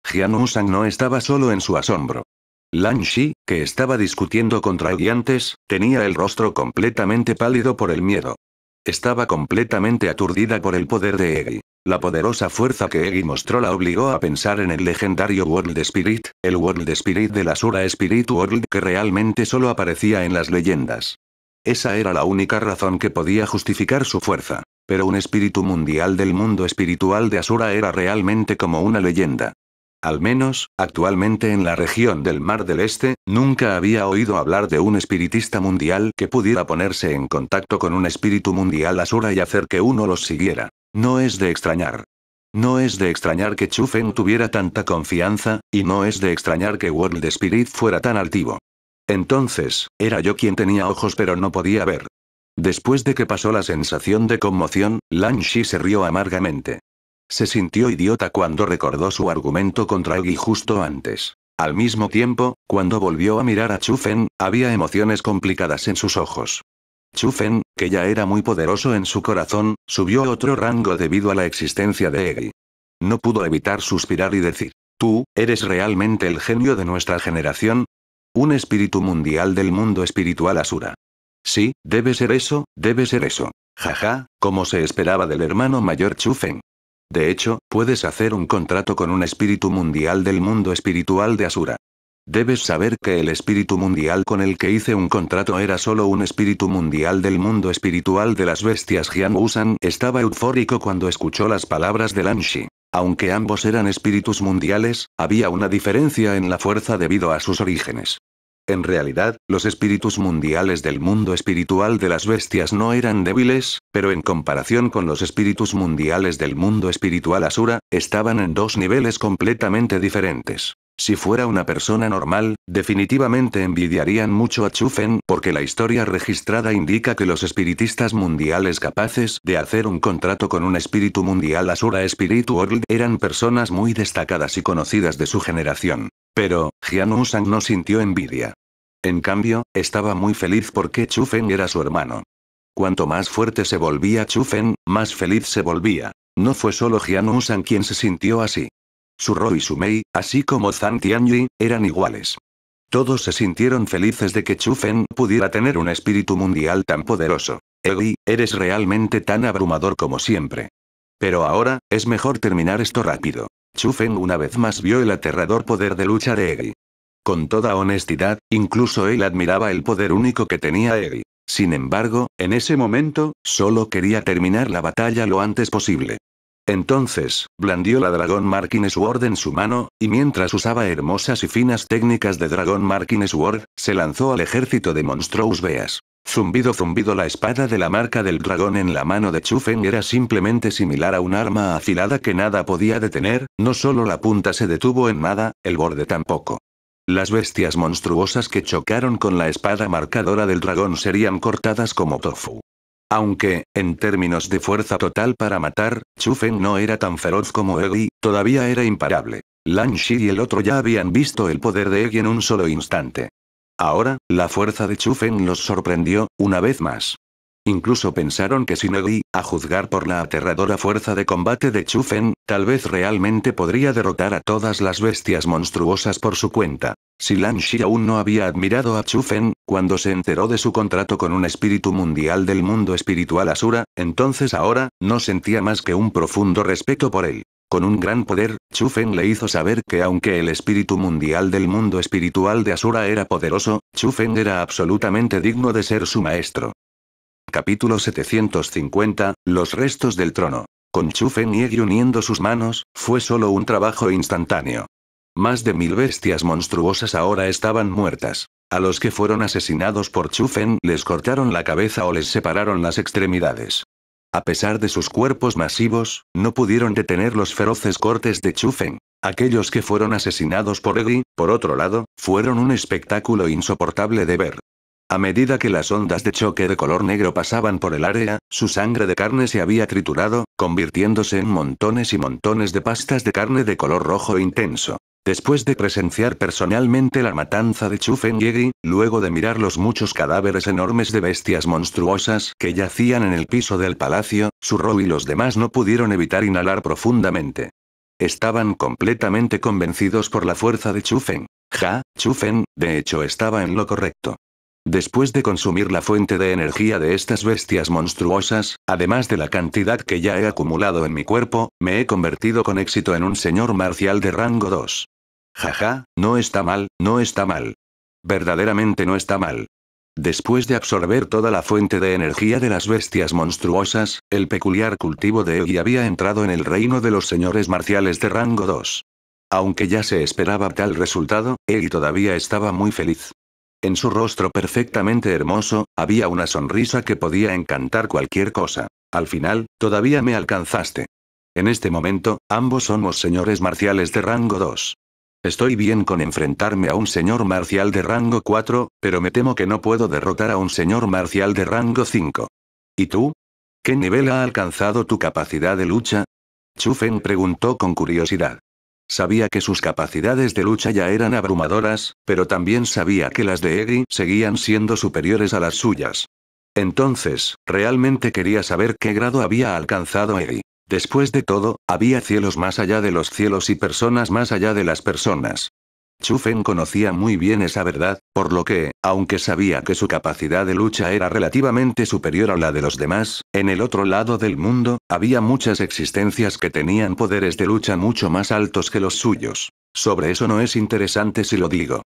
Jian Usan no estaba solo en su asombro. Lan Shi, que estaba discutiendo contra antes, tenía el rostro completamente pálido por el miedo. Estaba completamente aturdida por el poder de Eggy, La poderosa fuerza que Egi mostró la obligó a pensar en el legendario World Spirit, el World Spirit de la Spirit World que realmente solo aparecía en las leyendas. Esa era la única razón que podía justificar su fuerza. Pero un espíritu mundial del mundo espiritual de Asura era realmente como una leyenda al menos, actualmente en la región del Mar del Este, nunca había oído hablar de un espiritista mundial que pudiera ponerse en contacto con un espíritu mundial asura y hacer que uno los siguiera. No es de extrañar. No es de extrañar que Chufen tuviera tanta confianza, y no es de extrañar que World Spirit fuera tan altivo. Entonces, era yo quien tenía ojos pero no podía ver. Después de que pasó la sensación de conmoción, Lan Shi se rió amargamente. Se sintió idiota cuando recordó su argumento contra Eggy justo antes. Al mismo tiempo, cuando volvió a mirar a Chufen, había emociones complicadas en sus ojos. Chufen, que ya era muy poderoso en su corazón, subió a otro rango debido a la existencia de Eggy. No pudo evitar suspirar y decir, ¿tú, eres realmente el genio de nuestra generación? Un espíritu mundial del mundo espiritual Asura. Sí, debe ser eso, debe ser eso. Jaja, como se esperaba del hermano mayor Chufen, de hecho, puedes hacer un contrato con un espíritu mundial del mundo espiritual de Asura. Debes saber que el espíritu mundial con el que hice un contrato era solo un espíritu mundial del mundo espiritual de las bestias. Jian Wusan estaba eufórico cuando escuchó las palabras de Lanshi. Aunque ambos eran espíritus mundiales, había una diferencia en la fuerza debido a sus orígenes. En realidad, los espíritus mundiales del mundo espiritual de las bestias no eran débiles, pero en comparación con los espíritus mundiales del mundo espiritual asura, estaban en dos niveles completamente diferentes. Si fuera una persona normal, definitivamente envidiarían mucho a Chufen porque la historia registrada indica que los espiritistas mundiales capaces de hacer un contrato con un espíritu mundial Asura Spirit World eran personas muy destacadas y conocidas de su generación. Pero, Jian Usang no sintió envidia. En cambio, estaba muy feliz porque Chu Feng era su hermano. Cuanto más fuerte se volvía Chu más feliz se volvía. No fue solo Jian Usang quien se sintió así. Su Ro y su Mei, así como Zhang Tianyi, eran iguales. Todos se sintieron felices de que Chu pudiera tener un espíritu mundial tan poderoso. Egi, eres realmente tan abrumador como siempre. Pero ahora, es mejor terminar esto rápido. Chufen una vez más vio el aterrador poder de lucha de Egi. Con toda honestidad, incluso él admiraba el poder único que tenía Egi. Sin embargo, en ese momento, solo quería terminar la batalla lo antes posible. Entonces, blandió la Dragon Marking Sword en su mano, y mientras usaba hermosas y finas técnicas de Dragon Marking Sword, se lanzó al ejército de monstruos Beas. Zumbido zumbido la espada de la marca del dragón en la mano de Chufen era simplemente similar a un arma afilada que nada podía detener, no solo la punta se detuvo en nada, el borde tampoco. Las bestias monstruosas que chocaron con la espada marcadora del dragón serían cortadas como tofu. Aunque, en términos de fuerza total para matar, Chufen no era tan feroz como Egi, todavía era imparable. Lan y el otro ya habían visto el poder de Egi en un solo instante. Ahora, la fuerza de Chufen los sorprendió, una vez más. Incluso pensaron que Sinegui a juzgar por la aterradora fuerza de combate de Chufen, tal vez realmente podría derrotar a todas las bestias monstruosas por su cuenta. Si Lan Shi aún no había admirado a Chufen, cuando se enteró de su contrato con un espíritu mundial del mundo espiritual Asura, entonces ahora, no sentía más que un profundo respeto por él. Con un gran poder, Chufen le hizo saber que aunque el espíritu mundial del mundo espiritual de Asura era poderoso, Chufen era absolutamente digno de ser su maestro. Capítulo 750, Los restos del trono. Con Chufen y Egi uniendo sus manos, fue solo un trabajo instantáneo. Más de mil bestias monstruosas ahora estaban muertas. A los que fueron asesinados por Chufen les cortaron la cabeza o les separaron las extremidades. A pesar de sus cuerpos masivos, no pudieron detener los feroces cortes de Chufen. Aquellos que fueron asesinados por Eggy, por otro lado, fueron un espectáculo insoportable de ver. A medida que las ondas de choque de color negro pasaban por el área, su sangre de carne se había triturado, convirtiéndose en montones y montones de pastas de carne de color rojo intenso. Después de presenciar personalmente la matanza de Chufen Yegi, luego de mirar los muchos cadáveres enormes de bestias monstruosas que yacían en el piso del palacio, Surro y los demás no pudieron evitar inhalar profundamente. Estaban completamente convencidos por la fuerza de Chufen. Ja, Chufen, de hecho estaba en lo correcto. Después de consumir la fuente de energía de estas bestias monstruosas, además de la cantidad que ya he acumulado en mi cuerpo, me he convertido con éxito en un señor marcial de rango 2. Jaja, no está mal, no está mal. Verdaderamente no está mal. Después de absorber toda la fuente de energía de las bestias monstruosas, el peculiar cultivo de Egi había entrado en el reino de los señores marciales de rango 2. Aunque ya se esperaba tal resultado, Egi todavía estaba muy feliz. En su rostro perfectamente hermoso, había una sonrisa que podía encantar cualquier cosa. Al final, todavía me alcanzaste. En este momento, ambos somos señores marciales de rango 2. Estoy bien con enfrentarme a un señor marcial de rango 4, pero me temo que no puedo derrotar a un señor marcial de rango 5. ¿Y tú? ¿Qué nivel ha alcanzado tu capacidad de lucha? Chufen preguntó con curiosidad. Sabía que sus capacidades de lucha ya eran abrumadoras, pero también sabía que las de Eggy seguían siendo superiores a las suyas. Entonces, realmente quería saber qué grado había alcanzado Eggy. Después de todo, había cielos más allá de los cielos y personas más allá de las personas. Chufen conocía muy bien esa verdad, por lo que, aunque sabía que su capacidad de lucha era relativamente superior a la de los demás, en el otro lado del mundo, había muchas existencias que tenían poderes de lucha mucho más altos que los suyos. Sobre eso no es interesante si lo digo.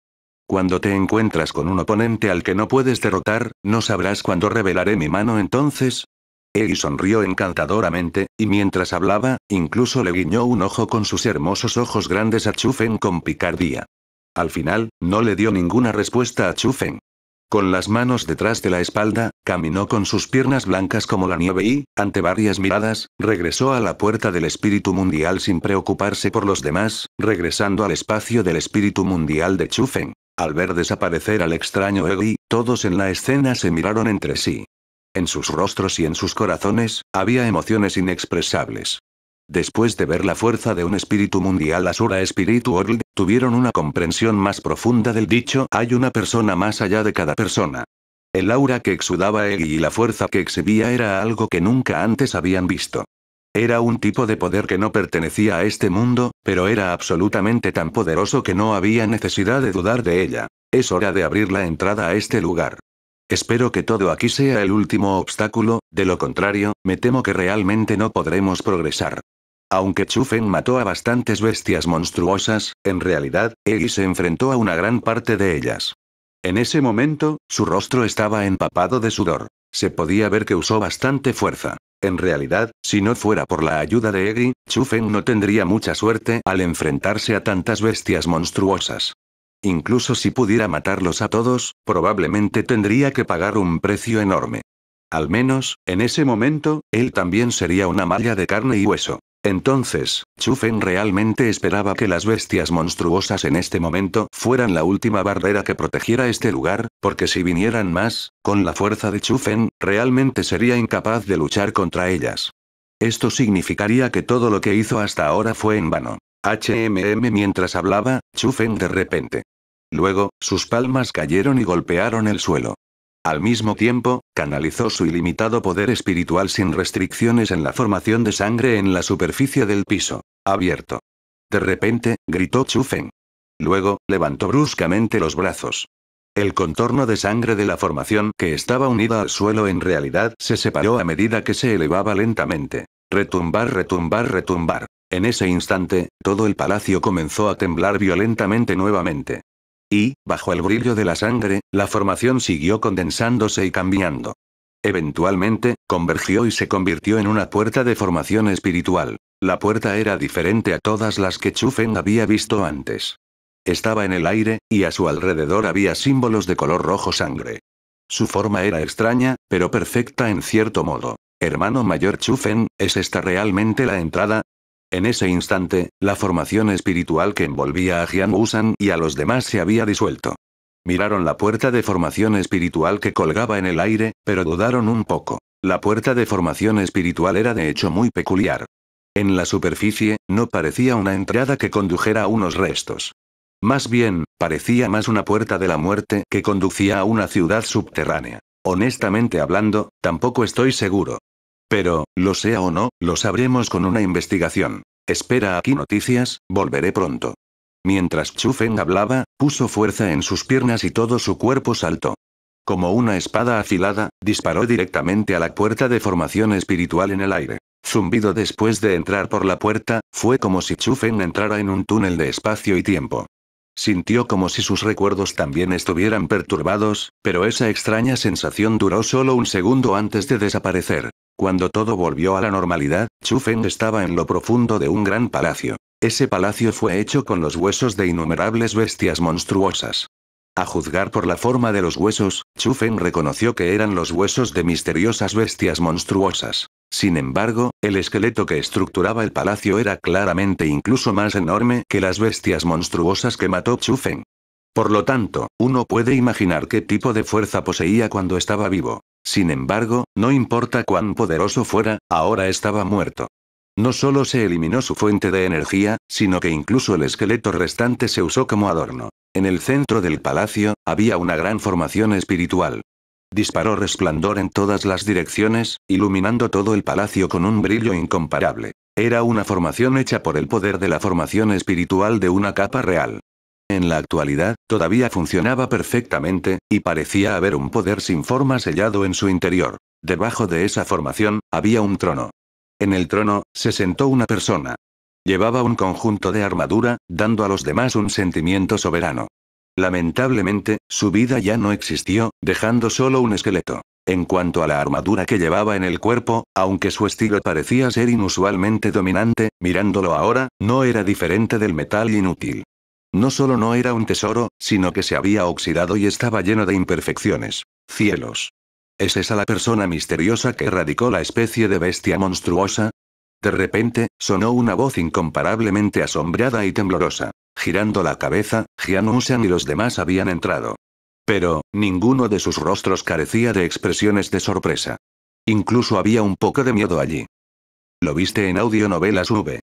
Cuando te encuentras con un oponente al que no puedes derrotar, ¿no sabrás cuándo revelaré mi mano entonces? Eggy sonrió encantadoramente, y mientras hablaba, incluso le guiñó un ojo con sus hermosos ojos grandes a Chufen con picardía. Al final, no le dio ninguna respuesta a Chufen. Con las manos detrás de la espalda, caminó con sus piernas blancas como la nieve y, ante varias miradas, regresó a la puerta del espíritu mundial sin preocuparse por los demás, regresando al espacio del espíritu mundial de Chufen. Al ver desaparecer al extraño Eggy, todos en la escena se miraron entre sí. En sus rostros y en sus corazones, había emociones inexpresables. Después de ver la fuerza de un espíritu mundial Asura Spirit World, tuvieron una comprensión más profunda del dicho hay una persona más allá de cada persona. El aura que exudaba él y la fuerza que exhibía era algo que nunca antes habían visto. Era un tipo de poder que no pertenecía a este mundo, pero era absolutamente tan poderoso que no había necesidad de dudar de ella. Es hora de abrir la entrada a este lugar. Espero que todo aquí sea el último obstáculo, de lo contrario, me temo que realmente no podremos progresar. Aunque Chufen mató a bastantes bestias monstruosas, en realidad, Eggy se enfrentó a una gran parte de ellas. En ese momento, su rostro estaba empapado de sudor. Se podía ver que usó bastante fuerza. En realidad, si no fuera por la ayuda de Eggy, Chufen no tendría mucha suerte al enfrentarse a tantas bestias monstruosas. Incluso si pudiera matarlos a todos, probablemente tendría que pagar un precio enorme. Al menos, en ese momento, él también sería una malla de carne y hueso. Entonces, Chufen realmente esperaba que las bestias monstruosas en este momento fueran la última barrera que protegiera este lugar, porque si vinieran más, con la fuerza de Chufen, realmente sería incapaz de luchar contra ellas. Esto significaría que todo lo que hizo hasta ahora fue en vano. HMM mientras hablaba, Chufen de repente. Luego, sus palmas cayeron y golpearon el suelo. Al mismo tiempo, canalizó su ilimitado poder espiritual sin restricciones en la formación de sangre en la superficie del piso. Abierto. De repente, gritó Chufen. Luego, levantó bruscamente los brazos. El contorno de sangre de la formación que estaba unida al suelo en realidad se separó a medida que se elevaba lentamente. Retumbar, retumbar, retumbar. En ese instante, todo el palacio comenzó a temblar violentamente nuevamente. Y, bajo el brillo de la sangre, la formación siguió condensándose y cambiando. Eventualmente, convergió y se convirtió en una puerta de formación espiritual. La puerta era diferente a todas las que Chufen había visto antes. Estaba en el aire, y a su alrededor había símbolos de color rojo sangre. Su forma era extraña, pero perfecta en cierto modo hermano mayor Chufen, ¿es esta realmente la entrada? En ese instante, la formación espiritual que envolvía a Jian Wusan y a los demás se había disuelto. Miraron la puerta de formación espiritual que colgaba en el aire, pero dudaron un poco. La puerta de formación espiritual era de hecho muy peculiar. En la superficie, no parecía una entrada que condujera a unos restos. Más bien, parecía más una puerta de la muerte que conducía a una ciudad subterránea. Honestamente hablando, tampoco estoy seguro. Pero, lo sea o no, lo sabremos con una investigación. Espera aquí noticias, volveré pronto. Mientras Feng hablaba, puso fuerza en sus piernas y todo su cuerpo saltó. Como una espada afilada, disparó directamente a la puerta de formación espiritual en el aire. Zumbido después de entrar por la puerta, fue como si Feng entrara en un túnel de espacio y tiempo. Sintió como si sus recuerdos también estuvieran perturbados, pero esa extraña sensación duró solo un segundo antes de desaparecer. Cuando todo volvió a la normalidad, Chufen estaba en lo profundo de un gran palacio. Ese palacio fue hecho con los huesos de innumerables bestias monstruosas. A juzgar por la forma de los huesos, Chufen reconoció que eran los huesos de misteriosas bestias monstruosas. Sin embargo, el esqueleto que estructuraba el palacio era claramente incluso más enorme que las bestias monstruosas que mató Chufen. Por lo tanto, uno puede imaginar qué tipo de fuerza poseía cuando estaba vivo. Sin embargo, no importa cuán poderoso fuera, ahora estaba muerto. No solo se eliminó su fuente de energía, sino que incluso el esqueleto restante se usó como adorno. En el centro del palacio, había una gran formación espiritual. Disparó resplandor en todas las direcciones, iluminando todo el palacio con un brillo incomparable. Era una formación hecha por el poder de la formación espiritual de una capa real. En la actualidad, todavía funcionaba perfectamente, y parecía haber un poder sin forma sellado en su interior. Debajo de esa formación, había un trono. En el trono, se sentó una persona. Llevaba un conjunto de armadura, dando a los demás un sentimiento soberano. Lamentablemente, su vida ya no existió, dejando solo un esqueleto. En cuanto a la armadura que llevaba en el cuerpo, aunque su estilo parecía ser inusualmente dominante, mirándolo ahora, no era diferente del metal inútil. No solo no era un tesoro, sino que se había oxidado y estaba lleno de imperfecciones. Cielos. ¿Es esa la persona misteriosa que erradicó la especie de bestia monstruosa? De repente, sonó una voz incomparablemente asombrada y temblorosa. Girando la cabeza, Jian y los demás habían entrado. Pero, ninguno de sus rostros carecía de expresiones de sorpresa. Incluso había un poco de miedo allí. Lo viste en audionovelas V.